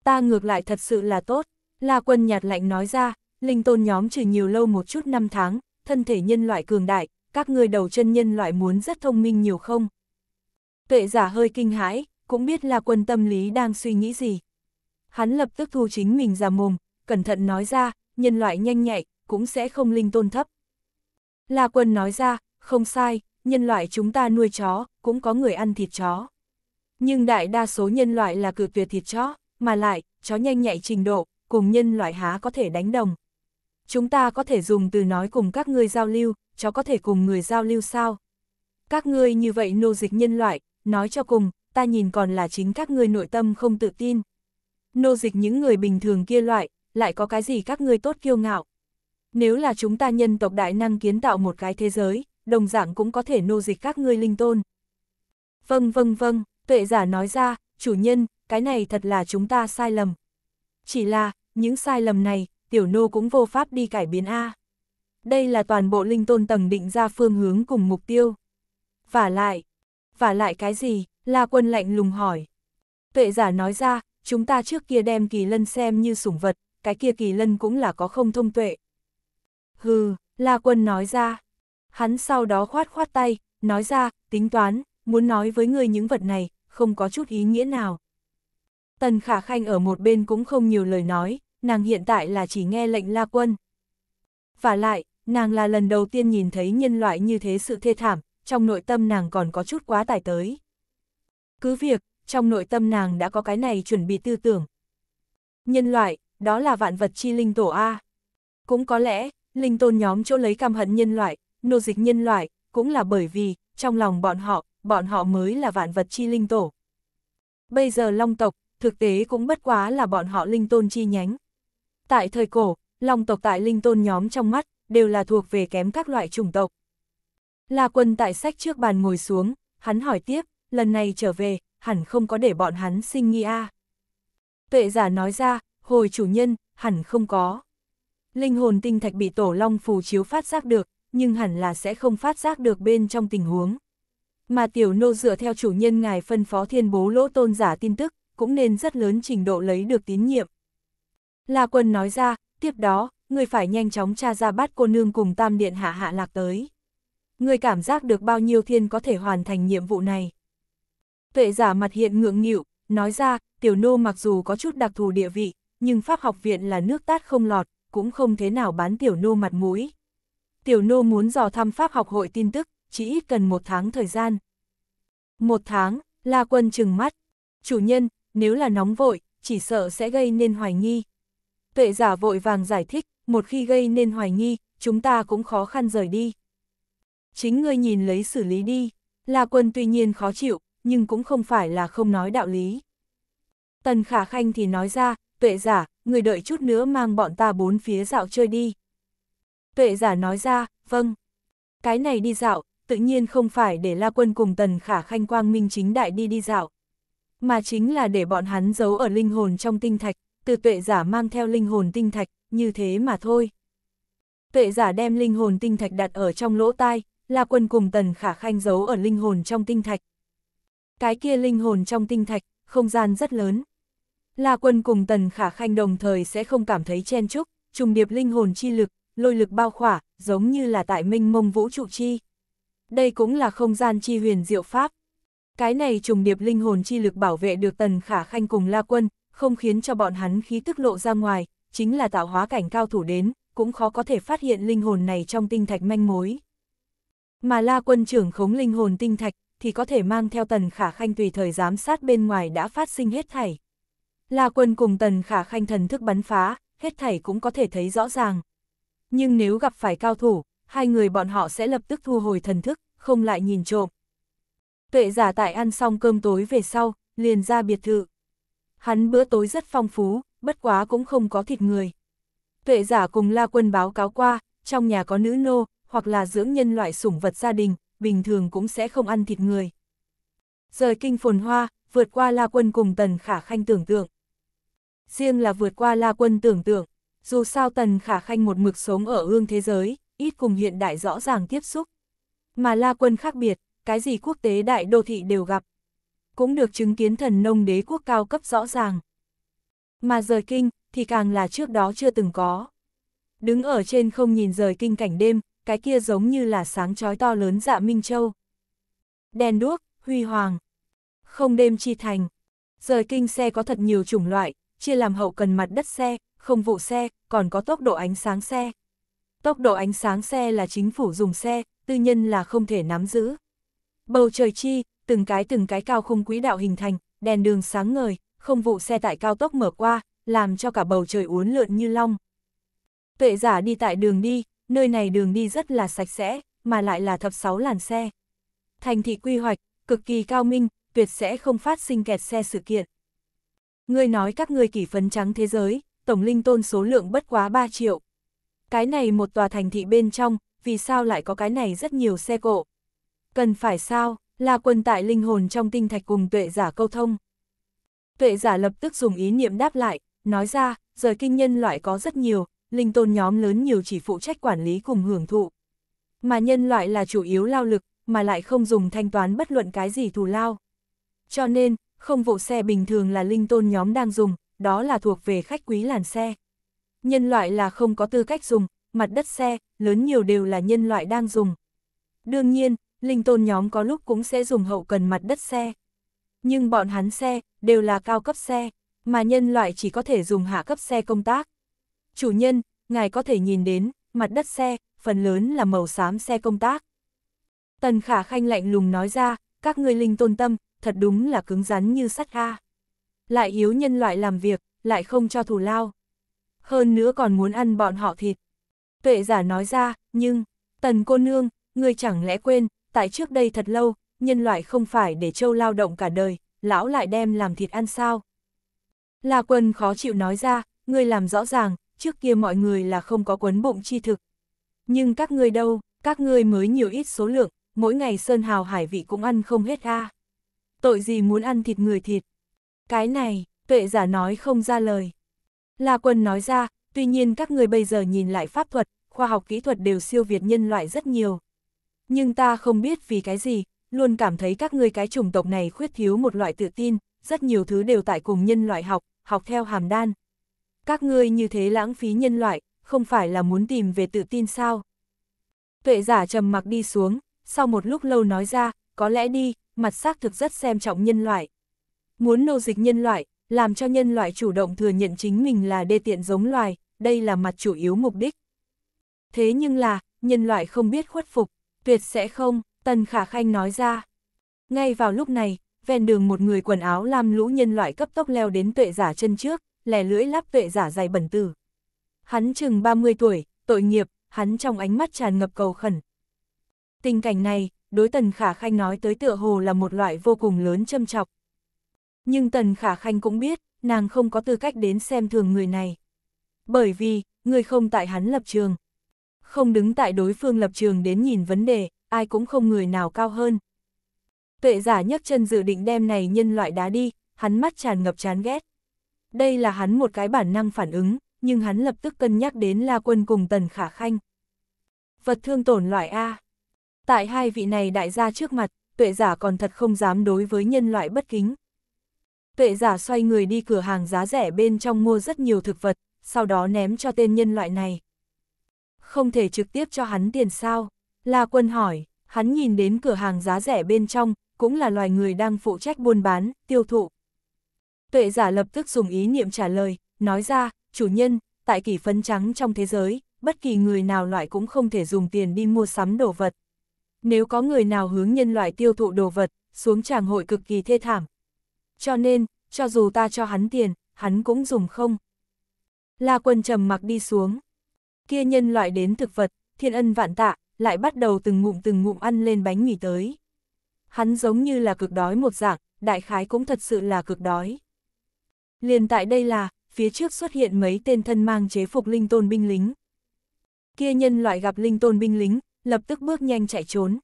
Ta ngược lại thật sự là tốt, La Quân nhạt lạnh nói ra, linh tôn nhóm trừ nhiều lâu một chút năm tháng, thân thể nhân loại cường đại, các ngươi đầu chân nhân loại muốn rất thông minh nhiều không? Tuệ giả hơi kinh hãi, cũng biết là quân tâm lý đang suy nghĩ gì. Hắn lập tức thu chính mình ra mồm, cẩn thận nói ra, nhân loại nhanh nhạy, cũng sẽ không linh tôn thấp. La quân nói ra, không sai, nhân loại chúng ta nuôi chó, cũng có người ăn thịt chó. Nhưng đại đa số nhân loại là cự tuyệt thịt chó, mà lại, chó nhanh nhạy trình độ, cùng nhân loại há có thể đánh đồng chúng ta có thể dùng từ nói cùng các ngươi giao lưu, cháu có thể cùng người giao lưu sao? Các ngươi như vậy nô dịch nhân loại, nói cho cùng, ta nhìn còn là chính các ngươi nội tâm không tự tin. Nô dịch những người bình thường kia loại, lại có cái gì các ngươi tốt kiêu ngạo? Nếu là chúng ta nhân tộc đại năng kiến tạo một cái thế giới, đồng dạng cũng có thể nô dịch các ngươi linh tôn. Vâng vâng vâng, tuệ giả nói ra, chủ nhân, cái này thật là chúng ta sai lầm. Chỉ là, những sai lầm này, tiểu nô cũng vô pháp đi cải biến A. Đây là toàn bộ linh tôn tầng định ra phương hướng cùng mục tiêu. Và lại, và lại cái gì? La quân lạnh lùng hỏi. Tuệ giả nói ra, chúng ta trước kia đem kỳ lân xem như sủng vật, cái kia kỳ lân cũng là có không thông tuệ. Hừ, La quân nói ra. Hắn sau đó khoát khoát tay, nói ra, tính toán, muốn nói với người những vật này, không có chút ý nghĩa nào. Tần Khả Khanh ở một bên cũng không nhiều lời nói, nàng hiện tại là chỉ nghe lệnh la quân. Và lại, nàng là lần đầu tiên nhìn thấy nhân loại như thế sự thê thảm, trong nội tâm nàng còn có chút quá tải tới. Cứ việc, trong nội tâm nàng đã có cái này chuẩn bị tư tưởng. Nhân loại, đó là vạn vật chi linh tổ A. Cũng có lẽ, linh tôn nhóm chỗ lấy cam hận nhân loại, nô dịch nhân loại, cũng là bởi vì, trong lòng bọn họ, bọn họ mới là vạn vật chi linh tổ. Bây giờ long tộc, thực tế cũng bất quá là bọn họ linh tôn chi nhánh. Tại thời cổ, long tộc tại linh tôn nhóm trong mắt, đều là thuộc về kém các loại chủng tộc. La quân tại sách trước bàn ngồi xuống, hắn hỏi tiếp, lần này trở về, hẳn không có để bọn hắn sinh nghi a. Tuệ giả nói ra, hồi chủ nhân, hẳn không có. Linh hồn tinh thạch bị tổ long phù chiếu phát giác được, nhưng hẳn là sẽ không phát giác được bên trong tình huống. Mà tiểu nô dựa theo chủ nhân ngài phân phó thiên bố lỗ tôn giả tin tức, cũng nên rất lớn trình độ lấy được tín nhiệm. La Quân nói ra, tiếp đó, người phải nhanh chóng tra ra bắt cô nương cùng tam điện hạ hạ lạc tới. Người cảm giác được bao nhiêu thiên có thể hoàn thành nhiệm vụ này. Tuệ giả mặt hiện ngượng nghịu, nói ra, tiểu nô mặc dù có chút đặc thù địa vị, nhưng Pháp học viện là nước tát không lọt, cũng không thế nào bán tiểu nô mặt mũi. Tiểu nô muốn dò thăm Pháp học hội tin tức, chỉ ít cần một tháng thời gian. Một tháng, La Quân chừng mắt. Chủ nhân, nếu là nóng vội, chỉ sợ sẽ gây nên hoài nghi tuệ giả vội vàng giải thích, một khi gây nên hoài nghi, chúng ta cũng khó khăn rời đi. Chính ngươi nhìn lấy xử lý đi, là quân tuy nhiên khó chịu, nhưng cũng không phải là không nói đạo lý. Tần khả khanh thì nói ra, tuệ giả, người đợi chút nữa mang bọn ta bốn phía dạo chơi đi. Tuệ giả nói ra, vâng. Cái này đi dạo, tự nhiên không phải để La Quân cùng Tần Khả Khanh Quang Minh chính đại đi đi dạo, mà chính là để bọn hắn giấu ở linh hồn trong tinh thạch, từ tuệ giả mang theo linh hồn tinh thạch, như thế mà thôi. Tuệ giả đem linh hồn tinh thạch đặt ở trong lỗ tai, là quân cùng tần khả khanh giấu ở linh hồn trong tinh thạch. Cái kia linh hồn trong tinh thạch, không gian rất lớn. La quân cùng tần khả khanh đồng thời sẽ không cảm thấy chen chúc, trùng điệp linh hồn chi lực, lôi lực bao khỏa, giống như là tại minh mông vũ trụ chi. Đây cũng là không gian chi huyền diệu pháp. Cái này trùng điệp linh hồn chi lực bảo vệ được tần khả khanh cùng la quân, không khiến cho bọn hắn khí tức lộ ra ngoài, chính là tạo hóa cảnh cao thủ đến, cũng khó có thể phát hiện linh hồn này trong tinh thạch manh mối. Mà la quân trưởng khống linh hồn tinh thạch, thì có thể mang theo tần khả khanh tùy thời giám sát bên ngoài đã phát sinh hết thảy. La quân cùng tần khả khanh thần thức bắn phá, hết thảy cũng có thể thấy rõ ràng. Nhưng nếu gặp phải cao thủ, hai người bọn họ sẽ lập tức thu hồi thần thức, không lại nhìn trộm. Tuệ giả tại ăn xong cơm tối về sau, liền ra biệt thự. Hắn bữa tối rất phong phú, bất quá cũng không có thịt người. Tuệ giả cùng La Quân báo cáo qua, trong nhà có nữ nô, hoặc là dưỡng nhân loại sủng vật gia đình, bình thường cũng sẽ không ăn thịt người. Rời kinh phồn hoa, vượt qua La Quân cùng Tần Khả Khanh tưởng tượng. Riêng là vượt qua La Quân tưởng tượng, dù sao Tần Khả Khanh một mực sống ở ương thế giới, ít cùng hiện đại rõ ràng tiếp xúc. Mà La Quân khác biệt, cái gì quốc tế đại đô thị đều gặp cũng được chứng kiến thần nông đế quốc cao cấp rõ ràng. Mà rời kinh, thì càng là trước đó chưa từng có. Đứng ở trên không nhìn rời kinh cảnh đêm, cái kia giống như là sáng chói to lớn dạ Minh Châu. Đèn đuốc, huy hoàng. Không đêm chi thành. Rời kinh xe có thật nhiều chủng loại, chia làm hậu cần mặt đất xe, không vụ xe, còn có tốc độ ánh sáng xe. Tốc độ ánh sáng xe là chính phủ dùng xe, tư nhân là không thể nắm giữ. Bầu trời chi, từng cái từng cái cao không quỹ đạo hình thành, đèn đường sáng ngời, không vụ xe tại cao tốc mở qua, làm cho cả bầu trời uốn lượn như long. Tuệ giả đi tại đường đi, nơi này đường đi rất là sạch sẽ, mà lại là thập sáu làn xe. Thành thị quy hoạch, cực kỳ cao minh, tuyệt sẽ không phát sinh kẹt xe sự kiện. Ngươi nói các ngươi kỷ phấn trắng thế giới, tổng linh tôn số lượng bất quá 3 triệu. Cái này một tòa thành thị bên trong, vì sao lại có cái này rất nhiều xe cộ? Cần phải sao? là quần tại linh hồn trong tinh thạch cùng tuệ giả câu thông. Tuệ giả lập tức dùng ý niệm đáp lại, nói ra, rời kinh nhân loại có rất nhiều, linh tôn nhóm lớn nhiều chỉ phụ trách quản lý cùng hưởng thụ. Mà nhân loại là chủ yếu lao lực, mà lại không dùng thanh toán bất luận cái gì thù lao. Cho nên, không vụ xe bình thường là linh tôn nhóm đang dùng, đó là thuộc về khách quý làn xe. Nhân loại là không có tư cách dùng, mặt đất xe, lớn nhiều đều là nhân loại đang dùng. Đương nhiên, linh tôn nhóm có lúc cũng sẽ dùng hậu cần mặt đất xe. Nhưng bọn hắn xe, đều là cao cấp xe, mà nhân loại chỉ có thể dùng hạ cấp xe công tác. Chủ nhân, ngài có thể nhìn đến, mặt đất xe, phần lớn là màu xám xe công tác. Tần khả khanh lạnh lùng nói ra, các ngươi linh tôn tâm, thật đúng là cứng rắn như sắt ha, Lại hiếu nhân loại làm việc, lại không cho thù lao. Hơn nữa còn muốn ăn bọn họ thịt. Tuệ giả nói ra, nhưng, tần cô nương, người chẳng lẽ quên, tại trước đây thật lâu, nhân loại không phải để châu lao động cả đời, lão lại đem làm thịt ăn sao. La quân khó chịu nói ra, ngươi làm rõ ràng, trước kia mọi người là không có quấn bụng chi thực. Nhưng các ngươi đâu, các ngươi mới nhiều ít số lượng, mỗi ngày sơn hào hải vị cũng ăn không hết a. Tội gì muốn ăn thịt người thịt. Cái này, tuệ giả nói không ra lời. La quân nói ra, tuy nhiên các ngươi bây giờ nhìn lại pháp thuật, khoa học kỹ thuật đều siêu việt nhân loại rất nhiều, nhưng ta không biết vì cái gì, luôn cảm thấy các ngươi cái chủng tộc này khuyết thiếu một loại tự tin, rất nhiều thứ đều tại cùng nhân loại học, học theo hàm đan. Các ngươi như thế lãng phí nhân loại, không phải là muốn tìm về tự tin sao? Tuệ giả trầm mặc đi xuống, sau một lúc lâu nói ra, có lẽ đi, mặt xác thực rất xem trọng nhân loại. Muốn nô dịch nhân loại, làm cho nhân loại chủ động thừa nhận chính mình là đê tiện giống loài, đây là mặt chủ yếu mục đích. Thế nhưng là, nhân loại không biết khuất phục. Tuyệt sẽ không, Tần Khả Khanh nói ra. Ngay vào lúc này, ven đường một người quần áo làm lũ nhân loại cấp tốc leo đến tuệ giả chân trước, lè lưỡi lắp tuệ giả dày bẩn tử. Hắn chừng 30 tuổi, tội nghiệp, hắn trong ánh mắt tràn ngập cầu khẩn. Tình cảnh này, đối Tần Khả Khanh nói tới tựa hồ là một loại vô cùng lớn châm chọc. Nhưng Tần Khả Khanh cũng biết, nàng không có tư cách đến xem thường người này. Bởi vì, người không tại hắn lập trường, không đứng tại đối phương lập trường đến nhìn vấn đề, ai cũng không người nào cao hơn. Tuệ giả nhấc chân dự định đem này nhân loại đá đi, hắn mắt tràn ngập chán ghét. Đây là hắn một cái bản năng phản ứng, nhưng hắn lập tức cân nhắc đến La Quân cùng Tần Khả Khanh. Vật thương tổn loại A. Tại hai vị này đại gia trước mặt, tuệ giả còn thật không dám đối với nhân loại bất kính. Tuệ giả xoay người đi cửa hàng giá rẻ bên trong mua rất nhiều thực vật, sau đó ném cho tên nhân loại này không thể trực tiếp cho hắn tiền sao? La Quân hỏi, hắn nhìn đến cửa hàng giá rẻ bên trong, cũng là loài người đang phụ trách buôn bán, tiêu thụ. Tuệ giả lập tức dùng ý niệm trả lời, nói ra, chủ nhân, tại kỷ phấn trắng trong thế giới, bất kỳ người nào loại cũng không thể dùng tiền đi mua sắm đồ vật. Nếu có người nào hướng nhân loại tiêu thụ đồ vật, xuống tràng hội cực kỳ thê thảm. Cho nên, cho dù ta cho hắn tiền, hắn cũng dùng không. La quân trầm mặc đi xuống, kia nhân loại đến thực vật, thiên ân vạn tạ, lại bắt đầu từng ngụm từng ngụm ăn lên bánh mì tới. Hắn giống như là cực đói một dạng, đại khái cũng thật sự là cực đói. Liền tại đây là, phía trước xuất hiện mấy tên thân mang chế phục linh tôn binh lính. Kia nhân loại gặp linh tôn binh lính, lập tức bước nhanh chạy trốn.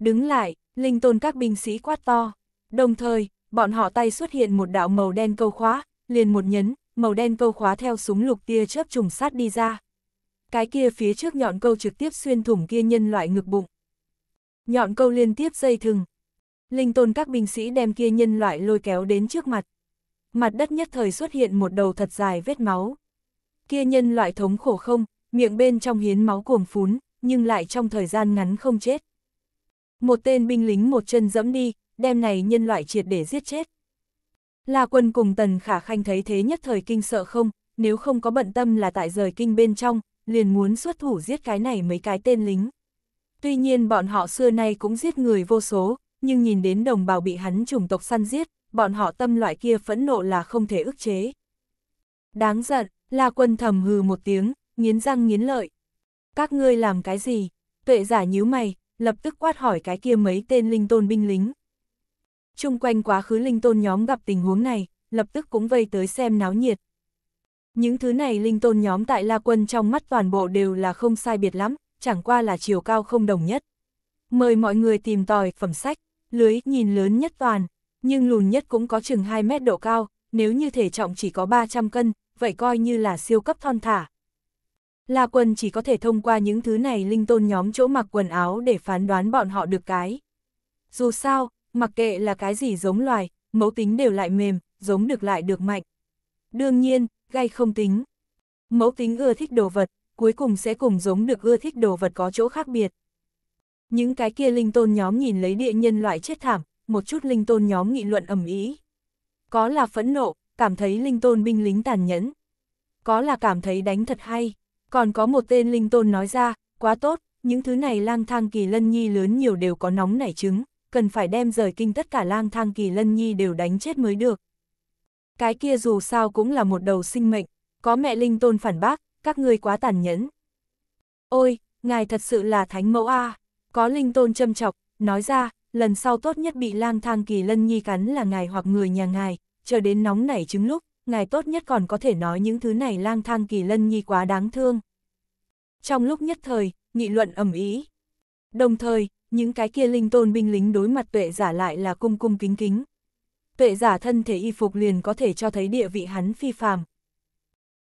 Đứng lại, linh tôn các binh sĩ quát to. Đồng thời, bọn họ tay xuất hiện một đạo màu đen câu khóa, liền một nhấn, màu đen câu khóa theo súng lục tia chớp trùng sát đi ra, cái kia phía trước nhọn câu trực tiếp xuyên thủng kia nhân loại ngực bụng. Nhọn câu liên tiếp dây thừng. Linh tôn các binh sĩ đem kia nhân loại lôi kéo đến trước mặt. Mặt đất nhất thời xuất hiện một đầu thật dài vết máu. Kia nhân loại thống khổ không, miệng bên trong hiến máu cuồng phún, nhưng lại trong thời gian ngắn không chết. Một tên binh lính một chân dẫm đi, đem này nhân loại triệt để giết chết. La quân cùng tần khả khanh thấy thế nhất thời kinh sợ không, nếu không có bận tâm là tại rời kinh bên trong, liền muốn xuất thủ giết cái này mấy cái tên lính. Tuy nhiên bọn họ xưa nay cũng giết người vô số, nhưng nhìn đến đồng bào bị hắn chủng tộc săn giết, bọn họ tâm loại kia phẫn nộ là không thể ức chế. Đáng giận, là quân thầm hừ một tiếng, nghiến răng nghiến lợi. Các ngươi làm cái gì? Tuệ giả nhíu mày, lập tức quát hỏi cái kia mấy tên linh tôn binh lính. Trung quanh quá khứ linh tôn nhóm gặp tình huống này, lập tức cũng vây tới xem náo nhiệt, những thứ này linh tôn nhóm tại La Quân trong mắt toàn bộ đều là không sai biệt lắm, chẳng qua là chiều cao không đồng nhất. Mời mọi người tìm tòi phẩm sách, lưới nhìn lớn nhất toàn, nhưng lùn nhất cũng có chừng 2 mét độ cao, nếu như thể trọng chỉ có 300 cân, vậy coi như là siêu cấp thon thả. La Quân chỉ có thể thông qua những thứ này linh tôn nhóm chỗ mặc quần áo để phán đoán bọn họ được cái. Dù sao, mặc kệ là cái gì giống loài, mẫu tính đều lại mềm, giống được lại được mạnh. Đương nhiên, gai không tính. Mẫu tính ưa thích đồ vật, cuối cùng sẽ cùng giống được ưa thích đồ vật có chỗ khác biệt. Những cái kia linh tôn nhóm nhìn lấy địa nhân loại chết thảm, một chút linh tôn nhóm nghị luận ầm ý. Có là phẫn nộ, cảm thấy linh tôn binh lính tàn nhẫn. Có là cảm thấy đánh thật hay. Còn có một tên linh tôn nói ra, quá tốt, những thứ này lang thang kỳ lân nhi lớn nhiều đều có nóng nảy trứng, cần phải đem rời kinh tất cả lang thang kỳ lân nhi đều đánh chết mới được. Cái kia dù sao cũng là một đầu sinh mệnh, có mẹ Linh Tôn phản bác, các ngươi quá tàn nhẫn. Ôi, ngài thật sự là thánh mẫu a có Linh Tôn châm chọc, nói ra, lần sau tốt nhất bị lang thang kỳ lân nhi cắn là ngài hoặc người nhà ngài, chờ đến nóng nảy trứng lúc, ngài tốt nhất còn có thể nói những thứ này lang thang kỳ lân nhi quá đáng thương. Trong lúc nhất thời, nghị luận ẩm ý. Đồng thời, những cái kia linh tôn binh lính đối mặt tuệ giả lại là cung cung kính kính tuệ giả thân thể y phục liền có thể cho thấy địa vị hắn phi phàm.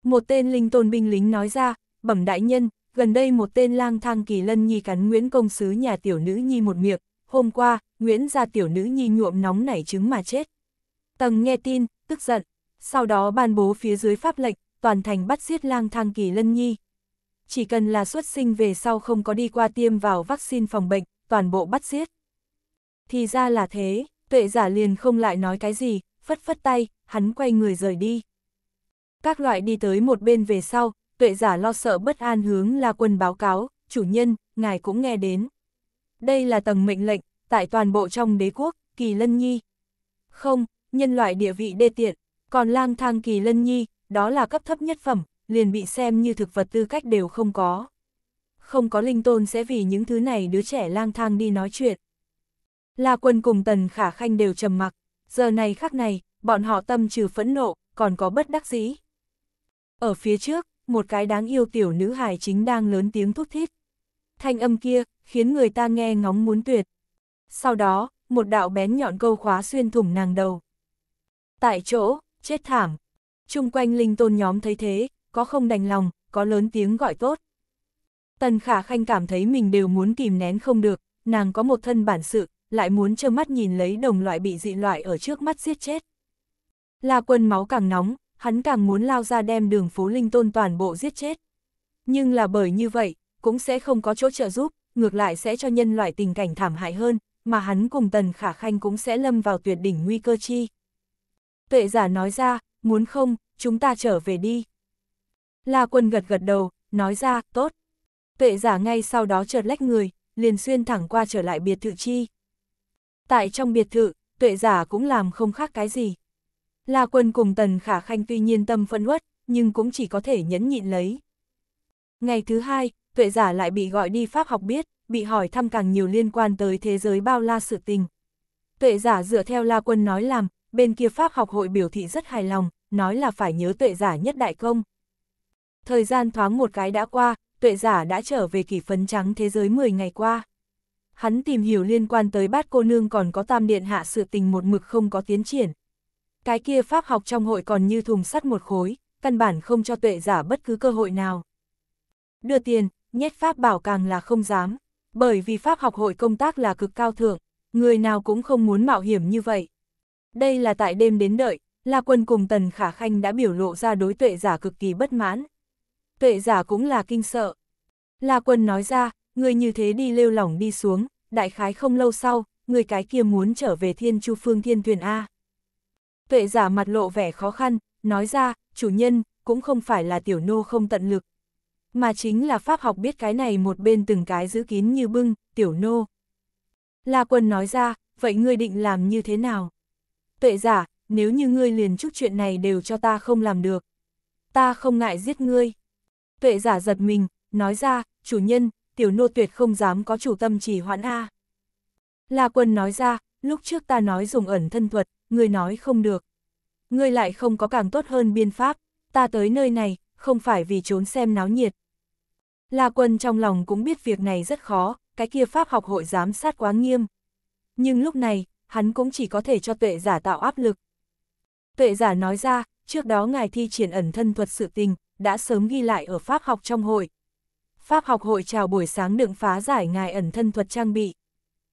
Một tên linh tôn binh lính nói ra, bẩm đại nhân, gần đây một tên lang thang kỳ lân nhi cắn Nguyễn công sứ nhà tiểu nữ nhi một miệng, hôm qua, Nguyễn gia tiểu nữ nhi nhuộm nóng nảy trứng mà chết. Tầng nghe tin, tức giận, sau đó ban bố phía dưới pháp lệnh, toàn thành bắt giết lang thang kỳ lân nhi. Chỉ cần là xuất sinh về sau không có đi qua tiêm vào vaccine phòng bệnh, toàn bộ bắt giết. Thì ra là thế tuệ giả liền không lại nói cái gì, phất phất tay, hắn quay người rời đi. Các loại đi tới một bên về sau, tuệ giả lo sợ bất an hướng La Quân báo cáo, chủ nhân, ngài cũng nghe đến. Đây là tầng mệnh lệnh, tại toàn bộ trong đế quốc, kỳ lân nhi. Không, nhân loại địa vị đê tiện, còn lang thang kỳ lân nhi, đó là cấp thấp nhất phẩm, liền bị xem như thực vật tư cách đều không có. Không có linh tôn sẽ vì những thứ này đứa trẻ lang thang đi nói chuyện. La Quân cùng Tần Khả Khanh đều trầm mặc, giờ này khắc này, bọn họ tâm trừ phẫn nộ, còn có bất đắc dĩ. Ở phía trước, một cái đáng yêu tiểu nữ hài chính đang lớn tiếng thúc thít. Thanh âm kia, khiến người ta nghe ngóng muốn tuyệt. Sau đó, một đạo bén nhọn câu khóa xuyên thủng nàng đầu. Tại chỗ, chết thảm. Trung quanh linh tôn nhóm thấy thế, có không đành lòng, có lớn tiếng gọi tốt. Tần Khả Khanh cảm thấy mình đều muốn kìm nén không được, nàng có một thân bản sự, lại muốn trơ mắt nhìn lấy đồng loại bị dị loại ở trước mắt giết chết. La quân máu càng nóng, hắn càng muốn lao ra đem đường phố linh tôn toàn bộ giết chết. Nhưng là bởi như vậy, cũng sẽ không có chỗ trợ giúp, ngược lại sẽ cho nhân loại tình cảnh thảm hại hơn, mà hắn cùng tần khả khanh cũng sẽ lâm vào tuyệt đỉnh nguy cơ chi. Tuệ giả nói ra, muốn không, chúng ta trở về đi. La quân gật gật đầu, nói ra, tốt. Tuệ giả ngay sau đó chợt lách người, liền xuyên thẳng qua trở lại biệt thự chi. Tại trong biệt thự, tuệ giả cũng làm không khác cái gì. La quân cùng tần khả khanh tuy nhiên tâm phân uất, nhưng cũng chỉ có thể nhẫn nhịn lấy. Ngày thứ hai, tuệ giả lại bị gọi đi pháp học biết, bị hỏi thăm càng nhiều liên quan tới thế giới bao la sự tình. Tuệ giả dựa theo La Quân nói làm, bên kia Pháp học hội biểu thị rất hài lòng, nói là phải nhớ tuệ giả nhất đại công. Thời gian thoáng một cái đã qua, tuệ giả đã trở về kỷ phấn trắng thế giới 10 ngày qua hắn tìm hiểu liên quan tới bát cô nương còn có tam điện hạ sự tình một mực không có tiến triển. Cái kia pháp học trong hội còn như thùng sắt một khối, căn bản không cho tuệ giả bất cứ cơ hội nào. Đưa tiền, nhét pháp bảo càng là không dám, bởi vì pháp học hội công tác là cực cao thượng, người nào cũng không muốn mạo hiểm như vậy. Đây là tại đêm đến đợi, La Quân cùng Tần Khả Khanh đã biểu lộ ra đối tuệ giả cực kỳ bất mãn. Tuệ giả cũng là kinh sợ. La Quân nói ra, người như thế đi lêu lỏng đi xuống, đại khái không lâu sau, người cái kia muốn trở về thiên chu phương thiên thuyền A. Tuệ giả mặt lộ vẻ khó khăn, nói ra, chủ nhân, cũng không phải là tiểu nô không tận lực. Mà chính là pháp học biết cái này một bên từng cái giữ kín như bưng, tiểu nô. La quân nói ra, vậy ngươi định làm như thế nào? Tuệ giả, nếu như ngươi liền chút chuyện này đều cho ta không làm được. Ta không ngại giết ngươi. Tuệ giả giật mình, nói ra, chủ nhân, tiểu nô tuyệt không dám có chủ tâm trì hoãn A. La quân nói ra, lúc trước ta nói dùng ẩn thân thuật, ngươi nói không được. Ngươi lại không có càng tốt hơn biên pháp, ta tới nơi này, không phải vì trốn xem náo nhiệt. La quân trong lòng cũng biết việc này rất khó, cái kia pháp học hội giám sát quá nghiêm. Nhưng lúc này, hắn cũng chỉ có thể cho tuệ giả tạo áp lực. Tuệ giả nói ra, trước đó ngài thi triển ẩn thân thuật sự tình, đã sớm ghi lại ở pháp học trong hội, Pháp học hội chào buổi sáng đừng phá giải ngài ẩn thân thuật trang bị.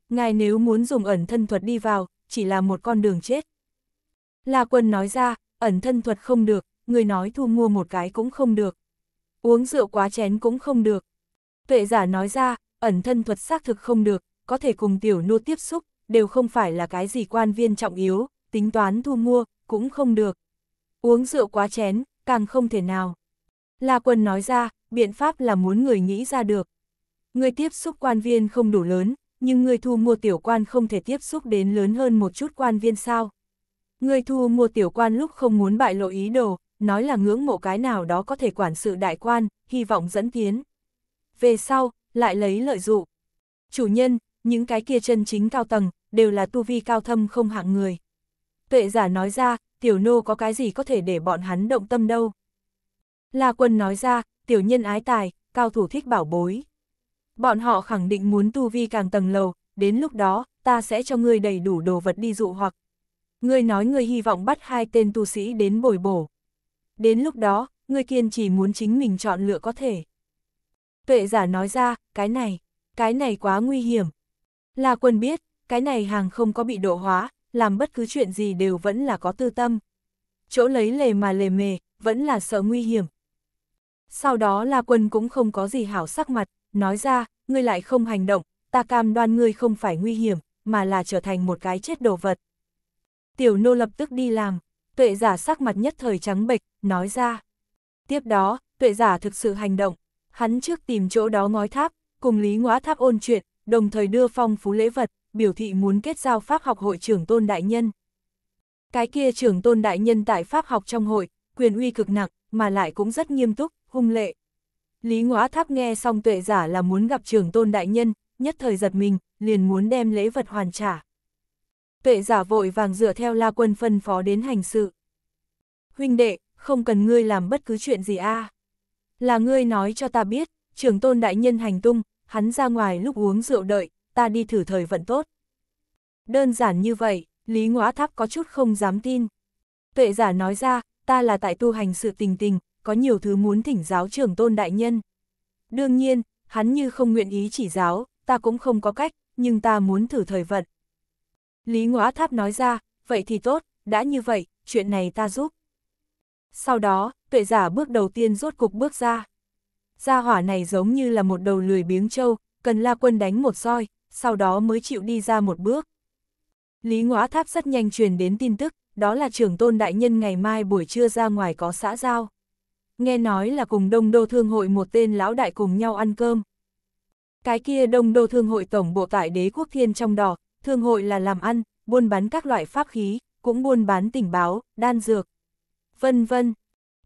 Ngài nếu muốn dùng ẩn thân thuật đi vào, chỉ là một con đường chết. La quân nói ra, ẩn thân thuật không được, người nói thu mua một cái cũng không được. Uống rượu quá chén cũng không được. Tuệ giả nói ra, ẩn thân thuật xác thực không được, có thể cùng tiểu nô tiếp xúc, đều không phải là cái gì quan viên trọng yếu, tính toán thu mua, cũng không được. Uống rượu quá chén, càng không thể nào. La quân nói ra, biện pháp là muốn người nghĩ ra được. Người tiếp xúc quan viên không đủ lớn, nhưng người thu mua tiểu quan không thể tiếp xúc đến lớn hơn một chút quan viên sao. Người thu mua tiểu quan lúc không muốn bại lộ ý đồ, nói là ngưỡng mộ cái nào đó có thể quản sự đại quan, hy vọng dẫn tiến. Về sau, lại lấy lợi dụ. Chủ nhân, những cái kia chân chính cao tầng, đều là tu vi cao thâm không hạng người. Tuệ giả nói ra, tiểu nô có cái gì có thể để bọn hắn động tâm đâu. La quân nói ra, tiểu nhân ái tài, cao thủ thích bảo bối. Bọn họ khẳng định muốn tu vi càng tầng lầu, đến lúc đó, ta sẽ cho ngươi đầy đủ đồ vật đi dụ hoặc. Ngươi nói ngươi hy vọng bắt hai tên tu sĩ đến bồi bổ. Đến lúc đó, ngươi kiên chỉ muốn chính mình chọn lựa có thể. Tuệ giả nói ra, cái này, cái này quá nguy hiểm. Là quân biết, cái này hàng không có bị độ hóa, làm bất cứ chuyện gì đều vẫn là có tư tâm. Chỗ lấy lề mà lề mề, vẫn là sợ nguy hiểm, sau đó La Quân cũng không có gì hảo sắc mặt, nói ra, ngươi lại không hành động, ta cam đoan ngươi không phải nguy hiểm, mà là trở thành một cái chết đồ vật. Tiểu nô lập tức đi làm, tuệ giả sắc mặt nhất thời trắng bệch, nói ra. Tiếp đó, tuệ giả thực sự hành động, hắn trước tìm chỗ đó ngói tháp, cùng Lý ngoá Tháp ôn chuyện, đồng thời đưa phong phú lễ vật, biểu thị muốn kết giao Pháp học hội trưởng Tôn Đại Nhân. Cái kia trưởng Tôn Đại Nhân tại Pháp học trong hội, quyền uy cực nặng, mà lại cũng rất nghiêm túc, hung lệ. Lý Ngõa Tháp nghe xong tuệ giả là muốn gặp trưởng tôn đại nhân, nhất thời giật mình, liền muốn đem lễ vật hoàn trả. Tuệ giả vội vàng dựa theo la quân phân phó đến hành sự. Huynh đệ, không cần ngươi làm bất cứ chuyện gì a Là ngươi nói cho ta biết, trưởng tôn đại nhân hành tung, hắn ra ngoài lúc uống rượu đợi, ta đi thử thời vận tốt. Đơn giản như vậy, Lý Ngõa Tháp có chút không dám tin. Tuệ giả nói ra, ta là tại tu hành sự tình tình, có nhiều thứ muốn thỉnh giáo trưởng tôn đại nhân. Đương nhiên, hắn như không nguyện ý chỉ giáo, ta cũng không có cách, nhưng ta muốn thử thời vận. Lý Ngõa Tháp nói ra, vậy thì tốt, đã như vậy, chuyện này ta giúp. Sau đó, tuệ giả bước đầu tiên rốt cục bước ra. Gia hỏa này giống như là một đầu lười biếng trâu, cần la quân đánh một roi, sau đó mới chịu đi ra một bước. Lý Ngõa Tháp rất nhanh truyền đến tin tức, đó là trưởng tôn đại nhân ngày mai buổi trưa ra ngoài có xã giao nghe nói là cùng đông đô thương hội một tên lão đại cùng nhau ăn cơm. Cái kia đông đô thương hội tổng bộ tại đế quốc thiên trong đỏ, thương hội là làm ăn, buôn bán các loại pháp khí, cũng buôn bán tình báo, đan dược, vân vân.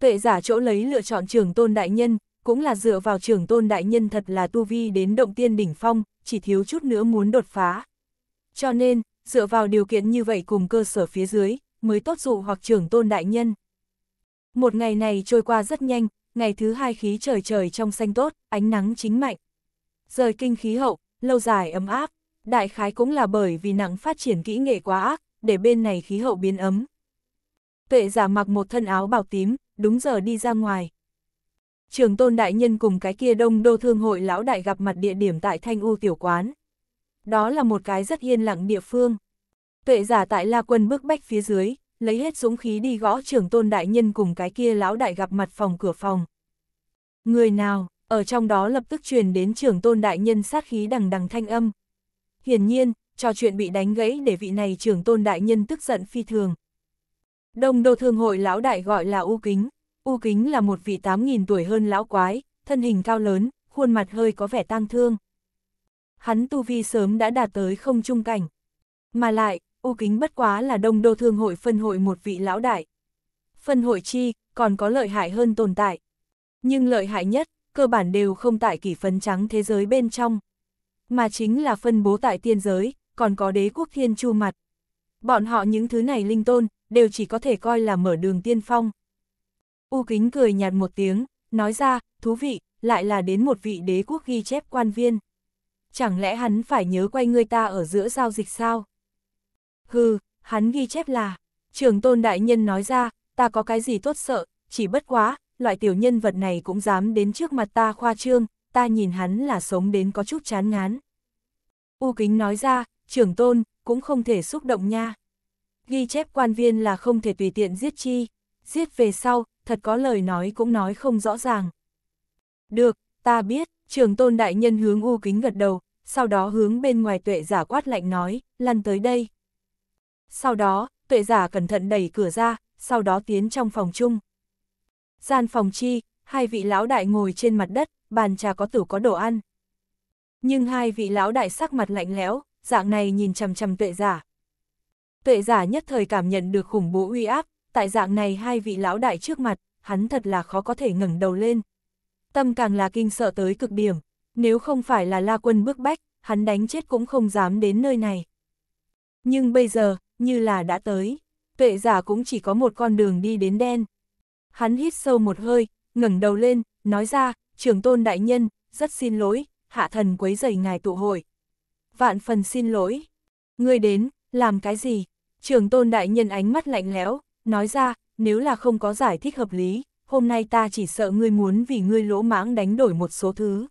Tuệ giả chỗ lấy lựa chọn trưởng tôn đại nhân, cũng là dựa vào trưởng tôn đại nhân thật là tu vi đến động tiên đỉnh phong, chỉ thiếu chút nữa muốn đột phá. Cho nên, dựa vào điều kiện như vậy cùng cơ sở phía dưới, mới tốt dụ hoặc trưởng tôn đại nhân. Một ngày này trôi qua rất nhanh, ngày thứ hai khí trời trời trong xanh tốt, ánh nắng chính mạnh. Rời kinh khí hậu, lâu dài ấm áp, đại khái cũng là bởi vì nặng phát triển kỹ nghệ quá ác, để bên này khí hậu biến ấm. Tuệ giả mặc một thân áo bào tím, đúng giờ đi ra ngoài. Trường tôn đại nhân cùng cái kia đông đô thương hội lão đại gặp mặt địa điểm tại Thanh U Tiểu Quán. Đó là một cái rất yên lặng địa phương. Tuệ giả tại La Quân bước bách phía dưới, lấy hết dũng khí đi gõ trưởng tôn đại nhân cùng cái kia lão đại gặp mặt phòng cửa phòng. Người nào, ở trong đó lập tức truyền đến trưởng tôn đại nhân sát khí đằng đằng thanh âm. Hiển nhiên, trò chuyện bị đánh gãy để vị này trưởng tôn đại nhân tức giận phi thường. Đông đô thương hội lão đại gọi là U Kính. U Kính là một vị 8.000 tuổi hơn lão quái, thân hình cao lớn, khuôn mặt hơi có vẻ tang thương. Hắn tu vi sớm đã đạt tới không trung cảnh. Mà lại, U Kính bất quá là đông đô thương hội phân hội một vị lão đại. Phân hội chi, còn có lợi hại hơn tồn tại. Nhưng lợi hại nhất, cơ bản đều không tại kỷ phấn trắng thế giới bên trong. Mà chính là phân bố tại tiên giới, còn có đế quốc thiên chu mặt. Bọn họ những thứ này linh tôn, đều chỉ có thể coi là mở đường tiên phong. U Kính cười nhạt một tiếng, nói ra, thú vị, lại là đến một vị đế quốc ghi chép quan viên. Chẳng lẽ hắn phải nhớ quay người ta ở giữa giao dịch sao? Hừ, hắn ghi chép là, trường tôn đại nhân nói ra, ta có cái gì tốt sợ, chỉ bất quá, loại tiểu nhân vật này cũng dám đến trước mặt ta khoa trương, ta nhìn hắn là sống đến có chút chán ngán. U kính nói ra, trưởng tôn, cũng không thể xúc động nha. Ghi chép quan viên là không thể tùy tiện giết chi, giết về sau, thật có lời nói cũng nói không rõ ràng. Được, ta biết, trường tôn đại nhân hướng u kính gật đầu, sau đó hướng bên ngoài tuệ giả quát lạnh nói, lăn tới đây. Sau đó, tuệ giả cẩn thận đẩy cửa ra, sau đó tiến trong phòng chung. Gian phòng chi, hai vị lão đại ngồi trên mặt đất, bàn trà có tửu có đồ ăn. Nhưng hai vị lão đại sắc mặt lạnh lẽo, dạng này nhìn chằm chằm tuệ giả. Tuệ giả nhất thời cảm nhận được khủng bố uy áp, tại dạng này hai vị lão đại trước mặt, hắn thật là khó có thể ngẩng đầu lên. Tâm càng là kinh sợ tới cực điểm, nếu không phải là la quân bước bách, hắn đánh chết cũng không dám đến nơi này. Nhưng bây giờ, như là đã tới, tuệ giả cũng chỉ có một con đường đi đến đen. Hắn hít sâu một hơi, ngẩng đầu lên, nói ra, trường tôn đại nhân, rất xin lỗi, hạ thần quấy rầy ngài tụ hội. Vạn phần xin lỗi. Ngươi đến, làm cái gì? Trường tôn đại nhân ánh mắt lạnh lẽo, nói ra, nếu là không có giải thích hợp lý, hôm nay ta chỉ sợ ngươi muốn vì ngươi lỗ mãng đánh đổi một số thứ.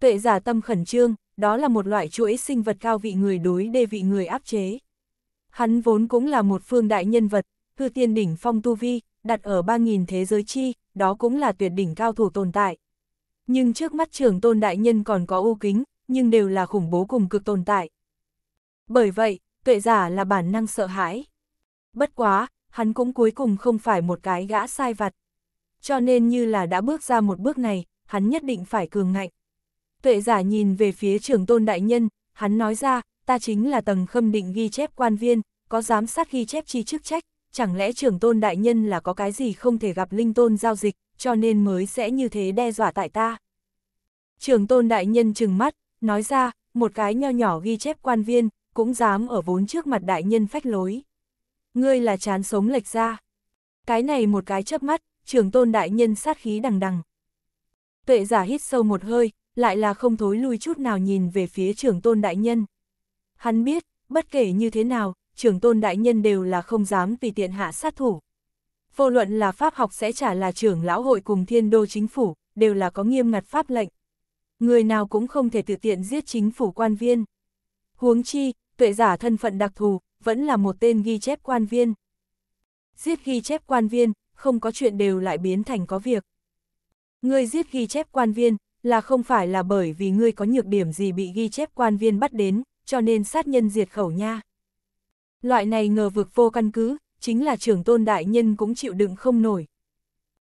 Tuệ giả tâm khẩn trương, đó là một loại chuỗi sinh vật cao vị người đối đê vị người áp chế. Hắn vốn cũng là một phương đại nhân vật, hư tiên đỉnh phong tu vi, đặt ở 3.000 thế giới chi, đó cũng là tuyệt đỉnh cao thủ tồn tại. Nhưng trước mắt trưởng tôn đại nhân còn có ưu kính, nhưng đều là khủng bố cùng cực tồn tại. Bởi vậy, tuệ giả là bản năng sợ hãi. Bất quá, hắn cũng cuối cùng không phải một cái gã sai vặt. Cho nên như là đã bước ra một bước này, hắn nhất định phải cường ngạnh. Tuệ giả nhìn về phía trưởng tôn đại nhân, hắn nói ra, ta chính là tầng khâm định ghi chép quan viên, có giám sát ghi chép chi chức trách, chẳng lẽ trưởng tôn đại nhân là có cái gì không thể gặp linh tôn giao dịch, cho nên mới sẽ như thế đe dọa tại ta. Trưởng tôn đại nhân trừng mắt, nói ra, một cái nho nhỏ ghi chép quan viên, cũng dám ở vốn trước mặt đại nhân phách lối. Ngươi là chán sống lệch ra. Cái này một cái chớp mắt, trưởng tôn đại nhân sát khí đằng đằng. Tuệ giả hít sâu một hơi, lại là không thối lui chút nào nhìn về phía trưởng tôn đại nhân. Hắn biết, bất kể như thế nào, trưởng tôn đại nhân đều là không dám vì tiện hạ sát thủ. Vô luận là pháp học sẽ trả là trưởng lão hội cùng thiên đô chính phủ, đều là có nghiêm ngặt pháp lệnh. Người nào cũng không thể tự tiện giết chính phủ quan viên. Huống chi, tuệ giả thân phận đặc thù, vẫn là một tên ghi chép quan viên. Giết ghi chép quan viên, không có chuyện đều lại biến thành có việc. người giết ghi chép quan viên, là không phải là bởi vì ngươi có nhược điểm gì bị ghi chép quan viên bắt đến, cho nên sát nhân diệt khẩu nha. Loại này ngờ vực vô căn cứ, chính là trưởng tôn đại nhân cũng chịu đựng không nổi.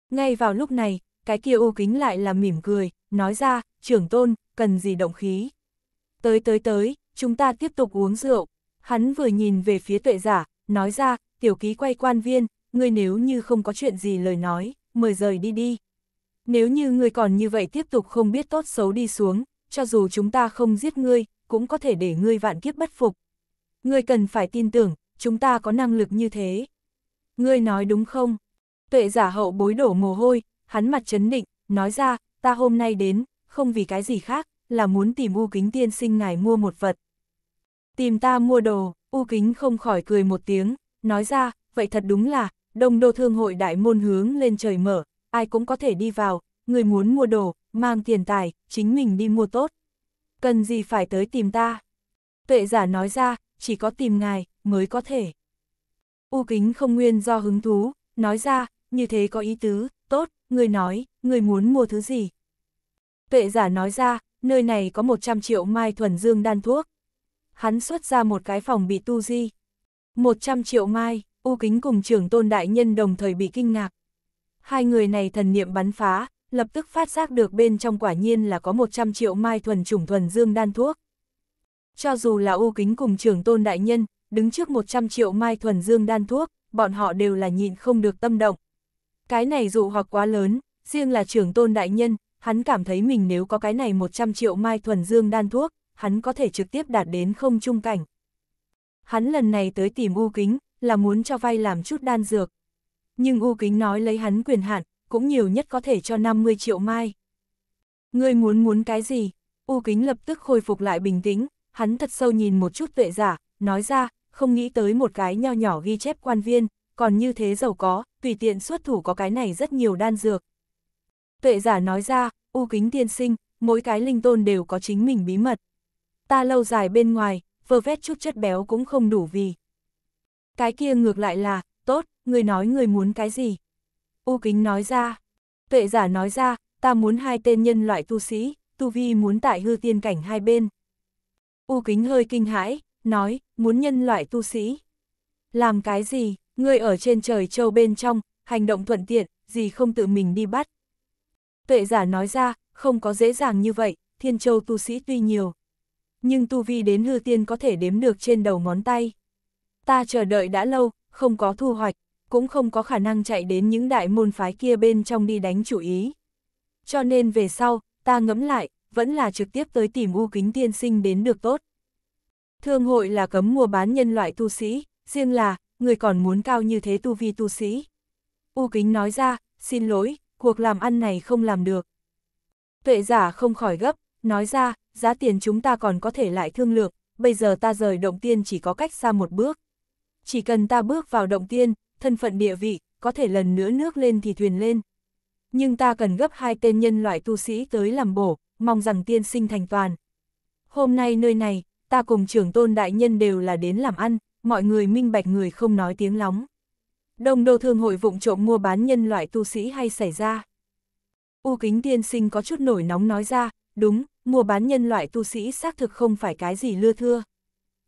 Ngay vào lúc này, cái kia u kính lại là mỉm cười, nói ra, trưởng tôn, cần gì động khí. Tới tới tới, chúng ta tiếp tục uống rượu. Hắn vừa nhìn về phía tuệ giả, nói ra, tiểu ký quay quan viên, ngươi nếu như không có chuyện gì lời nói, mời rời đi đi. Nếu như ngươi còn như vậy tiếp tục không biết tốt xấu đi xuống, cho dù chúng ta không giết ngươi, cũng có thể để ngươi vạn kiếp bất phục. Ngươi cần phải tin tưởng, chúng ta có năng lực như thế. Ngươi nói đúng không? Tuệ giả hậu bối đổ mồ hôi, hắn mặt chấn định, nói ra, ta hôm nay đến, không vì cái gì khác, là muốn tìm U Kính tiên sinh ngài mua một vật. Tìm ta mua đồ, U Kính không khỏi cười một tiếng, nói ra, vậy thật đúng là, đông đô thương hội đại môn hướng lên trời mở, ai cũng có thể đi vào, người muốn mua đồ, mang tiền tài, chính mình đi mua tốt cần gì phải tới tìm ta? Tuệ giả nói ra, chỉ có tìm ngài, mới có thể. U kính không nguyên do hứng thú, nói ra, như thế có ý tứ, tốt, người nói, người muốn mua thứ gì? Tuệ giả nói ra, nơi này có 100 triệu mai thuần dương đan thuốc. Hắn xuất ra một cái phòng bị tu di. 100 triệu mai, U kính cùng trưởng tôn đại nhân đồng thời bị kinh ngạc. Hai người này thần niệm bắn phá, lập tức phát giác được bên trong quả nhiên là có 100 triệu mai thuần chủng thuần dương đan thuốc. Cho dù là u kính cùng trưởng tôn đại nhân, đứng trước 100 triệu mai thuần dương đan thuốc, bọn họ đều là nhịn không được tâm động. Cái này dụ hoặc quá lớn, riêng là trưởng tôn đại nhân, hắn cảm thấy mình nếu có cái này 100 triệu mai thuần dương đan thuốc, hắn có thể trực tiếp đạt đến không trung cảnh. Hắn lần này tới tìm U Kính, là muốn cho vay làm chút đan dược. Nhưng U Kính nói lấy hắn quyền hạn, cũng nhiều nhất có thể cho 50 triệu mai. Ngươi muốn muốn cái gì? U Kính lập tức khôi phục lại bình tĩnh, hắn thật sâu nhìn một chút tuệ giả, nói ra, không nghĩ tới một cái nho nhỏ ghi chép quan viên, còn như thế giàu có, tùy tiện xuất thủ có cái này rất nhiều đan dược. Tuệ giả nói ra, U Kính tiên sinh, mỗi cái linh tôn đều có chính mình bí mật. Ta lâu dài bên ngoài, vơ vét chút chất béo cũng không đủ vì. Cái kia ngược lại là, tốt, người nói người muốn cái gì. U Kính nói ra. Tuệ giả nói ra, ta muốn hai tên nhân loại tu sĩ, tu vi muốn tại hư tiên cảnh hai bên. U Kính hơi kinh hãi, nói, muốn nhân loại tu sĩ. Làm cái gì, ngươi ở trên trời châu bên trong, hành động thuận tiện, gì không tự mình đi bắt. Tuệ giả nói ra, không có dễ dàng như vậy, thiên châu tu sĩ tuy nhiều. Nhưng tu vi đến hư tiên có thể đếm được trên đầu ngón tay. Ta chờ đợi đã lâu, không có thu hoạch, cũng không có khả năng chạy đến những đại môn phái kia bên trong đi đánh chủ ý. Cho nên về sau, ta ngẫm lại, vẫn là trực tiếp tới tìm U Kính Tiên Sinh đến được tốt. Thương hội là cấm mua bán nhân loại tu sĩ, riêng là, người còn muốn cao như thế tu vi tu sĩ. U Kính nói ra, xin lỗi, cuộc làm ăn này không làm được. Tuệ giả không khỏi gấp, nói ra, giá tiền chúng ta còn có thể lại thương lược, bây giờ ta rời động tiên chỉ có cách xa một bước. Chỉ cần ta bước vào động tiên, thân phận địa vị, có thể lần nữa nước lên thì thuyền lên. Nhưng ta cần gấp hai tên nhân loại tu sĩ tới làm bổ, mong rằng tiên sinh thành toàn. Hôm nay nơi này, ta cùng trưởng tôn đại nhân đều là đến làm ăn, mọi người minh bạch người không nói tiếng lóng. đồng đô thương hội vụng trộm mua bán nhân loại tu sĩ hay xảy ra. U kính tiên sinh có chút nổi nóng nói ra, đúng, mua bán nhân loại tu sĩ xác thực không phải cái gì lưa thưa.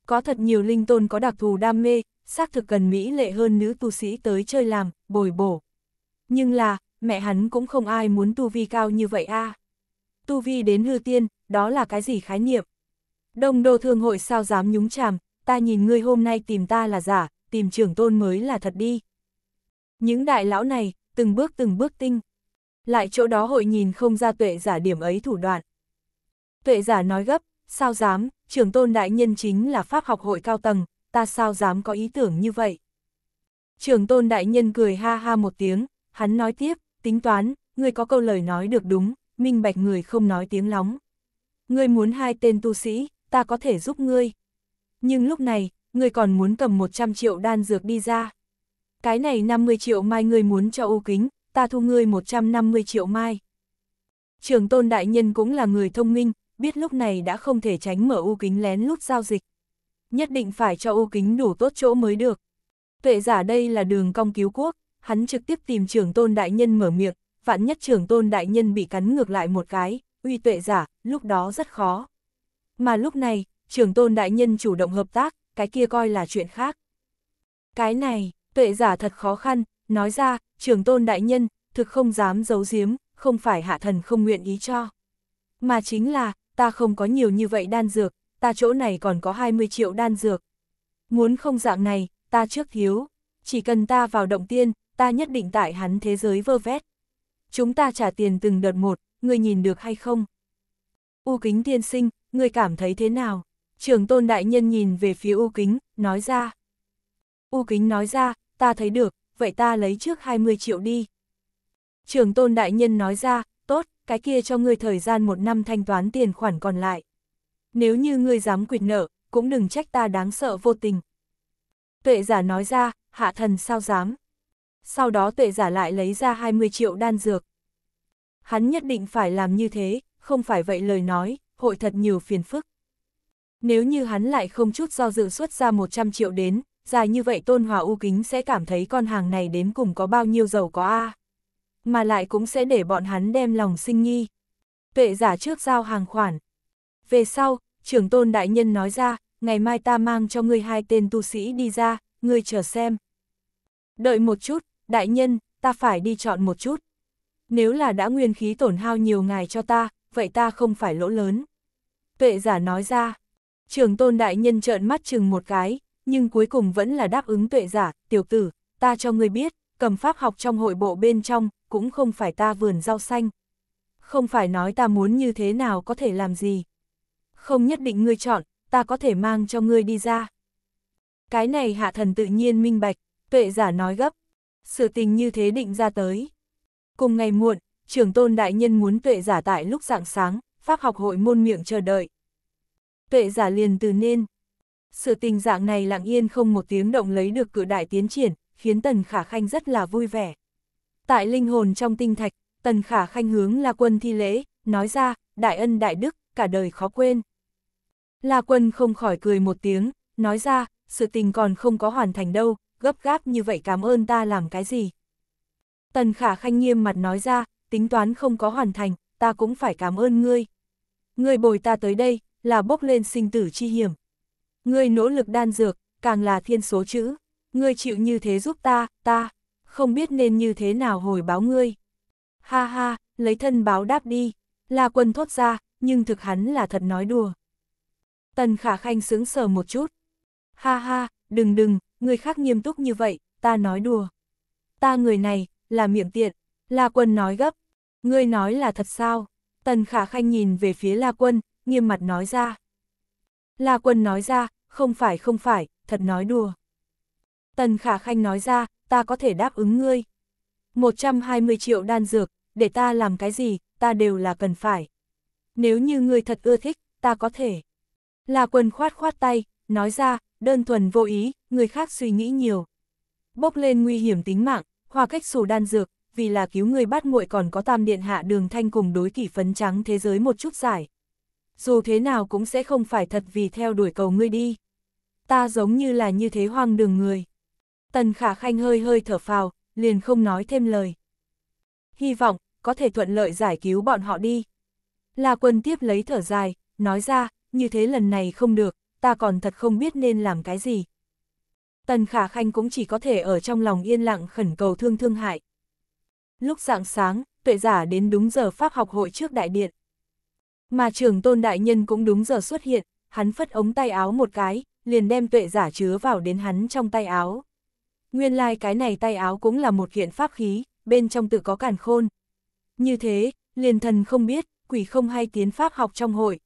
Có thật nhiều linh tôn có đặc thù đam mê, xác thực cần mỹ lệ hơn nữ tu sĩ tới chơi làm, bồi bổ. Nhưng là, mẹ hắn cũng không ai muốn tu vi cao như vậy a. Tu vi đến hư tiên, đó là cái gì khái niệm? đồng đồ thương hội sao dám nhúng chàm, ta nhìn ngươi hôm nay tìm ta là giả, tìm trưởng tôn mới là thật đi. Những đại lão này, từng bước từng bước tinh. Lại chỗ đó hội nhìn không ra tuệ giả điểm ấy thủ đoạn. Tuệ giả nói gấp, sao dám, trưởng tôn đại nhân chính là pháp học hội cao tầng, ta sao dám có ý tưởng như vậy. Trường tôn đại nhân cười ha ha một tiếng, hắn nói tiếp, tính toán, ngươi có câu lời nói được đúng, minh bạch người không nói tiếng lóng. Ngươi muốn hai tên tu sĩ, ta có thể giúp ngươi. Nhưng lúc này, ngươi còn muốn cầm 100 triệu đan dược đi ra. Cái này 50 triệu mai ngươi muốn cho ô kính, ta thu ngươi 150 triệu mai. Trường tôn đại nhân cũng là người thông minh, biết lúc này đã không thể tránh mở u kính lén lút giao dịch, nhất định phải cho ô kính đủ tốt chỗ mới được. Tuệ giả đây là đường cong cứu quốc, hắn trực tiếp tìm trưởng tôn đại nhân mở miệng, vạn nhất trưởng tôn đại nhân bị cắn ngược lại một cái, uy tuệ giả, lúc đó rất khó. Mà lúc này, trưởng tôn đại nhân chủ động hợp tác, cái kia coi là chuyện khác. Cái này, tuệ giả thật khó khăn, nói ra, trưởng tôn đại nhân, thực không dám giấu giếm, không phải hạ thần không nguyện ý cho. Mà chính là, ta không có nhiều như vậy đan dược, ta chỗ này còn có 20 triệu đan dược. Muốn không dạng này, ta trước thiếu, chỉ cần ta vào động tiên, ta nhất định tại hắn thế giới vơ vét. Chúng ta trả tiền từng đợt một, người nhìn được hay không? U kính tiên sinh, người cảm thấy thế nào? Trường tôn đại nhân nhìn về phía U kính, nói ra. U kính nói ra, ta thấy được, vậy ta lấy trước 20 triệu đi. Trường tôn đại nhân nói ra, tốt, cái kia cho ngươi thời gian một năm thanh toán tiền khoản còn lại nếu như ngươi dám quyệt nợ, cũng đừng trách ta đáng sợ vô tình. Tuệ giả nói ra, hạ thần sao dám. Sau đó tuệ giả lại lấy ra 20 triệu đan dược. Hắn nhất định phải làm như thế, không phải vậy lời nói, hội thật nhiều phiền phức. Nếu như hắn lại không chút do dự xuất ra 100 triệu đến, dài như vậy tôn hòa u kính sẽ cảm thấy con hàng này đến cùng có bao nhiêu giàu có a à. Mà lại cũng sẽ để bọn hắn đem lòng sinh nghi. Tuệ giả trước giao hàng khoản. Về sau, trưởng tôn đại nhân nói ra, ngày mai ta mang cho ngươi hai tên tu sĩ đi ra, ngươi chờ xem. Đợi một chút, đại nhân, ta phải đi chọn một chút. Nếu là đã nguyên khí tổn hao nhiều ngày cho ta, vậy ta không phải lỗ lớn. Tuệ giả nói ra, trưởng tôn đại nhân trợn mắt chừng một cái, nhưng cuối cùng vẫn là đáp ứng tuệ giả, tiểu tử, ta cho ngươi biết, cầm pháp học trong hội bộ bên trong, cũng không phải ta vườn rau xanh. Không phải nói ta muốn như thế nào có thể làm gì không nhất định ngươi chọn, ta có thể mang cho ngươi đi ra. Cái này hạ thần tự nhiên minh bạch, tuệ giả nói gấp, sự tình như thế định ra tới. Cùng ngày muộn, trưởng tôn đại nhân muốn tuệ giả tại lúc rạng sáng, pháp học hội môn miệng chờ đợi. Tuệ giả liền từ nên. Sự tình dạng này lặng yên không một tiếng động lấy được cử đại tiến triển, khiến Tần Khả Khanh rất là vui vẻ. Tại linh hồn trong tinh thạch, Tần Khả Khanh hướng là Quân thi lễ, nói ra, đại ân đại đức, cả đời khó quên. La Quân không khỏi cười một tiếng, nói ra, sự tình còn không có hoàn thành đâu, gấp gáp như vậy cảm ơn ta làm cái gì. Tần Khả Khanh nghiêm mặt nói ra, tính toán không có hoàn thành, ta cũng phải cảm ơn ngươi. Ngươi bồi ta tới đây, là bốc lên sinh tử chi hiểm. Ngươi nỗ lực đan dược, càng là thiên số chữ. Ngươi chịu như thế giúp ta, ta, không biết nên như thế nào hồi báo ngươi. Ha ha, lấy thân báo đáp đi. La quân thốt ra, nhưng thực hắn là thật nói đùa. Tần Khả Khanh sướng sờ một chút. Ha ha, đừng đừng, người khác nghiêm túc như vậy, ta nói đùa. Ta người này, là miệng tiện. La Quân nói gấp. Ngươi nói là thật sao? Tần Khả Khanh nhìn về phía La Quân, nghiêm mặt nói ra. La Quân nói ra, không phải không phải, thật nói đùa. Tần Khả Khanh nói ra, ta có thể đáp ứng ngươi. 120 triệu đan dược, để ta làm cái gì, ta đều là cần phải. Nếu như ngươi thật ưa thích, ta có thể. La Quân khoát khoát tay, nói ra, đơn thuần vô ý, người khác suy nghĩ nhiều. Bốc lên nguy hiểm tính mạng, hòa cách xù đan dược, vì là cứu người bắt muội còn có tam điện hạ đường thanh cùng đối kỷ phấn trắng thế giới một chút giải. Dù thế nào cũng sẽ không phải thật vì theo đuổi cầu ngươi đi. Ta giống như là như thế hoang đường người. Tần khả khanh hơi hơi thở phào, liền không nói thêm lời. Hy vọng, có thể thuận lợi giải cứu bọn họ đi. Là quân tiếp lấy thở dài, nói ra, như thế lần này không được, ta còn thật không biết nên làm cái gì. Tần Khả Khanh cũng chỉ có thể ở trong lòng yên lặng khẩn cầu thương thương hại. Lúc dạng sáng, tuệ giả đến đúng giờ Pháp học hội trước đại điện. Mà trưởng tôn đại nhân cũng đúng giờ xuất hiện, hắn phất ống tay áo một cái, liền đem tuệ giả chứa vào đến hắn trong tay áo. Nguyên lai like cái này tay áo cũng là một kiện pháp khí, bên trong tự có càn khôn. Như thế, liền thần không biết, quỷ không hay tiến pháp học trong hội,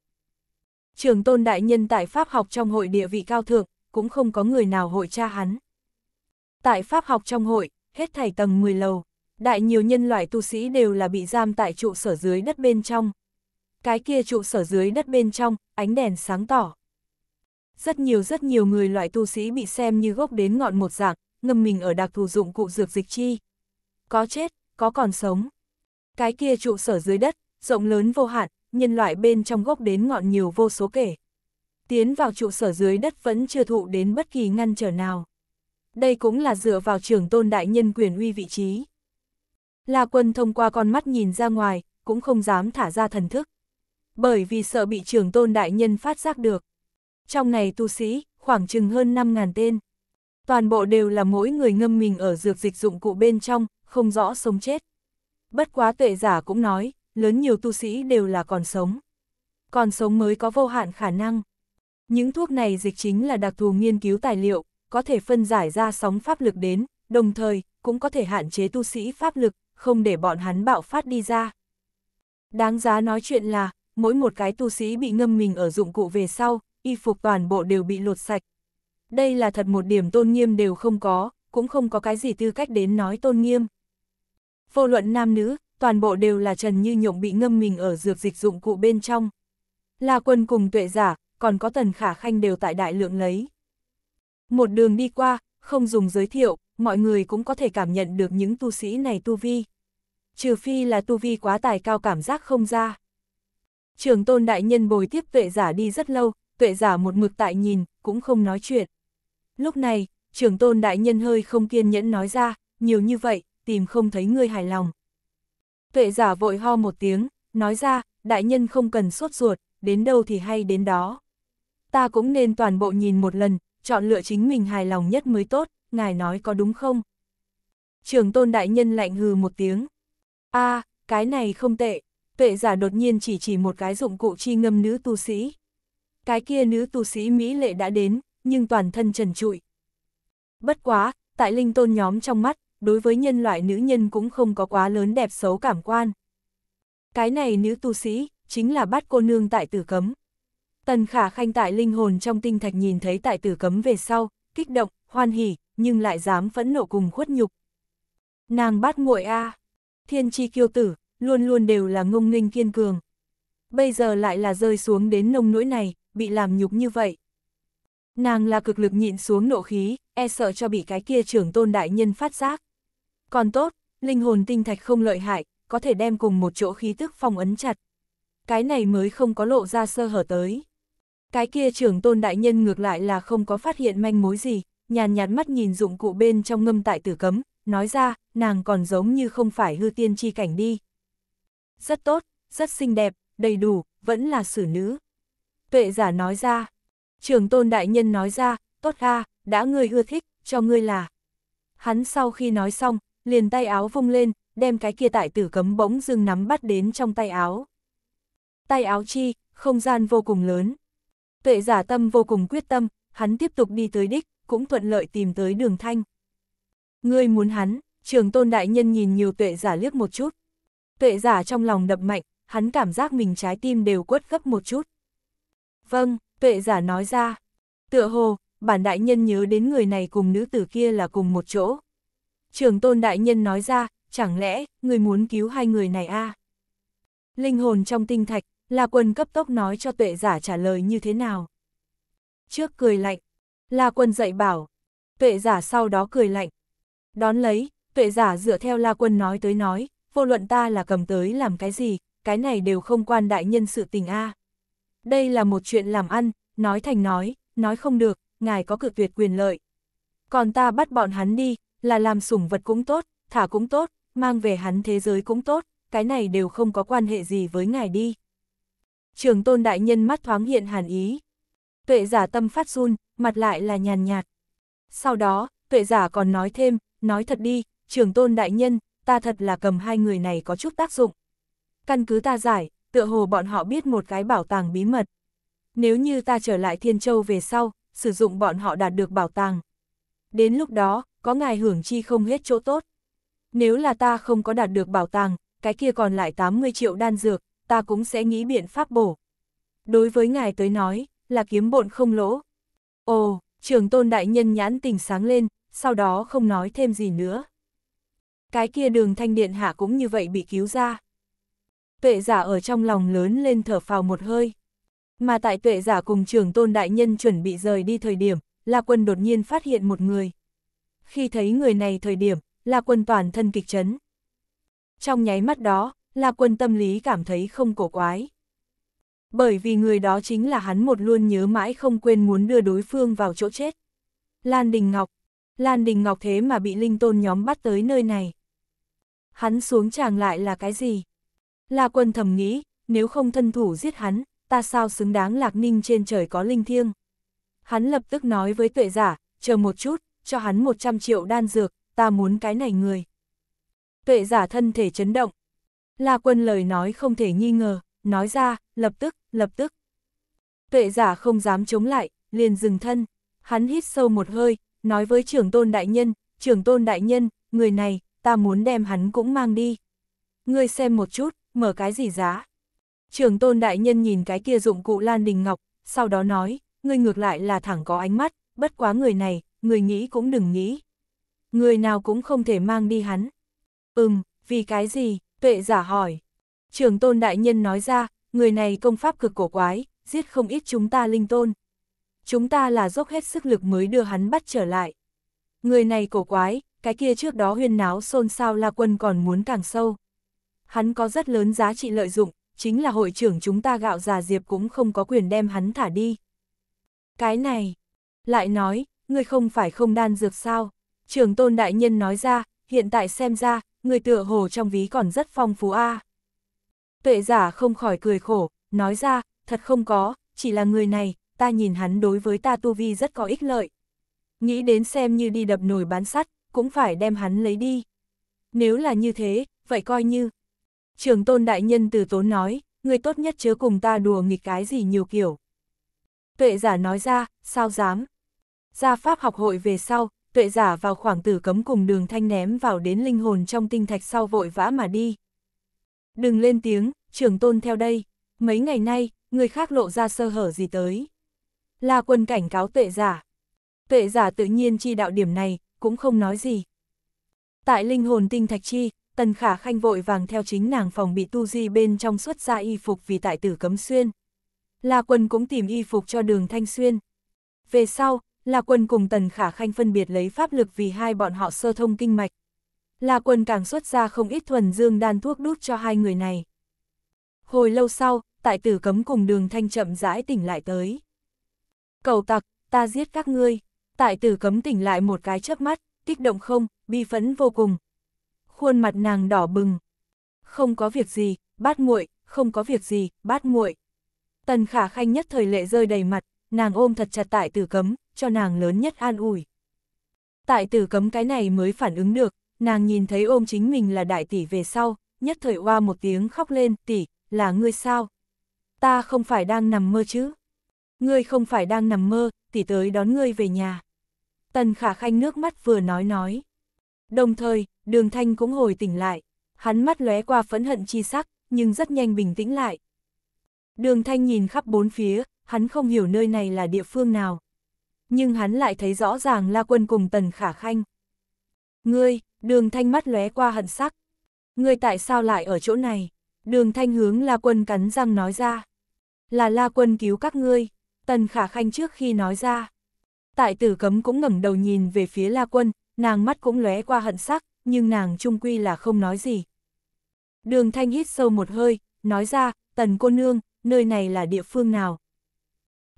Trường tôn đại nhân tại Pháp học trong hội địa vị cao thượng, cũng không có người nào hội cha hắn. Tại Pháp học trong hội, hết thảy tầng 10 lầu, đại nhiều nhân loại tu sĩ đều là bị giam tại trụ sở dưới đất bên trong. Cái kia trụ sở dưới đất bên trong, ánh đèn sáng tỏ. Rất nhiều rất nhiều người loại tu sĩ bị xem như gốc đến ngọn một dạng, ngâm mình ở đặc thù dụng cụ dược dịch chi. Có chết, có còn sống. Cái kia trụ sở dưới đất, rộng lớn vô hạn, nhân loại bên trong gốc đến ngọn nhiều vô số kể. Tiến vào trụ sở dưới đất vẫn chưa thụ đến bất kỳ ngăn trở nào. Đây cũng là dựa vào trường tôn đại nhân quyền uy vị trí. La quân thông qua con mắt nhìn ra ngoài, cũng không dám thả ra thần thức. Bởi vì sợ bị trường tôn đại nhân phát giác được. Trong này tu sĩ, khoảng chừng hơn 5.000 tên. Toàn bộ đều là mỗi người ngâm mình ở dược dịch dụng cụ bên trong, không rõ sống chết. Bất quá tuệ giả cũng nói, lớn nhiều tu sĩ đều là còn sống. Còn sống mới có vô hạn khả năng. Những thuốc này dịch chính là đặc thù nghiên cứu tài liệu, có thể phân giải ra sóng pháp lực đến, đồng thời cũng có thể hạn chế tu sĩ pháp lực, không để bọn hắn bạo phát đi ra. Đáng giá nói chuyện là, mỗi một cái tu sĩ bị ngâm mình ở dụng cụ về sau, y phục toàn bộ đều bị lột sạch. Đây là thật một điểm tôn nghiêm đều không có, cũng không có cái gì tư cách đến nói tôn nghiêm. Vô luận nam nữ, toàn bộ đều là Trần Như Nhộng bị ngâm mình ở dược dịch dụng cụ bên trong. La quân cùng tuệ giả, còn có tần khả khanh đều tại đại lượng lấy. Một đường đi qua, không dùng giới thiệu, mọi người cũng có thể cảm nhận được những tu sĩ này tu vi. Trừ phi là tu vi quá tài cao cảm giác không ra. Trường tôn đại nhân bồi tiếp tuệ giả đi rất lâu, tuệ giả một mực tại nhìn, cũng không nói chuyện. Lúc này, trường tôn đại nhân hơi không kiên nhẫn nói ra, nhiều như vậy, tìm không thấy ngươi hài lòng. Tuệ giả vội ho một tiếng, nói ra, đại nhân không cần sốt ruột, đến đâu thì hay đến đó. Ta cũng nên toàn bộ nhìn một lần, chọn lựa chính mình hài lòng nhất mới tốt, ngài nói có đúng không? Trường tôn đại nhân lạnh hừ một tiếng. a cái này không tệ, tuệ giả đột nhiên chỉ chỉ một cái dụng cụ chi ngâm nữ tu sĩ. Cái kia nữ tu sĩ Mỹ lệ đã đến, nhưng toàn thân trần trụi. Bất quá, tại linh tôn nhóm trong mắt, đối với nhân loại nữ nhân cũng không có quá lớn đẹp xấu cảm quan. Cái này nữ tu sĩ, chính là bắt cô nương tại tử cấm. Tần khả khanh tại linh hồn trong tinh thạch nhìn thấy tại tử cấm về sau, kích động, hoan hỉ, nhưng lại dám phẫn nộ cùng khuất nhục. Nàng bắt muội a thiên chi kiêu tử, luôn luôn đều là ngông nghênh kiên cường. Bây giờ lại là rơi xuống đến nông nỗi này, bị làm nhục như vậy. Nàng là cực lực nhịn xuống nộ khí, e sợ cho bị cái kia trưởng tôn đại nhân phát giác. Còn tốt, linh hồn tinh thạch không lợi hại, có thể đem cùng một chỗ khí tức phong ấn chặt. Cái này mới không có lộ ra sơ hở tới. Cái kia trưởng tôn đại nhân ngược lại là không có phát hiện manh mối gì, nhàn nhạt mắt nhìn dụng cụ bên trong ngâm tại tử cấm, nói ra, nàng còn giống như không phải hư tiên chi cảnh đi. Rất tốt, rất xinh đẹp, đầy đủ, vẫn là xử nữ. Tuệ giả nói ra, trưởng tôn đại nhân nói ra, tốt ha, đã ngươi ưa thích, cho ngươi là. Hắn sau khi nói xong, liền tay áo vung lên, đem cái kia tại tử cấm bỗng dưng nắm bắt đến trong tay áo. Tay áo chi, không gian vô cùng lớn. Tuệ giả tâm vô cùng quyết tâm, hắn tiếp tục đi tới đích, cũng thuận lợi tìm tới đường thanh. Ngươi muốn hắn, trường tôn đại nhân nhìn nhiều tuệ giả liếc một chút. Tuệ giả trong lòng đập mạnh, hắn cảm giác mình trái tim đều quất gấp một chút. Vâng, tuệ giả nói ra. Tựa hồ, bản đại nhân nhớ đến người này cùng nữ tử kia là cùng một chỗ. Trường tôn đại nhân nói ra, chẳng lẽ, người muốn cứu hai người này a à? Linh hồn trong tinh thạch, La Quân cấp tốc nói cho tuệ giả trả lời như thế nào. Trước cười lạnh, La Quân dạy bảo, tuệ giả sau đó cười lạnh. Đón lấy, tuệ giả dựa theo La Quân nói tới nói, vô luận ta là cầm tới làm cái gì, cái này đều không quan đại nhân sự tình a. Đây là một chuyện làm ăn, nói thành nói, nói không được, ngài có cự tuyệt quyền lợi. Còn ta bắt bọn hắn đi, là làm sủng vật cũng tốt, thả cũng tốt, mang về hắn thế giới cũng tốt, cái này đều không có quan hệ gì với ngài đi. Trường tôn đại nhân mắt thoáng hiện hàn ý. Tuệ giả tâm phát run, mặt lại là nhàn nhạt. Sau đó, tuệ giả còn nói thêm, nói thật đi, trường tôn đại nhân, ta thật là cầm hai người này có chút tác dụng. Căn cứ ta giải, tựa hồ bọn họ biết một cái bảo tàng bí mật. Nếu như ta trở lại Thiên Châu về sau, sử dụng bọn họ đạt được bảo tàng. Đến lúc đó, có ngài hưởng chi không hết chỗ tốt. Nếu là ta không có đạt được bảo tàng, cái kia còn lại 80 triệu đan dược, ta cũng sẽ nghĩ biện pháp bổ. Đối với ngài tới nói, là kiếm bộn không lỗ. Ồ, trường tôn đại nhân nhãn tình sáng lên, sau đó không nói thêm gì nữa. Cái kia đường thanh điện hạ cũng như vậy bị cứu ra. Tuệ giả ở trong lòng lớn lên thở phào một hơi. Mà tại tuệ giả cùng trường tôn đại nhân chuẩn bị rời đi thời điểm, là quân đột nhiên phát hiện một người khi thấy người này thời điểm, La Quân toàn thân kịch chấn. Trong nháy mắt đó, La Quân tâm lý cảm thấy không cổ quái. Bởi vì người đó chính là hắn một luôn nhớ mãi không quên muốn đưa đối phương vào chỗ chết. Lan Đình Ngọc, Lan Đình Ngọc thế mà bị Linh Tôn nhóm bắt tới nơi này. Hắn xuống chàng lại là cái gì? La Quân thầm nghĩ, nếu không thân thủ giết hắn, ta sao xứng đáng lạc ninh trên trời có linh thiêng. Hắn lập tức nói với tuệ giả, chờ một chút, cho hắn 100 triệu đan dược, ta muốn cái này người. Tuệ giả thân thể chấn động. La quân lời nói không thể nghi ngờ, nói ra, lập tức, lập tức. Tuệ giả không dám chống lại, liền dừng thân. Hắn hít sâu một hơi, nói với trưởng tôn đại nhân, trưởng tôn đại nhân, người này, ta muốn đem hắn cũng mang đi. Ngươi xem một chút, mở cái gì giá. Trưởng tôn đại nhân nhìn cái kia dụng cụ Lan Đình Ngọc, sau đó nói, ngươi ngược lại là thẳng có ánh mắt, bất quá người này, người nghĩ cũng đừng nghĩ. Người nào cũng không thể mang đi hắn. Ừm, vì cái gì? Tuệ giả hỏi. Trường tôn đại nhân nói ra, người này công pháp cực cổ quái, giết không ít chúng ta linh tôn. Chúng ta là dốc hết sức lực mới đưa hắn bắt trở lại. Người này cổ quái, cái kia trước đó huyên náo xôn xao la quân còn muốn càng sâu. Hắn có rất lớn giá trị lợi dụng, chính là hội trưởng chúng ta gạo già diệp cũng không có quyền đem hắn thả đi. Cái này, lại nói, ngươi không phải không đan dược sao? Trường tôn đại nhân nói ra, hiện tại xem ra, người tựa hồ trong ví còn rất phong phú a. Tuệ giả không khỏi cười khổ, nói ra, thật không có, chỉ là người này, ta nhìn hắn đối với ta tu vi rất có ích lợi. Nghĩ đến xem như đi đập nồi bán sắt, cũng phải đem hắn lấy đi. Nếu là như thế, vậy coi như. Trường tôn đại nhân từ tốn nói, người tốt nhất chớ cùng ta đùa nghịch cái gì nhiều kiểu. Tuệ giả nói ra, sao dám, gia Pháp học hội về sau, tuệ giả vào khoảng tử cấm cùng đường thanh ném vào đến linh hồn trong tinh thạch sau vội vã mà đi. Đừng lên tiếng, trưởng tôn theo đây, mấy ngày nay, người khác lộ ra sơ hở gì tới. La quân cảnh cáo tuệ giả. Tuệ giả tự nhiên chi đạo điểm này, cũng không nói gì. Tại linh hồn tinh thạch chi, tần khả khanh vội vàng theo chính nàng phòng bị tu di bên trong xuất ra y phục vì tại tử cấm xuyên. La quân cũng tìm y phục cho đường thanh xuyên. Về sau, La Quân cùng Tần Khả Khanh phân biệt lấy pháp lực vì hai bọn họ sơ thông kinh mạch. La Quân càng xuất ra không ít thuần dương đan thuốc đút cho hai người này. Hồi lâu sau, tại tử cấm cùng đường thanh chậm rãi tỉnh lại tới. Cầu tặc, ta giết các ngươi. Tại tử cấm tỉnh lại một cái chớp mắt, kích động không, bi phẫn vô cùng. Khuôn mặt nàng đỏ bừng. Không có việc gì, bát muội, không có việc gì, bát muội. Tần khả khanh nhất thời lệ rơi đầy mặt, nàng ôm thật chặt tại tử cấm, cho nàng lớn nhất an ủi. Tại tử cấm cái này mới phản ứng được, nàng nhìn thấy ôm chính mình là đại tỷ về sau, nhất thời oa một tiếng khóc lên, tỷ, là ngươi sao? Ta không phải đang nằm mơ chứ? Ngươi không phải đang nằm mơ, tỷ tới đón ngươi về nhà. Tần khả khanh nước mắt vừa nói nói. Đồng thời, đường thanh cũng hồi tỉnh lại, hắn mắt lóe qua phẫn hận chi sắc, nhưng rất nhanh bình tĩnh lại. Đường thanh nhìn khắp bốn phía, hắn không hiểu nơi này là địa phương nào, nhưng hắn lại thấy rõ ràng La Quân cùng Tần Khả Khanh. Ngươi, đường thanh mắt lóe qua hận sắc. Ngươi tại sao lại ở chỗ này? Đường thanh hướng La Quân cắn răng nói ra. Là La Quân cứu các ngươi, Tần Khả Khanh trước khi nói ra. Tại tử cấm cũng ngẩng đầu nhìn về phía La Quân, nàng mắt cũng lóe qua hận sắc, nhưng nàng trung quy là không nói gì. Đường thanh hít sâu một hơi, nói ra, Tần cô nương, nơi này là địa phương nào?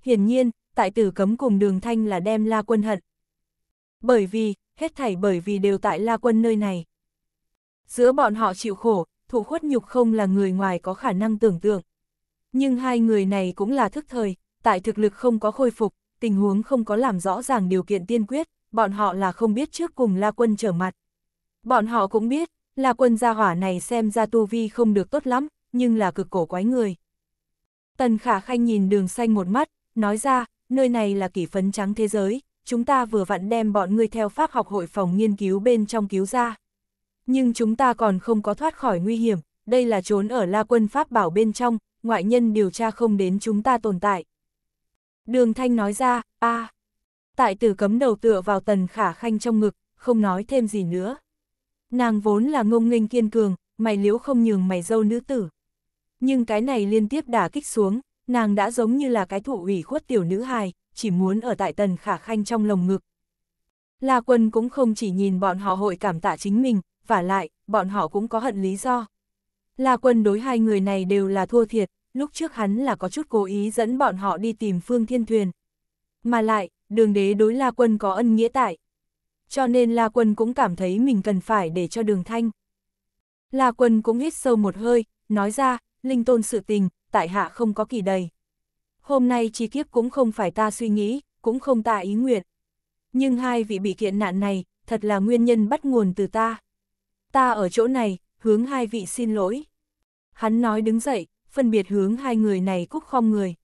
Hiển nhiên, tại tử cấm cùng đường thanh là đem la quân hận. Bởi vì, hết thảy bởi vì đều tại la quân nơi này. Giữa bọn họ chịu khổ, thủ khuất nhục không là người ngoài có khả năng tưởng tượng. Nhưng hai người này cũng là thức thời, tại thực lực không có khôi phục, tình huống không có làm rõ ràng điều kiện tiên quyết, bọn họ là không biết trước cùng La Quân trở mặt. Bọn họ cũng biết, La Quân gia hỏa này xem ra tu vi không được tốt lắm, nhưng là cực cổ quái người. Tần Khả Khanh nhìn đường xanh một mắt, nói ra, nơi này là kỷ phấn trắng thế giới, chúng ta vừa vặn đem bọn ngươi theo Pháp học hội phòng nghiên cứu bên trong cứu ra. Nhưng chúng ta còn không có thoát khỏi nguy hiểm, đây là trốn ở La quân Pháp bảo bên trong, ngoại nhân điều tra không đến chúng ta tồn tại. Đường Thanh nói ra, a Tại tử cấm đầu tựa vào tần khả khanh trong ngực, không nói thêm gì nữa. Nàng vốn là ngông nghênh kiên cường, mày liễu không nhường mày dâu nữ tử. Nhưng cái này liên tiếp đả kích xuống, nàng đã giống như là cái thụ ủy khuất tiểu nữ hài, chỉ muốn ở tại tần khả khanh trong lồng ngực. La quân cũng không chỉ nhìn bọn họ hội cảm tạ chính mình, và lại, bọn họ cũng có hận lý do. La quân đối hai người này đều là thua thiệt, lúc trước hắn là có chút cố ý dẫn bọn họ đi tìm phương thiên thuyền. Mà lại, đường đế đối La quân có ân nghĩa tại. Cho nên La quân cũng cảm thấy mình cần phải để cho đường thanh. La quân cũng hít sâu một hơi, nói ra, linh tôn sự tình, tại hạ không có kỳ đầy. Hôm nay chi kiếp cũng không phải ta suy nghĩ, cũng không ta ý nguyện. Nhưng hai vị bị kiện nạn này, thật là nguyên nhân bắt nguồn từ ta. Ta ở chỗ này, hướng hai vị xin lỗi. Hắn nói đứng dậy, phân biệt hướng hai người này cúc khom người.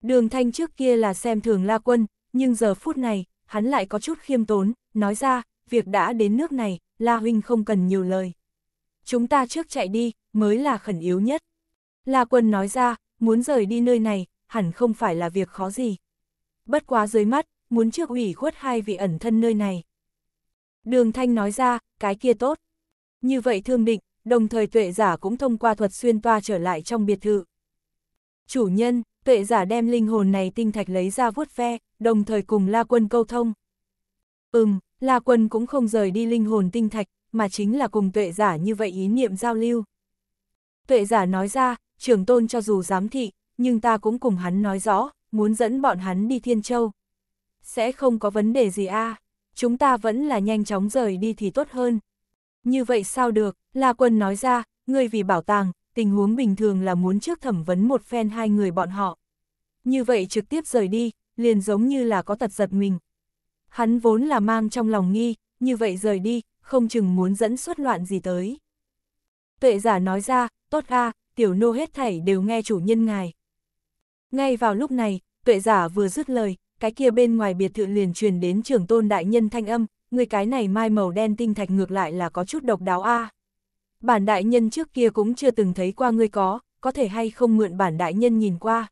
Đường thanh trước kia là xem thường la quân, nhưng giờ phút này, hắn lại có chút khiêm tốn, nói ra, việc đã đến nước này, la huynh không cần nhiều lời. Chúng ta trước chạy đi, mới là khẩn yếu nhất. La Quân nói ra, muốn rời đi nơi này, hẳn không phải là việc khó gì. Bất quá dưới mắt, muốn trước ủy khuất hai vị ẩn thân nơi này. Đường Thanh nói ra, cái kia tốt. Như vậy thương định, đồng thời tuệ giả cũng thông qua thuật xuyên toa trở lại trong biệt thự. Chủ nhân, tuệ giả đem linh hồn này tinh thạch lấy ra vuốt ve, đồng thời cùng La Quân câu thông. Ừm, La Quân cũng không rời đi linh hồn tinh thạch, mà chính là cùng tuệ giả như vậy ý niệm giao lưu. Tuệ giả nói ra, trưởng tôn cho dù giám thị, nhưng ta cũng cùng hắn nói rõ, muốn dẫn bọn hắn đi Thiên Châu. Sẽ không có vấn đề gì a chúng ta vẫn là nhanh chóng rời đi thì tốt hơn. Như vậy sao được, La Quân nói ra, người vì bảo tàng, tình huống bình thường là muốn trước thẩm vấn một phen hai người bọn họ. Như vậy trực tiếp rời đi, liền giống như là có tật giật mình. Hắn vốn là mang trong lòng nghi, như vậy rời đi, không chừng muốn dẫn xuất loạn gì tới. Tuệ giả nói ra, tốt a tiểu nô hết thảy đều nghe chủ nhân ngài. Ngay vào lúc này, tuệ giả vừa dứt lời, cái kia bên ngoài biệt thự liền truyền đến trưởng tôn đại nhân thanh âm, người cái này mai màu đen tinh thạch ngược lại là có chút độc đáo a. Bản đại nhân trước kia cũng chưa từng thấy qua ngươi có, có thể hay không mượn bản đại nhân nhìn qua.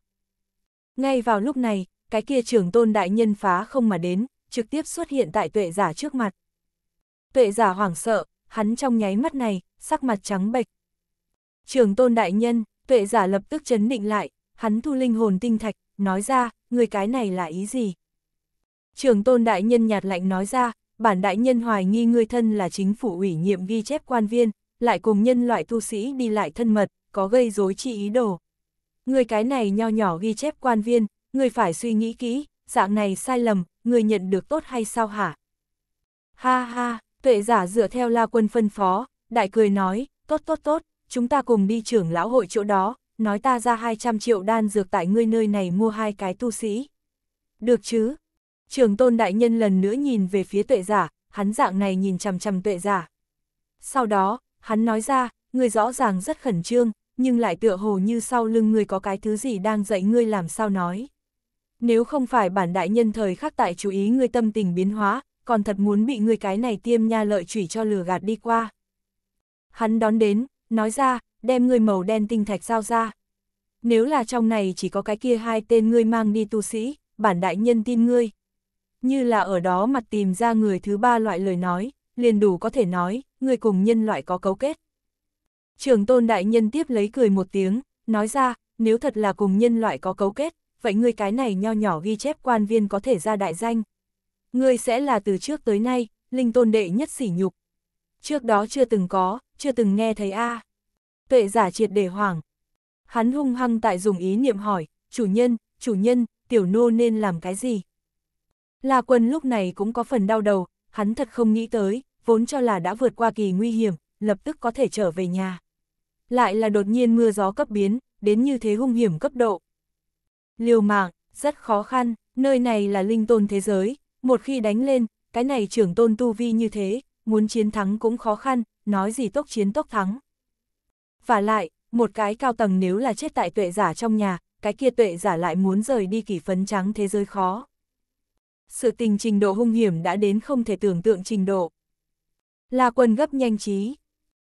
Ngay vào lúc này, cái kia trưởng tôn đại nhân phá không mà đến, trực tiếp xuất hiện tại tuệ giả trước mặt. Tuệ giả hoảng sợ, hắn trong nháy mắt này, sắc mặt trắng bệch, Trường tôn đại nhân, tuệ giả lập tức chấn định lại, hắn thu linh hồn tinh thạch, nói ra, người cái này là ý gì? Trường tôn đại nhân nhạt lạnh nói ra, bản đại nhân hoài nghi người thân là chính phủ ủy nhiệm ghi chép quan viên, lại cùng nhân loại tu sĩ đi lại thân mật, có gây rối chi ý đồ. Người cái này nho nhỏ ghi chép quan viên, người phải suy nghĩ kỹ, dạng này sai lầm, người nhận được tốt hay sao hả? Ha ha, tuệ giả dựa theo la quân phân phó, đại cười nói, tốt tốt tốt, chúng ta cùng đi trưởng lão hội chỗ đó, nói ta ra 200 triệu đan dược tại ngươi nơi này mua hai cái tu sĩ. Được chứ? trưởng tôn đại nhân lần nữa nhìn về phía tuệ giả, hắn dạng này nhìn chằm chằm tuệ giả. Sau đó, hắn nói ra, ngươi rõ ràng rất khẩn trương, nhưng lại tựa hồ như sau lưng ngươi có cái thứ gì đang dạy ngươi làm sao nói. Nếu không phải bản đại nhân thời khắc tại chú ý ngươi tâm tình biến hóa, còn thật muốn bị ngươi cái này tiêm nha lợi chủy cho lừa gạt đi qua. Hắn đón đến, nói ra, đem người màu đen tinh thạch giao ra. Nếu là trong này chỉ có cái kia hai tên ngươi mang đi tu sĩ, bản đại nhân tin ngươi. Như là ở đó mặt tìm ra người thứ ba loại lời nói, liền đủ có thể nói, người cùng nhân loại có cấu kết. Trường tôn đại nhân tiếp lấy cười một tiếng, nói ra, nếu thật là cùng nhân loại có cấu kết, vậy ngươi cái này nho nhỏ ghi chép quan viên có thể ra đại danh. Ngươi sẽ là từ trước tới nay, linh tôn đệ nhất sỉ nhục. Trước đó chưa từng có, chưa từng nghe thấy a à. Tuệ giả triệt để hoảng. Hắn hung hăng tại dùng ý niệm hỏi, chủ nhân, chủ nhân, tiểu nô nên làm cái gì? La quân lúc này cũng có phần đau đầu, hắn thật không nghĩ tới, vốn cho là đã vượt qua kỳ nguy hiểm, lập tức có thể trở về nhà. Lại là đột nhiên mưa gió cấp biến, đến như thế hung hiểm cấp độ. Liều mạng, rất khó khăn, nơi này là linh tôn thế giới, một khi đánh lên, cái này trưởng tôn tu vi như thế, muốn chiến thắng cũng khó khăn, nói gì tốc chiến tốc thắng. Và lại, một cái cao tầng nếu là chết tại tuệ giả trong nhà, cái kia tuệ giả lại muốn rời đi kỳ phấn trắng thế giới khó. Sự tình trình độ hung hiểm đã đến không thể tưởng tượng trình độ. La quân gấp nhanh trí.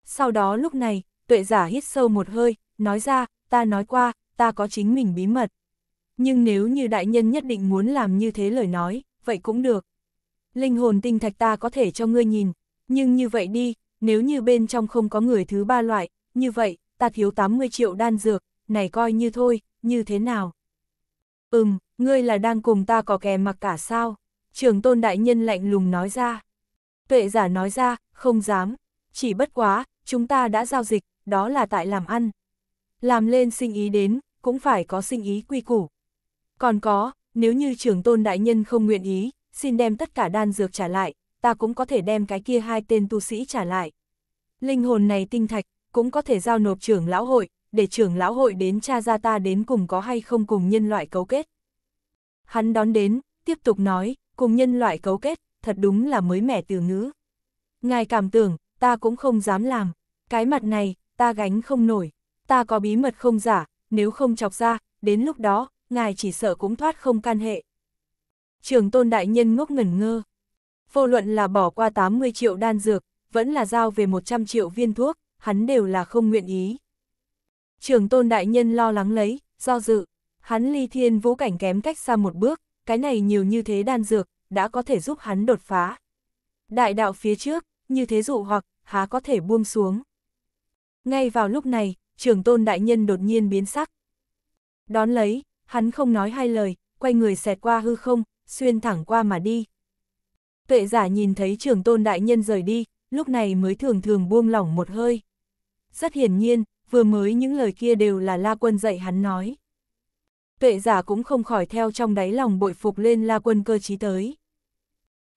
Sau đó lúc này, tuệ giả hít sâu một hơi, nói ra, ta nói qua, ta có chính mình bí mật. Nhưng nếu như đại nhân nhất định muốn làm như thế lời nói, vậy cũng được. Linh hồn tinh thạch ta có thể cho ngươi nhìn, nhưng như vậy đi, nếu như bên trong không có người thứ ba loại, như vậy, ta thiếu 80 triệu đan dược, này coi như thôi, như thế nào? Ừm, ngươi là đang cùng ta có kè mặc cả sao? Trường tôn đại nhân lạnh lùng nói ra. Tuệ giả nói ra, không dám, chỉ bất quá, chúng ta đã giao dịch, đó là tại làm ăn. Làm lên sinh ý đến, cũng phải có sinh ý quy củ. Còn có, nếu như trưởng tôn đại nhân không nguyện ý, xin đem tất cả đan dược trả lại, ta cũng có thể đem cái kia hai tên tu sĩ trả lại. Linh hồn này tinh thạch, cũng có thể giao nộp trưởng lão hội, để trưởng lão hội đến cha ra ta đến cùng có hay không cùng nhân loại cấu kết. Hắn đón đến, tiếp tục nói, cùng nhân loại cấu kết, thật đúng là mới mẻ từ ngữ. Ngài cảm tưởng, ta cũng không dám làm, cái mặt này, ta gánh không nổi, ta có bí mật không giả, nếu không chọc ra, đến lúc đó, ngài chỉ sợ cũng thoát không can hệ. Trường tôn đại nhân ngốc ngẩn ngơ, Vô luận là bỏ qua 80 triệu đan dược, vẫn là giao về 100 triệu viên thuốc, hắn đều là không nguyện ý. Trường tôn đại nhân lo lắng lấy, do dự, hắn ly thiên vũ cảnh kém cách xa một bước, cái này nhiều như thế đan dược, đã có thể giúp hắn đột phá. Đại đạo phía trước, như thế dụ hoặc, há có thể buông xuống. Ngay vào lúc này, trường tôn đại nhân đột nhiên biến sắc. Đón lấy, hắn không nói hai lời, quay người xẹt qua hư không, xuyên thẳng qua mà đi. Tuệ giả nhìn thấy trưởng tôn đại nhân rời đi, lúc này mới thường thường buông lỏng một hơi. Rất hiển nhiên, vừa mới những lời kia đều là La Quân dạy hắn nói. Tuệ giả cũng không khỏi theo trong đáy lòng bội phục lên La Quân cơ trí tới.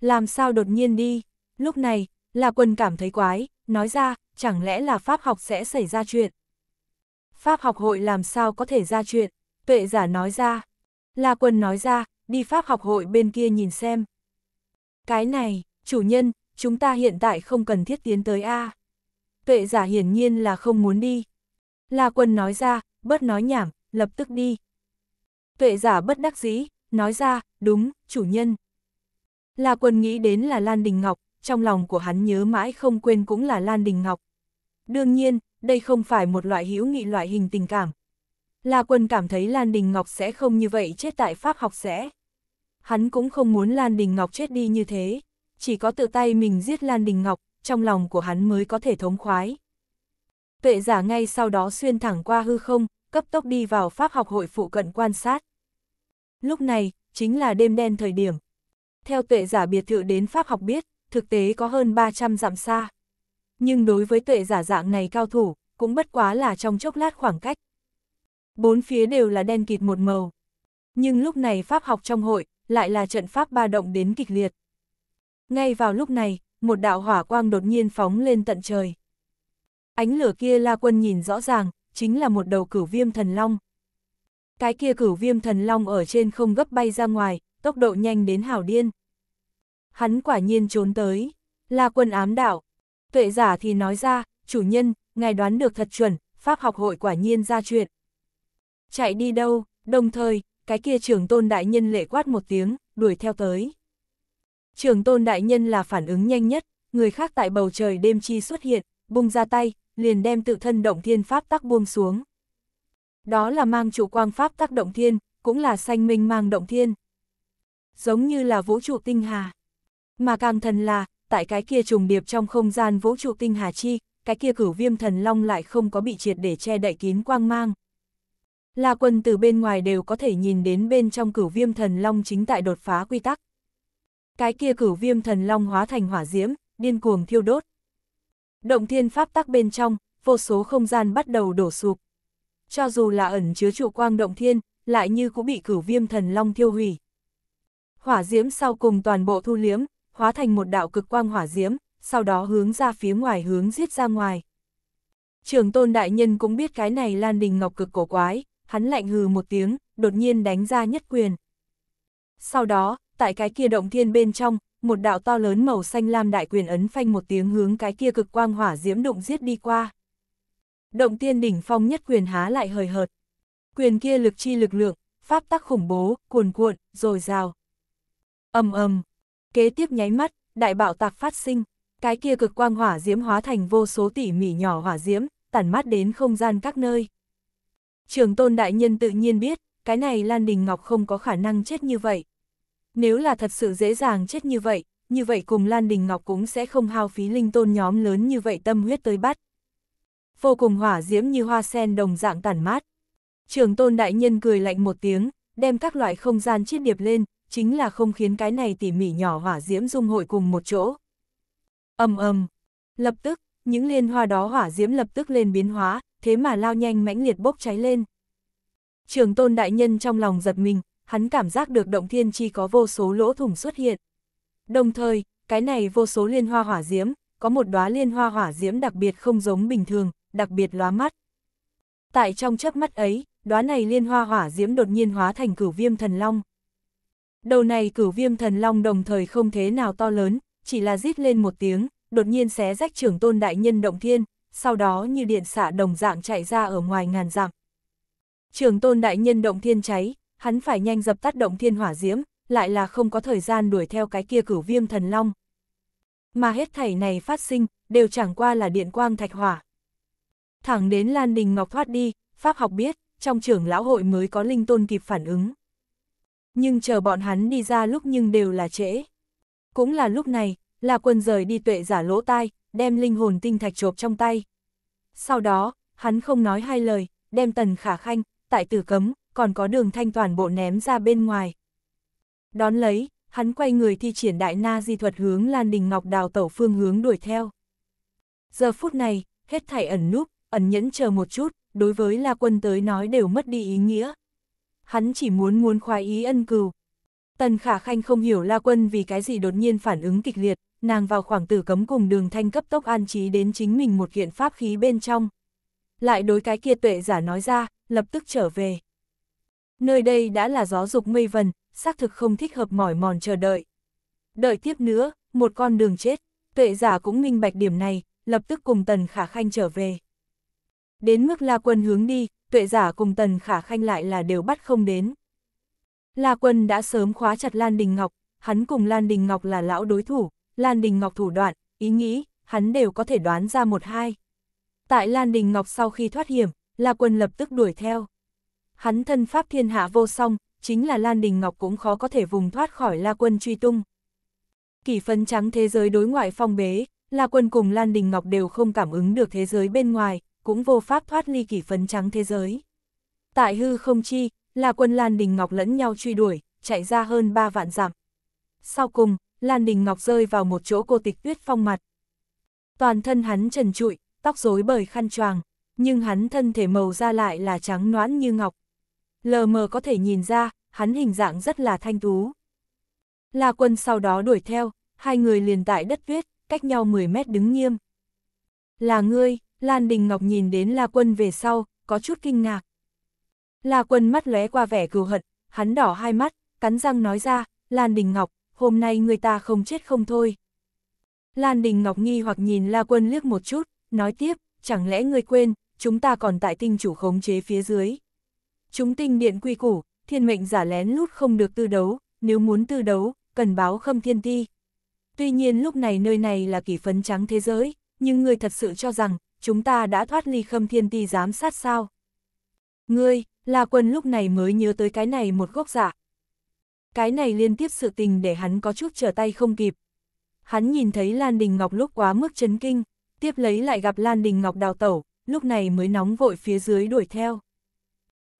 Làm sao đột nhiên đi, lúc này, La Quân cảm thấy quái, nói ra, chẳng lẽ là Pháp học sẽ xảy ra chuyện. Pháp học hội làm sao có thể ra chuyện, tuệ giả nói ra. La Quân nói ra, đi Pháp học hội bên kia nhìn xem. Cái này, chủ nhân, chúng ta hiện tại không cần thiết tiến tới A. Tuệ giả hiển nhiên là không muốn đi. La quân nói ra, bớt nói nhảm, lập tức đi. Tuệ giả bất đắc dĩ, nói ra, đúng, chủ nhân. La quân nghĩ đến là Lan Đình Ngọc, trong lòng của hắn nhớ mãi không quên cũng là Lan Đình Ngọc. Đương nhiên, đây không phải một loại hữu nghị loại hình tình cảm. La quân cảm thấy Lan Đình Ngọc sẽ không như vậy chết tại Pháp học sẽ hắn cũng không muốn Lan Đình Ngọc chết đi như thế, chỉ có tự tay mình giết Lan Đình Ngọc, trong lòng của hắn mới có thể thống khoái. Tuệ giả ngay sau đó xuyên thẳng qua hư không, cấp tốc đi vào Pháp học hội phụ cận quan sát. Lúc này, chính là đêm đen thời điểm. Theo tuệ giả biệt thự đến Pháp học biết, thực tế có hơn 300 dặm xa. Nhưng đối với tuệ giả dạng này cao thủ, cũng bất quá là trong chốc lát khoảng cách. Bốn phía đều là đen kịt một màu. Nhưng lúc này Pháp học trong hội, lại là trận pháp ba động đến kịch liệt. Ngay vào lúc này, một đạo hỏa quang đột nhiên phóng lên tận trời. Ánh lửa kia La Quân nhìn rõ ràng, chính là một đầu cửu viêm thần long. Cái kia cửu viêm thần long ở trên không gấp bay ra ngoài, tốc độ nhanh đến hảo điên. Hắn quả nhiên trốn tới, La Quân ám đạo. Tuệ giả thì nói ra, chủ nhân, ngài đoán được thật chuẩn, Pháp học hội quả nhiên ra chuyện. Chạy đi đâu, đồng thời, cái kia trường tôn đại nhân lệ quát một tiếng, đuổi theo tới. Trường tôn đại nhân là phản ứng nhanh nhất, người khác tại bầu trời đêm chi xuất hiện, bung ra tay, liền đem tự thân động thiên pháp tắc buông xuống. Đó là mang chủ quang pháp tác động thiên, cũng là sanh minh mang động thiên. Giống như là vũ trụ tinh hà. Mà càng thần là, tại cái kia trùng điệp trong không gian vũ trụ tinh hà chi, cái kia cửu viêm thần long lại không có bị triệt để che đậy kín quang mang, La quân từ bên ngoài đều có thể nhìn đến bên trong cửu viêm thần long chính tại đột phá quy tắc. Cái kia cửu viêm thần long hóa thành hỏa diễm, điên cuồng thiêu đốt. Động thiên pháp tắc bên trong, vô số không gian bắt đầu đổ sụp. Cho dù là ẩn chứa trụ quang động thiên, lại như cũng bị cửu viêm thần long thiêu hủy. Hỏa diễm sau cùng toàn bộ thu liếm, hóa thành một đạo cực quang hỏa diễm, sau đó hướng ra phía ngoài hướng giết ra ngoài. Trường tôn đại nhân cũng biết cái này Lan Đình Ngọc cực cổ quái, hắn lạnh hừ một tiếng, đột nhiên đánh ra nhất quyền. Sau đó, tại cái kia động thiên bên trong, một đạo to lớn màu xanh lam đại quyền ấn phanh một tiếng hướng cái kia cực quang hỏa diễm đụng giết đi qua. Động thiên đỉnh phong nhất quyền há lại hời hợt. Quyền kia lực chi lực lượng, pháp tắc khủng bố, cuồn cuộn, rồi rào. ầm ầm kế tiếp nháy mắt, đại bạo tạc phát sinh, cái kia cực quang hỏa diễm hóa thành vô số tỉ mỉ nhỏ hỏa diễm, tản mát đến không gian các nơi. Trường tôn đại nhân tự nhiên biết, cái này Lan Đình Ngọc không có khả năng chết như vậy. Nếu là thật sự dễ dàng chết như vậy, như vậy cùng Lan Đình Ngọc cũng sẽ không hao phí linh tôn nhóm lớn như vậy tâm huyết tới bắt. Vô cùng hỏa diễm như hoa sen đồng dạng tản mát. Trường tôn đại nhân cười lạnh một tiếng, đem các loại không gian chiết điệp lên, chính là không khiến cái này tỉ mỉ nhỏ hỏa diễm dung hội cùng một chỗ. Âm âm, lập tức, những liên hoa đó hỏa diễm lập tức lên biến hóa, thế mà lao nhanh mãnh liệt bốc cháy lên. Trường tôn đại nhân trong lòng giật mình, hắn cảm giác được động thiên chi có vô số lỗ thủng xuất hiện. Đồng thời, cái này vô số liên hoa hỏa diễm, có một đóa liên hoa hỏa diễm đặc biệt không giống bình thường, đặc biệt lóa mắt. Tại trong chớp mắt ấy, đóa này liên hoa hỏa diễm đột nhiên hóa thành cửu viêm thần long. Đầu này cửu viêm thần long đồng thời không thế nào to lớn, chỉ là rít lên một tiếng, đột nhiên xé rách trưởng tôn đại nhân động thiên, sau đó như điện xạ đồng dạng chạy ra ở ngoài ngàn dặm. Trường tôn đại nhân động thiên cháy, hắn phải nhanh dập tắt động thiên hỏa diễm, lại là không có thời gian đuổi theo cái kia cửu viêm thần long. Mà hết thảy này phát sinh, đều chẳng qua là điện quang thạch hỏa. Thẳng đến Lan Đình Ngọc thoát đi, Pháp học biết, trong trưởng lão hội mới có linh tôn kịp phản ứng. Nhưng chờ bọn hắn đi ra lúc nhưng đều là trễ. Cũng là lúc này, là quân rời đi tuệ giả lỗ tai, đem linh hồn tinh thạch chộp trong tay. Sau đó, hắn không nói hai lời, đem tần khả khanh, tại tử cấm, còn có đường thanh toàn bộ ném ra bên ngoài. Đón lấy, hắn quay người thi triển đại na di thuật hướng Lan Đình Ngọc đào tẩu phương hướng đuổi theo. Giờ phút này, hết thảy ẩn núp, ẩn nhẫn chờ một chút, đối với La Quân tới nói đều mất đi ý nghĩa. Hắn chỉ muốn muốn khoái ý ân cừu. Tần Khả Khanh không hiểu La Quân vì cái gì đột nhiên phản ứng kịch liệt, nàng vào khoảng tử cấm cùng đường thanh cấp tốc an trí đến chính mình một kiện pháp khí bên trong. Lại đối cái kia tuệ giả nói ra, lập tức trở về. Nơi đây đã là gió dục mây vần, xác thực không thích hợp mỏi mòn chờ đợi. Đợi tiếp nữa, một con đường chết, tuệ giả cũng minh bạch điểm này, lập tức cùng tần khả khanh trở về. Đến mức la quân hướng đi, tuệ giả cùng tần khả khanh lại là đều bắt không đến. La quân đã sớm khóa chặt Lan Đình Ngọc, hắn cùng Lan Đình Ngọc là lão đối thủ, Lan Đình Ngọc thủ đoạn, ý nghĩ, hắn đều có thể đoán ra một hai. Tại Lan Đình Ngọc sau khi thoát hiểm, La Quân lập tức đuổi theo. Hắn thân pháp thiên hạ vô song, chính là Lan Đình Ngọc cũng khó có thể vùng thoát khỏi La Quân truy tung. Kỷ phấn trắng thế giới đối ngoại phong bế, La Quân cùng Lan Đình Ngọc đều không cảm ứng được thế giới bên ngoài, cũng vô pháp thoát ly kỷ phấn trắng thế giới. Tại hư không chi, La Quân Lan Đình Ngọc lẫn nhau truy đuổi, chạy ra hơn 3 vạn dặm. Sau cùng, Lan Đình Ngọc rơi vào một chỗ cô tịch tuyết phong mặt. Toàn thân hắn trần trụi, tóc rối bởi khăn choàng, nhưng hắn thân thể màu da lại là trắng noãn như ngọc. Lờ mờ có thể nhìn ra, hắn hình dạng rất là thanh tú. La quân sau đó đuổi theo, hai người liền tại đất tuyết, cách nhau 10 mét đứng nghiêm. Là ngươi, Lan Đình Ngọc nhìn đến La quân về sau, có chút kinh ngạc. La quân mắt lóe qua vẻ cừu hận, hắn đỏ hai mắt, cắn răng nói ra, Lan Đình Ngọc, hôm nay người ta không chết không thôi. Lan Đình Ngọc nghi hoặc nhìn La Quân liếc một chút, nói tiếp, chẳng lẽ người quên, chúng ta còn tại tinh chủ khống chế phía dưới. Chúng tinh điện quy củ, thiên mệnh giả lén lút không được tư đấu, nếu muốn tư đấu, cần báo khâm thiên ti. Tuy nhiên lúc này nơi này là kỷ phấn trắng thế giới, nhưng người thật sự cho rằng, chúng ta đã thoát ly khâm thiên ti giám sát sao. Ngươi, La quân lúc này mới nhớ tới cái này một gốc giả, dạ, cái này liên tiếp sự tình để hắn có chút trở tay không kịp. Hắn nhìn thấy Lan Đình Ngọc lúc quá mức chấn kinh, tiếp lấy lại gặp Lan Đình Ngọc đào tẩu, lúc này mới nóng vội phía dưới đuổi theo.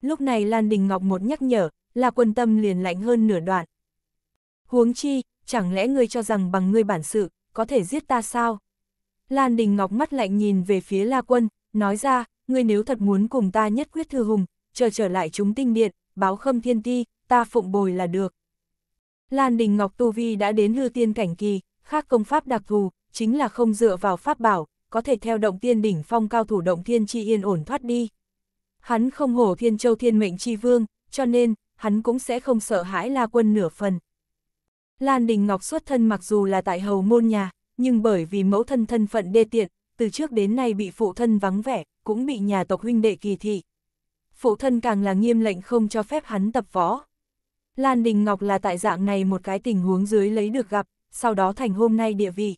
Lúc này Lan Đình Ngọc một nhắc nhở, là quân tâm liền lạnh hơn nửa đoạn. Huống chi, chẳng lẽ ngươi cho rằng bằng ngươi bản sự, có thể giết ta sao? Lan Đình Ngọc mắt lạnh nhìn về phía La Quân, nói ra, ngươi nếu thật muốn cùng ta nhất quyết thư hùng, chờ trở lại chúng tinh điện, báo khâm thiên ti, ta phụng bồi là được. Lan Đình Ngọc Tu Vi đã đến hư tiên cảnh kỳ, khác công pháp đặc thù, chính là không dựa vào pháp bảo, có thể theo động tiên đỉnh phong cao thủ động thiên chi yên ổn thoát đi. Hắn không hổ thiên châu thiên mệnh chi vương, cho nên, hắn cũng sẽ không sợ hãi la quân nửa phần. Lan Đình Ngọc xuất thân mặc dù là tại hầu môn nhà, nhưng bởi vì mẫu thân thân phận đê tiện, từ trước đến nay bị phụ thân vắng vẻ, cũng bị nhà tộc huynh đệ kỳ thị. Phụ thân càng là nghiêm lệnh không cho phép hắn tập võ. Lan Đình Ngọc là tại dạng này một cái tình huống dưới lấy được gặp, sau đó thành hôm nay địa vị.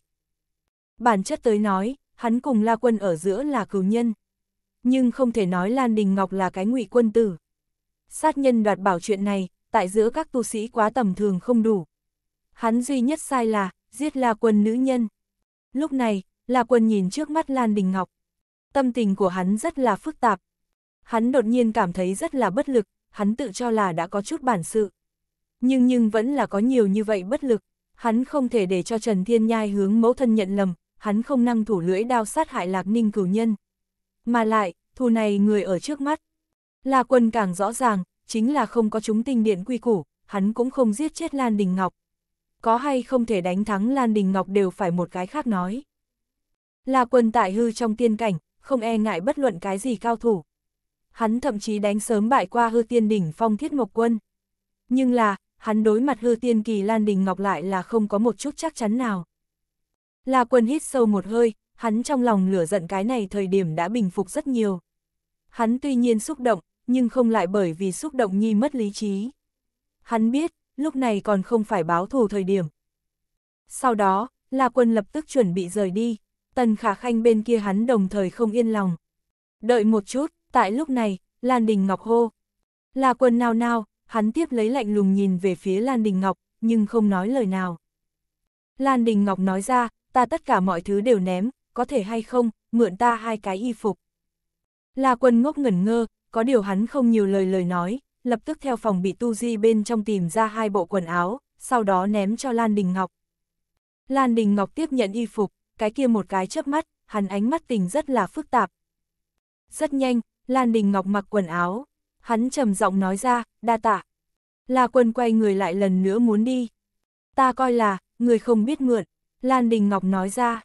Bản chất tới nói, hắn cùng La Quân ở giữa là cửu nhân. Nhưng không thể nói Lan Đình Ngọc là cái ngụy quân tử. Sát nhân đoạt bảo chuyện này, tại giữa các tu sĩ quá tầm thường không đủ. Hắn duy nhất sai là, giết La Quân nữ nhân. Lúc này, La Quân nhìn trước mắt Lan Đình Ngọc. Tâm tình của hắn rất là phức tạp. Hắn đột nhiên cảm thấy rất là bất lực, hắn tự cho là đã có chút bản sự nhưng nhưng vẫn là có nhiều như vậy bất lực, hắn không thể để cho Trần Thiên Nhai hướng mẫu thân nhận lầm, hắn không năng thủ lưỡi đao sát hại lạc ninh cửu nhân. Mà lại, thù này người ở trước mắt. Là quân càng rõ ràng, chính là không có chúng tinh điện quy củ, hắn cũng không giết chết Lan Đình Ngọc. Có hay không thể đánh thắng Lan Đình Ngọc đều phải một cái khác nói. Là quân tại hư trong tiên cảnh, không e ngại bất luận cái gì cao thủ. Hắn thậm chí đánh sớm bại qua hư tiên đỉnh phong thiết mộc quân. Nhưng là, hắn đối mặt hư tiên kỳ Lan Đình Ngọc lại là không có một chút chắc chắn nào. La quân hít sâu một hơi, hắn trong lòng lửa giận cái này thời điểm đã bình phục rất nhiều. Hắn tuy nhiên xúc động, nhưng không lại bởi vì xúc động nhi mất lý trí. Hắn biết, lúc này còn không phải báo thù thời điểm. Sau đó, La Quân lập tức chuẩn bị rời đi, Tần Khả Khanh bên kia hắn đồng thời không yên lòng. Đợi một chút, tại lúc này, Lan Đình Ngọc hô. La Quân nao nao, hắn tiếp lấy lạnh lùng nhìn về phía Lan Đình Ngọc, nhưng không nói lời nào. Lan Đình Ngọc nói ra, ta tất cả mọi thứ đều ném, có thể hay không, mượn ta hai cái y phục. La quân ngốc ngẩn ngơ, có điều hắn không nhiều lời lời nói, lập tức theo phòng bị tu di bên trong tìm ra hai bộ quần áo, sau đó ném cho Lan Đình Ngọc. Lan Đình Ngọc tiếp nhận y phục, cái kia một cái chớp mắt, hắn ánh mắt tình rất là phức tạp. Rất nhanh, Lan Đình Ngọc mặc quần áo, hắn trầm giọng nói ra, đa tạ. La Quân quay người lại lần nữa muốn đi. Ta coi là, người không biết mượn, Lan Đình Ngọc nói ra.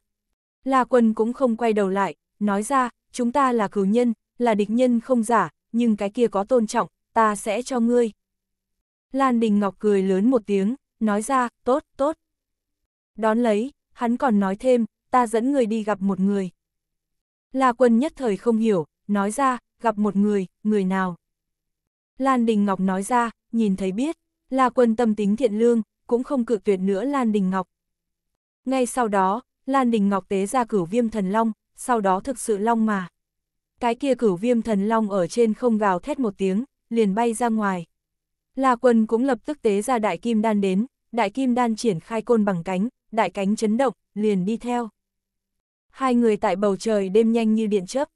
La Quân cũng không quay đầu lại, nói ra, chúng ta là cửu nhân, là địch nhân không giả, nhưng cái kia có tôn trọng, ta sẽ cho ngươi. Lan Đình Ngọc cười lớn một tiếng, nói ra, tốt, tốt. Đón lấy, hắn còn nói thêm, ta dẫn người đi gặp một người. La Quân nhất thời không hiểu, nói ra, gặp một người, người nào. Lan Đình Ngọc nói ra, nhìn thấy biết, là quân tâm tính thiện lương, cũng không cự tuyệt nữa Lan Đình Ngọc. Ngay sau đó, Lan Đình Ngọc tế ra cửu viêm thần long, sau đó thực sự long mà. Cái kia cửu viêm thần long ở trên không gào thét một tiếng, liền bay ra ngoài. La quân cũng lập tức tế ra đại kim đan đến, đại kim đan triển khai côn bằng cánh, đại cánh chấn động, liền đi theo. Hai người tại bầu trời đêm nhanh như điện chớp.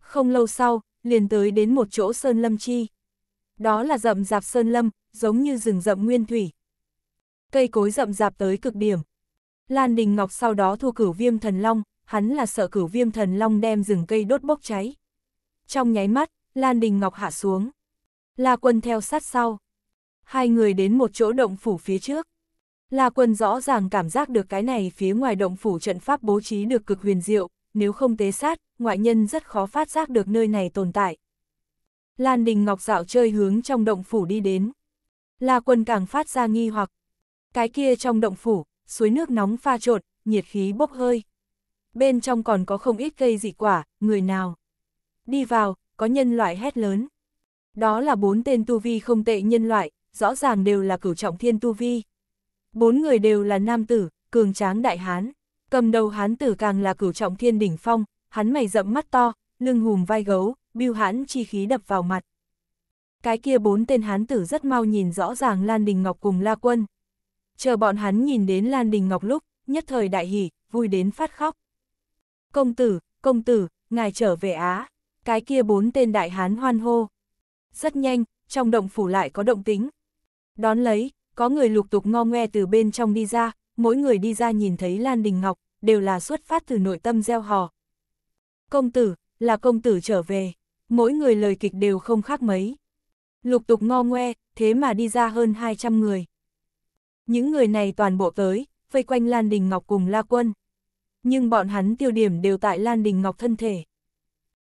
Không lâu sau, liền tới đến một chỗ sơn lâm chi đó là rậm rạp sơn lâm, giống như rừng rậm nguyên thủy. Cây cối rậm rạp tới cực điểm. Lan Đình Ngọc sau đó thua cửu viêm thần long, hắn là sợ cửu viêm thần long đem rừng cây đốt bốc cháy. Trong nháy mắt, Lan Đình Ngọc hạ xuống. La Quân theo sát sau. Hai người đến một chỗ động phủ phía trước. La Quân rõ ràng cảm giác được cái này phía ngoài động phủ trận pháp bố trí được cực huyền diệu, nếu không tế sát, ngoại nhân rất khó phát giác được nơi này tồn tại. Lan Đình Ngọc dạo chơi hướng trong động phủ đi đến. La quân càng phát ra nghi hoặc. Cái kia trong động phủ, suối nước nóng pha trộn, nhiệt khí bốc hơi. Bên trong còn có không ít cây dị quả, người nào. Đi vào, có nhân loại hét lớn. Đó là bốn tên tu vi không tệ nhân loại, rõ ràng đều là cửu trọng thiên tu vi. Bốn người đều là nam tử, cường tráng đại hán. Cầm đầu hán tử càng là cửu trọng thiên đỉnh phong, hắn mày rậm mắt to, lưng hùm vai gấu, biêu hãn chi khí đập vào mặt. Cái kia bốn tên hán tử rất mau nhìn rõ ràng Lan Đình Ngọc cùng La Quân. Chờ bọn hắn nhìn đến Lan Đình Ngọc lúc, nhất thời đại hỉ, vui đến phát khóc. Công tử, công tử, ngài trở về Á, cái kia bốn tên đại hán hoan hô. Rất nhanh, trong động phủ lại có động tính. Đón lấy, có người lục tục ngo ngoe từ bên trong đi ra, mỗi người đi ra nhìn thấy Lan Đình Ngọc, đều là xuất phát từ nội tâm gieo hò. Công tử, là công tử trở về mỗi người lời kịch đều không khác mấy. Lục tục ngo ngoe, thế mà đi ra hơn 200 người. Những người này toàn bộ tới, vây quanh Lan Đình Ngọc cùng La Quân. Nhưng bọn hắn tiêu điểm đều tại Lan Đình Ngọc thân thể.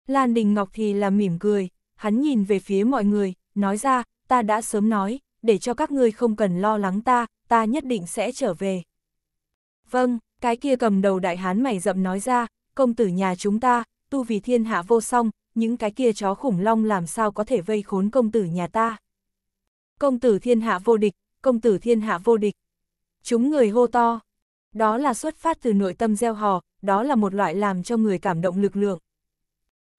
Lan Đình Ngọc thì là mỉm cười, hắn nhìn về phía mọi người, nói ra, ta đã sớm nói, để cho các ngươi không cần lo lắng ta, ta nhất định sẽ trở về. Vâng, cái kia cầm đầu đại hán mày rậm nói ra, công tử nhà chúng ta, tu vì thiên hạ vô song, những cái kia chó khủng long làm sao có thể vây khốn công tử nhà ta. Công tử thiên hạ vô địch, công tử thiên hạ vô địch. Chúng người hô to. Đó là xuất phát từ nội tâm gieo hò, đó là một loại làm cho người cảm động lực lượng.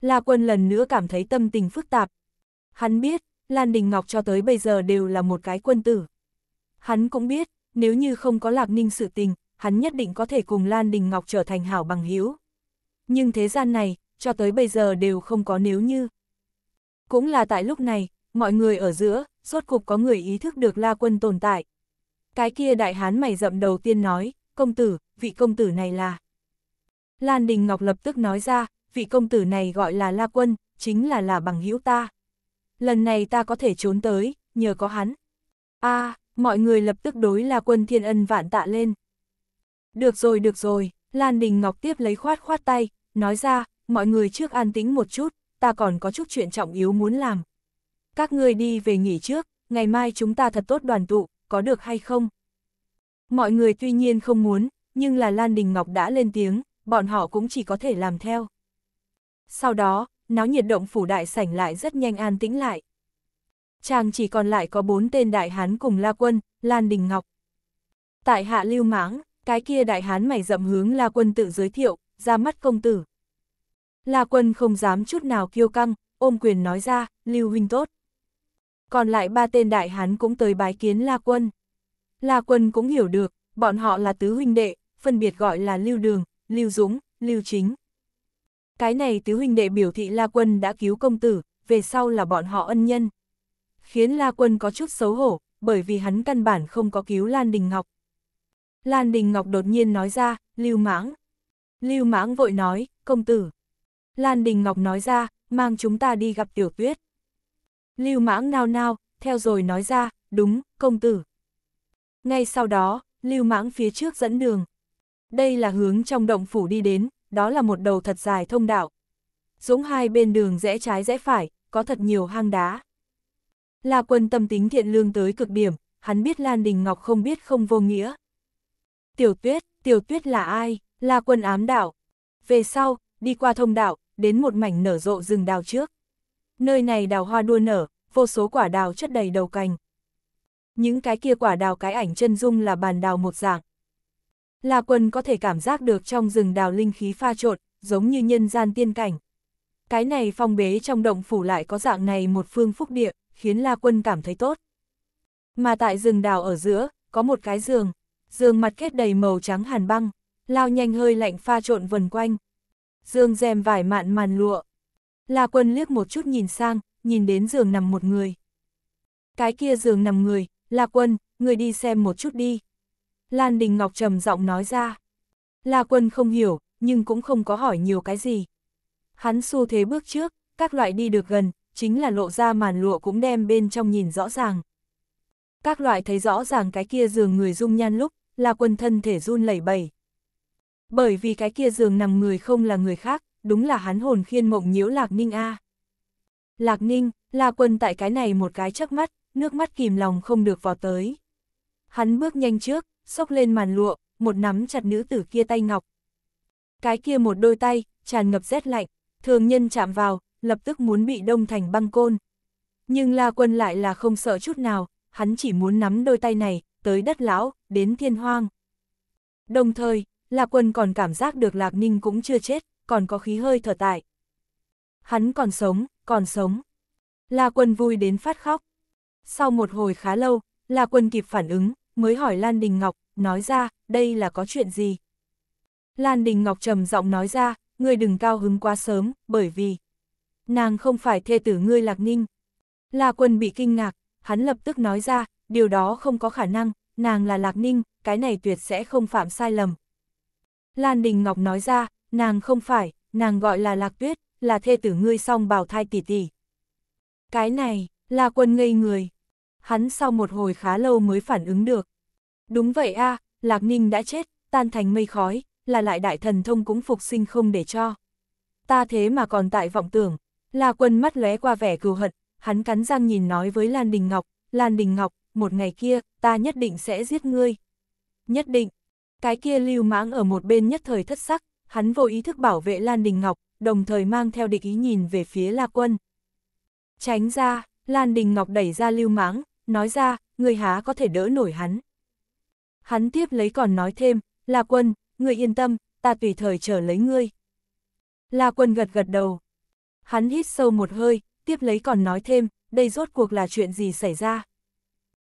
La Quân lần nữa cảm thấy tâm tình phức tạp. Hắn biết, Lan Đình Ngọc cho tới bây giờ đều là một cái quân tử. Hắn cũng biết, nếu như không có Lạc Ninh sự tình, hắn nhất định có thể cùng Lan Đình Ngọc trở thành hảo bằng hiếu. Nhưng thế gian này, cho tới bây giờ đều không có nếu như. Cũng là tại lúc này, mọi người ở giữa, rốt cục có người ý thức được La Quân tồn tại. Cái kia đại hán mày rậm đầu tiên nói, công tử, vị công tử này là... Lan Đình Ngọc lập tức nói ra, vị công tử này gọi là La Quân, chính là là bằng hữu ta. Lần này ta có thể trốn tới, nhờ có hắn. a à, mọi người lập tức đối La Quân thiên ân vạn tạ lên. Được rồi, được rồi, Lan Đình Ngọc tiếp lấy khoát khoát tay, nói ra, mọi người trước an tĩnh một chút, ta còn có chút chuyện trọng yếu muốn làm. Các ngươi đi về nghỉ trước, ngày mai chúng ta thật tốt đoàn tụ, có được hay không? Mọi người tuy nhiên không muốn, nhưng là Lan Đình Ngọc đã lên tiếng, bọn họ cũng chỉ có thể làm theo. Sau đó, náo nhiệt động phủ đại sảnh lại rất nhanh an tĩnh lại. Chàng chỉ còn lại có bốn tên đại hán cùng La Quân, Lan Đình Ngọc. Tại hạ lưu mãng, cái kia đại hán mày dậm hướng La Quân tự giới thiệu, ra mắt công tử. La Quân không dám chút nào kiêu căng, ôm quyền nói ra, Lưu Huynh tốt. Còn lại ba tên đại hán cũng tới bái kiến La Quân. La Quân cũng hiểu được, bọn họ là tứ huynh đệ, phân biệt gọi là Lưu Đường, Lưu Dũng, Lưu Chính. Cái này tứ huynh đệ biểu thị La Quân đã cứu công tử, về sau là bọn họ ân nhân. Khiến La Quân có chút xấu hổ, bởi vì hắn căn bản không có cứu Lan Đình Ngọc. Lan Đình Ngọc đột nhiên nói ra, Lưu Mãng. Lưu Mãng vội nói, công tử. Lan Đình Ngọc nói ra, mang chúng ta đi gặp tiểu tuyết. Lưu mãng nao nao, theo rồi nói ra, đúng, công tử. Ngay sau đó, lưu mãng phía trước dẫn đường. Đây là hướng trong động phủ đi đến, đó là một đầu thật dài thông đạo. Dũng hai bên đường rẽ trái rẽ phải, có thật nhiều hang đá. La quân tâm tính thiện lương tới cực điểm, hắn biết Lan Đình Ngọc không biết không vô nghĩa. Tiểu tuyết, tiểu tuyết là ai? Là quân ám đạo. Về sau, đi qua thông đạo, đến một mảnh nở rộ rừng đào trước. Nơi này đào hoa đua nở, vô số quả đào chất đầy đầu cành. Những cái kia quả đào cái ảnh chân dung là bàn đào một dạng. La quân có thể cảm giác được trong rừng đào linh khí pha trộn, giống như nhân gian tiên cảnh. Cái này phong bế trong động phủ lại có dạng này một phương phúc địa, khiến La Quân cảm thấy tốt. Mà tại rừng đào ở giữa, có một cái giường, giường mặt kết đầy màu trắng hàn băng, lao nhanh hơi lạnh pha trộn vần quanh giường rèm vải mạn màn lụa. La Quân liếc một chút nhìn sang, nhìn đến giường nằm một người. Cái kia giường nằm người, La Quân, người đi xem một chút đi. Lan Đình Ngọc trầm giọng nói ra. La Quân không hiểu, nhưng cũng không có hỏi nhiều cái gì. Hắn xu thế bước trước, các loại đi được gần, chính là lộ ra màn lụa cũng đem bên trong nhìn rõ ràng. Các loại thấy rõ ràng cái kia giường người dung nhan lúc, là quân thân thể run lẩy bẩy, bởi vì cái kia giường nằm người không là người khác, đúng là hắn hồn khiên mộng nhiễu Lạc Ninh A. Lạc Ninh, La Quân tại cái này một cái chớp mắt, nước mắt kìm lòng không được vào tới. Hắn bước nhanh trước, xốc lên màn lụa, một nắm chặt nữ tử kia tay ngọc. Cái kia một đôi tay, tràn ngập rét lạnh, thường nhân chạm vào, lập tức muốn bị đông thành băng côn. Nhưng La Quân lại là không sợ chút nào, hắn chỉ muốn nắm đôi tay này, tới đất lão, đến thiên hoang. Đồng thời, Lạc Quân còn cảm giác được Lạc Ninh cũng chưa chết, còn có khí hơi thở tại. Hắn còn sống, còn sống. La Quân vui đến phát khóc. Sau một hồi khá lâu, La Quân kịp phản ứng, mới hỏi Lan Đình Ngọc, nói ra, đây là có chuyện gì? Lan Đình Ngọc trầm giọng nói ra, ngươi đừng cao hứng quá sớm, bởi vì nàng không phải thê tử ngươi Lạc Ninh. La Quân bị kinh ngạc, hắn lập tức nói ra, điều đó không có khả năng, nàng là Lạc Ninh, cái này tuyệt sẽ không phạm sai lầm, Lan Đình Ngọc nói ra, nàng không phải, nàng gọi là Lạc Tuyết, là thê tử ngươi song bảo thai tỷ tỷ. Cái này, là quân ngây người. Hắn sau một hồi khá lâu mới phản ứng được. Đúng vậy a à, Lạc Ninh đã chết, tan thành mây khói, là lại đại thần thông cũng phục sinh không để cho. Ta thế mà còn tại vọng tưởng, là quân mắt lóe qua vẻ cừu hận, hắn cắn răng nhìn nói với Lan Đình Ngọc, Lan Đình Ngọc, một ngày kia, ta nhất định sẽ giết ngươi. Nhất định, cái kia lưu mãng ở một bên nhất thời thất sắc, hắn vô ý thức bảo vệ Lan Đình Ngọc, đồng thời mang theo địch ý nhìn về phía la Quân. Tránh ra, Lan Đình Ngọc đẩy ra lưu mãng, nói ra, người há có thể đỡ nổi hắn. Hắn tiếp lấy còn nói thêm, la Quân, người yên tâm, ta tùy thời chờ lấy ngươi. La Quân gật gật đầu. Hắn hít sâu một hơi, tiếp lấy còn nói thêm, đây rốt cuộc là chuyện gì xảy ra.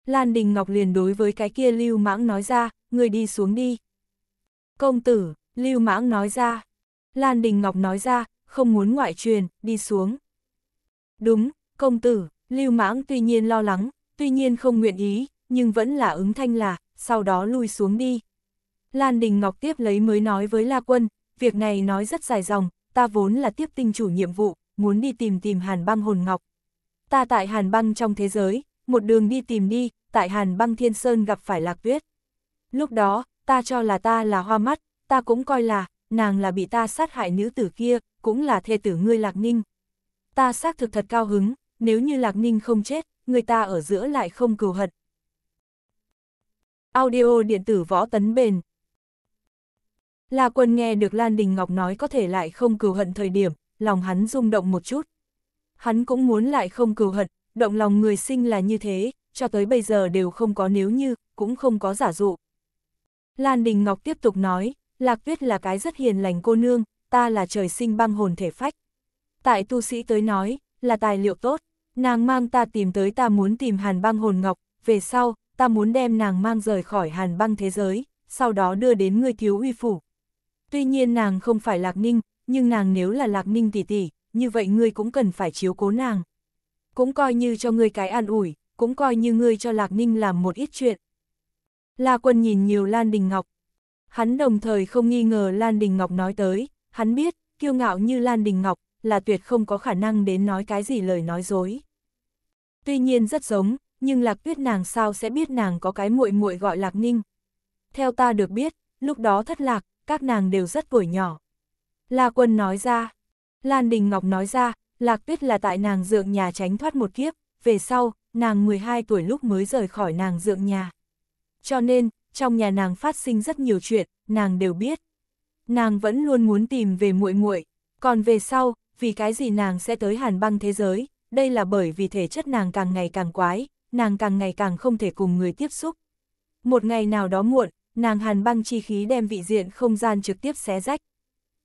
Lan Đình Ngọc liền đối với cái kia Lưu Mãng nói ra, người đi xuống đi. Công tử, Lưu Mãng nói ra. Lan Đình Ngọc nói ra, không muốn ngoại truyền, đi xuống. Đúng, công tử, Lưu Mãng tuy nhiên lo lắng, tuy nhiên không nguyện ý, nhưng vẫn là ứng thanh là, sau đó lui xuống đi. Lan Đình Ngọc tiếp lấy mới nói với La Quân, việc này nói rất dài dòng, ta vốn là tiếp tinh chủ nhiệm vụ, muốn đi tìm tìm Hàn băng hồn ngọc. Ta tại Hàn băng trong thế giới, một đường đi tìm đi, tại Hàn băng thiên sơn gặp phải lạc tuyết. Lúc đó, ta cho là ta là hoa mắt, ta cũng coi là, nàng là bị ta sát hại nữ tử kia, cũng là thê tử ngươi lạc ninh. Ta xác thực thật cao hứng, nếu như lạc ninh không chết, người ta ở giữa lại không cừu hận. Audio điện tử võ tấn bền La quân nghe được Lan Đình Ngọc nói có thể lại không cừu hận thời điểm, lòng hắn rung động một chút. Hắn cũng muốn lại không cừu hận, Động lòng người sinh là như thế, cho tới bây giờ đều không có nếu như, cũng không có giả dụ. Lan Đình Ngọc tiếp tục nói, Lạc Tuyết là cái rất hiền lành cô nương, ta là trời sinh băng hồn thể phách. Tại tu sĩ tới nói, là tài liệu tốt, nàng mang ta tìm tới ta muốn tìm hàn băng hồn ngọc, về sau, ta muốn đem nàng mang rời khỏi hàn băng thế giới, sau đó đưa đến người thiếu uy phủ. Tuy nhiên nàng không phải Lạc Ninh, nhưng nàng nếu là Lạc Ninh tỷ tỷ, như vậy ngươi cũng cần phải chiếu cố nàng cũng coi như cho ngươi cái an ủi, cũng coi như ngươi cho Lạc Ninh làm một ít chuyện. La Quân nhìn nhiều Lan Đình Ngọc. Hắn đồng thời không nghi ngờ Lan Đình Ngọc nói tới, hắn biết, kiêu ngạo như Lan Đình Ngọc là tuyệt không có khả năng đến nói cái gì lời nói dối. Tuy nhiên rất giống, nhưng Lạc Tuyết nàng sao sẽ biết nàng có cái muội muội gọi Lạc Ninh. Theo ta được biết, lúc đó thất lạc, các nàng đều rất tuổi nhỏ. La Quân nói ra, Lan Đình Ngọc nói ra, Lạc Tuyết là tại nàng dượng nhà tránh thoát một kiếp, về sau, nàng 12 tuổi lúc mới rời khỏi nàng dượng nhà. Cho nên, trong nhà nàng phát sinh rất nhiều chuyện, nàng đều biết. Nàng vẫn luôn muốn tìm về muội muội, còn về sau, vì cái gì nàng sẽ tới hàn băng thế giới, đây là bởi vì thể chất nàng càng ngày càng quái, nàng càng ngày càng không thể cùng người tiếp xúc. Một ngày nào đó muộn, nàng hàn băng chi khí đem vị diện không gian trực tiếp xé rách.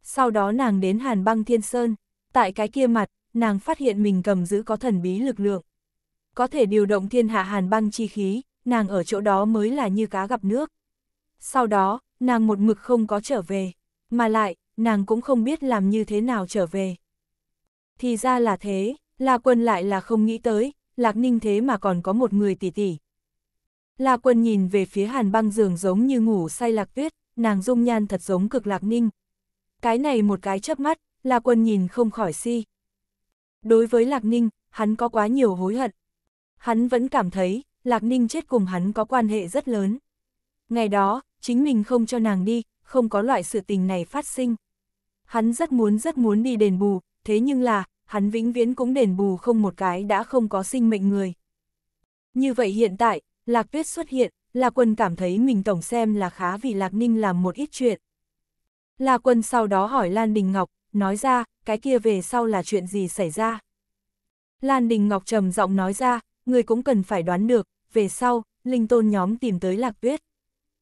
Sau đó nàng đến hàn băng thiên sơn, tại cái kia mặt, nàng phát hiện mình cầm giữ có thần bí lực lượng. Có thể điều động thiên hạ hàn băng chi khí, nàng ở chỗ đó mới là như cá gặp nước. Sau đó, nàng một mực không có trở về, mà lại, nàng cũng không biết làm như thế nào trở về. Thì ra là thế, La Quân lại là không nghĩ tới, Lạc Ninh thế mà còn có một người tỷ tỷ. La Quân nhìn về phía hàn băng giường giống như ngủ say Lạc Tuyết, nàng dung nhan thật giống cực Lạc Ninh. Cái này một cái chớp mắt, La Quân nhìn không khỏi si. Đối với Lạc Ninh, hắn có quá nhiều hối hận. Hắn vẫn cảm thấy, Lạc Ninh chết cùng hắn có quan hệ rất lớn. Ngày đó, chính mình không cho nàng đi, không có loại sự tình này phát sinh. Hắn rất muốn rất muốn đi đền bù, thế nhưng là, hắn vĩnh viễn cũng đền bù không một cái đã không có sinh mệnh người. Như vậy hiện tại, Lạc Tuyết xuất hiện, La Quân cảm thấy mình tổng xem là khá vì Lạc Ninh làm một ít chuyện. lạc Quân sau đó hỏi Lan Đình Ngọc, nói ra, cái kia về sau là chuyện gì xảy ra. Lan Đình Ngọc trầm giọng nói ra, người cũng cần phải đoán được, về sau, linh tôn nhóm tìm tới Lạc Tuyết.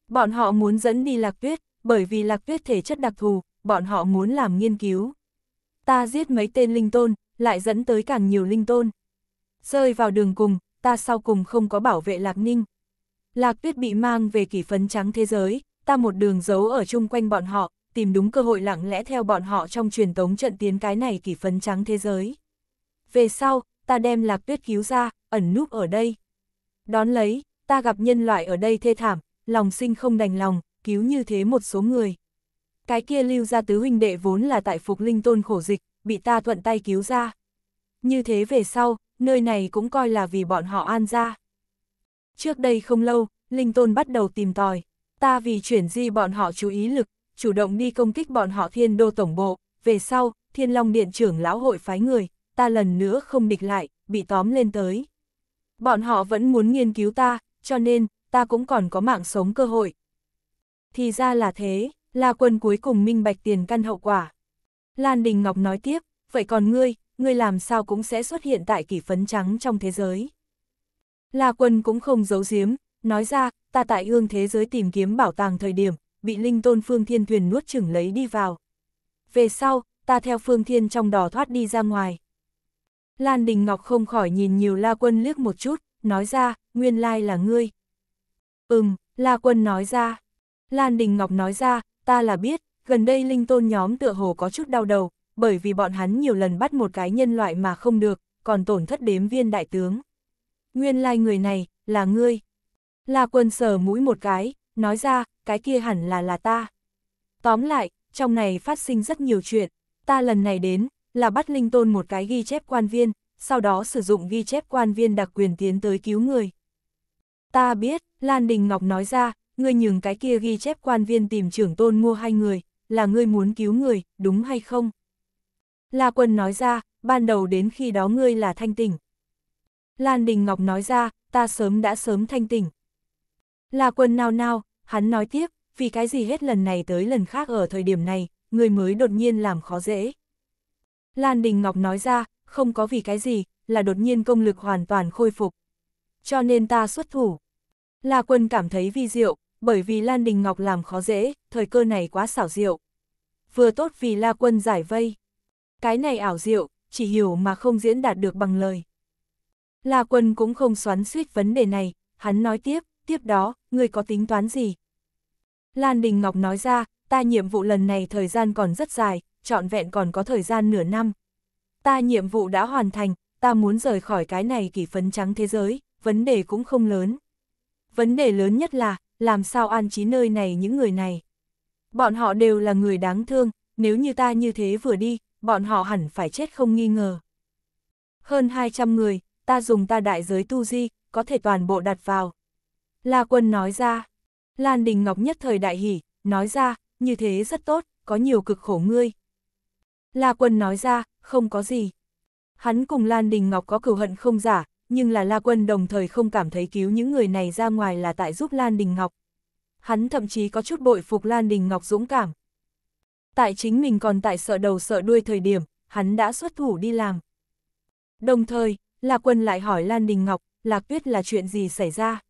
Bọn họ muốn dẫn đi Lạc Tuyết, bởi vì Lạc Tuyết thể chất đặc thù, bọn họ muốn làm nghiên cứu. Ta giết mấy tên linh tôn, lại dẫn tới càng nhiều linh tôn. Rơi vào đường cùng, ta sau cùng không có bảo vệ Lạc Ninh. Lạc Tuyết bị mang về kỷ phấn trắng thế giới, ta một đường giấu ở chung quanh bọn họ, tìm đúng cơ hội lặng lẽ theo bọn họ trong truyền tống trận tiến cái này kỳ phấn trắng thế giới. Về sau, ta đem lạc tuyết cứu ra, ẩn núp ở đây. Đón lấy, ta gặp nhân loại ở đây thê thảm, lòng sinh không đành lòng, cứu như thế một số người. Cái kia lưu ra tứ huynh đệ vốn là tại phục linh tôn khổ dịch, bị ta thuận tay cứu ra. Như thế về sau, nơi này cũng coi là vì bọn họ an ra. Trước đây không lâu, linh tôn bắt đầu tìm tòi, ta vì chuyển di bọn họ chú ý lực, chủ động đi công kích bọn họ thiên đô tổng bộ, về sau, thiên long điện trưởng lão hội phái người, ta lần nữa không địch lại, bị tóm lên tới. Bọn họ vẫn muốn nghiên cứu ta, cho nên, ta cũng còn có mạng sống cơ hội. Thì ra là thế, La Quân cuối cùng minh bạch tiền căn hậu quả. Lan Đình Ngọc nói tiếp, vậy còn ngươi, ngươi làm sao cũng sẽ xuất hiện tại kỷ phấn trắng trong thế giới. La Quân cũng không giấu giếm, nói ra, ta tại ương thế giới tìm kiếm bảo tàng thời điểm, bị linh tôn Phương Thiên Thuyền nuốt chửng lấy đi vào. Về sau, ta theo Phương Thiên trong đỏ thoát đi ra ngoài. Lan Đình Ngọc không khỏi nhìn nhiều La Quân liếc một chút, nói ra, nguyên lai là ngươi. Ừm, La Quân nói ra. Lan Đình Ngọc nói ra, ta là biết, gần đây linh tôn nhóm tựa hồ có chút đau đầu, bởi vì bọn hắn nhiều lần bắt một cái nhân loại mà không được, còn tổn thất đếm viên đại tướng. Nguyên lai người này, là ngươi. La quân sờ mũi một cái, nói ra, cái kia hẳn là là ta. Tóm lại, trong này phát sinh rất nhiều chuyện, ta lần này đến, là bắt Linh Tôn một cái ghi chép quan viên, sau đó sử dụng ghi chép quan viên đặc quyền tiến tới cứu người. Ta biết, Lan Đình Ngọc nói ra, ngươi nhường cái kia ghi chép quan viên tìm trưởng tôn mua hai người, là ngươi muốn cứu người, đúng hay không? La Quân nói ra, ban đầu đến khi đó ngươi là thanh tỉnh. Lan Đình Ngọc nói ra, ta sớm đã sớm thanh tỉnh. La Quân nao nao, Hắn nói tiếp, vì cái gì hết lần này tới lần khác ở thời điểm này, người mới đột nhiên làm khó dễ. Lan Đình Ngọc nói ra, không có vì cái gì, là đột nhiên công lực hoàn toàn khôi phục. Cho nên ta xuất thủ. La Quân cảm thấy vi diệu, bởi vì Lan Đình Ngọc làm khó dễ, thời cơ này quá xảo diệu. Vừa tốt vì La Quân giải vây. Cái này ảo diệu, chỉ hiểu mà không diễn đạt được bằng lời. La Quân cũng không xoắn suýt vấn đề này, hắn nói tiếp, tiếp đó, người có tính toán gì? Lan Đình Ngọc nói ra, ta nhiệm vụ lần này thời gian còn rất dài, trọn vẹn còn có thời gian nửa năm. Ta nhiệm vụ đã hoàn thành, ta muốn rời khỏi cái này kỷ phấn trắng thế giới, vấn đề cũng không lớn. Vấn đề lớn nhất là, làm sao an trí nơi này những người này. Bọn họ đều là người đáng thương, nếu như ta như thế vừa đi, bọn họ hẳn phải chết không nghi ngờ. Hơn 200 người, ta dùng ta đại giới tu di, có thể toàn bộ đặt vào. La Quân nói ra. Lan Đình Ngọc nhất thời đại hỉ, nói ra, như thế rất tốt, có nhiều cực khổ ngươi. La Quân nói ra, không có gì. Hắn cùng Lan Đình Ngọc có cửu hận không giả, nhưng là La Quân đồng thời không cảm thấy cứu những người này ra ngoài là tại giúp Lan Đình Ngọc. Hắn thậm chí có chút bội phục Lan Đình Ngọc dũng cảm. Tại chính mình còn tại sợ đầu sợ đuôi thời điểm, hắn đã xuất thủ đi làm. Đồng thời, La Quân lại hỏi Lan Đình Ngọc, Lạc Tuyết là chuyện gì xảy ra?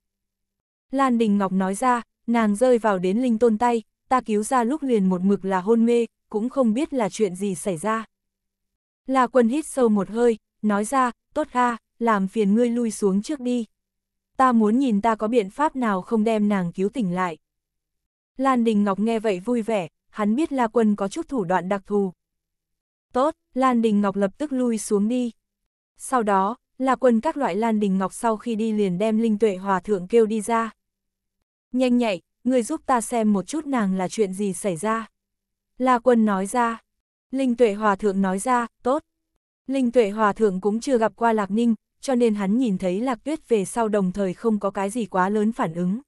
Lan Đình Ngọc nói ra, nàng rơi vào đến linh tôn tay, ta cứu ra lúc liền một mực là hôn mê, cũng không biết là chuyện gì xảy ra. La quân hít sâu một hơi, nói ra, tốt ha, làm phiền ngươi lui xuống trước đi. Ta muốn nhìn ta có biện pháp nào không đem nàng cứu tỉnh lại. Lan Đình Ngọc nghe vậy vui vẻ, hắn biết La Quân có chút thủ đoạn đặc thù. Tốt, Lan Đình Ngọc lập tức lui xuống đi. Sau đó, La Quân các loại Lan Đình Ngọc sau khi đi liền đem Linh Tuệ Hòa Thượng kêu đi ra. Nhanh nhạy, người giúp ta xem một chút nàng là chuyện gì xảy ra. La quân nói ra. Linh tuệ hòa thượng nói ra, tốt. Linh tuệ hòa thượng cũng chưa gặp qua Lạc Ninh, cho nên hắn nhìn thấy Lạc Tuyết về sau đồng thời không có cái gì quá lớn phản ứng.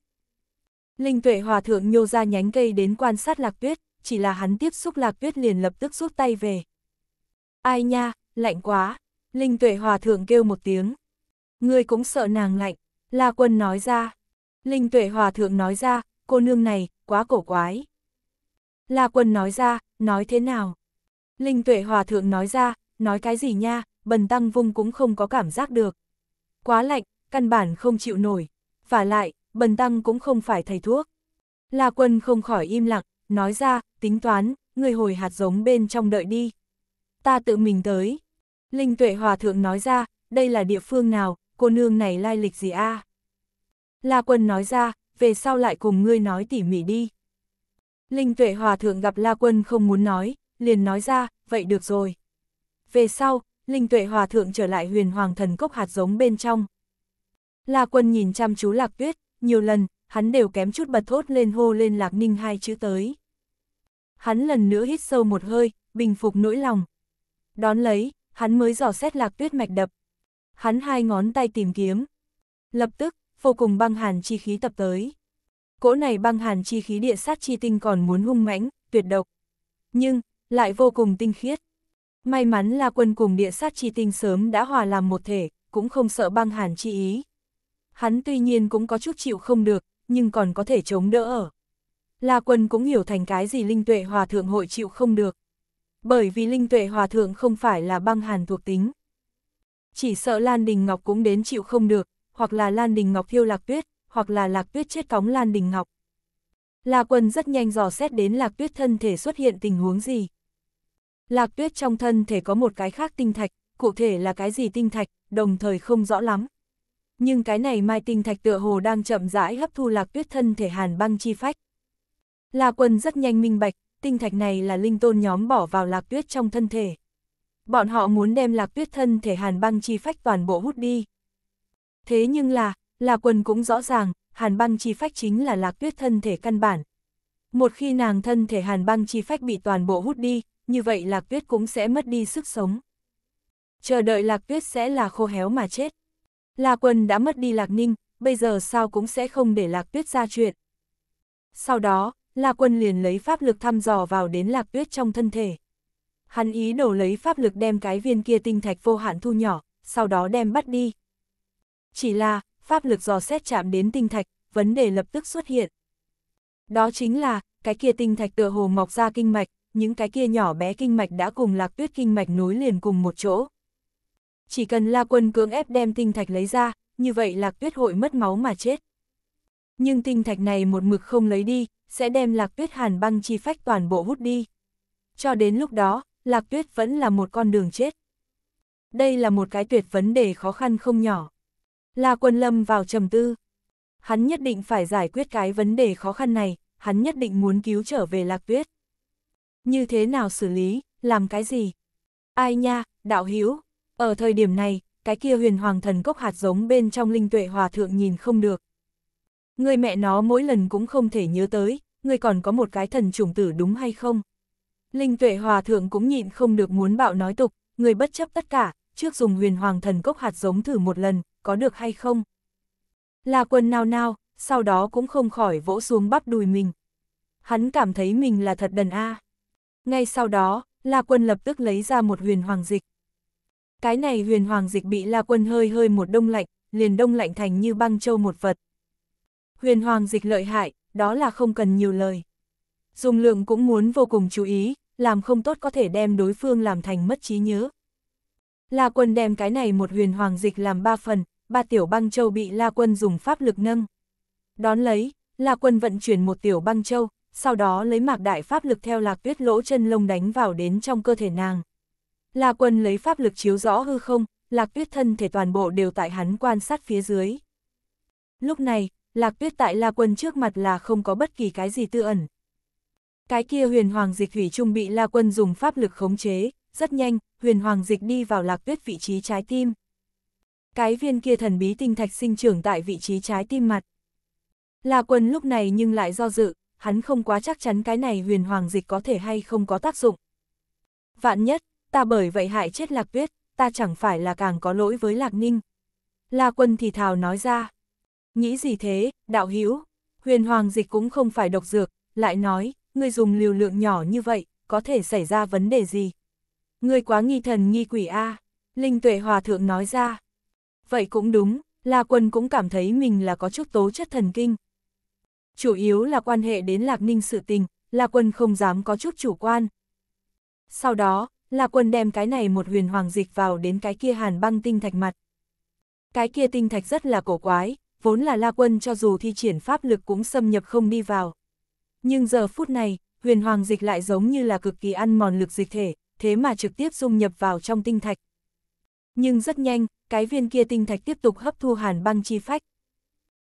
Linh tuệ hòa thượng nhô ra nhánh cây đến quan sát Lạc Tuyết, chỉ là hắn tiếp xúc Lạc Tuyết liền lập tức rút tay về. Ai nha, lạnh quá. Linh tuệ hòa thượng kêu một tiếng. Ngươi cũng sợ nàng lạnh, La Quân nói ra. Linh tuệ hòa thượng nói ra, cô nương này, quá cổ quái. La quân nói ra, nói thế nào? Linh tuệ hòa thượng nói ra, nói cái gì nha, bần tăng vung cũng không có cảm giác được. Quá lạnh, căn bản không chịu nổi. Và lại, bần tăng cũng không phải thầy thuốc. La quân không khỏi im lặng, nói ra, tính toán, người hồi hạt giống bên trong đợi đi. Ta tự mình tới. Linh tuệ hòa thượng nói ra, đây là địa phương nào, cô nương này lai lịch gì a? La Quân nói ra, về sau lại cùng ngươi nói tỉ mỉ đi. Linh tuệ hòa thượng gặp La Quân không muốn nói, liền nói ra, vậy được rồi. Về sau, Linh tuệ hòa thượng trở lại huyền hoàng thần cốc hạt giống bên trong. La Quân nhìn chăm chú Lạc Tuyết, nhiều lần, hắn đều kém chút bật thốt lên hô lên Lạc Ninh hai chữ tới. Hắn lần nữa hít sâu một hơi, bình phục nỗi lòng. Đón lấy, hắn mới dò xét Lạc Tuyết mạch đập. Hắn hai ngón tay tìm kiếm. Lập tức, vô cùng băng hàn chi khí tập tới. Cỗ này băng hàn chi khí địa sát chi tinh còn muốn hung mãnh, tuyệt độc. Nhưng, lại vô cùng tinh khiết. May mắn là quân cùng địa sát chi tinh sớm đã hòa làm một thể, cũng không sợ băng hàn chi ý. Hắn tuy nhiên cũng có chút chịu không được, nhưng còn có thể chống đỡ ở. La quân cũng hiểu thành cái gì linh tuệ hòa thượng hội chịu không được. Bởi vì linh tuệ hòa thượng không phải là băng hàn thuộc tính. Chỉ sợ Lan Đình Ngọc cũng đến chịu không được, hoặc là Lan Đình Ngọc thiêu Lạc Tuyết, hoặc là Lạc Tuyết chết cóng Lan Đình Ngọc. La Quân rất nhanh dò xét đến Lạc Tuyết thân thể xuất hiện tình huống gì. Lạc Tuyết trong thân thể có một cái khác tinh thạch, cụ thể là cái gì tinh thạch, đồng thời không rõ lắm. Nhưng cái này mai tinh thạch tựa hồ đang chậm rãi hấp thu Lạc Tuyết thân thể hàn băng chi phách. La Quân rất nhanh minh bạch, tinh thạch này là linh tôn nhóm bỏ vào Lạc Tuyết trong thân thể. Bọn họ muốn đem Lạc Tuyết thân thể hàn băng chi phách toàn bộ hút đi. Thế nhưng là, là quần cũng rõ ràng, hàn băng chi phách chính là lạc tuyết thân thể căn bản. Một khi nàng thân thể hàn băng chi phách bị toàn bộ hút đi, như vậy lạc tuyết cũng sẽ mất đi sức sống. Chờ đợi lạc tuyết sẽ là khô héo mà chết. Là quần đã mất đi lạc ninh, bây giờ sao cũng sẽ không để lạc tuyết ra chuyện. Sau đó, là quần liền lấy pháp lực thăm dò vào đến lạc tuyết trong thân thể. Hắn ý đồ lấy pháp lực đem cái viên kia tinh thạch vô hạn thu nhỏ, sau đó đem bắt đi. Chỉ là, pháp lực dò xét chạm đến tinh thạch, vấn đề lập tức xuất hiện. Đó chính là, cái kia tinh thạch tựa hồ mọc ra kinh mạch, những cái kia nhỏ bé kinh mạch đã cùng lạc tuyết kinh mạch nối liền cùng một chỗ. Chỉ cần La Quân cưỡng ép đem tinh thạch lấy ra, như vậy lạc tuyết hội mất máu mà chết. Nhưng tinh thạch này một mực không lấy đi, sẽ đem lạc tuyết hàn băng chi phách toàn bộ hút đi. Cho đến lúc đó, lạc tuyết vẫn là một con đường chết. Đây là một cái tuyệt vấn đề khó khăn không nhỏ. La Quân Lâm vào trầm tư. Hắn nhất định phải giải quyết cái vấn đề khó khăn này, hắn nhất định muốn cứu trở về Lạc Tuyết. Như thế nào xử lý, làm cái gì? Ai nha, đạo hiếu. ở thời điểm này, cái kia huyền hoàng thần cốc hạt giống bên trong linh tuệ hòa thượng nhìn không được. Người mẹ nó mỗi lần cũng không thể nhớ tới, người còn có một cái thần trùng tử đúng hay không? Linh tuệ hòa thượng cũng nhịn không được muốn bạo nói tục, người bất chấp tất cả, trước dùng huyền hoàng thần cốc hạt giống thử một lần, có được hay không? Là quần nào nào, sau đó cũng không khỏi vỗ xuống bắp đùi mình. Hắn cảm thấy mình là thật đần a. Ngay sau đó, La Quân lập tức lấy ra một huyền hoàng dịch. Cái này huyền hoàng dịch bị La Quân hơi hơi một đông lạnh, liền đông lạnh thành như băng châu một vật. Huyền hoàng dịch lợi hại, đó là không cần nhiều lời. Dùng lượng cũng muốn vô cùng chú ý, làm không tốt có thể đem đối phương làm thành mất trí nhớ. La Quân đem cái này một huyền hoàng dịch làm ba phần, ba tiểu băng châu bị La Quân dùng pháp lực nâng. Đón lấy, La Quân vận chuyển một tiểu băng châu, sau đó lấy mạc đại pháp lực theo lạc tuyết lỗ chân lông đánh vào đến trong cơ thể nàng. La Quân lấy pháp lực chiếu rõ hư không, lạc tuyết thân thể toàn bộ đều tại hắn quan sát phía dưới. Lúc này, lạc tuyết tại La Quân trước mặt là không có bất kỳ cái gì tư ẩn. Cái kia huyền hoàng dịch thủy trung bị La Quân dùng pháp lực khống chế, rất nhanh, huyền hoàng dịch đi vào lạc tuyết vị trí trái tim cái viên kia thần bí tinh thạch sinh trưởng tại vị trí trái tim mặt. Là quân lúc này nhưng lại do dự, hắn không quá chắc chắn cái này huyền hoàng dịch có thể hay không có tác dụng. Vạn nhất, ta bởi vậy hại chết lạc tuyết, ta chẳng phải là càng có lỗi với lạc ninh. La quân thì thào nói ra. Nghĩ gì thế, đạo hữu huyền hoàng dịch cũng không phải độc dược, lại nói, người dùng liều lượng nhỏ như vậy, có thể xảy ra vấn đề gì? người quá nghi thần nghi quỷ a Linh tuệ hòa thượng nói ra vậy cũng đúng, La Quân cũng cảm thấy mình là có chút tố chất thần kinh. Chủ yếu là quan hệ đến Lạc Ninh sự tình, La Quân không dám có chút chủ quan. Sau đó, La Quân đem cái này một huyền hoàng dịch vào đến cái kia hàn băng tinh thạch mặt. Cái kia tinh thạch rất là cổ quái, vốn là La Quân cho dù thi triển pháp lực cũng xâm nhập không đi vào. Nhưng giờ phút này, huyền hoàng dịch lại giống như là cực kỳ ăn mòn lực dịch thể, thế mà trực tiếp dung nhập vào trong tinh thạch. Nhưng rất nhanh, cái viên kia tinh thạch tiếp tục hấp thu hàn băng chi phách.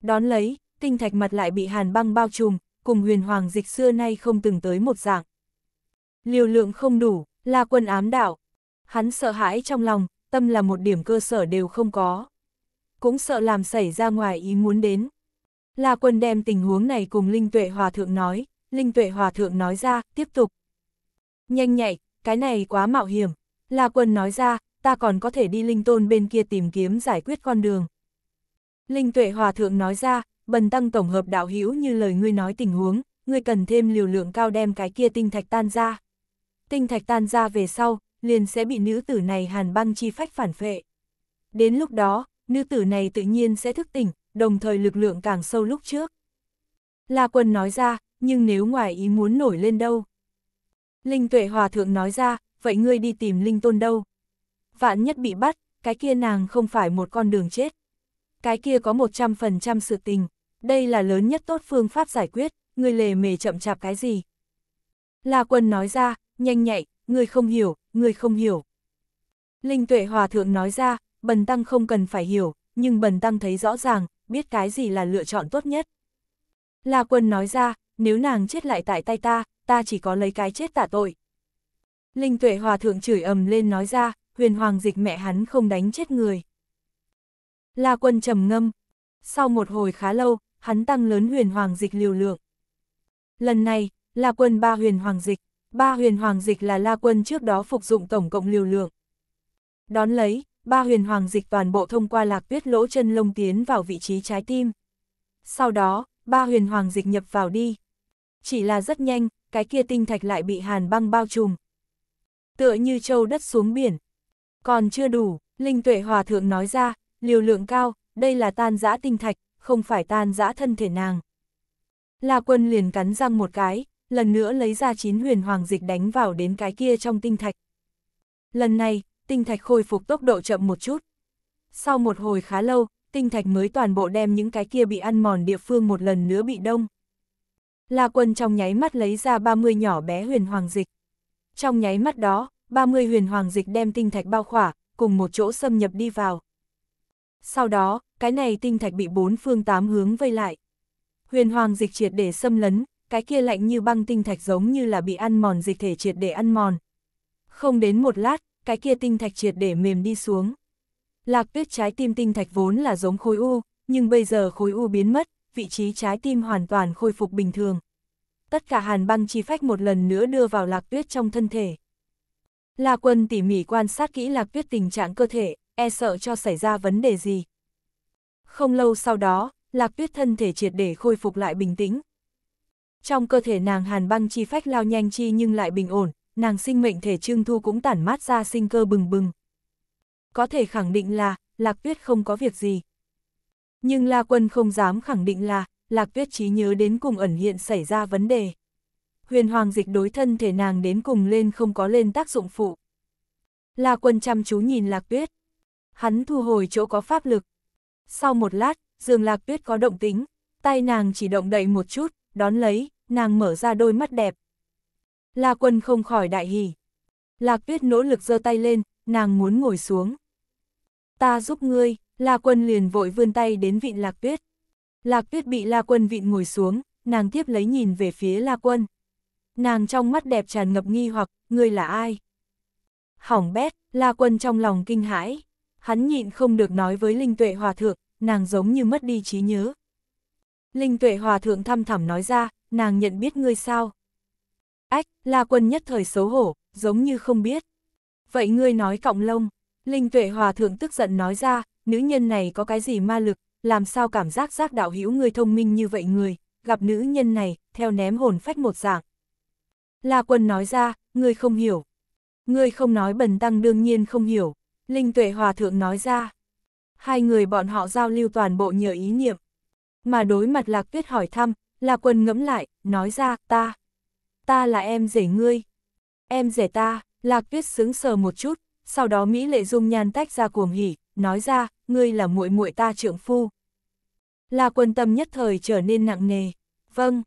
Đón lấy, tinh thạch mặt lại bị hàn băng bao trùm, cùng huyền hoàng dịch xưa nay không từng tới một dạng. Liều lượng không đủ, là quân ám đạo. Hắn sợ hãi trong lòng, tâm là một điểm cơ sở đều không có. Cũng sợ làm xảy ra ngoài ý muốn đến. là quân đem tình huống này cùng Linh Tuệ Hòa Thượng nói, Linh Tuệ Hòa Thượng nói ra, tiếp tục. Nhanh nhạy, cái này quá mạo hiểm. là quân nói ra, ta còn có thể đi linh tôn bên kia tìm kiếm giải quyết con đường. Linh tuệ hòa thượng nói ra, bần tăng tổng hợp đạo hữu như lời ngươi nói tình huống, ngươi cần thêm liều lượng cao đem cái kia tinh thạch tan ra. Tinh thạch tan ra về sau, liền sẽ bị nữ tử này hàn băng chi phách phản phệ. Đến lúc đó, nữ tử này tự nhiên sẽ thức tỉnh, đồng thời lực lượng càng sâu lúc trước. La quân nói ra, nhưng nếu ngoài ý muốn nổi lên đâu? Linh tuệ hòa thượng nói ra, vậy ngươi đi tìm linh tôn đâu? vạn nhất bị bắt, cái kia nàng không phải một con đường chết. Cái kia có 100% sự tình, đây là lớn nhất tốt phương pháp giải quyết, người lề mề chậm chạp cái gì. La quân nói ra, nhanh nhạy, người không hiểu, người không hiểu. Linh tuệ hòa thượng nói ra, bần tăng không cần phải hiểu, nhưng bần tăng thấy rõ ràng, biết cái gì là lựa chọn tốt nhất. La quân nói ra, nếu nàng chết lại tại tay ta, ta chỉ có lấy cái chết tả tội. Linh tuệ hòa thượng chửi ầm lên nói ra, huyền hoàng dịch mẹ hắn không đánh chết người. La quân trầm ngâm. Sau một hồi khá lâu, hắn tăng lớn huyền hoàng dịch liều lượng. Lần này, La quân ba huyền hoàng dịch, ba huyền hoàng dịch là La quân trước đó phục dụng tổng cộng liều lượng. Đón lấy, ba huyền hoàng dịch toàn bộ thông qua lạc tuyết lỗ chân lông tiến vào vị trí trái tim. Sau đó, ba huyền hoàng dịch nhập vào đi. Chỉ là rất nhanh, cái kia tinh thạch lại bị hàn băng bao trùm. Tựa như châu đất xuống biển, còn chưa đủ, Linh Tuệ Hòa Thượng nói ra, liều lượng cao, đây là tan giã tinh thạch, không phải tan giã thân thể nàng. La quân liền cắn răng một cái, lần nữa lấy ra chín huyền hoàng dịch đánh vào đến cái kia trong tinh thạch. Lần này, tinh thạch khôi phục tốc độ chậm một chút. Sau một hồi khá lâu, tinh thạch mới toàn bộ đem những cái kia bị ăn mòn địa phương một lần nữa bị đông. La quân trong nháy mắt lấy ra 30 nhỏ bé huyền hoàng dịch. Trong nháy mắt đó, 30 huyền hoàng dịch đem tinh thạch bao khỏa, cùng một chỗ xâm nhập đi vào. Sau đó, cái này tinh thạch bị bốn phương tám hướng vây lại. Huyền hoàng dịch triệt để xâm lấn, cái kia lạnh như băng tinh thạch giống như là bị ăn mòn dịch thể triệt để ăn mòn. Không đến một lát, cái kia tinh thạch triệt để mềm đi xuống. Lạc tuyết trái tim tinh thạch vốn là giống khối u, nhưng bây giờ khối u biến mất, vị trí trái tim hoàn toàn khôi phục bình thường. Tất cả hàn băng chi phách một lần nữa đưa vào lạc tuyết trong thân thể. La Quân tỉ mỉ quan sát kỹ Lạc Tuyết tình trạng cơ thể, e sợ cho xảy ra vấn đề gì. Không lâu sau đó, Lạc Tuyết thân thể triệt để khôi phục lại bình tĩnh. Trong cơ thể nàng hàn băng chi phách lao nhanh chi nhưng lại bình ổn, nàng sinh mệnh thể trương thu cũng tản mát ra sinh cơ bừng bừng. Có thể khẳng định là, Lạc Tuyết không có việc gì. Nhưng La Quân không dám khẳng định là, Lạc Tuyết trí nhớ đến cùng ẩn hiện xảy ra vấn đề huyền hoàng dịch đối thân thể nàng đến cùng lên không có lên tác dụng phụ. La quân chăm chú nhìn lạc tuyết. Hắn thu hồi chỗ có pháp lực. Sau một lát, dương lạc tuyết có động tính, tay nàng chỉ động đậy một chút, đón lấy, nàng mở ra đôi mắt đẹp. La quân không khỏi đại hỉ. Lạc tuyết nỗ lực giơ tay lên, nàng muốn ngồi xuống. Ta giúp ngươi, La quân liền vội vươn tay đến vịn lạc tuyết. Lạc tuyết bị La quân vịn ngồi xuống, nàng tiếp lấy nhìn về phía La quân nàng trong mắt đẹp tràn ngập nghi hoặc, ngươi là ai? Hỏng bét, La Quân trong lòng kinh hãi, hắn nhịn không được nói với Linh Tuệ Hòa Thượng, nàng giống như mất đi trí nhớ. Linh Tuệ Hòa Thượng thăm thẳm nói ra, nàng nhận biết ngươi sao? Ách, La Quân nhất thời xấu hổ, giống như không biết. Vậy ngươi nói cọng lông, Linh Tuệ Hòa Thượng tức giận nói ra, nữ nhân này có cái gì ma lực, làm sao cảm giác giác đạo hữu người thông minh như vậy người, gặp nữ nhân này, theo ném hồn phách một dạng, La Quân nói ra, ngươi không hiểu. Ngươi không nói bần tăng đương nhiên không hiểu. Linh Tuệ Hòa Thượng nói ra. Hai người bọn họ giao lưu toàn bộ nhờ ý niệm. Mà đối mặt Lạc Tuyết hỏi thăm, La Quân ngẫm lại, nói ra, ta. Ta là em rể ngươi. Em rể ta, Lạc Tuyết sướng sờ một chút, sau đó Mỹ Lệ Dung nhan tách ra cuồng hỉ, nói ra, ngươi là muội muội ta trượng phu. La Quân tâm nhất thời trở nên nặng nề. Vâng,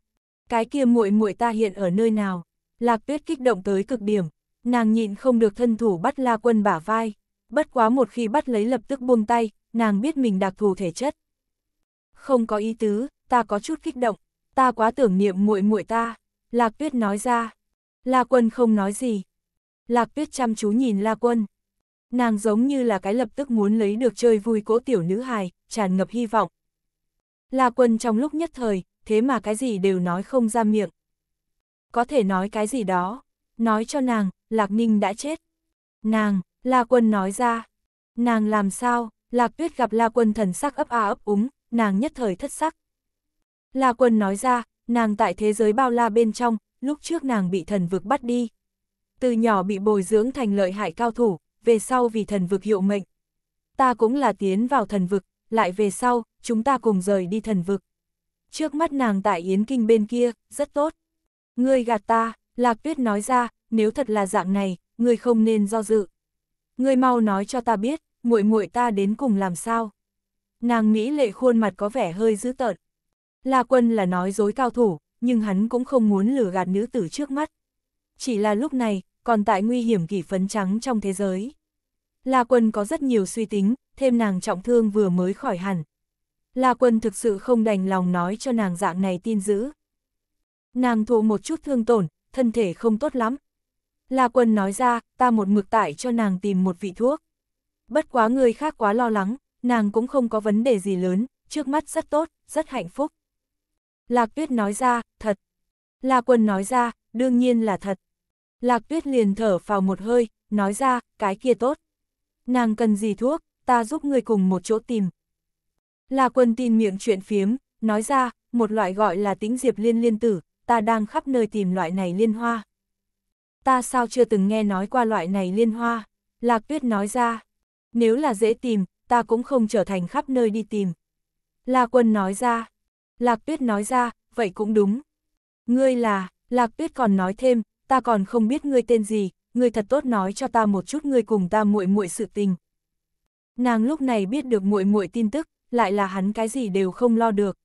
cái kia muội muội ta hiện ở nơi nào? Lạc tuyết kích động tới cực điểm, nàng nhịn không được thân thủ bắt la quân bả vai, bất quá một khi bắt lấy lập tức buông tay, nàng biết mình đặc thù thể chất. Không có ý tứ, ta có chút kích động, ta quá tưởng niệm muội muội ta, Lạc tuyết nói ra. La quân không nói gì. Lạc tuyết chăm chú nhìn La quân. Nàng giống như là cái lập tức muốn lấy được chơi vui cỗ tiểu nữ hài, tràn ngập hy vọng. La quân trong lúc nhất thời, thế mà cái gì đều nói không ra miệng có thể nói cái gì đó, nói cho nàng, Lạc Ninh đã chết. Nàng, La Quân nói ra, nàng làm sao, Lạc Tuyết gặp La Quân thần sắc ấp a ấp úng, nàng nhất thời thất sắc. La Quân nói ra, nàng tại thế giới bao la bên trong, lúc trước nàng bị thần vực bắt đi. Từ nhỏ bị bồi dưỡng thành lợi hại cao thủ, về sau vì thần vực hiệu mệnh. Ta cũng là tiến vào thần vực, lại về sau, chúng ta cùng rời đi thần vực. Trước mắt nàng tại Yến Kinh bên kia, rất tốt. Ngươi gạt ta, Lạc Tuyết nói ra, nếu thật là dạng này, ngươi không nên do dự. Ngươi mau nói cho ta biết, muội muội ta đến cùng làm sao? Nàng Mỹ lệ khuôn mặt có vẻ hơi dữ tợn. La Quân là nói dối cao thủ, nhưng hắn cũng không muốn lừa gạt nữ tử trước mắt. Chỉ là lúc này, còn tại nguy hiểm kỷ phấn trắng trong thế giới. La Quân có rất nhiều suy tính, thêm nàng trọng thương vừa mới khỏi hẳn. La Quân thực sự không đành lòng nói cho nàng dạng này tin dữ, nàng thụ một chút thương tổn, thân thể không tốt lắm. La quân nói ra, ta một mực tại cho nàng tìm một vị thuốc. Bất quá người khác quá lo lắng, nàng cũng không có vấn đề gì lớn, trước mắt rất tốt, rất hạnh phúc. Lạc tuyết nói ra, thật. La quân nói ra, đương nhiên là thật. Lạc tuyết liền thở vào một hơi, nói ra, cái kia tốt. Nàng cần gì thuốc, ta giúp người cùng một chỗ tìm. La quân tin miệng chuyện phiếm, nói ra, một loại gọi là tính diệp liên liên tử, ta đang khắp nơi tìm loại này liên hoa. Ta sao chưa từng nghe nói qua loại này liên hoa? Lạc tuyết nói ra. Nếu là dễ tìm, ta cũng không trở thành khắp nơi đi tìm. La quân nói ra. Lạc tuyết nói ra, vậy cũng đúng. Ngươi là, lạc tuyết còn nói thêm, ta còn không biết ngươi tên gì, ngươi thật tốt nói cho ta một chút ngươi cùng ta muội muội sự tình. Nàng lúc này biết được muội muội tin tức, lại là hắn cái gì đều không lo được.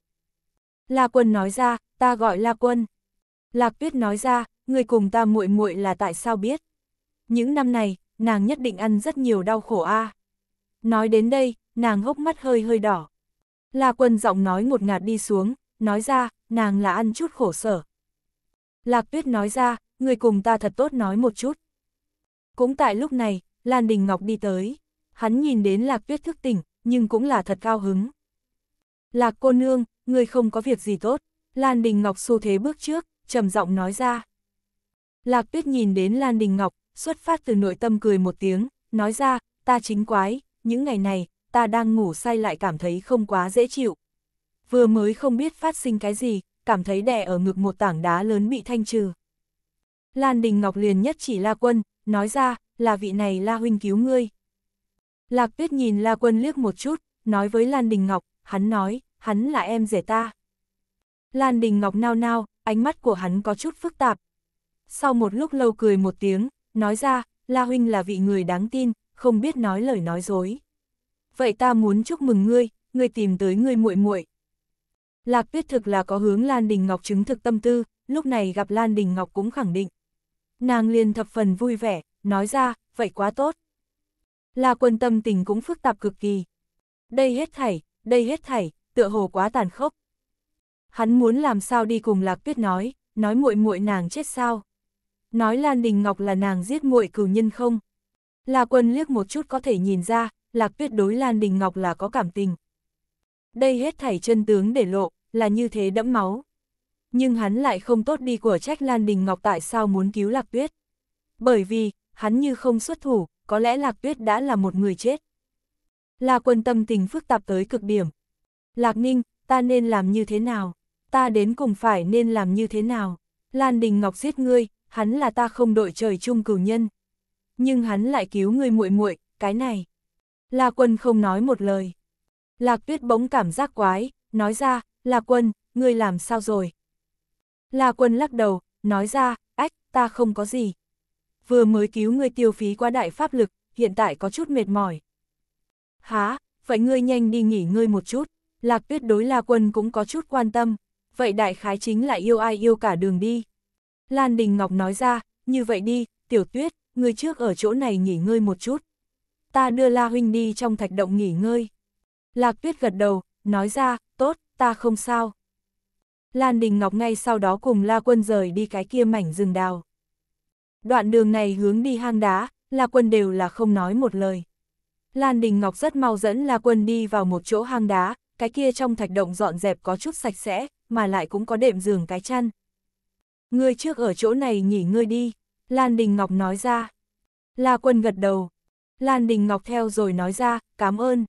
La Quân nói ra, ta gọi La Quân. Lạc Tuyết nói ra, người cùng ta muội muội là tại sao biết? Những năm này, nàng nhất định ăn rất nhiều đau khổ a. Nói đến đây, nàng hốc mắt hơi hơi đỏ. La Quân giọng nói ngột ngạt đi xuống, nói ra, nàng là ăn chút khổ sở. Lạc Tuyết nói ra, người cùng ta thật tốt nói một chút. Cũng tại lúc này, Lan Đình Ngọc đi tới. Hắn nhìn đến Lạc Tuyết thức tỉnh, nhưng cũng là thật cao hứng. Lạc cô nương, người không có việc gì tốt. Lan Đình Ngọc xu thế bước trước, trầm giọng nói ra. Lạc tuyết nhìn đến Lan Đình Ngọc, xuất phát từ nội tâm cười một tiếng, nói ra, ta chính quái, những ngày này, ta đang ngủ say lại cảm thấy không quá dễ chịu. Vừa mới không biết phát sinh cái gì, cảm thấy đè ở ngực một tảng đá lớn bị thanh trừ. Lan Đình Ngọc liền nhất chỉ La Quân, nói ra, là vị này La Huynh cứu ngươi. Lạc Tuyết nhìn La Quân liếc một chút, nói với Lan Đình Ngọc, hắn nói, hắn là em rể ta. Lan Đình Ngọc nao nao, ánh mắt của hắn có chút phức tạp. Sau một lúc lâu cười một tiếng, nói ra, La Huynh là vị người đáng tin, không biết nói lời nói dối. Vậy ta muốn chúc mừng ngươi, ngươi tìm tới ngươi muội muội. Lạc Tuyết thực là có hướng Lan Đình Ngọc chứng thực tâm tư, lúc này gặp Lan Đình Ngọc cũng khẳng định. Nàng liền thập phần vui vẻ, nói ra, vậy quá tốt. La quân tâm tình cũng phức tạp cực kỳ. Đây hết thảy, đây hết thảy, tựa hồ quá tàn khốc hắn muốn làm sao đi cùng Lạc Tuyết nói, nói muội muội nàng chết sao? Nói Lan Đình Ngọc là nàng giết muội cửu nhân không? La Quân liếc một chút có thể nhìn ra, Lạc Tuyết đối Lan Đình Ngọc là có cảm tình. Đây hết thảy chân tướng để lộ, là như thế đẫm máu. Nhưng hắn lại không tốt đi của trách Lan Đình Ngọc tại sao muốn cứu Lạc Tuyết. Bởi vì, hắn như không xuất thủ, có lẽ Lạc Tuyết đã là một người chết. La Quân tâm tình phức tạp tới cực điểm. Lạc Ninh, ta nên làm như thế nào? ta đến cùng phải nên làm như thế nào? Lan Đình Ngọc giết ngươi, hắn là ta không đội trời chung cửu nhân. Nhưng hắn lại cứu ngươi muội muội, cái này. La Quân không nói một lời. Lạc Tuyết bỗng cảm giác quái, nói ra, La Quân, ngươi làm sao rồi? La Quân lắc đầu, nói ra, ách, ta không có gì. Vừa mới cứu ngươi tiêu phí quá đại pháp lực, hiện tại có chút mệt mỏi. Há, vậy ngươi nhanh đi nghỉ ngơi một chút. Lạc Tuyết đối La Quân cũng có chút quan tâm, vậy đại khái chính là yêu ai yêu cả đường đi. Lan Đình Ngọc nói ra, như vậy đi, tiểu tuyết, người trước ở chỗ này nghỉ ngơi một chút. Ta đưa La Huynh đi trong thạch động nghỉ ngơi. Lạc tuyết gật đầu, nói ra, tốt, ta không sao. Lan Đình Ngọc ngay sau đó cùng La Quân rời đi cái kia mảnh rừng đào. Đoạn đường này hướng đi hang đá, La Quân đều là không nói một lời. Lan Đình Ngọc rất mau dẫn La Quân đi vào một chỗ hang đá, cái kia trong thạch động dọn dẹp có chút sạch sẽ, mà lại cũng có đệm giường cái chăn. Ngươi trước ở chỗ này nghỉ ngơi đi, Lan Đình Ngọc nói ra. La Quân gật đầu. Lan Đình Ngọc theo rồi nói ra, cảm ơn.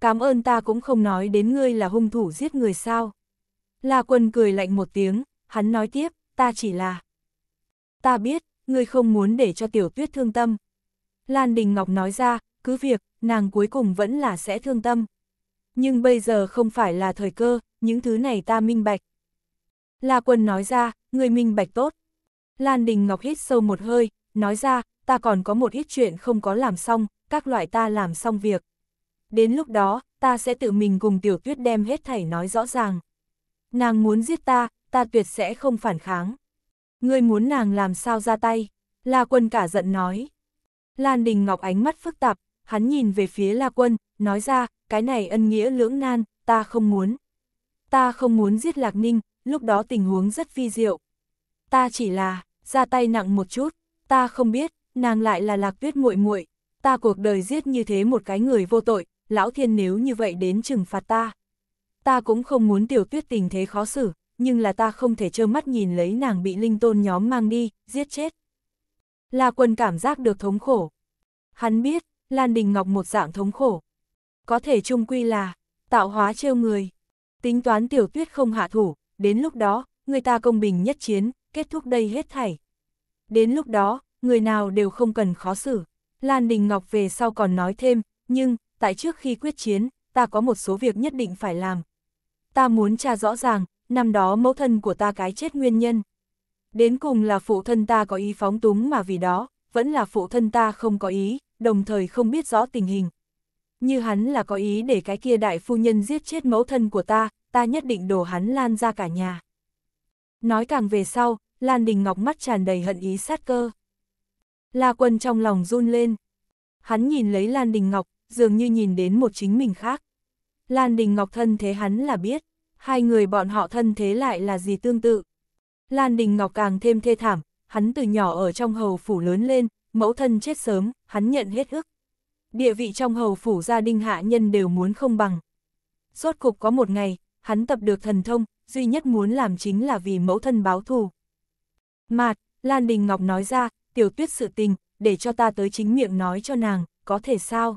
Cảm ơn ta cũng không nói đến ngươi là hung thủ giết người sao. La Quân cười lạnh một tiếng, hắn nói tiếp, ta chỉ là... Ta biết, ngươi không muốn để cho tiểu tuyết thương tâm. Lan Đình Ngọc nói ra, cứ việc, nàng cuối cùng vẫn là sẽ thương tâm nhưng bây giờ không phải là thời cơ, những thứ này ta minh bạch. La Quân nói ra, người minh bạch tốt. Lan Đình Ngọc hít sâu một hơi, nói ra, ta còn có một ít chuyện không có làm xong, các loại ta làm xong việc. Đến lúc đó, ta sẽ tự mình cùng tiểu tuyết đem hết thảy nói rõ ràng. Nàng muốn giết ta, ta tuyệt sẽ không phản kháng. Ngươi muốn nàng làm sao ra tay? La Quân cả giận nói. Lan Đình Ngọc ánh mắt phức tạp, hắn nhìn về phía La Quân, nói ra, cái này ân nghĩa lưỡng nan, ta không muốn. Ta không muốn giết Lạc Ninh, lúc đó tình huống rất vi diệu. Ta chỉ là, ra tay nặng một chút, ta không biết, nàng lại là Lạc Tuyết muội muội, ta cuộc đời giết như thế một cái người vô tội, lão thiên nếu như vậy đến trừng phạt ta. Ta cũng không muốn tiểu tuyết tình thế khó xử, nhưng là ta không thể trơ mắt nhìn lấy nàng bị linh tôn nhóm mang đi, giết chết. La quân cảm giác được thống khổ. Hắn biết, Lan Đình Ngọc một dạng thống khổ, có thể chung quy là, tạo hóa trêu người. Tính toán tiểu tuyết không hạ thủ, đến lúc đó, người ta công bình nhất chiến, kết thúc đây hết thảy. Đến lúc đó, người nào đều không cần khó xử. Lan Đình Ngọc về sau còn nói thêm, nhưng, tại trước khi quyết chiến, ta có một số việc nhất định phải làm. Ta muốn tra rõ ràng, năm đó mẫu thân của ta cái chết nguyên nhân. Đến cùng là phụ thân ta có ý phóng túng mà vì đó, vẫn là phụ thân ta không có ý, đồng thời không biết rõ tình hình, như hắn là có ý để cái kia đại phu nhân giết chết mẫu thân của ta, ta nhất định đổ hắn Lan ra cả nhà. Nói càng về sau, Lan Đình Ngọc mắt tràn đầy hận ý sát cơ. La Quân trong lòng run lên. Hắn nhìn lấy Lan Đình Ngọc, dường như nhìn đến một chính mình khác. Lan Đình Ngọc thân thế hắn là biết, hai người bọn họ thân thế lại là gì tương tự. Lan Đình Ngọc càng thêm thê thảm, hắn từ nhỏ ở trong hầu phủ lớn lên, mẫu thân chết sớm, hắn nhận hết ức địa vị trong hầu phủ gia đình hạ nhân đều muốn không bằng. Rốt cục có một ngày, hắn tập được thần thông, duy nhất muốn làm chính là vì mẫu thân báo thù. Mạt, Lan Đình Ngọc nói ra, tiểu tuyết sự tình, để cho ta tới chính miệng nói cho nàng, có thể sao?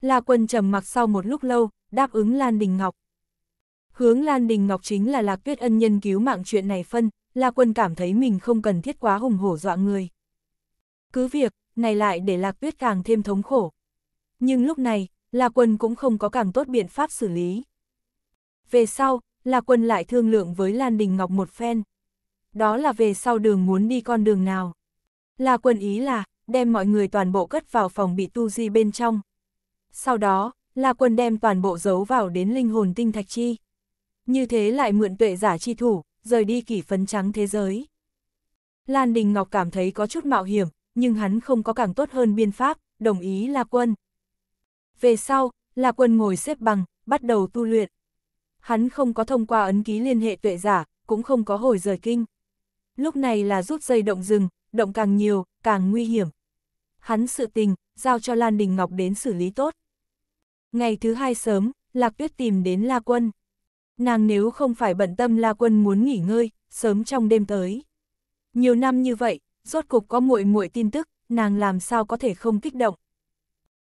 La quân trầm mặc sau một lúc lâu, đáp ứng Lan Đình Ngọc. Hướng Lan Đình Ngọc chính là lạc tuyết ân nhân cứu mạng chuyện này phân, La quân cảm thấy mình không cần thiết quá hùng hổ dọa người. Cứ việc, này lại để Lạc Tuyết càng thêm thống khổ. Nhưng lúc này, La Quân cũng không có càng tốt biện pháp xử lý. Về sau, La Quân lại thương lượng với Lan Đình Ngọc một phen. Đó là về sau đường muốn đi con đường nào. La Quân ý là, đem mọi người toàn bộ cất vào phòng bị tu di bên trong. Sau đó, La Quân đem toàn bộ giấu vào đến linh hồn tinh thạch chi. Như thế lại mượn tuệ giả chi thủ, rời đi kỷ phấn trắng thế giới. Lan Đình Ngọc cảm thấy có chút mạo hiểm, nhưng hắn không có càng tốt hơn biên pháp, đồng ý La Quân. Về sau, La Quân ngồi xếp bằng, bắt đầu tu luyện. Hắn không có thông qua ấn ký liên hệ tuệ giả, cũng không có hồi rời kinh. Lúc này là rút dây động rừng, động càng nhiều, càng nguy hiểm. Hắn sự tình, giao cho Lan Đình Ngọc đến xử lý tốt. Ngày thứ hai sớm, Lạc Tuyết tìm đến La Quân. Nàng nếu không phải bận tâm La Quân muốn nghỉ ngơi, sớm trong đêm tới. Nhiều năm như vậy, rốt cục có muội muội tin tức, nàng làm sao có thể không kích động.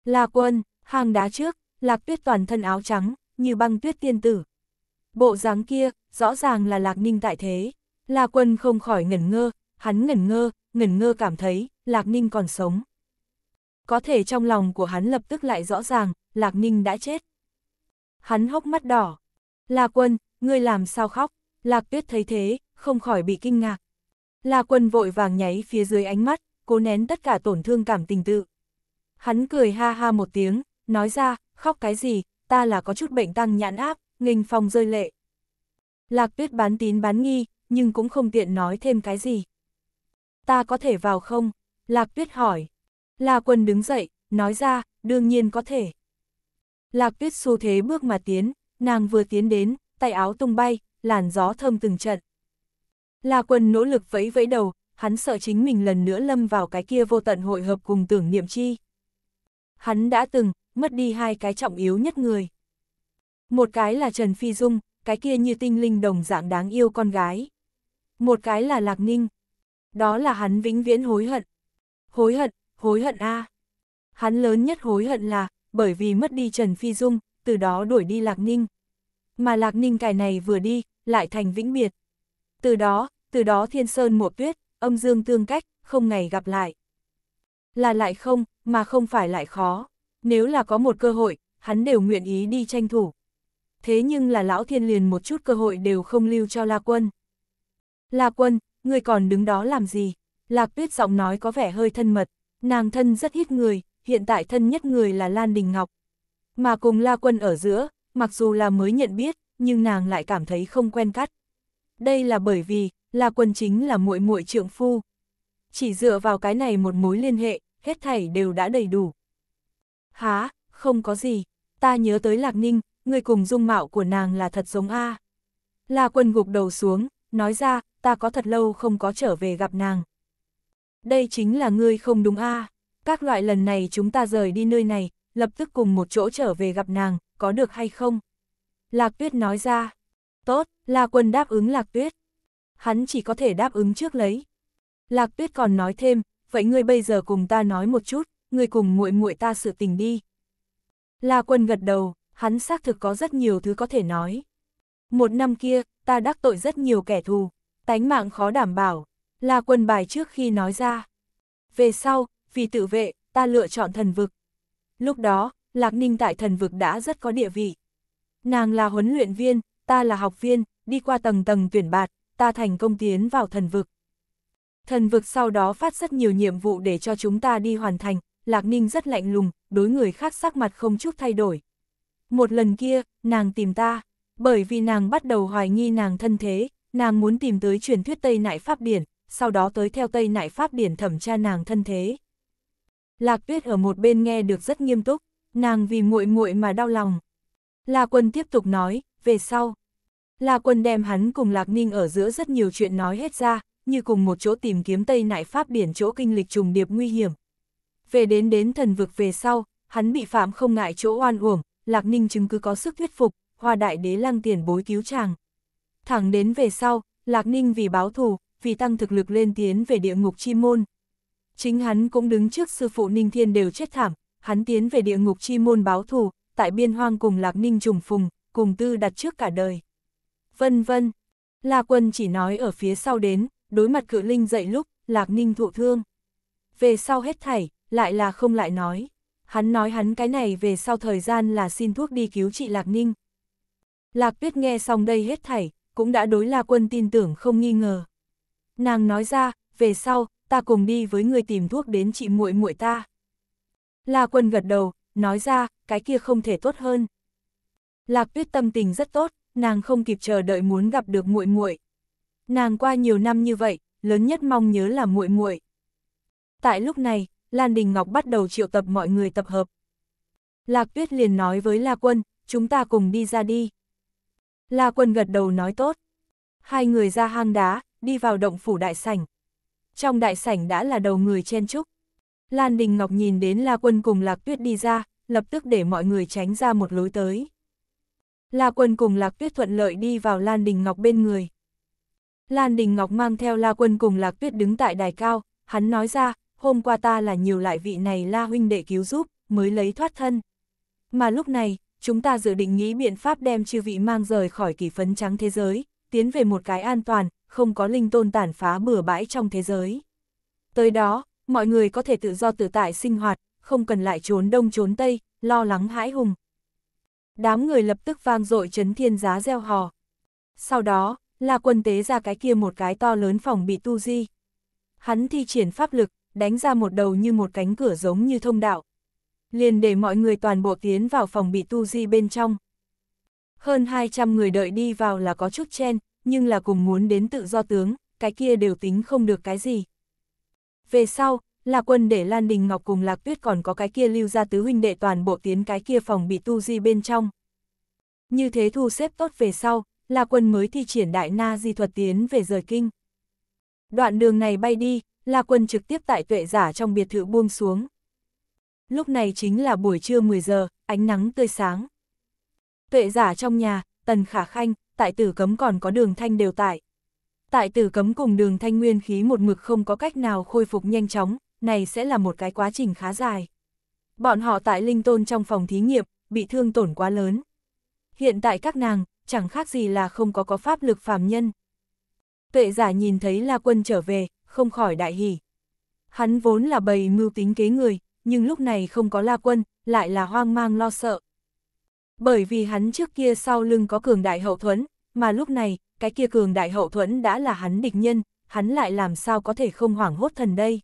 La quân, hàng đá trước, lạc tuyết toàn thân áo trắng, như băng tuyết tiên tử. Bộ dáng kia, rõ ràng là lạc ninh tại thế. La quân không khỏi ngẩn ngơ, hắn ngẩn ngơ, ngẩn ngơ cảm thấy, lạc ninh còn sống. Có thể trong lòng của hắn lập tức lại rõ ràng, lạc ninh đã chết. Hắn hốc mắt đỏ. La quân, ngươi làm sao khóc? Lạc tuyết thấy thế, không khỏi bị kinh ngạc. La Quân vội vàng nháy phía dưới ánh mắt, cố nén tất cả tổn thương cảm tình tự. Hắn cười ha ha một tiếng, nói ra, khóc cái gì, ta là có chút bệnh tăng nhãn áp, nghênh phong rơi lệ. Lạc tuyết bán tín bán nghi, nhưng cũng không tiện nói thêm cái gì. Ta có thể vào không? Lạc tuyết hỏi. La quân đứng dậy, nói ra, đương nhiên có thể. Lạc tuyết xu thế bước mà tiến, nàng vừa tiến đến, tay áo tung bay, làn gió thơm từng trận. La Quân nỗ lực vẫy vẫy đầu, hắn sợ chính mình lần nữa lâm vào cái kia vô tận hội hợp cùng tưởng niệm chi. Hắn đã từng, mất đi hai cái trọng yếu nhất người. Một cái là Trần Phi Dung, cái kia như tinh linh đồng dạng đáng yêu con gái. Một cái là Lạc Ninh. Đó là hắn vĩnh viễn hối hận. Hối hận, hối hận a. Hắn lớn nhất hối hận là, bởi vì mất đi Trần Phi Dung, từ đó đuổi đi Lạc Ninh. Mà Lạc Ninh cải này vừa đi, lại thành vĩnh biệt. Từ đó, từ đó thiên sơn mùa tuyết, âm dương tương cách, không ngày gặp lại. Là lại không, mà không phải lại khó. Nếu là có một cơ hội, hắn đều nguyện ý đi tranh thủ. Thế nhưng là lão thiên liền một chút cơ hội đều không lưu cho La Quân. La Quân, người còn đứng đó làm gì? Lạc tuyết giọng nói có vẻ hơi thân mật, nàng thân rất ít người, hiện tại thân nhất người là Lan Đình Ngọc. Mà cùng La Quân ở giữa, mặc dù là mới nhận biết, nhưng nàng lại cảm thấy không quen cắt. Đây là bởi vì, La Quân chính là muội muội trượng phu. Chỉ dựa vào cái này một mối liên hệ, hết thảy đều đã đầy đủ. Há, không có gì, ta nhớ tới Lạc Ninh, người cùng dung mạo của nàng là thật giống a. À. La Quân gục đầu xuống, nói ra, ta có thật lâu không có trở về gặp nàng. Đây chính là ngươi không đúng a. Các loại lần này chúng ta rời đi nơi này, lập tức cùng một chỗ trở về gặp nàng, có được hay không? Lạc Tuyết nói ra. Tốt, La Quân đáp ứng Lạc Tuyết hắn chỉ có thể đáp ứng trước lấy. Lạc Tuyết còn nói thêm, vậy ngươi bây giờ cùng ta nói một chút, ngươi cùng muội muội ta sự tình đi. La Quân gật đầu, hắn xác thực có rất nhiều thứ có thể nói. Một năm kia, ta đắc tội rất nhiều kẻ thù, tánh mạng khó đảm bảo, La Quân bài trước khi nói ra. Về sau, vì tự vệ, ta lựa chọn thần vực. Lúc đó, Lạc Ninh tại thần vực đã rất có địa vị. Nàng là huấn luyện viên, ta là học viên, đi qua tầng tầng tuyển bạt, ta thành công tiến vào thần vực. Thần vực sau đó phát rất nhiều nhiệm vụ để cho chúng ta đi hoàn thành, Lạc Ninh rất lạnh lùng, đối người khác sắc mặt không chút thay đổi. Một lần kia, nàng tìm ta, bởi vì nàng bắt đầu hoài nghi nàng thân thế, nàng muốn tìm tới truyền thuyết Tây Nại Pháp Điển, sau đó tới theo Tây Nại Pháp Điển thẩm tra nàng thân thế. Lạc Tuyết ở một bên nghe được rất nghiêm túc, nàng vì muội muội mà đau lòng. La Quân tiếp tục nói, về sau, La Quân đem hắn cùng Lạc Ninh ở giữa rất nhiều chuyện nói hết ra, như cùng một chỗ tìm kiếm Tây Nại Pháp biển chỗ kinh lịch trùng điệp nguy hiểm. Về đến đến thần vực về sau, hắn bị phạm không ngại chỗ oan uổng, Lạc Ninh chứng cứ có sức thuyết phục, hoa đại đế lăng tiền bối cứu chàng. Thẳng đến về sau, Lạc Ninh vì báo thù, vì tăng thực lực lên tiến về địa ngục chi môn. Chính hắn cũng đứng trước sư phụ Ninh Thiên đều chết thảm, hắn tiến về địa ngục chi môn báo thù, tại biên hoang cùng Lạc Ninh trùng phùng, cùng tư đặt trước cả đời vân vân. La Quân chỉ nói ở phía sau đến, đối mặt cự linh dậy lúc, Lạc Ninh thụ thương. Về sau hết thảy, lại là không lại nói. Hắn nói hắn cái này về sau thời gian là xin thuốc đi cứu trị Lạc Ninh. Lạc Tuyết nghe xong đây hết thảy, cũng đã đối La Quân tin tưởng không nghi ngờ. Nàng nói ra, về sau, ta cùng đi với người tìm thuốc đến chị muội muội ta. La Quân gật đầu, nói ra, cái kia không thể tốt hơn. Lạc Tuyết tâm tình rất tốt, nàng không kịp chờ đợi muốn gặp được muội muội. Nàng qua nhiều năm như vậy, lớn nhất mong nhớ là muội muội. Tại lúc này, Lan Đình Ngọc bắt đầu triệu tập mọi người tập hợp. Lạc Tuyết liền nói với La Quân, chúng ta cùng đi ra đi. La Quân gật đầu nói tốt. Hai người ra hang đá, đi vào động phủ đại sảnh. Trong đại sảnh đã là đầu người chen trúc. Lan Đình Ngọc nhìn đến La Quân cùng Lạc Tuyết đi ra, lập tức để mọi người tránh ra một lối tới. La Quân cùng Lạc Tuyết thuận lợi đi vào Lan Đình Ngọc bên người. Lan Đình Ngọc mang theo La Quân cùng Lạc Tuyết đứng tại đài cao, hắn nói ra, hôm qua ta là nhiều lại vị này La Huynh đệ cứu giúp, mới lấy thoát thân. Mà lúc này, chúng ta dự định nghĩ biện pháp đem chư vị mang rời khỏi kỳ phấn trắng thế giới, tiến về một cái an toàn, không có linh tôn tản phá bừa bãi trong thế giới. Tới đó, mọi người có thể tự do tự tại sinh hoạt, không cần lại trốn đông trốn tây, lo lắng hãi hùng. Đám người lập tức vang dội chấn thiên giá gieo hò. Sau đó, là quân tế ra cái kia một cái to lớn phòng bị tu di. Hắn thi triển pháp lực, đánh ra một đầu như một cánh cửa giống như thông đạo. Liền để mọi người toàn bộ tiến vào phòng bị tu di bên trong. Hơn 200 người đợi đi vào là có chút chen, nhưng là cùng muốn đến tự do tướng, cái kia đều tính không được cái gì. Về sau, là quân để Lan Đình Ngọc cùng Lạc Tuyết còn có cái kia lưu ra tứ huynh đệ toàn bộ tiến cái kia phòng bị tu di bên trong. Như thế thu xếp tốt về sau, là quân mới thi triển đại na di thuật tiến về rời kinh. Đoạn đường này bay đi, là quân trực tiếp tại tuệ giả trong biệt thự buông xuống. Lúc này chính là buổi trưa 10 giờ, ánh nắng tươi sáng. Tuệ giả trong nhà, tần khả khanh, tại tử cấm còn có đường thanh đều tại. Tại tử cấm cùng đường thanh nguyên khí một mực không có cách nào khôi phục nhanh chóng, này sẽ là một cái quá trình khá dài. Bọn họ tại Linh Tôn trong phòng thí nghiệm, bị thương tổn quá lớn. Hiện tại các nàng, chẳng khác gì là không có có pháp lực phàm nhân. Tuệ giả nhìn thấy La Quân trở về, không khỏi đại hỉ. Hắn vốn là bầy mưu tính kế người, nhưng lúc này không có La Quân, lại là hoang mang lo sợ. Bởi vì hắn trước kia sau lưng có cường đại hậu thuẫn, mà lúc này, cái kia cường đại hậu thuẫn đã là hắn địch nhân, hắn lại làm sao có thể không hoảng hốt thần đây.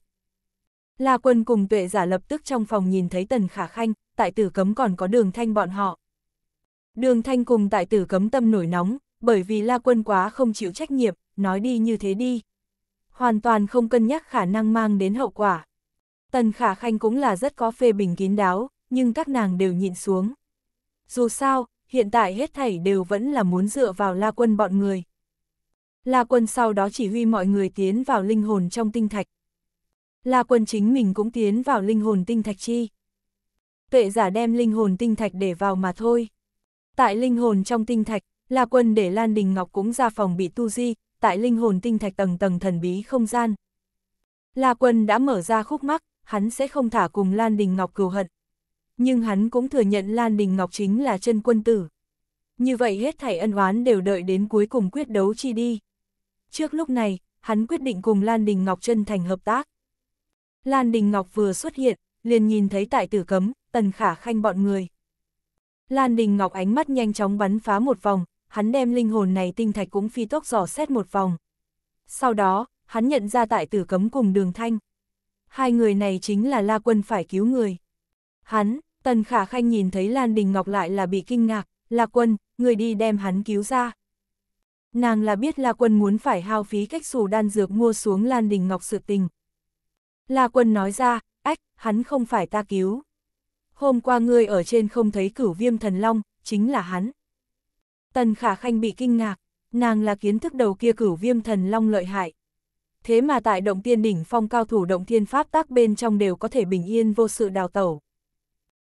La quân cùng tuệ giả lập tức trong phòng nhìn thấy tần khả khanh, tại tử cấm còn có đường thanh bọn họ. Đường thanh cùng tại tử cấm tâm nổi nóng, bởi vì la quân quá không chịu trách nhiệm, nói đi như thế đi. Hoàn toàn không cân nhắc khả năng mang đến hậu quả. Tần khả khanh cũng là rất có phê bình kín đáo, nhưng các nàng đều nhịn xuống. Dù sao, hiện tại hết thảy đều vẫn là muốn dựa vào la quân bọn người. La quân sau đó chỉ huy mọi người tiến vào linh hồn trong tinh thạch, La Quân chính mình cũng tiến vào linh hồn tinh thạch chi. Tuệ giả đem linh hồn tinh thạch để vào mà thôi. Tại linh hồn trong tinh thạch, La Quân để Lan Đình Ngọc cũng ra phòng bị tu di, tại linh hồn tinh thạch tầng tầng thần bí không gian. La Quân đã mở ra khúc mắc, hắn sẽ không thả cùng Lan Đình Ngọc cừu hận. Nhưng hắn cũng thừa nhận Lan Đình Ngọc chính là chân quân tử. Như vậy hết thảy ân oán đều đợi đến cuối cùng quyết đấu chi đi. Trước lúc này, hắn quyết định cùng Lan Đình Ngọc chân thành hợp tác. Lan Đình Ngọc vừa xuất hiện, liền nhìn thấy tại tử cấm, tần khả khanh bọn người. Lan Đình Ngọc ánh mắt nhanh chóng bắn phá một vòng, hắn đem linh hồn này tinh thạch cũng phi tốc dò xét một vòng. Sau đó, hắn nhận ra tại tử cấm cùng đường thanh. Hai người này chính là La Quân phải cứu người. Hắn, Tần Khả Khanh nhìn thấy Lan Đình Ngọc lại là bị kinh ngạc, La Quân, người đi đem hắn cứu ra. Nàng là biết La Quân muốn phải hao phí cách xù đan dược mua xuống Lan Đình Ngọc sự tình, La quân nói ra, ách, hắn không phải ta cứu. Hôm qua ngươi ở trên không thấy cửu viêm thần long, chính là hắn. Tần khả khanh bị kinh ngạc, nàng là kiến thức đầu kia cửu viêm thần long lợi hại. Thế mà tại động tiên đỉnh phong cao thủ động thiên pháp tác bên trong đều có thể bình yên vô sự đào tẩu.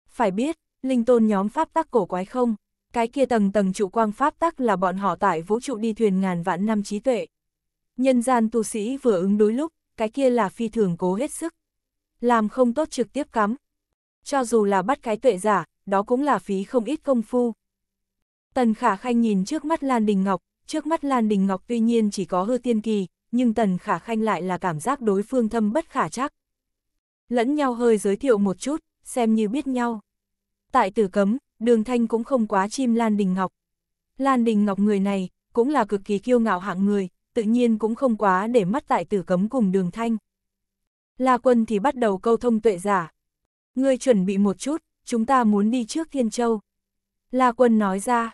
Phải biết, linh tôn nhóm pháp tác cổ quái không? Cái kia tầng tầng trụ quang pháp tác là bọn họ tại vũ trụ đi thuyền ngàn vạn năm trí tuệ. Nhân gian tu sĩ vừa ứng đối lúc, cái kia là phi thường cố hết sức. Làm không tốt trực tiếp cắm. Cho dù là bắt cái tuệ giả, đó cũng là phí không ít công phu. Tần Khả Khanh nhìn trước mắt Lan Đình Ngọc, trước mắt Lan Đình Ngọc tuy nhiên chỉ có hư tiên kỳ, nhưng Tần Khả Khanh lại là cảm giác đối phương thâm bất khả chắc. Lẫn nhau hơi giới thiệu một chút, xem như biết nhau. Tại tử cấm, đường thanh cũng không quá chim Lan Đình Ngọc. Lan Đình Ngọc người này, cũng là cực kỳ kiêu ngạo hạng người, tự nhiên cũng không quá để mắt tại tử cấm cùng đường thanh. La quân thì bắt đầu câu thông tuệ giả. Ngươi chuẩn bị một chút, chúng ta muốn đi trước Thiên Châu. La quân nói ra.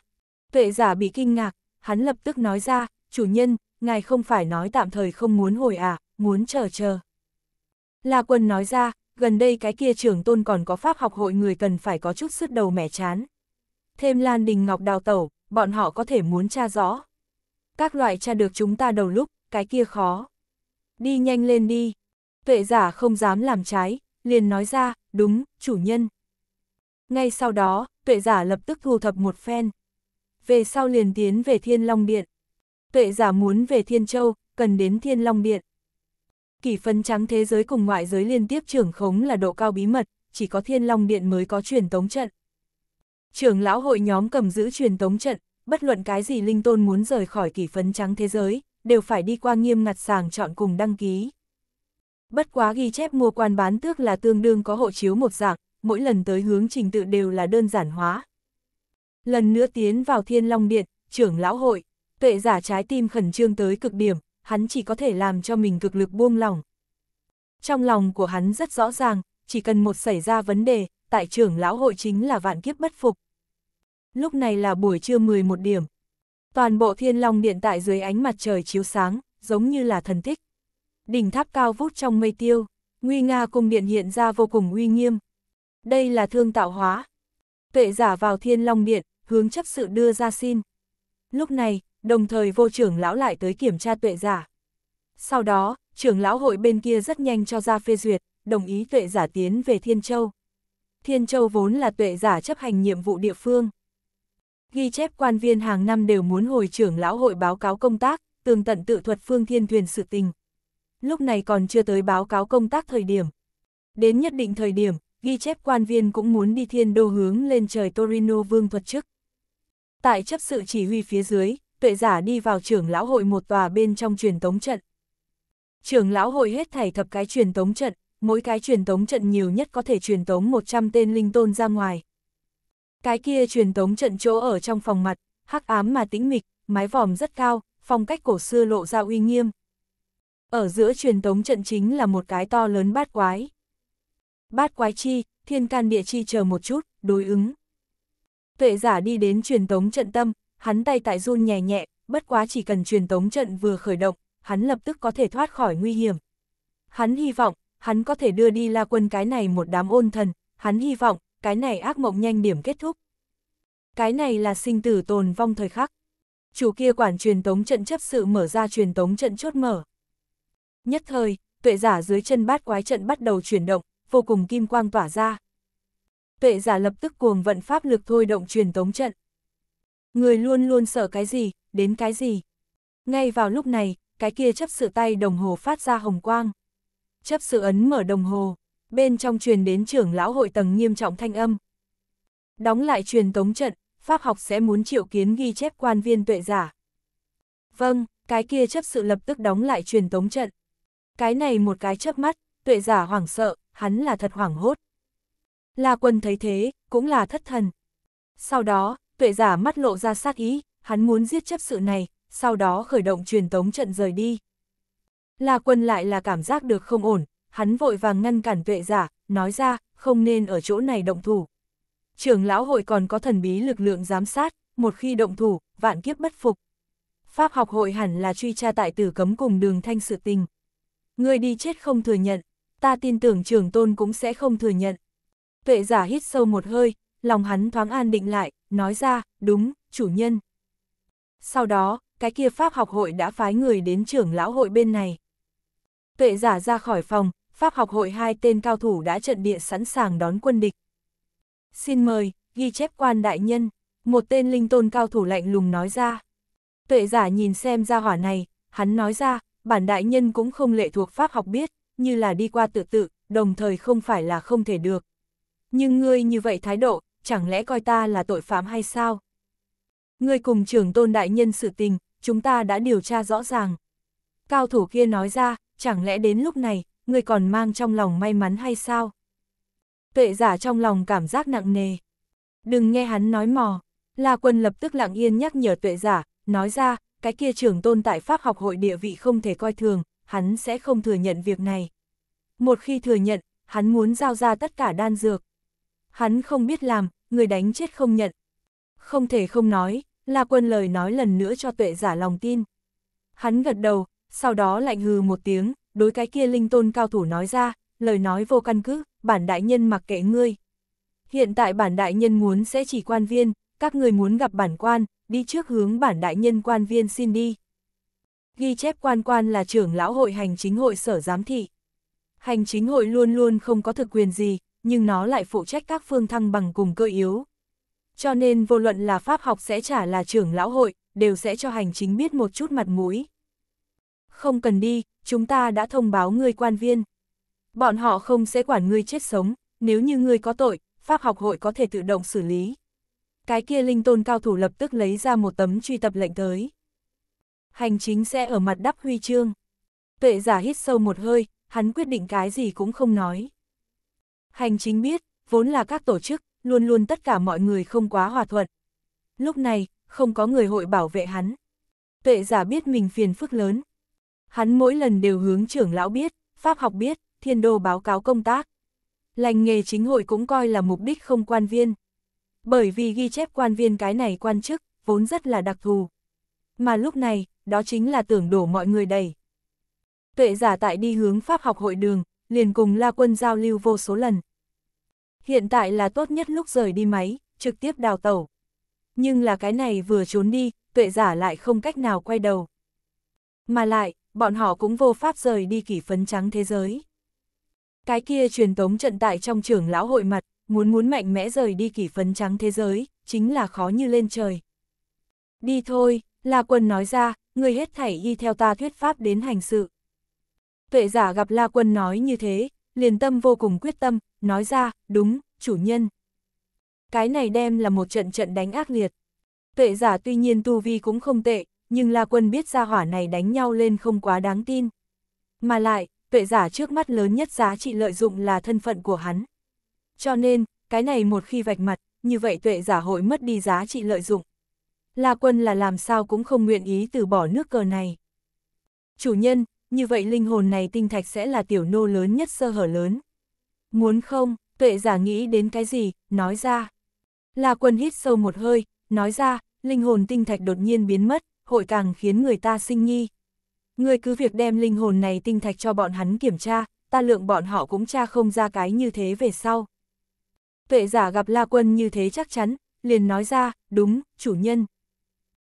Tuệ giả bị kinh ngạc, hắn lập tức nói ra, chủ nhân, ngài không phải nói tạm thời không muốn hồi à, muốn chờ chờ. La quân nói ra, gần đây cái kia trưởng tôn còn có pháp học hội người cần phải có chút sứt đầu mẻ chán. Thêm Lan Đình Ngọc đào tẩu, bọn họ có thể muốn tra rõ các loại tra được chúng ta đầu lúc, cái kia khó. Đi nhanh lên đi. Tuệ giả không dám làm trái, liền nói ra, đúng, chủ nhân. Ngay sau đó, tuệ giả lập tức thu thập một phen. Về sau liền tiến về Thiên Long Điện. Tuệ giả muốn về Thiên Châu, cần đến Thiên Long Điện. Kỷ phân trắng thế giới cùng ngoại giới liên tiếp trưởng khống là độ cao bí mật, chỉ có Thiên Long Điện mới có truyền tống trận. Trưởng lão hội nhóm cầm giữ truyền tống trận, bất luận cái gì linh tôn muốn rời khỏi kỷ phấn trắng thế giới, đều phải đi qua nghiêm ngặt sàng chọn cùng đăng ký. Bất quá ghi chép mua quan bán tước là tương đương có hộ chiếu một dạng, mỗi lần tới hướng trình tự đều là đơn giản hóa. Lần nữa tiến vào Thiên Long Điện, trưởng lão hội, tuệ giả trái tim khẩn trương tới cực điểm, hắn chỉ có thể làm cho mình cực lực buông lòng Trong lòng của hắn rất rõ ràng, chỉ cần một xảy ra vấn đề, tại trưởng lão hội chính là vạn kiếp bất phục, lúc này là buổi trưa 11 điểm. Toàn bộ thiên long điện tại dưới ánh mặt trời chiếu sáng, giống như là thần tích. Đỉnh tháp cao vút trong mây tiêu, nguy nga cung điện hiện ra vô cùng uy nghiêm. Đây là thương tạo hóa. Tuệ giả vào thiên long điện, hướng chấp sự đưa ra xin. Lúc này, đồng thời vô trưởng lão lại tới kiểm tra tuệ giả. Sau đó, trưởng lão hội bên kia rất nhanh cho ra phê duyệt, đồng ý tuệ giả tiến về Thiên Châu. Thiên Châu vốn là tuệ giả chấp hành nhiệm vụ địa phương ghi chép quan viên hàng năm đều muốn hồi trưởng lão hội báo cáo công tác, tường tận tự thuật phương thiên thuyền sự tình. Lúc này còn chưa tới báo cáo công tác thời điểm. Đến nhất định thời điểm, ghi chép quan viên cũng muốn đi thiên đô hướng lên trời Torino vương thuật chức. Tại chấp sự chỉ huy phía dưới, tuệ giả đi vào trưởng lão hội một tòa bên trong truyền tống trận. Trưởng lão hội hết thảy thập cái truyền tống trận, mỗi cái truyền tống trận nhiều nhất có thể truyền tống 100 tên linh tôn ra ngoài. Cái kia truyền tống trận chỗ ở trong phòng mặt, hắc ám mà tĩnh mịch, mái vòm rất cao, phong cách cổ xưa lộ ra uy nghiêm. Ở giữa truyền tống trận chính là một cái to lớn bát quái. Bát quái chi, thiên can địa chi chờ một chút, đối ứng. Tuệ giả đi đến truyền tống trận tâm, hắn tay tại run nhẹ nhẹ, bất quá chỉ cần truyền tống trận vừa khởi động, hắn lập tức có thể thoát khỏi nguy hiểm. Hắn hy vọng, hắn có thể đưa đi la quân cái này một đám ôn thần, hắn hy vọng, cái này ác mộng nhanh điểm kết thúc. Cái này là sinh tử tồn vong thời khắc. Chủ kia quản truyền tống trận chấp sự mở ra truyền tống trận chốt mở. Nhất thời, tuệ giả dưới chân bát quái trận bắt đầu chuyển động, vô cùng kim quang tỏa ra. Tuệ giả lập tức cuồng vận pháp lực thôi động truyền tống trận. Người luôn luôn sợ cái gì, đến cái gì. Ngay vào lúc này, cái kia chấp sự tay đồng hồ phát ra hồng quang. Chấp sự ấn mở đồng hồ bên trong truyền đến trưởng lão hội tầng nghiêm trọng thanh âm. Đóng lại truyền tống trận, pháp học sẽ muốn triệu kiến ghi chép quan viên tuệ giả. Vâng, cái kia chấp sự lập tức đóng lại truyền tống trận. Cái này một cái chớp mắt, tuệ giả hoảng sợ, hắn là thật hoảng hốt. La quân thấy thế, cũng là thất thần. Sau đó, tuệ giả mắt lộ ra sát ý, hắn muốn giết chấp sự này, sau đó khởi động truyền tống trận rời đi. La quân lại là cảm giác được không ổn, hắn vội vàng ngăn cản tuệ giả, nói ra, không nên ở chỗ này động thủ. Trưởng lão hội còn có thần bí lực lượng giám sát, một khi động thủ, vạn kiếp bất phục. Pháp học hội hẳn là truy tra tại tử cấm cùng đường thanh sự tình. Người đi chết không thừa nhận, ta tin tưởng trưởng tôn cũng sẽ không thừa nhận. Tuệ giả hít sâu một hơi, lòng hắn thoáng an định lại, nói ra, đúng, chủ nhân. Sau đó, cái kia Pháp học hội đã phái người đến trưởng lão hội bên này. Tuệ giả ra khỏi phòng, Pháp học hội hai tên cao thủ đã trận địa sẵn sàng đón quân địch. Xin mời, ghi chép quan đại nhân, một tên linh tôn cao thủ lạnh lùng nói ra. Tuệ giả nhìn xem ra hỏa này, hắn nói ra, bản đại nhân cũng không lệ thuộc pháp học biết, như là đi qua tự tự, đồng thời không phải là không thể được. Nhưng ngươi như vậy thái độ, chẳng lẽ coi ta là tội phạm hay sao? Ngươi cùng trưởng tôn đại nhân sự tình, chúng ta đã điều tra rõ ràng. Cao thủ kia nói ra, chẳng lẽ đến lúc này, người còn mang trong lòng may mắn hay sao? Tuệ giả trong lòng cảm giác nặng nề. Đừng nghe hắn nói mò. La quân lập tức lặng yên nhắc nhở tuệ giả, nói ra, cái kia trưởng tôn tại Pháp học hội địa vị không thể coi thường, hắn sẽ không thừa nhận việc này. Một khi thừa nhận, hắn muốn giao ra tất cả đan dược. Hắn không biết làm, người đánh chết không nhận. Không thể không nói, La Quân lời nói lần nữa cho tuệ giả lòng tin. Hắn gật đầu, sau đó lạnh hừ một tiếng, đối cái kia linh tôn cao thủ nói ra, lời nói vô căn cứ, bản đại nhân mặc kệ ngươi. Hiện tại bản đại nhân muốn sẽ chỉ quan viên, các người muốn gặp bản quan, đi trước hướng bản đại nhân quan viên xin đi. Ghi chép quan quan là trưởng lão hội hành chính hội sở giám thị. Hành chính hội luôn luôn không có thực quyền gì, nhưng nó lại phụ trách các phương thăng bằng cùng cơ yếu. Cho nên vô luận là pháp học sẽ trả là trưởng lão hội, đều sẽ cho hành chính biết một chút mặt mũi không cần đi, chúng ta đã thông báo người quan viên. Bọn họ không sẽ quản người chết sống, nếu như người có tội, Pháp học hội có thể tự động xử lý. Cái kia linh tôn cao thủ lập tức lấy ra một tấm truy tập lệnh tới. Hành chính sẽ ở mặt đắp huy chương. Tuệ giả hít sâu một hơi, hắn quyết định cái gì cũng không nói. Hành chính biết, vốn là các tổ chức, luôn luôn tất cả mọi người không quá hòa thuận. Lúc này, không có người hội bảo vệ hắn. Tuệ giả biết mình phiền phức lớn, Hắn mỗi lần đều hướng trưởng lão biết, pháp học biết, thiên đô báo cáo công tác. Lành nghề chính hội cũng coi là mục đích không quan viên. Bởi vì ghi chép quan viên cái này quan chức, vốn rất là đặc thù. Mà lúc này, đó chính là tưởng đổ mọi người đầy. Tuệ giả tại đi hướng pháp học hội đường, liền cùng La Quân giao lưu vô số lần. Hiện tại là tốt nhất lúc rời đi máy, trực tiếp đào tẩu. Nhưng là cái này vừa trốn đi, tuệ giả lại không cách nào quay đầu. Mà lại, bọn họ cũng vô pháp rời đi kỷ phấn trắng thế giới. Cái kia truyền tống trận tại trong trưởng lão hội mặt, muốn muốn mạnh mẽ rời đi kỷ phấn trắng thế giới, chính là khó như lên trời. Đi thôi, La Quân nói ra, người hết thảy y theo ta thuyết pháp đến hành sự. Tuệ giả gặp La Quân nói như thế, liền tâm vô cùng quyết tâm, nói ra, đúng, chủ nhân. Cái này đem là một trận trận đánh ác liệt. Tuệ giả tuy nhiên tu vi cũng không tệ, nhưng La Quân biết ra hỏa này đánh nhau lên không quá đáng tin. Mà lại, tuệ giả trước mắt lớn nhất giá trị lợi dụng là thân phận của hắn. Cho nên, cái này một khi vạch mặt, như vậy tuệ giả hội mất đi giá trị lợi dụng. La Quân là làm sao cũng không nguyện ý từ bỏ nước cờ này. Chủ nhân, như vậy linh hồn này tinh thạch sẽ là tiểu nô lớn nhất sơ hở lớn. Muốn không, tuệ giả nghĩ đến cái gì, nói ra. La Quân hít sâu một hơi, nói ra, linh hồn tinh thạch đột nhiên biến mất hội càng khiến người ta sinh nghi. Ngươi cứ việc đem linh hồn này tinh thạch cho bọn hắn kiểm tra, ta lượng bọn họ cũng tra không ra cái như thế về sau. Tuệ giả gặp La Quân như thế chắc chắn, liền nói ra, đúng, chủ nhân.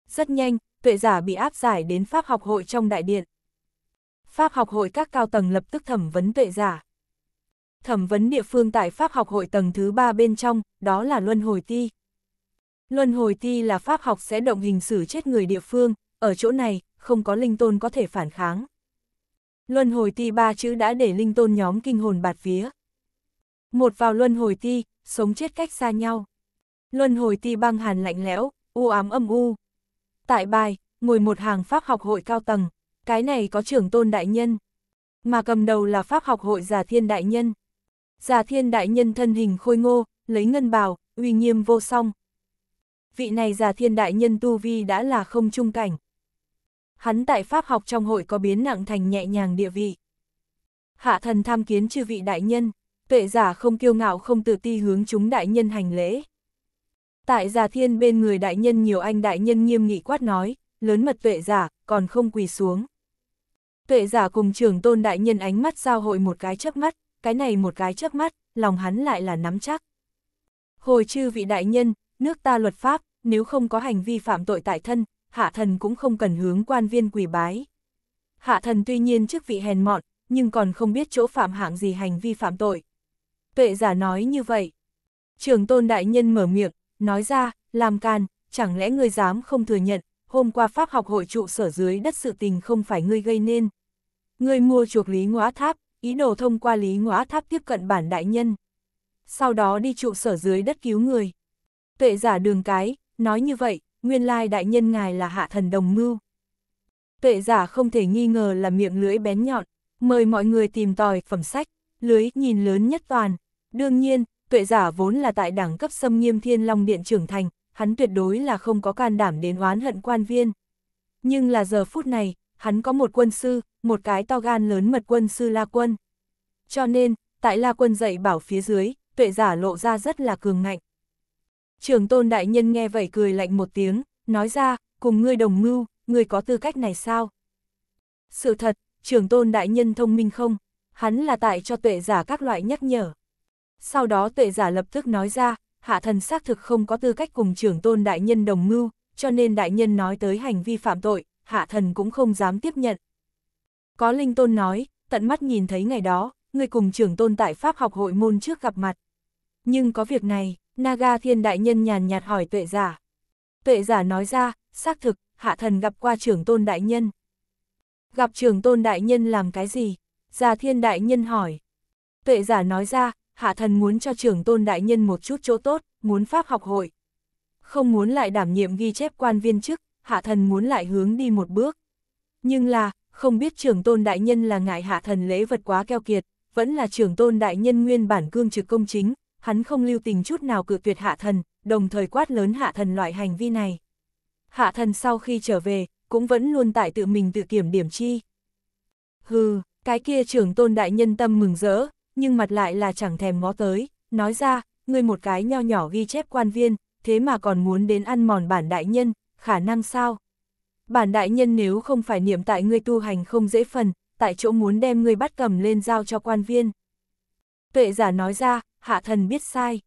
Rất nhanh, tuệ giả bị áp giải đến Pháp học hội trong đại điện. Pháp học hội các cao tầng lập tức thẩm vấn tuệ giả. Thẩm vấn địa phương tại Pháp học hội tầng thứ ba bên trong, đó là Luân Hồi Ti. Luân hồi thi là pháp học sẽ động hình xử chết người địa phương, ở chỗ này, không có linh tôn có thể phản kháng. Luân hồi thi ba chữ đã để linh tôn nhóm kinh hồn bạt vía. Một vào luân hồi thi sống chết cách xa nhau. Luân hồi thi băng hàn lạnh lẽo, u ám âm u. Tại bài, ngồi một hàng pháp học hội cao tầng, cái này có trưởng tôn đại nhân. Mà cầm đầu là pháp học hội giả thiên đại nhân. Giả thiên đại nhân thân hình khôi ngô, lấy ngân bào, uy nghiêm vô song, vị này già thiên đại nhân tu vi đã là không trung cảnh. Hắn tại Pháp học trong hội có biến nặng thành nhẹ nhàng địa vị. Hạ thần tham kiến chư vị đại nhân, tuệ giả không kiêu ngạo không tự ti hướng chúng đại nhân hành lễ. Tại già thiên bên người đại nhân nhiều anh đại nhân nghiêm nghị quát nói, lớn mật tuệ giả, còn không quỳ xuống. Tuệ giả cùng trưởng tôn đại nhân ánh mắt giao hội một cái chớp mắt, cái này một cái chớp mắt, lòng hắn lại là nắm chắc. Hồi chư vị đại nhân, nước ta luật pháp, nếu không có hành vi phạm tội tại thân, hạ thần cũng không cần hướng quan viên quỳ bái. Hạ thần tuy nhiên chức vị hèn mọn, nhưng còn không biết chỗ phạm hạng gì hành vi phạm tội. Tuệ giả nói như vậy. Trường tôn đại nhân mở miệng, nói ra, làm can, chẳng lẽ ngươi dám không thừa nhận, hôm qua Pháp học hội trụ sở dưới đất sự tình không phải ngươi gây nên. Ngươi mua chuộc Lý Ngõa Tháp, ý đồ thông qua Lý Ngõa Tháp tiếp cận bản đại nhân. Sau đó đi trụ sở dưới đất cứu người. Tuệ giả đường cái, nói như vậy, nguyên lai đại nhân ngài là hạ thần đồng mưu. Tuệ giả không thể nghi ngờ là miệng lưỡi bén nhọn, mời mọi người tìm tòi phẩm sách, lưới nhìn lớn nhất toàn. Đương nhiên, tuệ giả vốn là tại đẳng cấp xâm nghiêm thiên long điện trưởng thành, hắn tuyệt đối là không có can đảm đến oán hận quan viên. Nhưng là giờ phút này, hắn có một quân sư, một cái to gan lớn mật quân sư La Quân. Cho nên, tại La Quân dạy bảo phía dưới, tuệ giả lộ ra rất là cường ngạnh. Trường tôn đại nhân nghe vậy cười lạnh một tiếng, nói ra, cùng ngươi đồng mưu, ngươi có tư cách này sao? Sự thật, trường tôn đại nhân thông minh không? Hắn là tại cho tuệ giả các loại nhắc nhở. Sau đó tuệ giả lập tức nói ra, hạ thần xác thực không có tư cách cùng trưởng tôn đại nhân đồng mưu, cho nên đại nhân nói tới hành vi phạm tội, hạ thần cũng không dám tiếp nhận. Có linh tôn nói, tận mắt nhìn thấy ngày đó, người cùng trưởng tôn tại Pháp học hội môn trước gặp mặt. Nhưng có việc này, Naga thiên đại nhân nhàn nhạt hỏi tuệ giả. Tuệ giả nói ra, xác thực, hạ thần gặp qua trưởng tôn đại nhân. Gặp trưởng tôn đại nhân làm cái gì? Già thiên đại nhân hỏi. Tuệ giả nói ra, hạ thần muốn cho trưởng tôn đại nhân một chút chỗ tốt, muốn pháp học hội. Không muốn lại đảm nhiệm ghi chép quan viên chức, hạ thần muốn lại hướng đi một bước. Nhưng là, không biết trưởng tôn đại nhân là ngại hạ thần lễ vật quá keo kiệt, vẫn là trưởng tôn đại nhân nguyên bản cương trực công chính, hắn không lưu tình chút nào cự tuyệt hạ thần, đồng thời quát lớn hạ thần loại hành vi này. Hạ thần sau khi trở về, cũng vẫn luôn tại tự mình tự kiểm điểm chi. Hừ, cái kia trưởng tôn đại nhân tâm mừng rỡ, nhưng mặt lại là chẳng thèm ngó tới, nói ra, ngươi một cái nho nhỏ ghi chép quan viên, thế mà còn muốn đến ăn mòn bản đại nhân, khả năng sao? Bản đại nhân nếu không phải niệm tại ngươi tu hành không dễ phần, tại chỗ muốn đem ngươi bắt cầm lên giao cho quan viên. Tuệ giả nói ra, hạ thần biết sai.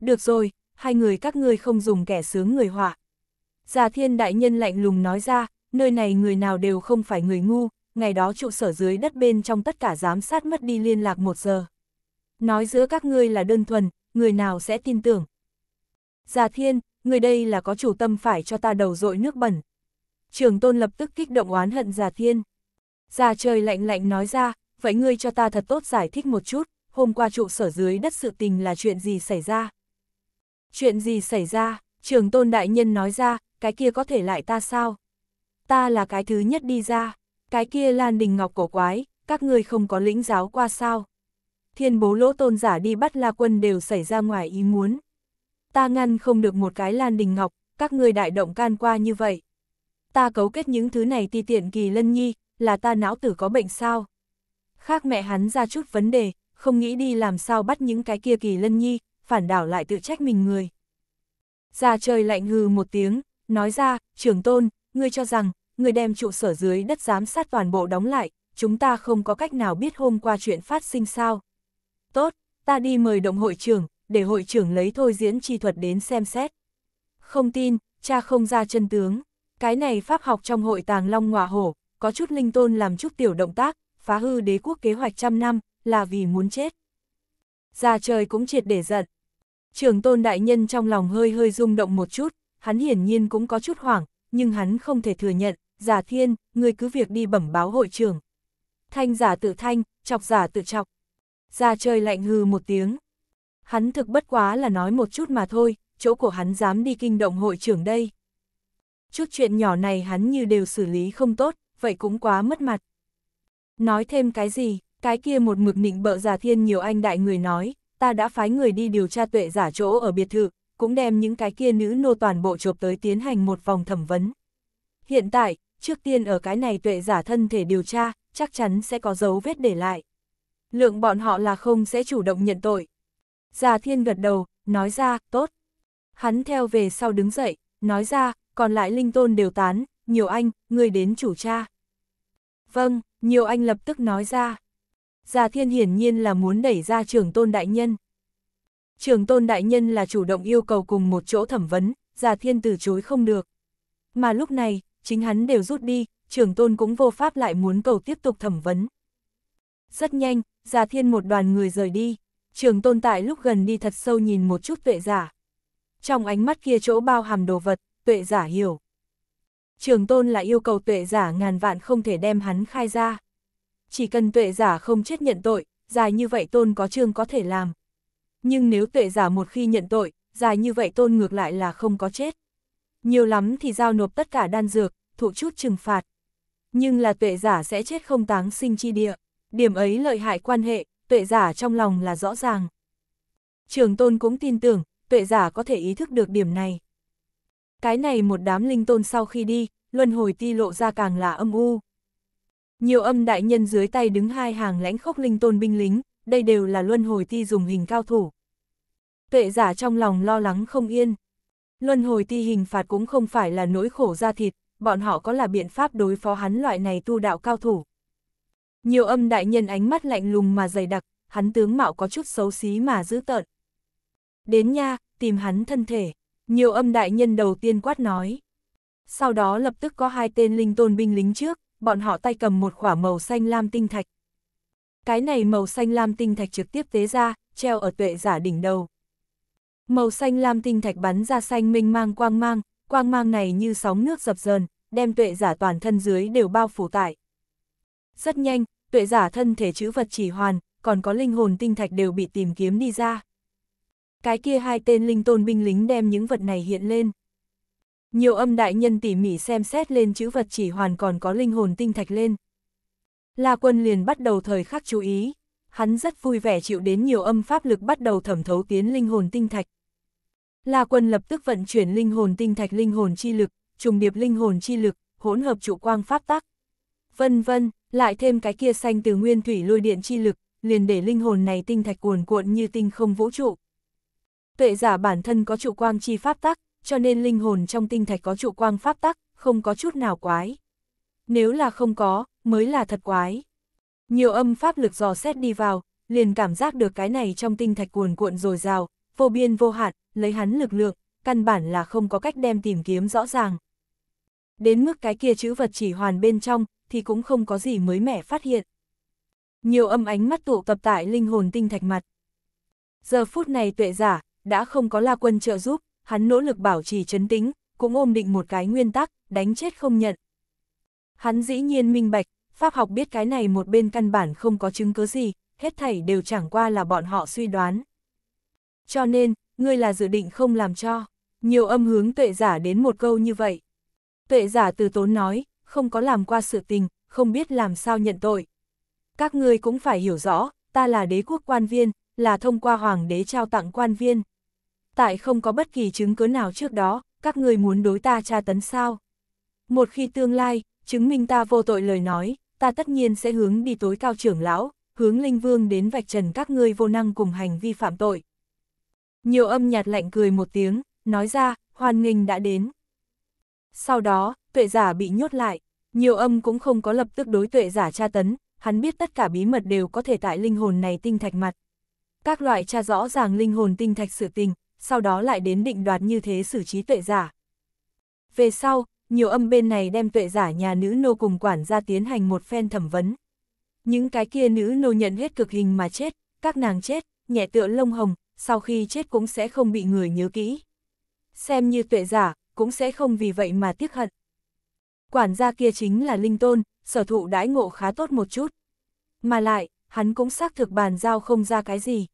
Được rồi, hai người các ngươi không dùng kẻ sướng người họa. Già thiên đại nhân lạnh lùng nói ra, nơi này người nào đều không phải người ngu, ngày đó trụ sở dưới đất bên trong tất cả giám sát mất đi liên lạc một giờ. Nói giữa các ngươi là đơn thuần, người nào sẽ tin tưởng. Già thiên, người đây là có chủ tâm phải cho ta đầu dội nước bẩn. Trường tôn lập tức kích động oán hận già thiên. Già trời lạnh lạnh nói ra, vậy ngươi cho ta thật tốt giải thích một chút hôm qua trụ sở dưới đất sự tình là chuyện gì xảy ra? Chuyện gì xảy ra? Trường tôn đại nhân nói ra, cái kia có thể lại ta sao? Ta là cái thứ nhất đi ra, cái kia Lan Đình Ngọc cổ quái, các ngươi không có lĩnh giáo qua sao? Thiên bố lỗ tôn giả đi bắt La Quân đều xảy ra ngoài ý muốn. Ta ngăn không được một cái Lan Đình Ngọc, các ngươi đại động can qua như vậy. Ta cấu kết những thứ này ti tiện kỳ lân nhi, là ta não tử có bệnh sao? Khác mẹ hắn ra chút vấn đề, không nghĩ đi làm sao bắt những cái kia kỳ lân nhi, phản đảo lại tự trách mình người. Ra trời lạnh hừ một tiếng, nói ra, trưởng tôn, ngươi cho rằng, ngươi đem trụ sở dưới đất giám sát toàn bộ đóng lại, chúng ta không có cách nào biết hôm qua chuyện phát sinh sao. Tốt, ta đi mời động hội trưởng, để hội trưởng lấy thôi diễn chi thuật đến xem xét. Không tin, cha không ra chân tướng, cái này pháp học trong hội tàng long ngọa hổ, có chút linh tôn làm chút tiểu động tác, phá hư đế quốc kế hoạch trăm năm, là vì muốn chết. Già trời cũng triệt để giận. Trường tôn đại nhân trong lòng hơi hơi rung động một chút, hắn hiển nhiên cũng có chút hoảng, nhưng hắn không thể thừa nhận, giả thiên, người cứ việc đi bẩm báo hội trưởng. Thanh giả tự thanh, chọc giả tự chọc. Già trời lạnh hừ một tiếng. Hắn thực bất quá là nói một chút mà thôi, chỗ của hắn dám đi kinh động hội trưởng đây. Chút chuyện nhỏ này hắn như đều xử lý không tốt, vậy cũng quá mất mặt. Nói thêm cái gì? Cái kia một mực nịnh bợ giả thiên nhiều anh đại người nói, ta đã phái người đi điều tra tuệ giả chỗ ở biệt thự, cũng đem những cái kia nữ nô toàn bộ chộp tới tiến hành một vòng thẩm vấn. Hiện tại, trước tiên ở cái này tuệ giả thân thể điều tra, chắc chắn sẽ có dấu vết để lại. Lượng bọn họ là không sẽ chủ động nhận tội. Già thiên gật đầu, nói ra, tốt. Hắn theo về sau đứng dậy, nói ra, còn lại linh tôn đều tán, nhiều anh, người đến chủ cha. Vâng, nhiều anh lập tức nói ra. Gia Thiên hiển nhiên là muốn đẩy ra trường tôn đại nhân. Trường tôn đại nhân là chủ động yêu cầu cùng một chỗ thẩm vấn, Gia Thiên từ chối không được. Mà lúc này, chính hắn đều rút đi, trường tôn cũng vô pháp lại muốn cầu tiếp tục thẩm vấn. Rất nhanh, Gia Thiên một đoàn người rời đi, trường tôn tại lúc gần đi thật sâu nhìn một chút tuệ giả. Trong ánh mắt kia chỗ bao hàm đồ vật, tuệ giả hiểu. Trường tôn là yêu cầu tuệ giả ngàn vạn không thể đem hắn khai ra chỉ cần tuệ giả không chết nhận tội, dài như vậy tôn có chương có thể làm. Nhưng nếu tuệ giả một khi nhận tội, dài như vậy tôn ngược lại là không có chết. Nhiều lắm thì giao nộp tất cả đan dược, thụ chút trừng phạt. Nhưng là tuệ giả sẽ chết không táng sinh chi địa. Điểm ấy lợi hại quan hệ, tuệ giả trong lòng là rõ ràng. Trường tôn cũng tin tưởng, tuệ giả có thể ý thức được điểm này. Cái này một đám linh tôn sau khi đi, luân hồi ti lộ ra càng là âm u. Nhiều âm đại nhân dưới tay đứng hai hàng lãnh khốc linh tôn binh lính, đây đều là luân hồi ti dùng hình cao thủ. Tuệ giả trong lòng lo lắng không yên. Luân hồi ti hình phạt cũng không phải là nỗi khổ ra thịt, bọn họ có là biện pháp đối phó hắn loại này tu đạo cao thủ. Nhiều âm đại nhân ánh mắt lạnh lùng mà dày đặc, hắn tướng mạo có chút xấu xí mà dữ tợn. Đến nha, tìm hắn thân thể, nhiều âm đại nhân đầu tiên quát nói. Sau đó lập tức có hai tên linh tôn binh lính trước, bọn họ tay cầm một khỏa màu xanh lam tinh thạch. Cái này màu xanh lam tinh thạch trực tiếp tế ra, treo ở tuệ giả đỉnh đầu. Màu xanh lam tinh thạch bắn ra xanh minh mang quang mang, quang mang này như sóng nước dập dờn, đem tuệ giả toàn thân dưới đều bao phủ tại. Rất nhanh, tuệ giả thân thể chữ vật chỉ hoàn, còn có linh hồn tinh thạch đều bị tìm kiếm đi ra. Cái kia hai tên linh tôn binh lính đem những vật này hiện lên. Nhiều âm đại nhân tỉ mỉ xem xét lên chữ vật chỉ hoàn còn có linh hồn tinh thạch lên. La quân liền bắt đầu thời khắc chú ý, hắn rất vui vẻ chịu đến nhiều âm pháp lực bắt đầu thẩm thấu tiến linh hồn tinh thạch. La quân lập tức vận chuyển linh hồn tinh thạch linh hồn chi lực, trùng điệp linh hồn chi lực, hỗn hợp trụ quang pháp tắc. Vân vân, lại thêm cái kia xanh từ nguyên thủy lôi điện chi lực, liền để linh hồn này tinh thạch cuồn cuộn như tinh không vũ trụ. Tuệ giả bản thân có trụ quang chi pháp tắc, cho nên linh hồn trong tinh thạch có trụ quang pháp tắc, không có chút nào quái. Nếu là không có, mới là thật quái. Nhiều âm pháp lực dò xét đi vào, liền cảm giác được cái này trong tinh thạch cuồn cuộn dồi dào, vô biên vô hạn, lấy hắn lực lượng, căn bản là không có cách đem tìm kiếm rõ ràng. Đến mức cái kia chữ vật chỉ hoàn bên trong, thì cũng không có gì mới mẻ phát hiện. Nhiều âm ánh mắt tụ tập tại linh hồn tinh thạch mặt. Giờ phút này tuệ giả, đã không có la quân trợ giúp, hắn nỗ lực bảo trì chấn tĩnh cũng ôm định một cái nguyên tắc, đánh chết không nhận. Hắn dĩ nhiên minh bạch, Pháp học biết cái này một bên căn bản không có chứng cứ gì, hết thảy đều chẳng qua là bọn họ suy đoán. Cho nên, ngươi là dự định không làm cho, nhiều âm hướng tuệ giả đến một câu như vậy. Tuệ giả từ tốn nói, không có làm qua sự tình, không biết làm sao nhận tội. Các ngươi cũng phải hiểu rõ, ta là đế quốc quan viên, là thông qua hoàng đế trao tặng quan viên tại không có bất kỳ chứng cứ nào trước đó, các người muốn đối ta tra tấn sao. Một khi tương lai, chứng minh ta vô tội lời nói, ta tất nhiên sẽ hướng đi tối cao trưởng lão, hướng linh vương đến vạch trần các ngươi vô năng cùng hành vi phạm tội. Nhiều âm nhạt lạnh cười một tiếng, nói ra, hoan nghênh đã đến. Sau đó, tuệ giả bị nhốt lại, nhiều âm cũng không có lập tức đối tuệ giả tra tấn, hắn biết tất cả bí mật đều có thể tại linh hồn này tinh thạch mặt. Các loại tra rõ ràng linh hồn tinh thạch sự tình, sau đó lại đến định đoạt như thế xử trí tuệ giả. Về sau, nhiều âm bên này đem tuệ giả nhà nữ nô cùng quản gia tiến hành một phen thẩm vấn. Những cái kia nữ nô nhận hết cực hình mà chết, các nàng chết, nhẹ tựa lông hồng, sau khi chết cũng sẽ không bị người nhớ kỹ. Xem như tuệ giả, cũng sẽ không vì vậy mà tiếc hận. Quản gia kia chính là Linh Tôn, sở thụ đãi ngộ khá tốt một chút. Mà lại, hắn cũng xác thực bàn giao không ra cái gì.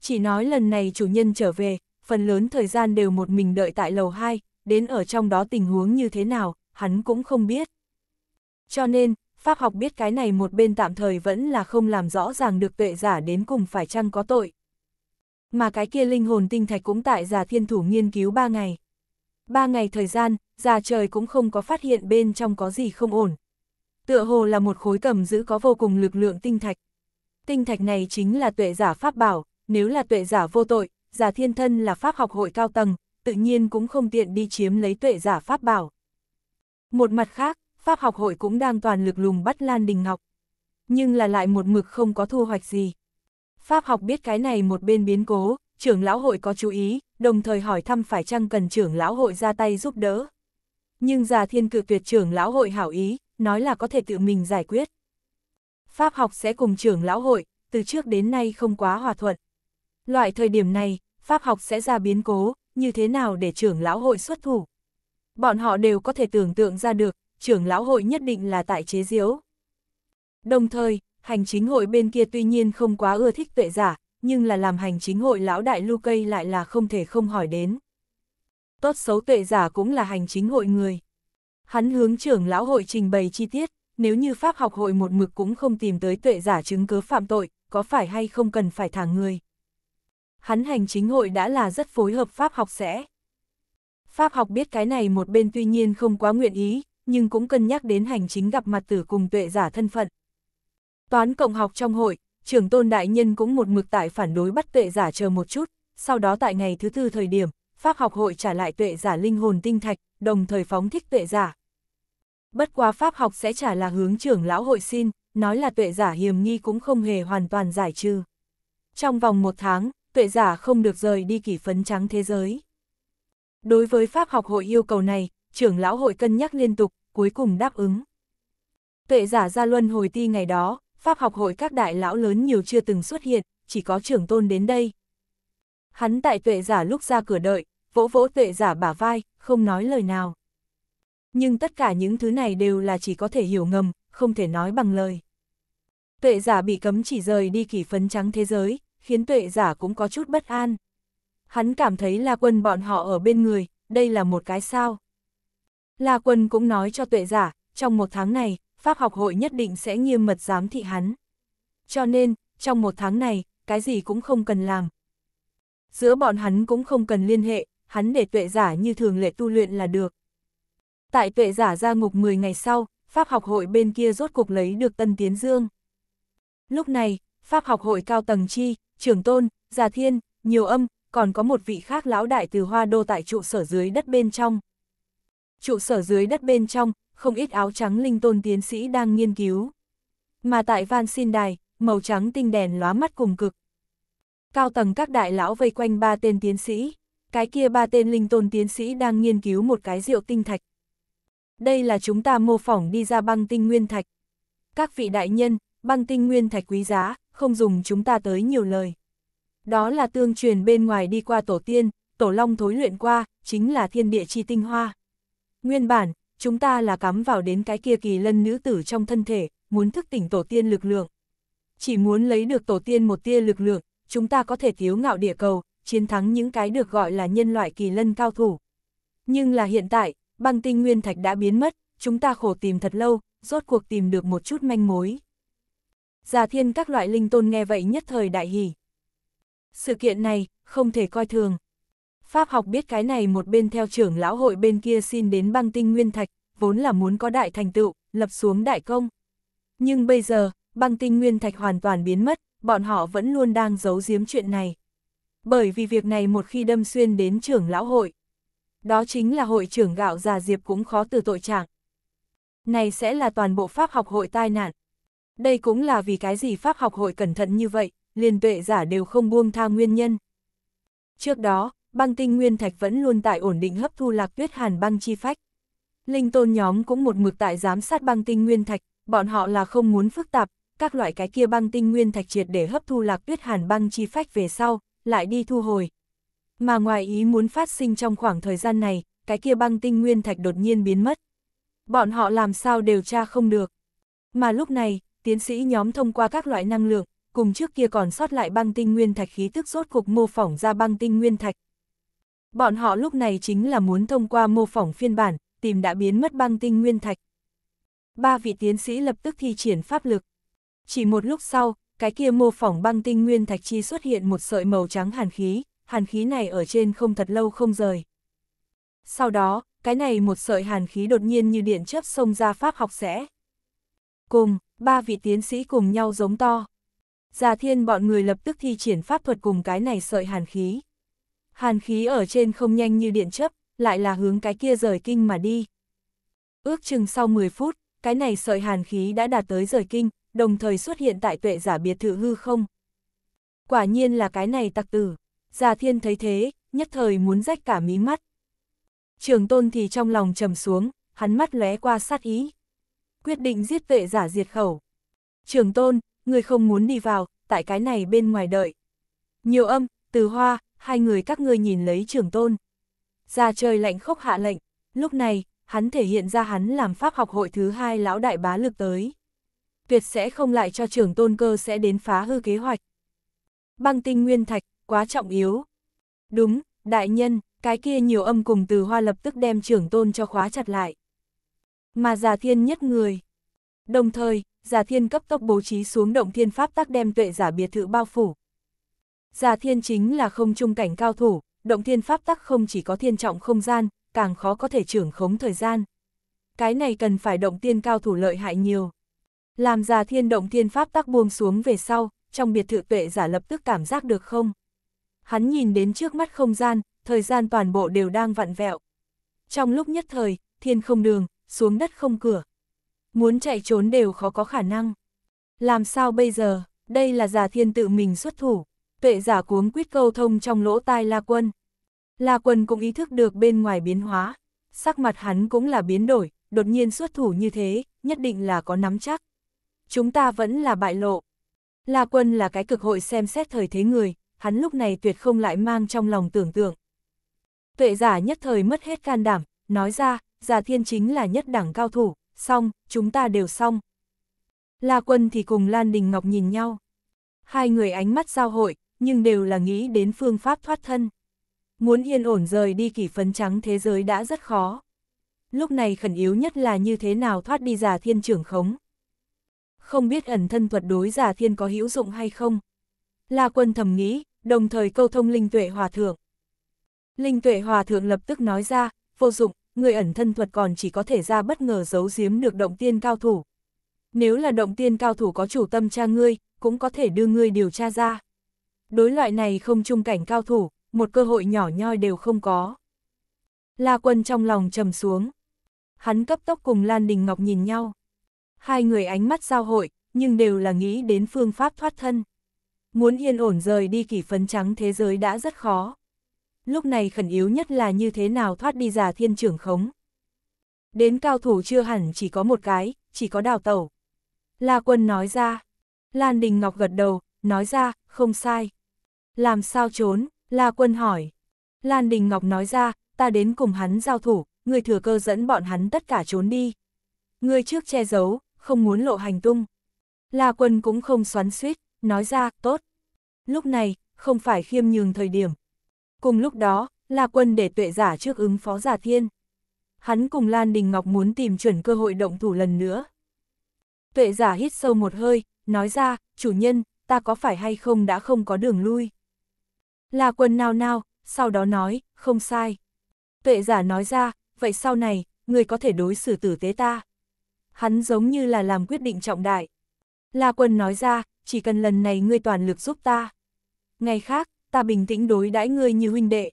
Chỉ nói lần này chủ nhân trở về, phần lớn thời gian đều một mình đợi tại lầu 2, đến ở trong đó tình huống như thế nào, hắn cũng không biết. Cho nên, Pháp học biết cái này một bên tạm thời vẫn là không làm rõ ràng được tuệ giả đến cùng phải chăng có tội. Mà cái kia linh hồn tinh thạch cũng tại giả thiên thủ nghiên cứu 3 ngày. 3 ngày thời gian, già trời cũng không có phát hiện bên trong có gì không ổn. Tựa hồ là một khối cầm giữ có vô cùng lực lượng tinh thạch. Tinh thạch này chính là tuệ giả pháp bảo, nếu là tuệ giả vô tội, giả thiên thân là pháp học hội cao tầng, tự nhiên cũng không tiện đi chiếm lấy tuệ giả pháp bảo. Một mặt khác, pháp học hội cũng đang toàn lực lùng bắt Lan Đình Ngọc. Nhưng là lại một mực không có thu hoạch gì. Pháp học biết cái này một bên biến cố, trưởng lão hội có chú ý, đồng thời hỏi thăm phải chăng cần trưởng lão hội ra tay giúp đỡ. Nhưng già thiên cự tuyệt trưởng lão hội hảo ý, nói là có thể tự mình giải quyết. Pháp học sẽ cùng trưởng lão hội, từ trước đến nay không quá hòa thuận, Loại thời điểm này, Pháp học sẽ ra biến cố, như thế nào để trưởng lão hội xuất thủ? Bọn họ đều có thể tưởng tượng ra được, trưởng lão hội nhất định là tại chế diếu. Đồng thời, hành chính hội bên kia tuy nhiên không quá ưa thích tuệ giả, nhưng là làm hành chính hội lão đại lưu cây lại là không thể không hỏi đến. Tốt xấu tuệ giả cũng là hành chính hội người. Hắn hướng trưởng lão hội trình bày chi tiết, nếu như pháp học hội một mực cũng không tìm tới tuệ giả chứng cứ phạm tội, có phải hay không cần phải thả người hắn hành chính hội đã là rất phối hợp Pháp học sẽ. Pháp học biết cái này một bên tuy nhiên không quá nguyện ý, nhưng cũng cân nhắc đến hành chính gặp mặt tử cùng tuệ giả thân phận. Toán Cộng học trong hội, trưởng tôn đại nhân cũng một mực tại phản đối bắt tuệ giả chờ một chút, sau đó tại ngày thứ tư thời điểm, Pháp học hội trả lại tuệ giả linh hồn tinh thạch, đồng thời phóng thích tuệ giả. Bất quá Pháp học sẽ trả là hướng trưởng lão hội xin, nói là tuệ giả hiềm nghi cũng không hề hoàn toàn giải trừ. Trong vòng một tháng, tuệ giả không được rời đi kỷ phấn trắng thế giới. Đối với Pháp học hội yêu cầu này, trưởng lão hội cân nhắc liên tục, cuối cùng đáp ứng. Tuệ giả ra luân hồi ti ngày đó, Pháp học hội các đại lão lớn nhiều chưa từng xuất hiện, chỉ có trưởng tôn đến đây. Hắn tại tuệ giả lúc ra cửa đợi, vỗ vỗ tuệ giả bả vai, không nói lời nào. Nhưng tất cả những thứ này đều là chỉ có thể hiểu ngầm, không thể nói bằng lời. Tuệ giả bị cấm chỉ rời đi kỷ phấn trắng thế giới, khiến tuệ giả cũng có chút bất an. Hắn cảm thấy là quân bọn họ ở bên người, đây là một cái sao. La quân cũng nói cho tuệ giả, trong một tháng này, Pháp học hội nhất định sẽ nghiêm mật giám thị hắn. Cho nên, trong một tháng này, cái gì cũng không cần làm. Giữa bọn hắn cũng không cần liên hệ, hắn để tuệ giả như thường lệ tu luyện là được. Tại tuệ giả ra ngục 10 ngày sau, Pháp học hội bên kia rốt cục lấy được Tân Tiến Dương. Lúc này, Pháp học hội cao tầng chi, trưởng tôn, già thiên, nhiều âm, còn có một vị khác lão đại từ hoa đô tại trụ sở dưới đất bên trong. Trụ sở dưới đất bên trong, không ít áo trắng linh tôn tiến sĩ đang nghiên cứu. Mà tại van xin đài, màu trắng tinh đèn lóa mắt cùng cực. Cao tầng các đại lão vây quanh ba tên tiến sĩ, cái kia ba tên linh tôn tiến sĩ đang nghiên cứu một cái rượu tinh thạch. Đây là chúng ta mô phỏng đi ra băng tinh nguyên thạch. Các vị đại nhân, băng tinh nguyên thạch quý giá, không dùng chúng ta tới nhiều lời. Đó là tương truyền bên ngoài đi qua tổ tiên, tổ long thối luyện qua, chính là thiên địa chi tinh hoa. Nguyên bản, chúng ta là cắm vào đến cái kia kỳ lân nữ tử trong thân thể, muốn thức tỉnh tổ tiên lực lượng. Chỉ muốn lấy được tổ tiên một tia lực lượng, chúng ta có thể thiếu ngạo địa cầu, chiến thắng những cái được gọi là nhân loại kỳ lân cao thủ. Nhưng là hiện tại, băng tinh nguyên thạch đã biến mất, chúng ta khổ tìm thật lâu, rốt cuộc tìm được một chút manh mối. Già thiên các loại linh tôn nghe vậy nhất thời đại hỉ. Sự kiện này, không thể coi thường. Pháp học biết cái này một bên theo trưởng lão hội bên kia xin đến băng tinh nguyên thạch, vốn là muốn có đại thành tựu, lập xuống đại công. Nhưng bây giờ, băng tinh nguyên thạch hoàn toàn biến mất, bọn họ vẫn luôn đang giấu giếm chuyện này. Bởi vì việc này một khi đâm xuyên đến trưởng lão hội, đó chính là hội trưởng gạo già diệp cũng khó từ tội trạng. Này sẽ là toàn bộ pháp học hội tai nạn, đây cũng là vì cái gì Pháp học hội cẩn thận như vậy, liền tuệ giả đều không buông tha nguyên nhân. Trước đó, băng tinh nguyên thạch vẫn luôn tại ổn định hấp thu lạc tuyết hàn băng chi phách. Linh tôn nhóm cũng một mực tại giám sát băng tinh nguyên thạch, bọn họ là không muốn phức tạp, các loại cái kia băng tinh nguyên thạch triệt để hấp thu lạc tuyết hàn băng chi phách về sau, lại đi thu hồi. Mà ngoài ý muốn phát sinh trong khoảng thời gian này, cái kia băng tinh nguyên thạch đột nhiên biến mất. Bọn họ làm sao đều tra không được. Mà lúc này, tiến sĩ nhóm thông qua các loại năng lượng, cùng trước kia còn sót lại băng tinh nguyên thạch khí tức rốt cuộc mô phỏng ra băng tinh nguyên thạch. Bọn họ lúc này chính là muốn thông qua mô phỏng phiên bản, tìm đã biến mất băng tinh nguyên thạch. Ba vị tiến sĩ lập tức thi triển pháp lực. Chỉ một lúc sau, cái kia mô phỏng băng tinh nguyên thạch chi xuất hiện một sợi màu trắng hàn khí, hàn khí này ở trên không thật lâu không rời. Sau đó, cái này một sợi hàn khí đột nhiên như điện chớp xông ra pháp học sẽ. Cùng, ba vị tiến sĩ cùng nhau giống to. Già thiên bọn người lập tức thi triển pháp thuật cùng cái này sợi hàn khí. Hàn khí ở trên không nhanh như điện chấp, lại là hướng cái kia rời kinh mà đi. Ước chừng sau 10 phút, cái này sợi hàn khí đã đạt tới rời kinh, đồng thời xuất hiện tại tuệ giả biệt thự hư không. Quả nhiên là cái này tặc tử, già thiên thấy thế, nhất thời muốn rách cả mí mắt. Trường tôn thì trong lòng trầm xuống, hắn mắt lóe qua sát ý quyết định giết vệ giả diệt khẩu. Trường tôn, người không muốn đi vào, tại cái này bên ngoài đợi. Nhiều âm, từ hoa, hai người các ngươi nhìn lấy trường tôn. Ra trời lạnh khốc hạ lệnh, lúc này, hắn thể hiện ra hắn làm pháp học hội thứ hai lão đại bá lực tới. Tuyệt sẽ không lại cho trường tôn cơ sẽ đến phá hư kế hoạch. Băng tinh nguyên thạch, quá trọng yếu. Đúng, đại nhân, cái kia nhiều âm cùng từ hoa lập tức đem trưởng tôn cho khóa chặt lại mà Già Thiên nhất người. Đồng thời, Già Thiên cấp tốc bố trí xuống động thiên pháp tác đem tuệ giả biệt thự bao phủ. Già Thiên chính là không trung cảnh cao thủ, động thiên pháp tắc không chỉ có thiên trọng không gian, càng khó có thể trưởng khống thời gian. Cái này cần phải động tiên cao thủ lợi hại nhiều. Làm Già Thiên động thiên pháp tắc buông xuống về sau, trong biệt thự tuệ giả lập tức cảm giác được không? Hắn nhìn đến trước mắt không gian, thời gian toàn bộ đều đang vặn vẹo. Trong lúc nhất thời, thiên không đường, xuống đất không cửa. Muốn chạy trốn đều khó có khả năng. Làm sao bây giờ, đây là giả thiên tự mình xuất thủ. Tuệ giả cuống quýt câu thông trong lỗ tai La Quân. La Quân cũng ý thức được bên ngoài biến hóa. Sắc mặt hắn cũng là biến đổi, đột nhiên xuất thủ như thế, nhất định là có nắm chắc. Chúng ta vẫn là bại lộ. La Quân là cái cực hội xem xét thời thế người, hắn lúc này tuyệt không lại mang trong lòng tưởng tượng. Tuệ giả nhất thời mất hết can đảm, nói ra, Già thiên chính là nhất đẳng cao thủ, xong, chúng ta đều xong. La quân thì cùng Lan Đình Ngọc nhìn nhau. Hai người ánh mắt giao hội, nhưng đều là nghĩ đến phương pháp thoát thân. Muốn yên ổn rời đi kỷ phấn trắng thế giới đã rất khó. Lúc này khẩn yếu nhất là như thế nào thoát đi già thiên trưởng khống. Không biết ẩn thân thuật đối già thiên có hữu dụng hay không. La quân thầm nghĩ, đồng thời câu thông linh tuệ hòa thượng. Linh tuệ hòa thượng lập tức nói ra, vô dụng, người ẩn thân thuật còn chỉ có thể ra bất ngờ giấu giếm được động tiên cao thủ. Nếu là động tiên cao thủ có chủ tâm tra ngươi, cũng có thể đưa ngươi điều tra ra. Đối loại này không trung cảnh cao thủ, một cơ hội nhỏ nhoi đều không có. La quân trong lòng trầm xuống. Hắn cấp tốc cùng Lan Đình Ngọc nhìn nhau. Hai người ánh mắt giao hội, nhưng đều là nghĩ đến phương pháp thoát thân. Muốn yên ổn rời đi kỷ phấn trắng thế giới đã rất khó lúc này khẩn yếu nhất là như thế nào thoát đi giả thiên trưởng khống. Đến cao thủ chưa hẳn chỉ có một cái, chỉ có đào tẩu. La quân nói ra. Lan Đình Ngọc gật đầu, nói ra, không sai. Làm sao trốn, La quân hỏi. Lan Đình Ngọc nói ra, ta đến cùng hắn giao thủ, người thừa cơ dẫn bọn hắn tất cả trốn đi. Người trước che giấu, không muốn lộ hành tung. La quân cũng không xoắn suýt, nói ra, tốt. Lúc này, không phải khiêm nhường thời điểm, Cùng lúc đó, La quân để tuệ giả trước ứng phó giả thiên. Hắn cùng Lan Đình Ngọc muốn tìm chuẩn cơ hội động thủ lần nữa. Tuệ giả hít sâu một hơi, nói ra, chủ nhân, ta có phải hay không đã không có đường lui. La quân nao nao, sau đó nói, không sai. Tuệ giả nói ra, vậy sau này, người có thể đối xử tử tế ta. Hắn giống như là làm quyết định trọng đại. La quân nói ra, chỉ cần lần này ngươi toàn lực giúp ta. Ngày khác, ta bình tĩnh đối đãi ngươi như huynh đệ.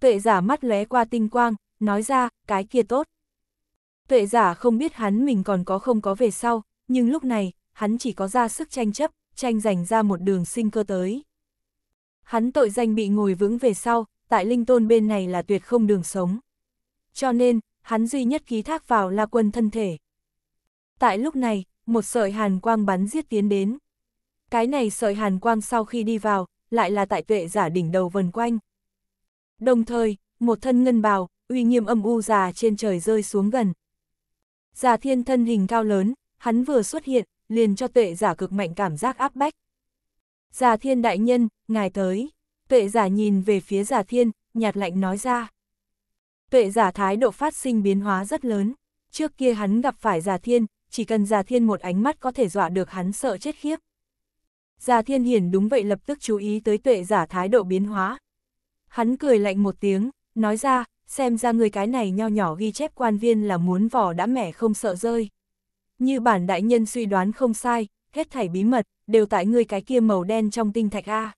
Tuệ giả mắt lóe qua tinh quang, nói ra, cái kia tốt. Tuệ giả không biết hắn mình còn có không có về sau, nhưng lúc này, hắn chỉ có ra sức tranh chấp, tranh giành ra một đường sinh cơ tới. Hắn tội danh bị ngồi vững về sau, tại linh tôn bên này là tuyệt không đường sống. Cho nên, hắn duy nhất ký thác vào là quân thân thể. Tại lúc này, một sợi hàn quang bắn giết tiến đến. Cái này sợi hàn quang sau khi đi vào, lại là tại tuệ giả đỉnh đầu vần quanh. Đồng thời, một thân ngân bào, uy nghiêm âm u già trên trời rơi xuống gần. Già thiên thân hình cao lớn, hắn vừa xuất hiện, liền cho tuệ giả cực mạnh cảm giác áp bách. Già thiên đại nhân, ngài tới. Tuệ giả nhìn về phía già thiên, nhạt lạnh nói ra. Tuệ giả thái độ phát sinh biến hóa rất lớn. Trước kia hắn gặp phải già thiên, chỉ cần già thiên một ánh mắt có thể dọa được hắn sợ chết khiếp. Già thiên hiển đúng vậy lập tức chú ý tới tuệ giả thái độ biến hóa. Hắn cười lạnh một tiếng, nói ra, xem ra người cái này nho nhỏ ghi chép quan viên là muốn vỏ đã mẻ không sợ rơi. Như bản đại nhân suy đoán không sai, hết thảy bí mật, đều tại người cái kia màu đen trong tinh thạch A.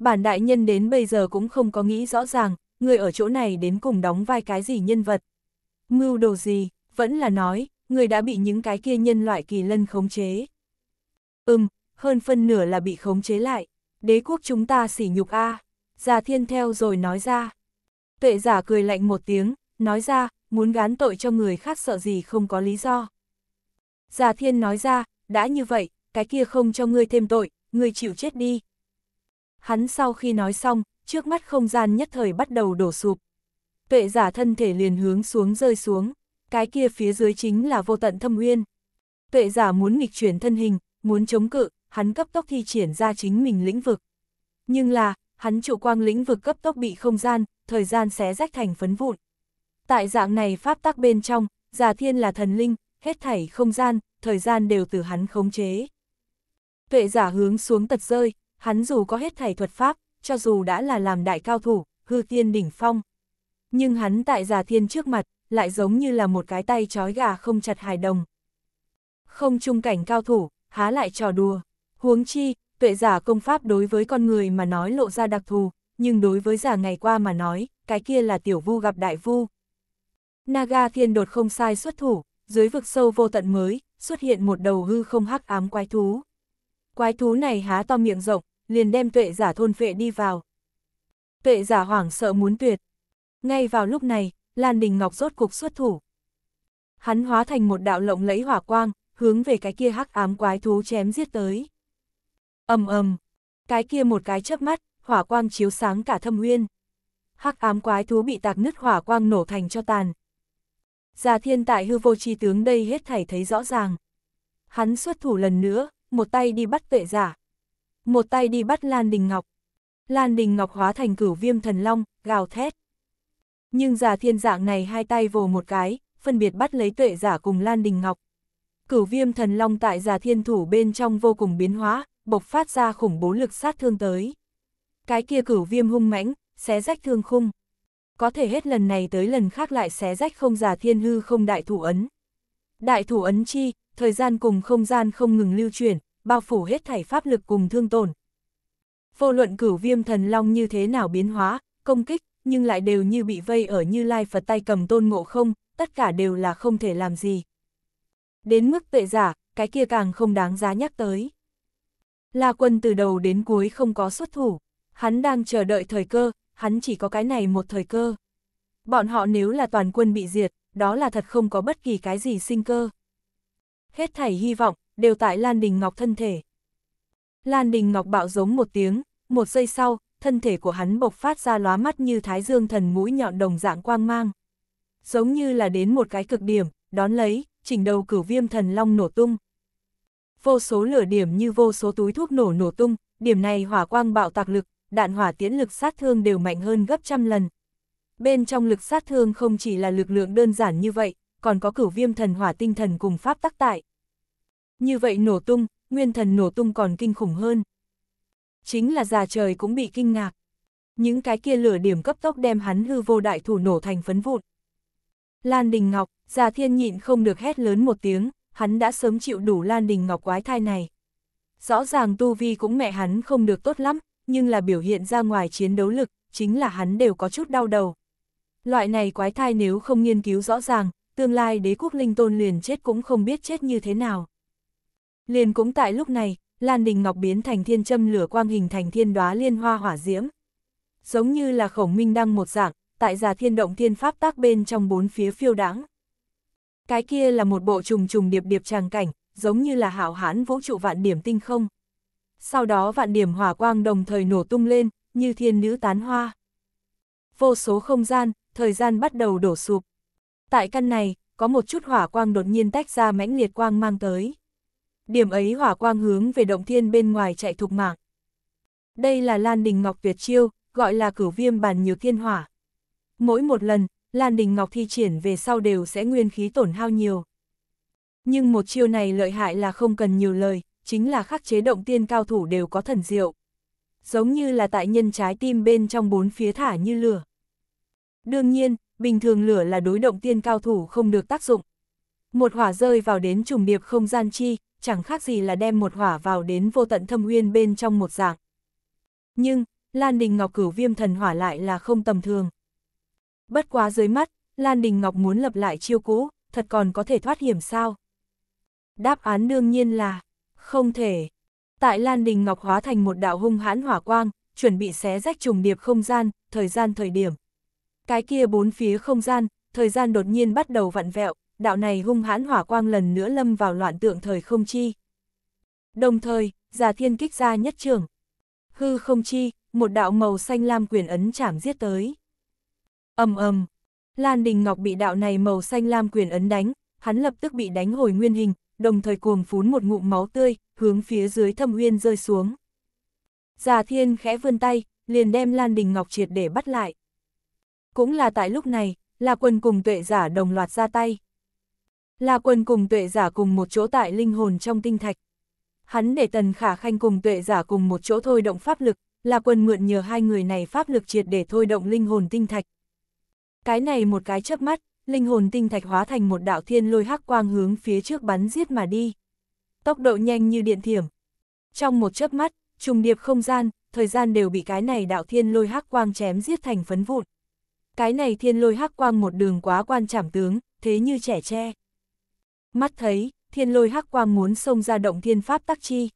Bản đại nhân đến bây giờ cũng không có nghĩ rõ ràng, người ở chỗ này đến cùng đóng vai cái gì nhân vật. Mưu đồ gì, vẫn là nói, người đã bị những cái kia nhân loại kỳ lân khống chế. Ừm, hơn phân nửa là bị khống chế lại, đế quốc chúng ta sỉ nhục a à. Già thiên theo rồi nói ra. Tuệ giả cười lạnh một tiếng, nói ra, muốn gán tội cho người khác sợ gì không có lý do. Già thiên nói ra, đã như vậy, cái kia không cho ngươi thêm tội, ngươi chịu chết đi. Hắn sau khi nói xong, trước mắt không gian nhất thời bắt đầu đổ sụp. Tuệ giả thân thể liền hướng xuống rơi xuống, cái kia phía dưới chính là vô tận thâm uyên. Tuệ giả muốn nghịch chuyển thân hình, muốn chống cự, hắn cấp tốc thi triển ra chính mình lĩnh vực. Nhưng là, hắn trụ quang lĩnh vực cấp tốc bị không gian, thời gian xé rách thành phấn vụn. Tại dạng này pháp tắc bên trong, giả thiên là thần linh, hết thảy không gian, thời gian đều từ hắn khống chế. Tuệ giả hướng xuống tật rơi, hắn dù có hết thảy thuật pháp, cho dù đã là làm đại cao thủ, hư tiên đỉnh phong. Nhưng hắn tại giả thiên trước mặt, lại giống như là một cái tay trói gà không chặt hài đồng. Không trung cảnh cao thủ, há lại trò đùa. Huống chi, tuệ giả công pháp đối với con người mà nói lộ ra đặc thù, nhưng đối với giả ngày qua mà nói, cái kia là tiểu vu gặp đại vu. Naga thiên đột không sai xuất thủ, dưới vực sâu vô tận mới, xuất hiện một đầu hư không hắc ám quái thú. Quái thú này há to miệng rộng, liền đem tuệ giả thôn phệ đi vào. Tuệ giả hoảng sợ muốn tuyệt. Ngay vào lúc này, Lan Đình Ngọc rốt cục xuất thủ. Hắn hóa thành một đạo lộng lẫy hỏa quang, hướng về cái kia hắc ám quái thú chém giết tới ầm ầm, cái kia một cái chớp mắt, hỏa quang chiếu sáng cả thâm nguyên. Hắc ám quái thú bị tạc nứt hỏa quang nổ thành cho tàn. Già thiên tại hư vô chi tướng đây hết thảy thấy rõ ràng. Hắn xuất thủ lần nữa, một tay đi bắt tuệ giả. Một tay đi bắt Lan Đình Ngọc. Lan Đình Ngọc hóa thành cửu viêm thần long, gào thét. Nhưng già thiên dạng này hai tay vồ một cái, phân biệt bắt lấy tuệ giả cùng Lan Đình Ngọc. Cửu viêm thần long tại già thiên thủ bên trong vô cùng biến hóa, bộc phát ra khủng bố lực sát thương tới. Cái kia cửu viêm hung mãnh, xé rách thương khung. Có thể hết lần này tới lần khác lại xé rách không giả thiên hư không đại thủ ấn. Đại thủ ấn chi, thời gian cùng không gian không ngừng lưu chuyển, bao phủ hết thảy pháp lực cùng thương tổn. Vô luận cửu viêm thần long như thế nào biến hóa, công kích, nhưng lại đều như bị vây ở như lai Phật tay cầm tôn ngộ không, tất cả đều là không thể làm gì. Đến mức tệ giả, cái kia càng không đáng giá nhắc tới. La Quân từ đầu đến cuối không có xuất thủ, hắn đang chờ đợi thời cơ, hắn chỉ có cái này một thời cơ. Bọn họ nếu là toàn quân bị diệt, đó là thật không có bất kỳ cái gì sinh cơ. Hết thảy hy vọng, đều tại Lan Đình Ngọc thân thể. Lan Đình Ngọc bạo giống một tiếng, một giây sau, thân thể của hắn bộc phát ra lóa mắt như thái dương thần mũi nhọn đồng dạng quang mang. Giống như là đến một cái cực điểm, đón lấy, chỉnh đầu cửu viêm thần long nổ tung vô số lửa điểm như vô số túi thuốc nổ nổ tung, điểm này hỏa quang bạo tạc lực, đạn hỏa tiễn lực sát thương đều mạnh hơn gấp trăm lần. Bên trong lực sát thương không chỉ là lực lượng đơn giản như vậy, còn có cửu viêm thần hỏa tinh thần cùng pháp tác tại. Như vậy nổ tung, nguyên thần nổ tung còn kinh khủng hơn. Chính là già trời cũng bị kinh ngạc. Những cái kia lửa điểm cấp tốc đem hắn hư vô đại thủ nổ thành phấn vụn. Lan Đình Ngọc, già thiên nhịn không được hét lớn một tiếng, hắn đã sớm chịu đủ Lan Đình Ngọc quái thai này. Rõ ràng tu vi cũng mẹ hắn không được tốt lắm, nhưng là biểu hiện ra ngoài chiến đấu lực, chính là hắn đều có chút đau đầu. Loại này quái thai nếu không nghiên cứu rõ ràng, tương lai đế quốc linh tôn liền chết cũng không biết chết như thế nào. Liền cũng tại lúc này, Lan Đình Ngọc biến thành thiên châm lửa quang hình thành thiên đóa liên hoa hỏa diễm. Giống như là khổng minh đăng một dạng, tại giả thiên động thiên pháp tác bên trong bốn phía phiêu đáng. Cái kia là một bộ trùng trùng điệp điệp tràng cảnh, giống như là hảo hán vũ trụ vạn điểm tinh không. Sau đó vạn điểm hỏa quang đồng thời nổ tung lên, như thiên nữ tán hoa. Vô số không gian, thời gian bắt đầu đổ sụp. Tại căn này, có một chút hỏa quang đột nhiên tách ra mãnh liệt quang mang tới. Điểm ấy hỏa quang hướng về động thiên bên ngoài chạy thục mạng. Đây là Lan Đình Ngọc Việt Chiêu, gọi là cửu viêm bàn nhiều thiên hỏa. Mỗi một lần, Lan Đình Ngọc thi triển về sau đều sẽ nguyên khí tổn hao nhiều. Nhưng một chiêu này lợi hại là không cần nhiều lời, chính là khắc chế động tiên cao thủ đều có thần diệu. Giống như là tại nhân trái tim bên trong bốn phía thả như lửa. Đương nhiên, bình thường lửa là đối động tiên cao thủ không được tác dụng. Một hỏa rơi vào đến trùng điệp không gian chi, chẳng khác gì là đem một hỏa vào đến vô tận thâm uyên bên trong một dạng. Nhưng, Lan Đình Ngọc cửu viêm thần hỏa lại là không tầm thường. Bất quá dưới mắt, Lan Đình Ngọc muốn lập lại chiêu cũ, thật còn có thể thoát hiểm sao? Đáp án đương nhiên là, không thể. Tại Lan Đình Ngọc hóa thành một đạo hung hãn hỏa quang, chuẩn bị xé rách trùng điệp không gian, thời gian thời điểm. Cái kia bốn phía không gian, thời gian đột nhiên bắt đầu vặn vẹo, đạo này hung hãn hỏa quang lần nữa lâm vào loạn tượng thời không chi. Đồng thời, giả thiên kích ra nhất trường. Hư không chi, một đạo màu xanh lam quyền ấn chảm giết tới ầm ầm, Lan Đình Ngọc bị đạo này màu xanh lam quyền ấn đánh, hắn lập tức bị đánh hồi nguyên hình, đồng thời cuồng phún một ngụm máu tươi, hướng phía dưới thâm uyên rơi xuống. Già Thiên khẽ vươn tay, liền đem Lan Đình Ngọc triệt để bắt lại. Cũng là tại lúc này, La Quân cùng tuệ giả đồng loạt ra tay. La Quân cùng tuệ giả cùng một chỗ tại linh hồn trong tinh thạch. Hắn để Tần Khả Khanh cùng tuệ giả cùng một chỗ thôi động pháp lực, La Quân mượn nhờ hai người này pháp lực triệt để thôi động linh hồn tinh thạch, cái này một cái chớp mắt, linh hồn tinh thạch hóa thành một đạo thiên lôi hắc quang hướng phía trước bắn giết mà đi. Tốc độ nhanh như điện thiểm. Trong một chớp mắt, trùng điệp không gian, thời gian đều bị cái này đạo thiên lôi hắc quang chém giết thành phấn vụn. Cái này thiên lôi hắc quang một đường quá quan trảm tướng, thế như trẻ tre. Mắt thấy, thiên lôi hắc quang muốn xông ra động thiên pháp tắc chi.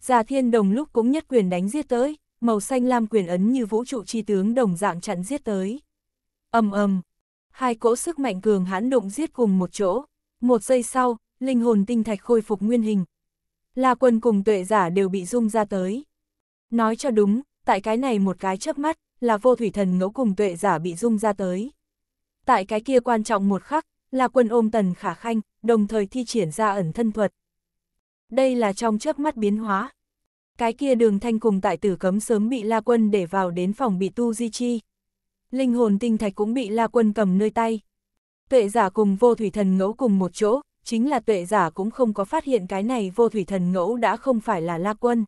Già thiên đồng lúc cũng nhất quyền đánh giết tới, màu xanh lam quyền ấn như vũ trụ chi tướng đồng dạng chặn giết tới ầm ầm, hai cỗ sức mạnh cường hãn đụng giết cùng một chỗ, một giây sau, linh hồn tinh thạch khôi phục nguyên hình. La quân cùng tuệ giả đều bị rung ra tới. Nói cho đúng, tại cái này một cái chớp mắt, là vô thủy thần ngẫu cùng tuệ giả bị rung ra tới. Tại cái kia quan trọng một khắc, là quân ôm tần khả khanh, đồng thời thi triển ra ẩn thân thuật. Đây là trong chớp mắt biến hóa. Cái kia đường thanh cùng tại tử cấm sớm bị la quân để vào đến phòng bị tu di chi, linh hồn tinh thạch cũng bị La Quân cầm nơi tay. Tuệ giả cùng vô thủy thần ngẫu cùng một chỗ, chính là tuệ giả cũng không có phát hiện cái này vô thủy thần ngẫu đã không phải là La Quân.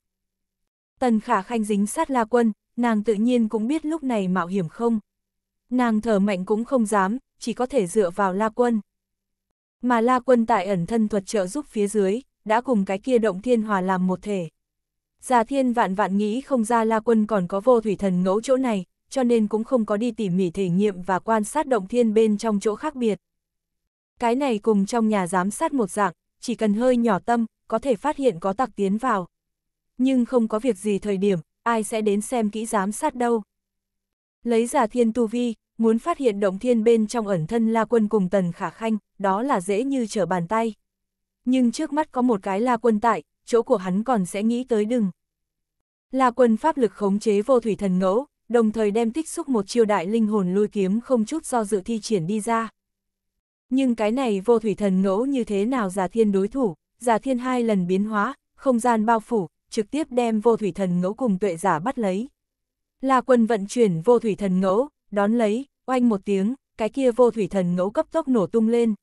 Tần khả khanh dính sát La Quân, nàng tự nhiên cũng biết lúc này mạo hiểm không. Nàng thở mạnh cũng không dám, chỉ có thể dựa vào La Quân. Mà La Quân tại ẩn thân thuật trợ giúp phía dưới, đã cùng cái kia động thiên hòa làm một thể. Già thiên vạn vạn nghĩ không ra La Quân còn có vô thủy thần ngẫu chỗ này, cho nên cũng không có đi tỉ mỉ thể nghiệm và quan sát động thiên bên trong chỗ khác biệt. Cái này cùng trong nhà giám sát một dạng, chỉ cần hơi nhỏ tâm, có thể phát hiện có tặc tiến vào. Nhưng không có việc gì thời điểm, ai sẽ đến xem kỹ giám sát đâu. Lấy giả thiên tu vi, muốn phát hiện động thiên bên trong ẩn thân la quân cùng tần khả khanh, đó là dễ như trở bàn tay. Nhưng trước mắt có một cái la quân tại, chỗ của hắn còn sẽ nghĩ tới đừng. La quân pháp lực khống chế vô thủy thần ngẫu, đồng thời đem tích xúc một chiêu đại linh hồn lôi kiếm không chút do dự thi triển đi ra. Nhưng cái này vô thủy thần ngẫu như thế nào giả thiên đối thủ, giả thiên hai lần biến hóa, không gian bao phủ, trực tiếp đem vô thủy thần ngẫu cùng tuệ giả bắt lấy. Là quân vận chuyển vô thủy thần ngẫu, đón lấy, oanh một tiếng, cái kia vô thủy thần ngẫu cấp tốc nổ tung lên.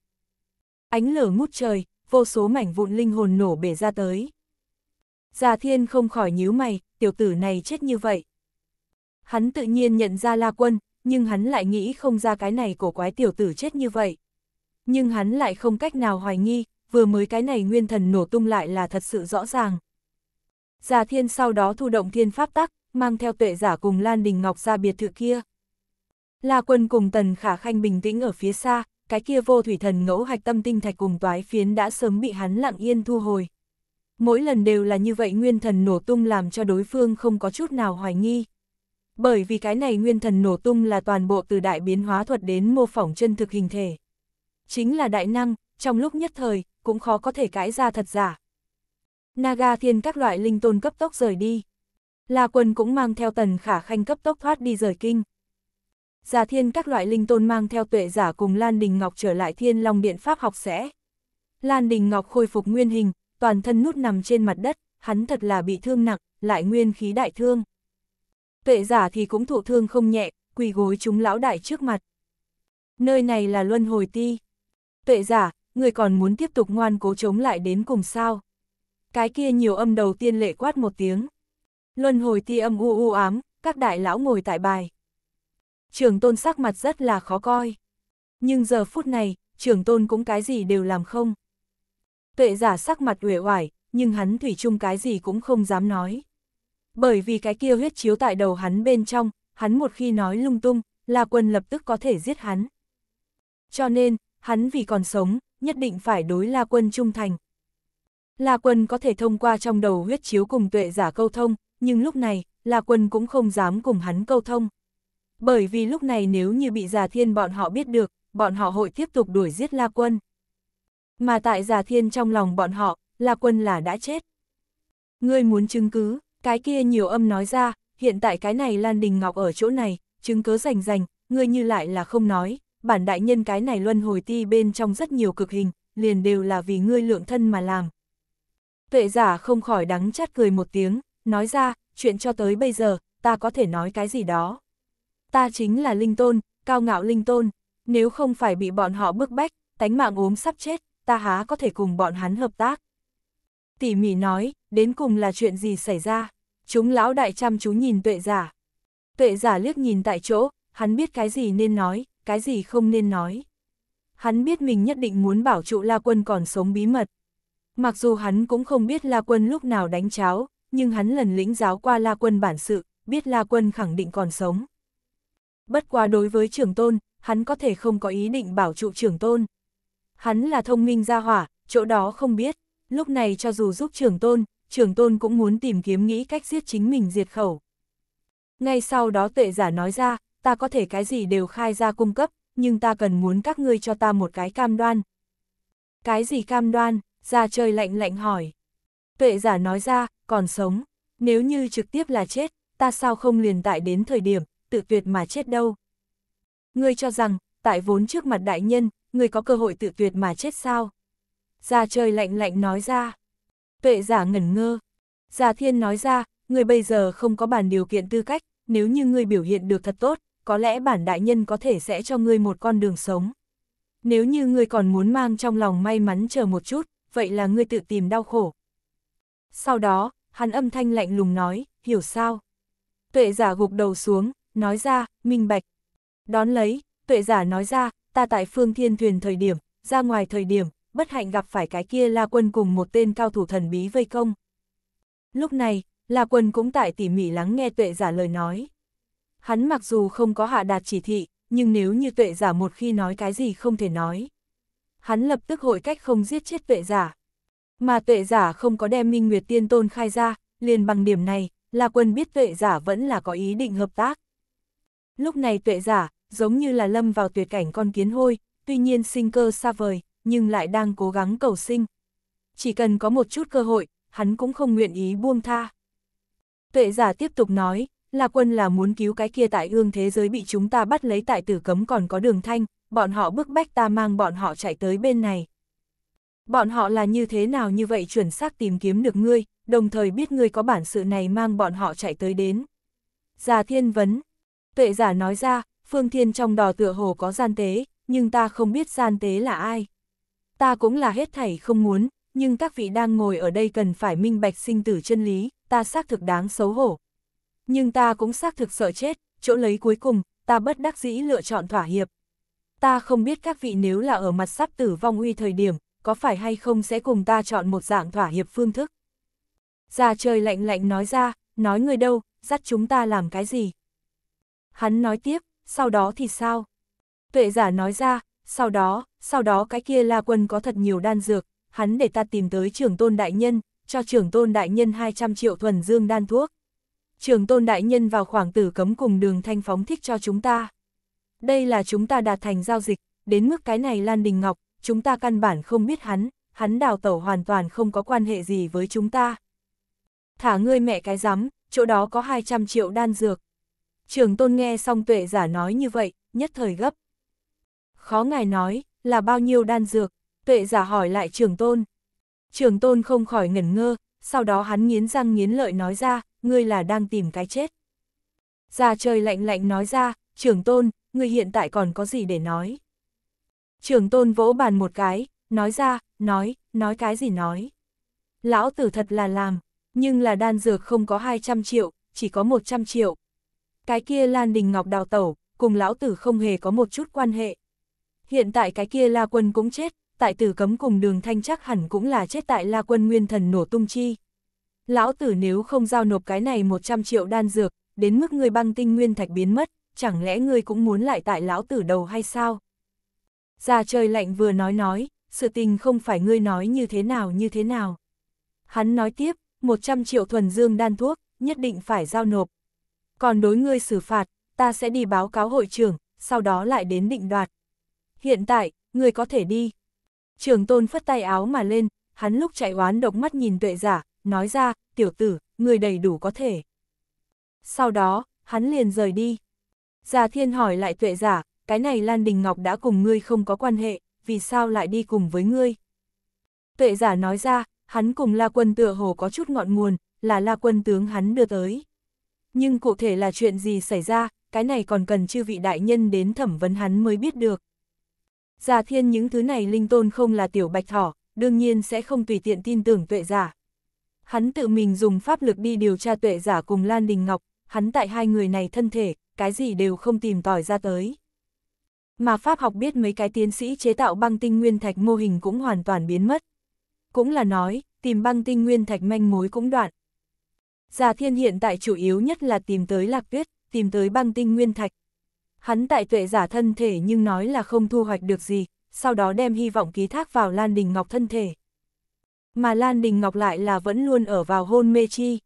Ánh lửa ngút trời, vô số mảnh vụn linh hồn nổ bể ra tới. Già thiên không khỏi nhíu mày, tiểu tử này chết như vậy. Hắn tự nhiên nhận ra La Quân, nhưng hắn lại nghĩ không ra cái này cổ quái tiểu tử chết như vậy. Nhưng hắn lại không cách nào hoài nghi, vừa mới cái này nguyên thần nổ tung lại là thật sự rõ ràng. Già thiên sau đó thu động thiên pháp tắc, mang theo tuệ giả cùng Lan Đình Ngọc ra biệt thự kia. La quân cùng tần khả khanh bình tĩnh ở phía xa, cái kia vô thủy thần ngẫu hạch tâm tinh thạch cùng toái phiến đã sớm bị hắn lặng yên thu hồi. Mỗi lần đều là như vậy nguyên thần nổ tung làm cho đối phương không có chút nào hoài nghi. Bởi vì cái này nguyên thần nổ tung là toàn bộ từ đại biến hóa thuật đến mô phỏng chân thực hình thể. Chính là đại năng, trong lúc nhất thời, cũng khó có thể cãi ra thật giả. Naga thiên các loại linh tôn cấp tốc rời đi. La quân cũng mang theo tần khả khanh cấp tốc thoát đi rời kinh. Giả thiên các loại linh tôn mang theo tuệ giả cùng Lan Đình Ngọc trở lại thiên long biện pháp học sẽ. Lan Đình Ngọc khôi phục nguyên hình, toàn thân nút nằm trên mặt đất, hắn thật là bị thương nặng, lại nguyên khí đại thương tuệ giả thì cũng thụ thương không nhẹ, quỳ gối chúng lão đại trước mặt. Nơi này là luân hồi ti. Tuệ giả, người còn muốn tiếp tục ngoan cố chống lại đến cùng sao. Cái kia nhiều âm đầu tiên lệ quát một tiếng. Luân hồi ti âm u u ám, các đại lão ngồi tại bài. Trường tôn sắc mặt rất là khó coi. Nhưng giờ phút này, trường tôn cũng cái gì đều làm không. Tuệ giả sắc mặt uể oải, nhưng hắn thủy chung cái gì cũng không dám nói. Bởi vì cái kia huyết chiếu tại đầu hắn bên trong, hắn một khi nói lung tung, La Quân lập tức có thể giết hắn. Cho nên, hắn vì còn sống, nhất định phải đối La Quân trung thành. La Quân có thể thông qua trong đầu huyết chiếu cùng tuệ giả câu thông, nhưng lúc này, La Quân cũng không dám cùng hắn câu thông. Bởi vì lúc này nếu như bị Già Thiên bọn họ biết được, bọn họ hội tiếp tục đuổi giết La Quân. Mà tại Già Thiên trong lòng bọn họ, La Quân là đã chết. Ngươi muốn chứng cứ, cái kia nhiều âm nói ra, hiện tại cái này Lan Đình Ngọc ở chỗ này, chứng cớ rành rành, ngươi như lại là không nói, bản đại nhân cái này luân hồi ti bên trong rất nhiều cực hình, liền đều là vì ngươi lượng thân mà làm. Tuệ giả không khỏi đắng chát cười một tiếng, nói ra, chuyện cho tới bây giờ, ta có thể nói cái gì đó. Ta chính là linh tôn, cao ngạo linh tôn, nếu không phải bị bọn họ bức bách, tánh mạng ốm sắp chết, ta há có thể cùng bọn hắn hợp tác tỉ mỉ nói, đến cùng là chuyện gì xảy ra. Chúng lão đại chăm chú nhìn tuệ giả. Tuệ giả liếc nhìn tại chỗ, hắn biết cái gì nên nói, cái gì không nên nói. Hắn biết mình nhất định muốn bảo trụ La Quân còn sống bí mật. Mặc dù hắn cũng không biết La Quân lúc nào đánh cháo, nhưng hắn lần lĩnh giáo qua La Quân bản sự, biết La Quân khẳng định còn sống. Bất quá đối với trưởng tôn, hắn có thể không có ý định bảo trụ trưởng tôn. Hắn là thông minh gia hỏa, chỗ đó không biết. Lúc này cho dù giúp trưởng tôn, trưởng tôn cũng muốn tìm kiếm nghĩ cách giết chính mình diệt khẩu. Ngay sau đó tệ giả nói ra, ta có thể cái gì đều khai ra cung cấp, nhưng ta cần muốn các ngươi cho ta một cái cam đoan. Cái gì cam đoan? Ra chơi lạnh lạnh hỏi. Tuệ giả nói ra, còn sống, nếu như trực tiếp là chết, ta sao không liền tại đến thời điểm, tự tuyệt mà chết đâu. Ngươi cho rằng, tại vốn trước mặt đại nhân, ngươi có cơ hội tự tuyệt mà chết sao? Già trời lạnh lạnh nói ra. Tuệ giả ngẩn ngơ. Già thiên nói ra, người bây giờ không có bản điều kiện tư cách, nếu như ngươi biểu hiện được thật tốt, có lẽ bản đại nhân có thể sẽ cho ngươi một con đường sống. Nếu như ngươi còn muốn mang trong lòng may mắn chờ một chút, vậy là ngươi tự tìm đau khổ. Sau đó, hắn âm thanh lạnh lùng nói, hiểu sao? Tuệ giả gục đầu xuống, nói ra, minh bạch. Đón lấy, tuệ giả nói ra, ta tại phương thiên thuyền thời điểm, ra ngoài thời điểm, bất hạnh gặp phải cái kia La Quân cùng một tên cao thủ thần bí vây công. Lúc này, La Quân cũng tại tỉ mỉ lắng nghe tuệ giả lời nói. Hắn mặc dù không có hạ đạt chỉ thị, nhưng nếu như tuệ giả một khi nói cái gì không thể nói. Hắn lập tức hội cách không giết chết tuệ giả. Mà tuệ giả không có đem Minh Nguyệt Tiên Tôn khai ra, liền bằng điểm này, La Quân biết tuệ giả vẫn là có ý định hợp tác. Lúc này tuệ giả, giống như là lâm vào tuyệt cảnh con kiến hôi, tuy nhiên sinh cơ xa vời, nhưng lại đang cố gắng cầu sinh. Chỉ cần có một chút cơ hội, hắn cũng không nguyện ý buông tha. Tuệ giả tiếp tục nói, là quân là muốn cứu cái kia tại ương thế giới bị chúng ta bắt lấy tại tử cấm còn có đường thanh, bọn họ bức bách ta mang bọn họ chạy tới bên này. Bọn họ là như thế nào như vậy chuẩn xác tìm kiếm được ngươi, đồng thời biết ngươi có bản sự này mang bọn họ chạy tới đến. Già thiên vấn, tuệ giả nói ra, phương thiên trong đò tựa hồ có gian tế, nhưng ta không biết gian tế là ai ta cũng là hết thảy không muốn, nhưng các vị đang ngồi ở đây cần phải minh bạch sinh tử chân lý, ta xác thực đáng xấu hổ. Nhưng ta cũng xác thực sợ chết, chỗ lấy cuối cùng, ta bất đắc dĩ lựa chọn thỏa hiệp. Ta không biết các vị nếu là ở mặt sắp tử vong uy thời điểm, có phải hay không sẽ cùng ta chọn một dạng thỏa hiệp phương thức. Già trời lạnh lạnh nói ra, nói người đâu, dắt chúng ta làm cái gì. Hắn nói tiếp, sau đó thì sao? Tuệ giả nói ra, sau đó, sau đó cái kia La Quân có thật nhiều đan dược, hắn để ta tìm tới trưởng tôn đại nhân, cho trưởng tôn đại nhân 200 triệu thuần dương đan thuốc. Trưởng tôn đại nhân vào khoảng tử cấm cùng đường thanh phóng thích cho chúng ta. Đây là chúng ta đạt thành giao dịch, đến mức cái này Lan Đình Ngọc, chúng ta căn bản không biết hắn, hắn đào tẩu hoàn toàn không có quan hệ gì với chúng ta. Thả ngươi mẹ cái rắm, chỗ đó có 200 triệu đan dược. Trường tôn nghe xong tuệ giả nói như vậy, nhất thời gấp. Khó ngài nói, là bao nhiêu đan dược, tuệ giả hỏi lại trường tôn. Trường tôn không khỏi ngẩn ngơ, sau đó hắn nghiến răng nghiến lợi nói ra, ngươi là đang tìm cái chết. Già trời lạnh lạnh nói ra, trường tôn, ngươi hiện tại còn có gì để nói. Trường tôn vỗ bàn một cái, nói ra, nói, nói cái gì nói. Lão tử thật là làm, nhưng là đan dược không có 200 triệu, chỉ có 100 triệu. Cái kia Lan Đình Ngọc đào tẩu, cùng lão tử không hề có một chút quan hệ. Hiện tại cái kia La Quân cũng chết, tại tử cấm cùng đường thanh chắc hẳn cũng là chết tại La Quân nguyên thần nổ tung chi. Lão tử nếu không giao nộp cái này 100 triệu đan dược, đến mức người băng tinh nguyên thạch biến mất, chẳng lẽ người cũng muốn lại tại lão tử đầu hay sao? Già trời lạnh vừa nói nói, sự tình không phải ngươi nói như thế nào như thế nào. Hắn nói tiếp, 100 triệu thuần dương đan thuốc, nhất định phải giao nộp. Còn đối ngươi xử phạt, ta sẽ đi báo cáo hội trưởng, sau đó lại đến định đoạt hiện tại, người có thể đi. Trường tôn phất tay áo mà lên, hắn lúc chạy oán độc mắt nhìn tuệ giả, nói ra, tiểu tử, người đầy đủ có thể. Sau đó, hắn liền rời đi. Già thiên hỏi lại tuệ giả, cái này Lan Đình Ngọc đã cùng ngươi không có quan hệ, vì sao lại đi cùng với ngươi? Tuệ giả nói ra, hắn cùng La Quân tựa hồ có chút ngọn nguồn, là La Quân tướng hắn đưa tới. Nhưng cụ thể là chuyện gì xảy ra, cái này còn cần chư vị đại nhân đến thẩm vấn hắn mới biết được. Giả thiên những thứ này linh tôn không là tiểu bạch thỏ, đương nhiên sẽ không tùy tiện tin tưởng tuệ giả. Hắn tự mình dùng pháp lực đi điều tra tuệ giả cùng Lan Đình Ngọc, hắn tại hai người này thân thể, cái gì đều không tìm tòi ra tới. Mà Pháp học biết mấy cái tiến sĩ chế tạo băng tinh nguyên thạch mô hình cũng hoàn toàn biến mất. Cũng là nói, tìm băng tinh nguyên thạch manh mối cũng đoạn. Già thiên hiện tại chủ yếu nhất là tìm tới lạc tuyết, tìm tới băng tinh nguyên thạch hắn tại tuệ giả thân thể nhưng nói là không thu hoạch được gì, sau đó đem hy vọng ký thác vào Lan Đình Ngọc thân thể. Mà Lan Đình Ngọc lại là vẫn luôn ở vào hôn mê chi.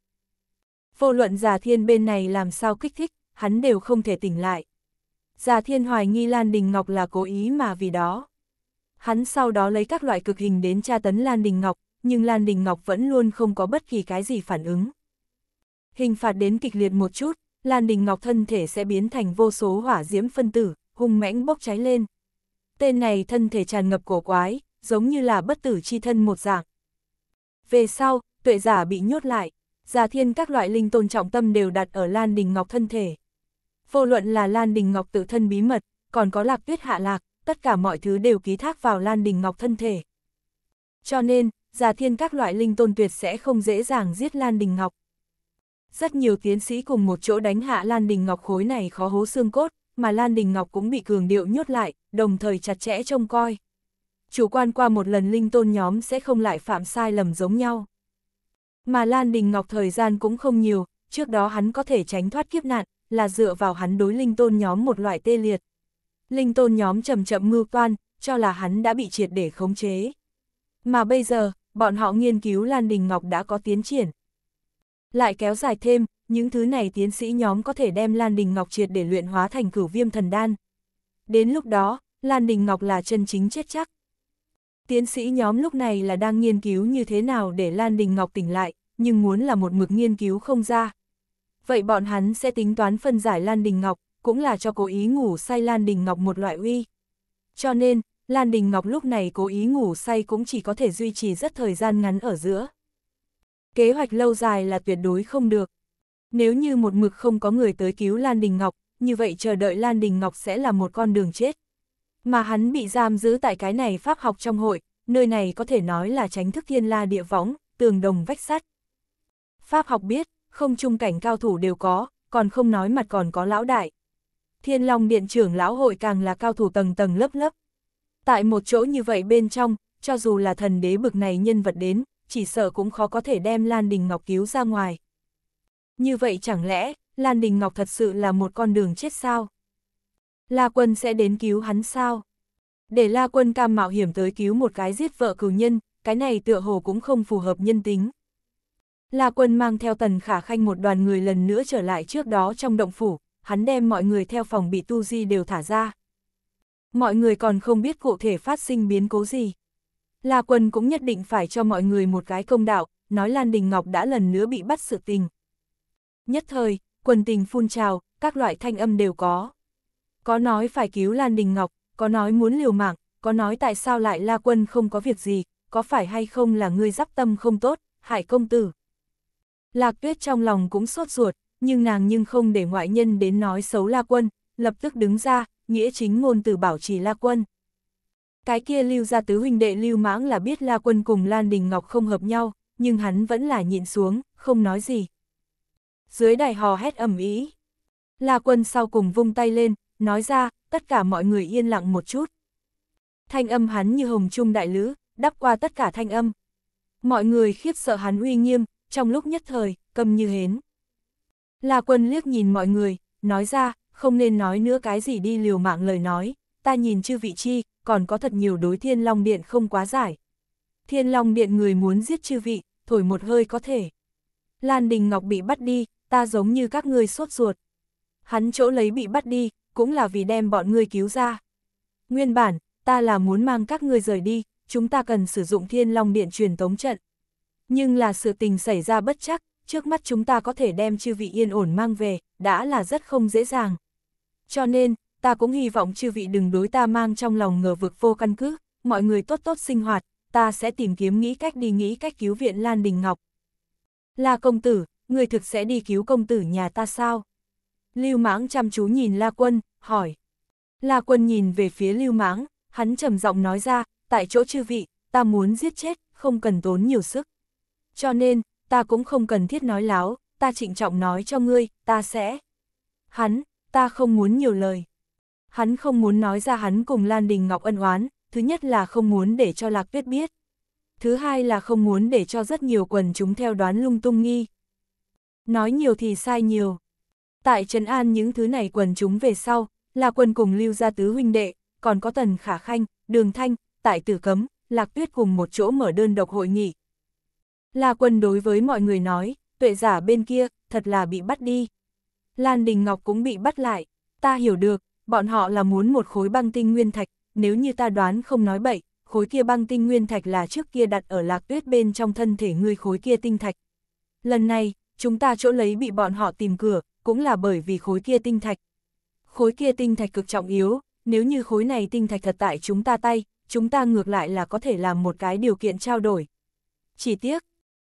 Vô luận giả thiên bên này làm sao kích thích, hắn đều không thể tỉnh lại. Giả thiên hoài nghi Lan Đình Ngọc là cố ý mà vì đó. Hắn sau đó lấy các loại cực hình đến tra tấn Lan Đình Ngọc, nhưng Lan Đình Ngọc vẫn luôn không có bất kỳ cái gì phản ứng. Hình phạt đến kịch liệt một chút, Lan Đình Ngọc thân thể sẽ biến thành vô số hỏa diễm phân tử, hung mãnh bốc cháy lên. Tên này thân thể tràn ngập cổ quái, giống như là bất tử chi thân một dạng. Về sau, tuệ giả bị nhốt lại, giả thiên các loại linh tôn trọng tâm đều đặt ở Lan Đình Ngọc thân thể. Vô luận là Lan Đình Ngọc tự thân bí mật, còn có lạc tuyết hạ lạc, tất cả mọi thứ đều ký thác vào Lan Đình Ngọc thân thể. Cho nên, giả thiên các loại linh tôn tuyệt sẽ không dễ dàng giết Lan Đình Ngọc. Rất nhiều tiến sĩ cùng một chỗ đánh hạ Lan Đình Ngọc khối này khó hố xương cốt, mà Lan Đình Ngọc cũng bị cường điệu nhốt lại, đồng thời chặt chẽ trông coi. Chủ quan qua một lần linh tôn nhóm sẽ không lại phạm sai lầm giống nhau. Mà Lan Đình Ngọc thời gian cũng không nhiều, trước đó hắn có thể tránh thoát kiếp nạn, là dựa vào hắn đối linh tôn nhóm một loại tê liệt. Linh tôn nhóm chậm chậm mưu toan, cho là hắn đã bị triệt để khống chế. Mà bây giờ, bọn họ nghiên cứu Lan Đình Ngọc đã có tiến triển, lại kéo dài thêm, những thứ này tiến sĩ nhóm có thể đem Lan Đình Ngọc triệt để luyện hóa thành cửu viêm thần đan. Đến lúc đó, Lan Đình Ngọc là chân chính chết chắc. Tiến sĩ nhóm lúc này là đang nghiên cứu như thế nào để Lan Đình Ngọc tỉnh lại, nhưng muốn là một mực nghiên cứu không ra. Vậy bọn hắn sẽ tính toán phân giải Lan Đình Ngọc, cũng là cho cố ý ngủ say Lan Đình Ngọc một loại uy. Cho nên, Lan Đình Ngọc lúc này cố ý ngủ say cũng chỉ có thể duy trì rất thời gian ngắn ở giữa kế hoạch lâu dài là tuyệt đối không được. Nếu như một mực không có người tới cứu Lan Đình Ngọc, như vậy chờ đợi Lan Đình Ngọc sẽ là một con đường chết. Mà hắn bị giam giữ tại cái này pháp học trong hội, nơi này có thể nói là tránh thức thiên la địa võng, tường đồng vách sắt. Pháp học biết, không chung cảnh cao thủ đều có, còn không nói mặt còn có lão đại. Thiên Long Điện trưởng lão hội càng là cao thủ tầng tầng lớp lớp. Tại một chỗ như vậy bên trong, cho dù là thần đế bực này nhân vật đến, chỉ sợ cũng khó có thể đem Lan Đình Ngọc cứu ra ngoài. Như vậy chẳng lẽ, Lan Đình Ngọc thật sự là một con đường chết sao? La Quân sẽ đến cứu hắn sao? Để La Quân cam mạo hiểm tới cứu một cái giết vợ cừu nhân, cái này tựa hồ cũng không phù hợp nhân tính. La Quân mang theo Tần Khả Khanh một đoàn người lần nữa trở lại trước đó trong động phủ, hắn đem mọi người theo phòng bị tu di đều thả ra. Mọi người còn không biết cụ thể phát sinh biến cố gì. La Quân cũng nhất định phải cho mọi người một cái công đạo, nói Lan Đình Ngọc đã lần nữa bị bắt sự tình. Nhất thời, quần tình phun trào, các loại thanh âm đều có. Có nói phải cứu Lan Đình Ngọc, có nói muốn liều mạng, có nói tại sao lại La Quân không có việc gì, có phải hay không là ngươi giáp tâm không tốt, hại công tử. Lạc tuyết trong lòng cũng sốt ruột, nhưng nàng nhưng không để ngoại nhân đến nói xấu La Quân, lập tức đứng ra, nghĩa chính ngôn từ bảo trì La Quân. Cái kia lưu ra tứ huynh đệ lưu mãng là biết La Quân cùng Lan Đình Ngọc không hợp nhau, nhưng hắn vẫn là nhịn xuống, không nói gì. Dưới đài hò hét ầm ý. La Quân sau cùng vung tay lên, nói ra, tất cả mọi người yên lặng một chút. Thanh âm hắn như hồng trung đại lữ, đắp qua tất cả thanh âm. Mọi người khiếp sợ hắn uy nghiêm, trong lúc nhất thời, cầm như hến. La Quân liếc nhìn mọi người, nói ra, không nên nói nữa cái gì đi liều mạng lời nói, ta nhìn chư vị chi, còn có thật nhiều đối thiên long điện không quá giải. Thiên long điện người muốn giết chư vị, thổi một hơi có thể. Lan Đình Ngọc bị bắt đi, ta giống như các ngươi sốt ruột. Hắn chỗ lấy bị bắt đi, cũng là vì đem bọn ngươi cứu ra. Nguyên bản, ta là muốn mang các ngươi rời đi, chúng ta cần sử dụng thiên long điện truyền tống trận. Nhưng là sự tình xảy ra bất chắc, trước mắt chúng ta có thể đem chư vị yên ổn mang về, đã là rất không dễ dàng. Cho nên, ta cũng hy vọng chư vị đừng đối ta mang trong lòng ngờ vực vô căn cứ, mọi người tốt tốt sinh hoạt, ta sẽ tìm kiếm nghĩ cách đi nghĩ cách cứu viện Lan Đình Ngọc. La công tử, người thực sẽ đi cứu công tử nhà ta sao? Lưu Mãng chăm chú nhìn La Quân, hỏi. La Quân nhìn về phía Lưu Mãng, hắn trầm giọng nói ra, tại chỗ chư vị, ta muốn giết chết, không cần tốn nhiều sức. Cho nên, ta cũng không cần thiết nói láo, ta trịnh trọng nói cho ngươi, ta sẽ. Hắn, ta không muốn nhiều lời. Hắn không muốn nói ra hắn cùng Lan Đình Ngọc ân oán, thứ nhất là không muốn để cho Lạc Tuyết biết. Thứ hai là không muốn để cho rất nhiều quần chúng theo đoán lung tung nghi. Nói nhiều thì sai nhiều. Tại Trấn An những thứ này quần chúng về sau, là quần cùng lưu gia tứ huynh đệ, còn có Tần Khả Khanh, Đường Thanh, tại Tử Cấm, Lạc Tuyết cùng một chỗ mở đơn độc hội nghị. Là quần đối với mọi người nói, tuệ giả bên kia, thật là bị bắt đi. Lan Đình Ngọc cũng bị bắt lại, ta hiểu được, Bọn họ là muốn một khối băng tinh nguyên thạch, nếu như ta đoán không nói bậy, khối kia băng tinh nguyên thạch là trước kia đặt ở lạc tuyết bên trong thân thể ngươi khối kia tinh thạch. Lần này, chúng ta chỗ lấy bị bọn họ tìm cửa, cũng là bởi vì khối kia tinh thạch. Khối kia tinh thạch cực trọng yếu, nếu như khối này tinh thạch thật tại chúng ta tay, chúng ta ngược lại là có thể làm một cái điều kiện trao đổi. Chỉ tiếc,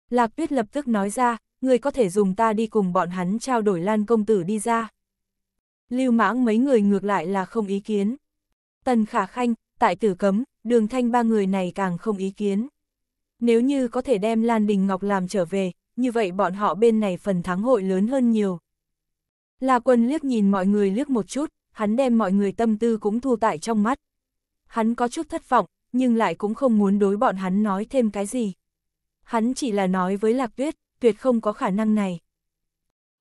Lạc Tuyết lập tức nói ra, ngươi có thể dùng ta đi cùng bọn hắn trao đổi Lan Công Tử đi ra lưu mãng mấy người ngược lại là không ý kiến. Tần Khả Khanh, tại tử cấm, đường thanh ba người này càng không ý kiến. Nếu như có thể đem Lan Đình Ngọc làm trở về, như vậy bọn họ bên này phần thắng hội lớn hơn nhiều. La Quân liếc nhìn mọi người liếc một chút, hắn đem mọi người tâm tư cũng thu tại trong mắt. Hắn có chút thất vọng, nhưng lại cũng không muốn đối bọn hắn nói thêm cái gì. Hắn chỉ là nói với Lạc Tuyết, tuyệt không có khả năng này.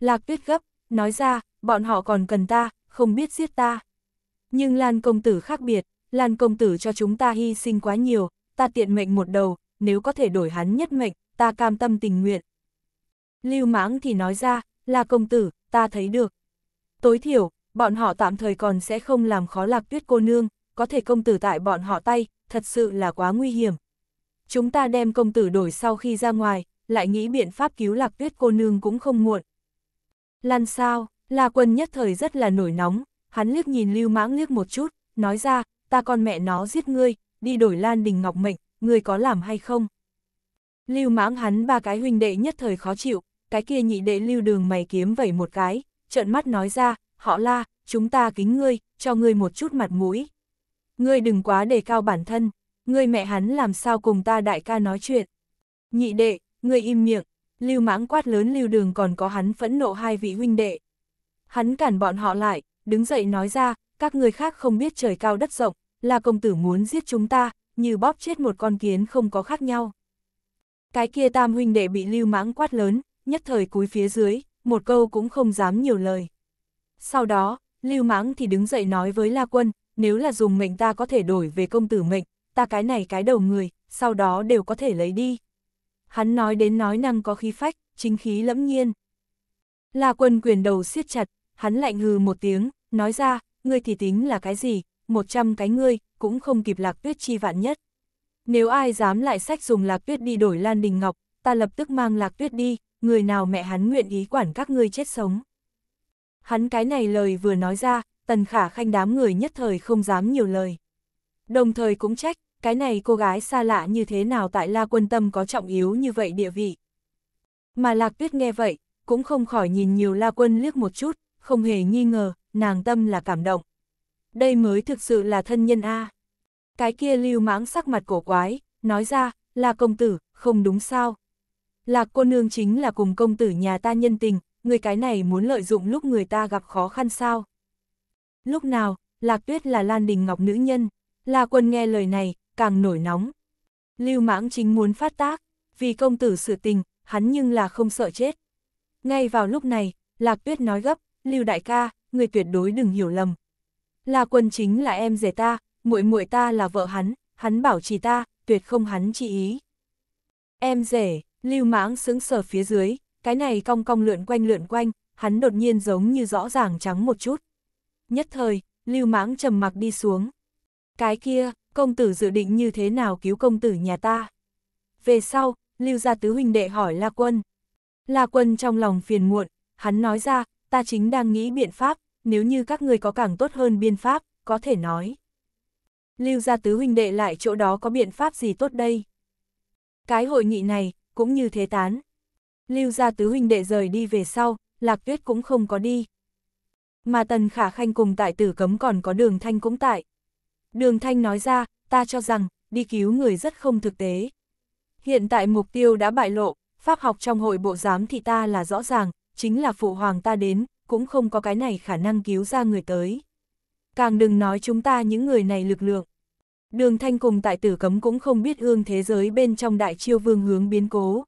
Lạc Tuyết gấp, nói ra, bọn họ còn cần ta, không biết giết ta. Nhưng Lan công tử khác biệt, Lan công tử cho chúng ta hy sinh quá nhiều, ta tiện mệnh một đầu, nếu có thể đổi hắn nhất mệnh, ta cam tâm tình nguyện. Lưu mãng thì nói ra, là công tử, ta thấy được. Tối thiểu, bọn họ tạm thời còn sẽ không làm khó lạc tuyết cô nương, có thể công tử tại bọn họ tay, thật sự là quá nguy hiểm. Chúng ta đem công tử đổi sau khi ra ngoài, lại nghĩ biện pháp cứu lạc tuyết cô nương cũng không muộn. Lan sao, La Quân nhất thời rất là nổi nóng, hắn liếc nhìn Lưu Mãng liếc một chút, nói ra, ta con mẹ nó giết ngươi, đi đổi Lan Đình Ngọc mệnh, ngươi có làm hay không? Lưu Mãng hắn ba cái huynh đệ nhất thời khó chịu, cái kia nhị đệ Lưu Đường mày kiếm vẩy một cái, trợn mắt nói ra, họ La, chúng ta kính ngươi, cho ngươi một chút mặt mũi. Ngươi đừng quá đề cao bản thân, ngươi mẹ hắn làm sao cùng ta đại ca nói chuyện. Nhị đệ, ngươi im miệng, Lưu Mãng quát lớn Lưu Đường còn có hắn phẫn nộ hai vị huynh đệ. Hắn cản bọn họ lại, đứng dậy nói ra, các người khác không biết trời cao đất rộng, là công tử muốn giết chúng ta, như bóp chết một con kiến không có khác nhau. Cái kia tam huynh đệ bị lưu mãng quát lớn, nhất thời cúi phía dưới, một câu cũng không dám nhiều lời. Sau đó, lưu mãng thì đứng dậy nói với La Quân, nếu là dùng mệnh ta có thể đổi về công tử mệnh, ta cái này cái đầu người, sau đó đều có thể lấy đi. Hắn nói đến nói năng có khí phách, chính khí lẫm nhiên. La quân quyền đầu siết chặt, hắn lạnh hừ một tiếng, nói ra, ngươi thì tính là cái gì, một trăm cái ngươi, cũng không kịp lạc tuyết chi vạn nhất. Nếu ai dám lại sách dùng lạc tuyết đi đổi Lan Đình Ngọc, ta lập tức mang lạc tuyết đi, người nào mẹ hắn nguyện ý quản các ngươi chết sống. Hắn cái này lời vừa nói ra, tần khả khanh đám người nhất thời không dám nhiều lời. Đồng thời cũng trách, cái này cô gái xa lạ như thế nào tại La Quân Tâm có trọng yếu như vậy địa vị. Mà Lạc Tuyết nghe vậy, cũng không khỏi nhìn nhiều la quân liếc một chút, không hề nghi ngờ, nàng tâm là cảm động. Đây mới thực sự là thân nhân A. Cái kia lưu mãng sắc mặt cổ quái, nói ra, là công tử, không đúng sao. Lạc cô nương chính là cùng công tử nhà ta nhân tình, người cái này muốn lợi dụng lúc người ta gặp khó khăn sao. Lúc nào, Lạc Tuyết là Lan Đình Ngọc nữ nhân, La Quân nghe lời này, càng nổi nóng. Lưu Mãng chính muốn phát tác, vì công tử sự tình, hắn nhưng là không sợ chết. Ngay vào lúc này, Lạc Tuyết nói gấp, Lưu đại ca, người tuyệt đối đừng hiểu lầm. La Quân chính là em rể ta, muội muội ta là vợ hắn, hắn bảo chỉ ta, tuyệt không hắn chỉ ý. Em rể, Lưu Mãng sững sờ phía dưới, cái này cong cong lượn quanh lượn quanh, hắn đột nhiên giống như rõ ràng trắng một chút. Nhất thời, Lưu Mãng trầm mặc đi xuống. Cái kia, công tử dự định như thế nào cứu công tử nhà ta? Về sau, Lưu gia tứ huynh đệ hỏi La Quân. La Quân trong lòng phiền muộn, hắn nói ra, ta chính đang nghĩ biện pháp, nếu như các người có càng tốt hơn biện pháp, có thể nói. Lưu gia tứ huynh đệ lại chỗ đó có biện pháp gì tốt đây? Cái hội nghị này, cũng như thế tán. Lưu gia tứ huynh đệ rời đi về sau, Lạc Tuyết cũng không có đi. Mà Tần Khả Khanh cùng tại tử cấm còn có Đường Thanh cũng tại. Đường Thanh nói ra, ta cho rằng, đi cứu người rất không thực tế. Hiện tại mục tiêu đã bại lộ, Pháp học trong hội bộ giám thì ta là rõ ràng, chính là phụ hoàng ta đến, cũng không có cái này khả năng cứu ra người tới. Càng đừng nói chúng ta những người này lực lượng. Đường thanh cùng tại tử cấm cũng không biết ương thế giới bên trong đại chiêu vương hướng biến cố.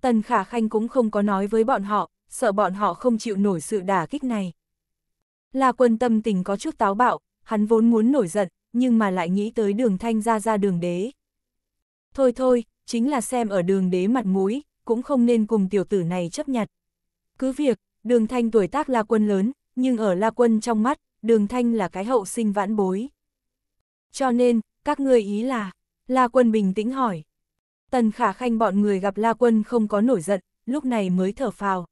Tần khả khanh cũng không có nói với bọn họ, sợ bọn họ không chịu nổi sự đả kích này. Là quân tâm tình có chút táo bạo, hắn vốn muốn nổi giận, nhưng mà lại nghĩ tới đường thanh ra ra đường đế. Thôi thôi, chính là xem ở đường đế mặt mũi, cũng không nên cùng tiểu tử này chấp nhặt. Cứ việc, đường thanh tuổi tác là quân lớn, nhưng ở La Quân trong mắt, đường thanh là cái hậu sinh vãn bối. Cho nên, các ngươi ý là, La Quân bình tĩnh hỏi. Tần khả khanh bọn người gặp La Quân không có nổi giận, lúc này mới thở phào.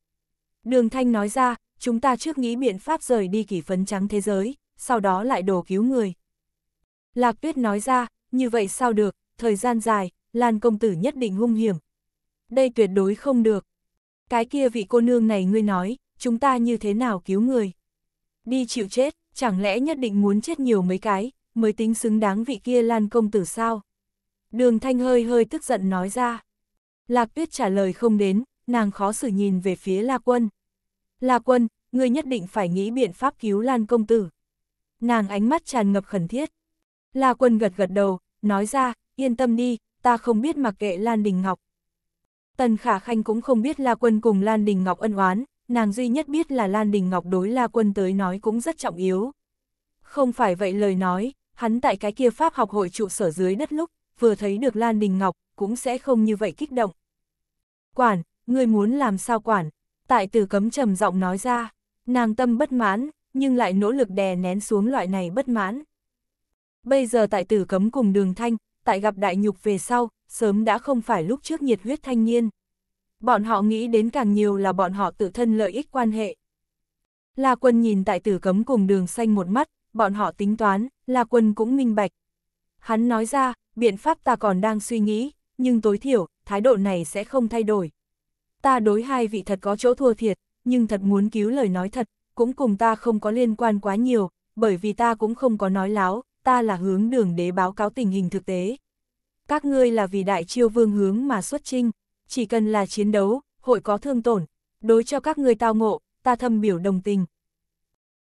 Đường thanh nói ra, chúng ta trước nghĩ biện pháp rời đi kỷ phấn trắng thế giới, sau đó lại đổ cứu người. Lạc tuyết nói ra, như vậy sao được, thời gian dài, Lan công tử nhất định hung hiểm, đây tuyệt đối không được. Cái kia vị cô nương này ngươi nói, chúng ta như thế nào cứu người? Đi chịu chết, chẳng lẽ nhất định muốn chết nhiều mấy cái, mới tính xứng đáng vị kia lan công tử sao? Đường thanh hơi hơi tức giận nói ra. Lạc tuyết trả lời không đến, nàng khó xử nhìn về phía La Quân. La Quân, ngươi nhất định phải nghĩ biện pháp cứu Lan Công Tử. Nàng ánh mắt tràn ngập khẩn thiết. La Quân gật gật đầu, nói ra, yên tâm đi, ta không biết mặc kệ Lan Đình Ngọc, Tần Khả Khanh cũng không biết La Quân cùng Lan Đình Ngọc ân oán, nàng duy nhất biết là Lan Đình Ngọc đối La Quân tới nói cũng rất trọng yếu. Không phải vậy lời nói, hắn tại cái kia Pháp học hội trụ sở dưới đất lúc, vừa thấy được Lan Đình Ngọc, cũng sẽ không như vậy kích động. Quản, ngươi muốn làm sao quản? Tại tử cấm trầm giọng nói ra, nàng tâm bất mãn, nhưng lại nỗ lực đè nén xuống loại này bất mãn. Bây giờ tại tử cấm cùng đường thanh, tại gặp đại nhục về sau, sớm đã không phải lúc trước nhiệt huyết thanh niên. Bọn họ nghĩ đến càng nhiều là bọn họ tự thân lợi ích quan hệ. La quân nhìn tại tử cấm cùng đường xanh một mắt, bọn họ tính toán, La quân cũng minh bạch. Hắn nói ra, biện pháp ta còn đang suy nghĩ, nhưng tối thiểu, thái độ này sẽ không thay đổi. Ta đối hai vị thật có chỗ thua thiệt, nhưng thật muốn cứu lời nói thật, cũng cùng ta không có liên quan quá nhiều, bởi vì ta cũng không có nói láo, ta là hướng đường đế báo cáo tình hình thực tế các ngươi là vì đại chiêu vương hướng mà xuất trinh, chỉ cần là chiến đấu, hội có thương tổn, đối cho các ngươi tao ngộ, ta thâm biểu đồng tình.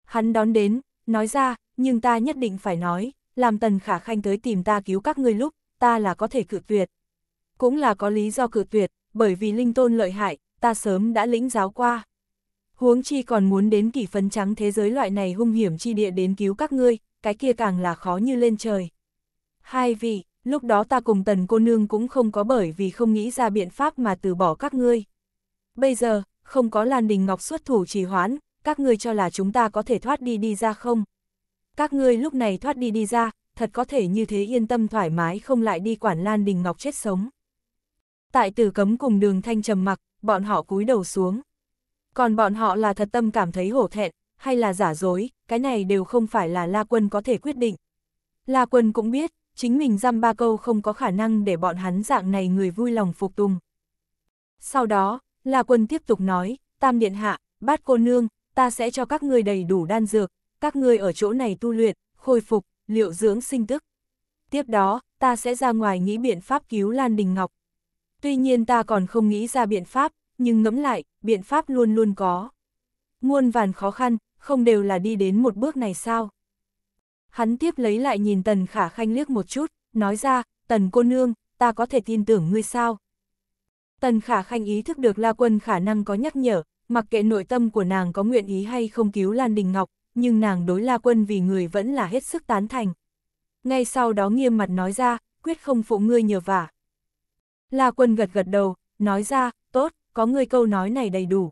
Hắn đón đến, nói ra, nhưng ta nhất định phải nói, làm tần khả khanh tới tìm ta cứu các ngươi lúc, ta là có thể cự tuyệt. Cũng là có lý do cự tuyệt, bởi vì linh tôn lợi hại, ta sớm đã lĩnh giáo qua. Huống chi còn muốn đến kỷ phấn trắng thế giới loại này hung hiểm chi địa đến cứu các ngươi, cái kia càng là khó như lên trời. Hai vị, lúc đó ta cùng tần cô nương cũng không có bởi vì không nghĩ ra biện pháp mà từ bỏ các ngươi. Bây giờ, không có Lan Đình Ngọc xuất thủ trì hoãn, các ngươi cho là chúng ta có thể thoát đi đi ra không? Các ngươi lúc này thoát đi đi ra, thật có thể như thế yên tâm thoải mái không lại đi quản Lan Đình Ngọc chết sống. Tại tử cấm cùng đường thanh trầm mặc, bọn họ cúi đầu xuống. Còn bọn họ là thật tâm cảm thấy hổ thẹn, hay là giả dối, cái này đều không phải là La Quân có thể quyết định. La Quân cũng biết, chính mình dăm ba câu không có khả năng để bọn hắn dạng này người vui lòng phục tùng. Sau đó, La Quân tiếp tục nói, Tam Điện Hạ, bát cô nương, ta sẽ cho các người đầy đủ đan dược, các người ở chỗ này tu luyện, khôi phục, liệu dưỡng sinh tức. Tiếp đó, ta sẽ ra ngoài nghĩ biện pháp cứu Lan Đình Ngọc. Tuy nhiên ta còn không nghĩ ra biện pháp, nhưng ngẫm lại, biện pháp luôn luôn có. Muôn vàn khó khăn, không đều là đi đến một bước này sao? Hắn tiếp lấy lại nhìn Tần Khả Khanh liếc một chút, nói ra, Tần cô nương, ta có thể tin tưởng ngươi sao? Tần Khả Khanh ý thức được La Quân khả năng có nhắc nhở, mặc kệ nội tâm của nàng có nguyện ý hay không cứu Lan Đình Ngọc, nhưng nàng đối La Quân vì người vẫn là hết sức tán thành. Ngay sau đó nghiêm mặt nói ra, quyết không phụ ngươi nhờ vả. La Quân gật gật đầu, nói ra, tốt, có ngươi câu nói này đầy đủ.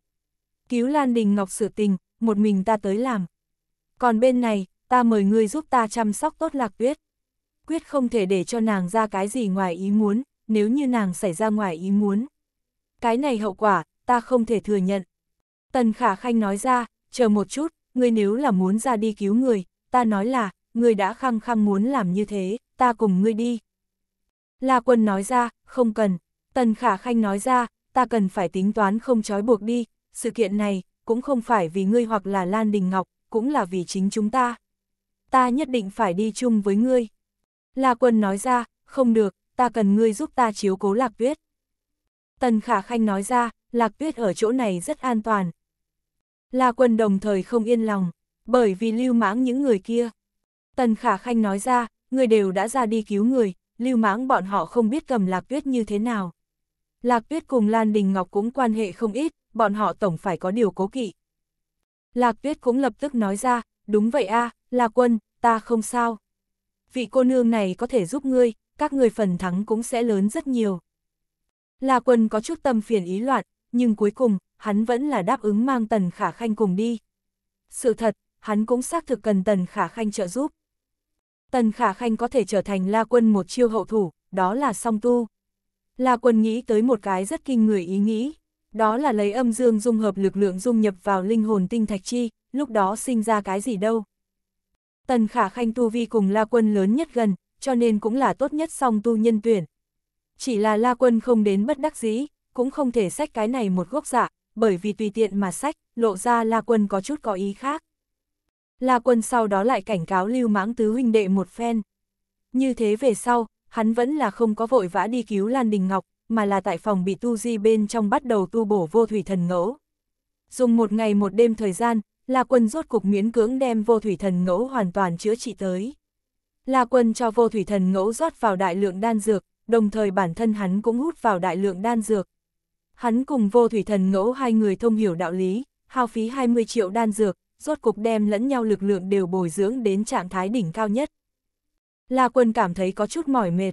Cứu Lan Đình Ngọc sự tình, một mình ta tới làm. Còn bên này, ta mời ngươi giúp ta chăm sóc tốt lạc tuyết. Quyết không thể để cho nàng ra cái gì ngoài ý muốn, nếu như nàng xảy ra ngoài ý muốn. Cái này hậu quả, ta không thể thừa nhận. Tần Khả Khanh nói ra, chờ một chút, ngươi nếu là muốn ra đi cứu người, ta nói là, ngươi đã khăng khăng muốn làm như thế, ta cùng ngươi đi. La Quân nói ra, không cần. Tần Khả Khanh nói ra, ta cần phải tính toán không trói buộc đi, sự kiện này, cũng không phải vì ngươi hoặc là Lan Đình Ngọc, cũng là vì chính chúng ta ta nhất định phải đi chung với ngươi. La quân nói ra, không được, ta cần ngươi giúp ta chiếu cố lạc tuyết. Tần khả khanh nói ra, lạc tuyết ở chỗ này rất an toàn. La quân đồng thời không yên lòng, bởi vì lưu mãng những người kia. Tần khả khanh nói ra, người đều đã ra đi cứu người, lưu mãng bọn họ không biết cầm lạc tuyết như thế nào. Lạc tuyết cùng Lan Đình Ngọc cũng quan hệ không ít, bọn họ tổng phải có điều cố kỵ. Lạc tuyết cũng lập tức nói ra, đúng vậy a à, La Quân, ta không sao. Vị cô nương này có thể giúp ngươi, các người phần thắng cũng sẽ lớn rất nhiều. La Quân có chút tâm phiền ý loạn, nhưng cuối cùng, hắn vẫn là đáp ứng mang Tần Khả Khanh cùng đi. Sự thật, hắn cũng xác thực cần Tần Khả Khanh trợ giúp. Tần Khả Khanh có thể trở thành La Quân một chiêu hậu thủ, đó là song tu. La Quân nghĩ tới một cái rất kinh người ý nghĩ, đó là lấy âm dương dung hợp lực lượng dung nhập vào linh hồn tinh thạch chi, lúc đó sinh ra cái gì đâu. Tần Khả Khanh tu vi cùng La Quân lớn nhất gần, cho nên cũng là tốt nhất song tu nhân tuyển. Chỉ là La Quân không đến bất đắc dĩ, cũng không thể sách cái này một gốc dạ, bởi vì tùy tiện mà sách, lộ ra La Quân có chút có ý khác. La Quân sau đó lại cảnh cáo lưu mãng tứ huynh đệ một phen. Như thế về sau, hắn vẫn là không có vội vã đi cứu Lan Đình Ngọc, mà là tại phòng bị tu di bên trong bắt đầu tu bổ vô thủy thần ngẫu. Dùng một ngày một đêm thời gian, La Quân rốt cục miễn cưỡng đem vô thủy thần ngẫu hoàn toàn chữa trị tới. La Quân cho vô thủy thần ngẫu rót vào đại lượng đan dược, đồng thời bản thân hắn cũng hút vào đại lượng đan dược. Hắn cùng vô thủy thần ngẫu hai người thông hiểu đạo lý, hao phí 20 triệu đan dược, rốt cục đem lẫn nhau lực lượng đều bồi dưỡng đến trạng thái đỉnh cao nhất. La Quân cảm thấy có chút mỏi mệt.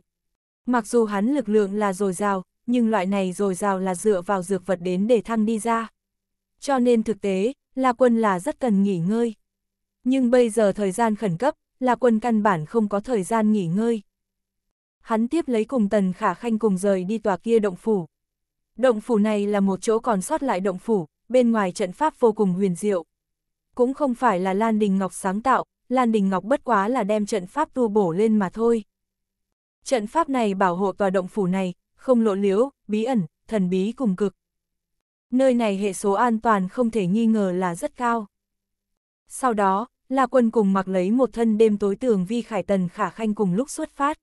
Mặc dù hắn lực lượng là dồi dào, nhưng loại này dồi dào là dựa vào dược vật đến để thăng đi ra. Cho nên thực tế, La Quân là rất cần nghỉ ngơi. Nhưng bây giờ thời gian khẩn cấp, La Quân căn bản không có thời gian nghỉ ngơi. Hắn tiếp lấy cùng Tần Khả Khanh cùng rời đi tòa kia động phủ. Động phủ này là một chỗ còn sót lại động phủ, bên ngoài trận pháp vô cùng huyền diệu. Cũng không phải là Lan Đình Ngọc sáng tạo, Lan Đình Ngọc bất quá là đem trận pháp tu bổ lên mà thôi. Trận pháp này bảo hộ tòa động phủ này, không lộ liễu, bí ẩn, thần bí cùng cực nơi này hệ số an toàn không thể nghi ngờ là rất cao. Sau đó, La Quân cùng mặc lấy một thân đêm tối tường vi khải tần khả khanh cùng lúc xuất phát.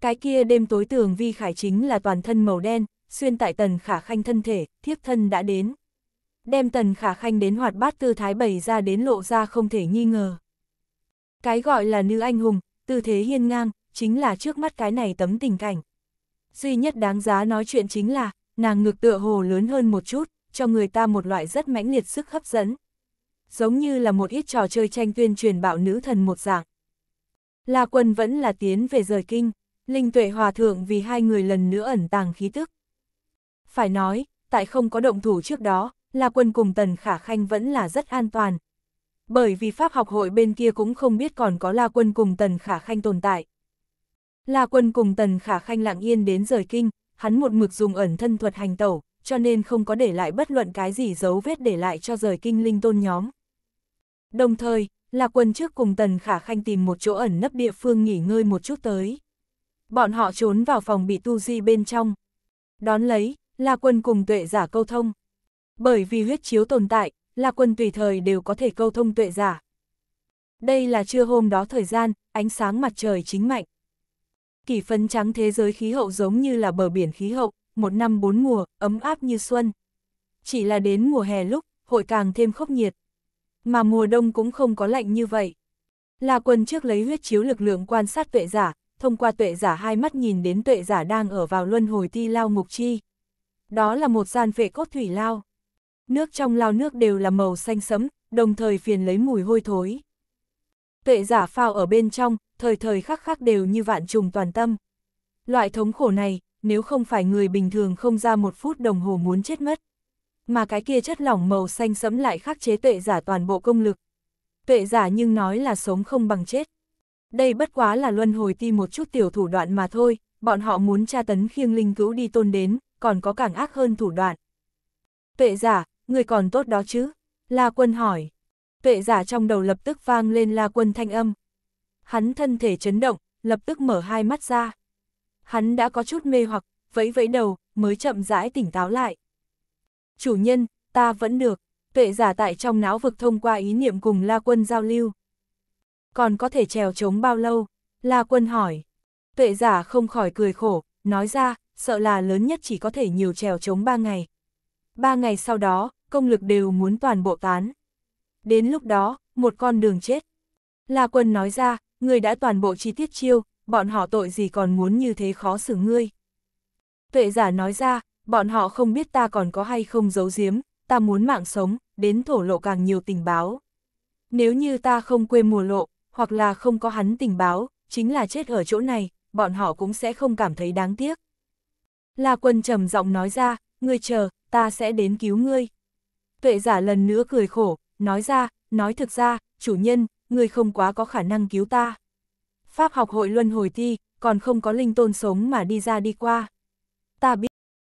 Cái kia đêm tối tường vi khải chính là toàn thân màu đen, xuyên tại tần khả khanh thân thể, thiếp thân đã đến. Đem tần khả khanh đến hoạt bát tư thái bày ra đến lộ ra không thể nghi ngờ. Cái gọi là nữ anh hùng, tư thế hiên ngang, chính là trước mắt cái này tấm tình cảnh. Duy nhất đáng giá nói chuyện chính là, Nàng ngược tựa hồ lớn hơn một chút, cho người ta một loại rất mãnh liệt sức hấp dẫn. Giống như là một ít trò chơi tranh tuyên truyền bạo nữ thần một dạng. La quân vẫn là tiến về rời kinh, linh tuệ hòa thượng vì hai người lần nữa ẩn tàng khí tức. Phải nói, tại không có động thủ trước đó, La quân cùng tần khả khanh vẫn là rất an toàn. Bởi vì Pháp học hội bên kia cũng không biết còn có La quân cùng tần khả khanh tồn tại. La quân cùng tần khả khanh lặng yên đến rời kinh, hắn một mực dùng ẩn thân thuật hành tẩu, cho nên không có để lại bất luận cái gì dấu vết để lại cho rời kinh linh tôn nhóm. Đồng thời, là Quân trước cùng Tần Khả Khanh tìm một chỗ ẩn nấp địa phương nghỉ ngơi một chút tới. Bọn họ trốn vào phòng bị tu di bên trong. Đón lấy, là Quân cùng tuệ giả câu thông. Bởi vì huyết chiếu tồn tại, là Quân tùy thời đều có thể câu thông tuệ giả. Đây là trưa hôm đó thời gian, ánh sáng mặt trời chính mạnh. Kỳ phân trắng thế giới khí hậu giống như là bờ biển khí hậu, một năm bốn mùa, ấm áp như xuân. Chỉ là đến mùa hè lúc, hội càng thêm khốc nhiệt. Mà mùa đông cũng không có lạnh như vậy. là quân trước lấy huyết chiếu lực lượng quan sát tuệ giả, thông qua tuệ giả hai mắt nhìn đến tuệ giả đang ở vào luân hồi ti lao mục chi. Đó là một gian vệ cốt thủy lao. Nước trong lao nước đều là màu xanh sẫm, đồng thời phiền lấy mùi hôi thối tuệ giả phao ở bên trong, thời thời khắc khắc đều như vạn trùng toàn tâm. Loại thống khổ này, nếu không phải người bình thường không ra một phút đồng hồ muốn chết mất. Mà cái kia chất lỏng màu xanh sẫm lại khắc chế tuệ giả toàn bộ công lực. Tuệ giả nhưng nói là sống không bằng chết. Đây bất quá là luân hồi ti một chút tiểu thủ đoạn mà thôi, bọn họ muốn tra tấn khiêng linh cứu đi tôn đến, còn có càng ác hơn thủ đoạn. Tuệ giả, người còn tốt đó chứ? La quân hỏi tuệ giả trong đầu lập tức vang lên la quân thanh âm. Hắn thân thể chấn động, lập tức mở hai mắt ra. Hắn đã có chút mê hoặc, vẫy vẫy đầu, mới chậm rãi tỉnh táo lại. Chủ nhân, ta vẫn được, tuệ giả tại trong não vực thông qua ý niệm cùng la quân giao lưu. Còn có thể trèo trống bao lâu? La quân hỏi. Tuệ giả không khỏi cười khổ, nói ra, sợ là lớn nhất chỉ có thể nhiều trèo trống ba ngày. Ba ngày sau đó, công lực đều muốn toàn bộ tán đến lúc đó, một con đường chết. La quân nói ra, ngươi đã toàn bộ chi tiết chiêu, bọn họ tội gì còn muốn như thế khó xử ngươi. Tuệ giả nói ra, bọn họ không biết ta còn có hay không giấu giếm, ta muốn mạng sống, đến thổ lộ càng nhiều tình báo. Nếu như ta không quên mùa lộ, hoặc là không có hắn tình báo, chính là chết ở chỗ này, bọn họ cũng sẽ không cảm thấy đáng tiếc. La quân trầm giọng nói ra, ngươi chờ, ta sẽ đến cứu ngươi. Tuệ giả lần nữa cười khổ, nói ra, nói thực ra, chủ nhân, người không quá có khả năng cứu ta. Pháp học hội luân hồi thi còn không có linh tôn sống mà đi ra đi qua. Ta biết.